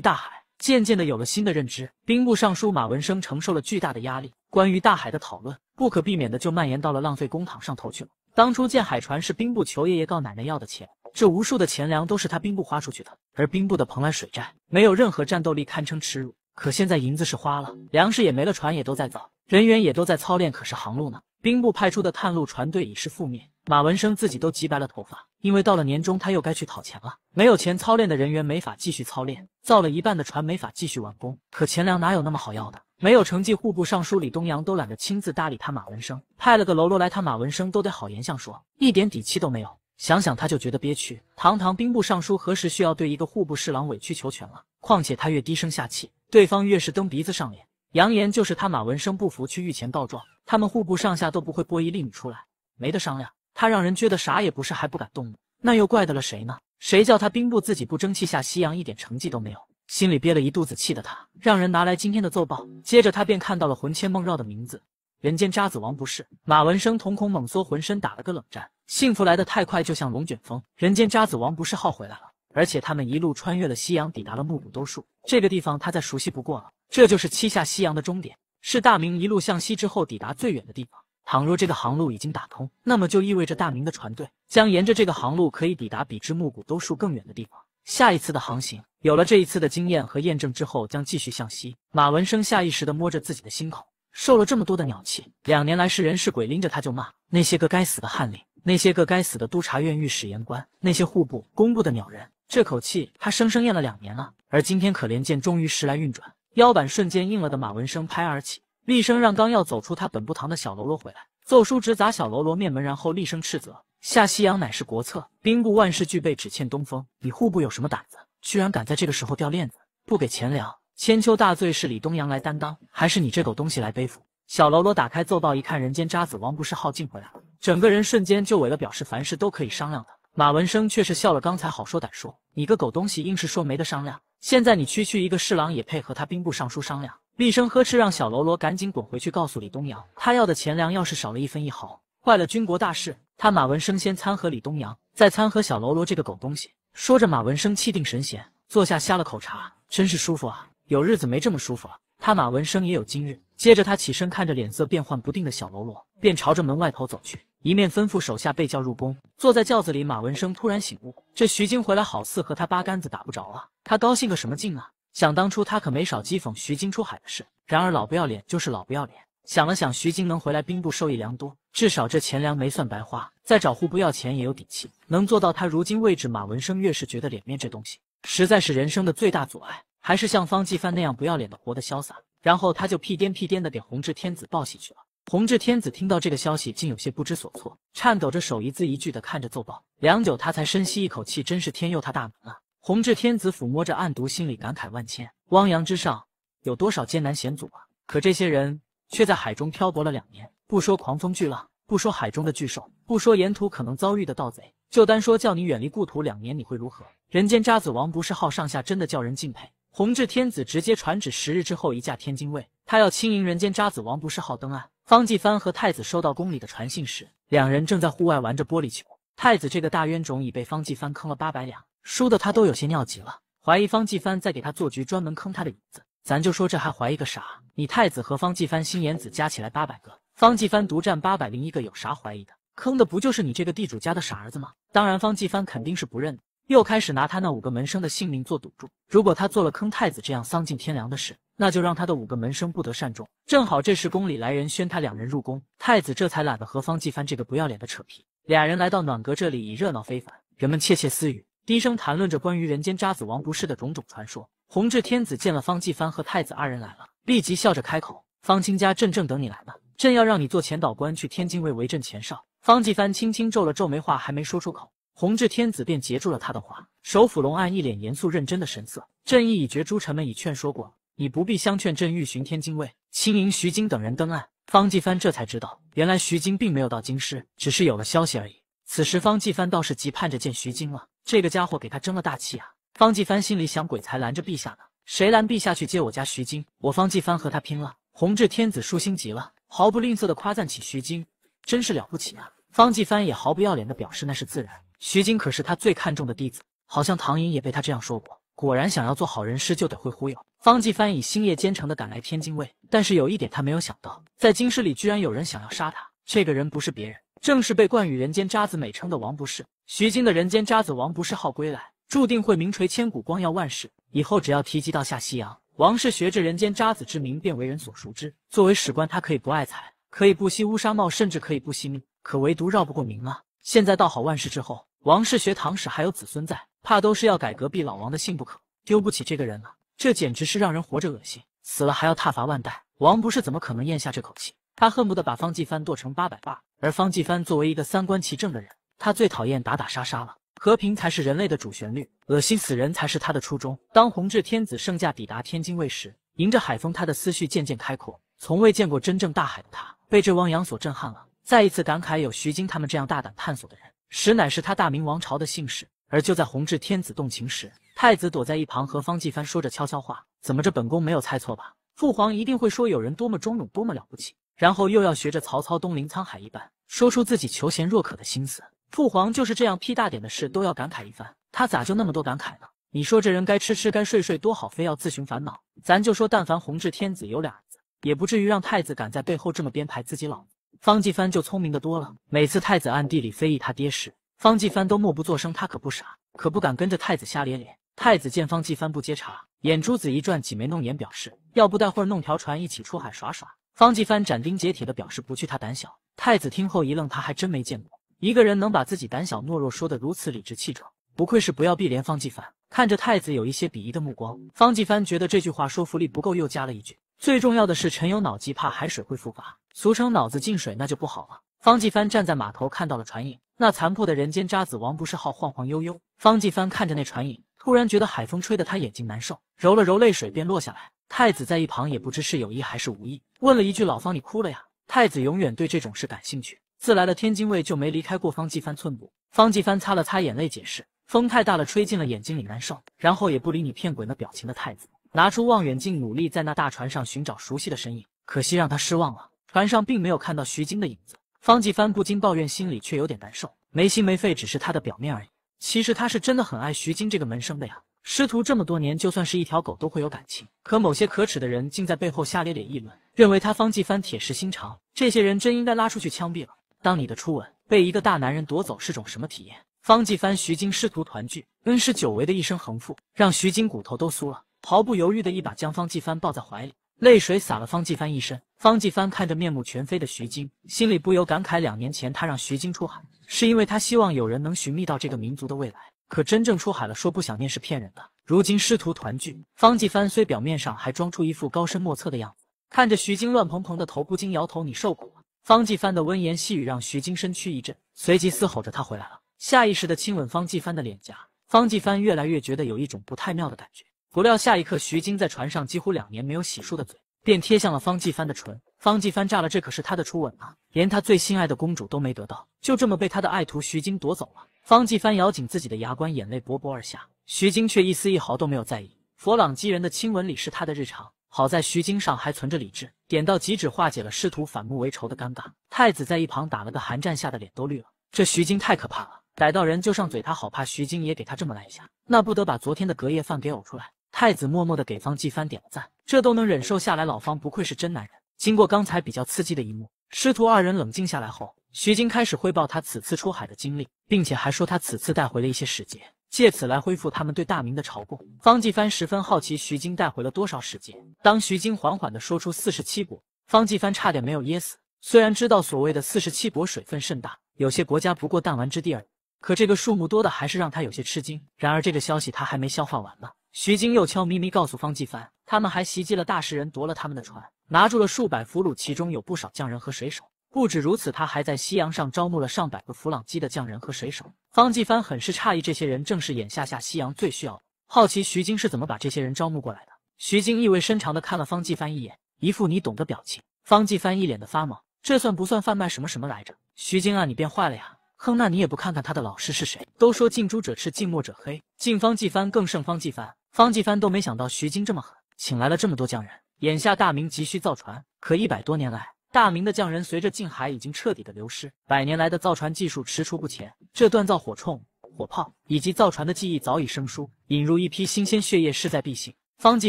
大海渐渐的有了新的认知。兵部尚书马文生承受了巨大的压力。关于大海的讨论，不可避免的就蔓延到了浪费公堂上头去了。当初建海船是兵部求爷爷告奶奶要的钱，这无数的钱粮都是他兵部花出去的。而兵部的蓬莱水寨没有任何战斗力，堪称耻辱。可现在银子是花了，粮食也没了，船也都在造，人员也都在操练。可是航路呢？兵部派出的探路船队已是覆灭。马文生自己都急白了头发，因为到了年终，他又该去讨钱了。没有钱操练的人员没法继续操练，造了一半的船没法继续完工。可钱粮哪有那么好要的？没有成绩，户部尚书李东阳都懒得亲自搭理他。马文生派了个喽啰来，他马文生都得好言相说，一点底气都没有。想想他就觉得憋屈。堂堂兵部尚书何时需要对一个户部侍郎委曲求全了？况且他越低声下气，对方越是蹬鼻子上脸，扬言就是他马文生不服去御前告状，他们户部上下都不会拨一粒米出来，没得商量。他让人觉得啥也不是，还不敢动，怒，那又怪得了谁呢？谁叫他兵部自己不争气，下西洋一点成绩都没有。心里憋了一肚子气的他，让人拿来今天的奏报。接着他便看到了“魂牵梦绕”的名字，人间渣子王不是马文生瞳孔猛缩，浑身打了个冷战。幸福来的太快，就像龙卷风。人间渣子王不是号回来了，而且他们一路穿越了夕阳，抵达了木古兜树这个地方，他再熟悉不过了。这就是七下夕阳的终点，是大明一路向西之后抵达最远的地方。倘若这个航路已经打通，那么就意味着大明的船队将沿着这个航路可以抵达比之木古兜树更远的地方。下一次的航行，有了这一次的经验和验证之后，将继续向西。马文生下意识地摸着自己的心口，受了这么多的鸟气，两年来是人是鬼拎着他就骂那些个该死的翰林，那些个该死的督察院御史言官，那些户部、工部的鸟人，这口气他生生咽了两年了。而今天，可怜见，终于时来运转，腰板瞬间硬了的马文生拍案而起，厉声让刚要走出他本部堂的小喽啰回来，奏书直砸小喽啰面门，然后厉声斥责。下西洋乃是国策，兵部万事俱备，只欠东风。你户部有什么胆子，居然敢在这个时候掉链子，不给钱粮？千秋大罪是李东阳来担当，还是你这狗东西来背负？小喽啰打开奏报一看，人间渣子王不是耗尽回来了，整个人瞬间就萎了，表示凡事都可以商量的。马文生却是笑了，刚才好说歹说，你个狗东西硬是说没得商量，现在你区区一个侍郎也配和他兵部尚书商量？厉声呵斥，让小喽啰赶紧滚回去，告诉李东阳，他要的钱粮要是少了一分一毫，坏了军国大事。他马文生先参和李东阳，再参和小喽啰这个狗东西。说着，马文生气定神闲，坐下呷了口茶，真是舒服啊，有日子没这么舒服了。他马文生也有今日。接着，他起身看着脸色变幻不定的小喽啰，便朝着门外头走去，一面吩咐手下备轿入宫。坐在轿子里，马文生突然醒悟，这徐经回来好似和他八竿子打不着啊，他高兴个什么劲啊？想当初他可没少讥讽徐经出海的事，然而老不要脸就是老不要脸。想了想，徐金能回来，兵部受益良多，至少这钱粮没算白花。再找户部要钱也有底气，能做到他如今位置。马文生越是觉得脸面这东西，实在是人生的最大阻碍。还是像方继帆那样不要脸的活得潇洒。然后他就屁颠屁颠的给弘治天子报喜去了。弘治天子听到这个消息，竟有些不知所措，颤抖着手，一字一句的看着奏报，良久，他才深吸一口气，真是天佑他大门啊！弘治天子抚摸着案牍，心里感慨万千。汪洋之上，有多少艰难险阻啊？可这些人。却在海中漂泊了两年，不说狂风巨浪，不说海中的巨兽，不说沿途可能遭遇的盗贼，就单说叫你远离故土两年，你会如何？人间渣子王不是号上下真的叫人敬佩。弘治天子直接传旨，十日之后一驾天津卫，他要亲迎人间渣子王不是号登岸。方继藩和太子收到宫里的传信时，两人正在户外玩着玻璃球。太子这个大冤种已被方继藩坑了八百两，输的他都有些尿急了，怀疑方继藩在给他做局，专门坑他的银子。咱就说这还怀疑个啥？你太子和方继藩新眼子加起来八百个，方继藩独占八百零一个，有啥怀疑的？坑的不就是你这个地主家的傻儿子吗？当然，方继藩肯定是不认的，又开始拿他那五个门生的性命做赌注。如果他做了坑太子这样丧尽天良的事，那就让他的五个门生不得善终。正好这时宫里来人宣他两人入宫，太子这才懒得和方继藩这个不要脸的扯皮。俩人来到暖阁这里，已热闹非凡，人们窃窃私语，低声谈论着关于人间渣子王不世的种种传说。弘治天子见了方继藩和太子二人来了，立即笑着开口：“方卿家，朕正等你来呢。朕要让你做前导官，去天津卫为朕前哨。”方继藩轻轻皱了皱眉，话还没说出口，弘治天子便截住了他的话。首辅龙岸一脸严肃认真的神色：“朕意已决，诸臣们已劝说过，你不必相劝。朕欲寻天津卫，亲迎徐经等人登岸。”方继藩这才知道，原来徐经并没有到京师，只是有了消息而已。此时方继藩倒是急盼着见徐经了，这个家伙给他争了大气啊。方继帆心里想：鬼才拦着陛下呢，谁拦陛下去接我家徐晶？我方继帆和他拼了！弘治天子舒心极了，毫不吝啬的夸赞起徐晶，真是了不起啊！方继帆也毫不要脸的表示那是自然，徐晶可是他最看重的弟子，好像唐寅也被他这样说过。果然，想要做好人师就得会忽悠。方继帆以星夜兼程的赶来天津卫，但是有一点他没有想到，在京师里居然有人想要杀他。这个人不是别人，正是被冠以“人间渣子”美称的王不是。徐晶的“人间渣子”王不是号归来。注定会名垂千古，光耀万世。以后只要提及到夏夕阳王氏学这人间渣子之名，便为人所熟知。作为史官，他可以不爱财，可以不惜乌纱帽，甚至可以不惜命，可唯独绕不过名啊！现在倒好，万世之后，王氏学唐史还有子孙在，怕都是要改隔壁老王的姓不可，丢不起这个人了。这简直是让人活着恶心，死了还要踏伐万代。王不是怎么可能咽下这口气？他恨不得把方继帆剁成八百瓣。而方继帆作为一个三观齐正的人，他最讨厌打打杀杀了。和平才是人类的主旋律，恶心死人才是他的初衷。当弘治天子圣驾抵达天津卫时，迎着海风，他的思绪渐渐开阔。从未见过真正大海的他，被这汪洋所震撼了，再一次感慨：有徐经他们这样大胆探索的人，实乃是他大明王朝的幸事。而就在弘治天子动情时，太子躲在一旁和方继藩说着悄悄话：怎么这本宫没有猜错吧？父皇一定会说有人多么忠勇，多么了不起，然后又要学着曹操东临沧海一般，说出自己求贤若渴的心思。父皇就是这样屁大点的事都要感慨一番，他咋就那么多感慨呢？你说这人该吃吃该睡睡多好，非要自寻烦恼。咱就说，但凡弘治天子有俩儿子，也不至于让太子敢在背后这么编排自己老。子。方继帆就聪明的多了，每次太子暗地里非议他爹时，方继帆都默不作声。他可不傻，可不敢跟着太子瞎咧咧。太子见方继帆不接茬，眼珠子一转，挤眉弄眼，表示要不待会儿弄条船一起出海耍耍。方继帆斩钉截铁的表示不去，他胆小。太子听后一愣，他还真没见过。一个人能把自己胆小懦弱说得如此理直气壮，不愧是不要碧莲方继帆。看着太子有一些鄙夷的目光，方继帆觉得这句话说服力不够，又加了一句：“最重要的是，陈友脑疾怕海水会复发，俗称脑子进水，那就不好了。”方继帆站在码头，看到了船影，那残破的人间渣子王不是号晃晃悠悠。方继帆看着那船影，突然觉得海风吹得他眼睛难受，揉了揉泪水便落下来。太子在一旁也不知是有意还是无意，问了一句：“老方，你哭了呀？”太子永远对这种事感兴趣。自来了天津卫就没离开过方继帆寸步。方继帆擦了擦眼泪，解释：“风太大了，吹进了眼睛里，难受。”然后也不理你骗鬼那表情的太子，拿出望远镜，努力在那大船上寻找熟悉的身影。可惜让他失望了，船上并没有看到徐晶的影子。方继帆不禁抱怨，心里却有点难受。没心没肺只是他的表面而已，其实他是真的很爱徐晶这个门生的呀。师徒这么多年，就算是一条狗都会有感情。可某些可耻的人竟在背后瞎咧咧议论，认为他方继帆铁石心肠。这些人真应该拉出去枪毙了。当你的初吻被一个大男人夺走是种什么体验？方继帆、徐晶师徒团聚，恩师久违的一声横腹，让徐晶骨头都酥了，毫不犹豫的一把将方继帆抱在怀里，泪水洒了方继帆一身。方继帆看着面目全非的徐晶，心里不由感慨：两年前他让徐晶出海，是因为他希望有人能寻觅到这个民族的未来。可真正出海了，说不想念是骗人的。如今师徒团聚，方继帆虽表面上还装出一副高深莫测的样子，看着徐晶乱蓬蓬的头，不禁摇头：“你受苦了。”方继帆的温言细语让徐晶身躯一震，随即嘶吼着他回来了，下意识的亲吻方继帆的脸颊。方继帆越来越觉得有一种不太妙的感觉，不料下一刻，徐晶在船上几乎两年没有洗漱的嘴，便贴向了方继帆的唇。方继帆炸了，这可是他的初吻啊，连他最心爱的公主都没得到，就这么被他的爱徒徐晶夺走了。方继帆咬紧自己的牙关，眼泪薄薄而下。徐晶却一丝一毫都没有在意，佛朗机人的亲吻里是他的日常。好在徐晶上还存着理智。点到即止，化解了师徒反目为仇的尴尬。太子在一旁打了个寒战，吓得脸都绿了。这徐晶太可怕了，逮到人就上嘴，他好怕徐晶也给他这么来一下，那不得把昨天的隔夜饭给呕出来？太子默默的给方继帆点了赞，这都能忍受下来，老方不愧是真男人。经过刚才比较刺激的一幕，师徒二人冷静下来后，徐晶开始汇报他此次出海的经历，并且还说他此次带回了一些使节。借此来恢复他们对大明的朝贡。方继帆十分好奇，徐经带回了多少使节？当徐经缓缓地说出四十七国，方继帆差点没有噎死。虽然知道所谓的四十七国水分甚大，有些国家不过弹丸之地而已，可这个数目多的还是让他有些吃惊。然而这个消息他还没消化完呢，徐经又悄咪咪告诉方继帆，他们还袭击了大食人，夺了他们的船，拿住了数百俘虏，其中有不少匠人和水手。不止如此，他还在西洋上招募了上百个弗朗基的匠人和水手。方继帆很是诧异，这些人正是眼下下西洋最需要的。好奇徐晶是怎么把这些人招募过来的？徐晶意味深长地看了方继帆一眼，一副你懂的表情。方继帆一脸的发懵，这算不算贩卖什么什么来着？徐晶啊，你变坏了呀！哼，那你也不看看他的老师是谁？都说近朱者赤，近墨者黑，近方继帆更胜方继帆。方继帆都没想到徐晶这么狠，请来了这么多匠人。眼下大明急需造船，可一百多年来。大明的匠人随着近海已经彻底的流失，百年来的造船技术迟出不前，这锻造火铳、火炮以及造船的技艺早已生疏，引入一批新鲜血液势在必行。方继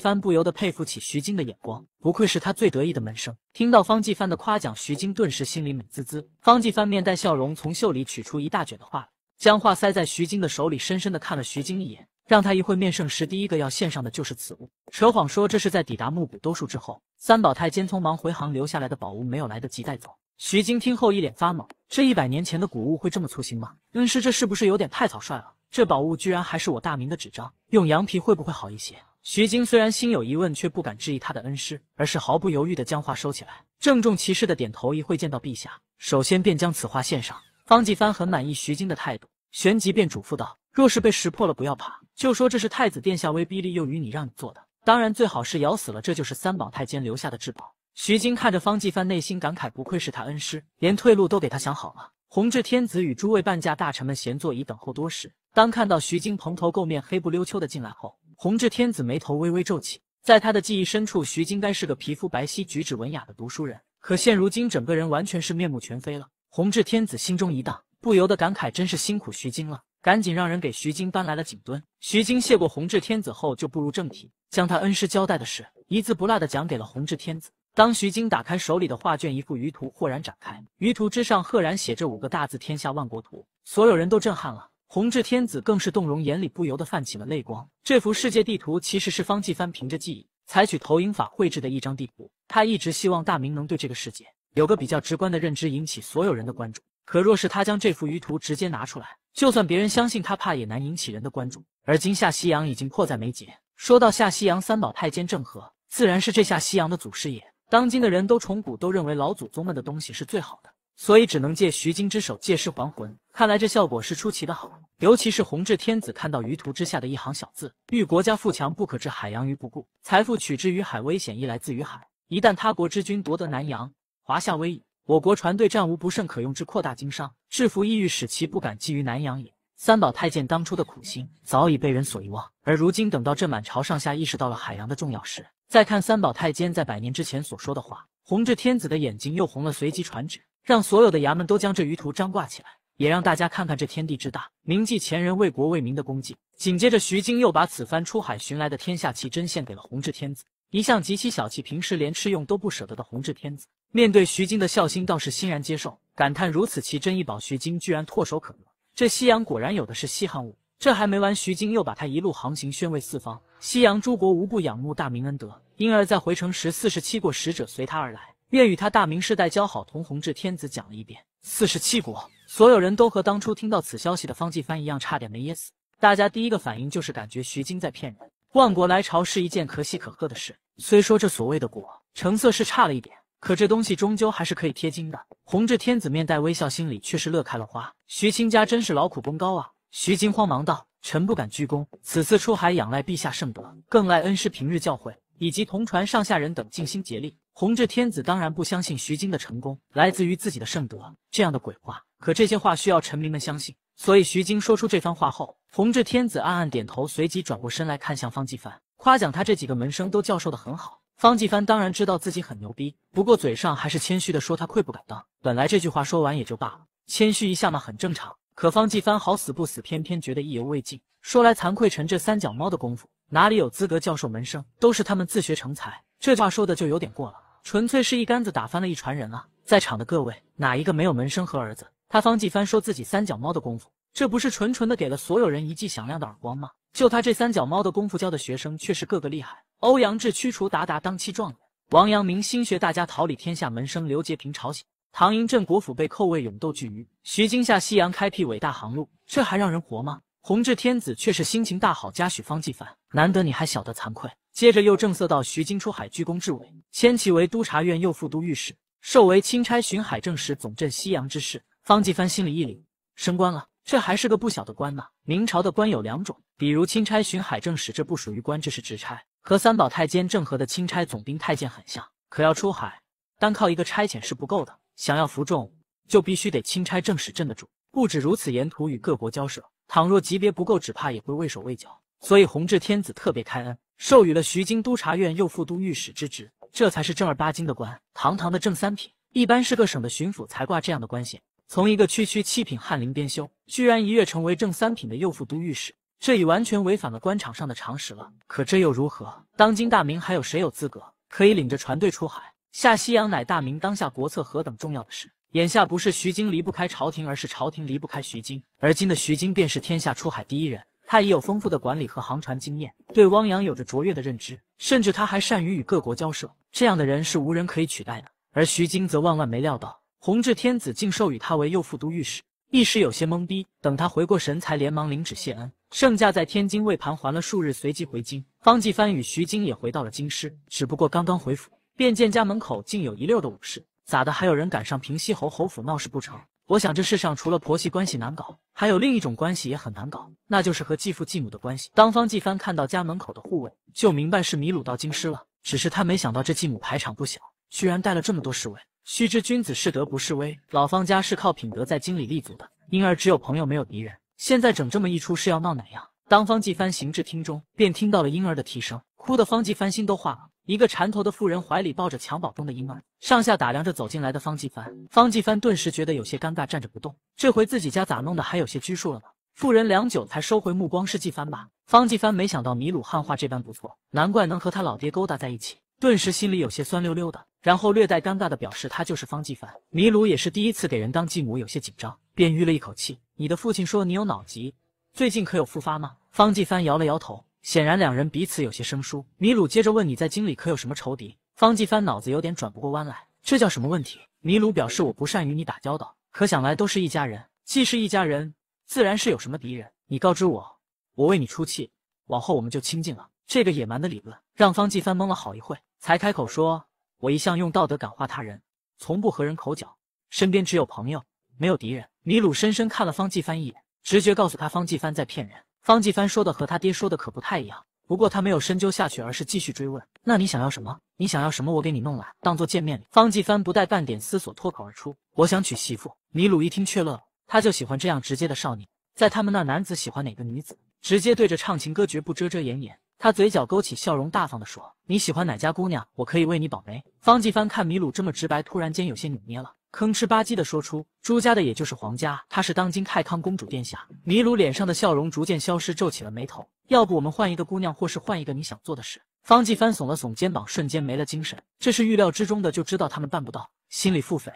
帆不由得佩服起徐金的眼光，不愧是他最得意的门生。听到方继帆的夸奖，徐金顿时心里美滋滋。方继帆面带笑容，从袖里取出一大卷的画，将画塞在徐金的手里，深深的看了徐金一眼。让他一会面圣时，第一个要献上的就是此物。扯谎说这是在抵达木古兜数之后，三宝太监匆忙回航留下来的宝物，没有来得及带走。徐晶听后一脸发懵：这一百年前的古物会这么粗心吗？恩师，这是不是有点太草率了？这宝物居然还是我大明的纸张，用羊皮会不会好一些？徐晶虽然心有疑问，却不敢质疑他的恩师，而是毫不犹豫地将画收起来，郑重其事地点头。一会见到陛下，首先便将此画献上。方继帆很满意徐晶的态度，旋即便嘱咐道：若是被识破了，不要怕。就说这是太子殿下威逼利诱于你，让你做的。当然，最好是咬死了。这就是三宝太监留下的至宝。徐金看着方继范，内心感慨：不愧是他恩师，连退路都给他想好了。弘治天子与诸位半驾大臣们闲坐已等候多时。当看到徐金蓬头垢面、黑不溜秋的进来后，弘治天子眉头微微皱起。在他的记忆深处，徐金该是个皮肤白皙、举止文雅的读书人。可现如今，整个人完全是面目全非了。弘治天子心中一荡，不由得感慨：真是辛苦徐金了。赶紧让人给徐晶搬来了锦墩。徐晶谢过弘治天子后，就步入正题，将他恩师交代的事一字不落的讲给了弘治天子。当徐晶打开手里的画卷，一幅舆图豁然展开，舆图之上赫然写着五个大字：天下万国图。所有人都震撼了，弘治天子更是动容，眼里不由得泛起了泪光。这幅世界地图其实是方继帆凭着记忆采取投影法绘制的一张地图，他一直希望大明能对这个世界有个比较直观的认知，引起所有人的关注。可若是他将这幅舆图直接拿出来，就算别人相信他，怕也难引起人的关注。而今夏西洋已经迫在眉睫。说到夏西洋，三宝太监郑和自然是这夏西洋的祖师爷。当今的人都崇古，都认为老祖宗们的东西是最好的，所以只能借徐经之手借尸还魂。看来这效果是出奇的好。尤其是弘治天子看到舆图之下的一行小字：“欲国家富强，不可置海洋于不顾。财富取之于海，危险亦来自于海。一旦他国之君夺得南洋，华夏危矣。”我国船队战无不胜，可用之扩大经商，制服异域，使其不敢觊觎南洋也。三宝太监当初的苦心早已被人所遗忘，而如今等到这满朝上下意识到了海洋的重要时，再看三宝太监在百年之前所说的话，弘治天子的眼睛又红了，随即传旨，让所有的衙门都将这舆图张挂起来，也让大家看看这天地之大，铭记前人为国为民的功绩。紧接着，徐经又把此番出海寻来的天下奇珍献给了弘治天子。一向极其小气，平时连吃用都不舍得的弘治天子。面对徐经的孝心，倒是欣然接受，感叹如此奇珍异宝，徐经居然唾手可得，这西洋果然有的是稀罕物。这还没完，徐经又把他一路航行宣慰四方，西洋诸国无不仰慕大明恩德，因而在回城时，四十七国使者随他而来，愿与他大明世代交好。同弘治天子讲了一遍，四十七国，所有人都和当初听到此消息的方继帆一样，差点没噎死。大家第一个反应就是感觉徐经在骗人。万国来朝是一件可喜可贺的事，虽说这所谓的国成色是差了一点。可这东西终究还是可以贴金的。弘治天子面带微笑，心里却是乐开了花。徐清家真是劳苦功高啊！徐经慌忙道：“臣不敢居功，此次出海仰赖陛下圣德，更赖恩师平日教诲，以及同船上下人等尽心竭力。”弘治天子当然不相信徐经的成功来自于自己的圣德，这样的鬼话。可这些话需要臣民们相信，所以徐经说出这番话后，弘治天子暗暗点头，随即转过身来看向方继凡，夸奖他这几个门生都教授的很好。方继帆当然知道自己很牛逼，不过嘴上还是谦虚的说他愧不敢当。本来这句话说完也就罢了，谦虚一下嘛，很正常。可方继帆好死不死，偏偏觉得意犹未尽。说来惭愧，臣这三脚猫的功夫哪里有资格教授门生？都是他们自学成才。这话说的就有点过了，纯粹是一竿子打翻了一船人啊！在场的各位，哪一个没有门生和儿子？他方继帆说自己三脚猫的功夫，这不是纯纯的给了所有人一记响亮的耳光吗？就他这三脚猫的功夫，教的学生却是个个厉害。欧阳志驱除鞑靼，当期状元；王阳明心学大家，桃李天下；门生刘节平朝鲜；唐寅镇国府被扣位，勇斗巨鱼；徐经下西洋，开辟伟大航路。这还让人活吗？弘治天子却是心情大好，嘉许方继凡。难得你还晓得惭愧。接着又正色道：“徐经出海，居功至伟，迁其为督察院右副都御史，授为钦差巡海正使，总镇西洋之事。”方继凡心里一凛，升官了，这还是个不小的官呢。明朝的官有两种，比如钦差巡海正使，这不属于官，这是职差。和三宝太监郑和的钦差总兵太监很像，可要出海，单靠一个差遣是不够的。想要服众，就必须得钦差正使镇得住。不止如此，沿途与各国交涉，倘若级别不够，只怕也会畏手畏脚。所以弘治天子特别开恩，授予了徐京督察院右副都御史之职，这才是正儿八经的官，堂堂的正三品。一般是个省的巡抚才挂这样的官衔。从一个区区七品翰林编修，居然一跃成为正三品的右副都御史。这已完全违反了官场上的常识了。可这又如何？当今大明还有谁有资格可以领着船队出海下西洋？乃大明当下国策何等重要的事！眼下不是徐经离不开朝廷，而是朝廷离不开徐经。而今的徐经便是天下出海第一人，他已有丰富的管理和航船经验，对汪洋有着卓越的认知，甚至他还善于与各国交涉。这样的人是无人可以取代的。而徐经则万万没料到，弘治天子竟授予他为右副都御史，一时有些懵逼。等他回过神，才连忙领旨谢恩。圣驾在天津为盘桓了数日，随即回京。方继藩与徐经也回到了京师，只不过刚刚回府，便见家门口竟有一溜的武士，咋的还有人赶上平西侯侯府闹事不成？我想这世上除了婆媳关系难搞，还有另一种关系也很难搞，那就是和继父继母的关系。当方继藩看到家门口的护卫，就明白是米鲁到京师了。只是他没想到这继母排场不小，居然带了这么多侍卫。须知君子是德不是威，老方家是靠品德在京里立足的，因而只有朋友没有敌人。现在整这么一出是要闹哪样？当方继帆行至厅中，便听到了婴儿的啼声，哭的方继帆心都化了。一个缠头的妇人怀里抱着襁褓中的婴儿，上下打量着走进来的方继帆。方继帆顿时觉得有些尴尬，站着不动。这回自己家咋弄的，还有些拘束了呢？妇人良久才收回目光，是继帆吧？方继帆没想到米鲁汉话这般不错，难怪能和他老爹勾搭在一起，顿时心里有些酸溜溜的。然后略带尴尬的表示，他就是方继帆。米鲁也是第一次给人当继母，有些紧张。便吁了一口气。你的父亲说你有脑疾，最近可有复发吗？方继帆摇了摇头。显然两人彼此有些生疏。米鲁接着问：“你在京里可有什么仇敌？”方继帆脑子有点转不过弯来，这叫什么问题？米鲁表示：“我不善与你打交道，可想来都是一家人，既是一家人，自然是有什么敌人。你告知我，我为你出气，往后我们就亲近了。”这个野蛮的理论让方继帆懵了好一会，才开口说：“我一向用道德感化他人，从不和人口角，身边只有朋友，没有敌人。”米鲁深深看了方继帆一眼，直觉告诉他方继帆在骗人。方继帆说的和他爹说的可不太一样。不过他没有深究下去，而是继续追问：“那你想要什么？你想要什么？我给你弄来，当做见面礼。”方继帆不带半点思索，脱口而出：“我想娶媳妇。”米鲁一听却乐了，他就喜欢这样直接的少年。在他们那，男子喜欢哪个女子，直接对着唱情歌，绝不遮遮掩掩。他嘴角勾起笑容，大方的说：“你喜欢哪家姑娘？我可以为你保媒。”方继帆看米鲁这么直白，突然间有些扭捏了。吭哧吧唧的说出朱家的，也就是皇家，她是当今太康公主殿下。米鲁脸上的笑容逐渐消失，皱起了眉头。要不我们换一个姑娘，或是换一个你想做的事。方继帆耸了耸肩膀，瞬间没了精神。这是预料之中的，就知道他们办不到，心里腹诽。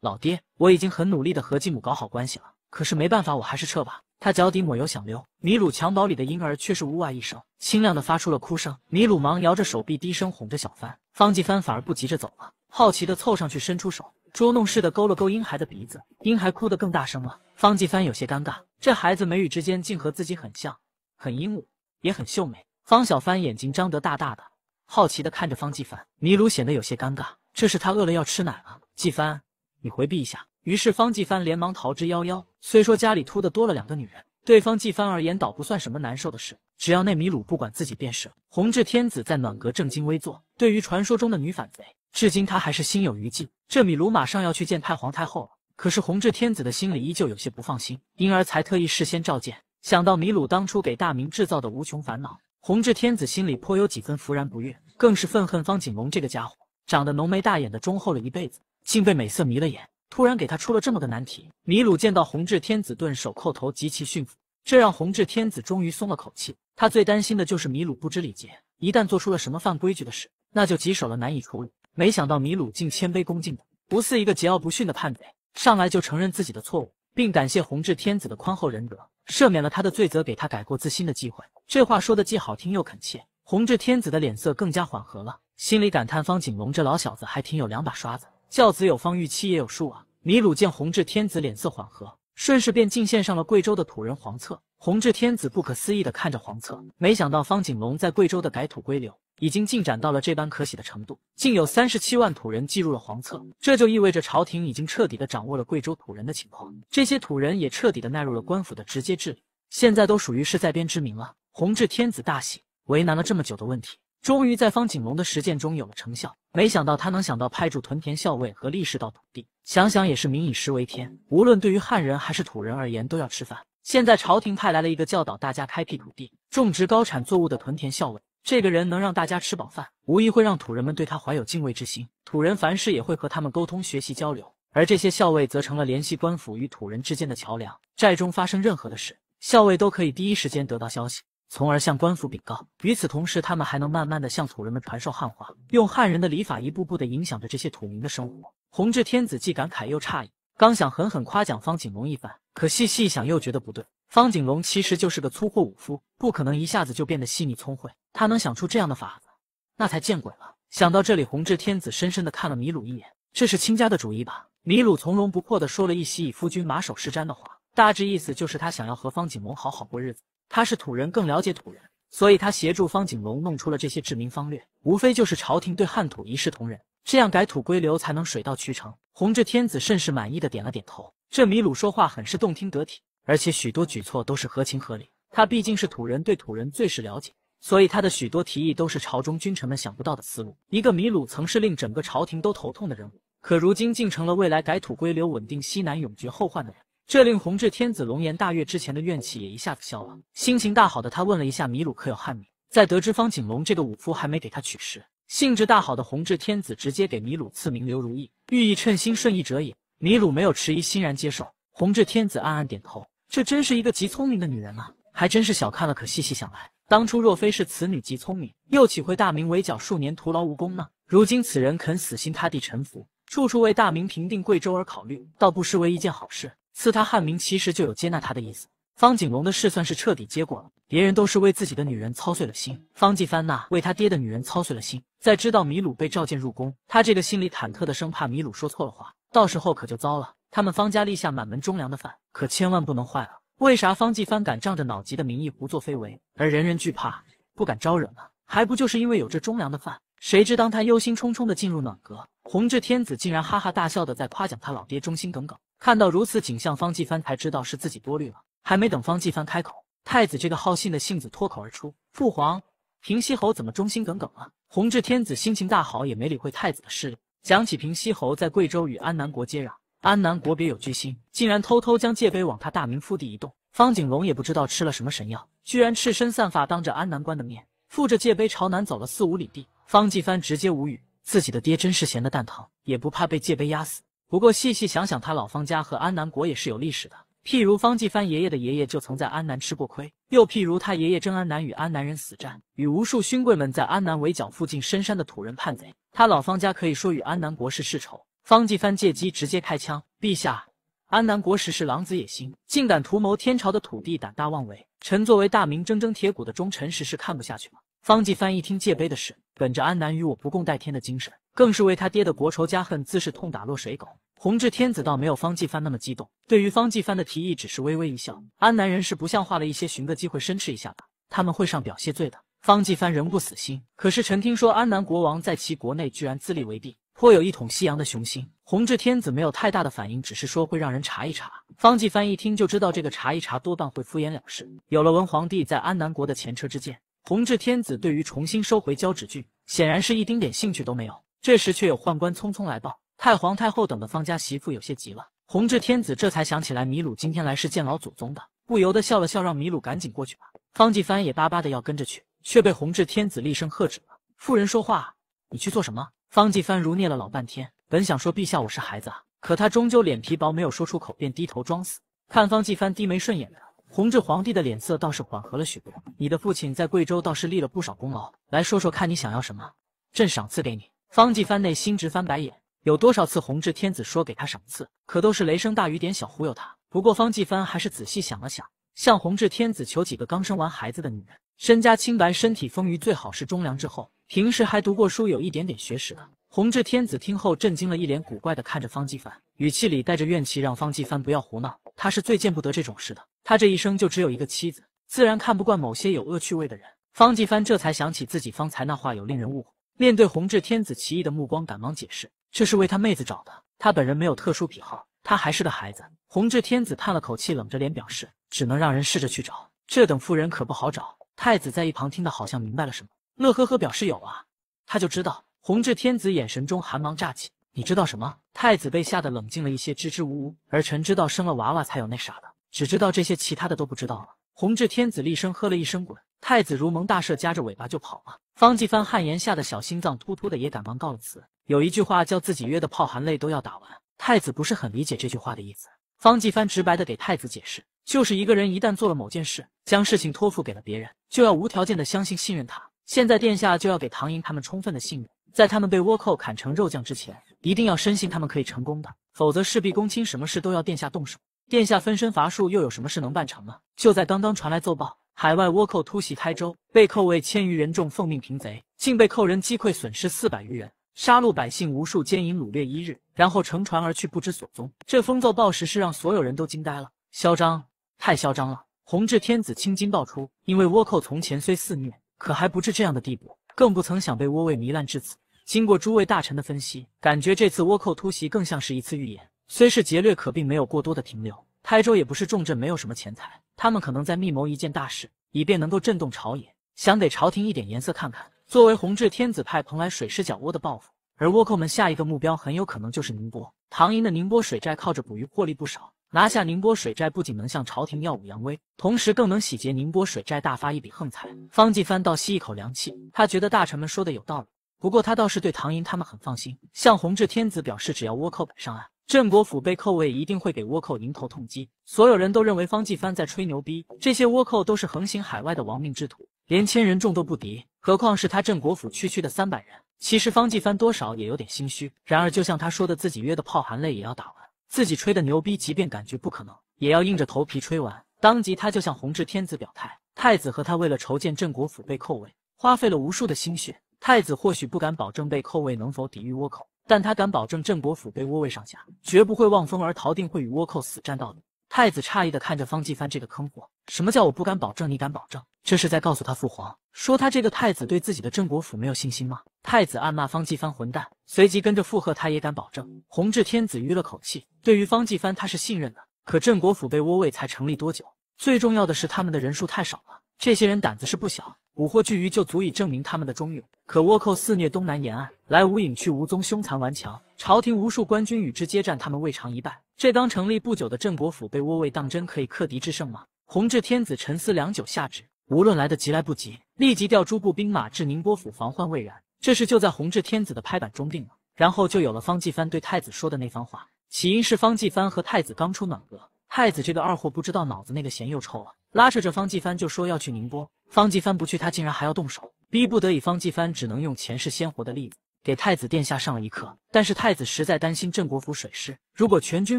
老爹，我已经很努力的和继母搞好关系了，可是没办法，我还是撤吧。他脚底抹油想溜，米鲁襁褓里的婴儿却是呜哇一声清亮的发出了哭声。米鲁忙摇着手臂，低声哄着小帆。方继帆反而不急着走了，好奇的凑上去，伸出手。捉弄似的勾了勾婴孩的鼻子，婴孩哭得更大声了。方继帆有些尴尬，这孩子眉宇之间竟和自己很像，很英武，也很秀美。方小帆眼睛张得大大的，好奇的看着方继帆。米鲁显得有些尴尬，这是他饿了要吃奶了。继帆，你回避一下。于是方继帆连忙逃之夭夭。虽说家里突的多了两个女人，对方继帆而言倒不算什么难受的事，只要那米鲁不管自己便是洪弘治天子在暖阁正襟危坐，对于传说中的女反贼，至今他还是心有余悸。这米鲁马上要去见太皇太后了，可是弘治天子的心里依旧有些不放心，因而才特意事先召见。想到米鲁当初给大明制造的无穷烦恼，弘治天子心里颇有几分怫然不悦，更是愤恨方景龙这个家伙，长得浓眉大眼的忠厚了一辈子，竟被美色迷了眼，突然给他出了这么个难题。米鲁见到弘治天子顿首叩头，极其驯服，这让弘治天子终于松了口气。他最担心的就是米鲁不知礼节，一旦做出了什么犯规矩的事，那就棘手了，难以处理。没想到米鲁竟谦卑恭敬的，不似一个桀骜不驯的叛贼，上来就承认自己的错误，并感谢弘治天子的宽厚仁德，赦免了他的罪责，给他改过自新的机会。这话说的既好听又恳切，弘治天子的脸色更加缓和了，心里感叹方景龙这老小子还挺有两把刷子，教子有方，御妻也有数啊。米鲁见弘治天子脸色缓和，顺势便进献上了贵州的土人黄册。弘治天子不可思议的看着黄册，没想到方景龙在贵州的改土归流。已经进展到了这般可喜的程度，竟有三十七万土人进入了黄册，这就意味着朝廷已经彻底的掌握了贵州土人的情况。这些土人也彻底的纳入了官府的直接治理，现在都属于是在编之民了。弘治天子大喜，为难了这么久的问题，终于在方景龙的实践中有了成效。没想到他能想到派驻屯田校尉和力士到土地，想想也是民以食为天，无论对于汉人还是土人而言，都要吃饭。现在朝廷派来了一个教导大家开辟土地、种植高产作物的屯田校尉。这个人能让大家吃饱饭，无疑会让土人们对他怀有敬畏之心。土人凡事也会和他们沟通、学习、交流，而这些校尉则成了联系官府与土人之间的桥梁。寨中发生任何的事，校尉都可以第一时间得到消息，从而向官府禀告。与此同时，他们还能慢慢的向土人们传授汉话，用汉人的礼法，一步步的影响着这些土民的生活。弘治天子既感慨又诧异，刚想狠狠夸奖方景龙一番，可细细想又觉得不对。方景龙其实就是个粗货武夫，不可能一下子就变得细腻聪慧。他能想出这样的法子，那才见鬼了。想到这里，弘治天子深深的看了米鲁一眼：“这是亲家的主意吧？”米鲁从容不迫的说了一席以夫君马首是瞻的话，大致意思就是他想要和方景龙好好过日子。他是土人，更了解土人，所以他协助方景龙弄出了这些治民方略，无非就是朝廷对汉土一视同仁，这样改土归流才能水到渠成。弘治天子甚是满意的点了点头，这米鲁说话很是动听得体。而且许多举措都是合情合理。他毕竟是土人，对土人最是了解，所以他的许多提议都是朝中君臣们想不到的思路。一个米鲁曾是令整个朝廷都头痛的人物，可如今竟成了未来改土归流、稳定西南、永绝后患的人。这令弘治天子龙颜大悦，之前的怨气也一下子消了，心情大好的他问了一下米鲁可有汉名。在得知方景龙这个武夫还没给他取时，兴致大好的弘治天子直接给米鲁赐名刘如意，寓意称心顺意者也。米鲁没有迟疑，欣然接受。弘治天子暗暗点头。这真是一个极聪明的女人啊！还真是小看了。可细细想来，当初若非是此女极聪明，又岂会大明围剿数年徒劳无功呢？如今此人肯死心塌地臣服，处处为大明平定贵州而考虑，倒不失为一件好事。赐他汉名，其实就有接纳他的意思。方景龙的事算是彻底结过了。别人都是为自己的女人操碎了心，方继帆那为他爹的女人操碎了心。在知道米鲁被召见入宫，他这个心里忐忑的，生怕米鲁说错了话。到时候可就糟了。他们方家立下满门忠良的范，可千万不能坏了。为啥方继帆敢仗着脑疾的名义胡作非为，而人人惧怕不敢招惹呢？还不就是因为有这忠良的范？谁知当他忧心忡忡的进入暖阁，弘治天子竟然哈哈大笑的在夸奖他老爹忠心耿耿。看到如此景象，方继帆才知道是自己多虑了。还没等方继帆开口，太子这个好信的性子脱口而出：“父皇，平西侯怎么忠心耿耿了？”弘治天子心情大好，也没理会太子的势力。想起平西侯在贵州与安南国接壤，安南国别有居心，竟然偷偷将界碑往他大明腹地移动。方景龙也不知道吃了什么神药，居然赤身散发，当着安南关的面，负着界碑朝南走了四五里地。方继藩直接无语，自己的爹真是闲的蛋疼，也不怕被界碑压死。不过细细想想，他老方家和安南国也是有历史的。譬如方继藩爷爷的爷爷就曾在安南吃过亏，又譬如他爷爷征安南与安南人死战，与无数勋贵们在安南围剿附近深山的土人叛贼。他老方家可以说与安南国事世仇。方继藩借机直接开枪：“陛下，安南国事是狼子野心，竟敢图谋天朝的土地，胆大妄为。臣作为大明铮铮铁骨的忠臣，实是看不下去吗？”方继藩一听界碑的事，本着安南与我不共戴天的精神，更是为他爹的国仇家恨，自是痛打落水狗。弘治天子倒没有方继藩那么激动，对于方继藩的提议，只是微微一笑。安南人是不像话了一些，寻个机会申斥一下吧，他们会上表谢罪的。方继藩仍不死心，可是臣听说安南国王在其国内居然自立为帝，颇有一统西洋的雄心。弘治天子没有太大的反应，只是说会让人查一查。方继藩一听就知道这个查一查多半会敷衍了事。有了文皇帝在安南国的前车之鉴，弘治天子对于重新收回交趾郡显然是一丁点兴趣都没有。这时却有宦官匆匆来报。太皇太后等的方家媳妇有些急了，弘治天子这才想起来米鲁今天来是见老祖宗的，不由得笑了笑，让米鲁赶紧过去吧。方继藩也巴巴的要跟着去，却被弘治天子厉声喝止了：“妇人说话，你去做什么？”方继藩如念了老半天，本想说陛下我是孩子啊，可他终究脸皮薄，没有说出口，便低头装死。看方继藩低眉顺眼的，弘治皇帝的脸色倒是缓和了许多。你的父亲在贵州倒是立了不少功劳，来说说看你想要什么，朕赏赐给你。方继藩内心直翻白眼。有多少次弘治天子说给他赏赐，可都是雷声大雨点小忽悠他。不过方继帆还是仔细想了想，向弘治天子求几个刚生完孩子的女人，身家清白，身体丰腴，最好是忠良之后，平时还读过书，有一点点学识的。弘治天子听后震惊了，一脸古怪的看着方继帆，语气里带着怨气，让方继帆不要胡闹。他是最见不得这种事的，他这一生就只有一个妻子，自然看不惯某些有恶趣味的人。方继帆这才想起自己方才那话有令人误会，面对弘治天子奇异的目光，赶忙解释。这是为他妹子找的，他本人没有特殊癖好，他还是个孩子。弘治天子叹了口气，冷着脸表示，只能让人试着去找。这等妇人可不好找。太子在一旁听得好像明白了什么，乐呵呵表示有啊，他就知道。弘治天子眼神中寒芒乍起，你知道什么？太子被吓得冷静了一些，支支吾吾，儿臣知道生了娃娃才有那啥的，只知道这些，其他的都不知道了。弘治天子厉声喝了一声滚，太子如蒙大赦，夹着尾巴就跑了。方继帆汗颜，吓得小心脏突突的，也赶忙告了辞。有一句话叫“自己约的炮，含泪都要打完”。太子不是很理解这句话的意思。方继藩直白的给太子解释，就是一个人一旦做了某件事，将事情托付给了别人，就要无条件的相信、信任他。现在殿下就要给唐寅他们充分的信任，在他们被倭寇砍成肉酱之前，一定要深信他们可以成功的，否则事必躬亲，什么事都要殿下动手，殿下分身乏术，又有什么事能办成呢？就在刚刚传来奏报，海外倭寇突袭台州，被扣卫千余人众奉命平贼，竟被扣人击溃，损失四百余人。杀戮百姓无数，奸淫掳掠一日，然后乘船而去，不知所踪。这封奏报时是让所有人都惊呆了，嚣张，太嚣张了！弘治天子青筋爆出，因为倭寇从前虽肆虐，可还不至这样的地步，更不曾想被倭魏糜烂至此。经过诸位大臣的分析，感觉这次倭寇突袭更像是一次预言。虽是劫掠，可并没有过多的停留。台州也不是重镇，没有什么钱财，他们可能在密谋一件大事，以便能够震动朝野，想给朝廷一点颜色看看。作为弘治天子派蓬莱水师剿倭的报复，而倭寇们下一个目标很有可能就是宁波。唐寅的宁波水寨靠着捕鱼获利不少，拿下宁波水寨不仅能向朝廷耀武扬威，同时更能洗劫宁波水寨，大发一笔横财。方继帆倒吸一口凉气，他觉得大臣们说的有道理，不过他倒是对唐寅他们很放心。向弘治天子表示，只要倭寇敢上岸，镇国府被扣位一定会给倭寇迎头痛击。所有人都认为方继帆在吹牛逼，这些倭寇都是横行海外的亡命之徒，连千人众都不敌。何况是他镇国府区区的三百人。其实方继藩多少也有点心虚，然而就像他说的，自己约的炮含泪也要打完，自己吹的牛逼，即便感觉不可能，也要硬着头皮吹完。当即他就向弘治天子表态：太子和他为了筹建镇国府被扣位，花费了无数的心血。太子或许不敢保证被扣位能否抵御倭寇，但他敢保证镇国府被倭位上下绝不会望风而逃，定会与倭寇死战到底。太子诧异的看着方继帆这个坑货，什么叫我不敢保证，你敢保证？这是在告诉他父皇，说他这个太子对自己的镇国府没有信心吗？太子暗骂方继藩混蛋，随即跟着附和。他也敢保证。弘治天子吁了口气，对于方继藩他是信任的。可镇国府被倭位才成立多久？最重要的是他们的人数太少了。这些人胆子是不小，捕获巨鱼就足以证明他们的忠勇。可倭寇肆虐东南沿岸，来无影去无踪，凶残顽强。朝廷无数官军与之接战，他们未尝一败。这刚成立不久的镇国府被倭位当真可以克敌制胜吗？弘治天子沉思良久，下旨。无论来得及来不及，立即调诸部兵马至宁波府防患未然。这事就在弘治天子的拍板中定了，然后就有了方继藩对太子说的那番话。起因是方继藩和太子刚出暖阁，太子这个二货不知道脑子那个咸又臭了，拉扯着方继藩就说要去宁波。方继藩不去，他竟然还要动手。逼不得已，方继藩只能用前世鲜活的例子给太子殿下上了一课。但是太子实在担心镇国府水师如果全军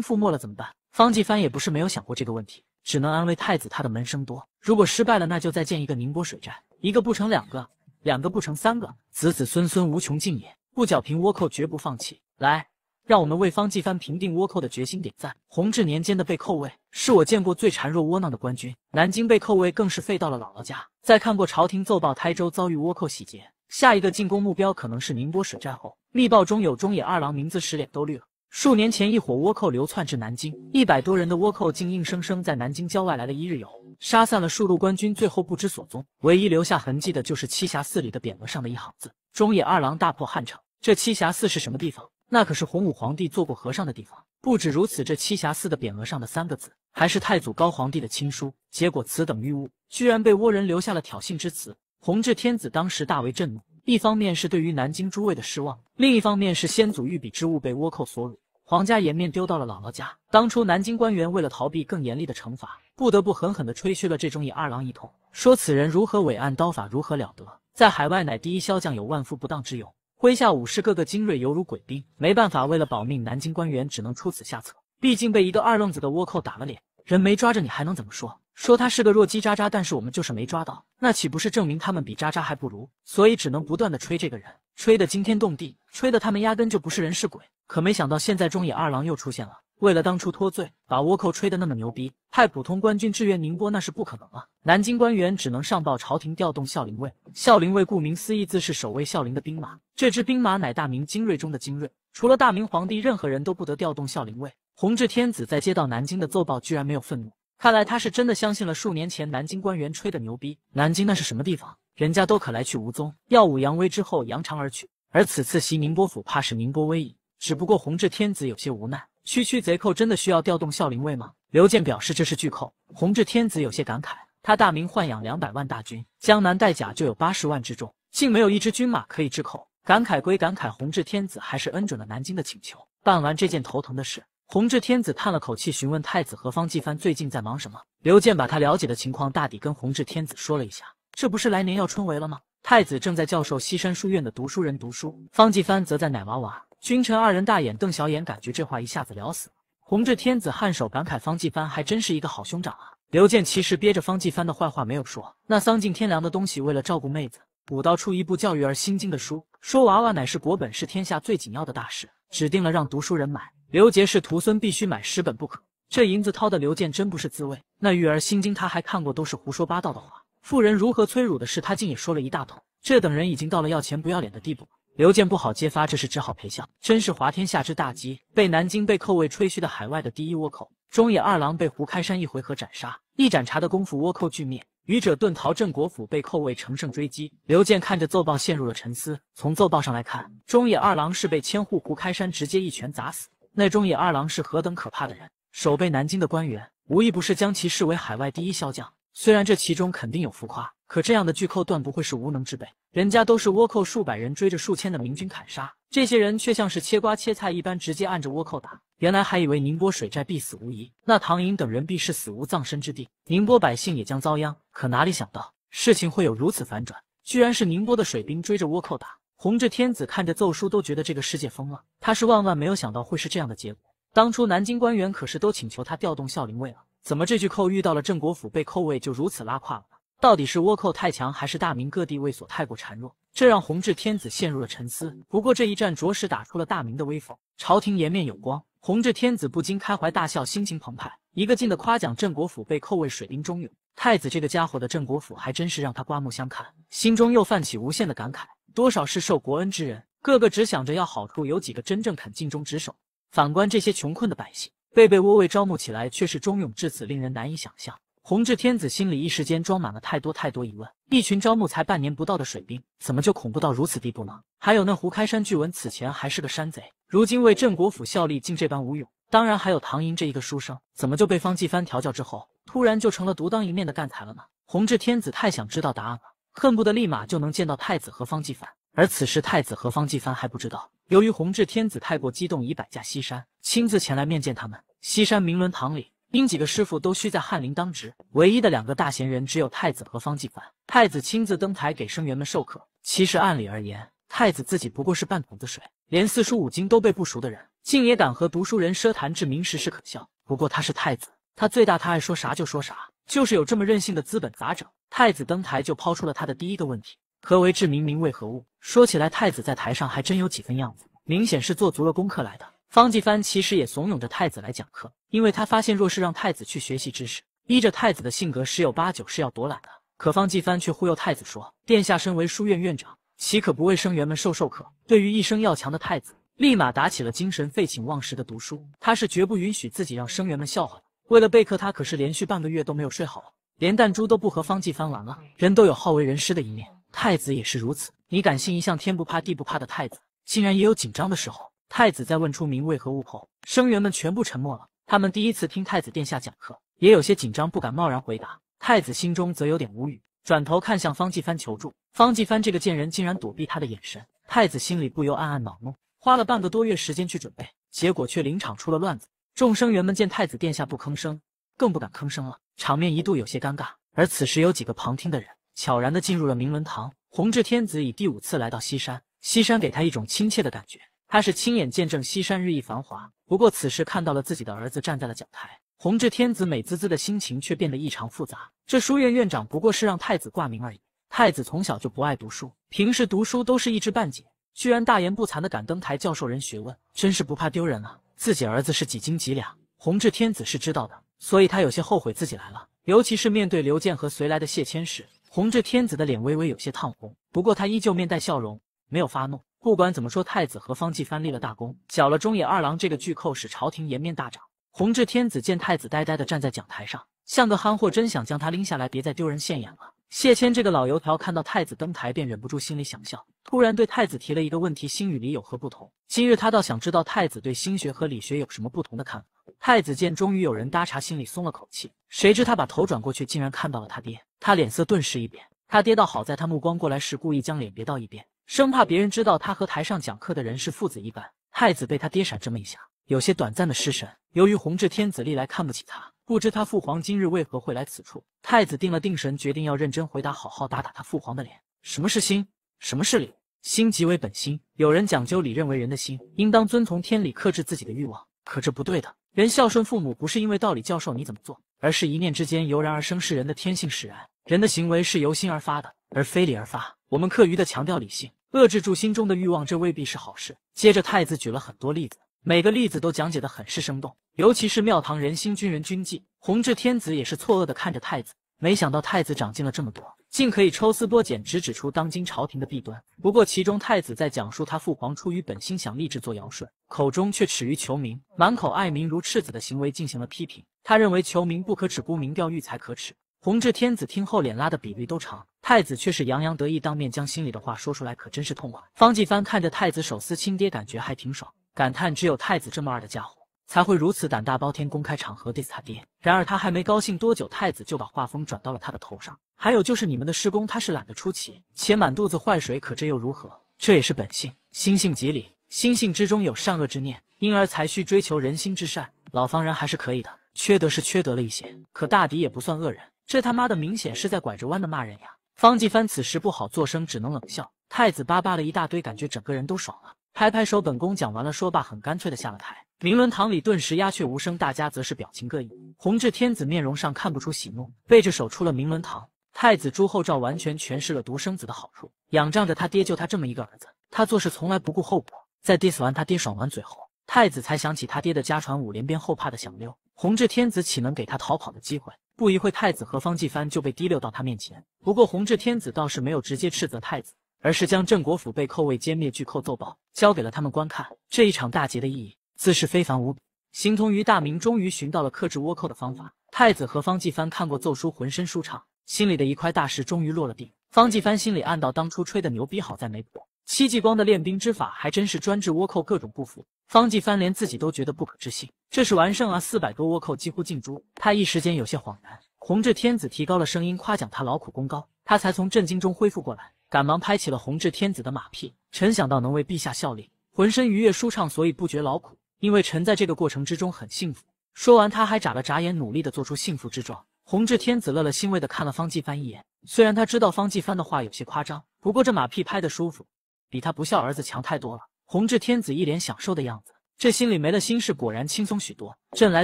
覆没了怎么办？方继藩也不是没有想过这个问题。只能安慰太子，他的门生多。如果失败了，那就再建一个宁波水寨，一个不成两个，两个不成三个，子子孙孙无穷尽也。不剿平倭寇，绝不放弃。来，让我们为方继帆平定倭寇的决心点赞。弘治年间的被扣卫，是我见过最孱弱窝囊的官军。南京被扣卫更是废到了姥姥家。在看过朝廷奏报台州遭遇倭寇洗劫，下一个进攻目标可能是宁波水寨后，密报中有中野二郎名字时，脸都绿了。数年前，一伙倭寇流窜至南京，一百多人的倭寇竟硬生生在南京郊外来了一日游，杀散了数路官军，最后不知所踪。唯一留下痕迹的就是栖霞寺里的匾额上的一行字：“中野二郎大破汉城。”这栖霞寺是什么地方？那可是洪武皇帝做过和尚的地方。不止如此，这栖霞寺的匾额上的三个字还是太祖高皇帝的亲书。结果此等御物居然被倭人留下了挑衅之词，弘治天子当时大为震怒。一方面是对于南京诸位的失望，另一方面是先祖御笔之物被倭寇所掳，皇家颜面丢到了姥姥家。当初南京官员为了逃避更严厉的惩罚，不得不狠狠地吹嘘了这忠义二郎一通，说此人如何伟岸，刀法如何了得，在海外乃第一骁将，有万夫不当之勇，麾下武士个个精锐，犹如鬼兵。没办法，为了保命，南京官员只能出此下策。毕竟被一个二愣子的倭寇打了脸，人没抓着你还能怎么说？说他是个弱鸡渣渣，但是我们就是没抓到，那岂不是证明他们比渣渣还不如？所以只能不断的吹这个人，吹的惊天动地，吹的他们压根就不是人是鬼。可没想到现在中野二郎又出现了，为了当初脱罪，把倭寇吹的那么牛逼，派普通官军支援宁波那是不可能了。南京官员只能上报朝廷调动孝陵卫。孝陵卫顾名思义，自是守卫孝陵的兵马。这支兵马乃大明精锐中的精锐，除了大明皇帝，任何人都不得调动孝陵卫。弘治天子在接到南京的奏报，居然没有愤怒。看来他是真的相信了数年前南京官员吹的牛逼。南京那是什么地方？人家都可来去无踪，耀武扬威之后扬长而去。而此次袭宁波府，怕是宁波危矣。只不过弘治天子有些无奈，区区贼寇真的需要调动孝陵卫吗？刘健表示这是巨寇。弘治天子有些感慨，他大明豢养两百万大军，江南带甲就有八十万之众，竟没有一支军马可以制寇。感慨归感慨，弘治天子还是恩准了南京的请求，办完这件头疼的事。弘治天子叹了口气，询问太子和方继藩最近在忙什么。刘健把他了解的情况大抵跟弘治天子说了一下。这不是来年要春闱了吗？太子正在教授西山书院的读书人读书，方继藩则在奶娃娃。君臣二人大眼瞪小眼，感觉这话一下子聊死了。弘治天子颔首，感慨方继藩还真是一个好兄长啊。刘健其实憋着方继藩的坏话没有说，那丧尽天良的东西为了照顾妹子，补刀出一部教育儿心经的书，说娃娃乃是国本，是天下最紧要的大事，指定了让读书人买。刘杰是徒孙，必须买十本不可。这银子掏的，刘健真不是滋味。那《玉儿心经》，他还看过，都是胡说八道的话。妇人如何催乳的事，他竟也说了一大通。这等人已经到了要钱不要脸的地步刘健不好揭发这事，只好赔笑。真是滑天下之大稽。被南京被寇卫吹嘘的海外的第一倭寇中野二郎，被胡开山一回合斩杀。一盏茶的功夫，倭寇俱灭。愚者遁逃镇国府，被寇卫乘胜追击。刘健看着奏报，陷入了沉思。从奏报上来看，中野二郎是被千户胡开山直接一拳砸死。那中野二郎是何等可怕的人，守备南京的官员无一不是将其视为海外第一骁将。虽然这其中肯定有浮夸，可这样的巨寇断不会是无能之辈，人家都是倭寇数百人追着数千的明军砍杀，这些人却像是切瓜切菜一般，直接按着倭寇打。原来还以为宁波水寨必死无疑，那唐寅等人必是死无葬身之地，宁波百姓也将遭殃。可哪里想到事情会有如此反转，居然是宁波的水兵追着倭寇打。弘治天子看着奏书，都觉得这个世界疯了。他是万万没有想到会是这样的结果。当初南京官员可是都请求他调动孝陵卫了，怎么这句寇遇到了镇国府被寇卫就如此拉胯了？到底是倭寇太强，还是大明各地卫所太过孱弱？这让弘治天子陷入了沉思。不过这一战着实打出了大明的威风，朝廷颜面有光。弘治天子不禁开怀大笑，心情澎湃，一个劲的夸奖镇国府被寇卫水兵忠勇。太子这个家伙的镇国府还真是让他刮目相看，心中又泛起无限的感慨。多少是受国恩之人，个个只想着要好处，有几个真正肯尽忠职守。反观这些穷困的百姓，被被窝位招募起来却是忠勇至此，令人难以想象。弘治天子心里一时间装满了太多太多疑问：一群招募才半年不到的水兵，怎么就恐怖到如此地步呢？还有那胡开山，据闻此前还是个山贼，如今为镇国府效力，竟这般无勇。当然还有唐寅这一个书生，怎么就被方继藩调教之后，突然就成了独当一面的干才了呢？弘治天子太想知道答案了。恨不得立马就能见到太子和方继凡，而此时太子和方继凡还不知道，由于弘治天子太过激动，已摆驾西山，亲自前来面见他们。西山明伦堂里，因几个师傅都需在翰林当值，唯一的两个大闲人只有太子和方继凡。太子亲自登台给生员们授课。其实按理而言，太子自己不过是半桶子水，连四书五经都背不熟的人，竟也敢和读书人奢谈治民，实是可笑。不过他是太子，他最大，他爱说啥就说啥。就是有这么任性的资本，咋整？太子登台就抛出了他的第一个问题：何为治民，民为何物？说起来，太子在台上还真有几分样子，明显是做足了功课来的。方继藩其实也怂恿着太子来讲课，因为他发现，若是让太子去学习知识，依着太子的性格，十有八九是要躲懒的。可方继藩却忽悠太子说：“殿下身为书院院长，岂可不为生员们授授课？”对于一生要强的太子，立马打起了精神，废寝忘食的读书。他是绝不允许自己让生员们笑话的。为了备课，他可是连续半个月都没有睡好，连弹珠都不和方季帆玩了。人都有好为人师的一面，太子也是如此。你敢信一向天不怕地不怕的太子，竟然也有紧张的时候？太子在问出名为何物后，生员们全部沉默了。他们第一次听太子殿下讲课，也有些紧张，不敢贸然回答。太子心中则有点无语，转头看向方继帆求助。方继帆这个贱人竟然躲避他的眼神，太子心里不由暗暗恼怒。花了半个多月时间去准备，结果却临场出了乱子。众生员们见太子殿下不吭声，更不敢吭声了，场面一度有些尴尬。而此时，有几个旁听的人悄然地进入了明伦堂。弘治天子已第五次来到西山，西山给他一种亲切的感觉。他是亲眼见证西山日益繁华。不过，此时看到了自己的儿子站在了讲台，弘治天子美滋滋的心情却变得异常复杂。这书院院长不过是让太子挂名而已。太子从小就不爱读书，平时读书都是一知半解，居然大言不惭的敢登台教授人学问，真是不怕丢人啊！自己儿子是几斤几两，弘治天子是知道的，所以他有些后悔自己来了。尤其是面对刘健和随来的谢谦时，弘治天子的脸微微有些烫红，不过他依旧面带笑容，没有发怒。不管怎么说，太子和方继藩立了大功，剿了中野二郎这个巨寇，使朝廷颜面大涨。弘治天子见太子呆呆的站在讲台上，像个憨货，真想将他拎下来，别再丢人现眼了。谢谦这个老油条看到太子登台，便忍不住心里想笑，突然对太子提了一个问题：心与理有何不同？今日他倒想知道太子对心学和理学有什么不同的看法。太子见终于有人搭茬，心里松了口气。谁知他把头转过去，竟然看到了他爹，他脸色顿时一变。他爹倒好，在他目光过来时，故意将脸别到一边，生怕别人知道他和台上讲课的人是父子一般。太子被他爹闪这么一下。有些短暂的失神，由于弘治天子历来看不起他，不知他父皇今日为何会来此处。太子定了定神，决定要认真回答，好好打打他父皇的脸。什么是心？什么是理？心即为本心，有人讲究理，认为人的心应当遵从天理，克制自己的欲望。可这不对的。人孝顺父母不是因为道理，教授你怎么做，而是一念之间油然而生，是人的天性使然。人的行为是由心而发的，而非理而发。我们刻意的强调理性，遏制住心中的欲望，这未必是好事。接着，太子举了很多例子。每个例子都讲解的很是生动，尤其是庙堂人心、军人军纪。弘治天子也是错愕的看着太子，没想到太子长进了这么多，竟可以抽丝剥茧，直指出当今朝廷的弊端。不过其中，太子在讲述他父皇出于本心想立志做尧舜，口中却耻于求名，满口爱民如赤子的行为进行了批评。他认为求名不可只沽名钓誉才可耻。弘治天子听后脸拉的比驴都长，太子却是洋洋得意，当面将心里的话说出来，可真是痛快。方继藩看着太子手撕亲爹，感觉还挺爽。感叹，只有太子这么二的家伙才会如此胆大包天，公开场合 diss 他爹。然而他还没高兴多久，太子就把画风转到了他的头上。还有就是你们的师公，他是懒得出奇，且满肚子坏水。可这又如何？这也是本性。心性即理，心性之中有善恶之念，因而才需追求人心之善。老方人还是可以的，缺德是缺德了一些，可大抵也不算恶人。这他妈的明显是在拐着弯的骂人呀！方继藩此时不好作声，只能冷笑。太子叭叭了一大堆，感觉整个人都爽了。拍拍手，本宫讲完了。说罢，很干脆的下了台。明伦堂里顿时鸦雀无声，大家则是表情各异。弘治天子面容上看不出喜怒，背着手出了明伦堂。太子朱厚照完全诠释了独生子的好处，仰仗着他爹就他这么一个儿子，他做事从来不顾后果。在 diss 完他爹爽完嘴后，太子才想起他爹的家传五连鞭，后怕的想溜。弘治天子岂能给他逃跑的机会？不一会，太子和方继藩就被提溜到他面前。不过弘治天子倒是没有直接斥责太子。而是将镇国府被寇卫歼灭巨寇奏报交给了他们观看。这一场大捷的意义自是非凡无比，形同于大明终于寻到了克制倭寇的方法。太子和方继帆看过奏书，浑身舒畅，心里的一块大石终于落了地。方继帆心里暗道：当初吹的牛逼好在没补，戚继光的练兵之法还真是专治倭寇各种不服。方继帆连自己都觉得不可置信，这是完胜啊！四百多倭寇几乎尽诛。他一时间有些恍然。弘治天子提高了声音夸奖他劳苦功高，他才从震惊中恢复过来。赶忙拍起了弘治天子的马屁，臣想到能为陛下效力，浑身愉悦舒畅，所以不觉劳苦。因为臣在这个过程之中很幸福。说完，他还眨了眨眼，努力的做出幸福之状。弘治天子乐了，欣慰的看了方继帆一眼。虽然他知道方继帆的话有些夸张，不过这马屁拍的舒服，比他不孝儿子强太多了。弘治天子一脸享受的样子，这心里没了心事，果然轻松许多。朕来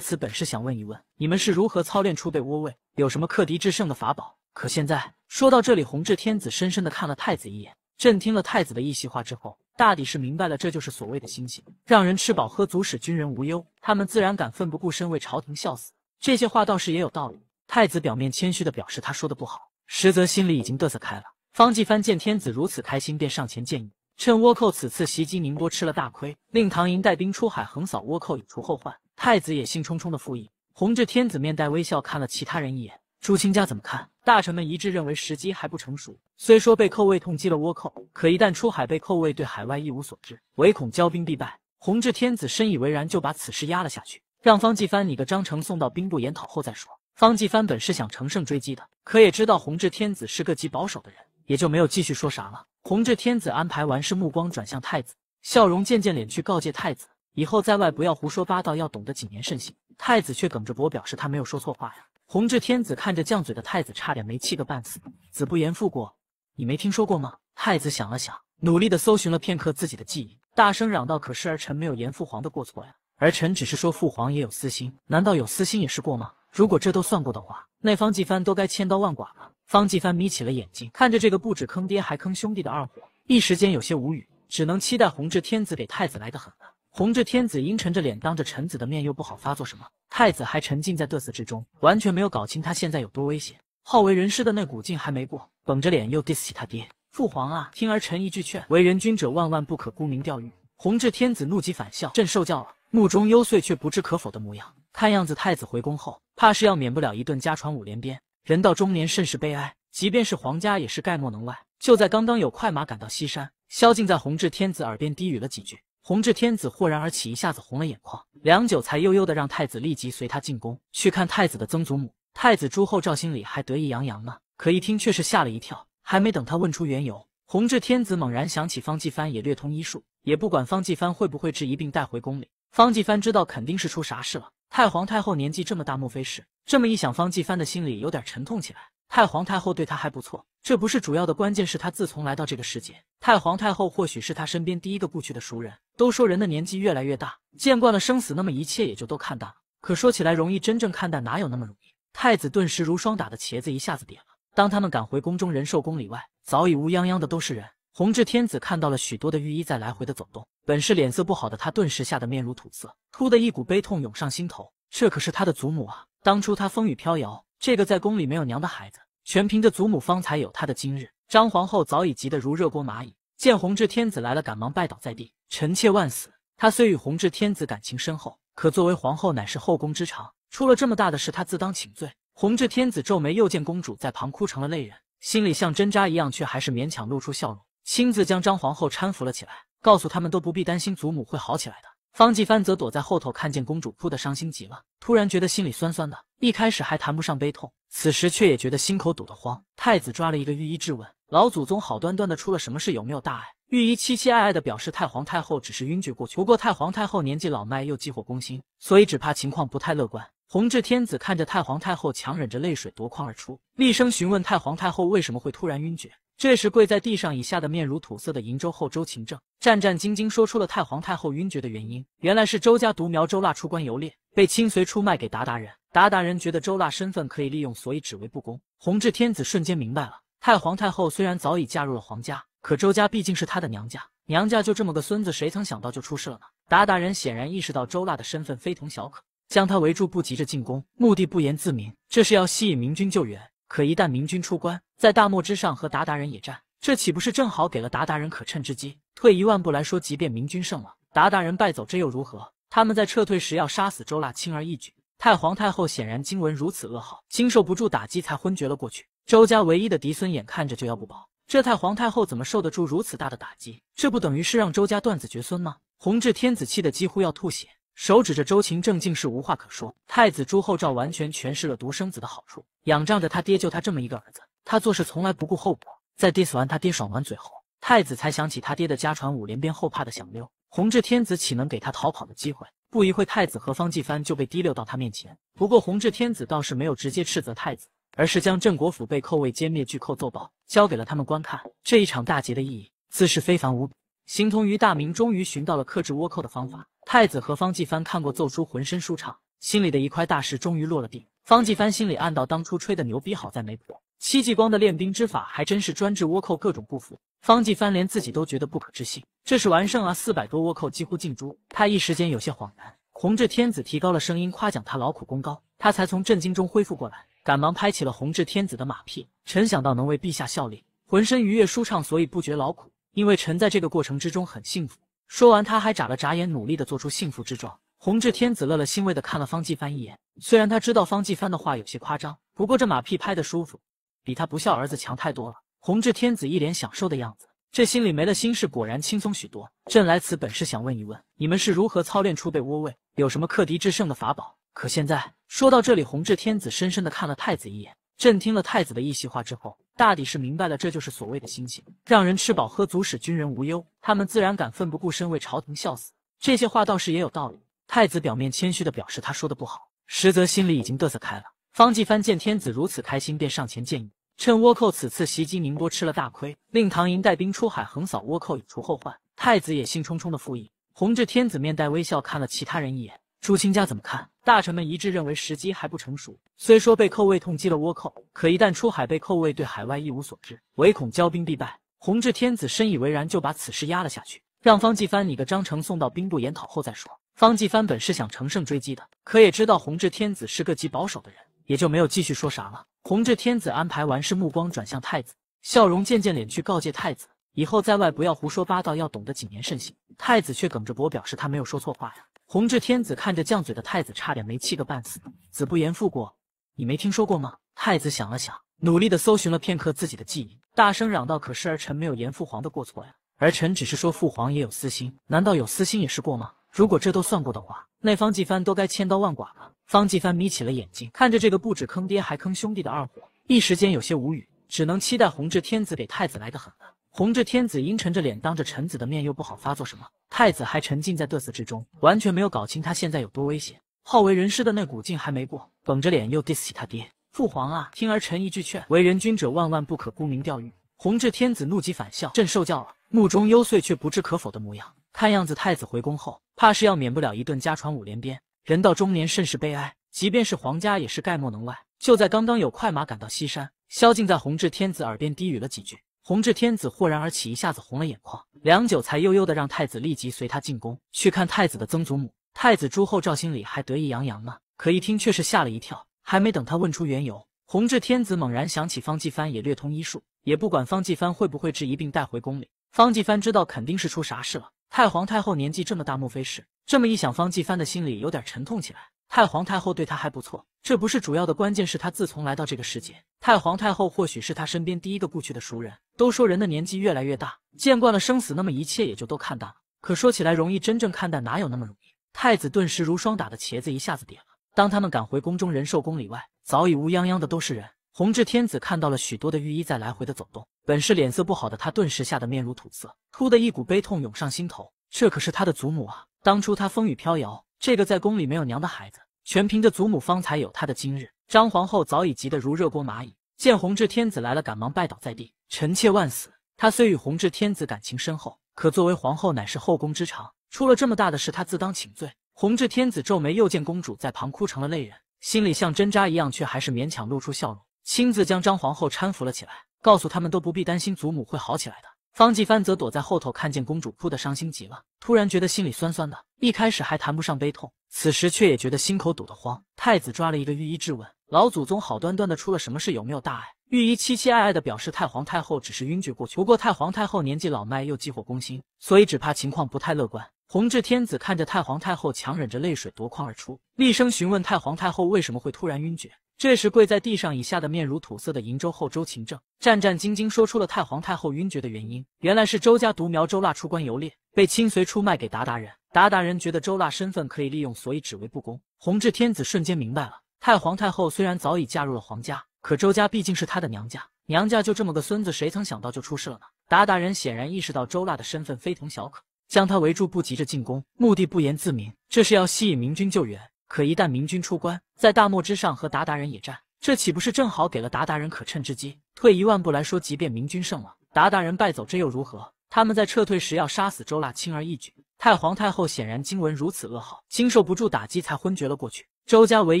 此本是想问一问，你们是如何操练出被窝位，有什么克敌制胜的法宝？可现在说到这里，弘治天子深深的看了太子一眼。朕听了太子的一席话之后，大抵是明白了，这就是所谓的心性，让人吃饱喝足，使军人无忧，他们自然敢奋不顾身为朝廷效死。这些话倒是也有道理。太子表面谦虚的表示他说的不好，实则心里已经嘚瑟开了。方继藩见天子如此开心，便上前建议，趁倭寇此次袭击宁波吃了大亏，令唐寅带兵出海，横扫倭寇，以除后患。太子也兴冲冲的附议。弘治天子面带微笑，看了其他人一眼。朱清家怎么看？大臣们一致认为时机还不成熟。虽说被寇卫痛击了倭寇，可一旦出海被寇卫对海外一无所知，唯恐骄兵必败。弘治天子深以为然，就把此事压了下去，让方继藩拟个章程送到兵部研讨后再说。方继藩本是想乘胜追击的，可也知道弘治天子是个极保守的人，也就没有继续说啥了。弘治天子安排完事，目光转向太子，笑容渐渐敛去，告诫太子：以后在外不要胡说八道，要懂得谨言慎行。太子却梗着脖，表示他没有说错话呀。弘治天子看着犟嘴的太子，差点没气个半死。子不言父过，你没听说过吗？太子想了想，努力的搜寻了片刻自己的记忆，大声嚷道：“可是儿臣没有言父皇的过错呀！儿臣只是说父皇也有私心，难道有私心也是过吗？如果这都算过的话，那方继藩都该千刀万剐了！”方继藩眯起了眼睛，看着这个不止坑爹还坑兄弟的二货，一时间有些无语，只能期待弘治天子给太子来的狠了。弘治天子阴沉着脸，当着臣子的面又不好发作什么。太子还沉浸在嘚瑟之中，完全没有搞清他现在有多危险。好为人师的那股劲还没过，绷着脸又 dis 起他爹。父皇啊，听儿臣一句劝，为人君者万万不可沽名钓誉。弘治天子怒极反笑，朕受教了。目中幽邃却不置可否的模样，看样子太子回宫后，怕是要免不了一顿家传五连鞭。人到中年甚是悲哀，即便是皇家也是概莫能外。就在刚刚，有快马赶到西山，萧敬在弘治天子耳边低语了几句。弘治天子豁然而起，一下子红了眼眶，良久才悠悠地让太子立即随他进宫去看太子的曾祖母。太子朱厚照心里还得意洋洋呢，可一听却是吓了一跳。还没等他问出缘由，弘治天子猛然想起方继藩也略通医术，也不管方继藩会不会治，一并带回宫里。方继藩知道肯定是出啥事了。太皇太后年纪这么大，莫非是这么一想？方继藩的心里有点沉痛起来。太皇太后对他还不错，这不是主要的，关键是他自从来到这个世界，太皇太后或许是他身边第一个过去的熟人。都说人的年纪越来越大，见惯了生死，那么一切也就都看淡了。可说起来容易，真正看淡哪有那么容易？太子顿时如霜打的茄子，一下子瘪了。当他们赶回宫中，仁寿宫里外早已乌泱泱的都是人。弘治天子看到了许多的御医在来回的走动，本是脸色不好的他，顿时吓得面如土色，突的一股悲痛涌上心头。这可是他的祖母啊！当初他风雨飘摇，这个在宫里没有娘的孩子，全凭着祖母方才有他的今日。张皇后早已急得如热锅蚂蚁，见弘治天子来了，赶忙拜倒在地。臣妾万死。她虽与弘治天子感情深厚，可作为皇后，乃是后宫之长，出了这么大的事，她自当请罪。弘治天子皱眉，又见公主在旁哭成了泪人，心里像针扎一样，却还是勉强露出笑容，亲自将张皇后搀扶了起来，告诉他们都不必担心，祖母会好起来的。方继帆则躲在后头，看见公主哭得伤心极了，突然觉得心里酸酸的。一开始还谈不上悲痛，此时却也觉得心口堵得慌。太子抓了一个御医质问：老祖宗好端端的出了什么事？有没有大碍？御医凄凄哀哀地表示，太皇太后只是晕厥过去。不过太皇太后年纪老迈，又急火攻心，所以只怕情况不太乐观。弘治天子看着太皇太后，强忍着泪水夺眶而出，厉声询问太皇太后为什么会突然晕厥。这时跪在地上已吓得面如土色的瀛洲后周勤正战战兢兢说出了太皇太后晕厥的原因：原来是周家独苗周腊出关游猎，被亲随出卖给鞑靼人。鞑靼人觉得周腊身份可以利用，所以只为不公。弘治天子瞬间明白了，太皇太后虽然早已嫁入了皇家。可周家毕竟是他的娘家，娘家就这么个孙子，谁曾想到就出事了呢？鞑靼人显然意识到周腊的身份非同小可，将他围住不急着进攻，目的不言自明，这是要吸引明军救援。可一旦明军出关，在大漠之上和鞑靼人野战，这岂不是正好给了鞑靼人可趁之机？退一万步来说，即便明军胜了，鞑靼人败走，这又如何？他们在撤退时要杀死周腊，轻而易举。太皇太后显然惊闻如此噩耗，经受不住打击才昏厥了过去。周家唯一的嫡孙眼看着就要不保。这太皇太后怎么受得住如此大的打击？这不等于是让周家断子绝孙吗？弘治天子气得几乎要吐血，手指着周勤正，竟是无话可说。太子朱厚照完全诠释了独生子的好处，仰仗着他爹就他这么一个儿子，他做事从来不顾后果。在 diss 完他爹爽完嘴后，太子才想起他爹的家传五连鞭，后怕的想溜。弘治天子岂能给他逃跑的机会？不一会，太子和方继藩就被提溜到他面前。不过弘治天子倒是没有直接斥责太子。而是将镇国府被寇卫歼灭巨寇奏报交给了他们观看。这一场大捷的意义自是非凡无比，形同于大明终于寻到了克制倭寇的方法。太子和方继帆看过奏书，浑身舒畅，心里的一块大石终于落了地。方继帆心里暗道：当初吹的牛逼好在没谱，戚继光的练兵之法还真是专治倭寇各种不服。方继帆连自己都觉得不可置信，这是完胜啊！四百多倭寇几乎尽诛。他一时间有些恍然。弘治天子提高了声音夸奖他劳苦功高，他才从震惊中恢复过来。赶忙拍起了弘治天子的马屁，臣想到能为陛下效力，浑身愉悦舒畅，所以不觉劳苦。因为臣在这个过程之中很幸福。说完，他还眨了眨眼，努力的做出幸福之状。弘治天子乐了，欣慰的看了方继帆一眼。虽然他知道方继帆的话有些夸张，不过这马屁拍的舒服，比他不孝儿子强太多了。弘治天子一脸享受的样子，这心里没了心事，果然轻松许多。朕来此本是想问一问，你们是如何操练出被窝位？有什么克敌制胜的法宝？可现在说到这里，弘治天子深深的看了太子一眼。朕听了太子的一席话之后，大抵是明白了，这就是所谓的心性，让人吃饱喝足，使军人无忧，他们自然敢奋不顾身为朝廷效死。这些话倒是也有道理。太子表面谦虚的表示他说的不好，实则心里已经得瑟开了。方继藩见天子如此开心，便上前建议，趁倭寇此次袭击宁波吃了大亏，令唐寅带兵出海，横扫倭寇，以除后患。太子也兴冲冲的附议。弘治天子面带微笑，看了其他人一眼。朱清家怎么看？大臣们一致认为时机还不成熟。虽说被寇卫痛击了倭寇，可一旦出海被寇卫对海外一无所知，唯恐骄兵必败。弘治天子深以为然，就把此事压了下去，让方继藩拟个章程送到兵部研讨后再说。方继藩本是想乘胜追击的，可也知道弘治天子是个极保守的人，也就没有继续说啥了。弘治天子安排完事，目光转向太子，笑容渐渐敛去，告诫太子：以后在外不要胡说八道，要懂得谨言慎行。太子却梗着脖，表示他没有说错话呀。弘治天子看着犟嘴的太子，差点没气个半死。子不言父过，你没听说过吗？太子想了想，努力的搜寻了片刻自己的记忆，大声嚷道：“可是儿臣没有言父皇的过错呀！儿臣只是说父皇也有私心，难道有私心也是过吗？如果这都算过的话，那方继藩都该千刀万剐了！”方继藩眯起了眼睛，看着这个不止坑爹还坑兄弟的二货，一时间有些无语，只能期待弘治天子给太子来个狠的。弘治天子阴沉着脸，当着臣子的面又不好发作什么。太子还沉浸在嘚瑟之中，完全没有搞清他现在有多危险。好为人师的那股劲还没过，绷着脸又 dis 起他爹。父皇啊，听儿臣一句劝，为人君者万万不可沽名钓誉。弘治天子怒极反笑，朕受教了。目中幽邃却不置可否的模样，看样子太子回宫后，怕是要免不了一顿家传五连鞭。人到中年甚是悲哀，即便是皇家也是概莫能外。就在刚刚，有快马赶到西山，萧敬在弘治天子耳边低语了几句。弘治天子豁然而起，一下子红了眼眶，良久才悠悠的让太子立即随他进宫去看太子的曾祖母。太子朱厚照心里还得意洋洋呢，可一听却是吓了一跳。还没等他问出缘由，弘治天子猛然想起方继藩也略通医术，也不管方继藩会不会治，一并带回宫里。方继藩知道肯定是出啥事了。太皇太后年纪这么大，莫非是这么一想？方继藩的心里有点沉痛起来。太皇太后对她还不错，这不是主要的，关键是他自从来到这个世界，太皇太后或许是他身边第一个故去的熟人。都说人的年纪越来越大，见惯了生死，那么一切也就都看淡了。可说起来容易，真正看淡哪有那么容易？太子顿时如霜打的茄子，一下子瘪了。当他们赶回宫中，仁寿宫里外早已乌泱泱的都是人。弘治天子看到了许多的御医在来回的走动，本是脸色不好的他，顿时吓得面如土色，突的一股悲痛涌上心头。这可是他的祖母啊！当初他风雨飘摇。这个在宫里没有娘的孩子，全凭着祖母方才有他的今日。张皇后早已急得如热锅蚂蚁，见弘治天子来了，赶忙拜倒在地：“臣妾万死。”她虽与弘治天子感情深厚，可作为皇后，乃是后宫之长，出了这么大的事，她自当请罪。弘治天子皱眉，又见公主在旁哭成了泪人，心里像针扎一样，却还是勉强露出笑容，亲自将张皇后搀扶了起来，告诉他们都不必担心，祖母会好起来的。方继帆则躲在后头，看见公主哭得伤心极了，突然觉得心里酸酸的。一开始还谈不上悲痛，此时却也觉得心口堵得慌。太子抓了一个御医质问：“老祖宗，好端端的出了什么事？有没有大碍？”御医凄凄艾艾的表示：“太皇太后只是晕厥过去，不过太皇太后年纪老迈又急火攻心，所以只怕情况不太乐观。”弘治天子看着太皇太后，强忍着泪水夺眶而出，厉声询问：“太皇太后为什么会突然晕厥？”这时，跪在地上已吓得面如土色的瀛州后周勤政战战兢兢说出了太皇太后晕厥的原因：原来是周家独苗周腊出关游猎，被亲随出卖给鞑靼人。鞑靼人觉得周腊身份可以利用，所以只为不公。弘治天子瞬间明白了，太皇太后虽然早已嫁入了皇家，可周家毕竟是他的娘家，娘家就这么个孙子，谁曾想到就出事了呢？鞑靼人显然意识到周腊的身份非同小可，将他围住不急着进攻，目的不言自明，这是要吸引明军救援。可一旦明军出关，在大漠之上和鞑靼人野战，这岂不是正好给了鞑靼人可趁之机？退一万步来说，即便明军胜了，鞑靼人败走，这又如何？他们在撤退时要杀死周腊，轻而易举。太皇太后显然惊闻如此噩耗，经受不住打击才昏厥了过去。周家唯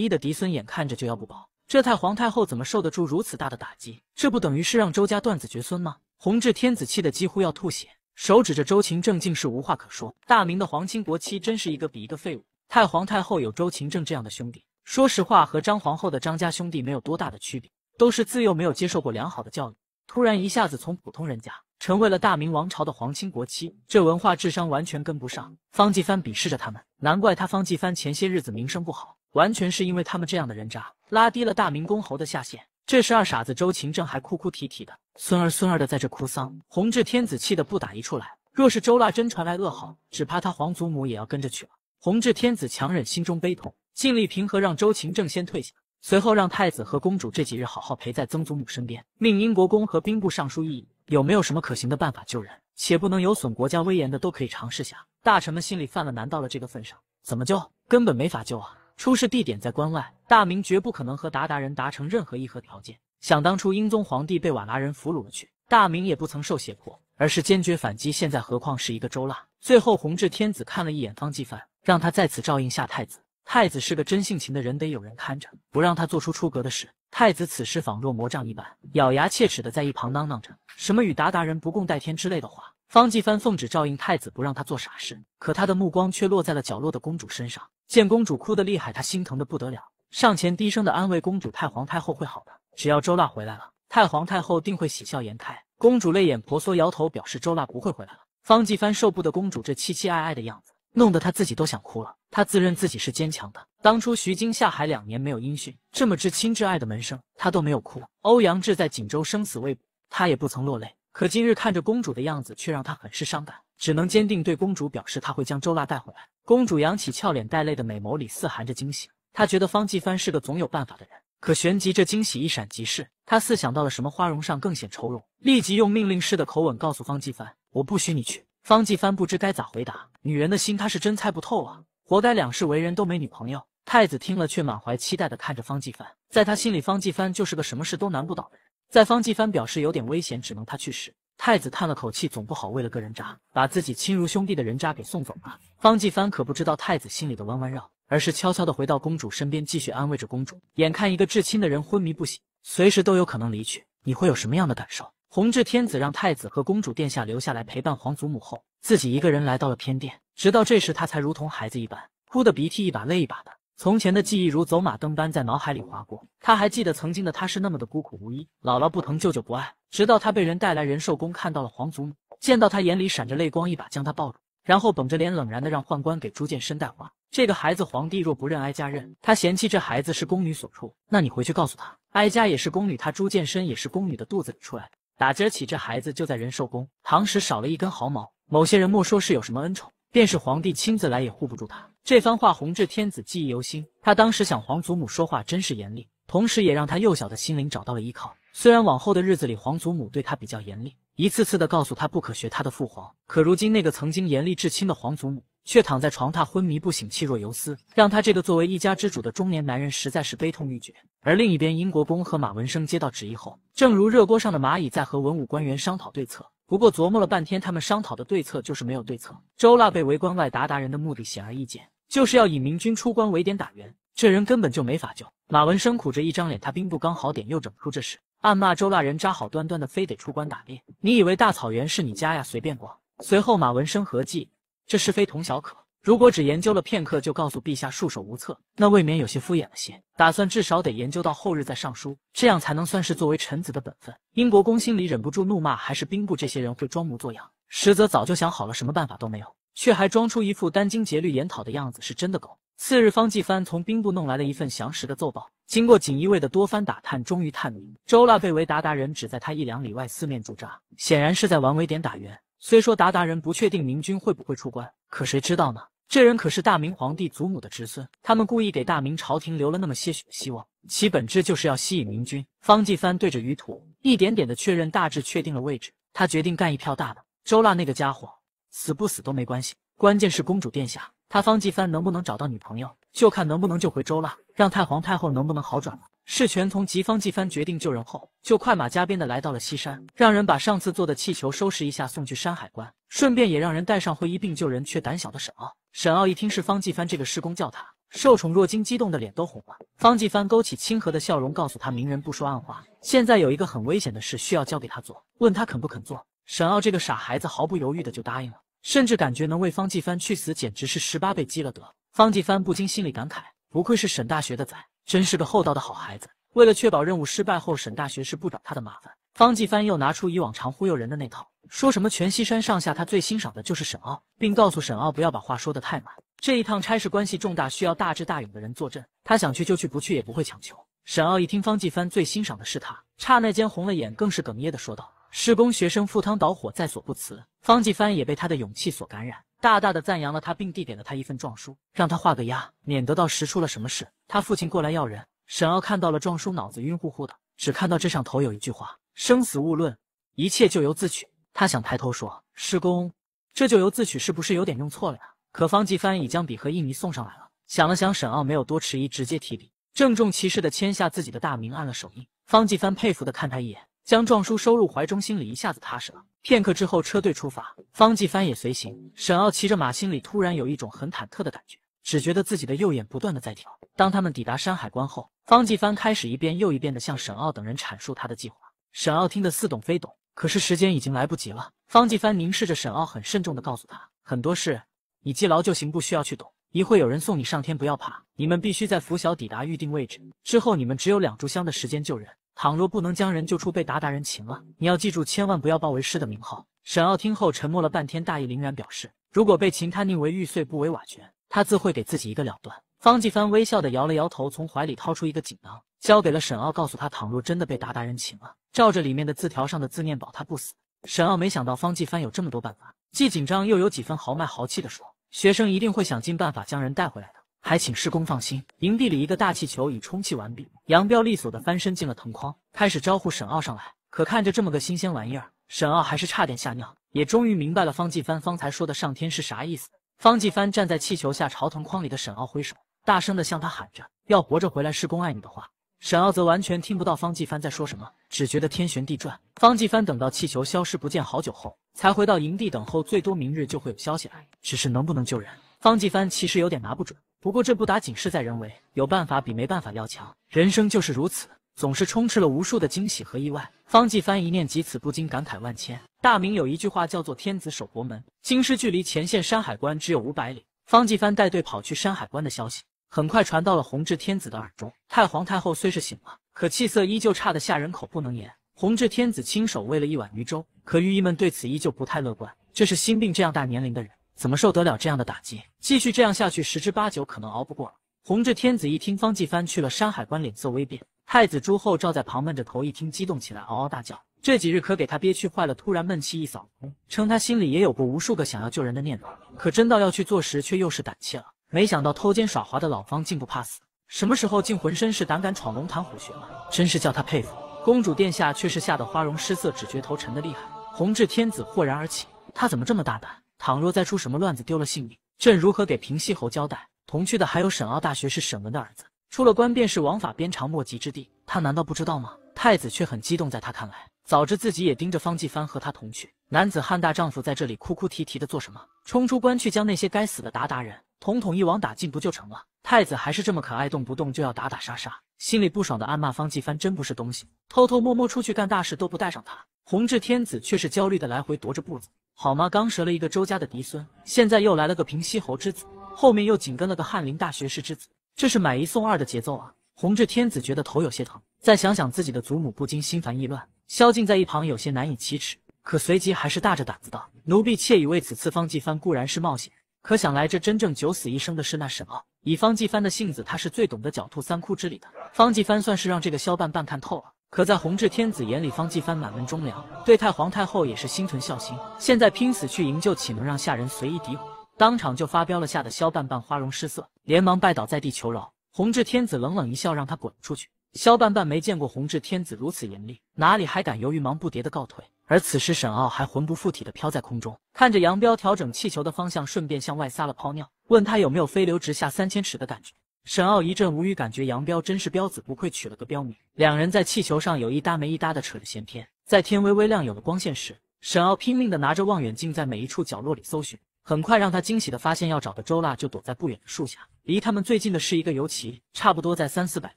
一的嫡孙眼看着就要不保，这太皇太后怎么受得住如此大的打击？这不等于是让周家断子绝孙吗？弘治天子气得几乎要吐血，手指着周秦正，竟是无话可说。大明的皇亲国戚真是一个比一个废物。太皇太后有周秦正这样的兄弟，说实话，和张皇后的张家兄弟没有多大的区别，都是自幼没有接受过良好的教育，突然一下子从普通人家成为了大明王朝的皇亲国戚，这文化智商完全跟不上。方继藩鄙视着他们，难怪他方继藩前些日子名声不好，完全是因为他们这样的人渣拉低了大明公侯的下限。这时二傻子周秦正还哭哭啼啼的，孙儿孙儿的在这哭丧，弘治天子气的不打一处来。若是周腊真传来噩耗，只怕他皇祖母也要跟着去了。弘治天子强忍心中悲痛，尽力平和，让周勤正先退下，随后让太子和公主这几日好好陪在曾祖母身边，命英国公和兵部尚书议有没有什么可行的办法救人，且不能有损国家威严的都可以尝试下。大臣们心里犯了难，到了这个份上，怎么救根本没法救啊！出事地点在关外，大明绝不可能和鞑靼人达成任何议和条件。想当初英宗皇帝被瓦剌人俘虏了去，大明也不曾受胁迫，而是坚决反击。现在何况是一个周腊？最后弘治天子看了一眼方继范。让他再次照应下太子，太子是个真性情的人，得有人看着，不让他做出出格的事。太子此时仿若魔杖一般，咬牙切齿的在一旁囔囔着什么与鞑靼人不共戴天之类的话。方继帆奉旨照应太子，不让他做傻事，可他的目光却落在了角落的公主身上。见公主哭得厉害，他心疼的不得了，上前低声的安慰公主：“太皇太后会好的，只要周腊回来了，太皇太后定会喜笑颜开。”公主泪眼婆娑，摇头表示周腊不会回来了。方继帆受不得公主这凄凄哀哀的样子。弄得他自己都想哭了。他自认自己是坚强的，当初徐晶下海两年没有音讯，这么至亲至爱的门生，他都没有哭。欧阳志在锦州生死未卜，他也不曾落泪。可今日看着公主的样子，却让他很是伤感，只能坚定对公主表示他会将周腊带回来。公主扬起俏脸，带泪的美眸里似含着惊喜。她觉得方继帆是个总有办法的人，可旋即这惊喜一闪即逝，她似想到了什么，花容上更显愁容，立即用命令式的口吻告诉方继帆：“我不许你去。”方继藩不知该咋回答，女人的心他是真猜不透啊，活该两世为人都没女朋友。太子听了却满怀期待的看着方继藩，在他心里，方继藩就是个什么事都难不倒。的人。在方继藩表示有点危险，只能他去时，太子叹了口气，总不好为了个人渣把自己亲如兄弟的人渣给送走吧。方继藩可不知道太子心里的弯弯绕，而是悄悄地回到公主身边，继续安慰着公主。眼看一个至亲的人昏迷不醒，随时都有可能离去，你会有什么样的感受？弘治天子让太子和公主殿下留下来陪伴皇祖母后，自己一个人来到了偏殿。直到这时，他才如同孩子一般，哭得鼻涕一把泪一把的。从前的记忆如走马灯般在脑海里划过。他还记得曾经的他是那么的孤苦无依，姥姥不疼，舅舅不爱。直到他被人带来仁寿宫，看到了皇祖母，见到他眼里闪着泪光，一把将他抱住，然后绷着脸冷然的让宦官给朱见深带话：这个孩子，皇帝若不认，哀家认。他嫌弃这孩子是宫女所出，那你回去告诉他，哀家也是宫女，他朱见深也是宫女的肚子里出来的。打今儿起，这孩子就在仁寿宫。堂时少了一根毫毛，某些人莫说是有什么恩宠，便是皇帝亲自来也护不住他。这番话，弘治天子记忆犹新。他当时想，皇祖母说话真是严厉，同时也让他幼小的心灵找到了依靠。虽然往后的日子里，皇祖母对他比较严厉，一次次的告诉他不可学他的父皇，可如今那个曾经严厉至亲的皇祖母。却躺在床榻昏迷不醒，气若游丝，让他这个作为一家之主的中年男人实在是悲痛欲绝。而另一边，英国公和马文生接到旨意后，正如热锅上的蚂蚁，在和文武官员商讨对策。不过琢磨了半天，他们商讨的对策就是没有对策。周腊被围关外达达人的目的显而易见，就是要以明军出关为点打援。这人根本就没法救。马文生苦着一张脸，他兵部刚好点又整出这事，暗骂周腊人渣，好端端的非得出关打猎。你以为大草原是你家呀，随便逛？随后，马文生合计。这是非同小可。如果只研究了片刻就告诉陛下束手无策，那未免有些敷衍了些。打算至少得研究到后日再上书，这样才能算是作为臣子的本分。英国公心里忍不住怒骂：还是兵部这些人会装模作样，实则早就想好了什么办法都没有，却还装出一副殚精竭虑研讨的样子，是真的狗。次日，方继藩从兵部弄来了一份详实的奏报，经过锦衣卫的多番打探，终于探明周腊被维达达人只在他一两里外四面驻扎，显然是在玩围点打援。虽说鞑靼人不确定明军会不会出关，可谁知道呢？这人可是大明皇帝祖母的侄孙，他们故意给大明朝廷留了那么些许的希望，其本质就是要吸引明军。方继藩对着鱼图一点点的确认，大致确定了位置，他决定干一票大的。周腊那个家伙死不死都没关系，关键是公主殿下，他方继藩能不能找到女朋友，就看能不能救回周腊，让太皇太后能不能好转了。世权从吉方季帆决定救人后，就快马加鞭的来到了西山，让人把上次做的气球收拾一下，送去山海关，顺便也让人带上会医病救人却胆小的沈傲。沈傲一听是方季帆这个师公叫他，受宠若惊，激动的脸都红了。方季帆勾起亲和的笑容，告诉他：“明人不说暗话，现在有一个很危险的事需要交给他做，问他肯不肯做。”沈傲这个傻孩子毫不犹豫的就答应了，甚至感觉能为方季帆去死，简直是十八倍积了德。方季帆不禁心里感慨：不愧是沈大学的崽。真是个厚道的好孩子。为了确保任务失败后沈大学士不找他的麻烦，方继帆又拿出以往常忽悠人的那套，说什么全西山上下他最欣赏的就是沈傲，并告诉沈傲不要把话说的太满。这一趟差事关系重大，需要大智大勇的人坐镇，他想去就去，不去也不会强求。沈傲一听方继帆最欣赏的是他，刹那间红了眼，更是哽咽的说道：“施工学生赴汤蹈火，在所不辞。”方继帆也被他的勇气所感染。大大的赞扬了他，并递给了他一份状书，让他画个押，免得到时出了什么事，他父亲过来要人。沈傲看到了状书，脑子晕乎乎的，只看到这上头有一句话：生死勿论，一切咎由自取。他想抬头说，师公，这咎由自取是不是有点用错了呀？可方继帆已将笔和印泥送上来了。想了想，沈傲没有多迟疑，直接提笔，郑重其事的签下自己的大名，按了手印。方继帆佩服的看他一眼。将状书收入怀中，心里一下子踏实了。片刻之后，车队出发，方继帆也随行。沈傲骑着马，心里突然有一种很忐忑的感觉，只觉得自己的右眼不断的在跳。当他们抵达山海关后，方继帆开始一遍又一遍的向沈傲等人阐述他的计划。沈傲听得似懂非懂，可是时间已经来不及了。方继帆凝视着沈傲，很慎重的告诉他，很多事你记牢就行，不需要去懂。一会有人送你上天，不要怕。你们必须在拂晓抵达预定位置，之后你们只有两炷香的时间救人。倘若不能将人救出，被鞑靼人擒了，你要记住，千万不要报为师的名号。沈傲听后沉默了半天，大义凛然表示：如果被擒，他宁为玉碎不为瓦全，他自会给自己一个了断。方继帆微笑的摇了摇头，从怀里掏出一个锦囊，交给了沈傲，告诉他：倘若真的被鞑靼人擒了，照着里面的字条上的字念，保他不死。沈傲没想到方继帆有这么多办法，既紧张又有几分豪迈豪气的说：学生一定会想尽办法将人带回来的。还请师公放心，营地里一个大气球已充气完毕。杨彪利索的翻身进了藤筐，开始招呼沈傲上来。可看着这么个新鲜玩意儿，沈傲还是差点吓尿，也终于明白了方继帆方才说的“上天”是啥意思。方继帆站在气球下，朝藤筐里的沈傲挥手，大声的向他喊着：“要活着回来，师公爱你的话。”沈傲则完全听不到方继帆在说什么，只觉得天旋地转。方继帆等到气球消失不见好久后，才回到营地等候，最多明日就会有消息来。只是能不能救人，方继帆其实有点拿不准。不过这不打紧，事在人为，有办法比没办法要强。人生就是如此，总是充斥了无数的惊喜和意外。方继帆一念及此，不禁感慨万千。大明有一句话叫做“天子守国门”，京师距离前线山海关只有五百里。方继帆带队跑去山海关的消息，很快传到了弘治天子的耳中。太皇太后虽是醒了，可气色依旧差得吓人口不能言。弘治天子亲手喂了一碗鱼粥，可御医们对此依旧不太乐观，这是心病，这样大年龄的人。怎么受得了这样的打击？继续这样下去，十之八九可能熬不过。了。弘治天子一听方继藩去了山海关，脸色微变。太子朱厚照在旁闷着头，一听激动起来，嗷嗷大叫：“这几日可给他憋屈坏了！”突然闷气一扫空，称他心里也有过无数个想要救人的念头，可真到要去做时，却又是胆怯了。没想到偷奸耍滑的老方竟不怕死，什么时候竟浑身是胆，敢闯龙潭虎穴了？真是叫他佩服。公主殿下却是吓得花容失色，只觉头沉得厉害。弘治天子豁然而起：“他怎么这么大胆？”倘若再出什么乱子，丢了性命，朕如何给平西侯交代？同去的还有沈傲大学士沈文的儿子。出了关便是王法鞭长莫及之地，他难道不知道吗？太子却很激动，在他看来，早知自己也盯着方继藩和他同去，男子汉大丈夫在这里哭哭啼啼的做什么？冲出关去，将那些该死的鞑靼人统统一网打尽，不就成了？太子还是这么可爱，动不动就要打打杀杀。心里不爽的暗骂方继帆真不是东西，偷偷摸摸出去干大事都不带上他。弘治天子却是焦虑的来回踱着步子，好吗？刚折了一个周家的嫡孙，现在又来了个平西侯之子，后面又紧跟了个翰林大学士之子，这是买一送二的节奏啊！弘治天子觉得头有些疼，再想想自己的祖母，不禁心烦意乱。萧敬在一旁有些难以启齿，可随即还是大着胆子道：“奴婢窃以为，此次方继帆固然是冒险，可想来这真正九死一生的是那沈傲。”以方继藩的性子，他是最懂得狡兔三窟之理的。方继藩算是让这个萧半半看透了。可在弘治天子眼里，方继藩满门忠良，对太皇太后也是心存孝心。现在拼死去营救，岂能让下人随意诋毁？当场就发飙了，吓得萧半半花容失色，连忙拜倒在地求饶。弘治天子冷冷一笑，让他滚出去。萧半半没见过弘治天子如此严厉，哪里还敢犹豫，忙不迭的告退。而此时，沈傲还魂不附体的飘在空中，看着杨彪调整气球的方向，顺便向外撒了泡尿。问他有没有飞流直下三千尺的感觉？沈傲一阵无语，感觉杨彪真是彪子，不愧取了个彪名。两人在气球上有一搭没一搭的扯着闲篇。在天微微亮有了光线时，沈傲拼命的拿着望远镜在每一处角落里搜寻。很快让他惊喜的发现，要找的周腊就躲在不远的树下，离他们最近的是一个油旗，差不多在三四百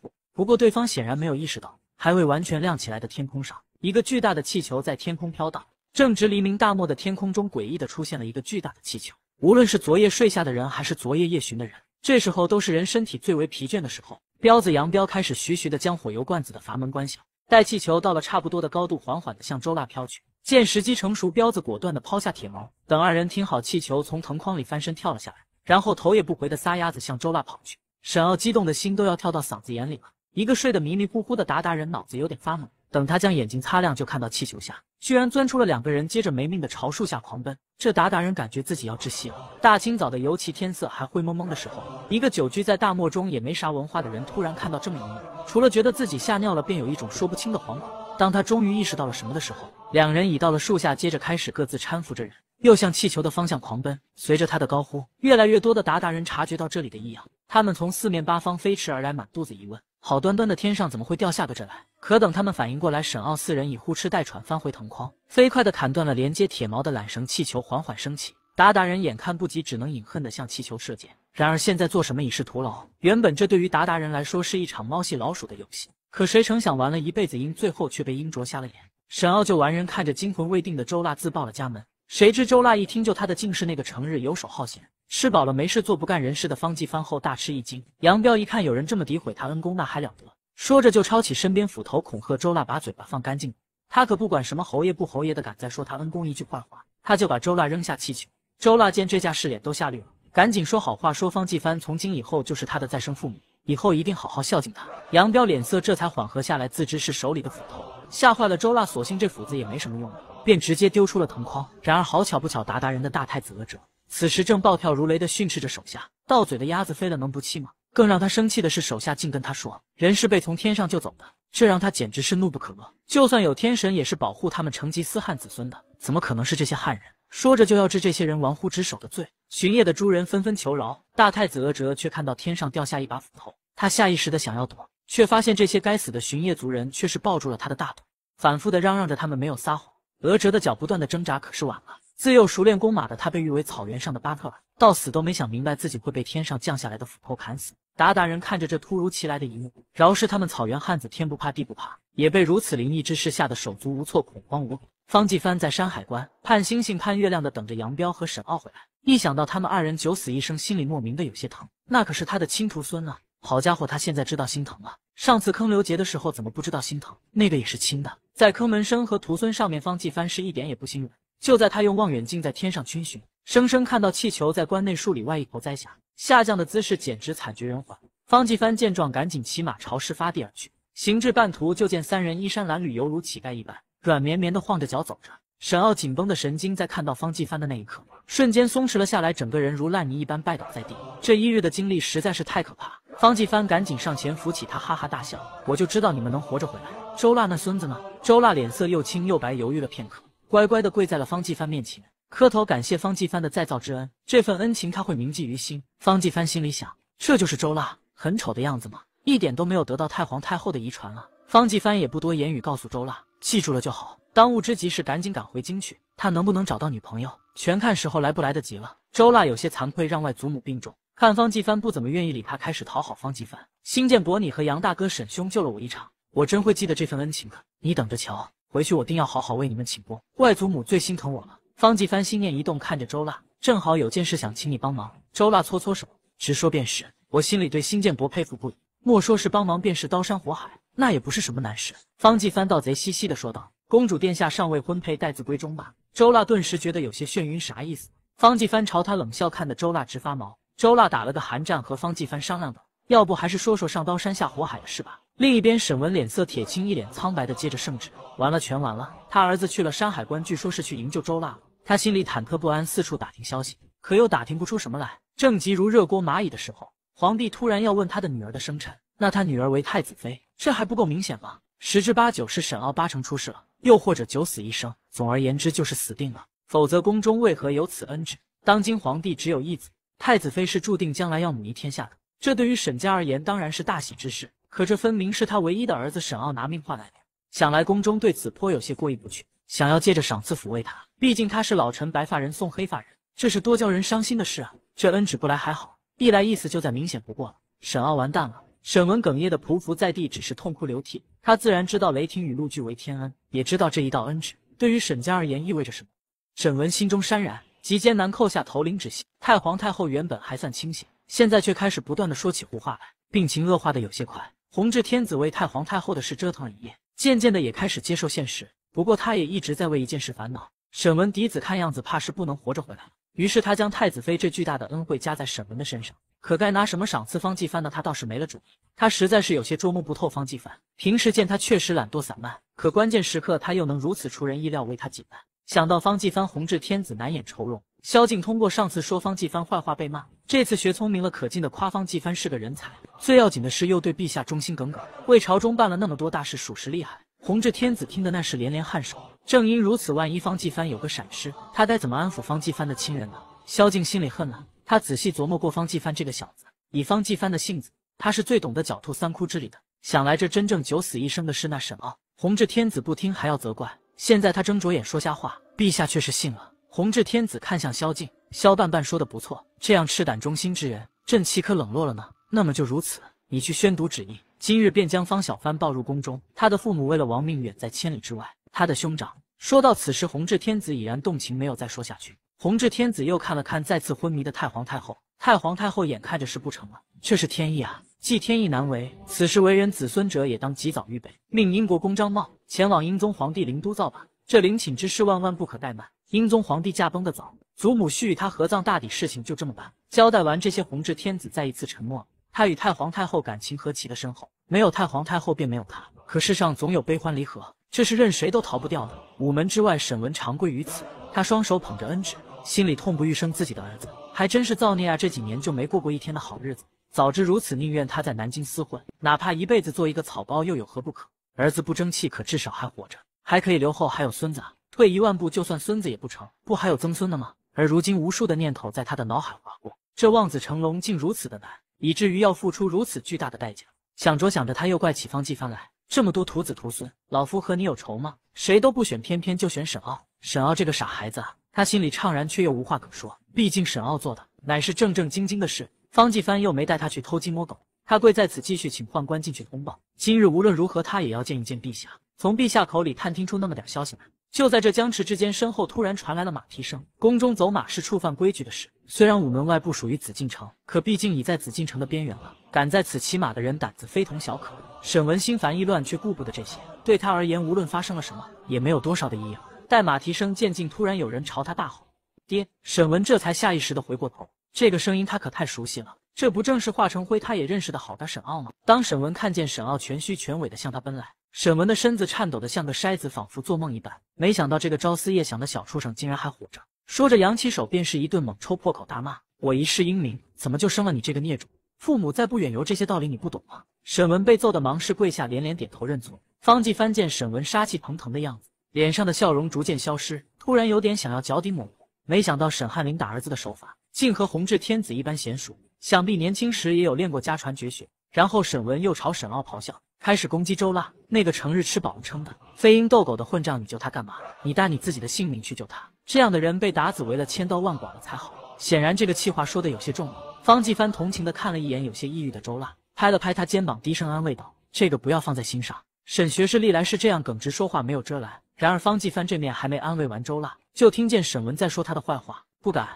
步。不过对方显然没有意识到，还未完全亮起来的天空上，一个巨大的气球在天空飘荡。正值黎明，大漠的天空中诡异的出现了一个巨大的气球。无论是昨夜睡下的人，还是昨夜夜巡的人，这时候都是人身体最为疲倦的时候。彪子杨彪开始徐徐的将火油罐子的阀门关小，待气球到了差不多的高度，缓缓的向周腊飘去。见时机成熟，彪子果断的抛下铁锚，等二人听好，气球从藤筐里翻身跳了下来，然后头也不回的撒丫子向周腊跑去。沈傲激动的心都要跳到嗓子眼里了。一个睡得迷迷糊糊的达达人脑子有点发懵，等他将眼睛擦亮，就看到气球下。居然钻出了两个人，接着没命的朝树下狂奔。这达达人感觉自己要窒息了。大清早的，尤其天色还灰蒙蒙的时候，一个久居在大漠中也没啥文化的人，突然看到这么一幕，除了觉得自己吓尿了，便有一种说不清的惶恐。当他终于意识到了什么的时候，两人已到了树下，接着开始各自搀扶着人，又向气球的方向狂奔。随着他的高呼，越来越多的达达人察觉到这里的异样，他们从四面八方飞驰而来，满肚子疑问。好端端的天上怎么会掉下个这来？可等他们反应过来，沈傲四人已呼哧带喘翻回藤筐，飞快的砍断了连接铁锚的缆绳，气球缓缓升起。达达人眼看不及，只能饮恨的向气球射箭。然而现在做什么已是徒劳。原本这对于达达人来说是一场猫戏老鼠的游戏，可谁成想玩了一辈子鹰，最后却被鹰啄瞎了眼。沈傲就完人看着惊魂未定的周腊自报了家门，谁知周腊一听就他的竟是那个成日游手好闲。吃饱了没事做不干人事的方继帆后大吃一惊，杨彪一看有人这么诋毁他恩公，那还了得？说着就抄起身边斧头恐吓周腊，把嘴巴放干净。他可不管什么侯爷不侯爷的，敢再说他恩公一句坏话，他就把周腊扔下气球。周腊见这架势，脸都吓绿了，赶紧说好话，说方继帆从今以后就是他的再生父母，以后一定好好孝敬他。杨彪脸色这才缓和下来，自知是手里的斧头吓坏了周腊，索性这斧子也没什么用了，便直接丢出了藤筐。然而好巧不巧，鞑靼人的大太子额哲。此时正暴跳如雷的训斥着手下，到嘴的鸭子飞了，能不气吗？更让他生气的是，手下竟跟他说，人是被从天上救走的，这让他简直是怒不可遏。就算有天神，也是保护他们成吉思汗子孙的，怎么可能是这些汉人？说着就要治这些人玩忽职守的罪。巡夜的诸人纷纷求饶，大太子额哲却看到天上掉下一把斧头，他下意识的想要躲，却发现这些该死的巡夜族人却是抱住了他的大腿，反复的嚷嚷着他们没有撒谎。额哲的脚不断的挣扎，可是晚了。自幼熟练弓马的他，被誉为草原上的巴特尔，到死都没想明白自己会被天上降下来的斧头砍死。鞑靼人看着这突如其来的一幕，饶是他们草原汉子天不怕地不怕，也被如此灵异之事吓得手足无措，恐慌无比。方继帆在山海关盼星星盼月亮的等着杨彪和沈傲回来，一想到他们二人九死一生，心里莫名的有些疼。那可是他的亲徒孙啊！好家伙，他现在知道心疼了。上次坑刘杰的时候怎么不知道心疼？那个也是亲的，在坑门生和徒孙上面，方继帆是一点也不心软。就在他用望远镜在天上逡巡，生生看到气球在关内数里外一头栽下，下降的姿势简直惨绝人寰。方继帆见状，赶紧骑马朝事发地而去。行至半途，就见三人衣衫褴褛，犹如乞丐一般，软绵绵的晃着脚走着。沈傲紧绷的神经在看到方继帆的那一刻，瞬间松弛了下来，整个人如烂泥一般拜倒在地。这一日的经历实在是太可怕。方继帆赶紧上前扶起他，哈哈大笑：“我就知道你们能活着回来。”周辣那孙子呢？周辣脸色又青又白，犹豫了片刻。乖乖地跪在了方继帆面前，磕头感谢方继帆的再造之恩。这份恩情他会铭记于心。方继帆心里想：这就是周腊，很丑的样子吗？一点都没有得到太皇太后的遗传了。方继帆也不多言语，告诉周腊：记住了就好。当务之急是赶紧赶回京去。他能不能找到女朋友，全看时候来不来得及了。周腊有些惭愧，让外祖母病重，看方继帆不怎么愿意理他，开始讨好方继帆。新建伯，你和杨大哥、沈兄救了我一场，我真会记得这份恩情的。你等着瞧。回去我定要好好为你们请功。外祖母最心疼我了。方继帆心念一动，看着周腊，正好有件事想请你帮忙。周腊搓搓手，直说便是。我心里对辛建伯佩服不已，莫说是帮忙，便是刀山火海，那也不是什么难事。方继帆盗贼兮兮地说道：“公主殿下尚未婚配，待字闺中吧。”周腊顿时觉得有些眩晕，啥意思？方继帆朝他冷笑，看得周腊直发毛。周腊打了个寒战，和方继帆商量道：“要不还是说说上刀山下火海的事吧？”另一边，沈文脸色铁青，一脸苍白的接着圣旨。完了，全完了！他儿子去了山海关，据说是去营救周腊。他心里忐忑不安，四处打听消息，可又打听不出什么来。正急如热锅蚂蚁的时候，皇帝突然要问他的女儿的生辰。那他女儿为太子妃，这还不够明显吗？十之八九是沈傲八成出事了，又或者九死一生。总而言之，就是死定了。否则宫中为何有此恩旨？当今皇帝只有一子，太子妃是注定将来要母仪天下的。这对于沈家而言，当然是大喜之事。可这分明是他唯一的儿子沈傲拿命换来的，想来宫中对此颇有些过意不去，想要借着赏赐抚慰他。毕竟他是老臣，白发人送黑发人，这是多叫人伤心的事啊！这恩旨不来还好，一来意思就再明显不过了。沈傲完蛋了。沈文哽咽的匍匐在地，只是痛哭流涕。他自然知道雷霆雨露俱为天恩，也知道这一道恩旨对于沈家而言意味着什么。沈文心中潸然，极艰难扣下头领之心。太皇太后原本还算清醒，现在却开始不断的说起胡话来，病情恶化的有些快。弘治天子为太皇太后的事折腾了一夜，渐渐的也开始接受现实。不过，他也一直在为一件事烦恼：沈文嫡子看样子怕是不能活着回来了。于是，他将太子妃这巨大的恩惠加在沈文的身上。可该拿什么赏赐方继帆呢？他倒是没了主意。他实在是有些捉摸不透方继帆。平时见他确实懒惰散漫，可关键时刻他又能如此出人意料为他解难。想到方继帆，弘治天子难掩愁容。萧敬通过上次说方继帆坏话被骂，这次学聪明了，可劲的夸方继帆是个人才。最要紧的是又对陛下忠心耿耿，为朝中办了那么多大事，属实厉害。弘治天子听得那是连连颔首。正因如此，万一方继藩有个闪失，他该怎么安抚方继帆的亲人呢？萧敬心里恨了。他仔细琢磨过方继帆这个小子，以方继帆的性子，他是最懂得狡兔三窟之理的。想来这真正九死一生的是那什么弘治天子。不听还要责怪，现在他睁着眼说瞎话，陛下却是信了。弘治天子看向萧敬，萧半半说的不错，这样赤胆忠心之人，朕岂可冷落了呢？那么就如此，你去宣读旨意，今日便将方小帆抱入宫中。他的父母为了亡命远在千里之外，他的兄长……说到此时，弘治天子已然动情，没有再说下去。弘治天子又看了看再次昏迷的太皇太后，太皇太后眼看着是不成了，这是天意啊！既天意难违，此时为人子孙者也当及早预备。命英国公张茂前往英宗皇帝陵都造吧，这陵寝之事万万不可怠慢。英宗皇帝驾崩的早，祖母需与他合葬，大抵事情就这么办。交代完这些，弘治天子再一次沉默他与太皇太后感情何其的深厚，没有太皇太后便没有他。可世上总有悲欢离合，这是任谁都逃不掉的。午门之外，沈文长跪于此，他双手捧着恩旨，心里痛不欲生。自己的儿子还真是造孽啊！这几年就没过过一天的好日子。早知如此，宁愿他在南京厮混，哪怕一辈子做一个草包又有何不可？儿子不争气，可至少还活着，还可以留后，还有孙子啊。退一万步，就算孙子也不成，不还有曾孙的吗？而如今，无数的念头在他的脑海划过，这望子成龙竟如此的难，以至于要付出如此巨大的代价。想着想着，他又怪起方继帆来。这么多徒子徒孙，老夫和你有仇吗？谁都不选，偏偏就选沈傲。沈傲这个傻孩子啊！他心里怅然，却又无话可说。毕竟沈傲做的乃是正正经经的事，方继帆又没带他去偷鸡摸狗。他跪在此，继续请宦官进去通报。今日无论如何，他也要见一见陛下，从陛下口里探听出那么点消息来。就在这僵持之间，身后突然传来了马蹄声。宫中走马是触犯规矩的事，虽然午门外不属于紫禁城，可毕竟已在紫禁城的边缘了。敢在此骑马的人胆子非同小可。沈文心烦意乱，却顾不得这些。对他而言，无论发生了什么，也没有多少的意义。待马蹄声渐近，突然有人朝他大吼：“爹！”沈文这才下意识的回过头，这个声音他可太熟悉了，这不正是化成灰他也认识的好大沈傲吗？当沈文看见沈傲全虚全伪的向他奔来。沈文的身子颤抖的像个筛子，仿佛做梦一般。没想到这个朝思夜想的小畜生竟然还活着。说着，扬起手便是一顿猛抽，破口大骂：“我一世英名，怎么就生了你这个孽种？父母再不远游，这些道理你不懂吗？”沈文被揍得忙是跪下，连连点头认错。方继帆见沈文杀气腾腾的样子，脸上的笑容逐渐消失，突然有点想要脚底抹油。没想到沈翰林打儿子的手法竟和弘治天子一般娴熟，想必年轻时也有练过家传绝学。然后沈文又朝沈傲咆哮。开始攻击周拉，那个成日吃饱了撑的飞鹰斗狗的混账，你救他干嘛？你搭你自己的性命去救他，这样的人被打死，为了千刀万剐了才好。显然这个气话说的有些重了。方继帆同情的看了一眼有些抑郁的周拉，拍了拍他肩膀，低声安慰道：“这个不要放在心上。”沈学士历来是这样耿直说话，没有遮拦。然而方继帆这面还没安慰完周拉，就听见沈文在说他的坏话：“不敢，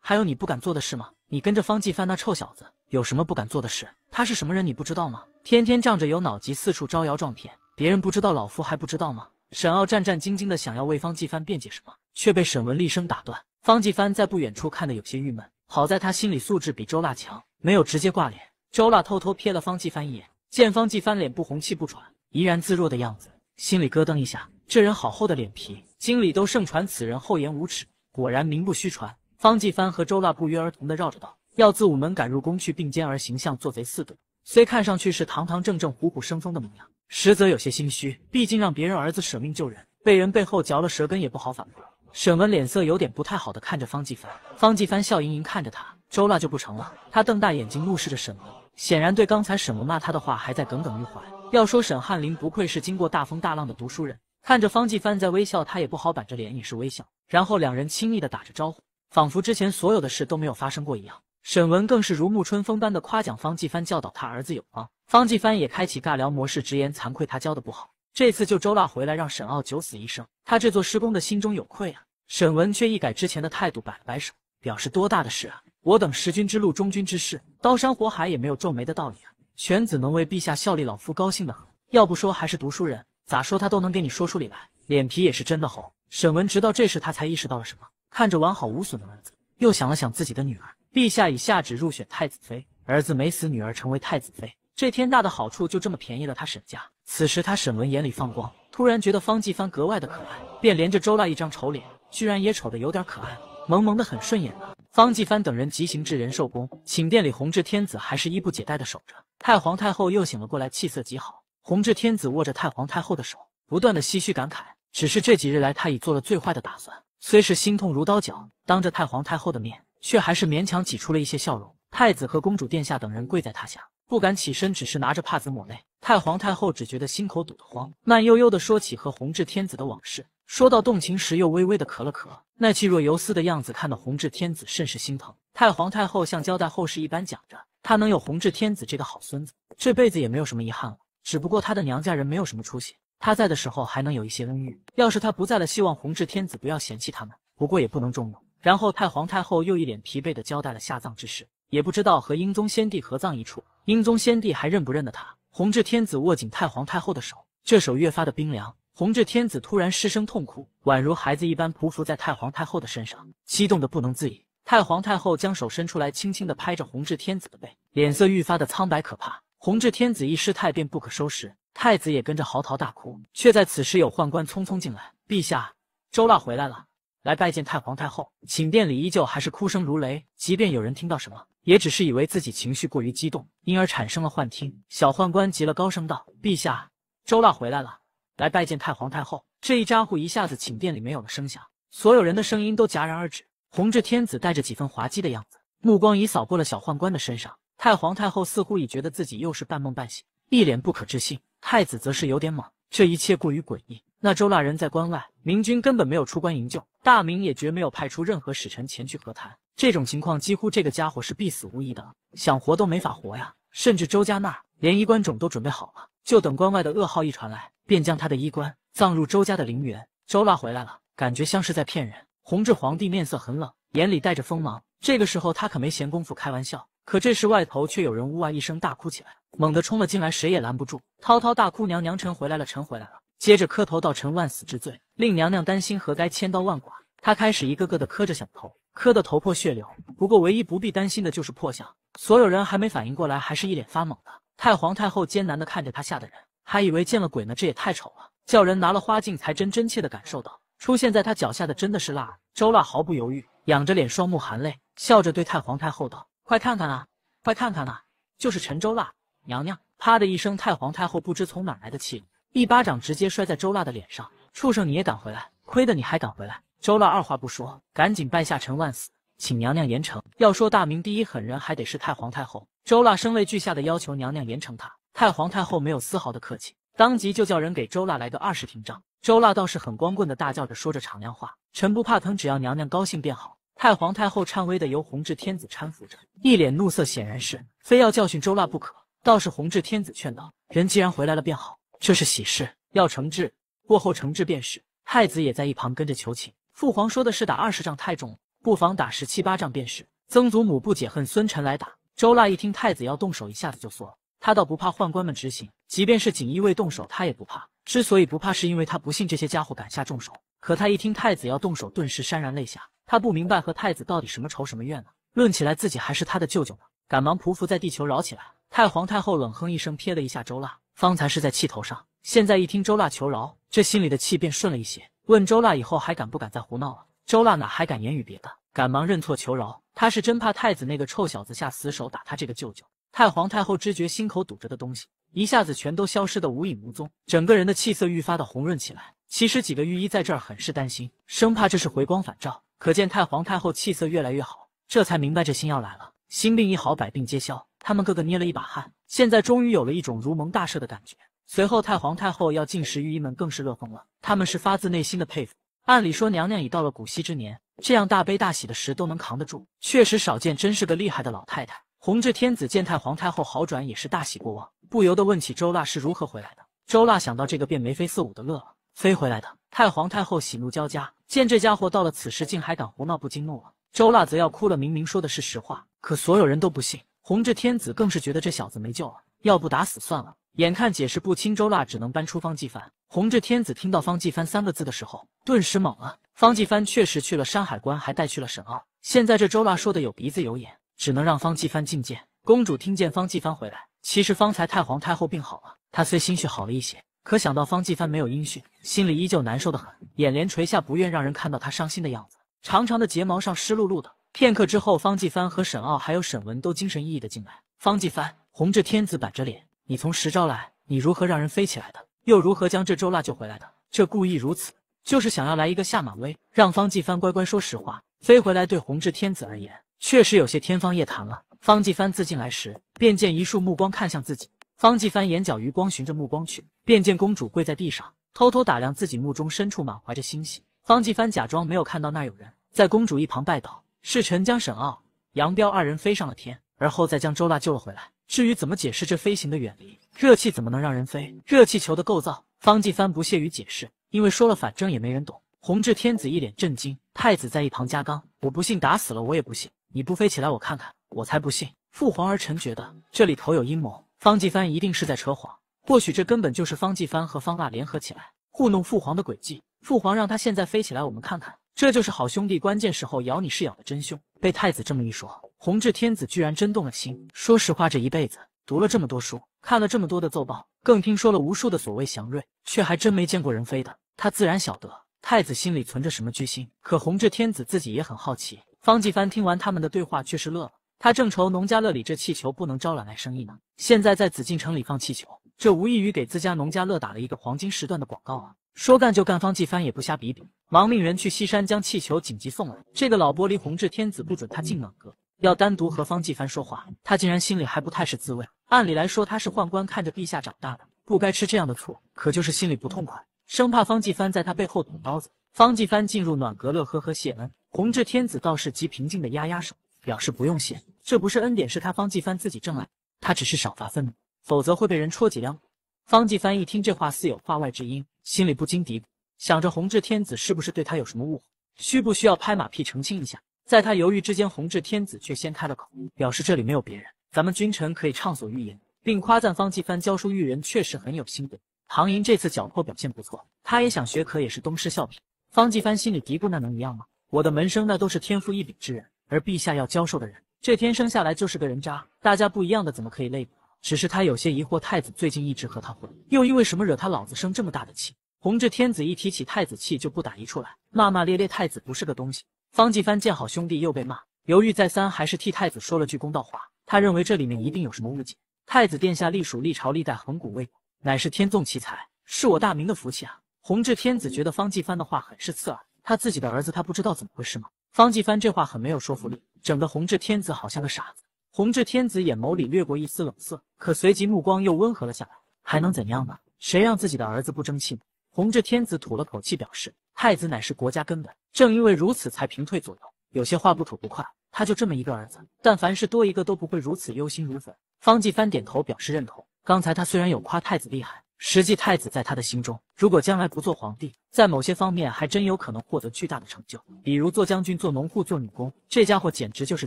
还有你不敢做的事吗？”你跟着方继帆那臭小子有什么不敢做的事？他是什么人，你不知道吗？天天仗着有脑疾四处招摇撞骗，别人不知道，老夫还不知道吗？沈傲战战兢兢的想要为方继帆辩解什么，却被沈文厉声打断。方继帆在不远处看得有些郁闷，好在他心理素质比周腊强，没有直接挂脸。周腊偷偷瞥了方继帆一眼，见方继帆脸不红气不喘，怡然自若的样子，心里咯噔一下，这人好厚的脸皮。经理都盛传此人厚颜无耻，果然名不虚传。方继帆和周腊不约而同的绕着道，要自午门赶入宫去，并肩而行，像做贼似的。虽看上去是堂堂正正、虎虎生风的模样，实则有些心虚。毕竟让别人儿子舍命救人，被人背后嚼了舌根也不好反驳。沈文脸色有点不太好的看着方继帆，方继帆笑盈盈看着他，周腊就不成了。他瞪大眼睛怒视着沈文，显然对刚才沈文骂他的话还在耿耿于怀。要说沈翰林不愧是经过大风大浪的读书人，看着方继帆在微笑，他也不好板着脸，也是微笑。然后两人亲密的打着招呼。仿佛之前所有的事都没有发生过一样，沈文更是如沐春风般的夸奖方继帆教导他儿子有方，方继帆也开启尬聊模式，直言惭愧他教的不好，这次就周腊回来让沈傲九死一生，他这座师公的心中有愧啊。沈文却一改之前的态度，摆了摆手，表示多大的事啊，我等十君之路，忠君之事，刀山火海也没有皱眉的道理啊。犬子能为陛下效力，老夫高兴的很。要不说还是读书人，咋说他都能给你说出理来，脸皮也是真的厚。沈文直到这时，他才意识到了什么。看着完好无损的儿子，又想了想自己的女儿。陛下已下旨入选太子妃，儿子没死，女儿成为太子妃，这天大的好处就这么便宜了他沈家。此时他沈文眼里放光，突然觉得方继帆格外的可爱，便连着周腊一张丑脸，居然也丑的有点可爱，萌萌的很顺眼呢。方继帆等人急行至仁寿宫寝殿里，弘治天子还是衣不解带的守着。太皇太后又醒了过来，气色极好。弘治天子握着太皇太后的手，不断的唏嘘感慨。只是这几日来，他已做了最坏的打算。虽是心痛如刀绞，当着太皇太后的面，却还是勉强挤出了一些笑容。太子和公主殿下等人跪在榻下，不敢起身，只是拿着帕子抹泪。太皇太后只觉得心口堵得慌，慢悠悠的说起和弘治天子的往事，说到动情时又微微的咳了咳，那气若游丝的样子，看得弘治天子甚是心疼。太皇太后像交代后事一般讲着，她能有弘治天子这个好孙子，这辈子也没有什么遗憾了。只不过她的娘家人没有什么出息。他在的时候还能有一些恩遇，要是他不在了，希望弘治天子不要嫌弃他们，不过也不能重用。然后太皇太后又一脸疲惫的交代了下葬之事，也不知道和英宗先帝合葬一处，英宗先帝还认不认得他。弘治天子握紧太皇太后的手，这手越发的冰凉。弘治天子突然失声痛哭，宛如孩子一般匍匐在太皇太后的身上，激动的不能自已。太皇太后将手伸出来，轻轻的拍着弘治天子的背，脸色愈发的苍白可怕。弘治天子一失态便不可收拾，太子也跟着嚎啕大哭。却在此时，有宦官匆匆进来：“陛下，周腊回来了，来拜见太皇太后。”寝殿里依旧还是哭声如雷，即便有人听到什么，也只是以为自己情绪过于激动，因而产生了幻听。小宦官急了，高声道：“陛下，周腊回来了，来拜见太皇太后。”这一咋呼一下子，寝殿里没有了声响，所有人的声音都戛然而止。弘治天子带着几分滑稽的样子，目光已扫过了小宦官的身上。太皇太后似乎已觉得自己又是半梦半醒，一脸不可置信。太子则是有点懵，这一切过于诡异。那周腊人在关外，明军根本没有出关营救，大明也绝没有派出任何使臣前去和谈。这种情况，几乎这个家伙是必死无疑的，想活都没法活呀。甚至周家那儿连衣冠冢都准备好了，就等关外的噩耗一传来，便将他的衣冠葬入周家的陵园。周腊回来了，感觉像是在骗人。弘治皇帝面色很冷，眼里带着锋芒。这个时候他可没闲工夫开玩笑。可这时，外头却有人呜哇一声大哭起来，猛地冲了进来，谁也拦不住。滔滔大哭：“娘娘，臣回来了，臣回来了！”接着磕头道：“臣万死之罪，令娘娘担心，何该千刀万剐？”他开始一个个的磕着响头，磕得头破血流。不过唯一不必担心的就是破相。所有人还没反应过来，还是一脸发懵的。太皇太后艰难的看着他吓的人，还以为见了鬼呢，这也太丑了，叫人拿了花镜才真真切的感受到，出现在他脚下的真的是蜡。儿周蜡毫不犹豫，仰着脸，双目含泪，笑着对太皇太后道。快看看啊！快看看啊！就是陈周辣娘娘，啪的一声，太皇太后不知从哪来的气，一巴掌直接摔在周辣的脸上。畜生，你也敢回来？亏得你还敢回来！周辣二话不说，赶紧拜下陈万死，请娘娘严惩。要说大明第一狠人，还得是太皇太后。周辣声泪俱下的要求娘娘严惩他。太皇太后没有丝毫的客气，当即就叫人给周辣来个二十廷杖。周辣倒是很光棍的，大叫着说着敞亮话：“臣不怕疼，只要娘娘高兴便好。”太皇太后颤巍的由弘治天子搀扶着，一脸怒色，显然是非要教训周腊不可。倒是弘治天子劝道：“人既然回来了便好，这是喜事，要惩治过后惩治便是。”太子也在一旁跟着求情：“父皇说的是打二十仗太重，不妨打十七八仗便是。”曾祖母不解恨，孙臣来打周腊一听太子要动手，一下子就缩了。他倒不怕宦官们执行，即便是锦衣卫动手，他也不怕。之所以不怕，是因为他不信这些家伙敢下重手。可他一听太子要动手，顿时潸然泪下。他不明白和太子到底什么仇什么怨呢？论起来，自己还是他的舅舅呢。赶忙匍匐在地求饶起来。太皇太后冷哼一声，瞥了一下周腊，方才是在气头上，现在一听周腊求饶，这心里的气便顺了一些，问周腊以后还敢不敢再胡闹了。周腊哪还敢言语别的，赶忙认错求饶。他是真怕太子那个臭小子下死手打他这个舅舅。太皇太后知觉心口堵着的东西一下子全都消失的无影无踪，整个人的气色愈发的红润起来。其实几个御医在这儿很是担心，生怕这是回光返照。可见太皇太后气色越来越好，这才明白这心药来了，心病一好，百病皆消。他们个个捏了一把汗，现在终于有了一种如蒙大赦的感觉。随后太皇太后要进食，御医们更是乐疯了，他们是发自内心的佩服。按理说娘娘已到了古稀之年，这样大悲大喜的时都能扛得住，确实少见，真是个厉害的老太太。弘治天子见太皇太后好转，也是大喜过望，不由得问起周腊是如何回来的。周腊想到这个，便眉飞色舞的乐了。飞回来的太皇太后喜怒交加，见这家伙到了此时竟还敢胡闹，不禁怒了。周辣则要哭了，明明说的是实话，可所有人都不信。弘治天子更是觉得这小子没救了，要不打死算了。眼看解释不清，周辣只能搬出方继帆。弘治天子听到“方继帆”三个字的时候，顿时懵了。方继帆确实去了山海关，还带去了沈傲。现在这周辣说的有鼻子有眼，只能让方继帆觐见公主。听见方继帆回来，其实方才太皇太后病好了，她虽心绪好了一些。可想到方继帆没有音讯，心里依旧难受的很，眼帘垂下，不愿让人看到他伤心的样子。长长的睫毛上湿漉漉的。片刻之后，方继帆和沈傲还有沈文都精神奕奕的进来。方继帆，弘治天子板着脸：“你从十招来，你如何让人飞起来的？又如何将这周腊救回来的？这故意如此，就是想要来一个下马威，让方继帆乖乖说实话。飞回来对弘治天子而言，确实有些天方夜谭了。”方继帆自进来时，便见一束目光看向自己。方继帆眼角余光循着目光去。便见公主跪在地上，偷偷打量自己，目中深处满怀着欣喜。方继帆假装没有看到，那有人在公主一旁拜倒。侍臣将沈傲、杨彪二人飞上了天，而后再将周腊救了回来。至于怎么解释这飞行的远离，热气怎么能让人飞？热气球的构造，方继帆不屑于解释，因为说了反正也没人懂。弘治天子一脸震惊，太子在一旁加刚：“我不信打死了我也不信，你不飞起来我看看，我才不信。父皇，儿臣觉得这里头有阴谋，方继帆一定是在扯谎。或许这根本就是方继帆和方腊联合起来糊弄父皇的诡计。父皇让他现在飞起来，我们看看，这就是好兄弟关键时候咬你是咬的真凶。被太子这么一说，弘治天子居然真动了心。说实话，这一辈子读了这么多书，看了这么多的奏报，更听说了无数的所谓祥瑞，却还真没见过人飞的。他自然晓得太子心里存着什么居心。可弘治天子自己也很好奇。方继帆听完他们的对话，却是乐了。他正愁农家乐里这气球不能招揽来生意呢，现在在紫禁城里放气球。这无异于给自家农家乐打了一个黄金时段的广告啊！说干就干，方继帆也不瞎比比，忙命人去西山将气球紧急送来。这个老玻璃弘治天子不准他进暖阁，要单独和方继帆说话，他竟然心里还不太是滋味。按理来说他是宦官，看着陛下长大的，不该吃这样的醋，可就是心里不痛快，生怕方继帆在他背后捅刀子。方继帆进入暖阁，乐呵呵谢恩。弘治天子倒是极平静的压压手，表示不用谢，这不是恩典，是他方继帆自己挣来的，他只是赏罚分明。否则会被人戳脊梁骨。方继帆一听这话，似有话外之音，心里不禁嘀咕，想着弘治天子是不是对他有什么误会，需不需要拍马屁澄清一下？在他犹豫之间，弘治天子却先开了口，表示这里没有别人，咱们君臣可以畅所欲言，并夸赞方继帆教书育人确实很有心得。唐寅这次绞破表现不错，他也想学，可也是东施效颦。方继帆心里嘀咕，那能一样吗？我的门生那都是天赋异禀之人，而陛下要教授的人，这天生下来就是个人渣，大家不一样的，怎么可以类比？只是他有些疑惑，太子最近一直和他混，又因为什么惹他老子生这么大的气？弘治天子一提起太子，气就不打一处来，骂骂咧咧，太子不是个东西。方继藩见好兄弟又被骂，犹豫再三，还是替太子说了句公道话。他认为这里面一定有什么误解。太子殿下隶属历朝历代，恒古未乃是天纵奇才，是我大明的福气啊！弘治天子觉得方继藩的话很是刺耳，他自己的儿子，他不知道怎么回事吗？方继藩这话很没有说服力，整得弘治天子好像个傻子。弘治天子眼眸里掠过一丝冷色，可随即目光又温和了下来。还能怎样呢？谁让自己的儿子不争气？弘治天子吐了口气，表示太子乃是国家根本，正因为如此才平退左右。有些话不吐不快。他就这么一个儿子，但凡事多一个都不会如此忧心如焚。方继帆点头表示认同。刚才他虽然有夸太子厉害，实际太子在他的心中，如果将来不做皇帝，在某些方面还真有可能获得巨大的成就，比如做将军、做农户、做女工，这家伙简直就是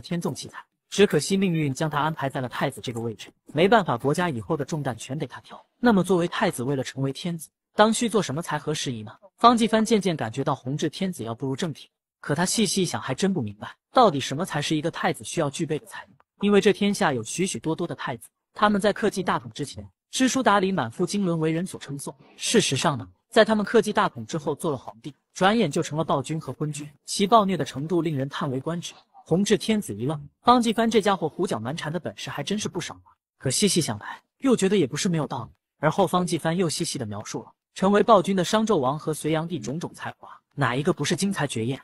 天纵奇才。只可惜命运将他安排在了太子这个位置，没办法，国家以后的重担全得他挑。那么，作为太子，为了成为天子，当需做什么才合时宜呢？方继藩渐渐感觉到弘治天子要步入正题，可他细细一想，还真不明白到底什么才是一个太子需要具备的才能。因为这天下有许许多多的太子，他们在克继大统之前，知书达理，满腹经纶，为人所称颂。事实上呢，在他们克继大统之后，做了皇帝，转眼就成了暴君和昏君，其暴虐的程度令人叹为观止。弘治天子一愣，方继帆这家伙胡搅蛮缠的本事还真是不少啊！可细细想来，又觉得也不是没有道理。而后方继帆又细细的描述了成为暴君的商纣王和隋炀帝种种才华，哪一个不是惊才绝艳？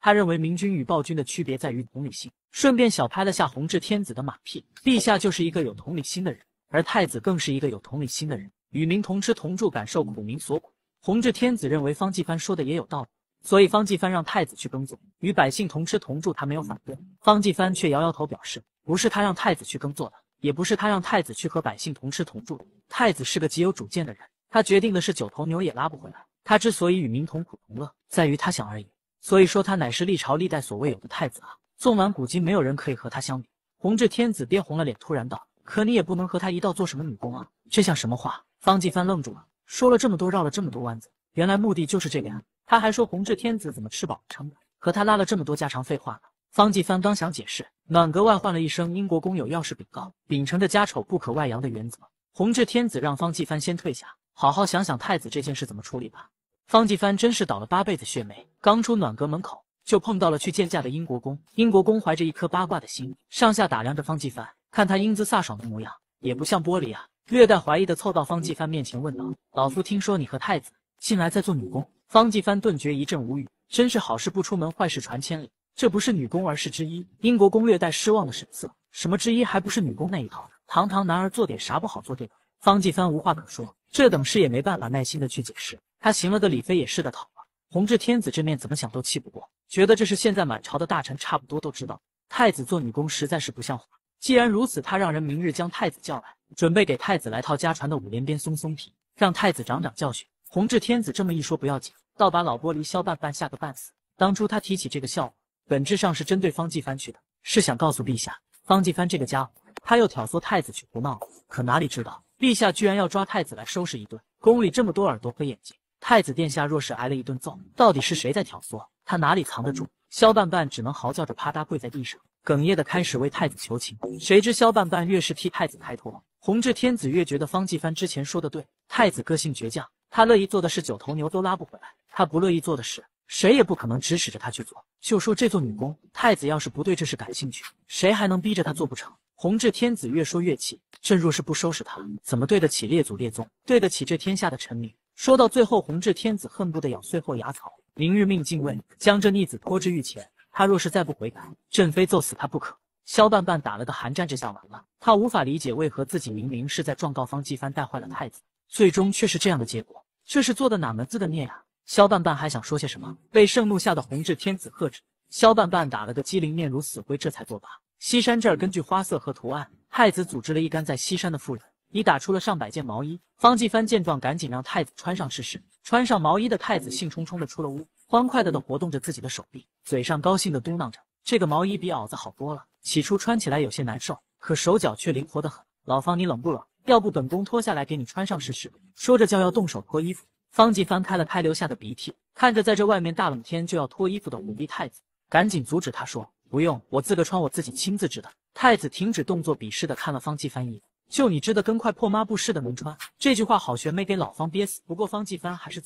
他认为明君与暴君的区别在于同理心，顺便小拍了下弘治天子的马屁：“陛下就是一个有同理心的人，而太子更是一个有同理心的人，与民同吃同住，感受苦民所苦。”弘治天子认为方继藩说的也有道理。所以方继藩让太子去耕作，与百姓同吃同住，他没有反对。方继藩却摇摇头，表示不是他让太子去耕作的，也不是他让太子去和百姓同吃同住。太子是个极有主见的人，他决定的是九头牛也拉不回来。他之所以与民同苦同乐，在于他想而已。所以说他乃是历朝历代所未有的太子啊，纵览古今，没有人可以和他相比。弘治天子憋红了脸，突然道：“可你也不能和他一道做什么女工啊，这像什么话？”方继藩愣住了，说了这么多，绕了这么多弯子。原来目的就是这个，呀。他还说弘治天子怎么吃饱了撑的，和他拉了这么多家常废话呢。方继帆刚想解释，暖阁外唤了一声，英国公有要事禀告。秉承着家丑不可外扬的原则，弘治天子让方继帆先退下，好好想想太子这件事怎么处理吧。方继帆真是倒了八辈子血霉，刚出暖阁门口就碰到了去见驾的英国公。英国公怀着一颗八卦的心，上下打量着方继帆，看他英姿飒爽的模样，也不像玻璃啊，略带怀疑的凑到方继帆面前问道：“老夫听说你和太子……”进来再做女工，方继藩顿觉一阵无语，真是好事不出门，坏事传千里，这不是女工而是之一。英国攻略带失望的神色，什么之一还不是女工那一套？堂堂男儿做点啥不好，做这个？方继藩无话可说，这等事也没办法耐心的去解释。他行了个礼，妃也似的跑了。弘治天子这面怎么想都气不过，觉得这是现在满朝的大臣差不多都知道，太子做女工实在是不像话。既然如此，他让人明日将太子叫来，准备给太子来套家传的五连鞭松松皮，让太子长长教训。弘治天子这么一说，不要紧，倒把老玻璃萧半半吓个半死。当初他提起这个笑话，本质上是针对方继藩去的，是想告诉陛下，方继藩这个家伙，他又挑唆太子去胡闹了。可哪里知道，陛下居然要抓太子来收拾一顿。宫里这么多耳朵和眼睛，太子殿下若是挨了一顿揍，到底是谁在挑唆？他哪里藏得住？萧半半只能嚎叫着，啪嗒跪在地上，哽咽的开始为太子求情。谁知萧半半越是替太子开脱，弘治天子越觉得方继藩之前说的对，太子个性倔强。他乐意做的事，九头牛都拉不回来，他不乐意做的事，谁也不可能指使着他去做。就说这座女宫，太子要是不对这事感兴趣，谁还能逼着他做不成？弘治天子越说越气，朕若是不收拾他，怎么对得起列祖列宗，对得起这天下的臣民？说到最后，弘治天子恨不得咬碎后牙槽，明日命禁卫将这逆子拖至御前，他若是再不悔改，朕非揍死他不可。萧半半打了个寒战，这下完了，他无法理解为何自己明明是在状告方继藩带坏了太子，最终却是这样的结果。这是做的哪门子的孽呀！萧半半还想说些什么，被盛怒下的弘治天子喝止。萧半半打了个机灵，面如死灰，这才作罢。西山这儿根据花色和图案，太子组织了一干在西山的妇人，已打出了上百件毛衣。方继帆见状，赶紧让太子穿上试试。穿上毛衣的太子兴冲冲的出了屋，欢快的的活动着自己的手臂，嘴上高兴的嘟囔着：“这个毛衣比袄子好多了，起初穿起来有些难受，可手脚却灵活的很。”老方，你冷不冷？要不本宫脱下来给你穿上试试？说着就要动手脱衣服，方继藩开了开留下的鼻涕，看着在这外面大冷天就要脱衣服的虎逼太子，赶紧阻止他说：“不用，我自个穿，我自己亲自织的。”太子停止动作，鄙视的看了方继帆一眼，就你织的跟块破抹布似的，能穿？这句话好悬没给老方憋死。不过方继帆还是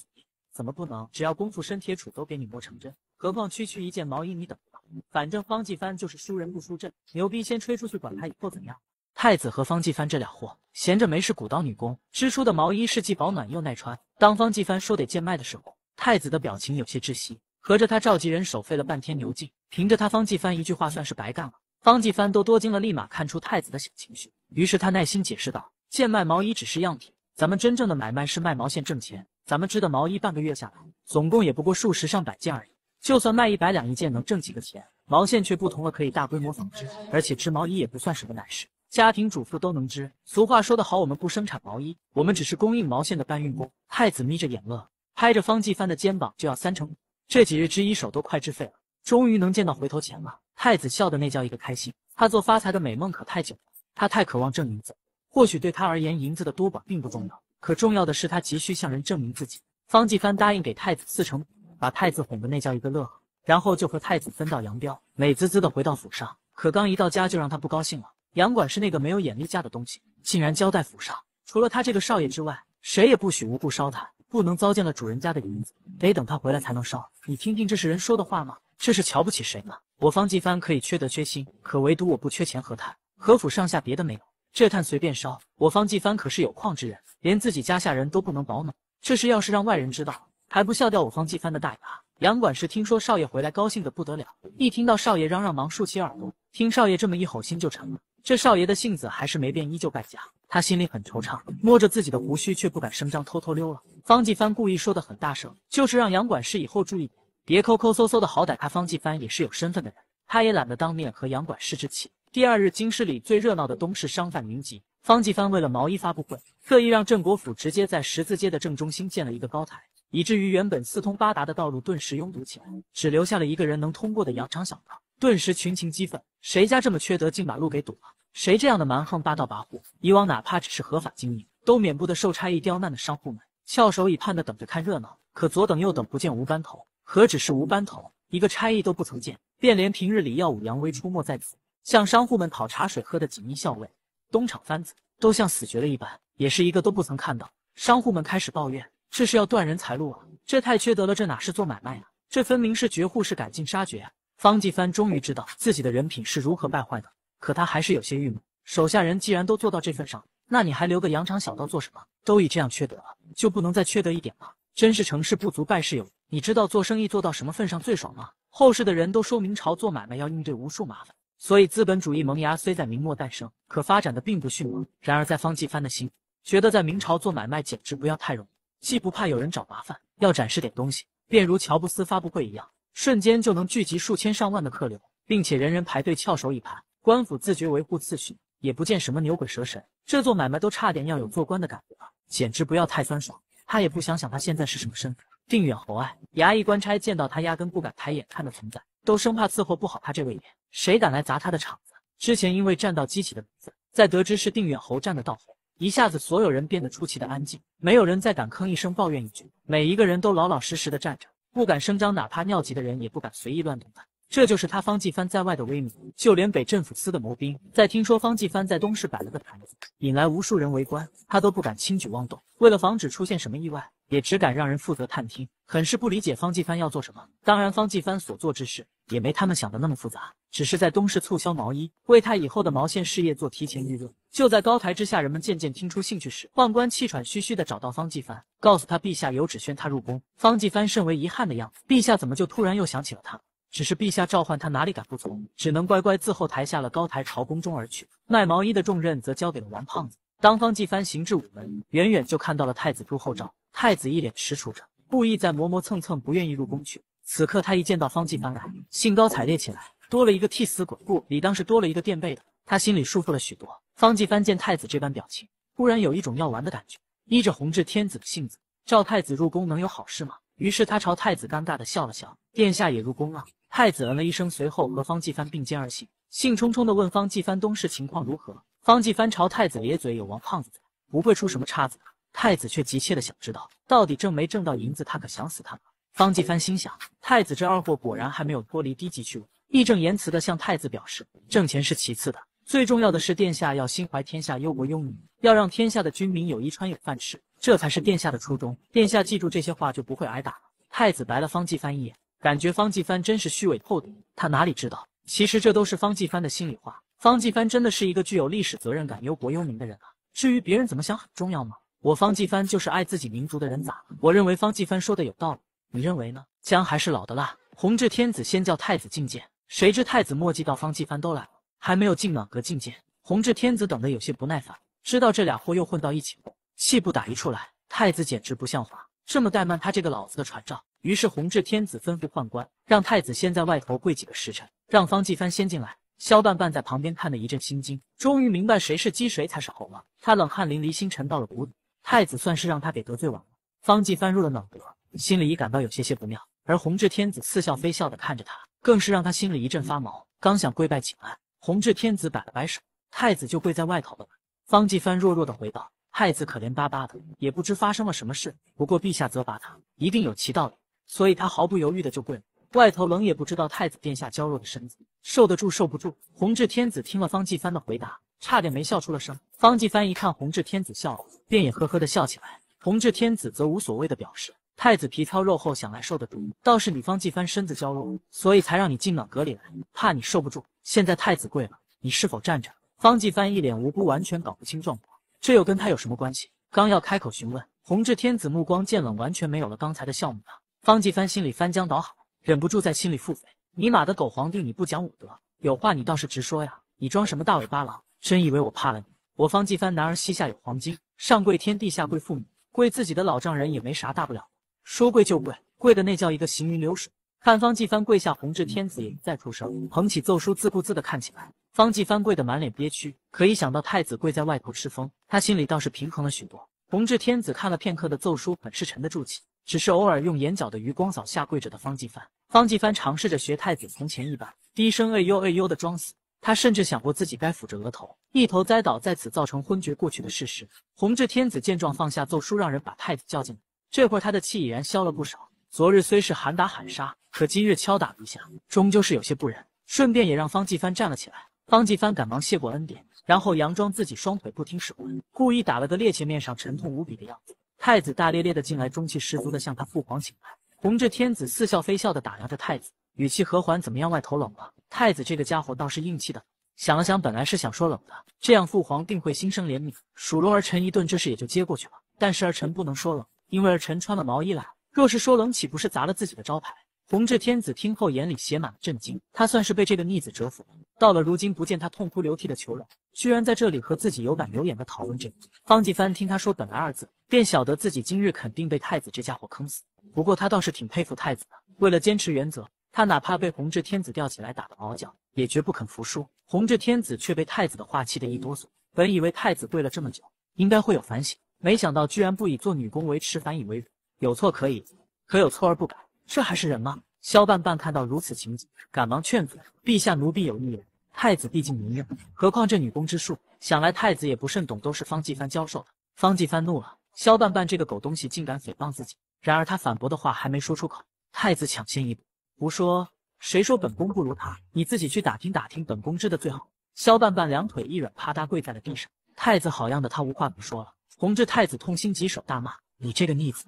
怎么不能？只要功夫深，铁杵都给你磨成针，何况区区一件毛衣，你等着吧。反正方继帆就是输人不输阵，牛逼先吹出去，管他以后怎样。太子和方继藩这俩货闲着没事鼓捣女工织出的毛衣是既保暖又耐穿。当方继藩说得贱卖的时候，太子的表情有些窒息。合着他召集人手费了半天牛劲，凭着他方继藩一句话算是白干了。方继藩都多惊了，立马看出太子的小情绪，于是他耐心解释道，贱卖毛衣只是样品，咱们真正的买卖是卖毛线挣钱。咱们织的毛衣半个月下来，总共也不过数十上百件而已，就算卖一百两一件能挣几个钱，毛线却不同了，可以大规模纺织，而且织毛衣也不算什么难事。家庭主妇都能织。俗话说得好，我们不生产毛衣，我们只是供应毛线的搬运工。太子眯着眼乐，拍着方继帆的肩膀就要三成。这几日织衣手都快织废了，终于能见到回头钱了。太子笑的那叫一个开心。他做发财的美梦可太久了，他太渴望挣银子。或许对他而言，银子的多寡并不重要，可重要的是他急需向人证明自己。方继帆答应给太子四成，把太子哄的那叫一个乐呵，然后就和太子分道扬镳，美滋滋的回到府上。可刚一到家，就让他不高兴了。杨管事那个没有眼力价的东西，竟然交代府上，除了他这个少爷之外，谁也不许无故烧他，不能糟践了主人家的银子，得等他回来才能烧。你听听，这是人说的话吗？这是瞧不起谁吗？我方继帆可以缺德缺心，可唯独我不缺钱和炭。何府上下别的没有，这炭随便烧。我方继帆可是有矿之人，连自己家下人都不能保暖，这事要是让外人知道，还不笑掉我方继帆的大牙？杨管事听说少爷回来，高兴得不得了，一听到少爷嚷嚷，忙竖起耳朵听少爷这么一吼，心就沉了。这少爷的性子还是没变，依旧败家。他心里很惆怅，摸着自己的胡须，却不敢声张，偷偷溜了。方继帆故意说的很大声，就是让杨管事以后注意点，别抠抠搜搜的。好歹他方继帆也是有身份的人，他也懒得当面和杨管事置气。第二日，京师里最热闹的东市商贩云集。方继帆为了毛衣发布会，特意让郑国府直接在十字街的正中心建了一个高台，以至于原本四通八达的道路顿时拥堵起来，只留下了一个人能通过的羊肠小道。顿时群情激愤，谁家这么缺德，竟把路给堵了？谁这样的蛮横霸道跋扈？以往哪怕只是合法经营，都免不得受差役刁难的商户们，翘首以盼的等着看热闹。可左等右等不见吴班头，何止是吴班头，一个差役都不曾见，便连平日里耀武扬威出没在此，向商户们讨茶水喝的锦衣校尉、东厂番子，都像死绝了一般，也是一个都不曾看到。商户们开始抱怨，这是要断人财路啊！这太缺德了，这哪是做买卖呀？这分明是绝户，是赶尽杀绝啊！方继帆终于知道自己的人品是如何败坏的，可他还是有些郁闷。手下人既然都做到这份上，那你还留个羊肠小道做什么？都已这样缺德了，就不能再缺德一点吗？真是成事不足败事有。你知道做生意做到什么份上最爽吗？后世的人都说明朝做买卖要应对无数麻烦，所以资本主义萌芽虽在明末诞生，可发展的并不迅猛。然而在方继帆的心里，觉得在明朝做买卖简直不要太容易，既不怕有人找麻烦，要展示点东西，便如乔布斯发布会一样。瞬间就能聚集数千上万的客流，并且人人排队翘首以盼，官府自觉维护次序，也不见什么牛鬼蛇神，这做买卖都差点要有做官的感觉了，简直不要太酸爽！他也不想想他现在是什么身份，定远侯爱衙役官差见到他压根不敢抬眼看的存在，都生怕伺候不好他这位爷，谁敢来砸他的场子？之前因为占道激起的名字，在得知是定远侯占的道后，一下子所有人变得出奇的安静，没有人再敢吭一声抱怨一句，每一个人都老老实实的站着。不敢声张，哪怕尿急的人也不敢随意乱动弹。这就是他方继帆在外的威名。就连北镇抚司的谋兵，在听说方继帆在东市摆了个盘子，引来无数人围观，他都不敢轻举妄动。为了防止出现什么意外，也只敢让人负责探听，很是不理解方继帆要做什么。当然，方继帆所做之事。也没他们想的那么复杂，只是在东市促销毛衣，为他以后的毛线事业做提前预热。就在高台之下，人们渐渐听出兴趣时，宦官气喘吁吁的找到方继帆，告诉他陛下有旨宣他入宫。方继帆甚为遗憾的样子，陛下怎么就突然又想起了他？只是陛下召唤他，哪里敢不从，只能乖乖自后台下了高台，朝宫中而去。卖毛衣的重任则交给了王胖子。当方继帆行至午门，远远就看到了太子朱厚照。太子一脸踟蹰着，故意在磨磨蹭蹭，不愿意入宫去。此刻他一见到方继藩来，兴高采烈起来，多了一个替死鬼，故理当是多了一个垫背的，他心里舒服了许多。方继藩见太子这般表情，忽然有一种要玩的感觉。依着弘治天子的性子，召太子入宫能有好事吗？于是他朝太子尴尬的笑了笑：“殿下也入宫了。”太子嗯了一声，随后和方继帆并肩而行，兴冲冲地问方继帆：“东市情况如何？”方继帆朝太子咧嘴：“有王胖子在，不会出什么岔子。”太子却急切地想知道到底挣没挣到银子，他可想死他了。方继藩心想，太子这二货果然还没有脱离低级趣味。义正言辞地向太子表示，挣钱是其次的，最重要的是殿下要心怀天下，忧国忧民，要让天下的军民有衣穿、有饭吃，这才是殿下的初衷。殿下记住这些话，就不会挨打了。太子白了方继藩一眼，感觉方继藩真是虚伪透顶。他哪里知道，其实这都是方继藩的心里话。方继藩真的是一个具有历史责任感、忧国忧民的人啊。至于别人怎么想，很重要吗？我方继藩就是爱自己民族的人咋？我认为方继藩说的有道理。你认为呢？姜还是老的辣。弘治天子先叫太子觐见，谁知太子墨迹到方继藩都来了，还没有进暖阁觐见，弘治天子等得有些不耐烦，知道这俩货又混到一起了，气不打一处来。太子简直不像话，这么怠慢他这个老子的传召。于是弘治天子吩咐宦官，让太子先在外头跪几个时辰，让方继藩先进来。肖半半在旁边看得一阵心惊，终于明白谁是鸡谁才是猴了。他冷汗淋漓，心沉到了谷底。太子算是让他给得罪完了。方继藩入了暖阁。心里已感到有些些不妙，而弘治天子似笑非笑的看着他，更是让他心里一阵发毛。刚想跪拜请安，弘治天子摆了摆手，太子就跪在外头了。方继藩弱弱的回道：“太子可怜巴巴的，也不知发生了什么事。不过陛下责罚他，一定有其道理，所以他毫不犹豫的就跪了。外头冷也不知道太子殿下娇弱的身子受得住受不住。”弘治天子听了方继藩的回答，差点没笑出了声。方继藩一看弘治天子笑了，便也呵呵的笑起来。弘治天子则无所谓的表示。太子皮糙肉厚，想来受得住。倒是你方继帆身子娇弱，所以才让你进暖阁里来，怕你受不住。现在太子跪了，你是否站着？方继帆一脸无辜，完全搞不清状况，这又跟他有什么关系？刚要开口询问，弘治天子目光渐冷，完全没有了刚才的笑模样。方继帆心里翻江倒海，忍不住在心里腹诽：尼玛的狗皇帝，你不讲武德，有话你倒是直说呀！你装什么大尾巴狼？真以为我怕了你？我方继帆男儿膝下有黄金，上跪天地下跪父母，跪自己的老丈人也没啥大不了。说跪就跪，跪的那叫一个行云流水。看方继帆跪下，弘治天子也不再出声，捧起奏书自顾自的看起来。方继帆跪得满脸憋屈，可一想到太子跪在外头吃风，他心里倒是平衡了许多。弘治天子看了片刻的奏书，很是沉得住气，只是偶尔用眼角的余光扫下跪着的方继帆。方继帆尝试着学太子从前一般，低声哎呦哎呦的装死。他甚至想过自己该抚着额头，一头栽倒在此造成昏厥过去的事实。弘治天子见状，放下奏书，让人把太子叫进来。这会儿他的气已然消了不少。昨日虽是喊打喊杀，可今日敲打一下，终究是有些不忍。顺便也让方继帆站了起来。方继帆赶忙谢过恩典，然后佯装自己双腿不听使唤，故意打了个趔趄，面上沉痛无比的样子。太子大咧咧的进来，中气十足的向他父皇请安。弘治天子似笑非笑的打量着太子，语气和缓：“怎么样，外头冷了？”太子这个家伙倒是硬气的。想了想，本来是想说冷的，这样父皇定会心生怜悯，数落儿臣一顿，这事也就接过去了。但是儿臣不能说冷。因为儿臣穿了毛衣来，若是说冷，岂不是砸了自己的招牌？弘治天子听后，眼里写满了震惊，他算是被这个逆子折服了。到了如今，不见他痛哭流涕的求饶，居然在这里和自己有板有眼的讨论这个。方继帆听他说“本来”二字，便晓得自己今日肯定被太子这家伙坑死。不过他倒是挺佩服太子的，为了坚持原则，他哪怕被弘治天子吊起来打得嗷叫，也绝不肯服输。弘治天子却被太子的话气得一哆嗦，本以为太子跪了这么久，应该会有反省。没想到居然不以做女工为耻，反以为荣。有错可以，可有错而不改，这还是人吗？萧半半看到如此情景，赶忙劝阻：“陛下，奴婢有一言。太子毕竟明令，何况这女工之术，想来太子也不甚懂，都是方继帆教授的。”方继帆怒了：“萧半半这个狗东西，竟敢诽谤自己！”然而他反驳的话还没说出口，太子抢先一步：“胡说！谁说本宫不如他？你自己去打听打听，本宫知的最好。”萧半半两腿一软，啪嗒跪在了地上。太子好样的，他无话不说了。弘治太子痛心疾首，大骂：“你这个逆子！”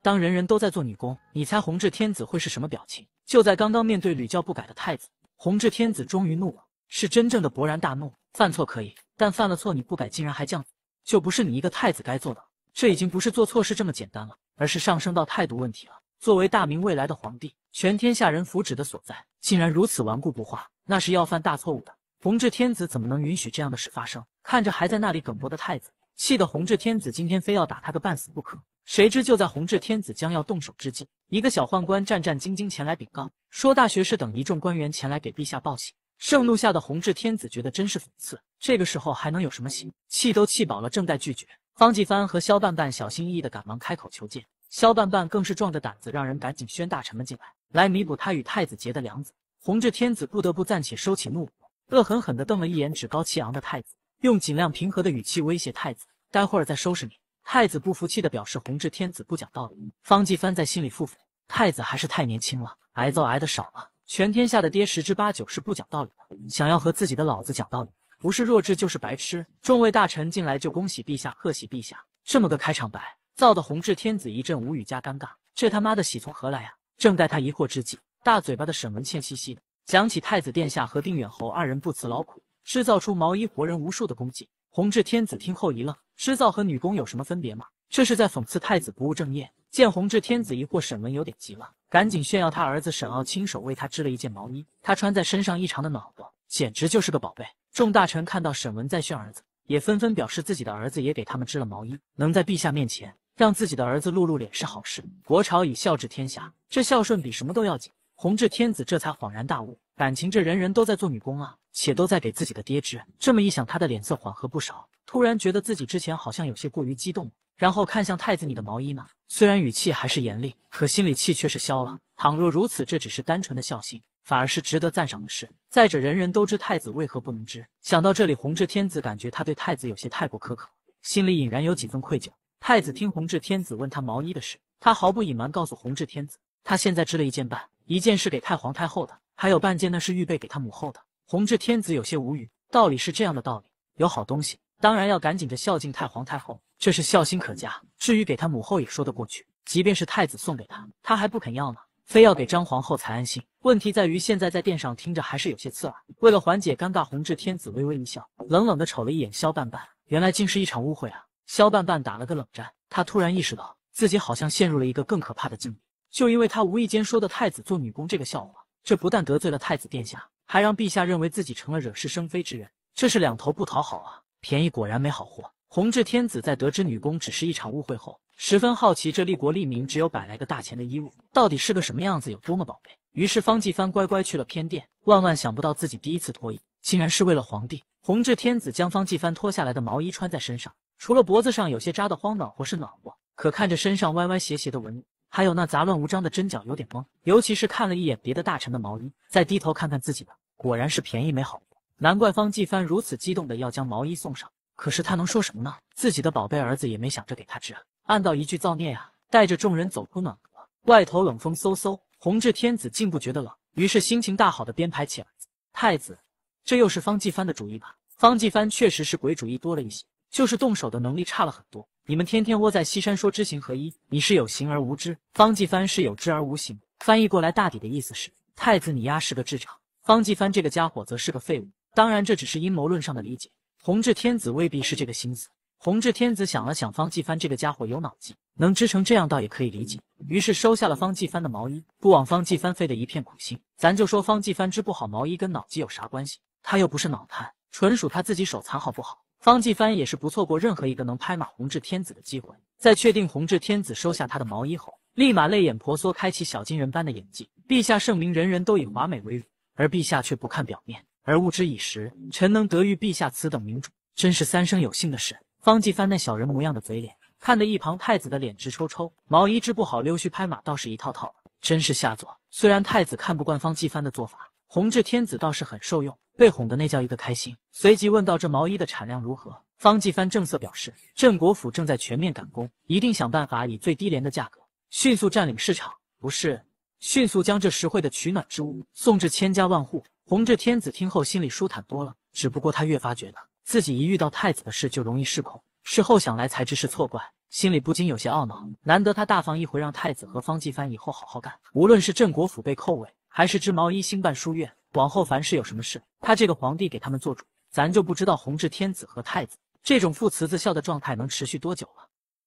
当人人都在做女工，你猜弘治天子会是什么表情？就在刚刚，面对屡教不改的太子，弘治天子终于怒了，是真正的勃然大怒。犯错可以，但犯了错你不改，竟然还降，就不是你一个太子该做的。这已经不是做错事这么简单了，而是上升到态度问题了。作为大明未来的皇帝，全天下人福祉的所在，竟然如此顽固不化，那是要犯大错误的。弘治天子怎么能允许这样的事发生？看着还在那里耿博的太子。气得弘治天子今天非要打他个半死不可。谁知就在弘治天子将要动手之际，一个小宦官战战兢兢前来禀告，说大学士等一众官员前来给陛下报喜。盛怒下的弘治天子觉得真是讽刺，这个时候还能有什么喜？气都气饱了，正待拒绝，方继藩和萧半半小心翼翼的赶忙开口求见。萧半半更是壮着胆子，让人赶紧宣大臣们进来，来弥补他与太子结的梁子。弘治天子不得不暂且收起怒火，恶狠狠地瞪了一眼趾高气昂的太子，用尽量平和的语气威胁太子。待会儿再收拾你！太子不服气的表示：“弘治天子不讲道理。”方继藩在心里腹诽：“太子还是太年轻了，挨揍挨得少了。全天下的爹十之八九是不讲道理的，想要和自己的老子讲道理，不是弱智就是白痴。”众位大臣进来就恭喜陛下，贺喜陛下，这么个开场白，造得弘治天子一阵无语加尴尬。这他妈的喜从何来啊？正待他疑惑之际，大嘴巴的沈文倩嘻嘻的讲起太子殿下和定远侯二人不辞劳苦，制造出毛衣活人无数的功绩。弘治天子听后一愣。织造和女工有什么分别吗？这是在讽刺太子不务正业。见弘治天子疑惑，沈文有点急了，赶紧炫耀他儿子沈傲亲手为他织了一件毛衣，他穿在身上异常的暖和，简直就是个宝贝。众大臣看到沈文在炫儿子，也纷纷表示自己的儿子也给他们织了毛衣，能在陛下面前让自己的儿子露露脸是好事。国朝以孝治天下，这孝顺比什么都要紧。弘治天子这才恍然大悟，感情这人人都在做女工啊，且都在给自己的爹织。这么一想，他的脸色缓和不少。突然觉得自己之前好像有些过于激动了，然后看向太子，你的毛衣呢？虽然语气还是严厉，可心里气却是消了。倘若如此，这只是单纯的孝心，反而是值得赞赏的事。再者，人人都知太子为何不能织。想到这里，弘治天子感觉他对太子有些太过苛刻，心里隐然有几分愧疚。太子听弘治天子问他毛衣的事，他毫不隐瞒，告诉弘治天子，他现在织了一件半，一件是给太皇太后的，还有半件那是预备给他母后的。弘治天子有些无语，道理是这样的道理，有好东西。当然要赶紧着孝敬太皇太后，这是孝心可嘉。至于给他母后也说得过去，即便是太子送给他，他还不肯要呢，非要给张皇后才安心。问题在于现在在殿上听着还是有些刺耳。为了缓解尴尬，弘治天子微微一笑，冷冷的瞅了一眼萧半半，原来竟是一场误会啊！萧半半打了个冷战，他突然意识到自己好像陷入了一个更可怕的境地。就因为他无意间说的太子做女工这个笑话，这不但得罪了太子殿下，还让陛下认为自己成了惹是生非之人，这是两头不讨好啊！便宜果然没好货。弘治天子在得知女工只是一场误会后，十分好奇这利国利民只有百来个大钱的衣物到底是个什么样子，有多么宝贝。于是方继帆乖乖去了偏殿，万万想不到自己第一次脱衣，竟然是为了皇帝。弘治天子将方继帆脱下来的毛衣穿在身上，除了脖子上有些扎的慌，暖和是暖和，可看着身上歪歪斜斜的纹路，还有那杂乱无章的针脚，有点懵。尤其是看了一眼别的大臣的毛衣，再低头看看自己的，果然是便宜没好货。难怪方继帆如此激动的要将毛衣送上，可是他能说什么呢？自己的宝贝儿子也没想着给他织，暗道一句造孽啊！带着众人走出暖阁，外头冷风嗖嗖，弘治天子竟不觉得冷，于是心情大好的编排起儿子。太子，这又是方继帆的主意吧？方继帆确实是鬼主意多了一些，就是动手的能力差了很多。你们天天窝在西山说知行合一，你是有形而无知，方继帆是有知而无形。翻译过来大抵的意思是：太子你丫是个智障，方继帆这个家伙则是个废物。当然，这只是阴谋论上的理解。弘治天子未必是这个心思。弘治天子想了想，方继帆这个家伙有脑筋，能织成这样，倒也可以理解。于是收下了方继帆的毛衣，不枉方继帆费的一片苦心。咱就说方继帆织不好毛衣跟脑筋有啥关系？他又不是脑瘫，纯属他自己手残，好不好？方继帆也是不错过任何一个能拍马弘治天子的机会，在确定弘治天子收下他的毛衣后，立马泪眼婆娑，开启小金人般的演技。陛下圣明，人人都以华美为荣，而陛下却不看表面。而物之以时，臣能得遇陛下此等明主，真是三生有幸的事。方继藩那小人模样的嘴脸，看得一旁太子的脸直抽抽。毛衣织不好，溜须拍马倒是一套套，真是下作。虽然太子看不惯方继藩的做法，弘治天子倒是很受用，被哄得那叫一个开心。随即问道：“这毛衣的产量如何？”方继藩正色表示：“镇国府正在全面赶工，一定想办法以最低廉的价格，迅速占领市场，不是？迅速将这实惠的取暖之物送至千家万户。”弘治天子听后心里舒坦多了，只不过他越发觉得自己一遇到太子的事就容易失控，事后想来才知是错怪，心里不禁有些懊恼。难得他大方一回，让太子和方继藩以后好好干。无论是镇国府被扣位，还是织毛衣、兴办书院，往后凡是有什么事，他这个皇帝给他们做主。咱就不知道弘治天子和太子这种父慈子孝的状态能持续多久了。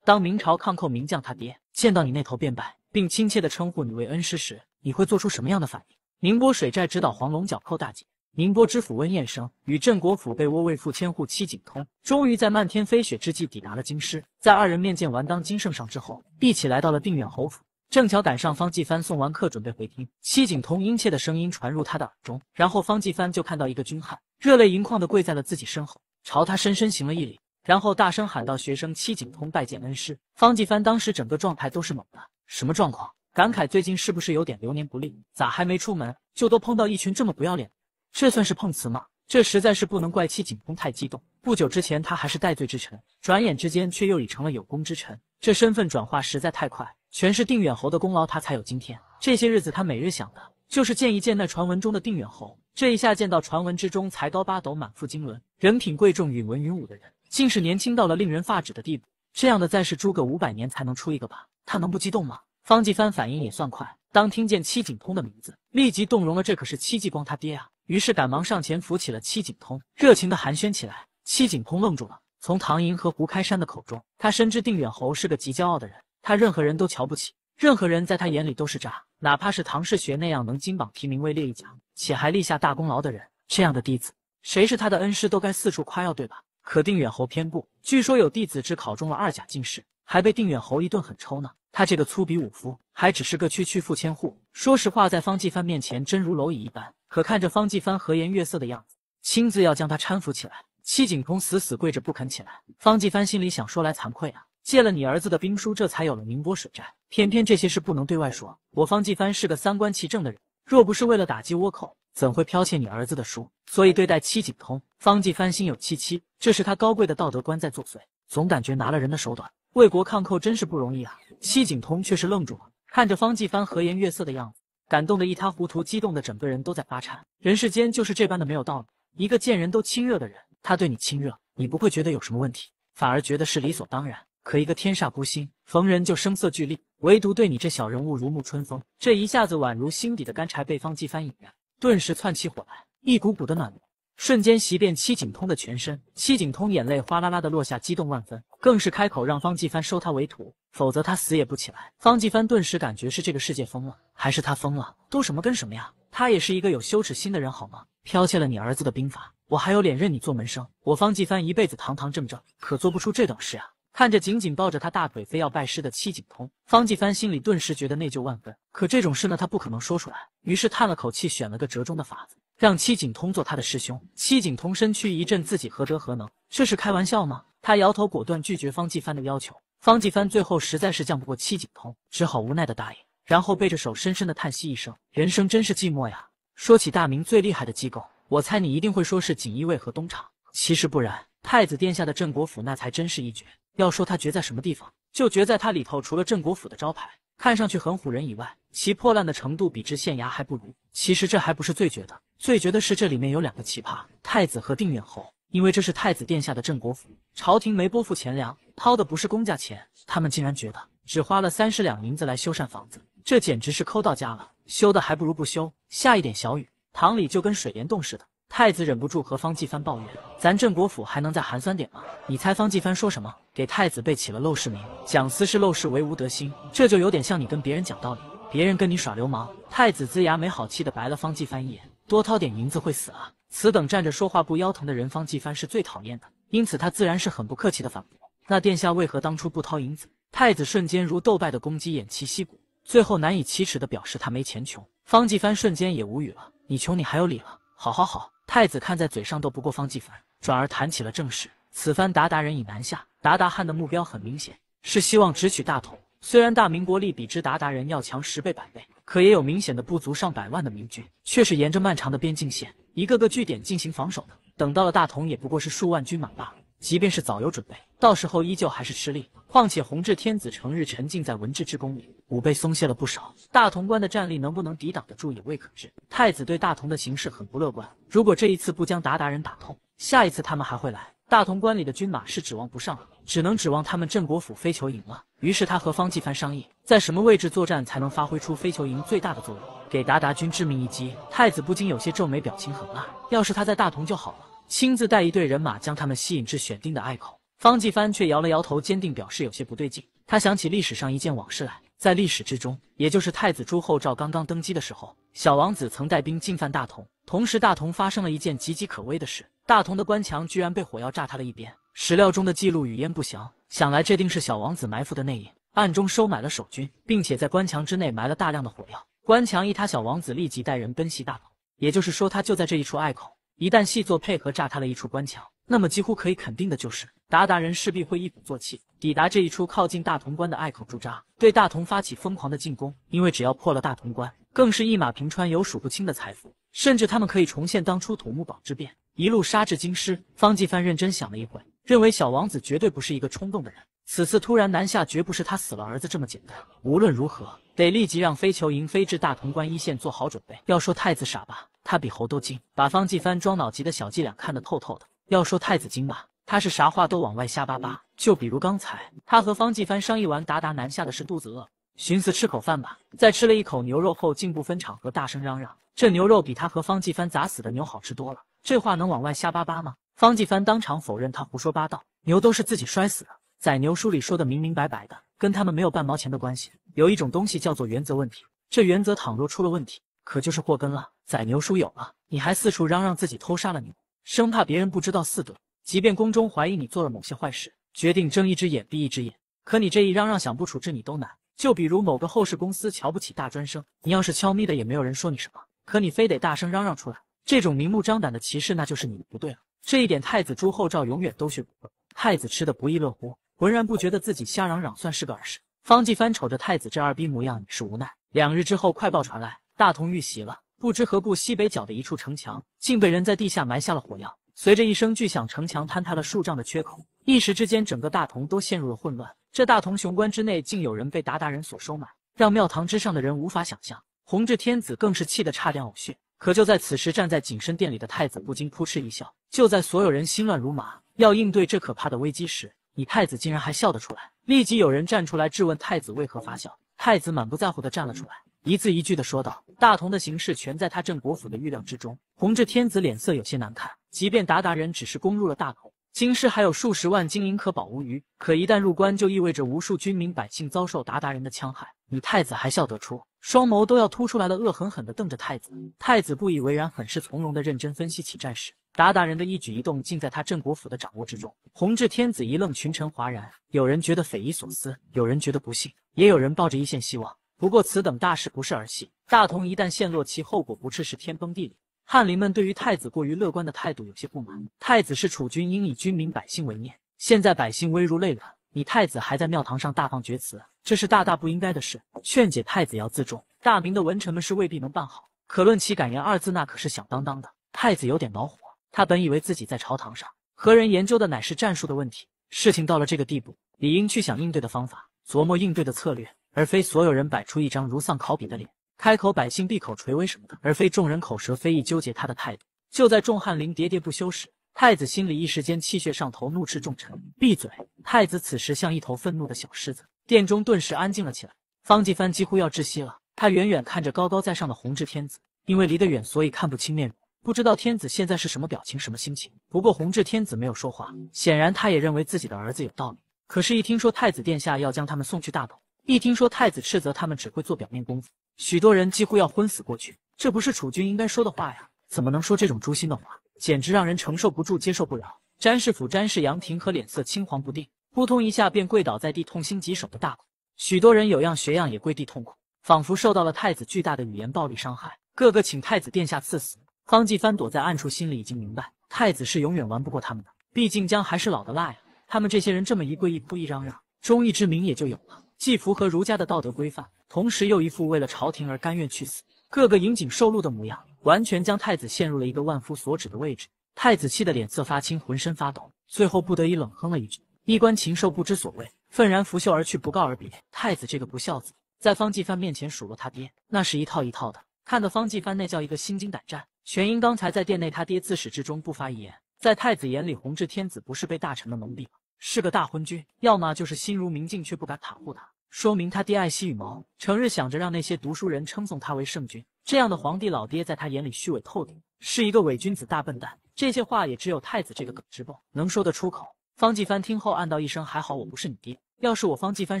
当明朝抗寇名将他爹见到你那头便拜，并亲切地称呼你为恩师时，你会做出什么样的反应？宁波水寨指导黄龙角寇大姐。宁波知府温彦生与镇国府被窝卫副千户戚景通，终于在漫天飞雪之际抵达了京师。在二人面见完当今圣上之后，一起来到了定远侯府，正巧赶上方继帆送完客，准备回厅。戚景通殷切的声音传入他的耳中，然后方继帆就看到一个军汉热泪盈眶的跪在了自己身后，朝他深深行了一礼，然后大声喊道：“学生戚景通拜见恩师。”方继帆当时整个状态都是懵的，什么状况？感慨最近是不是有点流年不利？咋还没出门就都碰到一群这么不要脸的？这算是碰瓷吗？这实在是不能怪戚景公太激动。不久之前他还是戴罪之臣，转眼之间却又已成了有功之臣，这身份转化实在太快。全是定远侯的功劳，他才有今天。这些日子他每日想的就是见一见那传闻中的定远侯。这一下见到传闻之中才高八斗、满腹经纶、人品贵重、允文允武的人，竟是年轻到了令人发指的地步。这样的再是诸葛五百年才能出一个吧？他能不激动吗？方继帆反应也算快，当听见戚景通的名字，立即动容了。这可是戚继光他爹啊！于是赶忙上前扶起了戚景通，热情的寒暄起来。戚景通愣住了。从唐寅和胡开山的口中，他深知定远侯是个极骄傲的人，他任何人都瞧不起，任何人在他眼里都是渣，哪怕是唐世学那样能金榜题名位列一甲，且还立下大功劳的人，这样的弟子，谁是他的恩师都该四处夸耀，对吧？可定远侯偏不。据说有弟子只考中了二甲进士。还被定远侯一顿狠抽呢。他这个粗鄙武夫，还只是个区区富千户。说实话，在方继帆面前，真如蝼蚁一般。可看着方继帆和颜悦色的样子，亲自要将他搀扶起来，戚景通死死跪着不肯起来。方继帆心里想：说来惭愧啊，借了你儿子的兵书，这才有了宁波水寨。偏偏这些事不能对外说。我方继帆是个三观齐正的人，若不是为了打击倭寇，怎会剽窃你儿子的书？所以对待戚景通，方继帆心有戚戚，这是他高贵的道德观在作祟，总感觉拿了人的手短。为国抗寇真是不容易啊！戚景通却是愣住了，看着方继帆和颜悦色的样子，感动得一塌糊涂，激动的整个人都在发颤。人世间就是这般的没有道理。一个见人都亲热的人，他对你亲热，你不会觉得有什么问题，反而觉得是理所当然。可一个天煞孤星，逢人就声色俱厉，唯独对你这小人物如沐春风。这一下子宛如心底的干柴被方继帆引燃，顿时窜起火来，一股股的暖流。瞬间袭遍七景通的全身，七景通眼泪哗啦啦的落下，激动万分，更是开口让方继帆收他为徒，否则他死也不起来。方继帆顿时感觉是这个世界疯了，还是他疯了？都什么跟什么呀？他也是一个有羞耻心的人好吗？剽窃了你儿子的兵法，我还有脸认你做门生？我方继帆一辈子堂堂正正，可做不出这等事啊！看着紧紧抱着他大腿非要拜师的七景通，方继帆心里顿时觉得内疚万分。可这种事呢，他不可能说出来，于是叹了口气，选了个折中的法子。让戚景通做他的师兄。戚景通身躯一震，自己何德何能？这是开玩笑吗？他摇头，果断拒绝方继帆的要求。方继帆最后实在是犟不过戚景通，只好无奈的答应，然后背着手，深深的叹息一声：“人生真是寂寞呀。”说起大明最厉害的机构，我猜你一定会说是锦衣卫和东厂。其实不然，太子殿下的镇国府那才真是一绝。要说他绝在什么地方，就绝在他里头除了镇国府的招牌。看上去很唬人，以外，其破烂的程度比之县衙还不如。其实这还不是最绝的，最绝的是这里面有两个奇葩：太子和定远侯。因为这是太子殿下的镇国府，朝廷没拨付钱粮，掏的不是公家钱，他们竟然觉得只花了三十两银子来修缮房子，这简直是抠到家了，修的还不如不修。下一点小雨，堂里就跟水帘洞似的。太子忍不住和方继帆抱怨：“咱镇国府还能再寒酸点吗？”你猜方继帆说什么？给太子备起了《陋室铭》，讲私事陋室唯吾德馨。这就有点像你跟别人讲道理，别人跟你耍流氓。太子呲牙没好气的白了方继帆一眼：“多掏点银子会死啊！”此等站着说话不腰疼的人，方继帆是最讨厌的，因此他自然是很不客气的反驳：“那殿下为何当初不掏银子？”太子瞬间如斗败的公鸡，偃旗息鼓，最后难以启齿的表示他没钱穷。方继帆瞬间也无语了：“你穷你还有理了？好好好。”太子看在嘴上斗不过方继凡，转而谈起了正事。此番鞑靼人已南下，鞑靼汉的目标很明显，是希望直取大同。虽然大明国力比之鞑靼人要强十倍百倍，可也有明显的不足，上百万的明军却是沿着漫长的边境线，一个个据点进行防守的。等到了大同，也不过是数万军马罢了。即便是早有准备，到时候依旧还是吃力。况且弘治天子成日沉浸在文治之功里，武备松懈了不少。大同关的战力能不能抵挡得住也未可知。太子对大同的形势很不乐观。如果这一次不将鞑靼人打痛，下一次他们还会来。大同关里的军马是指望不上了，只能指望他们镇国府飞球营了。于是他和方继帆商议，在什么位置作战才能发挥出飞球营最大的作用，给鞑靼军致命一击。太子不禁有些皱眉，表情很辣。要是他在大同就好了。亲自带一队人马将他们吸引至选定的隘口，方继帆却摇了摇头，坚定表示有些不对劲。他想起历史上一件往事来，在历史之中，也就是太子朱厚照刚刚登基的时候，小王子曾带兵进犯大同，同时大同发生了一件岌岌可危的事：大同的关墙居然被火药炸塌了一边。史料中的记录语焉不详，想来这定是小王子埋伏的内应，暗中收买了守军，并且在关墙之内埋了大量的火药。关墙一塌，小王子立即带人奔袭大同，也就是说，他就在这一处隘口。一旦细作配合炸塌了一处关墙，那么几乎可以肯定的就是，达达人势必会一鼓作气抵达这一处靠近大同关的隘口驻扎，对大同发起疯狂的进攻。因为只要破了大同关，更是一马平川，有数不清的财富，甚至他们可以重现当初土木堡之变，一路杀至京师。方继藩认真想了一会，认为小王子绝对不是一个冲动的人，此次突然南下绝不是他死了儿子这么简单。无论如何，得立即让飞球营飞至大同关一线做好准备。要说太子傻吧？他比猴都精，把方继帆装脑急的小伎俩看得透透的。要说太子精吧，他是啥话都往外瞎巴巴。就比如刚才，他和方继帆商议完达达南下的事，肚子饿，寻思吃口饭吧。在吃了一口牛肉后，竟不分场合大声嚷嚷：“这牛肉比他和方继帆砸死的牛好吃多了。”这话能往外瞎巴巴吗？方继帆当场否认他胡说八道，牛都是自己摔死的，在牛书里说的明明白白的，跟他们没有半毛钱的关系。有一种东西叫做原则问题，这原则倘若出了问题。可就是祸根了。宰牛叔有了，你还四处嚷嚷自己偷杀了牛，生怕别人不知道四德。即便宫中怀疑你做了某些坏事，决定睁一只眼闭一只眼，可你这一嚷嚷，想不处置你都难。就比如某个后世公司瞧不起大专生，你要是悄咪的，也没有人说你什么。可你非得大声嚷嚷出来，这种明目张胆的歧视，那就是你的不对了。这一点，太子朱厚照永远都学不会。太子吃的不亦乐乎，浑然不觉得自己瞎嚷嚷算是个耳食。方继藩瞅着太子这二逼模样，也是无奈。两日之后，快报传来。大同遇袭了，不知何故，西北角的一处城墙竟被人在地下埋下了火药。随着一声巨响，城墙坍塌了数丈的缺口，一时之间，整个大同都陷入了混乱。这大同雄关之内，竟有人被鞑靼人所收买，让庙堂之上的人无法想象。弘治天子更是气得差点呕血。可就在此时，站在景深殿里的太子不禁扑哧一笑。就在所有人心乱如麻，要应对这可怕的危机时，你太子竟然还笑得出来？立即有人站出来质问太子为何发笑。太子满不在乎的站了出来。一字一句地说道：“大同的形势全在他镇国府的预料之中。”弘治天子脸色有些难看。即便鞑靼人只是攻入了大同，京师还有数十万金银可保无虞，可一旦入关，就意味着无数军民百姓遭受鞑靼人的戕害。你太子还笑得出？双眸都要凸出来了，恶狠狠地瞪着太子。太子不以为然，很是从容地认真分析起战事。鞑靼人的一举一动尽在他镇国府的掌握之中。弘治天子一愣，群臣哗然。有人觉得匪夷所思，有人觉得不信，也有人抱着一线希望。不过，此等大事不是儿戏。大同一旦陷落，其后果不啻是天崩地裂。翰林们对于太子过于乐观的态度有些不满。太子是储君，应以君民百姓为念。现在百姓危如累卵，你太子还在庙堂上大放厥词，这是大大不应该的事。劝解太子要自重。大明的文臣们是未必能办好，可论其敢言二字，那可是响当当的。太子有点恼火。他本以为自己在朝堂上和人研究的乃是战术的问题，事情到了这个地步，理应去想应对的方法，琢磨应对的策略。而非所有人摆出一张如丧考妣的脸，开口百姓闭口垂危什么的，而非众人口舌非议纠结他的态度。就在众翰林喋喋不休时，太子心里一时间气血上头，怒斥众臣闭嘴。太子此时像一头愤怒的小狮子，殿中顿时安静了起来。方继藩几乎要窒息了，他远远看着高高在上的弘治天子，因为离得远，所以看不清面容，不知道天子现在是什么表情，什么心情。不过弘治天子没有说话，显然他也认为自己的儿子有道理。可是，一听说太子殿下要将他们送去大同，一听说太子斥责他们只会做表面功夫，许多人几乎要昏死过去。这不是储君应该说的话呀！怎么能说这种诛心的话？简直让人承受不住、接受不了。詹氏府詹氏杨廷和脸色青黄不定，扑通一下便跪倒在地，痛心疾首的大哭。许多人有样学样，也跪地痛哭，仿佛受到了太子巨大的语言暴力伤害，个个请太子殿下赐死。方继藩躲在暗处，心里已经明白，太子是永远玩不过他们的。毕竟姜还是老的辣呀！他们这些人这么一跪一哭一嚷嚷，忠义之名也就有了。既符合儒家的道德规范，同时又一副为了朝廷而甘愿去死、个个引颈受戮的模样，完全将太子陷入了一个万夫所指的位置。太子气得脸色发青，浑身发抖，最后不得已冷哼了一句：“衣冠禽兽，不知所谓。”愤然拂袖而去，不告而别。太子这个不孝子，在方继藩面前数落他爹，那是一套一套的，看得方继藩那叫一个心惊胆战。全因刚才在殿内，他爹自始至终不发一言，在太子眼里，弘治天子不是被大臣们蒙蔽吗？是个大昏君，要么就是心如明镜却不敢袒护他，说明他爹爱惜羽毛，成日想着让那些读书人称颂他为圣君。这样的皇帝老爹，在他眼里虚伪透顶，是一个伪君子、大笨蛋。这些话也只有太子这个耿直蹦能说得出口。方继帆听后暗道一声：“还好我不是你爹，要是我方继帆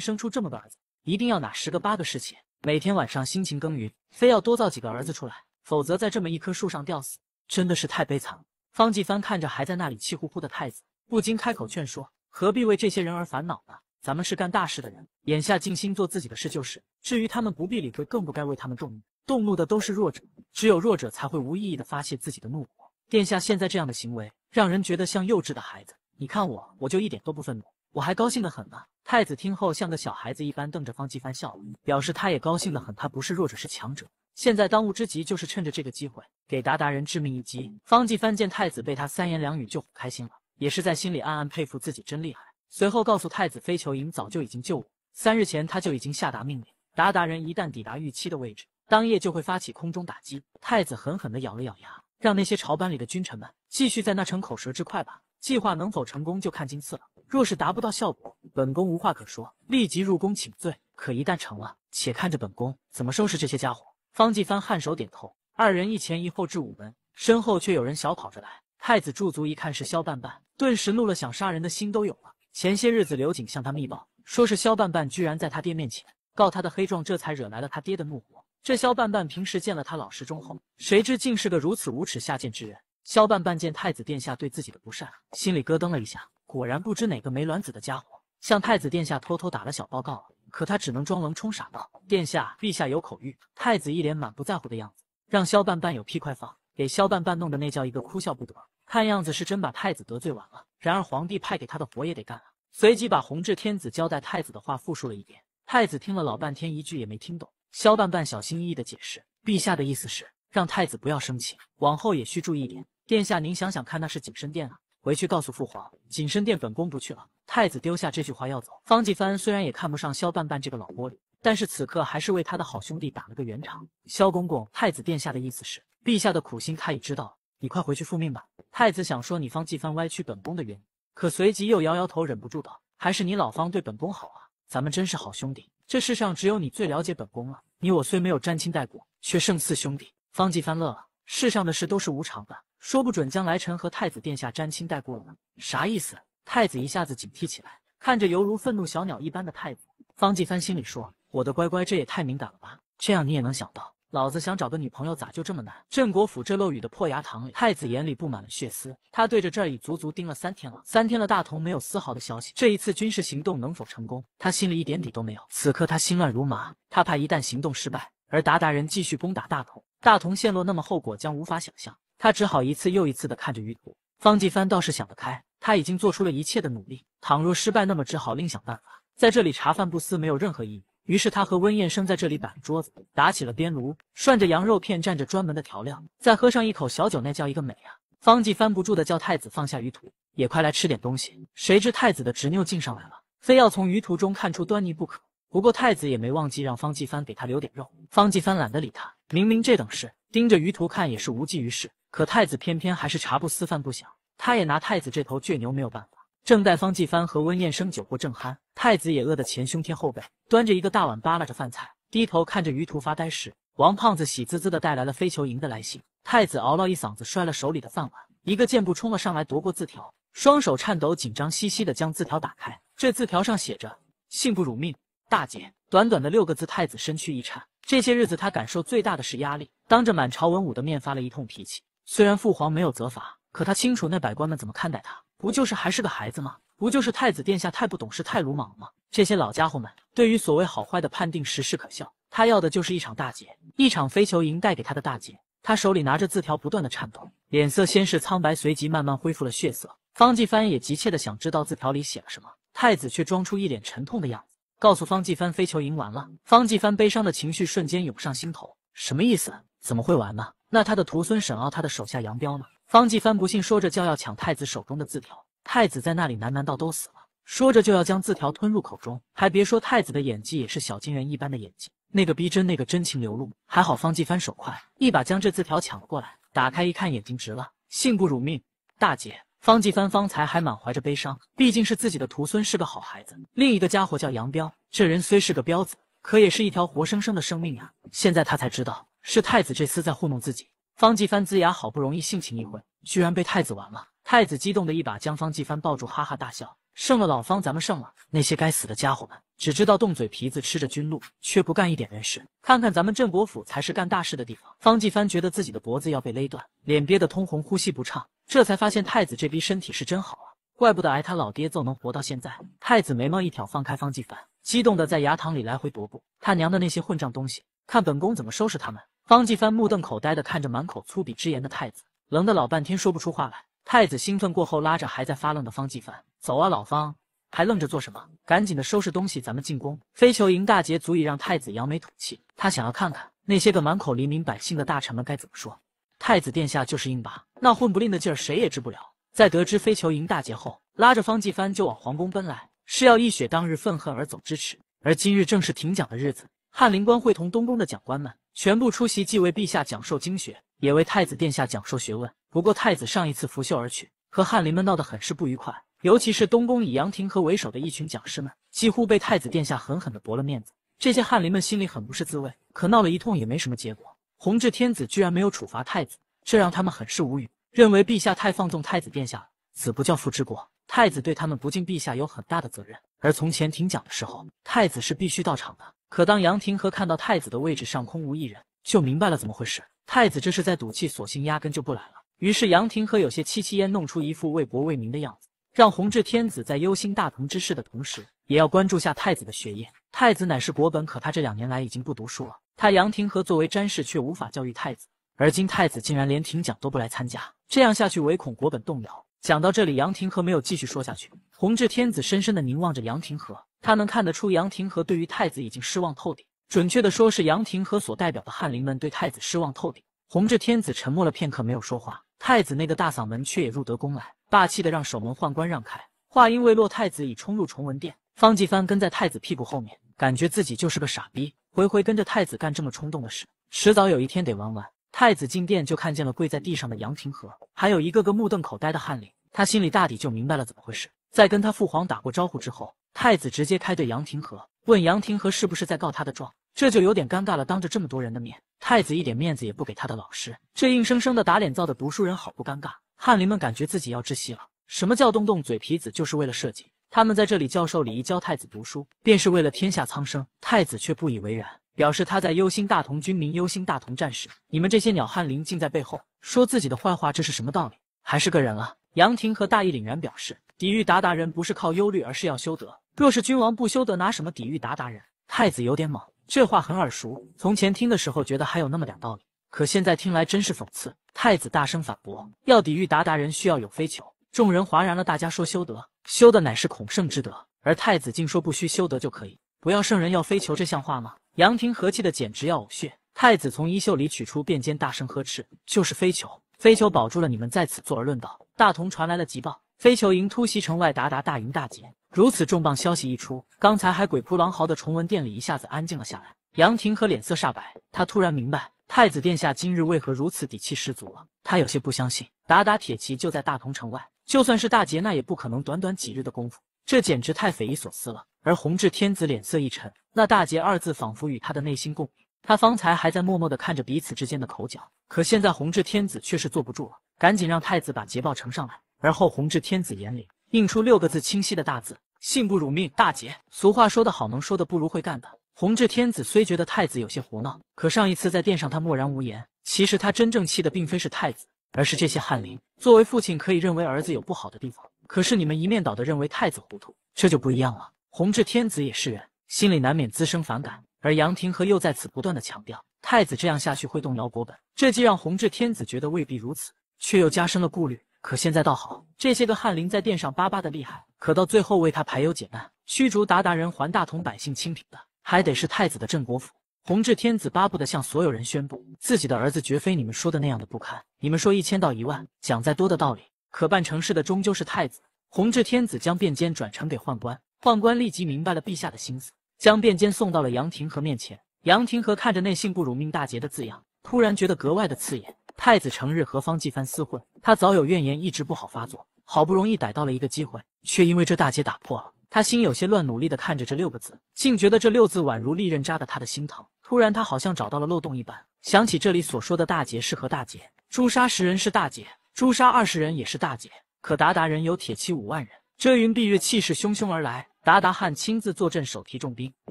生出这么个儿子，一定要拿十个八个侍妾，每天晚上辛勤耕耘，非要多造几个儿子出来，否则在这么一棵树上吊死，真的是太悲惨。”方继帆看着还在那里气呼呼的太子，不禁开口劝说。何必为这些人而烦恼呢？咱们是干大事的人，眼下静心做自己的事就是。至于他们，不必理会，更不该为他们动怒。动怒的都是弱者，只有弱者才会无意义的发泄自己的怒火。殿下现在这样的行为，让人觉得像幼稚的孩子。你看我，我就一点都不愤怒，我还高兴的很呢。太子听后，像个小孩子一般瞪着方继帆笑，表示他也高兴的很。他不是弱者，是强者。现在当务之急就是趁着这个机会，给鞑靼人致命一击。方继帆见太子被他三言两语就哄开心了。也是在心里暗暗佩服自己真厉害。随后告诉太子飞球营早就已经救我。三日前他就已经下达命令，鞑靼人一旦抵达预期的位置，当夜就会发起空中打击。太子狠狠的咬了咬牙，让那些朝班里的君臣们继续在那逞口舌之快吧。计划能否成功就看今次了。若是达不到效果，本宫无话可说，立即入宫请罪。可一旦成了，且看着本宫怎么收拾这些家伙。方继藩颔首点头，二人一前一后至午门，身后却有人小跑着来。太子驻足一看是萧半半，顿时怒了，想杀人的心都有了。前些日子刘瑾向他密报，说是萧半半居然在他爹面前告他的黑状，这才惹来了他爹的怒火。这萧半半平时见了他老实忠厚，谁知竟是个如此无耻下贱之人。萧半半见太子殿下对自己的不善，心里咯噔了一下，果然不知哪个没卵子的家伙向太子殿下偷偷打了小报告了。可他只能装聋充傻道：“殿下，陛下有口谕。”太子一脸满不在乎的样子，让萧半半有屁快放。给萧半半弄的那叫一个哭笑不得，看样子是真把太子得罪完了。然而皇帝派给他的活也得干啊，随即把弘治天子交代太子的话复述了一遍。太子听了老半天，一句也没听懂。萧半半小心翼翼的解释：“陛下的意思是让太子不要生气，往后也需注意点。”殿下您想想看，那是景深殿啊！回去告诉父皇，景深殿本宫不去了。太子丢下这句话要走。方继藩虽然也看不上萧半半这个老玻璃，但是此刻还是为他的好兄弟打了个圆场。萧公公，太子殿下的意思是。陛下的苦心，他已知道。你快回去复命吧。太子想说你方继藩歪曲本宫的原因，可随即又摇摇头，忍不住道：“还是你老方对本宫好啊，咱们真是好兄弟。这世上只有你最了解本宫了。你我虽没有沾亲带故，却胜似兄弟。”方继藩乐了。世上的事都是无常的，说不准将来臣和太子殿下沾亲带故了呢。啥意思？太子一下子警惕起来，看着犹如愤怒小鸟一般的太子方继藩心里说：“我的乖乖，这也太敏感了吧？这样你也能想到。”老子想找个女朋友，咋就这么难？镇国府这漏雨的破牙膛里，太子眼里布满了血丝。他对着这儿已足足盯了三天了。三天了，大同没有丝毫的消息。这一次军事行动能否成功，他心里一点底都没有。此刻他心乱如麻。他怕一旦行动失败，而鞑靼人继续攻打大同，大同陷落，那么后果将无法想象。他只好一次又一次的看着舆图。方继藩倒是想得开，他已经做出了一切的努力。倘若失败，那么只好另想办法。在这里茶饭不思，没有任何意义。于是他和温燕生在这里摆桌子，打起了边炉，涮着羊肉片，蘸着专门的调料，再喝上一口小酒，那叫一个美啊！方季帆不住的叫太子放下鱼图，也快来吃点东西。谁知太子的执拗劲上来了，非要从鱼图中看出端倪不可。不过太子也没忘记让方季帆给他留点肉。方季帆懒得理他，明明这等事，盯着鱼图看也是无济于事。可太子偏偏还是茶不思饭不想，他也拿太子这头倔牛没有办法。正待方继帆和温燕生酒过正酣，太子也饿得前胸贴后背，端着一个大碗扒拉着饭菜，低头看着鱼图发呆时，王胖子喜滋滋的带来了飞球营的来信。太子嗷了一嗓子，摔了手里的饭碗，一个箭步冲了上来，夺过字条，双手颤抖，紧张兮兮的将字条打开。这字条上写着：“幸不辱命，大姐。”短短的六个字，太子身躯一颤。这些日子他感受最大的是压力，当着满朝文武的面发了一通脾气，虽然父皇没有责罚，可他清楚那百官们怎么看待他。不就是还是个孩子吗？不就是太子殿下太不懂事、太鲁莽了吗？这些老家伙们对于所谓好坏的判定，实是可笑。他要的就是一场大劫，一场飞球营带给他的大劫。他手里拿着字条，不断的颤抖，脸色先是苍白，随即慢慢恢复了血色。方继帆也急切的想知道字条里写了什么，太子却装出一脸沉痛的样子，告诉方继帆飞球营完了。方继帆悲伤的情绪瞬间涌上心头，什么意思？怎么会完呢？那他的徒孙沈傲，他的手下杨彪呢？方继帆不信，说着就要抢太子手中的字条。太子在那里喃喃道：“都死了。”说着就要将字条吞入口中。还别说，太子的演技也是小金人一般的演技，那个逼真，那个真情流露。还好方继帆手快，一把将这字条抢了过来。打开一看，眼睛直了。幸不辱命，大姐。方继帆方才还满怀着悲伤，毕竟是自己的徒孙是个好孩子。另一个家伙叫杨彪，这人虽是个彪子，可也是一条活生生的生命呀。现在他才知道，是太子这厮在糊弄自己。方继藩龇牙，好不容易性情一回，居然被太子玩了。太子激动的一把将方继藩抱住，哈哈大笑：“胜了老方，咱们胜了！那些该死的家伙们，只知道动嘴皮子，吃着军禄，却不干一点人事。看看咱们镇国府，才是干大事的地方。”方继藩觉得自己的脖子要被勒断，脸憋得通红，呼吸不畅，这才发现太子这逼身体是真好啊，怪不得挨他老爹揍能活到现在。太子眉毛一挑，放开方继藩，激动的在牙堂里来回踱步：“他娘的那些混账东西，看本宫怎么收拾他们！”方继帆目瞪口呆的看着满口粗鄙之言的太子，愣得老半天说不出话来。太子兴奋过后，拉着还在发愣的方继帆走啊，老方，还愣着做什么？赶紧的收拾东西，咱们进宫。飞球赢大捷，足以让太子扬眉吐气。他想要看看那些个满口黎民百姓的大臣们该怎么说。太子殿下就是硬吧，那混不吝的劲儿谁也治不了。在得知飞球赢大捷后，拉着方继帆就往皇宫奔来，是要一雪当日愤恨而走之耻。而今日正是停讲的日子，翰林官会同东宫的讲官们。全部出席，既为陛下讲授经学，也为太子殿下讲授学问。不过太子上一次拂袖而去，和翰林们闹得很是不愉快，尤其是东宫以杨廷和为首的一群讲师们，几乎被太子殿下狠狠地驳了面子。这些翰林们心里很不是滋味，可闹了一通也没什么结果。弘治天子居然没有处罚太子，这让他们很是无语，认为陛下太放纵太子殿下，子不教父之过，太子对他们不敬，陛下有很大的责任。而从前庭讲的时候，太子是必须到场的。可当杨廷和看到太子的位置上空无一人，就明白了怎么回事。太子这是在赌气，索性压根就不来了。于是杨廷和有些戚戚焉，弄出一副为国为民的样子，让弘治天子在忧心大同之事的同时，也要关注下太子的学业。太子乃是国本，可他这两年来已经不读书了。他杨廷和作为詹事，却无法教育太子。而今太子竟然连庭讲都不来参加，这样下去唯恐国本动摇。讲到这里，杨廷和没有继续说下去。弘治天子深深的凝望着杨廷和。他能看得出杨廷和对于太子已经失望透顶，准确的说，是杨廷和所代表的翰林们对太子失望透顶。弘治天子沉默了片刻，没有说话。太子那个大嗓门却也入得宫来，霸气的让守门宦官让开。话音未落，太子已冲入崇文殿。方继帆跟在太子屁股后面，感觉自己就是个傻逼，回回跟着太子干这么冲动的事，迟早有一天得玩完。太子进殿就看见了跪在地上的杨廷和，还有一个个目瞪口呆的翰林。他心里大抵就明白了怎么回事。在跟他父皇打过招呼之后，太子直接开对杨廷和，问杨廷和是不是在告他的状，这就有点尴尬了。当着这么多人的面，太子一点面子也不给他的老师，这硬生生的打脸造的读书人，好不尴尬。翰林们感觉自己要窒息了。什么叫动动嘴皮子，就是为了设计？他们在这里教授礼仪，教太子读书，便是为了天下苍生。太子却不以为然，表示他在忧心大同军民，忧心大同战士。你们这些鸟翰林，竟在背后说自己的坏话，这是什么道理？还是个人了？杨廷和大义凛然表示。抵御鞑靼人不是靠忧虑，而是要修德。若是君王不修德，拿什么抵御鞑靼人？太子有点懵，这话很耳熟。从前听的时候觉得还有那么点道理，可现在听来真是讽刺。太子大声反驳：“要抵御鞑靼人，需要有非球。”众人哗然了，大家说：“修德，修的乃是孔圣之德，而太子竟说不需修德就可以，不要圣人，要非球，这像话吗？”杨廷和气的简直要呕血。太子从衣袖里取出便笺，大声呵斥：“就是非酋，非酋保住了你们在此坐而论道。”大同传来了急报。飞球营突袭城外，达达大营大捷。如此重磅消息一出，刚才还鬼哭狼嚎的崇文殿里一下子安静了下来。杨廷和脸色煞白，他突然明白太子殿下今日为何如此底气十足了。他有些不相信，达达铁骑就在大同城外，就算是大捷，那也不可能短短几日的功夫，这简直太匪夷所思了。而弘治天子脸色一沉，那“大捷”二字仿佛与他的内心共鸣。他方才还在默默的看着彼此之间的口角，可现在弘治天子却是坐不住了，赶紧让太子把捷报呈上来。而后，弘治天子眼里映出六个字清晰的大字：信不辱命。大姐，俗话说得好，能说的不如会干的。弘治天子虽觉得太子有些胡闹，可上一次在殿上，他默然无言。其实他真正气的并非是太子，而是这些翰林。作为父亲，可以认为儿子有不好的地方，可是你们一面倒的认为太子糊涂，这就不一样了。弘治天子也是人，心里难免滋生反感。而杨廷和又在此不断的强调，太子这样下去会动摇国本，这既让弘治天子觉得未必如此，却又加深了顾虑。可现在倒好，这些个翰林在殿上巴巴的厉害，可到最后为他排忧解难、驱逐鞑靼人、还大同百姓清贫的，还得是太子的镇国府。弘治天子巴不得向所有人宣布，自己的儿子绝非你们说的那样的不堪。你们说一千到一万，讲再多的道理，可办成事的终究是太子。弘治天子将便笺转呈给宦官，宦官立即明白了陛下的心思，将便笺送到了杨廷和面前。杨廷和看着那“幸不辱命”大捷的字样，突然觉得格外的刺眼。太子成日和方继帆厮混，他早有怨言，一直不好发作。好不容易逮到了一个机会，却因为这大劫打破了他心，有些乱。努力地看着这六个字，竟觉得这六字宛如利刃扎的他的心疼。突然，他好像找到了漏洞一般，想起这里所说的“大劫是何大劫：诛杀十人是大劫，诛杀二十人也是大劫，可达达人有铁骑五万人，遮云蔽月，气势汹汹而来。达达汉亲自坐镇，手提重兵，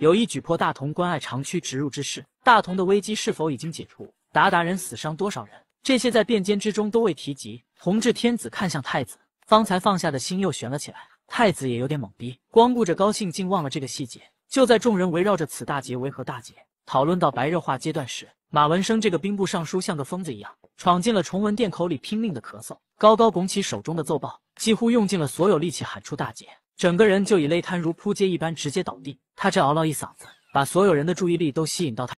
有意举破大同关隘，长驱直入之势。大同的危机是否已经解除？达达人死伤多少人？这些在辩奸之中都未提及。弘治天子看向太子，方才放下的心又悬了起来。太子也有点懵逼，光顾着高兴，竟忘了这个细节。就在众人围绕着此大劫为何大劫讨论到白热化阶段时，马文生这个兵部尚书像个疯子一样闯进了崇文殿口里，拼命的咳嗽，高高拱起手中的奏报，几乎用尽了所有力气喊出大劫，整个人就以泪瘫如扑街一般直接倒地。他这嗷了一嗓子，把所有人的注意力都吸引到他。